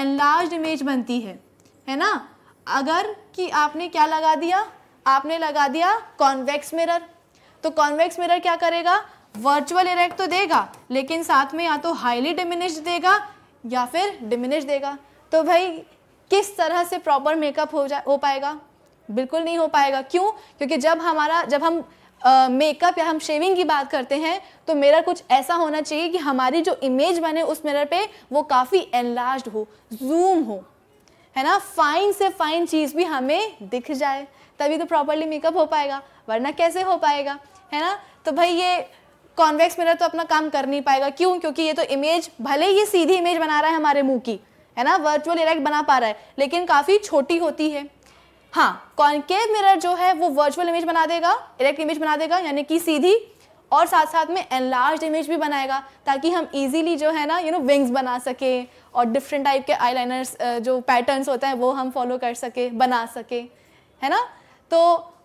एनलार्ज इमेज बनती है है ना अगर कि आपने क्या लगा दिया आपने लगा दिया कॉन्वेक्स मिरर तो कॉन्वेक्स मिरर क्या करेगा वर्चुअल इरेक्ट तो देगा लेकिन साथ में या तो हाईली डिमिनिश देगा या फिर डिमिनिश देगा तो भाई किस तरह से प्रॉपर मेकअप हो जा हो पाएगा बिल्कुल नहीं हो पाएगा क्यों क्योंकि जब हमारा जब हम मेकअप uh, या हम शेविंग की बात करते हैं तो मेरा कुछ ऐसा होना चाहिए कि हमारी जो इमेज बने उस मिरर पे वो काफ़ी एनलार्ज हो जूम हो है ना फाइन से फाइन चीज़ भी हमें दिख जाए तभी तो प्रॉपरली मेकअप हो पाएगा वरना कैसे हो पाएगा है ना तो भाई ये कॉन्वेक्स मिरर तो अपना काम कर नहीं पाएगा क्यों क्योंकि ये तो इमेज भले ही सीधी इमेज बना रहा है हमारे मुंह की है ना वर्चुअल इरेक्ट बना पा रहा है लेकिन काफ़ी छोटी होती है हाँ कॉन्केव मिरर जो है वो वर्चुअल इमेज बना देगा इरेक्ट इमेज बना देगा यानी कि सीधी और साथ साथ में एनलार्ज इमेज भी बनाएगा ताकि हम इजीली जो है ना यू नो विंग्स बना सकें और डिफरेंट टाइप के आईलाइनर्स जो पैटर्न्स होते हैं वो हम फॉलो कर सके बना सके है ना तो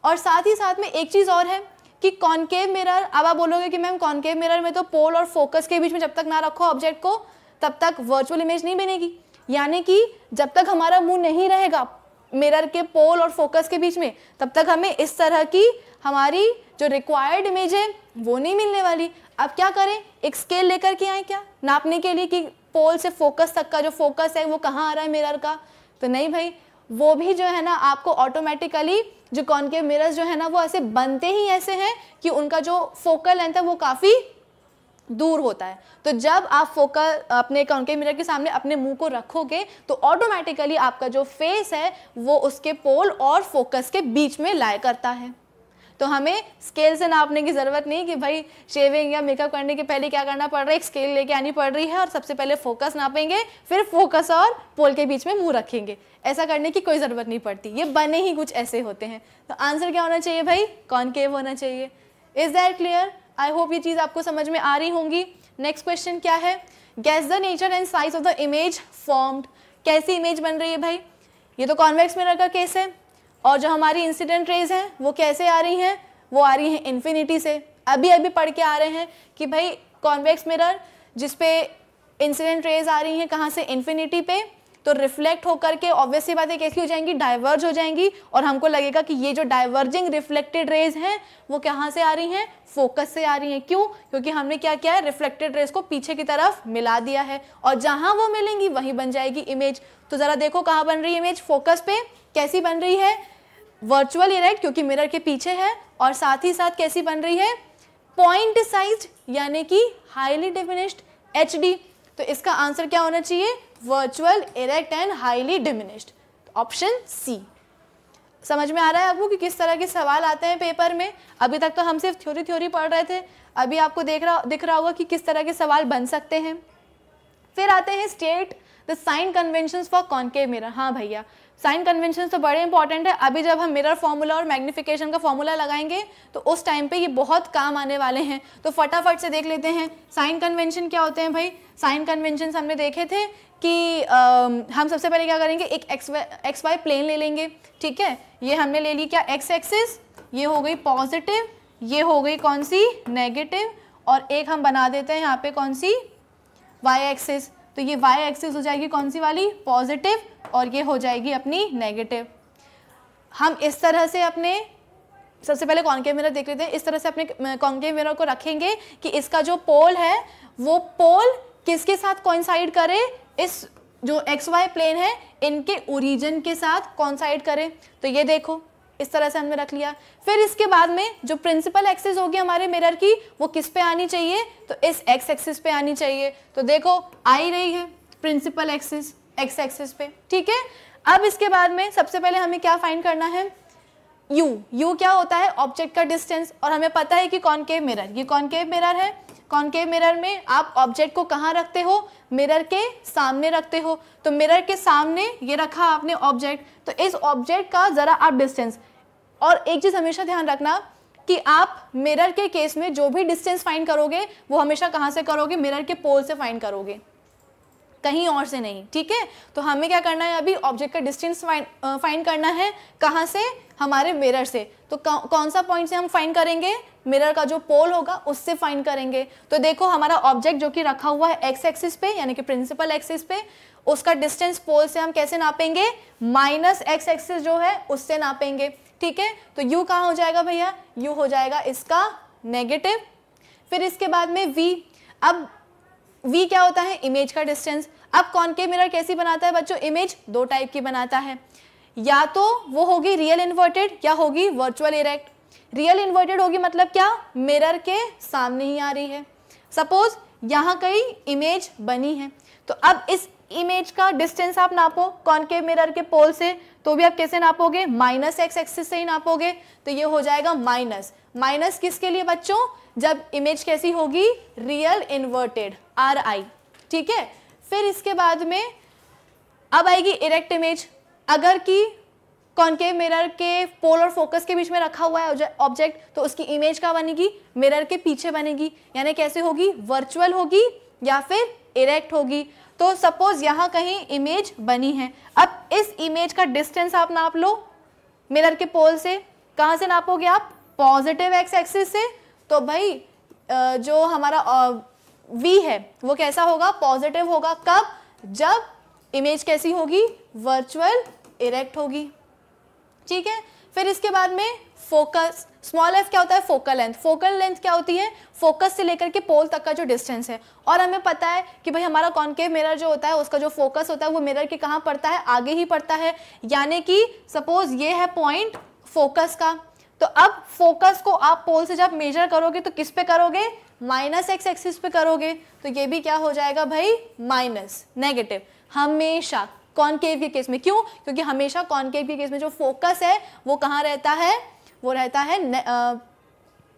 और साथ ही साथ में एक चीज़ और है कि कॉन्केव मिरर अब आप बोलोगे कि मैम कॉन्केव मिरर में तो पोल और फोकस के बीच में जब तक ना रखो ऑब्जेक्ट को तब तक वर्चुअल इमेज नहीं बनेगी यानी कि जब तक हमारा मुंह नहीं रहेगा मिरर के पोल और फोकस के बीच में तब तक हमें इस तरह की हमारी जो रिक्वायर्ड इमेज है वो नहीं मिलने वाली अब क्या करें एक स्केल लेकर के आए क्या नापने के लिए कि पोल से फोकस तक का जो फोकस है वो कहाँ आ रहा है मिरर का तो नहीं भाई वो भी जो है ना आपको ऑटोमेटिकली जो कॉनकेव मिरर्स जो है ना वो ऐसे बनते ही ऐसे हैं कि उनका जो फोकल लेंथ है वो काफ़ी दूर होता है तो जब आप फोकल अपने कॉनकेव मिरर के सामने अपने मुंह को रखोगे तो ऑटोमेटिकली आपका जो फेस है वो उसके पोल और फोकस के बीच में लाया करता है तो हमें स्केल से नापने की ज़रूरत नहीं कि भाई शेविंग या मेकअप करने के पहले क्या करना पड़ रहा है एक स्केल लेके आनी पड़ रही है और सबसे पहले फोकस नापेंगे फिर फोकस और पोल के बीच में मुँह रखेंगे ऐसा करने की कोई ज़रूरत नहीं पड़ती ये बने ही कुछ ऐसे होते हैं तो आंसर क्या होना चाहिए भाई कॉनकेव होना चाहिए is that clear I hope ये चीज़ आपको समझ में आ रही होंगी नेक्स्ट क्वेश्चन क्या है guess the nature and size of the image formed कैसी इमेज बन रही है भाई ये तो कॉन्वेक्स मिरर का केस है और जो हमारी इंसिडेंट रेज हैं वो कैसे आ रही हैं वो आ रही हैं इन्फिनिटी से अभी अभी पढ़ के आ रहे हैं कि भाई कॉन्वेक्स मिरर जिस पे इंसिडेंट रेज आ रही हैं कहाँ से इन्फिनिटी पे तो रिफ्लेक्ट होकर के ऑब्वियसली बातें कैसी हो जाएंगी डाइवर्ज हो जाएंगी और हमको लगेगा कि ये जो डाइवर्जिंग रिफ्लेक्टेड रेज हैं वो कहाँ से आ रही हैं फोकस से आ रही हैं क्यों क्योंकि हमने क्या किया है रिफ्लेक्टेड रेज को पीछे की तरफ मिला दिया है और जहाँ वो मिलेंगी वहीं बन जाएगी इमेज तो ज़रा देखो कहाँ बन रही है इमेज फोकस पे कैसी बन रही है वर्चुअल इरेक्ट क्योंकि मिरर के पीछे है और साथ ही साथ कैसी बन रही है पॉइंट साइज यानी कि हाईली डिमिनिश्ड एच तो इसका आंसर क्या होना चाहिए virtual erect and highly diminished option C समझ में आ रहा है आपको कि किस तरह के सवाल आते हैं पेपर में अभी तक तो हम सिर्फ थ्योरी थ्योरी पढ़ रहे थे अभी आपको देख रहा दिख रहा होगा कि किस तरह के सवाल बन सकते हैं फिर आते हैं state the sign convention for concave mirror हाँ भैया साइन कन्वेंशन तो बड़े इंपॉर्टेंट है अभी जब हम मिरर फॉर्मूला और मैग्निफिकेशन का फॉर्मूला लगाएंगे तो उस टाइम पे ये बहुत काम आने वाले हैं तो फटाफट से देख लेते हैं साइन कन्वेंशन क्या होते हैं भाई साइन कन्वेंशन हमने देखे थे कि आ, हम सबसे पहले क्या करेंगे एक एक्स एक्स वाई प्लेन ले लेंगे ठीक है ये हमने ले ली क्या एक्स एक्सिस ये हो गई पॉजिटिव ये हो गई कौन सी नेगेटिव और एक हम बना देते हैं यहाँ पे कौन सी वाई एक्सिस तो ये वाई एक्सिस हो जाएगी कौन सी वाली पॉजिटिव और ये हो जाएगी अपनी नेगेटिव हम इस तरह से अपने सबसे पहले कॉन्केव मिरर देख लेते हैं इस तरह से अपने कॉन्केव मिरर को रखेंगे कि इसका जो पोल है वो पोल किसके साथ कॉइंसाइड करे इस जो एक्स वाई प्लेन है इनके ओरिजिन के साथ कॉन्साइड करे तो ये देखो इस तरह से हमने रख लिया फिर इसके बाद में जो प्रिंसिपल एक्सिस होगी हमारे मिरर की वो किस पे आनी चाहिए तो इस एक्स एक्सिस पे आनी चाहिए तो देखो आई रही है प्रिंसिपल एक्सिस एक्स एक्सिस पे ठीक है अब इसके बाद में सबसे पहले हमें क्या फाइंड करना है यू यू क्या होता है ऑब्जेक्ट का डिस्टेंस और हमें पता है कि कॉनकेव मिरर ये कॉनकेव मिरर है के मिरर में आप ऑब्जेक्ट को कहाँ रखते हो मिरर के सामने रखते हो तो मिरर के सामने ये रखा आपने ऑब्जेक्ट तो इस ऑब्जेक्ट का ज़रा आप डिस्टेंस और एक चीज़ हमेशा ध्यान रखना कि आप मिरर के केस में जो भी डिस्टेंस फाइंड करोगे वो हमेशा कहाँ से करोगे मिरर के पोल से फाइंड करोगे कहीं और से नहीं ठीक है तो हमें क्या करना है अभी ऑब्जेक्ट का डिस्टेंस फाइंड करना है कहाँ से हमारे मिरर से तो कौन सा पॉइंट से हम फाइंड करेंगे मिरर का जो पोल होगा उससे फाइंड करेंगे तो देखो हमारा ऑब्जेक्ट जो कि रखा हुआ है एक्स एक्सिस पे यानी कि प्रिंसिपल एक्सिस पे उसका डिस्टेंस पोल से हम कैसे नापेंगे माइनस एक्स एक्सिस जो है उससे नापेंगे ठीक है तो U कहाँ हो जाएगा भैया U हो जाएगा इसका नेगेटिव फिर इसके बाद में V अब V क्या होता है इमेज का डिस्टेंस अब कॉनकेव मिरर कैसी बनाता है बच्चों इमेज दो टाइप की बनाता है या तो वो होगी रियल इन्वर्टेड या होगी वर्चुअल इरेक्ट रियल इन्वर्टेड होगी मतलब क्या मिरर के सामने ही आ रही है सपोज यहाँ कई इमेज बनी है तो अब इस इमेज का डिस्टेंस आप नापो कॉनकेव मिरर के पोल से तो भी आप कैसे नापोगे माइनस एक्स एक्सिस से ही नापोगे तो ये हो जाएगा माइनस माइनस किसके लिए बच्चों जब इमेज कैसी होगी रियल इन्वर्टेड आर आई ठीक है फिर इसके बाद में अब आएगी इरेक्ट इमेज अगर कि कॉन्केव मिरर के पोल और फोकस के बीच में रखा हुआ है ऑब्जेक्ट तो उसकी इमेज क्या बनेगी मिरर के पीछे बनेगी यानी कैसे होगी वर्चुअल होगी या फिर इरेक्ट होगी तो सपोज यहां कहीं इमेज बनी है अब इस इमेज का डिस्टेंस आप नाप लो मिरर के पोल से कहां से नापोगे आप पॉजिटिव एक्स एक्सिस से तो भाई जो हमारा वी है वो कैसा होगा पॉजिटिव होगा कब जब इमेज कैसी होगी वर्चुअल इरेक्ट होगी ठीक है फिर इसके बाद में फोकस स्मॉल एफ क्या होता है फोकल लेंथ फोकल लेंथ क्या होती है फोकस से लेकर के पोल तक का जो डिस्टेंस है और हमें पता है कि भाई हमारा कॉन्केव मिरर जो होता है उसका जो फोकस होता है वो मिरर के कहाँ पड़ता है आगे ही पड़ता है यानी कि सपोज ये है पॉइंट फोकस का तो अब फोकस को आप पोल से जब मेजर करोगे तो किस पे करोगे माइनस एक्स एक्सिस पे करोगे तो ये भी क्या हो जाएगा भाई माइनस नेगेटिव हमेशा कॉन्केव के केस में क्यों क्योंकि हमेशा कॉन्केव के केस में जो फोकस है वो कहाँ रहता है वो रहता है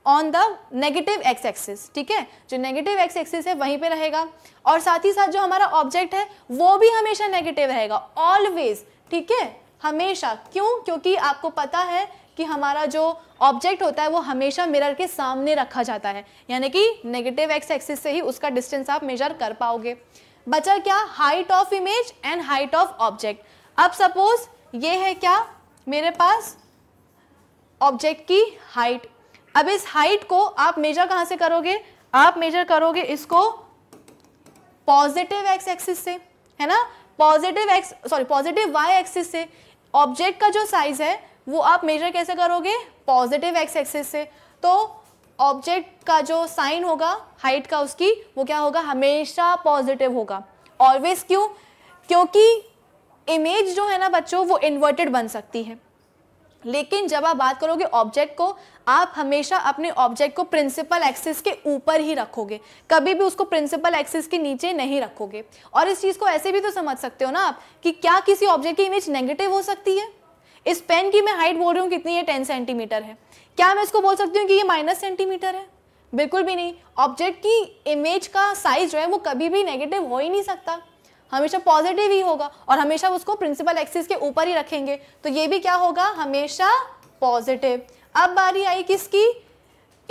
on the negative x axis ठीक है जो नेगेटिव एक्स एक्सिस है वहीं पे रहेगा और साथ ही साथ जो हमारा ऑब्जेक्ट है वो भी हमेशा नेगेटिव रहेगा ऑलवेज ठीक है हमेशा क्यों क्योंकि आपको पता है कि हमारा जो ऑब्जेक्ट होता है वो हमेशा मिरर के सामने रखा जाता है यानी कि नेगेटिव एक्स एक्सिस से ही उसका डिस्टेंस आप मेजर कर पाओगे बचा क्या height of image and height of object अब सपोज ये है क्या मेरे पास ऑब्जेक्ट की हाइट अब इस हाइट को आप मेजर कहाँ से करोगे आप मेजर करोगे इसको पॉजिटिव एक्स एक्सिस से है ना positive x sorry positive Y axis से ऑब्जेक्ट का जो साइज है वो आप मेजर कैसे करोगे पॉजिटिव एक्स एक्सिस से तो ऑब्जेक्ट का जो साइन होगा हाइट का उसकी वो क्या होगा हमेशा पॉजिटिव होगा ऑलवेज क्यों क्योंकि इमेज जो है ना बच्चों वो इन्वर्टेड बन सकती है लेकिन जब आप बात करोगे ऑब्जेक्ट को आप हमेशा अपने ऑब्जेक्ट को प्रिंसिपल एक्सिस के ऊपर ही रखोगे कभी भी उसको प्रिंसिपल एक्सिस के नीचे नहीं रखोगे और इस चीज़ को ऐसे भी तो समझ सकते हो ना आप कि क्या किसी ऑब्जेक्ट की इमेज नेगेटिव हो सकती है इस पेन की मैं हाइट बोल रही हूँ कितनी है टेन सेंटीमीटर है क्या मैं इसको बोल सकती हूँ कि ये माइनस सेंटीमीटर है बिल्कुल भी नहीं ऑब्जेक्ट की इमेज का साइज जो है वो कभी भी नेगेटिव हो ही नहीं सकता हमेशा पॉजिटिव ही होगा और हमेशा उसको प्रिंसिपल एक्सिस के ऊपर ही रखेंगे तो ये भी क्या होगा हमेशा पॉजिटिव अब बारी आई किसकी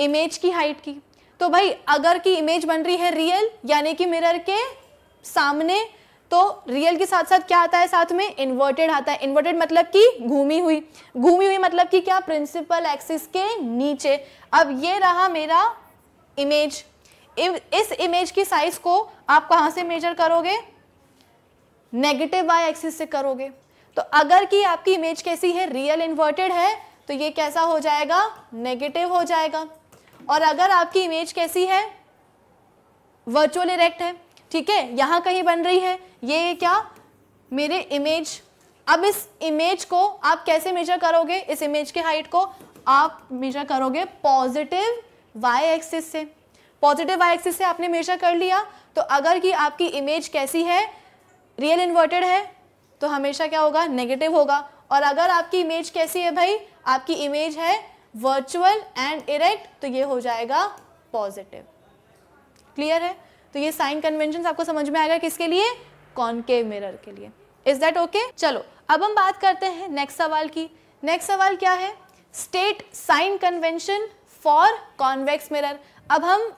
इमेज की हाइट की तो भाई अगर की इमेज बन रही है रियल यानी कि मिरर के सामने तो रियल के साथ साथ क्या आता है साथ में इन्वर्टेड आता है इन्वर्टेड मतलब कि घूमी हुई घूमी हुई मतलब कि क्या प्रिंसिपल एक्सिस के नीचे अब ये रहा मेरा इमेज इस इमेज की साइज को आप कहाँ से मेजर करोगे नेगेटिव वाई एक्सिस से करोगे तो अगर कि आपकी इमेज कैसी है रियल इन्वर्टेड है तो ये कैसा हो जाएगा नेगेटिव हो जाएगा और अगर आपकी इमेज कैसी है वर्चुअल इरेक्ट है ठीक है यहाँ कहीं बन रही है ये क्या मेरे इमेज अब इस इमेज को आप कैसे मेजर करोगे इस इमेज के हाइट को आप मेजर करोगे पॉजिटिव वाई एक्सिस से पॉजिटिव वाई एक्सिस से आपने मेजर कर लिया तो अगर कि आपकी इमेज कैसी है रियल इन्वर्टेड है तो हमेशा क्या होगा नेगेटिव होगा और अगर आपकी इमेज कैसी है भाई आपकी इमेज है वर्चुअल एंड इरेक्ट तो ये हो जाएगा पॉजिटिव क्लियर है तो ये साइन कन्वेंशन आपको समझ में आएगा किसके लिए कॉनकेव मिरर के लिए इज दैट ओके चलो अब हम बात करते हैं नेक्स्ट सवाल की नेक्स्ट सवाल क्या है state sign convention for convex mirror अब हम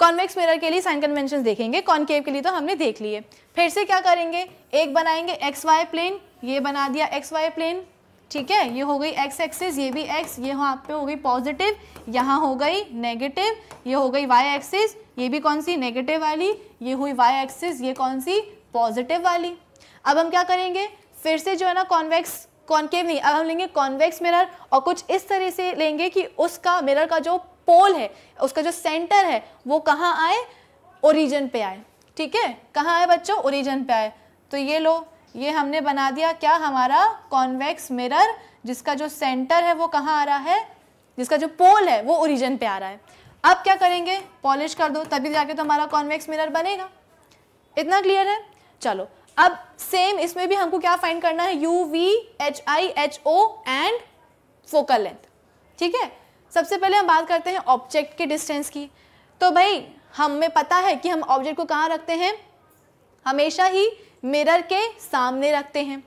कॉन्वेक्स मिरर के लिए साइन कन्वेंशन देखेंगे कॉनकेव के लिए तो हमने देख लिए फिर से क्या करेंगे एक बनाएंगे एक्स वाई प्लेन ये बना दिया एक्स वाई प्लेन ठीक है ये हो गई एक्स एक्सिस ये भी एक्स ये यहाँ पे हो गई पॉजिटिव यहाँ हो गई नेगेटिव ये हो गई वाई एक्सिस ये भी कौन सी नेगेटिव वाली ये हुई वाई एक्सिस ये कौन सी पॉजिटिव वाली अब हम क्या करेंगे फिर से जो है ना कॉन्वेक्स कॉन्केव नहीं अब हम लेंगे कॉन्वेक्स मिरर और कुछ इस तरह से लेंगे कि उसका मिरर का जो पोल है उसका जो सेंटर है वो कहाँ आए ओरिजन पे आए ठीक है कहाँ आए बच्चों ओरिजन पे आए तो ये लो ये हमने बना दिया क्या हमारा कॉन्वेक्स मिरर जिसका जो सेंटर है वो कहाँ आ रहा है जिसका जो पोल है वो ओरिजन पे आ रहा है अब क्या करेंगे पॉलिश कर दो तभी जाके तो हमारा कॉन्वेक्स मिरर बनेगा इतना क्लियर है चलो अब सेम इसमें भी हमको क्या फाइंड करना है u v h I h o and focal length ठीक है सबसे पहले हम बात करते हैं ऑब्जेक्ट के डिस्टेंस की तो भाई हमें पता है कि हम ऑब्जेक्ट को कहाँ रखते हैं हमेशा ही मिरर के सामने रखते हैं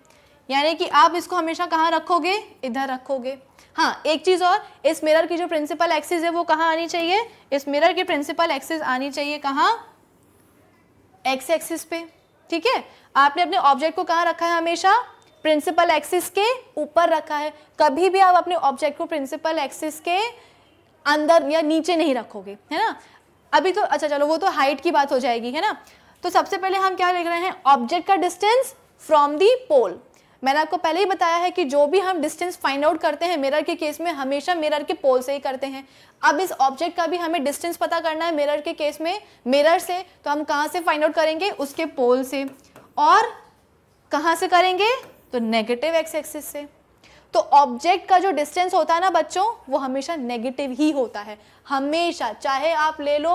यानी कि आप इसको हमेशा कहाँ रखोगे इधर रखोगे हाँ एक चीज़ और इस मिरर की जो प्रिंसिपल एक्सिस है वो कहाँ आनी चाहिए इस मिरर की प्रिंसिपल एक्सिस आनी चाहिए कहाँ एक्स एक्सिस पे ठीक है आपने अपने ऑब्जेक्ट को कहाँ रखा है हमेशा प्रिंसिपल एक्सिस के ऊपर रखा है कभी भी आप अपने ऑब्जेक्ट को प्रिंसिपल एक्सिस के अंदर या नीचे नहीं रखोगे है ना अभी तो अच्छा चलो वो तो हाइट की बात हो जाएगी है ना तो सबसे पहले हम क्या लिख रहे हैं ऑब्जेक्ट का डिस्टेंस फ्रॉम दी पोल मैंने आपको पहले ही बताया है कि जो भी हम डिस्टेंस फाइंड आउट करते हैं मिरर के केस में हमेशा मिरर के पोल से ही करते हैं अब इस ऑब्जेक्ट का भी हमें डिस्टेंस पता करना है मिरर के केस में मिरर से तो हम कहाँ से फाइंड आउट करेंगे उसके पोल से और कहाँ से करेंगे तो नेगेटिव एक्स एक्सिस से तो ऑब्जेक्ट का जो डिस्टेंस होता है ना बच्चों वो हमेशा नेगेटिव ही होता है हमेशा चाहे आप ले लो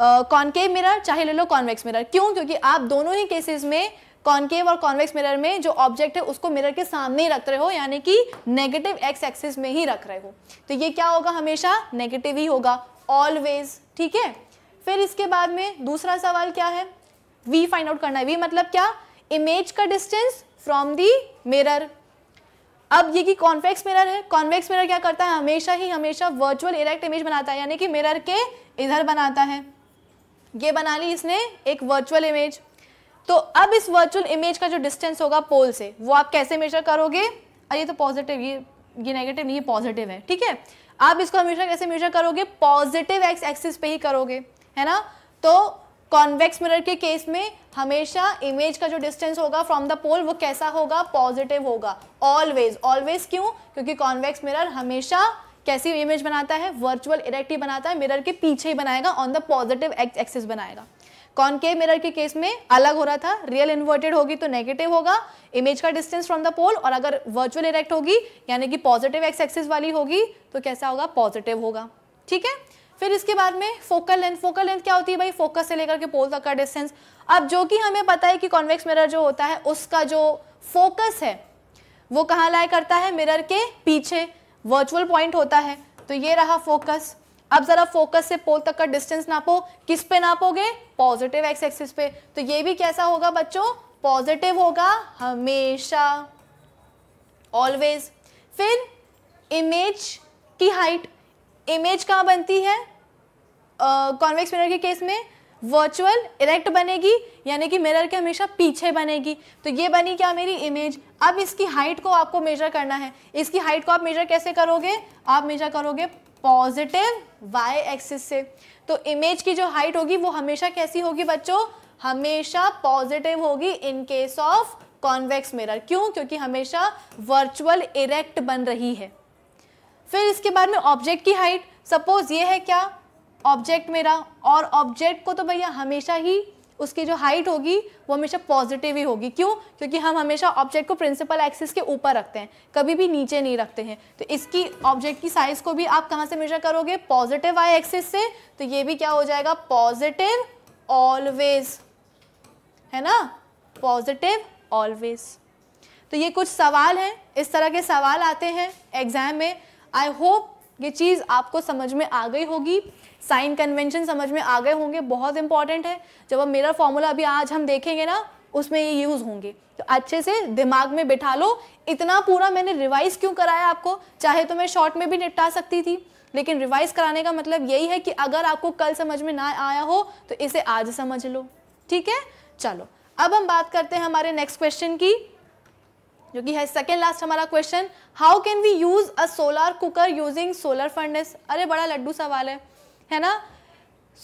कॉन्केव मिरर चाहे ले लो कॉन्वेक्स मिरर क्यों क्योंकि आप दोनों ही केसेस में कॉन्केव और कॉन्वेक्स मिरर में जो ऑब्जेक्ट है उसको मिरर के सामने ही रख रहे हो यानी कि नेगेटिव एक्स एक्सिस में ही रख रहे हो तो ये क्या होगा हमेशा नेगेटिव ही होगा ऑलवेज ठीक है फिर इसके बाद में दूसरा सवाल क्या है वी फाइंड आउट करना है वी मतलब क्या इमेज का डिस्टेंस फ्रॉम दी मिरर अब ये कि कॉन्वेक्स मिरर है कॉन्वेक्स मिरर क्या करता है हमेशा ही हमेशा वर्चुअल इरेक्ट इमेज बनाता है यानी कि मिरर के इधर बनाता है ये बना ली इसने एक वर्चुअल इमेज तो अब इस वर्चुअल इमेज का जो डिस्टेंस होगा पोल से वो आप कैसे मेजर करोगे अरे तो पॉजिटिव ये ये नेगेटिव नहीं ये पॉजिटिव है ठीक है आप इसको हमेशा कैसे मेजर करोगे पॉजिटिव एक्स एक्सिस पे ही करोगे है ना तो कॉन्वेक्स मिरर के केस में हमेशा इमेज का जो डिस्टेंस होगा फ्रॉम द पोल वो कैसा होगा पॉजिटिव होगा ऑलवेज ऑलवेज क्यों क्योंकि कॉन्वेक्स मिरर हमेशा कैसी इमेज बनाता है वर्चुअल ही बनाता है मिरर के पीछे ही बनाएगा ऑन द पॉजिटिव एक्सिस बनाएगा कॉनकेव मिरर के केस में अलग हो रहा था रियल इन्वर्टेड होगी तो नेगेटिव होगा इमेज का डिस्टेंस फ्रॉम द पोल और अगर वर्चुअल इरेक्ट होगी यानी कि पॉजिटिव एक्स एक्सिस वाली होगी तो कैसा होगा पॉजिटिव होगा ठीक है फिर इसके बाद में फोकल लेंथ फोकल लेंथ क्या होती है भाई फोकस से लेकर के पोल तक का डिस्टेंस अब जो कि हमें पता है कि कॉन्वेक्स मिरर जो होता है उसका जो फोकस है वो कहाँ लाया करता है मिरर के पीछे वर्चुअल पॉइंट होता है तो ये रहा फोकस अब जरा फोकस से पोल तक का डिस्टेंस नापो किस पे नापोगे पॉजिटिव एक्स एक्सिस पे तो ये भी कैसा होगा बच्चों पॉजिटिव होगा हमेशा ऑलवेज फिर इमेज की हाइट इमेज कहाँ बनती है कॉन्वेक्स मिरर के केस में वर्चुअल इरेक्ट बनेगी यानी कि मिरर के हमेशा पीछे बनेगी तो ये बनी क्या मेरी इमेज अब इसकी हाइट को आपको मेजर करना है इसकी हाइट को आप मेजर कैसे करोगे आप मेजर करोगे पॉजिटिव वाई एक्सिस से तो इमेज की जो हाइट होगी वो हमेशा कैसी होगी बच्चों हमेशा पॉजिटिव होगी in case of convex mirror क्यों क्योंकि हमेशा वर्चुअल इरेक्ट बन रही है फिर इसके बाद में ऑब्जेक्ट की हाइट सपोज ये है क्या ऑब्जेक्ट मेरा और ऑब्जेक्ट को तो भैया हमेशा ही उसकी जो हाइट होगी वो हमेशा पॉजिटिव ही होगी क्यों क्योंकि हम हमेशा ऑब्जेक्ट को प्रिंसिपल एक्सिस के ऊपर रखते हैं कभी भी नीचे नहीं रखते हैं तो इसकी ऑब्जेक्ट की साइज को भी आप कहाँ से मेजर करोगे पॉजिटिव आई एक्सिस से तो ये भी क्या हो जाएगा पॉजिटिव ऑलवेज है ना पॉजिटिव ऑलवेज तो ये कुछ सवाल हैं इस तरह के सवाल आते हैं एग्जाम में आई होप ये चीज़ आपको समझ में आ गई होगी साइन कन्वेंशन समझ में आ गए होंगे बहुत इंपॉर्टेंट है जब अब मेरा फॉर्मूला अभी आज हम देखेंगे ना उसमें ये यूज़ होंगे तो अच्छे से दिमाग में बिठा लो इतना पूरा मैंने रिवाइज क्यों कराया आपको चाहे तो मैं शॉर्ट में भी निपटा सकती थी लेकिन रिवाइज कराने का मतलब यही है कि अगर आपको कल समझ में ना आया हो तो इसे आज समझ लो ठीक है चलो अब हम बात करते हैं हमारे नेक्स्ट क्वेश्चन की जो कि है सेकेंड लास्ट हमारा question how can we use a solar cooker using solar furnace अरे बड़ा लड्डू सवाल है है ना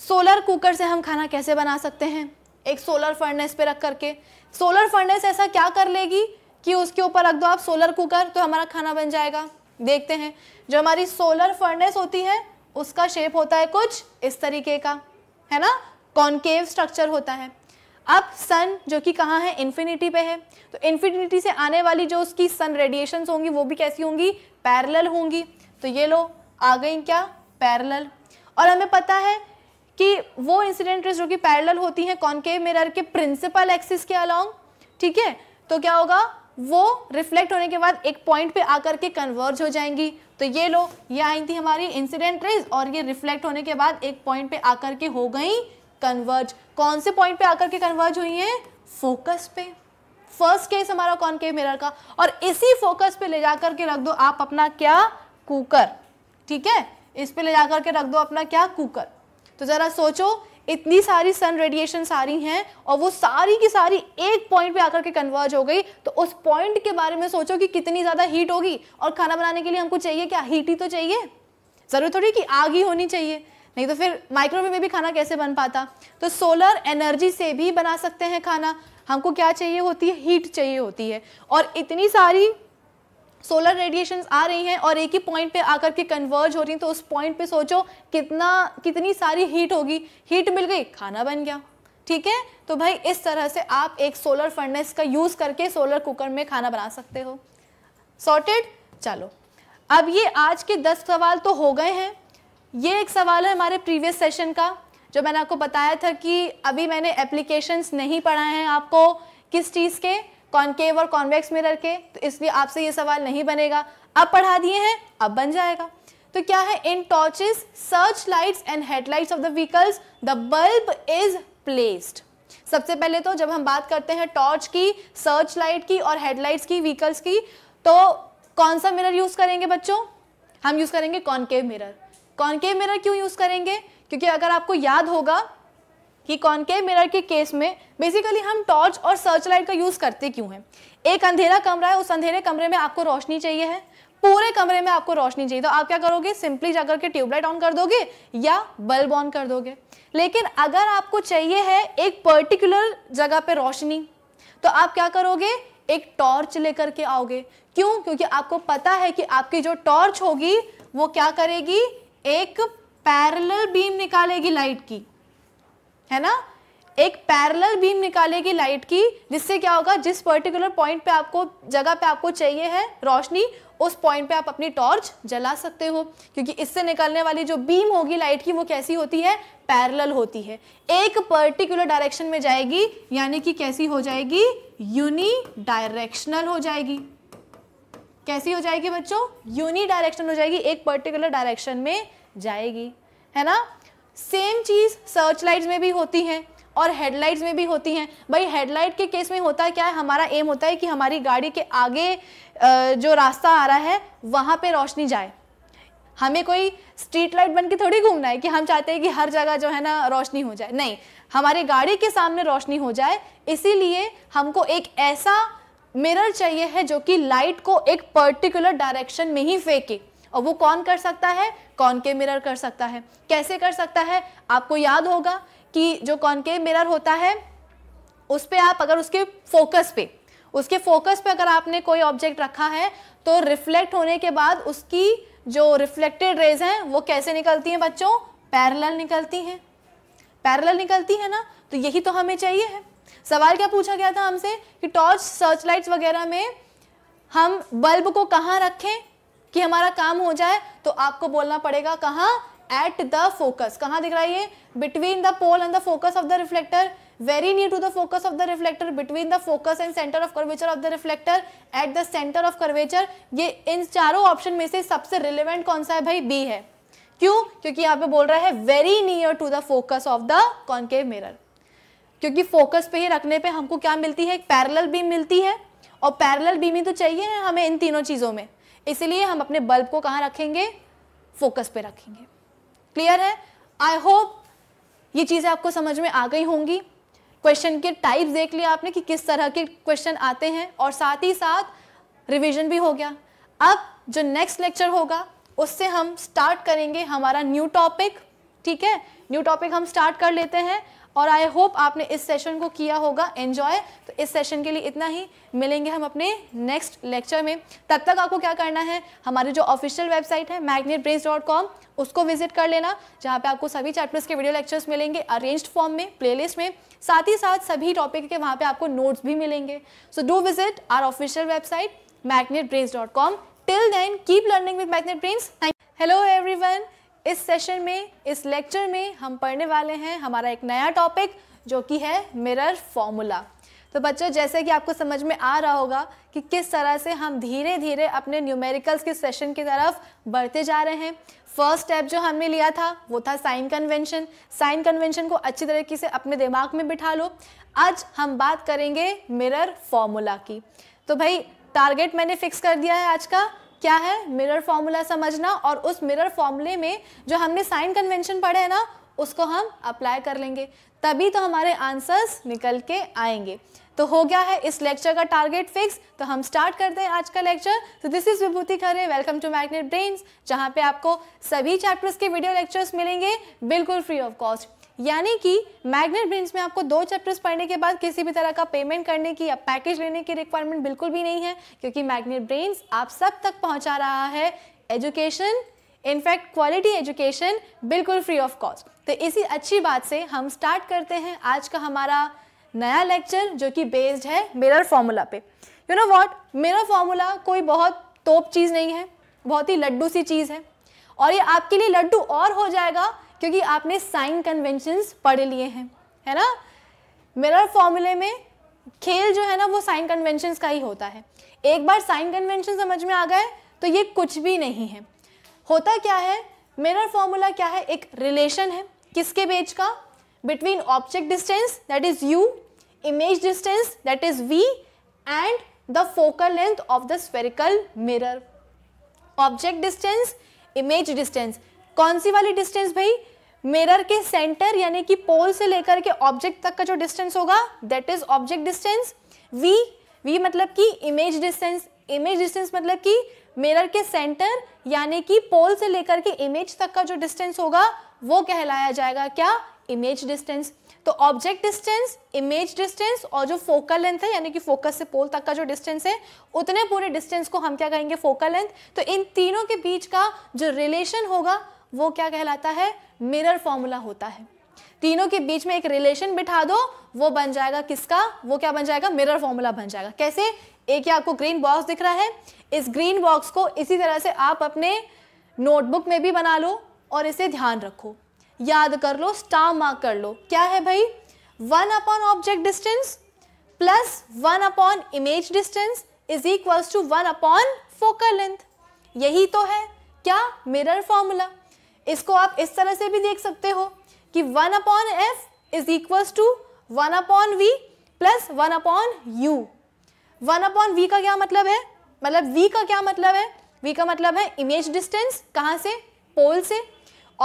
सोलर कुकर से हम खाना कैसे बना सकते हैं एक सोलर फर्नेस पे रख करके सोलर फर्नेस ऐसा क्या कर लेगी कि उसके ऊपर रख दो आप सोलर कुकर तो हमारा खाना बन जाएगा देखते हैं जो हमारी सोलर फर्नेस होती है उसका शेप होता है कुछ इस तरीके का है ना कॉन्केव स्ट्रक्चर होता है अब सन जो कि कहाँ है इन्फिनिटी पे है तो इन्फिनिटी से आने वाली जो उसकी सन रेडिएशन होंगी वो भी कैसी होंगी पैरल होंगी तो ये लो आ गई क्या पैरल और हमें पता है कि वो इंसिडेंट रेस जो कि पैरेलल होती हैं कॉनकेव मिरर के प्रिंसिपल एक्सिस के अलॉन्ग ठीक है तो क्या होगा वो रिफ्लेक्ट होने के बाद एक पॉइंट पे आकर के कन्वर्ज हो जाएंगी तो ये लो ये आई थी हमारी इंसिडेंट रेज और ये रिफ्लेक्ट होने के बाद एक पॉइंट पे आकर के हो गई कन्वर्ज कौन से पॉइंट पे आकर के कन्वर्ज हुई है फोकस पे फर्स्ट केस हमारा कॉनकेव मिरर का और इसी फोकस पे ले जाकर के रख दो आप अपना क्या कुकर ठीक है इस पर ले जा करके रख दो अपना क्या कुकर तो ज़रा सोचो इतनी सारी सन रेडिएशन सारी हैं और वो सारी की सारी एक पॉइंट पे आकर के कन्वर्ज हो गई तो उस पॉइंट के बारे में सोचो कि कितनी ज़्यादा हीट होगी और खाना बनाने के लिए हमको चाहिए क्या हीट ही तो चाहिए जरूरत थोड़ी कि आग ही होनी चाहिए नहीं तो फिर माइक्रोवेव में भी खाना कैसे बन पाता तो सोलर एनर्जी से भी बना सकते हैं खाना हमको क्या चाहिए होती है हीट चाहिए होती है और इतनी सारी सोलर रेडिएशन आ रही हैं और एक ही पॉइंट पे आकर के कन्वर्ज हो रही हैं तो उस पॉइंट पे सोचो कितना कितनी सारी हीट होगी हीट मिल गई खाना बन गया ठीक है तो भाई इस तरह से आप एक सोलर फर्नेस का यूज़ करके सोलर कुकर में खाना बना सकते हो सॉर्टेड चलो अब ये आज के दस सवाल तो हो गए हैं ये एक सवाल है हमारे प्रीवियस सेशन का जो मैंने आपको बताया था कि अभी मैंने एप्लीकेशंस नहीं पढ़ाए हैं आपको किस चीज़ के कॉन्केव और कॉन्वेक्स मिरर के तो इसलिए आपसे ये सवाल नहीं बनेगा अब पढ़ा दिए हैं अब बन जाएगा तो क्या है in torches search lights and headlights of the vehicles the bulb is placed सबसे पहले तो जब हम बात करते हैं टॉर्च की सर्च लाइट की और हेडलाइट्स की व्हीकल्स की तो कौन सा मिरर यूज़ करेंगे बच्चों हम यूज़ करेंगे कॉन्केव मिरर कॉन्केव मिरर क्यों यूज़ करेंगे क्योंकि अगर आपको याद होगा कि के मिरर के केस में बेसिकली हम टॉर्च और सर्च लाइट का यूज़ करते क्यों हैं एक अंधेरा कमरा है उस अंधेरे कमरे में आपको रोशनी चाहिए है पूरे कमरे में आपको रोशनी चाहिए तो आप क्या करोगे सिंपली जाकर के ट्यूबलाइट ऑन कर दोगे या बल्ब ऑन कर दोगे लेकिन अगर आपको चाहिए है एक पर्टिकुलर जगह पर रोशनी तो आप क्या करोगे एक टॉर्च लेकर के आओगे क्यों क्योंकि आपको पता है कि आपकी जो टॉर्च होगी वो क्या करेगी एक पैरेलल बीम निकालेगी लाइट की है ना एक पैरेलल बीम निकालेगी लाइट की जिससे क्या होगा जिस पर्टिकुलर पॉइंट पे आपको जगह पे आपको चाहिए है रोशनी उस पॉइंट पे आप अपनी टॉर्च जला सकते हो क्योंकि इससे निकलने वाली जो बीम होगी लाइट की वो कैसी होती है पैरेलल होती है एक पर्टिकुलर डायरेक्शन में जाएगी यानी कि कैसी हो जाएगी यूनी डायरेक्शनल हो जाएगी कैसी हो जाएगी बच्चों यूनी डायरेक्शनल हो जाएगी एक पर्टिकुलर डायरेक्शन में जाएगी है ना सेम चीज़ सर्च लाइट्स में भी होती हैं और हेडलाइट्स में भी होती हैं भाई हेडलाइट के केस में होता क्या है हमारा एम होता है कि हमारी गाड़ी के आगे जो रास्ता आ रहा है वहाँ पे रोशनी जाए हमें कोई स्ट्रीट लाइट बन के थोड़ी घूमना है कि हम चाहते हैं कि हर जगह जो है ना रोशनी हो जाए नहीं हमारी गाड़ी के सामने रोशनी हो जाए इसीलिए हमको एक ऐसा मिरर चाहिए है जो कि लाइट को एक पर्टिकुलर डायरेक्शन में ही फेंके और वो कौन कर सकता है कॉनके मिरर कर सकता है कैसे कर सकता है आपको याद होगा कि जो कॉनके मिरर होता है उस पर आप अगर उसके फोकस पे उसके फोकस पे अगर आपने कोई ऑब्जेक्ट रखा है तो रिफ्लेक्ट होने के बाद उसकी जो रिफ्लेक्टेड रेज हैं वो कैसे निकलती हैं बच्चों पैरेलल निकलती हैं पैरेलल निकलती है ना तो यही तो हमें चाहिए है सवाल क्या पूछा गया था हमसे कि टॉर्च सर्च लाइट्स वगैरह में हम बल्ब को कहाँ रखें कि हमारा काम हो जाए तो आपको बोलना पड़ेगा कहाँ एट द फोकस कहाँ दिख रहा है ये between the pole and the focus of the reflector very near to the focus of the reflector between the focus and centre of curvature of the reflector at the centre of curvature ये इन चारों option में से सबसे relevant कौन सा है भाई बी है क्यों क्योंकि यहाँ पे बोल रहा है very near to the focus of the concave mirror क्योंकि फोकस पे ही रखने पे हमको क्या मिलती है एक पैरेलल बीम मिलती है और पैरेलल बीम ही तो चाहिए हमें इन तीनों चीज़ों में इसलिए हम अपने बल्ब को कहाँ रखेंगे फोकस पे रखेंगे क्लियर है आई होप ये चीज़ें आपको समझ में आ गई होंगी क्वेश्चन के टाइप देख लिया आपने कि किस तरह के क्वेश्चन आते हैं और साथ ही साथ रिविजन भी हो गया अब जो नेक्स्ट लेक्चर होगा उससे हम स्टार्ट करेंगे हमारा न्यू टॉपिक ठीक है न्यू टॉपिक हम स्टार्ट कर लेते हैं और आई होप आपने इस सेशन को किया होगा एन्जॉय तो इस सेशन के लिए इतना ही मिलेंगे हम अपने नेक्स्ट लेक्चर में तब तक आपको क्या करना है हमारी जो ऑफिशियल वेबसाइट है मैग्नेट उसको विजिट कर लेना जहाँ पे आपको सभी चैप्टर्स के वीडियो लेक्चर्स मिलेंगे अरेंज्ड फॉर्म में प्लेलिस्ट में साथ ही साथ सभी टॉपिक के वहाँ पे आपको नोट्स भी मिलेंगे so do visit our official website Magnet till then keep learning with magnet Brains hello everyone इस सेशन में इस लेक्चर में हम पढ़ने वाले हैं हमारा एक नया टॉपिक जो कि है मिरर फॉर्मूला तो बच्चों जैसे कि आपको समझ में आ रहा होगा कि किस तरह से हम धीरे धीरे अपने न्यूमेरिकल्स के सेशन की तरफ बढ़ते जा रहे हैं फर्स्ट स्टेप जो हमने लिया था वो था साइन कन्वेंशन साइन कन्वेंशन को अच्छी तरीके से अपने दिमाग में बिठा लो आज हम बात करेंगे मिरर फॉर्मूला की तो भाई टारगेट मैंने फिक्स कर दिया है आज का क्या है मिरर फॉर्मूला समझना और उस मिरर फॉर्मूले में जो हमने साइन कन्वेंशन पढ़े है ना उसको हम अप्लाई कर लेंगे तभी तो हमारे आंसर्स निकल के आएंगे तो हो गया है इस लेक्चर का टारगेट फिक्स तो हम स्टार्ट करते हैं आज का लेक्चर तो this is Vibhuti Khare welcome to magnet Brains जहां पे आपको सभी चैप्टर्स के वीडियो लेक्चर्स मिलेंगे बिल्कुल फ्री ऑफ कॉस्ट यानी कि मैग्नेट ब्रेन्स में आपको दो चैप्टर्स पढ़ने के बाद किसी भी तरह का पेमेंट करने की या पैकेज लेने की रिक्वायरमेंट बिल्कुल भी नहीं है क्योंकि मैग्नेट ब्रेन्स आप सब तक पहुंचा रहा है एजुकेशन इनफैक्ट क्वालिटी एजुकेशन बिल्कुल फ्री ऑफ कॉस्ट तो इसी अच्छी बात से हम स्टार्ट करते हैं आज का हमारा नया लेक्चर जो कि बेस्ड है मिरर फार्मूला पे you know what mirror formula कोई बहुत तोप चीज़ नहीं है बहुत ही लड्डू सी चीज़ है और ये आपके लिए लड्डू और हो जाएगा क्योंकि आपने साइन कन्वेंशंस पढ़ लिए हैं है ना मिरर फॉर्मूले में खेल जो है ना वो साइन कन्वेंशंस का ही होता है एक बार साइन कन्वेंशन समझ में आ गए तो ये कुछ भी नहीं है होता क्या है मिरर फॉर्मूला क्या है एक रिलेशन है किसके बेच का between object distance that is u image distance that is v and the focal length of the spherical mirror object distance image distance कौन सी वाली डिस्टेंस भाई मिरर के सेंटर यानी कि पोल से लेकर के ऑब्जेक्ट तक का जो डिस्टेंस होगा that is object distance v v मतलब कि इमेज डिस्टेंस इमेज डिस्टेंस मतलब कि मिरर के सेंटर यानी कि पोल से लेकर के इमेज तक का जो डिस्टेंस होगा वो कहलाया जाएगा क्या इमेज डिस्टेंस तो ऑब्जेक्ट डिस्टेंस इमेज डिस्टेंस और जो फोकल लेंथ है यानी कि फोकस से पोल तक का जो डिस्टेंस है उतने पूरे डिस्टेंस को हम क्या कहेंगे फोकल लेंथ तो इन तीनों के बीच का जो रिलेशन होगा वो क्या कहलाता है मिरर फॉर्मूला होता है तीनों के बीच में एक रिलेशन बिठा दो वो बन जाएगा किसका वो क्या बन जाएगा मिरर फॉर्मूला बन जाएगा कैसे एक ये आपको ग्रीन बॉक्स दिख रहा है इस ग्रीन बॉक्स को इसी तरह से आप अपने नोटबुक में भी बना लो और इसे ध्यान रखो याद कर लो स्टार मार्क कर लो क्या है भाई one upon object distance plus one upon image distance is equals to one upon focal length यही तो है क्या मिरर फॉर्मूला इसको आप इस तरह से भी देख सकते हो कि one upon f is equals to one upon v plus one upon u one upon v का क्या मतलब है मतलब वी का क्या मतलब है वी का मतलब है इमेज डिस्टेंस कहाँ से पोल से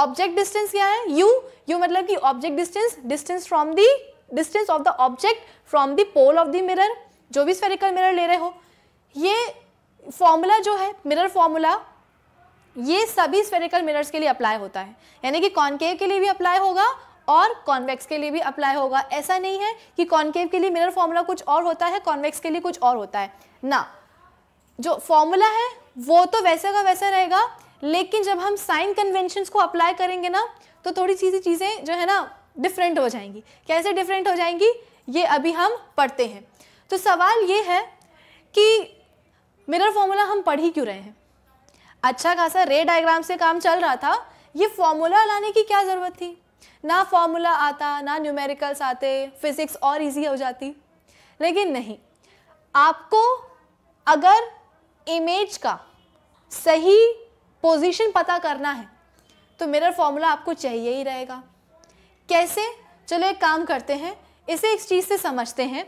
ऑब्जेक्ट डिस्टेंस क्या है यू यू मतलब कि object distance distance from the distance of the object from the pole of the mirror जो भी स्फेरिकल मिरर ले रहे हो ये फॉर्मूला जो है मिरर फॉर्मूला ये सभी स्फेरिकल मिरर्स के लिए अप्लाई होता है यानी कि कॉन्केव के लिए भी अप्लाई होगा और कॉन्वेक्स के लिए भी अप्लाई होगा ऐसा नहीं है कि कॉन्केव के लिए मिरर फॉर्मूला कुछ और होता है कॉन्वेक्स के लिए कुछ और होता है ना जो फॉर्मूला है वो तो वैसे का वैसा रहेगा लेकिन जब हम साइन कन्वेंशन को अप्लाई करेंगे ना तो थोड़ी सी चीज़ें जो है ना डिफरेंट हो जाएंगी कैसे डिफरेंट हो जाएंगी ये अभी हम पढ़ते हैं तो सवाल ये है कि मिरर फॉर्मूला हम पढ़ ही क्यों रहे हैं अच्छा खासा रे डायग्राम से काम चल रहा था ये फॉर्मूला लाने की क्या ज़रूरत थी ना फॉर्मूला आता ना न्यूमेरिकल्स आते फिज़िक्स और इजी हो जाती लेकिन नहीं आपको अगर इमेज का सही पोजीशन पता करना है तो मिरर फॉर्मूला आपको चाहिए ही रहेगा कैसे चलो एक काम करते हैं इसे एक चीज़ से समझते हैं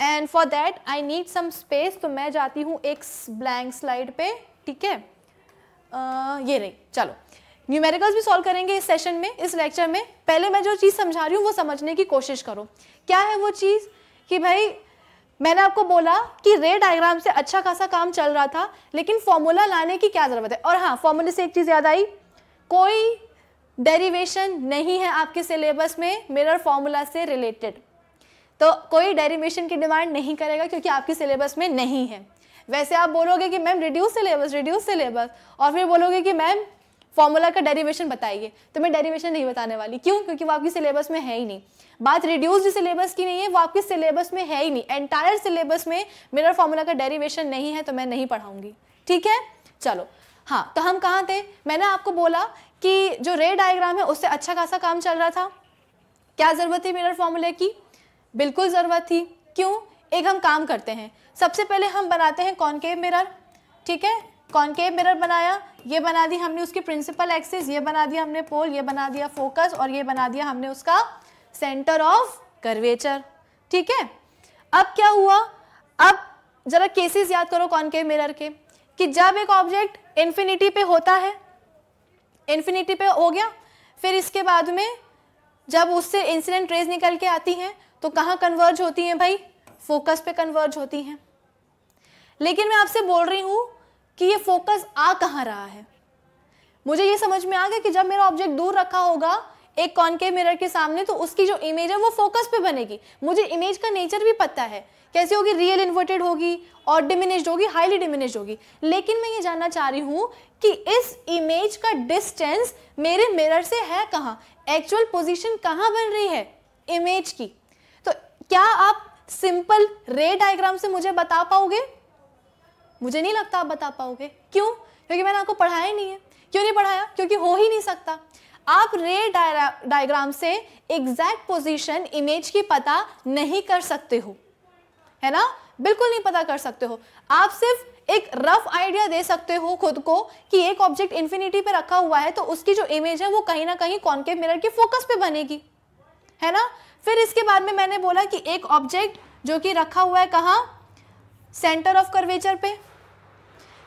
and for that I need some space तो मैं जाती हूँ एक ब्लैंक स्लाइड पे ठीक है ये रही चलो न्यूमेरिकल्स भी सॉल्व करेंगे इस सेशन में इस लेक्चर में पहले मैं जो चीज़ समझा रही हूँ वो समझने की कोशिश करो क्या है वो चीज़ कि भाई मैंने आपको बोला कि रे डायग्राम से अच्छा खासा काम चल रहा था लेकिन फॉर्मूला लाने की क्या ज़रूरत है और हाँ फॉर्मूले से एक चीज़ याद आई कोई डेरिवेशन नहीं है आपके सिलेबस में मिरर फॉर्मूला से रिलेटेड तो कोई डेरिवेशन की डिमांड नहीं करेगा क्योंकि आपके सिलेबस में नहीं है वैसे आप बोलोगे कि ma'am reduce syllabus reduce syllabus और फिर बोलोगे कि मैम फॉर्मूला का डेरिवेशन बताइए तो मैं डेरिवेशन नहीं बताने वाली क्यों क्योंकि वो आपकी सिलेबस में है ही नहीं बात रिड्यूस सिलेबस की नहीं है वो आपके सिलेबस में है ही नहीं एंटायर सिलेबस में मेरा फॉर्मूला का डेरिवेशन नहीं है तो मैं नहीं पढ़ाऊंगी ठीक है चलो हाँ तो हम कहाँ थे मैंने आपको बोला कि जो रे डायग्राम है उससे अच्छा खासा काम चल रहा था क्या ज़रूरत थी मिरर फॉर्मूले की बिल्कुल ज़रूरत थी क्यों एक हम काम करते हैं सबसे पहले हम बनाते हैं कॉन्केव मिरर ठीक है कॉन्केव मिरर बनाया ये बना दी हमने उसकी प्रिंसिपल एक्सिस ये बना दिया हमने पोल ये बना दिया फोकस और ये बना दिया हमने उसका सेंटर ऑफ कर्वेचर ठीक है अब क्या हुआ अब जरा केसेस याद करो कॉन्केव मिरर के कि जब एक ऑब्जेक्ट इन्फिनिटी पे होता है इन्फिनिटी पे हो गया फिर इसके बाद में जब उससे इंसिडेंट रेज निकल के आती हैं तो कहाँ कन्वर्ज होती हैं भाई फोकस पे कन्वर्ज होती हैं लेकिन मैं आपसे बोल रही हूँ कि ये फोकस आ कहाँ रहा है मुझे ये समझ में आ गया कि जब मेरा ऑब्जेक्ट दूर रखा होगा एक कॉनकेव मिरर के सामने तो उसकी जो इमेज है वो फोकस पे बनेगी मुझे इमेज का नेचर भी पता है कैसे होगी रियल इन्वर्टेड होगी और डिमिनिश्ड होगी हाईली डिमिनिश्ड होगी लेकिन मैं ये जानना चाह रही हूँ कि इस इमेज का डिस्टेंस मेरे मिरर से है कहाँ एक्चुअल पोजीशन कहाँ बन रही है इमेज की तो क्या आप सिंपल रे डायग्राम से मुझे बता पाओगे मुझे नहीं लगता आप बता पाओगे क्यों क्योंकि मैंने आपको पढ़ाया ही नहीं है क्यों नहीं पढ़ाया क्योंकि हो ही नहीं सकता आप रे डायग्राम से एग्जैक्ट पोजीशन इमेज की पता नहीं कर सकते हो है ना बिल्कुल नहीं पता कर सकते हो आप सिर्फ एक रफ आइडिया दे सकते हो खुद को कि एक ऑब्जेक्ट इन्फिनिटी पे रखा हुआ है तो उसकी जो इमेज है वो कहीं ना कहीं कॉन्केव मिरर के फोकस पे बनेगी है ना फिर इसके बाद में मैंने बोला कि एक ऑब्जेक्ट जो कि रखा हुआ है कहाँ सेंटर ऑफ कर्वेचर पे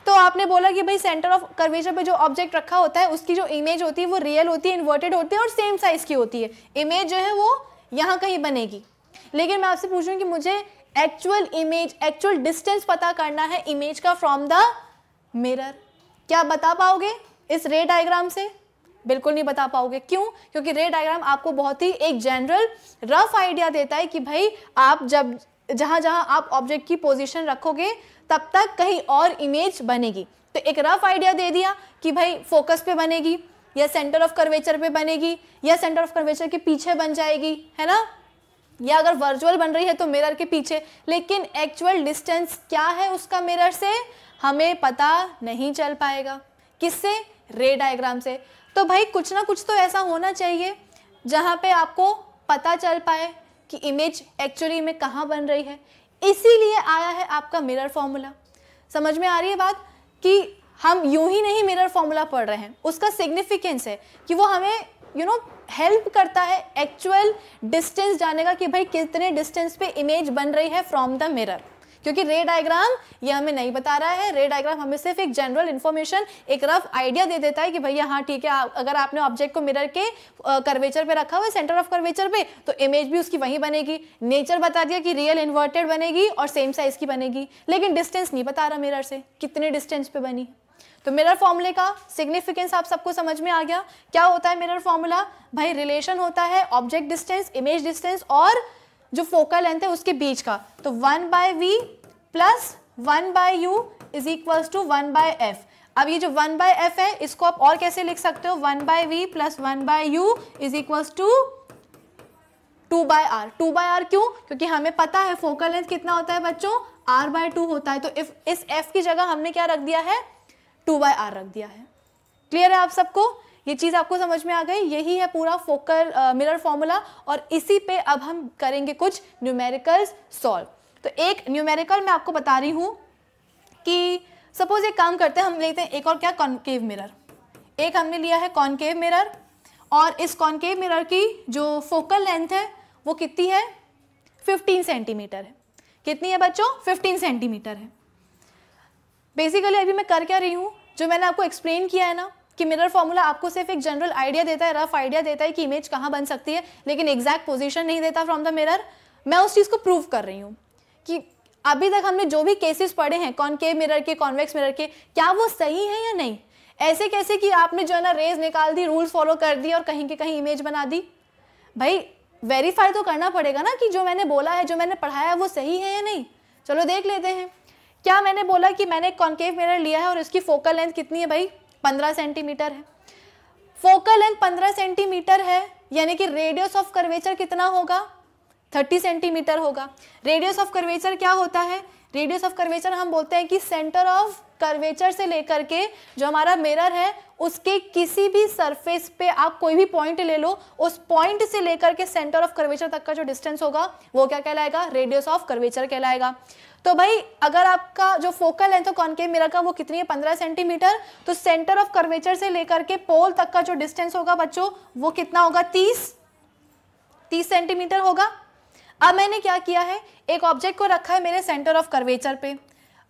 तो आपने बोला कि भाई सेंटर ऑफ कर्वेचर पे जो ऑब्जेक्ट रखा होता है उसकी जो इमेज होती है वो रियल होती है इन्वर्टेड होती है और सेम साइज़ की होती है इमेज जो है वो यहाँ कहीं बनेगी लेकिन मैं आपसे पूछूँ कि मुझे एक्चुअल इमेज एक्चुअल डिस्टेंस पता करना है इमेज का फ्रॉम द मिरर क्या बता पाओगे इस रे डायग्राम से बिल्कुल नहीं बता पाओगे क्यों क्योंकि रे डायग्राम आपको बहुत ही एक जनरल रफ आइडिया देता है कि भाई आप जब जहां जहां आप ऑब्जेक्ट की पोजीशन रखोगे तब तक कहीं और इमेज बनेगी तो एक रफ आइडिया दे दिया कि भाई फोकस पे बनेगी या सेंटर ऑफ कर्वेचर पे बनेगी या सेंटर ऑफ कर्वेचर के पीछे बन जाएगी है ना या अगर वर्चुअल बन रही है तो मिरर के पीछे लेकिन एक्चुअल डिस्टेंस क्या है उसका मिरर से हमें पता नहीं चल पाएगा किससे रे डायग्राम से तो भाई कुछ ना कुछ तो ऐसा होना चाहिए जहाँ पे आपको पता चल पाए कि इमेज एक्चुअली में कहाँ बन रही है इसीलिए आया है आपका मिरर फॉर्मूला समझ में आ रही है बात कि हम यूं ही नहीं मिरर फॉर्मूला पढ़ रहे हैं उसका सिग्निफिकेंस है कि वो हमें यू नो हेल्प करता है एक्चुअल डिस्टेंस जाने का कि भाई कितने डिस्टेंस पे इमेज बन रही है फ्रॉम द मिरर क्योंकि रे डायग्राम ये हमें नहीं बता रहा है रे डायग्राम हमें सिर्फ एक जनरल इन्फॉर्मेशन एक रफ आइडिया दे देता है कि भैया हाँ ठीक है अगर आपने ऑब्जेक्ट को मिरर के कर्वेचर पे रखा हुआ है सेंटर ऑफ कर्वेचर पे तो इमेज भी उसकी वहीं बनेगी नेचर बता दिया कि रियल इन्वर्टेड बनेगी और सेम साइज की बनेगी लेकिन डिस्टेंस नहीं बता रहा मिरर से कितने डिस्टेंस पे बनी तो मिरर फॉर्मूले का सिग्निफिकेंस आप सबको समझ में आ गया क्या होता है मिरर फॉर्मूला भाई रिलेशन होता है ऑब्जेक्ट डिस्टेंस इमेज डिस्टेंस और जो फोकल लेंथ है उसके बीच का तो one by v plus one by u is equals to one by f अब ये जो वन बाय एफ है इसको आप और कैसे लिख सकते हो one by v plus one by u is equals to two by r two by r क्यों क्योंकि हमें पता है फोकल लेंथ कितना होता है बच्चों आर बाय टू होता है तो इफ इस एफ की जगह हमने क्या रख दिया है टू बाय आर रख दिया है क्लियर है आप सबको ये चीज़ आपको समझ में आ गई यही है पूरा फोकर मिरर फॉर्मूला और इसी पे अब हम करेंगे कुछ न्यूमेरिकल्स सॉल्व तो एक न्यूमेरिकल मैं आपको बता रही हूँ कि सपोज एक काम करते हैं हम लेते हैं एक और क्या कॉन्केव मिरर एक हमने लिया है कॉन्केव मिरर और इस कॉन्केव मिरर की जो फोकल लेंथ है वो कितनी है 15 सेंटीमीटर है कितनी है बच्चों 15 सेंटीमीटर है बेसिकली अभी मैं कर क्या रही हूँ जो मैंने आपको एक्सप्लेन किया है ना कि मिरर फॉर्मूला आपको सिर्फ एक जनरल आइडिया देता है रफ आइडिया देता है कि इमेज कहाँ बन सकती है लेकिन एग्जैक्ट पोजिशन नहीं देता फ्रॉम द मिरर मैं उस चीज़ को प्रूव कर रही हूँ कि अभी तक हमने जो भी केसेस पढ़े हैं कॉनकेव मिरर के कॉन्वेक्स मिरर के क्या वो सही है या नहीं ऐसे कैसे कि आपने जो है ना रेज निकाल दी रूल्स फॉलो कर दिए और कहीं के कहीं इमेज बना दी भाई वेरीफाई तो करना पड़ेगा ना कि जो मैंने बोला है जो मैंने पढ़ाया है वो सही है या नहीं चलो देख लेते हैं क्या मैंने बोला कि मैंने कॉन्केव मिरर लिया है और इसकी फोकल लेंथ कितनी है भाई पंद्रह सेंटीमीटर है फोकल लेंथ पंद्रह सेंटीमीटर है यानी कि रेडियस ऑफ कर्वेचर कितना होगा थर्टी सेंटीमीटर होगा रेडियस ऑफ कर्वेचर क्या होता है रेडियस ऑफ कर्वेचर हम बोलते हैं कि सेंटर ऑफ कर्वेचर से लेकर के जो हमारा मिरर है उसके किसी भी सरफेस पे आप कोई भी पॉइंट ले लो उस पॉइंट से लेकर के सेंटर ऑफ कर्वेचर तक का जो डिस्टेंस होगा वो क्या कहलाएगा रेडियस ऑफ कर्वेचर कहलाएगा तो भाई अगर आपका जो फोकल लेंथ है कॉनकेव मिरर का वो कितनी है पंद्रह सेंटीमीटर तो सेंटर ऑफ कर्वेचर से लेकर के पोल तक का जो डिस्टेंस होगा बच्चों वो कितना होगा तीस तीस सेंटीमीटर होगा अब मैंने क्या किया है एक ऑब्जेक्ट को रखा है मेरे सेंटर ऑफ कर्वेचर पे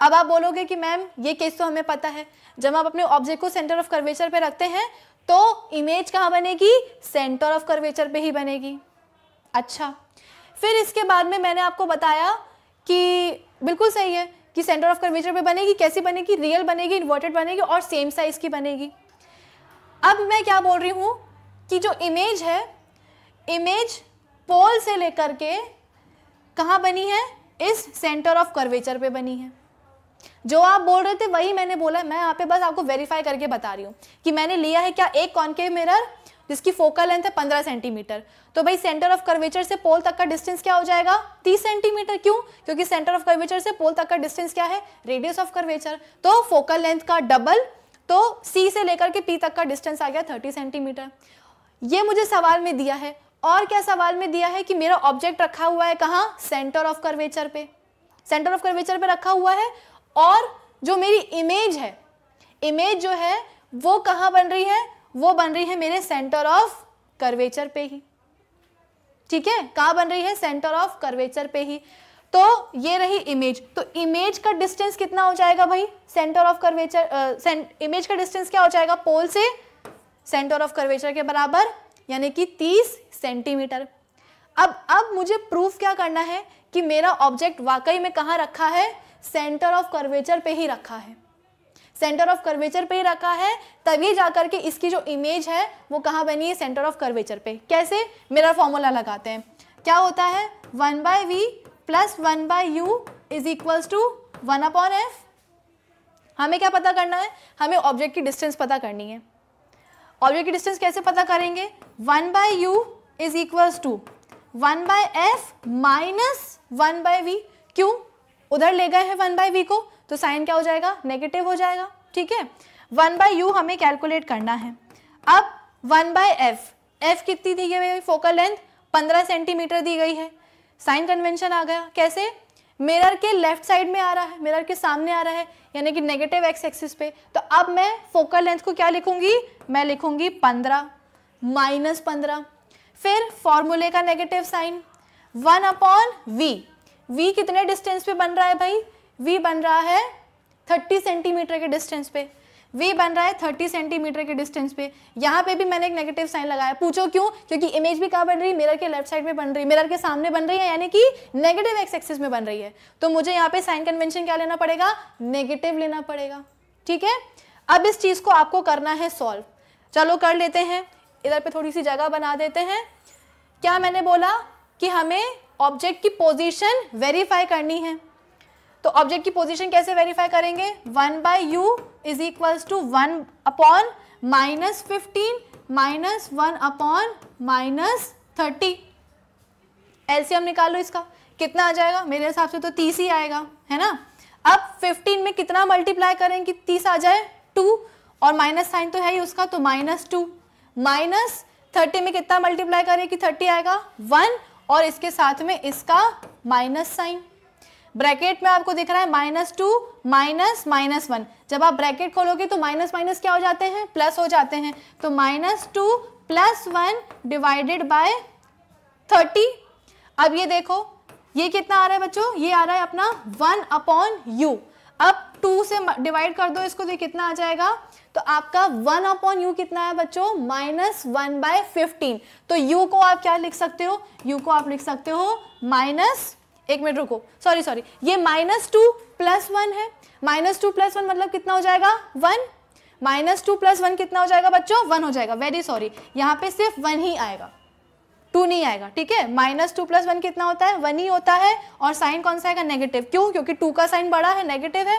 अब आप बोलोगे कि मैम ये केस तो हमें पता है जब आप अपने ऑब्जेक्ट को सेंटर ऑफ कर्वेचर पे रखते हैं तो इमेज कहाँ बनेगी सेंटर ऑफ कर्वेचर पे ही बनेगी अच्छा फिर इसके बाद में मैंने आपको बताया कि बिल्कुल सही है कि सेंटर ऑफ कर्वेचर पे बनेगी कैसी बनेगी रियल बनेगी इन्वर्टेड बनेगी और सेम साइज़ की बनेगी अब मैं क्या बोल रही हूँ कि जो इमेज है इमेज पोल से लेकर के कहाँ बनी है इस सेंटर ऑफ कर्वेचर पे बनी है जो आप बोल रहे थे वही मैंने बोला मैं यहाँ पे बस आपको वेरीफाई करके बता रही हूँ कि मैंने लिया है क्या एक कॉनकेव मिरर जिसकी फोकल लेंथ है पंद्रह सेंटीमीटर तो भाई सेंटर ऑफ कर्वेचर से पोल तक का डिस्टेंस क्या हो जाएगा तीस सेंटीमीटर क्यों क्योंकि सेंटर ऑफ कर्वेचर से पोल तक का डिस्टेंस क्या है रेडियस ऑफ कर्वेचर तो फोकल लेंथ का डबल तो सी से लेकर के पी तक का डिस्टेंस आ गया थर्टी सेंटीमीटर ये मुझे सवाल में दिया है और क्या सवाल में दिया है कि मेरा ऑब्जेक्ट रखा हुआ है कहाँ सेंटर ऑफ कर्वेचर पे सेंटर ऑफ कर्वेचर पे रखा हुआ है और जो मेरी इमेज है इमेज जो है वो कहाँ बन रही है वो बन रही है मेरे सेंटर ऑफ कर्वेचर पे ही ठीक है कहा बन रही है सेंटर ऑफ कर्वेचर पे ही तो ये रही इमेज तो इमेज का डिस्टेंस कितना हो जाएगा भाई सेंटर ऑफ कर्वेचर इमेज का डिस्टेंस क्या हो जाएगा पोल से सेंटर ऑफ कर्वेचर के बराबर यानी कि 30 सेंटीमीटर अब अब मुझे प्रूफ क्या करना है कि मेरा ऑब्जेक्ट वाकई में कहाँ रखा है सेंटर ऑफ कर्वेचर पे ही रखा है सेंटर ऑफ कर्वेचर पे ही रखा है तभी जाकर के इसकी जो इमेज है वो कहाँ बनी है सेंटर ऑफ कर्वेचर पे कैसे मेरा फॉर्मूला लगाते हैं क्या होता है one by v plus one by u is equals to one upon f हमें क्या पता करना है हमें ऑब्जेक्ट की डिस्टेंस पता करनी है ऑब्जेक्ट की डिस्टेंस कैसे पता करेंगे one by u is equals to one by f minus one by v क्यों उधर ले गए हैं वन बाय वी को तो साइन क्या हो जाएगा नेगेटिव हो जाएगा ठीक है वन बाय यू हमें कैलकुलेट करना है अब वन बाय एफ एफ कितनी दी गई है फोकल लेंथ पंद्रह सेंटीमीटर दी गई है साइन कन्वेंशन आ गया कैसे मिरर के लेफ्ट साइड में आ रहा है मिरर के सामने आ रहा है यानी कि नेगेटिव एक्स एक्सिस पे तो अब मैं फोकल लेंथ को क्या लिखूंगी मैं लिखूंगी पंद्रह माइनस पंद्रह फिर फॉर्मूले का negative sign one upon v v कितने डिस्टेंस पे बन रहा है भाई v बन रहा है थर्टी सेंटीमीटर के डिस्टेंस पे वी बन रहा है थर्टी सेंटीमीटर के डिस्टेंस पे यहाँ पे भी मैंने एक नेगेटिव साइन लगाया पूछो क्यों क्योंकि इमेज भी कहाँ बन रही है मिरर के लेफ्ट साइड में बन रही है मिरर के सामने बन रही है यानी कि नेगेटिव एक्स एक्सिस में बन रही है तो मुझे यहाँ पे साइन कन्वेंशन क्या लेना पड़ेगा नेगेटिव लेना पड़ेगा ठीक है अब इस चीज़ को आपको करना है सॉल्व चलो कर लेते हैं इधर पे थोड़ी सी जगह बना देते हैं क्या मैंने बोला कि हमें ऑब्जेक्ट की पोजीशन वेरीफाई करनी है तो ऑब्जेक्ट की पोजीशन कैसे वेरीफाई करेंगे one by u is equal to one upon minus fifteen minus one upon minus thirty LCM निकालो इसका कितना आ जाएगा मेरे हिसाब से तो तीस ही आएगा है ना अब फिफ्टीन में कितना मल्टीप्लाई करें कि तीस आ जाए टू और माइनस साइन तो है ही उसका तो माइनस टू माइनस थर्टी में कितना मल्टीप्लाई करें कि थर्टी आएगा वन और इसके साथ में इसका माइनस साइन ब्रैकेट में आपको दिख रहा है minus two minus minus one जब आप ब्रैकेट खोलोगे तो माइनस माइनस क्या हो जाते हैं प्लस हो जाते हैं तो minus two plus one divided by thirty अब ये देखो ये कितना आ रहा है बच्चों ये आ रहा है अपना वन अपॉन यू अब टू से डिवाइड कर दो इसको तो कितना आ जाएगा तो आपका वन अपॉन यू कितना है बच्चों माइनस वन बाय फिफ्टीन तो यू को आप क्या लिख सकते हो यू को आप लिख सकते हो माइनस एक मिनट रुको सॉरी सॉरी ये माइनस टू प्लस वन है माइनस टू प्लस वन मतलब कितना हो जाएगा one minus two plus one कितना हो जाएगा बच्चों वन हो जाएगा वेरी सॉरी यहाँ पे सिर्फ वन ही आएगा टू नहीं आएगा ठीक है माइनस टू प्लस वन कितना होता है वन ही होता है और साइन कौन सा आएगा नेगेटिव क्यों क्योंकि टू का साइन बड़ा है नेगेटिव है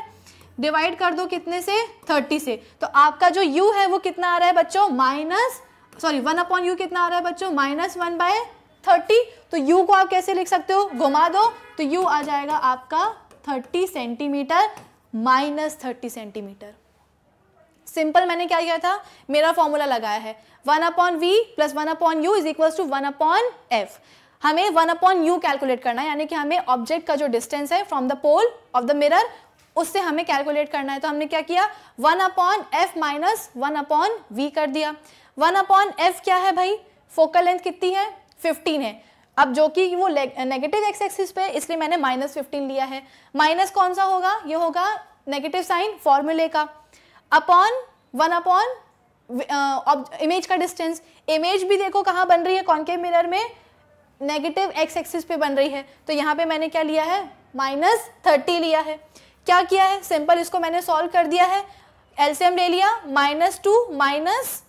डिवाइड कर दो कितने से थर्टी से तो आपका जो यू है वो कितना आ रहा है बच्चों minus sorry one upon u कितना आ रहा है बच्चों माइनस वन बाय थर्टी तो यू को आप कैसे लिख सकते हो घुमा दो तो यू आ जाएगा आपका thirty centimetre minus thirty centimetre simple मैंने क्या किया था मेरा फॉर्मूला लगाया है one upon v plus one upon u is equal to one upon f हमें वन अपॉन यू कैलकुलेट करना है यानी कि हमें ऑब्जेक्ट का जो डिस्टेंस है from the pole of the mirror उससे हमें कैलकुलेट करना है तो हमने क्या किया one upon f minus one upon v कर दिया वन अपॉन एफ क्या है भाई फोकल लेंथ कितनी है फिफ्टीन है अब जो कि वो नेगेटिव एक्स एक्सिस पे इसलिए मैंने माइनस फिफ्टीन लिया है माइनस कौन सा होगा ये होगा नेगेटिव साइन फॉर्मूले का अपॉन वन अपॉन इमेज का डिस्टेंस इमेज भी देखो कहाँ बन रही है कॉन्केव मिरर में नेगेटिव एक्स एक्सिस पे बन रही है तो यहाँ पे मैंने क्या लिया है माइनस थर्टी लिया है क्या किया है सिंपल इसको मैंने सॉल्व कर दिया है एल्सियम ले लिया minus two minus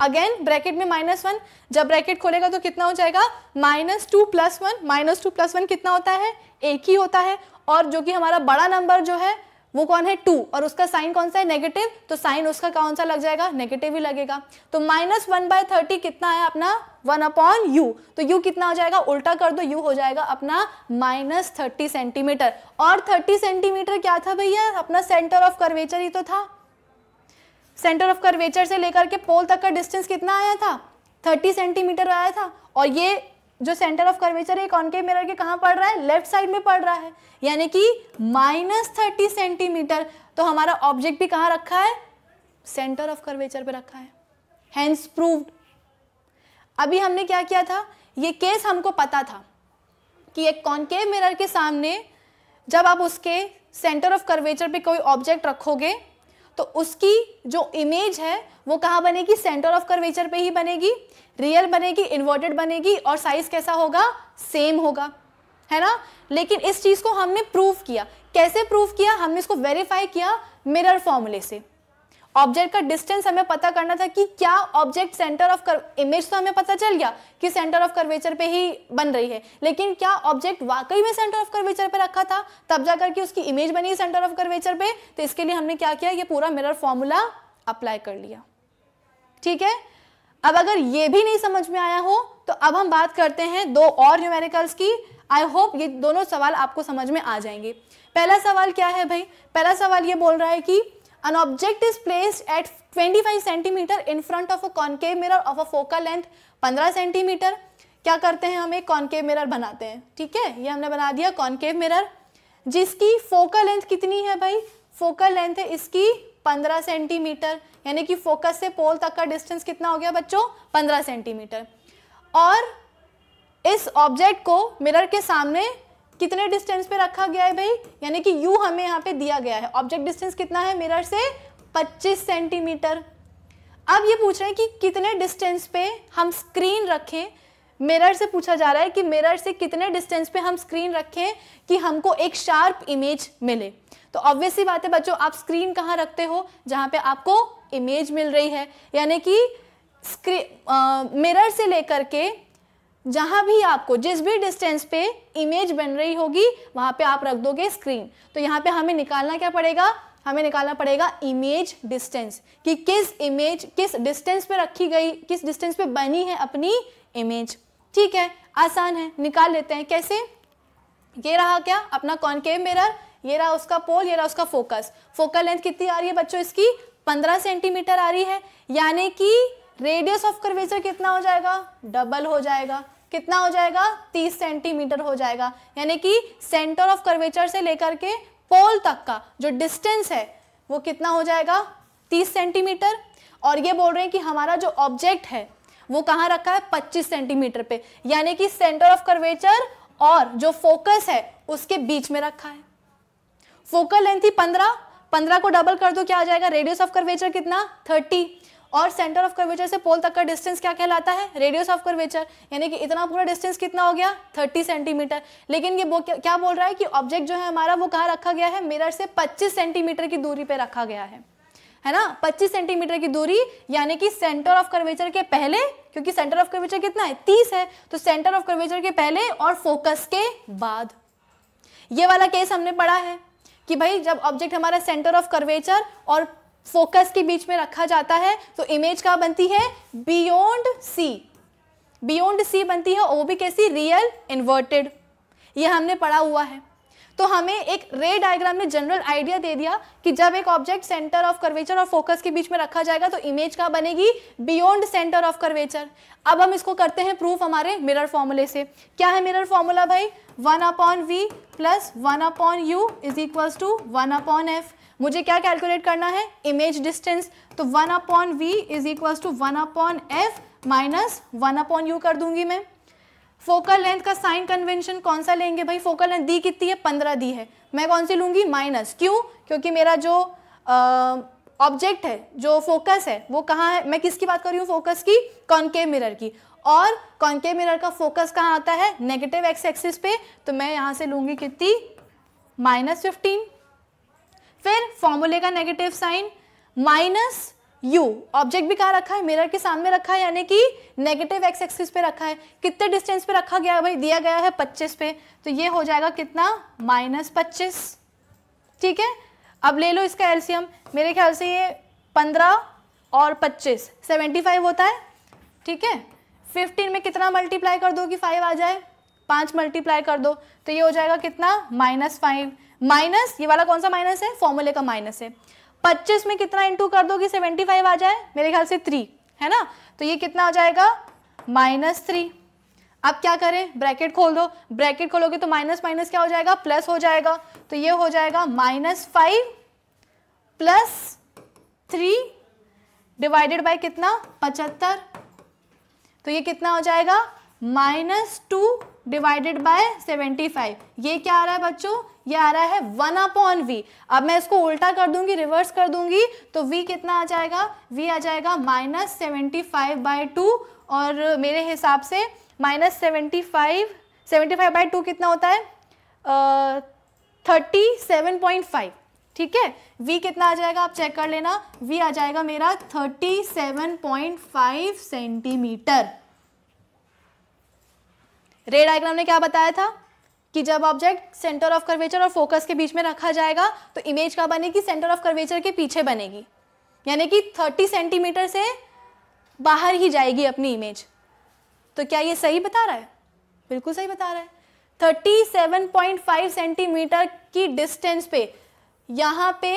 again bracket में माइनस वन जब ब्रैकेट खोलेगा तो कितना हो जाएगा minus two plus one minus two plus one कितना होता है एक ही होता है और जो कि हमारा बड़ा नंबर जो है वो कौन है टू और उसका साइन कौन सा है नेगेटिव तो साइन उसका कौन सा लग जाएगा नेगेटिव ही लगेगा तो माइनस वन बाय थर्टी कितना है अपना वन अपॉन यू तो यू कितना हो जाएगा उल्टा कर दो यू हो जाएगा अपना माइनस थर्टी सेंटीमीटर और थर्टी सेंटीमीटर क्या था भैया अपना सेंटर ऑफ कर्वेचर ही तो था सेंटर ऑफ कर्वेचर से लेकर के पोल तक का डिस्टेंस कितना आया था थर्टी सेंटीमीटर आया था और ये जो सेंटर ऑफ कर्वेचर है कॉन्केव मिरर के कहाँ पड़ रहा है लेफ्ट साइड में पड़ रहा है यानी कि माइनस थर्टी सेंटीमीटर तो हमारा ऑब्जेक्ट भी कहाँ रखा है सेंटर ऑफ कर्वेचर पे रखा है हैंस प्रूव्ड अभी हमने क्या किया था ये केस हमको पता था कि एक कॉन्केव मिरर के सामने जब आप उसके सेंटर ऑफ कर्वेचर पे कोई ऑब्जेक्ट रखोगे तो उसकी जो इमेज है वो कहाँ बनेगी सेंटर ऑफ कर्वेचर पे ही बनेगी रियल बनेगी इन्वर्टेड बनेगी और साइज कैसा होगा सेम होगा है ना लेकिन इस चीज़ को हमने प्रूव किया कैसे प्रूव किया हमने इसको वेरीफाई किया मिरर फॉर्मूले से ऑब्जेक्ट का डिस्टेंस हमें पता करना था कि क्या ऑब्जेक्ट सेंटर ऑफ इमेज तो हमें पता चल गया कि सेंटर ऑफ कर्वेचर पे ही बन रही है लेकिन क्या ऑब्जेक्ट वाकई में सेंटर ऑफ कर्वेचर पे रखा था तब जाकर के उसकी इमेज बनी सेंटर ऑफ कर्वेचर पे तो इसके लिए हमने क्या किया ये पूरा मिरर फॉर्मूला अप्लाई कर लिया ठीक है अब अगर ये भी नहीं समझ में आया हो तो अब हम बात करते हैं दो और न्यूमेरिकल्स की आई होप ये दोनों सवाल आपको समझ में आ जाएंगे पहला सवाल क्या है भाई पहला सवाल ये बोल रहा है कि an object is placed at 25 centimeter in front of a concave mirror of a focal length 15 centimeter क्या करते हैं हम एक कॉन्केव मिरर बनाते हैं ठीक है ये हमने बना दिया कॉन्केव मिरर जिसकी फोकल लेंथ कितनी है भाई फोकल लेंथ है इसकी 15 सेंटीमीटर यानी कि फोकस से पोल तक का डिस्टेंस कितना हो गया बच्चों 15 सेंटीमीटर और इस ऑब्जेक्ट को मिरर के सामने कितने डिस्टेंस पे रखा गया है भाई यानी कि यू हमें यहाँ पे दिया गया है ऑब्जेक्ट डिस्टेंस कितना है मिरर से 25 सेंटीमीटर अब ये पूछ रहे हैं कि कितने डिस्टेंस पे हम स्क्रीन रखें मिरर से पूछा जा रहा है कि मिरर से कितने डिस्टेंस पे हम स्क्रीन रखें कि हमको एक शार्प इमेज मिले तो ऑब्वियसली बात है बच्चों आप स्क्रीन कहाँ रखते हो जहाँ पे आपको इमेज मिल रही है यानी कि स्क्रीन मिरर से लेकर के जहां भी आपको जिस भी डिस्टेंस पे इमेज बन रही होगी वहां पे आप रख दोगे स्क्रीन तो यहाँ पे हमें निकालना क्या पड़ेगा हमें निकालना पड़ेगा इमेज डिस्टेंस कि किस इमेज किस डिस्टेंस पे रखी गई किस डिस्टेंस पे बनी है अपनी इमेज ठीक है आसान है निकाल लेते हैं कैसे ये रहा क्या अपना कॉन्केव मिरर ये रहा उसका पोल ये रहा उसका फोकस फोकल लेंथ कितनी आ रही है बच्चों इसकी 15 सेंटीमीटर आ रही है यानी कि रेडियस ऑफ कर्वेचर कितना हो जाएगा डबल हो जाएगा कितना हो जाएगा 30 सेंटीमीटर हो जाएगा यानी कि सेंटर ऑफ कर्वेचर से लेकर के पोल तक का जो डिस्टेंस है वो कितना हो जाएगा 30 सेंटीमीटर और ये बोल रहे हैं कि हमारा जो ऑब्जेक्ट है वो कहाँ रखा है 25 सेंटीमीटर पे यानी कि सेंटर ऑफ कर्वेचर और जो फोकस है उसके बीच में रखा है फोकल लेंथ ही पंद्रह पंद्रह को डबल कर दो क्या आ जाएगा रेडियस ऑफ कर्वेचर कितना थर्टी और सेंटर ऑफ कर्वेचर से पोल तक का डिस्टेंस क्या कहलाता है रेडियस ऑफ कर्वेचर यानी कि इतना पूरा डिस्टेंस कितना हो गया 30 सेंटीमीटर लेकिन ये क्या बोल रहा है कि ऑब्जेक्ट जो है हमारा वो कहाँ रखा गया है मिरर से 25 सेंटीमीटर की दूरी पे रखा गया है है ना 25 सेंटीमीटर की दूरी यानी कि सेंटर ऑफ कर्वेचर के पहले क्योंकि सेंटर ऑफ कर्वेचर कितना है 30 है तो सेंटर ऑफ कर्वेचर के पहले और फोकस के बाद ये वाला केस हमने पढ़ा है कि भाई जब ऑब्जेक्ट हमारा सेंटर ऑफ कर्वेचर और फोकस के बीच में रखा जाता है तो इमेज क्या बनती है बियॉन्ड सी बियॉन्ड सी बनती है वो भी कैसी रियल इन्वर्टेड ये हमने पढ़ा हुआ है तो हमें एक रे डायग्राम ने जनरल आइडिया दे दिया कि जब एक ऑब्जेक्ट सेंटर ऑफ कर्वेचर और फोकस के बीच में रखा जाएगा तो इमेज क्या बनेगी बियॉन्ड सेंटर ऑफ कर्वेचर अब हम इसको करते हैं प्रूफ हमारे मिरर फॉर्मूले से क्या है मिरर फॉर्मूला भाई one upon v plus one upon u is equal to one upon f मुझे क्या कैलकुलेट करना है इमेज डिस्टेंस तो one upon v is equal to one upon f minus one upon u कर दूंगी मैं focal length का sign convention कौन सा लेंगे भाई फोकल लेंथ दी कितनी है पंद्रह दी है मैं कौन सी लूंगी माइनस क्यों क्योंकि मेरा जो ऑब्जेक्ट है जो फोकस है वो कहाँ है मैं किसकी बात कर रही हूँ फोकस की कॉन्केव मिरर की और कॉन्केव मिरर का फोकस कहाँ आता है नेगेटिव एक्स एक्सिस पे तो मैं यहाँ से लूंगी कितनी माइनस फिफ्टीन फिर फॉर्मूले का negative sign minus u object भी कहा रखा है मिरर के सामने रखा है यानी कि नेगेटिव एक्स एक्सिस पे रखा है कितने डिस्टेंस पे रखा गया भाई दिया गया है 25 पे तो ये हो जाएगा कितना माइनस पच्चीस ठीक है अब ले लो इसका एल्सियम मेरे ख्याल से ये 15 और 25 75 होता है ठीक है 15 में कितना मल्टीप्लाई कर दो कि 5 आ जाए पाँच मल्टीप्लाई कर दो तो ये हो जाएगा कितना माइनस फाइव माइनस ये वाला कौन सा माइनस है फॉर्मूले का माइनस है पच्चीस में कितना इंटू कर दोगे सेवेंटी फाइव आ जाए मेरे ख्याल से थ्री है ना तो ये कितना आ जाएगा माइनस थ्री अब क्या करें ब्रैकेट खोल दो ब्रैकेट खोलोगे तो माइनस माइनस क्या हो जाएगा प्लस हो जाएगा तो ये हो जाएगा minus five plus three divided by कितना पचहत्तर तो ये कितना हो जाएगा माइनस टू डिवाइडेड बाय 75 ये क्या आ रहा है बच्चों ये आ रहा है वन अपॉन वी अब मैं इसको उल्टा कर दूंगी रिवर्स कर दूंगी तो वी कितना आ जाएगा वी आ जाएगा minus seventy five by two और मेरे हिसाब से minus seventy five seventy five by two कितना होता है थर्टी सेवन पॉइंट फाइव ठीक है v कितना आ जाएगा आप चेक कर लेना v आ जाएगा मेरा thirty seven point five centimetre ray diagram ने क्या बताया था कि जब ऑब्जेक्ट सेंटर ऑफ कर्वेचर और फोकस के बीच में रखा जाएगा तो इमेज क्या बनेगी सेंटर ऑफ कर्वेचर के पीछे बनेगी यानी कि 30 सेंटीमीटर से बाहर ही जाएगी अपनी इमेज तो क्या ये सही बता रहा है बिल्कुल सही बता रहा है 37.5 सेंटीमीटर की डिस्टेंस पे यहाँ पे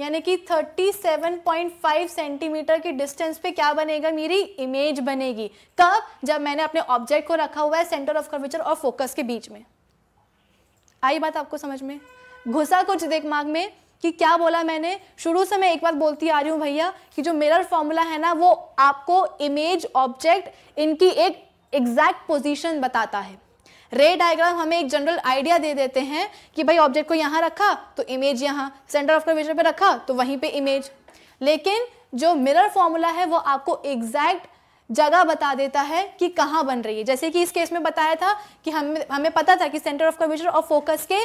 यानी कि 37.5 सेंटीमीटर की डिस्टेंस पे क्या बनेगा मेरी इमेज बनेगी कब जब मैंने अपने ऑब्जेक्ट को रखा हुआ है सेंटर ऑफ कर्वेचर और फोकस के बीच में आई बात आपको समझ में घुसा कुछ दिमाग में कि क्या बोला मैंने शुरू से मैं एक बात बोलती आ रही हूँ भैया कि जो मिरर फॉर्मूला है ना वो आपको इमेज ऑब्जेक्ट इनकी एक एग्जैक्ट पोजीशन बताता है रे डायग्राम हमें एक जनरल आइडिया दे देते हैं कि भाई ऑब्जेक्ट को यहाँ रखा तो इमेज यहाँ सेंटर ऑफ कर्वेचर पे रखा तो वहीं पे इमेज लेकिन जो मिरर फॉर्मूला है वो आपको एग्जैक्ट जगह बता देता है कि कहाँ बन रही है जैसे कि इस केस में बताया था कि हम हमें पता था कि सेंटर ऑफ कर्वेचर और फोकस के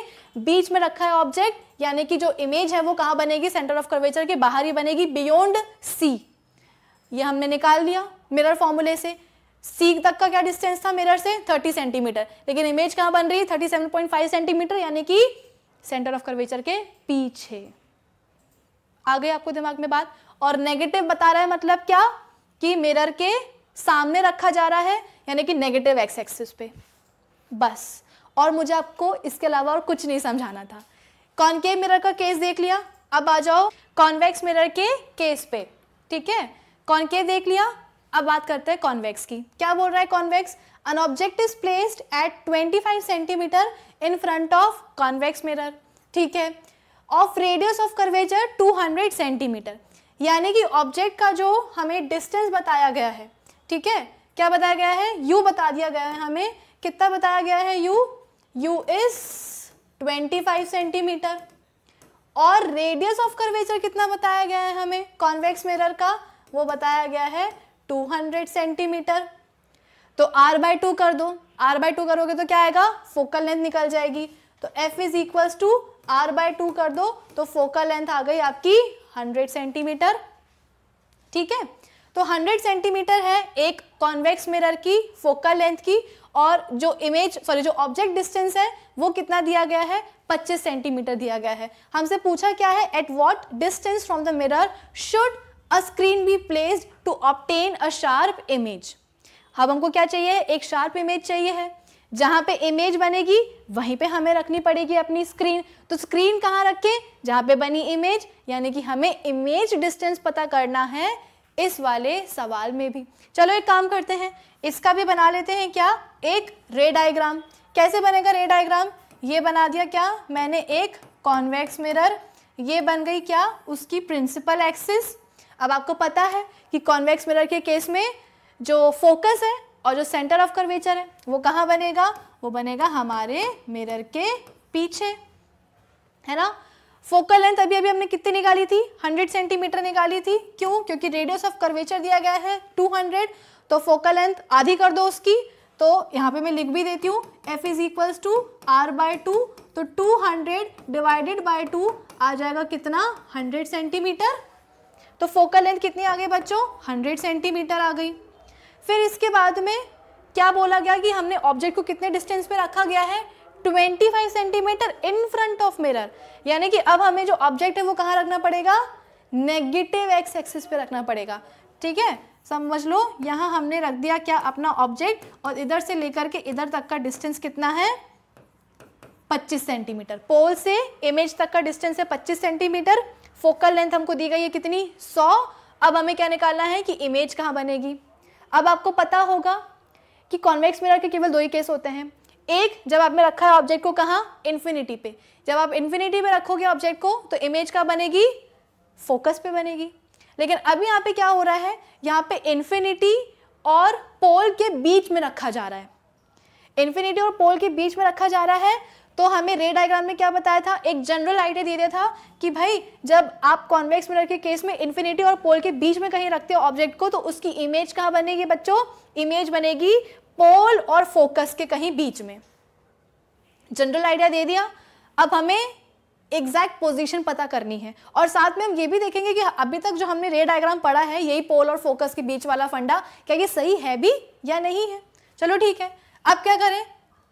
बीच में रखा है ऑब्जेक्ट यानी कि जो इमेज है वो कहाँ बनेगी सेंटर ऑफ कर्वेचर के बाहर ही बनेगी बियॉन्ड सी ये हमने निकाल लिया मिरर फॉर्मूले से सीख तक का क्या डिस्टेंस था मिरर से 30 सेंटीमीटर लेकिन इमेज कहाँ बन रही है 37.5 सेंटीमीटर यानी कि सेंटर ऑफ कर्वेचर के पीछे आ गई आपको दिमाग में बात और नेगेटिव बता रहा है मतलब क्या कि मिरर के सामने रखा जा रहा है यानी कि नेगेटिव एक्स एक्सिस पे बस और मुझे आपको इसके अलावा और कुछ नहीं समझाना था कॉनकेव मिरर का केस देख लिया अब आ जाओ कॉन्वेक्स मिरर के केस पे ठीक है कॉनकेव देख लिया अब बात करते हैं कॉन्वेक्स की क्या बोल रहा है convex an object is placed at 25 centimetre in front of convex mirror ठीक है of radius of curvature 200 centimetre यानी कि ऑब्जेक्ट का जो हमें डिस्टेंस बताया गया है ठीक है क्या बताया गया है यू बता दिया गया है हमें कितना बताया गया है यू यू इज 25 सेंटीमीटर और रेडियस ऑफ कर्वेचर कितना बताया गया है हमें कॉन्वेक्स मिरर का वो बताया गया है 200 सेंटीमीटर तो आर बाय टू कर दो आर बाय टू करोगे तो क्या आएगा फोकल लेंथ निकल जाएगी तो f is equal to R by two कर दो तो फोकल लेंथ आ गई आपकी हंड्रेड सेंटीमीटर ठीक है तो 100 सेंटीमीटर है एक कॉन्वेक्स मिरर की फोकल लेंथ की और जो इमेज सॉरी जो ऑब्जेक्ट डिस्टेंस है वो कितना दिया गया है 25 सेंटीमीटर दिया गया है हमसे पूछा क्या है at what distance from the mirror should a screen be placed to obtain a sharp image अब हमको क्या चाहिए एक शार्प इमेज चाहिए है जहाँ पे इमेज बनेगी वहीं पे हमें रखनी पड़ेगी अपनी स्क्रीन तो स्क्रीन कहाँ रखें जहाँ पे बनी इमेज यानी कि हमें इमेज डिस्टेंस पता करना है इस वाले सवाल में भी चलो एक काम करते हैं इसका भी बना लेते हैं क्या एक रे डायग्राम कैसे बनेगा रे डायग्राम ये बना दिया क्या मैंने एक कॉन्वेक्स मिरर ये बन गई क्या उसकी प्रिंसिपल एक्सिस अब आपको पता है कि कॉन्वेक्स मिरर के केस में जो फोकस है और जो सेंटर ऑफ कर्वेचर है वो कहाँ बनेगा वो बनेगा हमारे मिरर के पीछे है ना फोकल लेंथ अभी अभी हमने कितनी निकाली थी 100 सेंटीमीटर निकाली थी क्यों क्योंकि रेडियस ऑफ कर्वेचर दिया गया है 200 तो फोकल लेंथ आधी कर दो उसकी तो यहाँ पे मैं लिख भी देती हूँ f is equals to R by two तो 200 डिवाइडेड बाय टू आ जाएगा कितना 100 सेंटीमीटर तो फोकल लेंथ कितनी आ गई बच्चों 100 सेंटीमीटर आ गई फिर इसके बाद में क्या बोला गया कि हमने ऑब्जेक्ट को कितने डिस्टेंस पे रखा गया है 25 centimetre in front of mirror यानी कि अब हमें जो ऑब्जेक्ट है वो कहाँ रखना पड़ेगा नेगेटिव एक्स एक्सिस पे रखना पड़ेगा ठीक है समझ लो यहाँ हमने रख दिया क्या अपना ऑब्जेक्ट और इधर से लेकर के इधर तक का डिस्टेंस कितना है 25 सेंटीमीटर पोल से इमेज तक का डिस्टेंस है 25 सेंटीमीटर फोकल लेंथ हमको दी गई है कितनी सौ अब हमें क्या निकालना है कि इमेज कहाँ बनेगी अब आपको पता होगा कि कॉन्वेक्स मिरर के केवल दो ही केस होते हैं एक जब आपने रखा है ऑब्जेक्ट को कहाँ इन्फिनिटी पे जब आप इन्फिनिटी पे रखोगे ऑब्जेक्ट को तो इमेज कहाँ बनेगी फोकस पे बनेगी लेकिन अब यहाँ पे क्या हो रहा है यहाँ पे इन्फिनिटी और पोल के बीच में रखा जा रहा है इन्फिनिटी और पोल के बीच में रखा जा रहा है तो हमें रे डायग्राम में क्या बताया था एक जनरल आइडिया दे दिया था कि भाई जब आप कॉन्वेक्स मिरर के केस में इन्फिनिटी और पोल के बीच में कहीं रखते हो ऑब्जेक्ट को तो उसकी इमेज कहाँ बनेगी बच्चों इमेज बनेगी पोल और फोकस के कहीं बीच में जनरल आइडिया दे दिया अब हमें एग्जैक्ट पोजीशन पता करनी है और साथ में हम ये भी देखेंगे कि अभी तक जो हमने रे डायग्राम पढ़ा है यही पोल और फोकस के बीच वाला फंडा क्या ये सही है भी या नहीं है चलो ठीक है अब क्या करें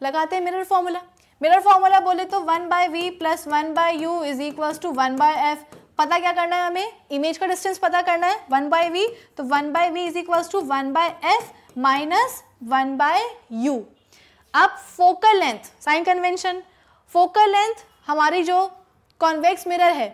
लगाते हैं मिरर फॉर्मूला मिरर फॉर्मूला बोले तो one by v plus one by u is equal to one by f पता क्या करना है हमें इमेज का डिस्टेंस पता करना है वन बाय वी तो one by v is equal to one by f minus one by u अब focal length sign convention focal length हमारी जो कॉन्वेक्स मिरर है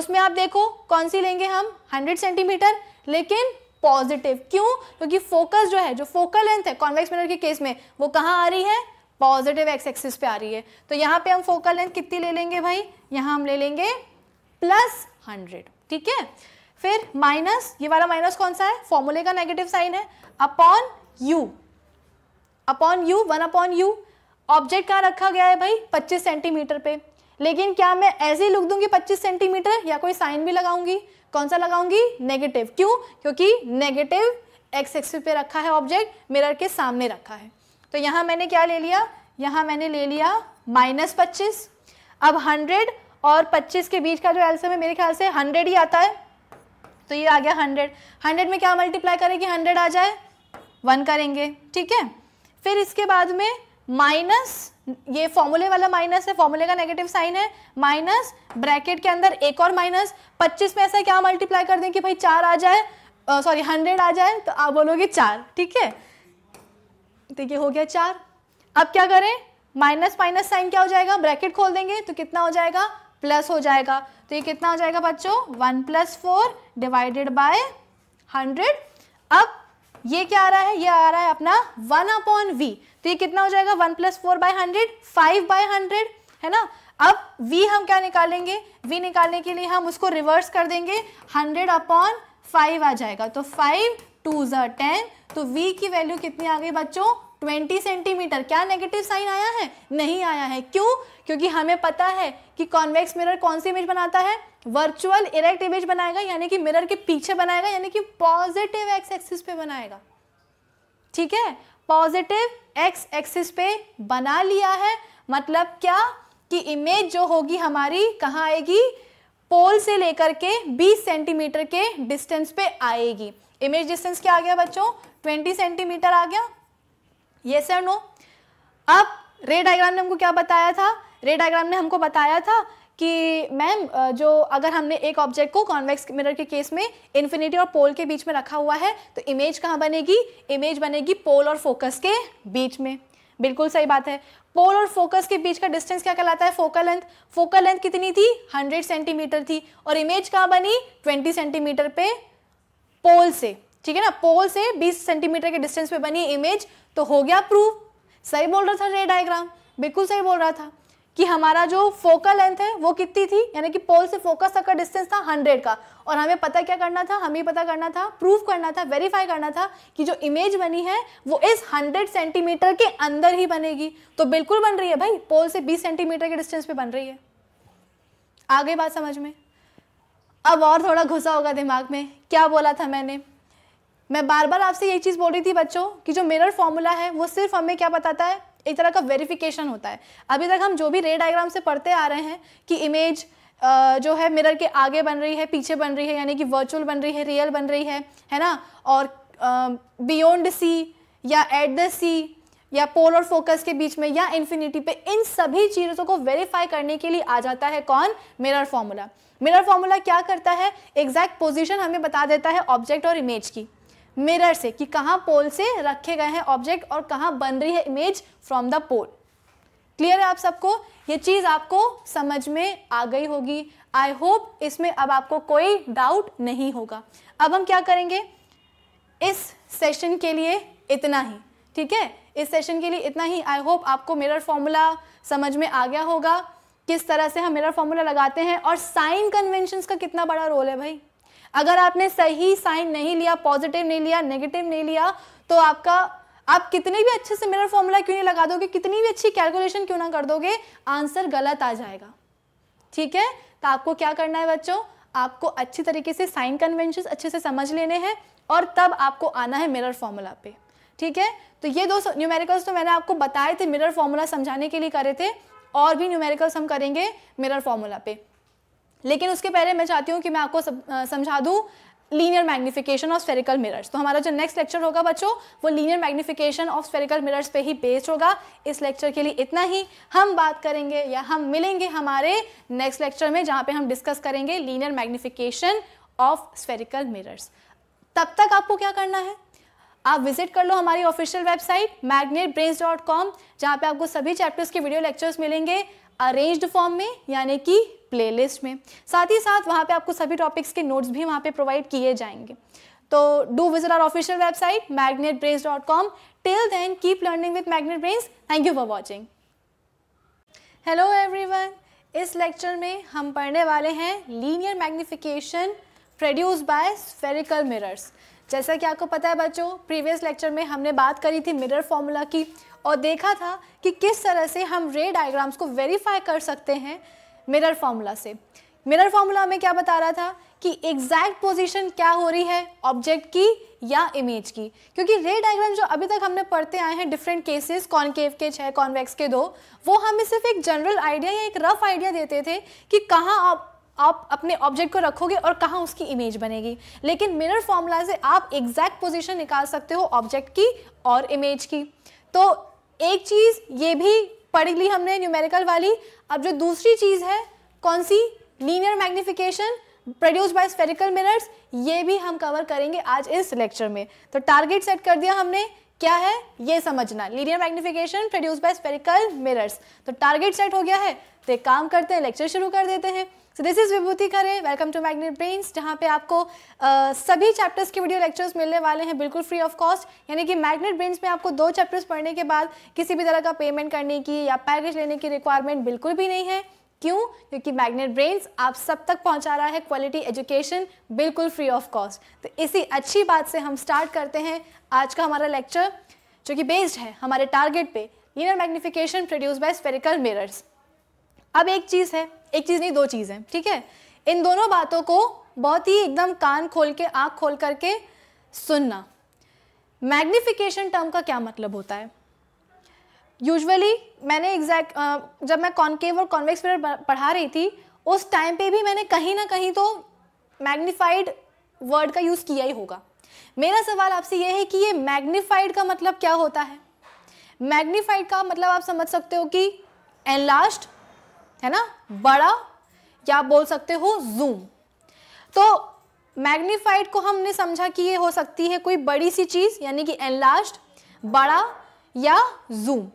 उसमें आप देखो कौन सी लेंगे हम 100 सेंटीमीटर लेकिन पॉजिटिव क्यों क्योंकि फोकस जो है जो फोकल लेंथ है कॉन्वेक्स मिरर के केस में वो कहाँ आ रही है पॉजिटिव एक्स एक्सिस पे आ रही है तो यहाँ पे हम फोकल लेंथ कितनी ले लेंगे भाई यहाँ हम ले लेंगे प्लस हंड्रेड ठीक है फिर माइनस ये वाला माइनस कौन सा है फॉर्मूले का नेगेटिव साइन है upon u upon u one upon u object कहाँ रखा गया है भाई 25 सेंटीमीटर पे लेकिन क्या मैं ऐसे ही लुक दूंगी 25 सेंटीमीटर या कोई साइन भी लगाऊंगी कौन सा लगाऊंगी नेगेटिव क्यों क्योंकि नेगेटिव एक्स एक्सिस पे रखा है ऑब्जेक्ट मिरर के सामने रखा है तो यहाँ मैंने क्या ले लिया यहाँ मैंने ले लिया माइनस पच्चीस अब हंड्रेड और पच्चीस के बीच का जो एल्सम है मेरे ख्याल से हंड्रेड ही आता है तो ये आ गया हंड्रेड हंड्रेड में क्या मल्टीप्लाई कि हंड्रेड आ जाए वन करेंगे ठीक है फिर इसके बाद में माइनस ये फॉर्मूले वाला माइनस है फॉर्मूले का नेगेटिव साइन है माइनस ब्रैकेट के अंदर एक और माइनस पच्चीस में ऐसा क्या मल्टीप्लाई कर दें कि भाई चार आ जाए सॉरी हंड्रेड आ जाए तो आप बोलोगे चार ठीक है तो ये हो गया चार अब क्या करें माइनस माइनस साइन क्या हो जाएगा ब्रैकेट खोल देंगे तो कितना हो जाएगा प्लस हो जाएगा तो ये कितना हो जाएगा बच्चों one plus four divided by hundred अब ये क्या आ रहा है ये आ रहा है अपना वन अपॉन वी तो ये कितना हो जाएगा one plus four by hundred five by hundred है ना अब v हम क्या निकालेंगे v निकालने के लिए हम उसको रिवर्स कर देंगे हंड्रेड अपॉन फाइव आ जाएगा तो फाइव टू ज़ा टेन तो v की वैल्यू कितनी आ गई बच्चों 20 सेंटीमीटर क्या नेगेटिव साइन आया है नहीं आया है क्यों क्योंकि हमें पता है कि कॉन्वेक्स मिरर कौन सी इमेज बनाता है वर्चुअल इरेक्ट इमेज बनाएगा यानी कि मिरर के पीछे बनाएगा यानी कि पॉजिटिव एक्स एक्सिस पे बनाएगा ठीक है पॉजिटिव एक्स एक्सिस पे बना लिया है मतलब क्या कि इमेज जो होगी हमारी कहाँ आएगी पोल से लेकर के 20 सेंटीमीटर के डिस्टेंस पे आएगी इमेज डिस्टेंस क्या आ गया बच्चों 20 सेंटीमीटर आ गया ये सर नो अब रे डायग्राम ने हमको क्या बताया था रे डायग्राम ने हमको बताया था कि मैम जो अगर हमने एक ऑब्जेक्ट को कॉन्वेक्स मिरर के केस में इन्फिनिटी और पोल के बीच में रखा हुआ है तो इमेज कहाँ बनेगी इमेज बनेगी पोल और फोकस के बीच में बिल्कुल सही बात है पोल और फोकस के बीच का डिस्टेंस क्या कहलाता है फोकल लेंथ फोकल लेंथ कितनी थी 100 सेंटीमीटर थी और इमेज कहाँ बनी 20 सेंटीमीटर पे पोल से ठीक है ना पोल से 20 सेंटीमीटर के डिस्टेंस पे बनी इमेज तो हो गया प्रूव सही बोल रहा था रे डायग्राम बिल्कुल सही बोल रहा था कि हमारा जो फोकल लेंथ है वो कितनी थी यानी कि पोल से फोकस तक का डिस्टेंस था 100 का और हमें पता क्या करना था हमें पता करना था प्रूफ करना था वेरीफाई करना था कि जो इमेज बनी है वो इस 100 सेंटीमीटर के अंदर ही बनेगी तो बिल्कुल बन रही है भाई पोल से 20 सेंटीमीटर के डिस्टेंस पे बन रही है आगे बात समझ में अब और थोड़ा घुसा होगा दिमाग में क्या बोला था मैंने मैं बार बार आपसे यही चीज़ बोल रही थी बच्चों कि जो मिरर फॉर्मूला है वो सिर्फ हमें क्या बताता है एक तरह का वेरिफिकेशन होता है अभी तक हम जो भी रे डायग्राम से पढ़ते आ रहे हैं कि इमेज जो है मिरर के आगे बन रही है पीछे बन रही है यानी कि वर्चुअल बन रही है रियल बन रही है है ना और बियॉन्ड सी या एट द सी या पोल और फोकस के बीच में या इन्फिनिटी पे इन सभी चीज़ों को वेरीफाई करने के लिए आ जाता है कौन मिरर फॉर्मूला मिरर फॉर्मूला क्या करता है एग्जैक्ट पोजीशन हमें बता देता है ऑब्जेक्ट और इमेज की मिरर से कि कहाँ पोल से रखे गए हैं ऑब्जेक्ट और कहाँ बन रही है image from the pole clear है आप सबको ये चीज़ आपको समझ में आ गई होगी आई होप इसमें अब आपको कोई डाउट नहीं होगा अब हम क्या करेंगे इस सेशन के लिए इतना ही ठीक है इस सेशन के लिए इतना ही आई होप आपको मिरर फॉर्मूला समझ में आ गया होगा किस तरह से हम मिरर फॉर्मूला लगाते हैं और साइन कन्वेंशंस का कितना बड़ा रोल है भाई अगर आपने सही साइन नहीं लिया पॉजिटिव नहीं लिया नेगेटिव नहीं लिया तो आपका आप कितने भी अच्छे से मिरर फॉर्मूला क्यों नहीं लगा दोगे कितनी भी अच्छी कैलकुलेशन क्यों ना कर दोगे आंसर गलत आ जाएगा ठीक है तो आपको क्या करना है बच्चों आपको अच्छी तरीके से साइन कन्वेंशन अच्छे से समझ लेने हैं और तब आपको आना है मिरर फॉर्मूला पे ठीक है तो ये दो न्यूमेरिकल्स तो मैंने आपको बताए थे मिरर फॉर्मूला समझाने के लिए करे थे और भी न्यूमेरिकल्स हम करेंगे मिरर फॉर्मूला पे लेकिन उसके पहले मैं चाहती हूँ कि मैं आपको समझा दूँ linear magnification of spherical mirrors तो हमारा जो नेक्स्ट लेक्चर होगा बच्चों वो linear magnification of spherical mirrors पे ही बेस्ड होगा इस लेक्चर के लिए इतना ही हम बात करेंगे या हम मिलेंगे हमारे नेक्स्ट लेक्चर में जहाँ पे हम डिस्कस करेंगे linear magnification of spherical mirrors तब तक आपको क्या करना है आप विजिट कर लो हमारी official website magnet brains dot com जहाँ पर आपको सभी चैप्टर्स के वीडियो लेक्चर्स मिलेंगे अरेंज्ड फॉर्म में यानी कि प्लेलिस्ट में साथ ही साथ वहाँ पे आपको सभी टॉपिक्स के नोट्स भी वहाँ पे प्रोवाइड किए जाएंगे तो do visit our official website magnet brains dot com till then keep learning with Magnet brains thank you for watching hello everyone इस लेक्चर में हम पढ़ने वाले हैं linear magnification produce by spherical mirrors जैसा कि आपको पता है बच्चों प्रीवियस लेक्चर में हमने बात करी थी मिरर फॉर्मूला की और देखा था कि किस तरह से हम रे डायग्राम्स को वेरीफाई कर सकते हैं मिरर फार्मूला से मिरर फार्मूला में क्या बता रहा था कि एग्जैक्ट पोजीशन क्या हो रही है ऑब्जेक्ट की या इमेज की क्योंकि रे डायग्राम जो अभी तक हमने पढ़ते आए हैं डिफरेंट केसेस कॉनकेव के छः कॉन्वेक्स के दो वो हमें सिर्फ एक जनरल आइडिया या एक रफ आइडिया देते थे कि कहाँ आप आप अपने ऑब्जेक्ट को रखोगे और कहाँ उसकी इमेज बनेगी लेकिन मिरर फॉर्मूला से आप एग्जैक्ट पोजीशन निकाल सकते हो ऑब्जेक्ट की और इमेज की तो एक चीज़ ये भी पढ़ ली हमने न्यूमेरिकल वाली अब जो दूसरी चीज़ है कौन सी linear magnification produce by spherical mirrors ये भी हम कवर करेंगे आज इस लेक्चर में तो टारगेट सेट कर दिया हमने क्या है ये समझना linear magnification produce by spherical mirrors तो टारगेट सेट हो गया है तो एक काम करते हैं लेक्चर शुरू कर देते हैं सो दिस इज विभूति करे वेलकम टू मैग्नेट ब्रेन्स जहाँ पे आपको uh, सभी चैप्टर्स के वीडियो लेक्चर्स मिलने वाले हैं बिल्कुल फ्री ऑफ कॉस्ट यानी कि मैग्नेट ब्रेन्स में आपको दो चैप्टर्स पढ़ने के बाद किसी भी तरह का पेमेंट करने की या पैकेज लेने की रिक्वायरमेंट बिल्कुल भी नहीं है क्यों क्योंकि मैग्नेट ब्रेन्स आप सब तक पहुंचा रहा है क्वालिटी एजुकेशन बिल्कुल फ्री ऑफ कॉस्ट तो इसी अच्छी बात से हम स्टार्ट करते हैं आज का हमारा लेक्चर जो कि बेस्ड है हमारे टारगेट पे linear magnification produce by spherical mirrors अब एक चीज़ है एक चीज़ नहीं दो चीज़ें ठीक है इन दोनों बातों को बहुत ही एकदम कान खोल के आँख खोल करके सुनना मैग्निफिकेशन टर्म का क्या मतलब होता है यूजुअली मैंने एग्जैक्ट जब मैं कॉन्केव और कॉन्वेक्स मिरर पढ़ा रही थी उस टाइम पे भी मैंने कहीं ना कहीं तो मैग्नीफाइड वर्ड का यूज़ किया ही होगा मेरा सवाल आपसे ये है कि ये मैग्नीफाइड का मतलब क्या होता है मैग्नीफाइड का मतलब आप समझ सकते हो कि एनलास्ट है ना बड़ा या आप बोल सकते हो जूम तो मैग्नीफाइड को हमने समझा कि ये हो सकती है कोई बड़ी सी चीज़ यानी कि एनलास्ट बड़ा या जूम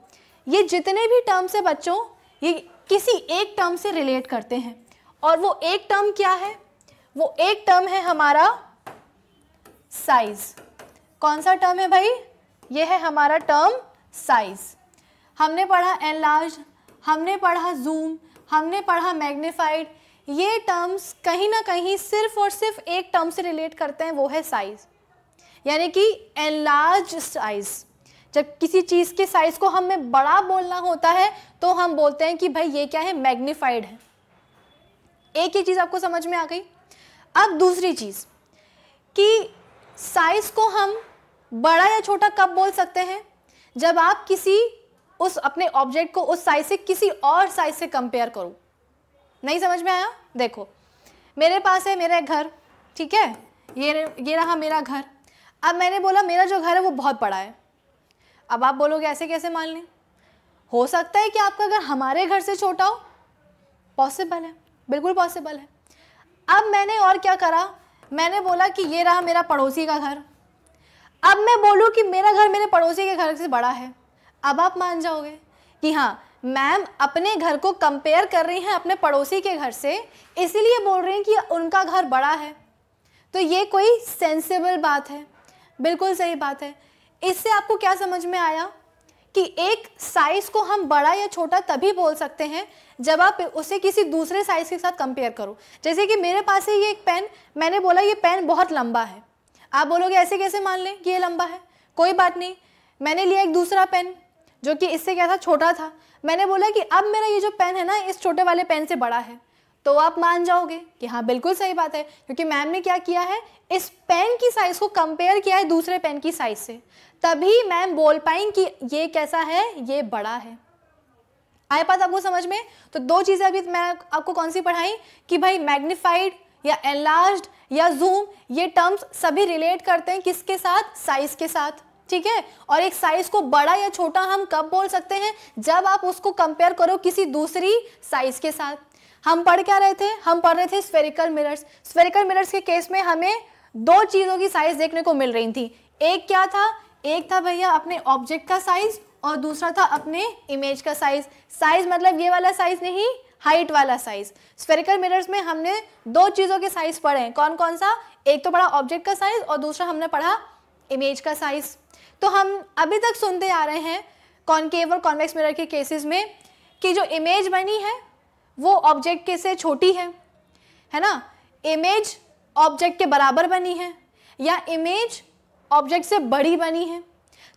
ये जितने भी टर्म्स है बच्चों ये किसी एक टर्म से रिलेट करते हैं और वो एक टर्म क्या है वो एक टर्म है हमारा साइज कौन सा टर्म है भाई ये है हमारा टर्म साइज हमने पढ़ा एनलार्ज हमने पढ़ा जूम हमने पढ़ा मैग्नीफाइड ये टर्म्स कहीं ना कहीं सिर्फ और सिर्फ एक टर्म से रिलेट करते हैं वो है साइज़ यानी कि एनलार्ज साइज़ जब किसी चीज़ के साइज़ को हमें बड़ा बोलना होता है तो हम बोलते हैं कि भाई ये क्या है मैग्नीफाइड है एक ही चीज़ आपको समझ में आ गई अब दूसरी चीज़ कि साइज़ को हम बड़ा या छोटा कब बोल सकते हैं जब आप किसी उस अपने ऑब्जेक्ट को उस साइज से किसी और साइज से कंपेयर करूँ नहीं समझ में आया देखो मेरे पास है मेरा घर ठीक है ये ये रहा मेरा घर अब मैंने बोला मेरा जो घर है वो बहुत बड़ा है अब आप बोलोगे ऐसे कैसे मान लें हो सकता है कि आपका घर हमारे घर से छोटा हो पॉसिबल है बिल्कुल पॉसिबल है अब मैंने और क्या करा मैंने बोला कि ये रहा मेरा पड़ोसी का घर अब मैं बोलूँ कि मेरा घर मेरे पड़ोसी के घर से बड़ा है अब आप मान जाओगे कि हाँ मैम अपने घर को कंपेयर कर रही हैं अपने पड़ोसी के घर से इसीलिए बोल रही हैं कि उनका घर बड़ा है तो ये कोई सेंसेबल बात है बिल्कुल सही बात है इससे आपको क्या समझ में आया कि एक साइज़ को हम बड़ा या छोटा तभी बोल सकते हैं जब आप उसे किसी दूसरे साइज़ के साथ कंपेयर करो जैसे कि मेरे पास है ये एक पेन मैंने बोला ये पेन बहुत लंबा है आप बोलोगे ऐसे कैसे मान लें कि ये लंबा है कोई बात नहीं मैंने लिया एक दूसरा पेन जो कि इससे क्या था छोटा था मैंने बोला कि अब मेरा ये जो पेन है ना इस छोटे वाले पेन से बड़ा है तो आप मान जाओगे कि हाँ बिल्कुल सही बात है क्योंकि मैम ने क्या किया है इस पेन की साइज़ को कंपेयर किया है दूसरे पेन की साइज़ से तभी मैम बोल पाई कि ये कैसा है ये बड़ा है आए पास आपको समझ में तो दो चीज़ें अभी मैं आपको कौन सी पढ़ाई कि भाई मैग्निफाइड या एनलार्ज या जूम ये टर्म्स सभी रिलेट करते हैं किसके साथ साइज़ के साथ ठीक है और एक साइज को बड़ा या छोटा हम कब बोल सकते हैं जब आप उसको कंपेयर करो किसी दूसरी साइज के साथ हम पढ़ क्या रहे थे हम पढ़ रहे थे स्फेरिकल मिरर्स स्फेरिकल मिरर्स के केस में हमें दो चीज़ों की साइज देखने को मिल रही थी एक क्या था एक था भैया अपने ऑब्जेक्ट का साइज और दूसरा था अपने इमेज का साइज साइज मतलब ये वाला साइज नहीं हाइट वाला साइज स्फेरिकल मिरर्स में हमने दो चीज़ों के साइज पढ़े हैं कौन कौन सा एक तो पढ़ा ऑब्जेक्ट का साइज और दूसरा हमने पढ़ा इमेज का साइज़ तो हम अभी तक सुनते आ रहे हैं कॉन्केव और कॉन्वेक्स मिरर के केसेस में कि जो इमेज बनी है वो ऑब्जेक्ट के से छोटी है है ना इमेज ऑब्जेक्ट के बराबर बनी है या इमेज ऑब्जेक्ट से बड़ी बनी है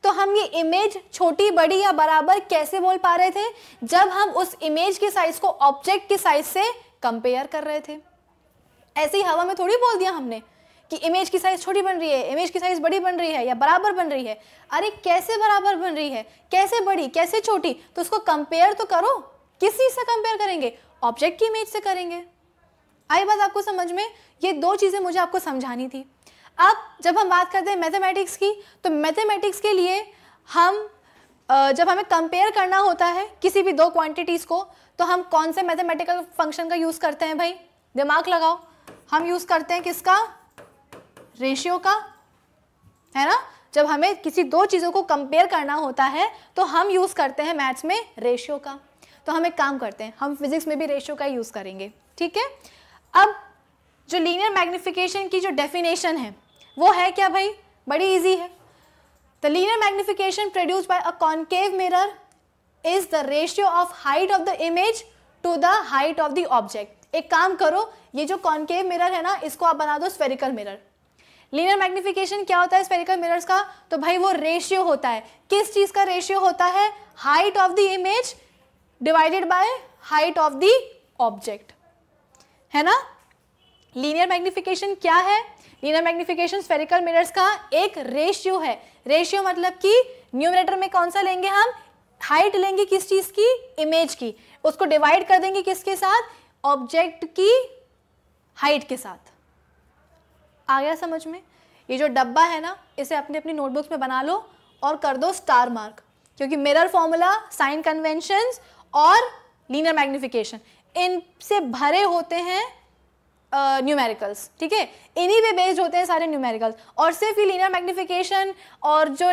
तो हम ये इमेज छोटी बड़ी या बराबर कैसे बोल पा रहे थे जब हम उस इमेज के साइज को ऑब्जेक्ट के साइज से कंपेयर कर रहे थे ऐसे ही हवा में थोड़ी बोल दिया हमने कि इमेज की साइज़ छोटी बन रही है इमेज की साइज़ बड़ी बन रही है या बराबर बन रही है अरे कैसे बराबर बन रही है कैसे बड़ी कैसे छोटी तो उसको कंपेयर तो करो किस चीज़ से कंपेयर करेंगे ऑब्जेक्ट की इमेज से करेंगे आई बात आपको समझ में ये दो चीज़ें मुझे आपको समझानी थी अब जब हम बात करते हैं मैथेमेटिक्स की तो मैथेमेटिक्स के लिए हम जब हमें कंपेयर करना होता है किसी भी दो क्वांटिटीज़ को तो हम कौन से मैथेमेटिकल फंक्शन का यूज़ करते हैं भाई दिमाग लगाओ हम यूज़ करते हैं किसका रेशियो का है ना जब हमें किसी दो चीज़ों को कंपेयर करना होता है तो हम यूज़ करते हैं मैथ्स में रेशियो का तो हम एक काम करते हैं हम फिजिक्स में भी रेशियो का यूज़ करेंगे ठीक है अब जो लीनियर मैग्निफिकेशन की जो डेफिनेशन है वो है क्या भाई बड़ी इजी है the linear magnification produce by a concave mirror is the ratio of height of the image to the height of the object एक काम करो ये जो कॉन्केव मिरर है ना इसको आप बना दो स्फेरिकल मिरर लीनियर मैग्निफिकेशन क्या होता है स्पेरिकल मिरर्स का तो भाई वो रेशियो होता है किस चीज का रेशियो होता है height of the image divided by height of the object है ना लीनियर मैग्निफिकेशन क्या है लीनियर मैग्निफिकेशन स्पेरिकल मिरर्स का एक रेशियो है रेशियो मतलब कि न्यूमरेटर में कौन सा लेंगे हम हाइट लेंगे किस चीज़ की इमेज की उसको डिवाइड कर देंगे किसके साथ ऑब्जेक्ट की हाइट के साथ आ गया समझ में ये जो डब्बा है ना इसे अपने अपनी नोटबुक्स में बना लो और कर दो स्टार मार्क क्योंकि मिरर फॉर्मूला साइन कन्वेंशन और लीनर मैग्निफिकेशन इनसे भरे होते हैं न्यूमेरिकल्स ठीक है इन्हीं पे बेस्ड होते हैं सारे न्यूमेरिकल्स और सिर्फ ही लीनर मैग्निफिकेशन और जो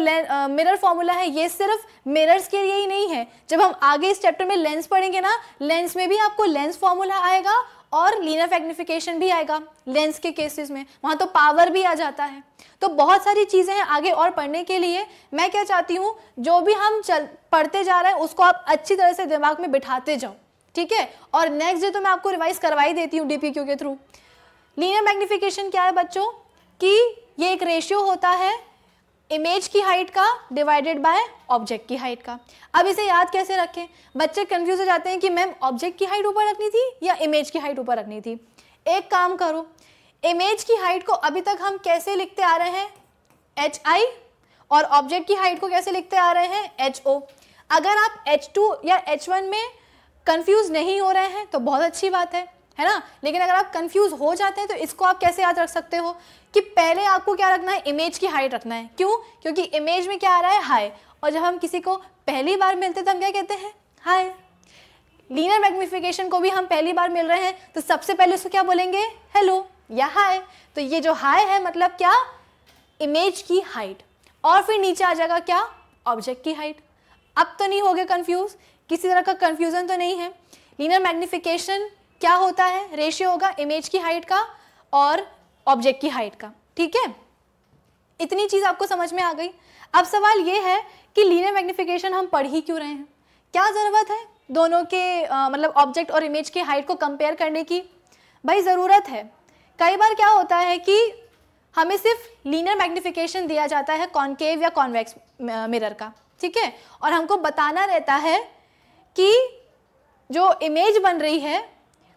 मिरर फॉर्मूला है ये सिर्फ मिरर्स के लिए ही नहीं है जब हम आगे इस चैप्टर में लेंस पढ़ेंगे ना लेंस में भी आपको लेंस फॉर्मूला आएगा और लीनर मैग्निफिकेशन भी आएगा लेंस के केसेस में वहाँ तो पावर भी आ जाता है तो बहुत सारी चीज़ें हैं आगे और पढ़ने के लिए मैं क्या चाहती हूँ जो भी हम चल पढ़ते जा रहे हैं उसको आप अच्छी तरह से दिमाग में बिठाते जाओ ठीक है और नेक्स्ट डे तो मैं आपको रिवाइज करवाई देती हूँ डी के थ्रू लीनर मैग्निफिकेशन क्या है बच्चों की ये एक रेशियो होता है इमेज की हाइट का डिवाइडेड बाय ऑब्जेक्ट की हाइट का अब इसे याद कैसे रखें बच्चे कंफ्यूज हो जाते हैं कि मैम ऑब्जेक्ट की हाइट ऊपर रखनी थी या इमेज की हाइट ऊपर रखनी थी एक काम करो इमेज की हाइट को अभी तक हम कैसे लिखते आ रहे हैं एच आई और ऑब्जेक्ट की हाइट को कैसे लिखते आ रहे हैं एच ओ अगर आप एच टू या एच वन में कंफ्यूज नहीं हो रहे हैं तो बहुत अच्छी बात है है ना लेकिन अगर आप कंफ्यूज हो जाते हैं तो इसको आप कैसे याद रख सकते हो कि पहले आपको क्या रखना है इमेज की हाइट रखना है क्यों क्योंकि इमेज में क्या आ रहा है हाई और जब हम किसी को पहली बार मिलते हैं तो हम क्या कहते हैं हाई लीनर मैग्निफिकेशन को भी हम पहली बार मिल रहे हैं तो सबसे पहले उसको क्या बोलेंगे हेलो या हाई तो ये जो हाई है मतलब क्या इमेज की हाइट और फिर नीचे आ जाएगा क्या ऑब्जेक्ट की हाइट अब तो नहीं हो गए कन्फ्यूज़ किसी तरह का कन्फ्यूज़न तो नहीं है लीनर मैग्निफिकेशन क्या होता है रेशियो होगा इमेज की हाइट का और ऑब्जेक्ट की हाइट का ठीक है इतनी चीज़ आपको समझ में आ गई अब सवाल यह है कि लीनियर मैग्निफिकेशन हम पढ़ ही क्यों रहे हैं क्या ज़रूरत है दोनों के आ, मतलब ऑब्जेक्ट और इमेज के हाइट को कंपेयर करने की भाई ज़रूरत है कई बार क्या होता है कि हमें सिर्फ लीनियर मैग्निफिकेशन दिया जाता है कॉन्केव या कॉन्वेक्स मिरर का ठीक है और हमको बताना रहता है कि जो इमेज बन रही है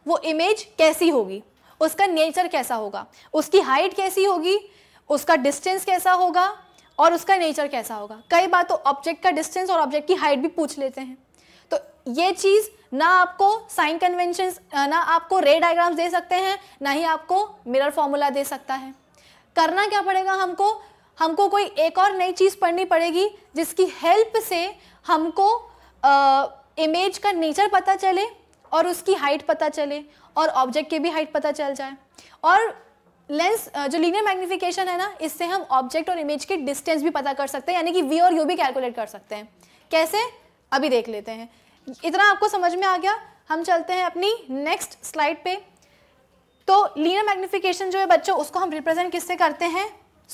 वो इमेज कैसी होगी उसका नेचर कैसा होगा उसकी हाइट कैसी होगी उसका डिस्टेंस कैसा होगा और उसका नेचर कैसा होगा कई बार तो ऑब्जेक्ट का डिस्टेंस और ऑब्जेक्ट की हाइट भी पूछ लेते हैं तो ये चीज़ ना आपको साइन कन्वेंशन ना आपको रे डायग्राम्स दे सकते हैं ना ही आपको मिरर फॉर्मूला दे सकता है करना क्या पड़ेगा हमको हमको कोई एक और नई चीज़ पढ़नी पड़ेगी जिसकी हेल्प से हमको इमेज का नेचर पता चले और उसकी हाइट पता चले और ऑब्जेक्ट की भी हाइट पता चल जाए और लेंस जो लीनियर मैग्निफिकेशन है ना इससे हम ऑब्जेक्ट और इमेज के डिस्टेंस भी पता कर सकते हैं यानी कि वी और यू भी कैलकुलेट कर सकते हैं कैसे अभी देख लेते हैं इतना आपको समझ में आ गया हम चलते हैं अपनी नेक्स्ट स्लाइड पे तो लीनियर मैग्निफिकेशन जो है बच्चों उसको हम रिप्रेजेंट किससे करते हैं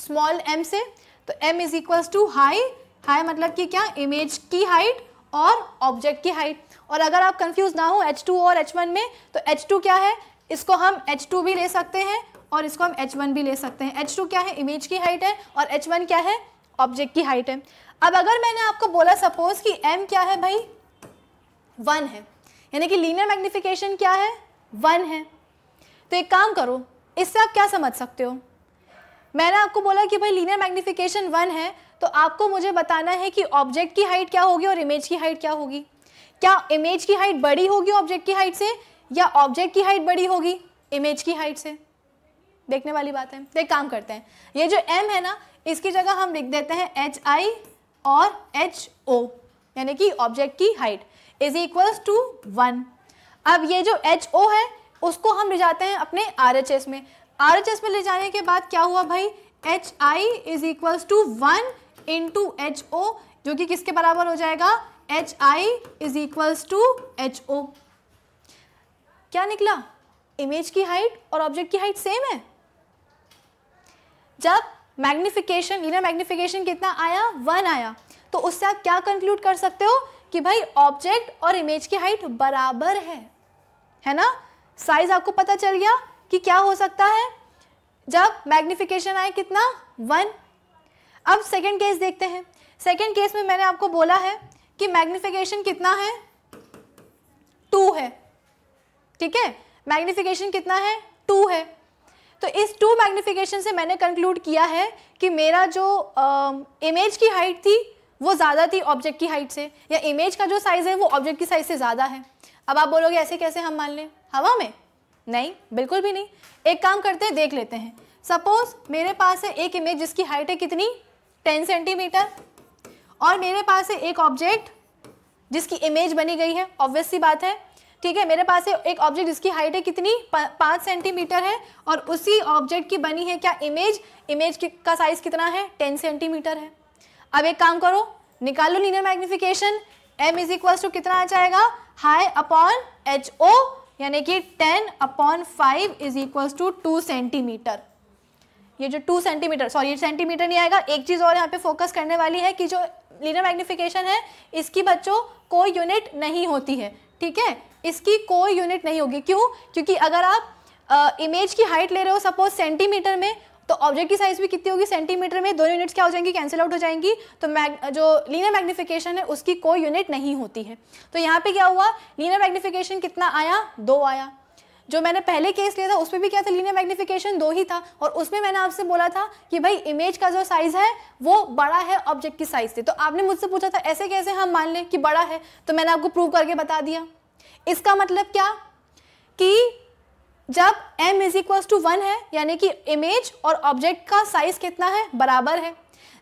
स्मॉल एम से तो m is equals to high high मतलब कि क्या इमेज की हाइट और ऑब्जेक्ट की हाइट और अगर आप कंफ्यूज ना हो H2 और H1 में तो H2 क्या है इसको हम H2 भी ले सकते हैं और इसको हम H1 भी ले सकते हैं H2 क्या है इमेज की हाइट है और H1 क्या है ऑब्जेक्ट की हाइट है अब अगर मैंने आपको बोला सपोज कि M क्या है भाई वन है यानी कि लीनियर मैग्निफिकेशन क्या है वन है तो एक काम करो इससे आप क्या समझ सकते हो मैंने आपको बोला कि भाई लीनियर मैग्निफिकेशन वन है तो आपको मुझे बताना है कि ऑब्जेक्ट की हाइट क्या होगी और इमेज की हाइट क्या होगी क्या इमेज की हाइट बड़ी होगी ऑब्जेक्ट की हाइट से या ऑब्जेक्ट की हाइट बड़ी होगी इमेज की हाइट से देखने वाली बात है देख एक काम करते हैं ये जो एम है ना इसकी जगह हम लिख देते हैं एच आई और एच ओ यानी कि ऑब्जेक्ट की height is equals to one अब ये जो एच ओ है उसको हम ले जाते हैं अपने आर एच एस में आर एच एस में ले जाने के बाद क्या हुआ भाई H I is equals to one into H O जो कि किसके बराबर हो जाएगा H I is equals to H O क्या निकला इमेज की हाइट और ऑब्जेक्ट की हाइट सेम है जब मैग्निफिकेशन इन मैग्निफिकेशन कितना आया वन आया तो उससे आप क्या कंक्लूड कर सकते हो कि भाई ऑब्जेक्ट और इमेज की हाइट बराबर है है ना साइज आपको पता चल गया कि क्या हो सकता है जब मैग्निफिकेशन आए कितना वन अब सेकेंड केस देखते हैं सेकेंड केस में मैंने आपको बोला है कि मैग्निफिकेशन कितना है टू है ठीक है मैग्निफिकेशन कितना है टू है तो इस टू मैग्निफिकेशन से मैंने कंक्लूड किया है कि मेरा जो इमेज की हाइट थी वो ज़्यादा थी ऑब्जेक्ट की हाइट से या इमेज का जो साइज़ है वो ऑब्जेक्ट की साइज़ से ज़्यादा है अब आप बोलोगे ऐसे कैसे हम मान लें हवा में नहीं बिल्कुल भी नहीं एक काम करते हैं देख लेते हैं सपोज़ मेरे पास है एक इमेज जिसकी हाइट है कितनी टेन सेंटीमीटर और मेरे पास है एक ऑब्जेक्ट जिसकी इमेज बनी गई है ऑब्वियस सी बात है ठीक है मेरे पास है एक ऑब्जेक्ट जिसकी हाइट है कितनी पाँच सेंटीमीटर है और उसी ऑब्जेक्ट की बनी है क्या इमेज इमेज का साइज कितना है टेन सेंटीमीटर है अब एक काम करो निकालो linear magnification m is equal to कितना आ जाएगा हाई अपॉन एच ओ यानी कि 10 upon five is equal to two centimetre ये जो टू सेंटीमीटर सॉरी ये सेंटीमीटर नहीं आएगा एक चीज़ और यहाँ पे फोकस करने वाली है कि जो लीनियर मैग्निफिकेशन है इसकी बच्चों कोई यूनिट नहीं होती है ठीक है इसकी कोई यूनिट नहीं होगी क्यों क्योंकि अगर आप आ, इमेज की हाइट ले रहे हो सपोज सेंटीमीटर में तो ऑब्जेक्ट की साइज भी कितनी होगी सेंटीमीटर में दोनों यूनिट्स क्या हो जाएंगी कैंसिल आउट हो जाएंगी तो मैग जो लीनर मैग्निफिकेशन है उसकी कोई यूनिट नहीं होती है तो यहाँ पे क्या हुआ लीनर मैग्निफिकेशन कितना आया दो आया जो मैंने पहले केस लिया था उसमें भी क्या था लीनियर मैग्निफिकेशन दो ही था और उसमें मैंने आपसे बोला था कि भाई इमेज का जो साइज है वो बड़ा है ऑब्जेक्ट की साइज से तो आपने मुझसे पूछा था ऐसे कैसे हम मान लें कि बड़ा है तो मैंने आपको प्रूव करके बता दिया इसका मतलब क्या कि जब m is equal to one है यानी कि इमेज और ऑब्जेक्ट का साइज कितना है बराबर है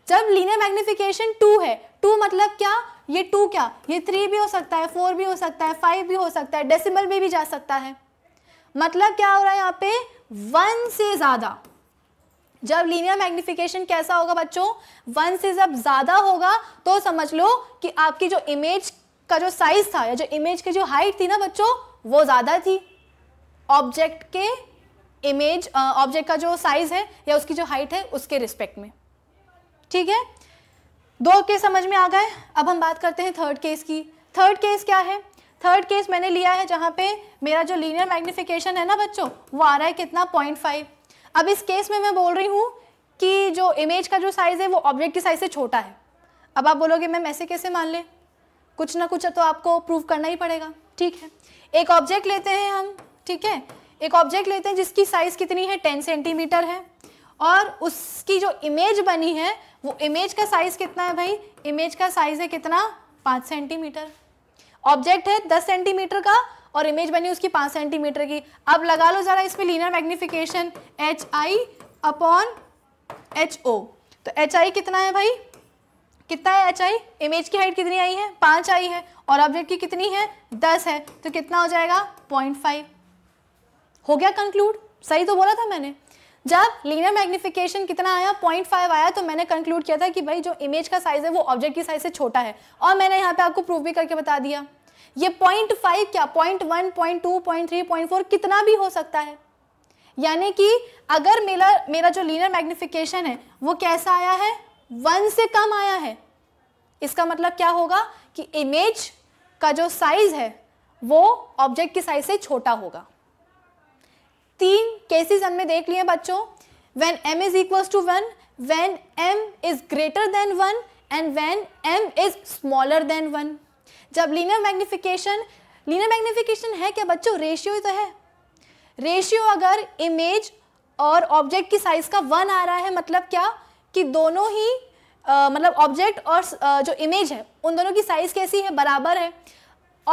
जब लीनियर मैग्निफिकेशन टू है टू मतलब क्या ये टू क्या ये थ्री भी हो सकता है फोर भी हो सकता है फाइव भी हो सकता है डेसिमल में भी जा सकता है मतलब क्या हो रहा है यहाँ पे वन से ज़्यादा जब लीनियर मैग्निफिकेशन कैसा होगा बच्चों वन से जब ज़्यादा होगा तो समझ लो कि आपकी जो इमेज का जो साइज था या जो इमेज की जो हाइट थी ना बच्चों वो ज़्यादा थी ऑब्जेक्ट के इमेज ऑब्जेक्ट का जो साइज है या उसकी जो हाइट है उसके रिस्पेक्ट में ठीक है दो केस समझ में आ गए अब हम बात करते हैं थर्ड केस की थर्ड केस क्या है थर्ड केस मैंने लिया है जहाँ पे मेरा जो लीनियर मैग्निफिकेशन है ना बच्चों वो आ रहा है कितना पॉइंट फाइव अब इस केस में मैं बोल रही हूँ कि जो इमेज का जो साइज़ है वो ऑब्जेक्ट की साइज़ से छोटा है अब आप बोलोगे मैम ऐसे कैसे मान लें कुछ ना कुछ तो आपको प्रूव करना ही पड़ेगा ठीक है एक ऑब्जेक्ट लेते हैं हम ठीक है एक ऑब्जेक्ट लेते हैं जिसकी साइज़ कितनी है टेन सेंटीमीटर है और उसकी जो इमेज बनी है वो इमेज का साइज़ कितना है भाई इमेज का साइज़ है कितना पाँच सेंटीमीटर ऑब्जेक्ट है दस सेंटीमीटर का और इमेज बनी उसकी पांच सेंटीमीटर की अब लगा लो ज़रा इसमें linear magnification H I upon H O तो एच आई कितना है भाई कितना है एच आई इमेज की हाइट कितनी आई है पांच आई है और ऑब्जेक्ट की कितनी है दस है तो कितना हो जाएगा पॉइंट फाइव हो गया कंक्लूड सही तो बोला था मैंने जब लीनियर मैग्निफिकेशन कितना आया पॉइंट फाइव आया तो मैंने कंक्लूड किया था कि भाई जो इमेज का साइज है वो ऑब्जेक्ट की साइज से छोटा है और मैंने यहाँ पे आपको प्रूव भी करके बता दिया ये पॉइंट फाइव क्या point one point two point three point four कितना भी हो सकता है यानी कि अगर मेरा मेरा जो लीनर मैग्निफिकेशन है वो कैसा आया है वन से कम आया है इसका मतलब क्या होगा कि इमेज का जो साइज़ है वो ऑब्जेक्ट की साइज से छोटा होगा तीन केसेस हमने देख लिए बच्चों when M is equal to one when M is greater than one and when M is smaller than one जब लीनर मैग्निफिकेशन लीनर मैग्निफिकेशन है क्या बच्चों रेशियो ही तो है रेशियो अगर इमेज और ऑब्जेक्ट की साइज का वन आ रहा है मतलब क्या कि दोनों ही आ, मतलब ऑब्जेक्ट और आ, जो इमेज है उन दोनों की साइज कैसी है बराबर है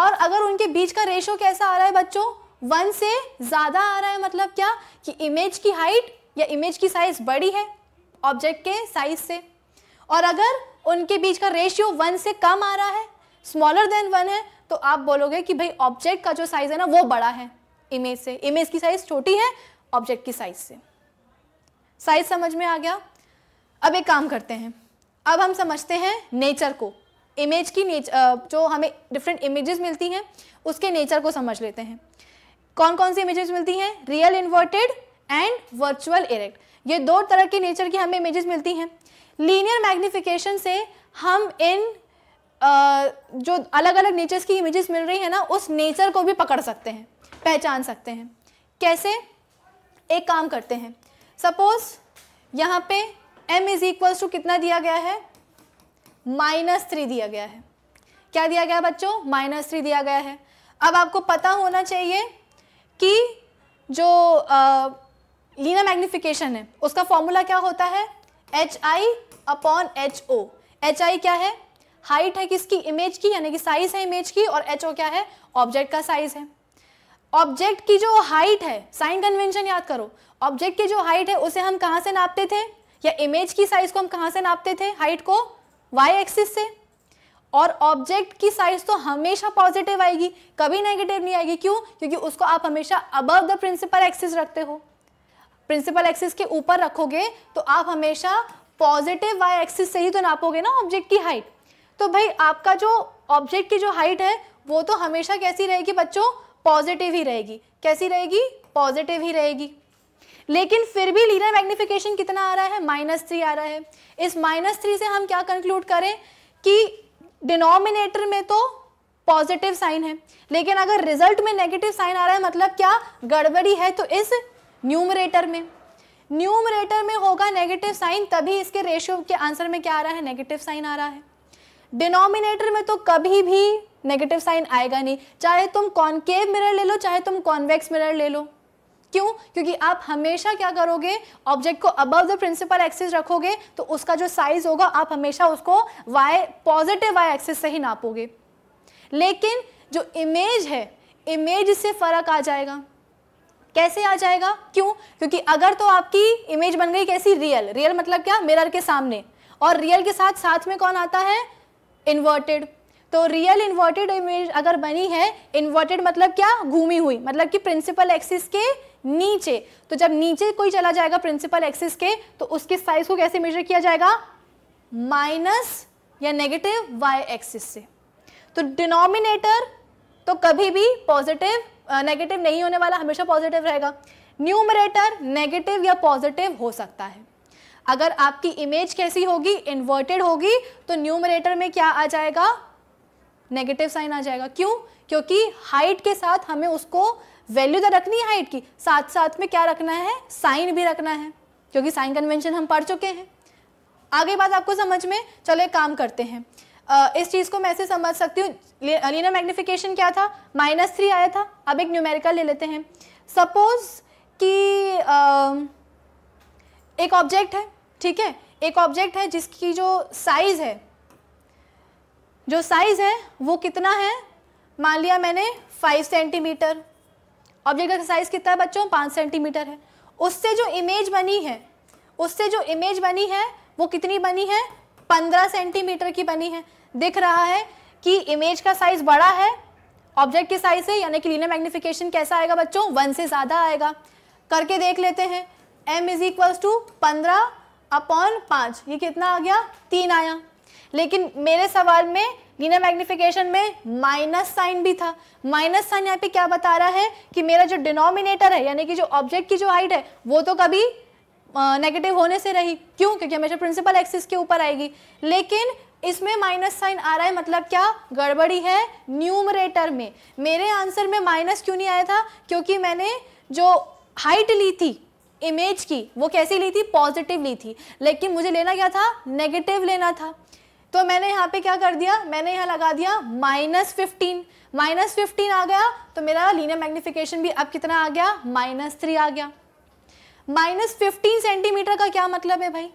और अगर उनके बीच का रेशियो कैसा आ रहा है बच्चों वन से ज़्यादा आ रहा है मतलब क्या कि इमेज की हाइट या इमेज की साइज़ बड़ी है ऑब्जेक्ट के साइज़ से और अगर उनके बीच का रेशियो वन से कम आ रहा है स्मॉलर देन वन है तो आप बोलोगे कि भाई ऑब्जेक्ट का जो साइज़ है ना वो बड़ा है इमेज से इमेज की साइज़ छोटी है ऑब्जेक्ट की साइज़ से साइज समझ में आ गया अब एक काम करते हैं अब हम समझते हैं नेचर को इमेज की नेचर जो हमें डिफरेंट इमेजेस मिलती हैं उसके नेचर को समझ लेते हैं कौन कौन सी इमेजेस मिलती हैं real inverted and virtual erect ये दो तरह के नेचर की हमें इमेजेस मिलती हैं लीनियर मैग्निफिकेशन से हम इन जो अलग अलग नेचर्स की इमेजेस मिल रही है ना उस नेचर को भी पकड़ सकते हैं पहचान सकते हैं कैसे एक काम करते हैं सपोज यहाँ पे m इज इक्वल्स टू कितना दिया गया है माइनस थ्री दिया गया है क्या दिया गया है बच्चों माइनस थ्री दिया गया है अब आपको पता होना चाहिए कि जो लीना मैग्निफिकेशन है उसका फॉर्मूला क्या होता है H I upon H O H I क्या है हाइट है किसकी इमेज की यानी कि साइज है इमेज की और एच ओ क्या है ऑब्जेक्ट का साइज है ऑब्जेक्ट की जो हाइट है साइन कन्वेंशन याद करो ऑब्जेक्ट की जो हाइट है उसे हम कहाँ से नापते थे या इमेज की साइज को हम कहाँ से नापते थे हाइट को वाई एक्सिस से और ऑब्जेक्ट की साइज तो हमेशा पॉजिटिव आएगी कभी नेगेटिव नहीं आएगी क्यों क्योंकि उसको आप हमेशा अबव द प्रिंसिपल एक्सिस रखते हो प्रिंसिपल एक्सिस के ऊपर रखोगे तो आप हमेशा पॉजिटिव वाई एक्सिस से ही तो नापोगे ना ऑब्जेक्ट की हाइट तो भाई आपका जो ऑब्जेक्ट की जो हाइट है वो तो हमेशा कैसी रहेगी बच्चों पॉजिटिव ही रहेगी कैसी रहेगी पॉजिटिव ही रहेगी लेकिन फिर भी लीनियर मैग्निफिकेशन कितना आ रहा है माइनस थ्री आ रहा है इस माइनस थ्री से हम क्या कंक्लूड करें कि डिनोमिनेटर में तो पॉजिटिव साइन है लेकिन अगर रिजल्ट में नेगेटिव साइन आ रहा है मतलब क्या गड़बड़ी है तो इस न्यूमरेटर में न्यूमरेटर में होगा नेगेटिव साइन तभी इसके रेशियो के आंसर में क्या आ रहा है नेगेटिव साइन आ रहा है डिनोमिनेटर में तो कभी भी नेगेटिव साइन आएगा नहीं चाहे तुम कॉन्केव मिरर ले लो चाहे तुम कॉन्वेक्स मिरर ले लो क्यों क्योंकि आप हमेशा क्या करोगे ऑब्जेक्ट को अबव द प्रिंसिपल एक्सिस रखोगे तो उसका जो साइज होगा आप हमेशा उसको वाई पॉजिटिव वाई एक्सिस से ही नापोगे लेकिन जो इमेज है इमेज से फर्क आ जाएगा कैसे आ जाएगा क्यों क्योंकि अगर तो आपकी इमेज बन गई कैसी रियल रियल मतलब क्या मिरर के सामने और रियल के साथ साथ में कौन आता है इन्वर्टेड तो रियल इन्वर्टेड इमेज अगर बनी है इन्वर्टेड मतलब क्या घूमी हुई मतलब कि प्रिंसिपल एक्सिस के नीचे तो जब नीचे कोई चला जाएगा प्रिंसिपल एक्सिस के तो उसके साइज को कैसे मेजर किया जाएगा माइनस या नेगेटिव वाई एक्सिस से तो डिनोमिनेटर तो कभी भी पॉजिटिव नेगेटिव नहीं होने वाला हमेशा पॉजिटिव रहेगा न्यूमरेटर नेगेटिव या पॉजिटिव हो सकता है अगर आपकी इमेज कैसी होगी इन्वर्टेड होगी तो न्यूमरेटर में क्या आ जाएगा नेगेटिव साइन आ जाएगा क्यों क्योंकि हाइट के साथ हमें उसको वैल्यू तो रखनी है हाइट की साथ साथ में क्या रखना है साइन भी रखना है क्योंकि साइन कन्वेंशन हम पढ़ चुके हैं आगे बात आपको समझ में चलो एक काम करते हैं इस चीज़ को मैं ऐसे समझ सकती हूँ लीनियर मैग्निफिकेशन क्या था माइनस थ्री आया था अब एक न्यूमेरिकल ले लेते हैं सपोज कि एक ऑब्जेक्ट है ठीक है एक ऑब्जेक्ट है जिसकी जो साइज़ है जो साइज़ है वो कितना है मान लिया मैंने फाइव सेंटीमीटर ऑब्जेक्ट का साइज कितना है बच्चों पाँच सेंटीमीटर है उससे जो इमेज बनी है उससे जो इमेज बनी है वो कितनी बनी है पंद्रह सेंटीमीटर की बनी है दिख रहा है कि इमेज का साइज बड़ा है ऑब्जेक्ट के साइज से यानी कि लीनर मैग्निफिकेशन कैसा आएगा बच्चों वन से ज़्यादा आएगा करके देख लेते हैं m इज इक्वल्स टू पंद्रह अपॉन पाँच ये कितना आ गया तीन आया लेकिन मेरे सवाल में लीनियर मैग्निफिकेशन में माइनस साइन भी था माइनस साइन यहाँ पे क्या बता रहा है कि मेरा जो डिनोमिनेटर है यानी कि जो ऑब्जेक्ट की जो हाइट है वो तो कभी नेगेटिव uh, होने से रही क्यों क्योंकि हमेशा प्रिंसिपल एक्सिस के ऊपर आएगी लेकिन इसमें माइनस साइन आ रहा है मतलब क्या गड़बड़ी है न्यूमरेटर में मेरे आंसर में माइनस क्यों नहीं आया था क्योंकि मैंने जो हाइट ली थी इमेज की वो कैसी ली थी पॉजिटिव ली थी लेकिन मुझे लेना क्या था नेगेटिव लेना था तो मैंने यहाँ पे क्या कर दिया मैंने यहाँ लगा दिया माइनस फिफ्टीन माइनस फिफ्टीन आ गया तो मेरा लीनियर मैग्निफिकेशन भी अब कितना आ गया माइनस थ्री आ गया माइनस फिफ्टीन सेंटीमीटर का क्या मतलब है भाई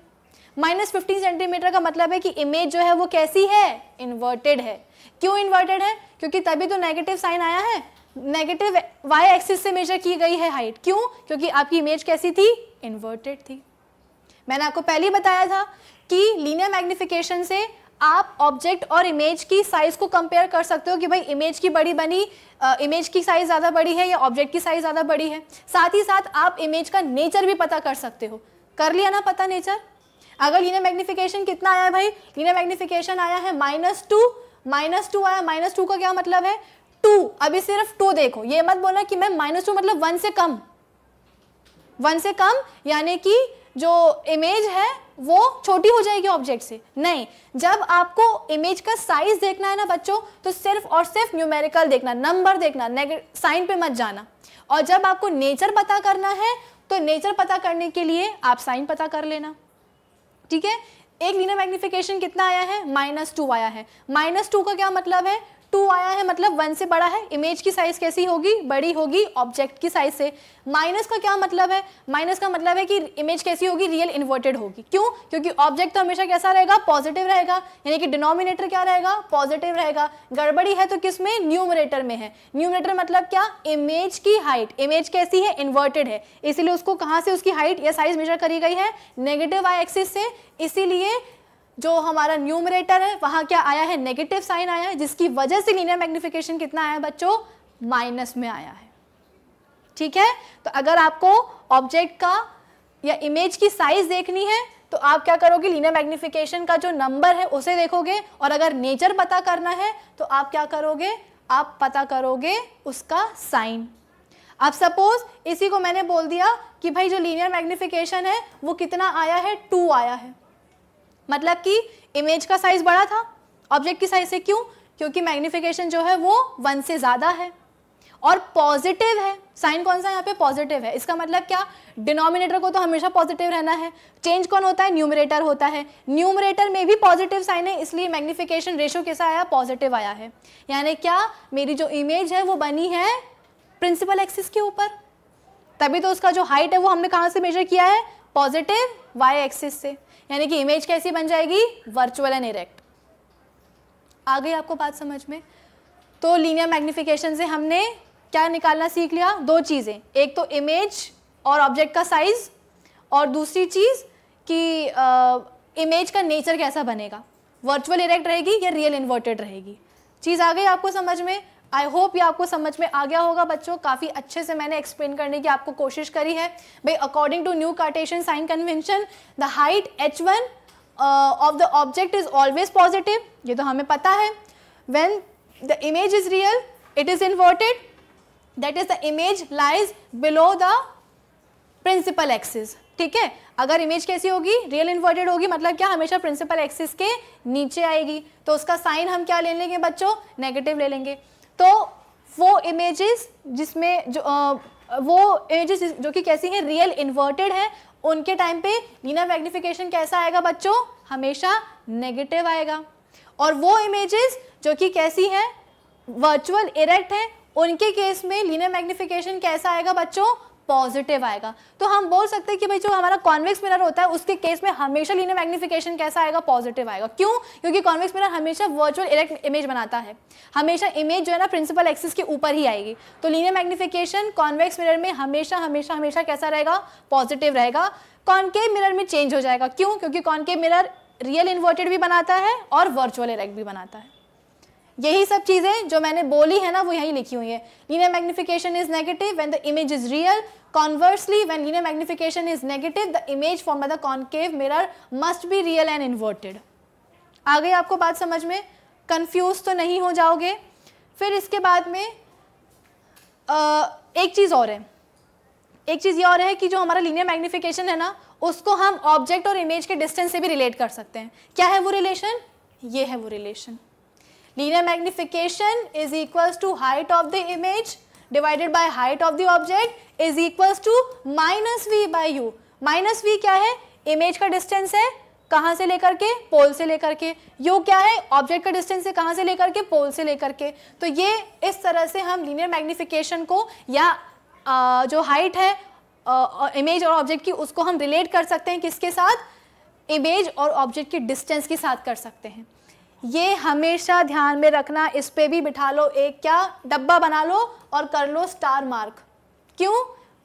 माइनस फिफ्टीन सेंटीमीटर का मतलब है कि इमेज जो है वो कैसी है इन्वर्टेड है क्यों इन्वर्टेड है क्योंकि तभी तो नेगेटिव साइन आया है नेगेटिव वाई एक्सिस से मेजर की गई है हाइट क्यों क्योंकि आपकी इमेज कैसी थी इन्वर्टेड थी मैंने आपको पहले ही बताया था कि लीनियर मैग्निफिकेशन से आप ऑब्जेक्ट और इमेज की साइज को कंपेयर कर सकते हो कि भाई इमेज की बड़ी बनी इमेज की साइज ज़्यादा बड़ी है या ऑब्जेक्ट की साइज ज़्यादा बड़ी है साथ ही साथ आप इमेज का नेचर भी पता कर सकते हो कर लिया ना पता नेचर अगर लीनियर मैग्निफिकेशन कितना आया भाई लीनियर मैग्निफिकेशन आया है माइनस टू माइनस टू आया माइनस टू का क्या मतलब है टू अभी सिर्फ टू देखो ये मत बोला कि मैं माइनस टू मतलब वन से कम वन से कम यानी कि जो इमेज है वो छोटी हो जाएगी ऑब्जेक्ट से नहीं जब आपको इमेज का साइज देखना है ना बच्चों तो सिर्फ और सिर्फ न्यूमेरिकल देखना नंबर देखना साइन पे मत जाना और जब आपको नेचर पता करना है तो नेचर पता करने के लिए आप साइन पता कर लेना ठीक है एक लीनर मैग्निफिकेशन कितना आया है माइनस टू आया है माइनस टू का क्या मतलब है टू आया है मतलब वन से बड़ा है इमेज की साइज कैसी होगी बड़ी होगी ऑब्जेक्ट की साइज से माइनस का क्या मतलब है माइनस का मतलब है कि इमेज कैसी होगी रियल इन्वर्टेड होगी क्यों क्योंकि ऑब्जेक्ट तो हमेशा कैसा रहेगा पॉजिटिव रहेगा यानी कि डिनोमिनेटर क्या रहेगा पॉजिटिव रहेगा गड़बड़ी है तो किस में न्यूमरेटर में है न्यूमरेटर मतलब क्या इमेज की हाइट इमेज कैसी है इन्वर्टेड है इसीलिए उसको कहाँ से उसकी हाइट या साइज मेजर करी गई है नेगेटिव आई एक्सिस से इसीलिए जो हमारा न्यूमरेटर है वहाँ क्या आया है नेगेटिव साइन आया है जिसकी वजह से लीनियर मैग्निफिकेशन कितना आया बच्चों माइनस में आया है ठीक है तो अगर आपको ऑब्जेक्ट का या इमेज की साइज देखनी है तो आप क्या करोगे लीनियर मैग्निफिकेशन का जो नंबर है उसे देखोगे और अगर नेचर पता करना है तो आप क्या करोगे आप पता करोगे उसका साइन अब सपोज इसी को मैंने बोल दिया कि भाई जो लीनियर मैग्निफिकेशन है वो कितना आया है टू आया है मतलब कि इमेज का साइज बड़ा था ऑब्जेक्ट की साइज से क्यों क्योंकि मैग्निफिकेशन जो है वो वन से ज़्यादा है और पॉजिटिव है साइन कौन सा यहाँ पे पॉजिटिव है इसका मतलब क्या डिनोमिनेटर को तो हमेशा पॉजिटिव रहना है चेंज कौन होता है न्यूमरेटर होता है न्यूमरेटर में भी पॉजिटिव साइन है इसलिए मैग्निफिकेशन रेशो कैसा आया पॉजिटिव आया है यानी क्या मेरी जो इमेज है वो बनी है प्रिंसिपल एक्सिस के ऊपर तभी तो उसका जो हाइट है वो हमने कहाँ से मेजर किया है पॉजिटिव वाई एक्सिस से यानी कि इमेज कैसी बन जाएगी वर्चुअल एंड इरेक्ट आ गई आपको बात समझ में तो लीनियर मैग्निफिकेशन से हमने क्या निकालना सीख लिया दो चीज़ें एक तो इमेज और ऑब्जेक्ट का साइज़ और दूसरी चीज़ कि इमेज का नेचर कैसा बनेगा वर्चुअल इरेक्ट रहेगी या रियल इन्वर्टेड रहेगी चीज़ आ गई आपको समझ में आई होप ये आपको समझ में आ गया होगा बच्चों काफ़ी अच्छे से मैंने एक्सप्लेन करने की आपको कोशिश करी है भाई according to new Cartesian sign convention the height H one of the object is always positive ये तो हमें पता है when the image is real it is inverted that is the image lies below the principal axis ठीक है अगर image कैसी होगी रियल इन्वर्टेड होगी मतलब क्या हमेशा प्रिंसिपल एक्सिस के नीचे आएगी तो उसका साइन हम क्या ले लेंगे बच्चों नेगेटिव ले लेंगे तो वो इमेजेस जिसमें जो आ, वो इमेजेस जो कि कैसी हैं रियल इन्वर्टेड हैं उनके टाइम पे लीना मैग्निफिकेशन कैसा आएगा बच्चों हमेशा नेगेटिव आएगा और वो इमेजेस जो कि कैसी हैं वर्चुअल इरेक्ट हैं उनके केस में लीना मैग्निफिकेशन कैसा आएगा बच्चों पॉजिटिव आएगा तो हम बोल सकते हैं कि भाई जो हमारा कॉन्वेक्स मिरर होता है उसके केस में हमेशा लीनियर मैग्निफिकेशन कैसा आएगा पॉजिटिव आएगा क्यों क्योंकि कॉन्वेक्स मिरर हमेशा वर्चुअल इलेक्ट इमेज बनाता है हमेशा इमेज जो है ना प्रिंसिपल एक्सिस के ऊपर ही आएगी तो लीनियर मैग्निफिकेशन कॉन्वेक्स मिरर में हमेशा हमेशा हमेशा कैसा रहेगा पॉजिटिव रहेगा कॉन्केव मिरर में चेंज हो जाएगा क्यों क्योंकि कॉन्केव मिरर रियल इन्वर्टेड भी बनाता है और वर्चुअल इलेक्ट भी बनाता है यही सब चीज़ें जो मैंने बोली है ना वो यहीं लिखी हुई है linear magnification is negative when the image is real conversely when linear magnification is negative the image form the concave concave must be real and inverted आ गई आपको बात समझ में कंफ्यूज तो नहीं हो जाओगे फिर इसके बाद में आ, एक चीज़ और है एक चीज़ ये और है कि जो हमारा लीनियर मैग्निफिकेशन है ना उसको हम ऑब्जेक्ट और इमेज के डिस्टेंस से भी रिलेट कर सकते हैं क्या है वो रिलेशन ये है वो relation linear magnification is equals to height of the image divided by height of the object is equals to minus v by u. Minus v क्या है इमेज का डिस्टेंस है कहाँ से लेकर के पोल से लेकर के यू क्या है ऑब्जेक्ट का डिस्टेंस है कहाँ से लेकर के पोल से लेकर के तो ये इस तरह से हम लीनियर मैग्निफिकेशन को या आ, जो हाइट है इमेज और ऑब्जेक्ट की उसको हम रिलेट कर सकते हैं किसके साथ इमेज और ऑब्जेक्ट की डिस्टेंस के साथ कर सकते हैं ये हमेशा ध्यान में रखना इस पे भी बिठा लो एक क्या डब्बा बना लो और कर लो स्टार मार्क क्यों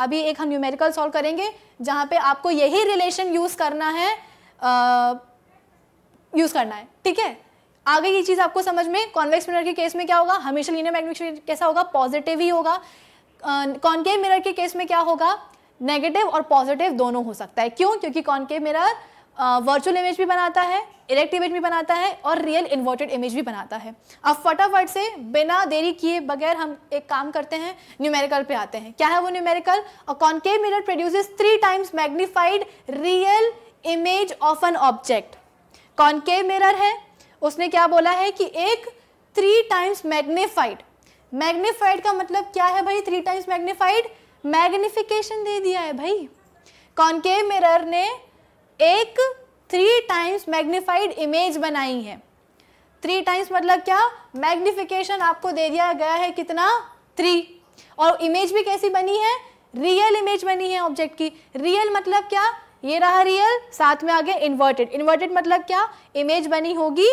अभी एक हम न्यूमेरिकल सॉल्व करेंगे जहाँ पे आपको यही रिलेशन यूज़ करना है यूज़ करना है ठीक है आगे ये चीज़ आपको समझ में कॉन्वेक्स मिरर के केस में क्या होगा हमेशा लीनियर मैग्नेटिक कैसा होगा पॉजिटिव ही होगा कॉन्केव मिरर के केस में क्या होगा नेगेटिव और पॉजिटिव दोनों हो सकता है क्यों क्योंकि कॉन्केव मिरर वर्चुअल इमेज भी बनाता है इलेक्ट इमेज भी बनाता है और रियल इन्वर्टेड इमेज भी बनाता है अब फटाफट से बिना देरी किए बगैर हम एक काम करते हैं न्यूमेरिकल पे आते हैं क्या है वो न्यूमेरिकल और concave mirror produces three times magnified real image of an object concave mirror है उसने क्या बोला है कि एक थ्री टाइम्स मैग्नीफाइड मैग्नीफाइड का मतलब क्या है भाई थ्री टाइम्स मैग्नीफाइड मैग्निफिकेशन दे दिया है भाई कॉन्केव मिरर ने एक थ्री टाइम्स मैग्निफाइड इमेज बनाई है थ्री टाइम्स मतलब क्या मैग्निफिकेशन आपको दे दिया गया है कितना थ्री और इमेज भी कैसी बनी है रियल इमेज बनी है ऑब्जेक्ट की रियल मतलब क्या ये रहा रियल साथ में आगे इन्वर्टेड इन्वर्टेड मतलब क्या इमेज बनी होगी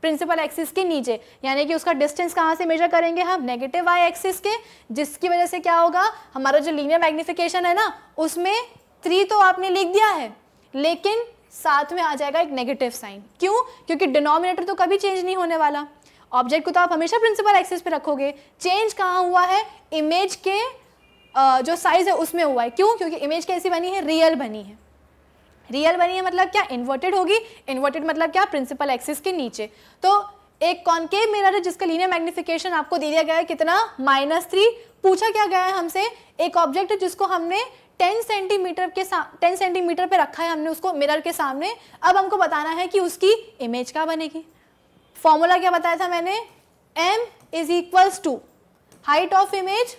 प्रिंसिपल एक्सिस के नीचे यानी कि उसका डिस्टेंस कहाँ से मेजर करेंगे हम नेगेटिव वाई एक्सिस के जिसकी वजह से क्या होगा हमारा जो लीनियर मैग्निफिकेशन है ना उसमें थ्री तो आपने लिख दिया है लेकिन साथ में आ जाएगा एक नेगेटिव साइन क्यों क्योंकि डिनोमिनेटर तो कभी चेंज नहीं होने वाला ऑब्जेक्ट को तो आप हमेशा प्रिंसिपल एक्सेस पे रखोगे चेंज कहाँ हुआ है इमेज के जो साइज़ है उसमें हुआ है क्यों क्योंकि इमेज कैसी बनी है रियल बनी है रियल बनी है मतलब क्या इन्वर्टेड होगी इन्वर्टेड मतलब क्या प्रिंसिपल एक्सिस के नीचे तो एक कॉन्केव मिरर है जिसका लीनियर मैग्निफिकेशन आपको दे दिया गया है कितना माइनस थ्री पूछा क्या गया है हमसे एक ऑब्जेक्ट है जिसको हमने टेन सेंटीमीटर के टेन सेंटीमीटर पे रखा है हमने उसको मिरर के सामने अब हमको बताना है कि उसकी इमेज क्या बनेगी फॉर्मूला क्या बताया था मैंने M is equals to height of image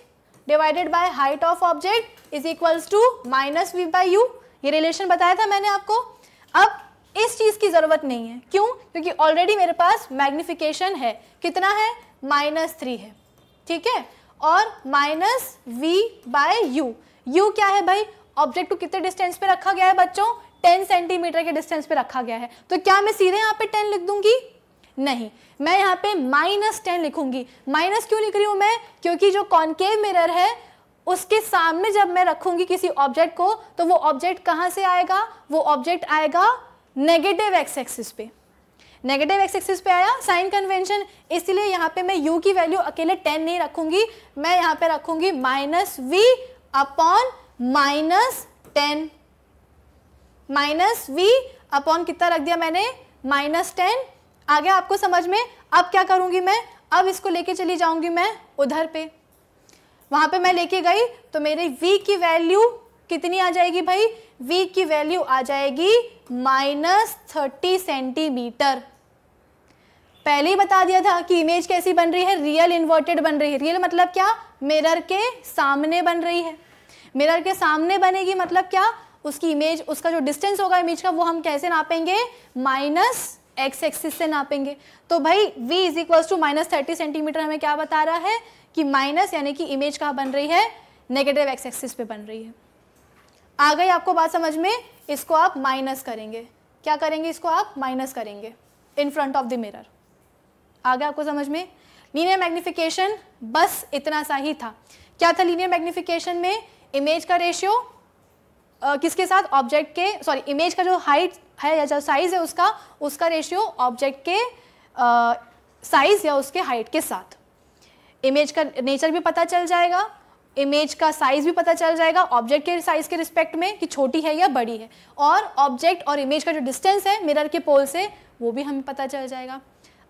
divided by height of object is equals to minus V by U ये रिलेशन बताया था मैंने आपको अब इस चीज़ की ज़रूरत नहीं है क्यों क्योंकि ऑलरेडी मेरे पास मैग्निफिकेशन है कितना है माइनस थ्री है ठीक है और minus V by U U क्या है भाई ऑब्जेक्ट को कितने डिस्टेंस पे रखा गया है बच्चों 10 सेंटीमीटर के डिस्टेंस पे रखा गया है तो क्या मैं सीधे यहाँ पे 10 लिख दूंगी नहीं मैं यहाँ पे माइनस टेन लिखूंगी माइनस क्यों लिख रही हूं मैं क्योंकि जो कॉन्केव मिरर है उसके सामने जब मैं रखूंगी किसी ऑब्जेक्ट को तो वो ऑब्जेक्ट कहां से आएगा वो ऑब्जेक्ट आएगा नेगेटिव एक्स एक्सिस पे नेगेटिव एक्स एक्सिस पे आया साइन कन्वेंशन इसलिए यहाँ पे मैं यू की वैल्यू अकेले टेन नहीं रखूंगी मैं यहाँ पे रखूंगी minus V upon minus ten minus V upon कितना रख दिया मैंने माइनस टेन आ गया आपको समझ में अब क्या करूंगी मैं अब इसको लेके चली जाऊंगी मैं उधर पे वहां पे मैं लेके गई तो मेरे v की वैल्यू कितनी आ जाएगी भाई v की वैल्यू आ जाएगी माइनस थर्टी सेंटीमीटर पहले ही बता दिया था कि इमेज कैसी बन रही है रियल इन्वर्टेड बन रही है रियल मतलब क्या मिरर के सामने बन रही है मिरर के सामने बनेगी मतलब क्या उसकी इमेज उसका जो डिस्टेंस होगा इमेज का वो हम कैसे नापेंगे माइनस एक्स एक्सिस से नापेंगे तो भाई v is equal to minus thirty centimetre हमें क्या बता रहा है कि माइनस यानी कि इमेज कहाँ बन रही है नेगेटिव एक्स एक्सिस पे बन रही है आ गई आपको बात समझ में इसको आप माइनस करेंगे क्या करेंगे इसको आप माइनस करेंगे in front of the mirror आ गया आपको समझ में लीनियर मैग्निफिकेशन बस इतना सा ही था क्या था लीनियर मैग्निफिकेशन में इमेज का रेशियो किसके साथ ऑब्जेक्ट के सॉरी इमेज का जो हाइट है या जो साइज़ है उसका उसका रेशियो ऑब्जेक्ट के साइज़ या उसके हाइट के साथ इमेज का नेचर भी पता चल जाएगा इमेज का साइज भी पता चल जाएगा ऑब्जेक्ट के साइज के रिस्पेक्ट में कि छोटी है या बड़ी है और ऑब्जेक्ट और इमेज का जो डिस्टेंस है मिरर के पोल से वो भी हमें पता चल जाएगा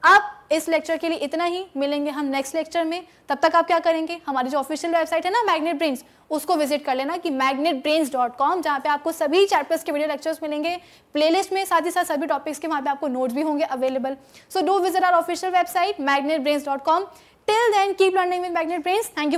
आप इस लेक्चर के लिए इतना ही मिलेंगे हम नेक्स्ट लेक्चर में तब तक आप क्या करेंगे हमारी जो ऑफिशियल वेबसाइट है ना मैग्नेट ब्रिंस उसको विजिट कर लेना कि मैग्नेट ब्रेन्स डॉट कॉम जहाँ पे आपको सभी चैप्टर्स के वीडियो लेक्चर्स मिलेंगे प्लेलिस्ट में साथ ही साथ सभी टॉपिक्स के वहाँ पे आपको नोट्स भी होंगे available so do visit our official website magnet brains dot com till then keep learning with magnet brains thank you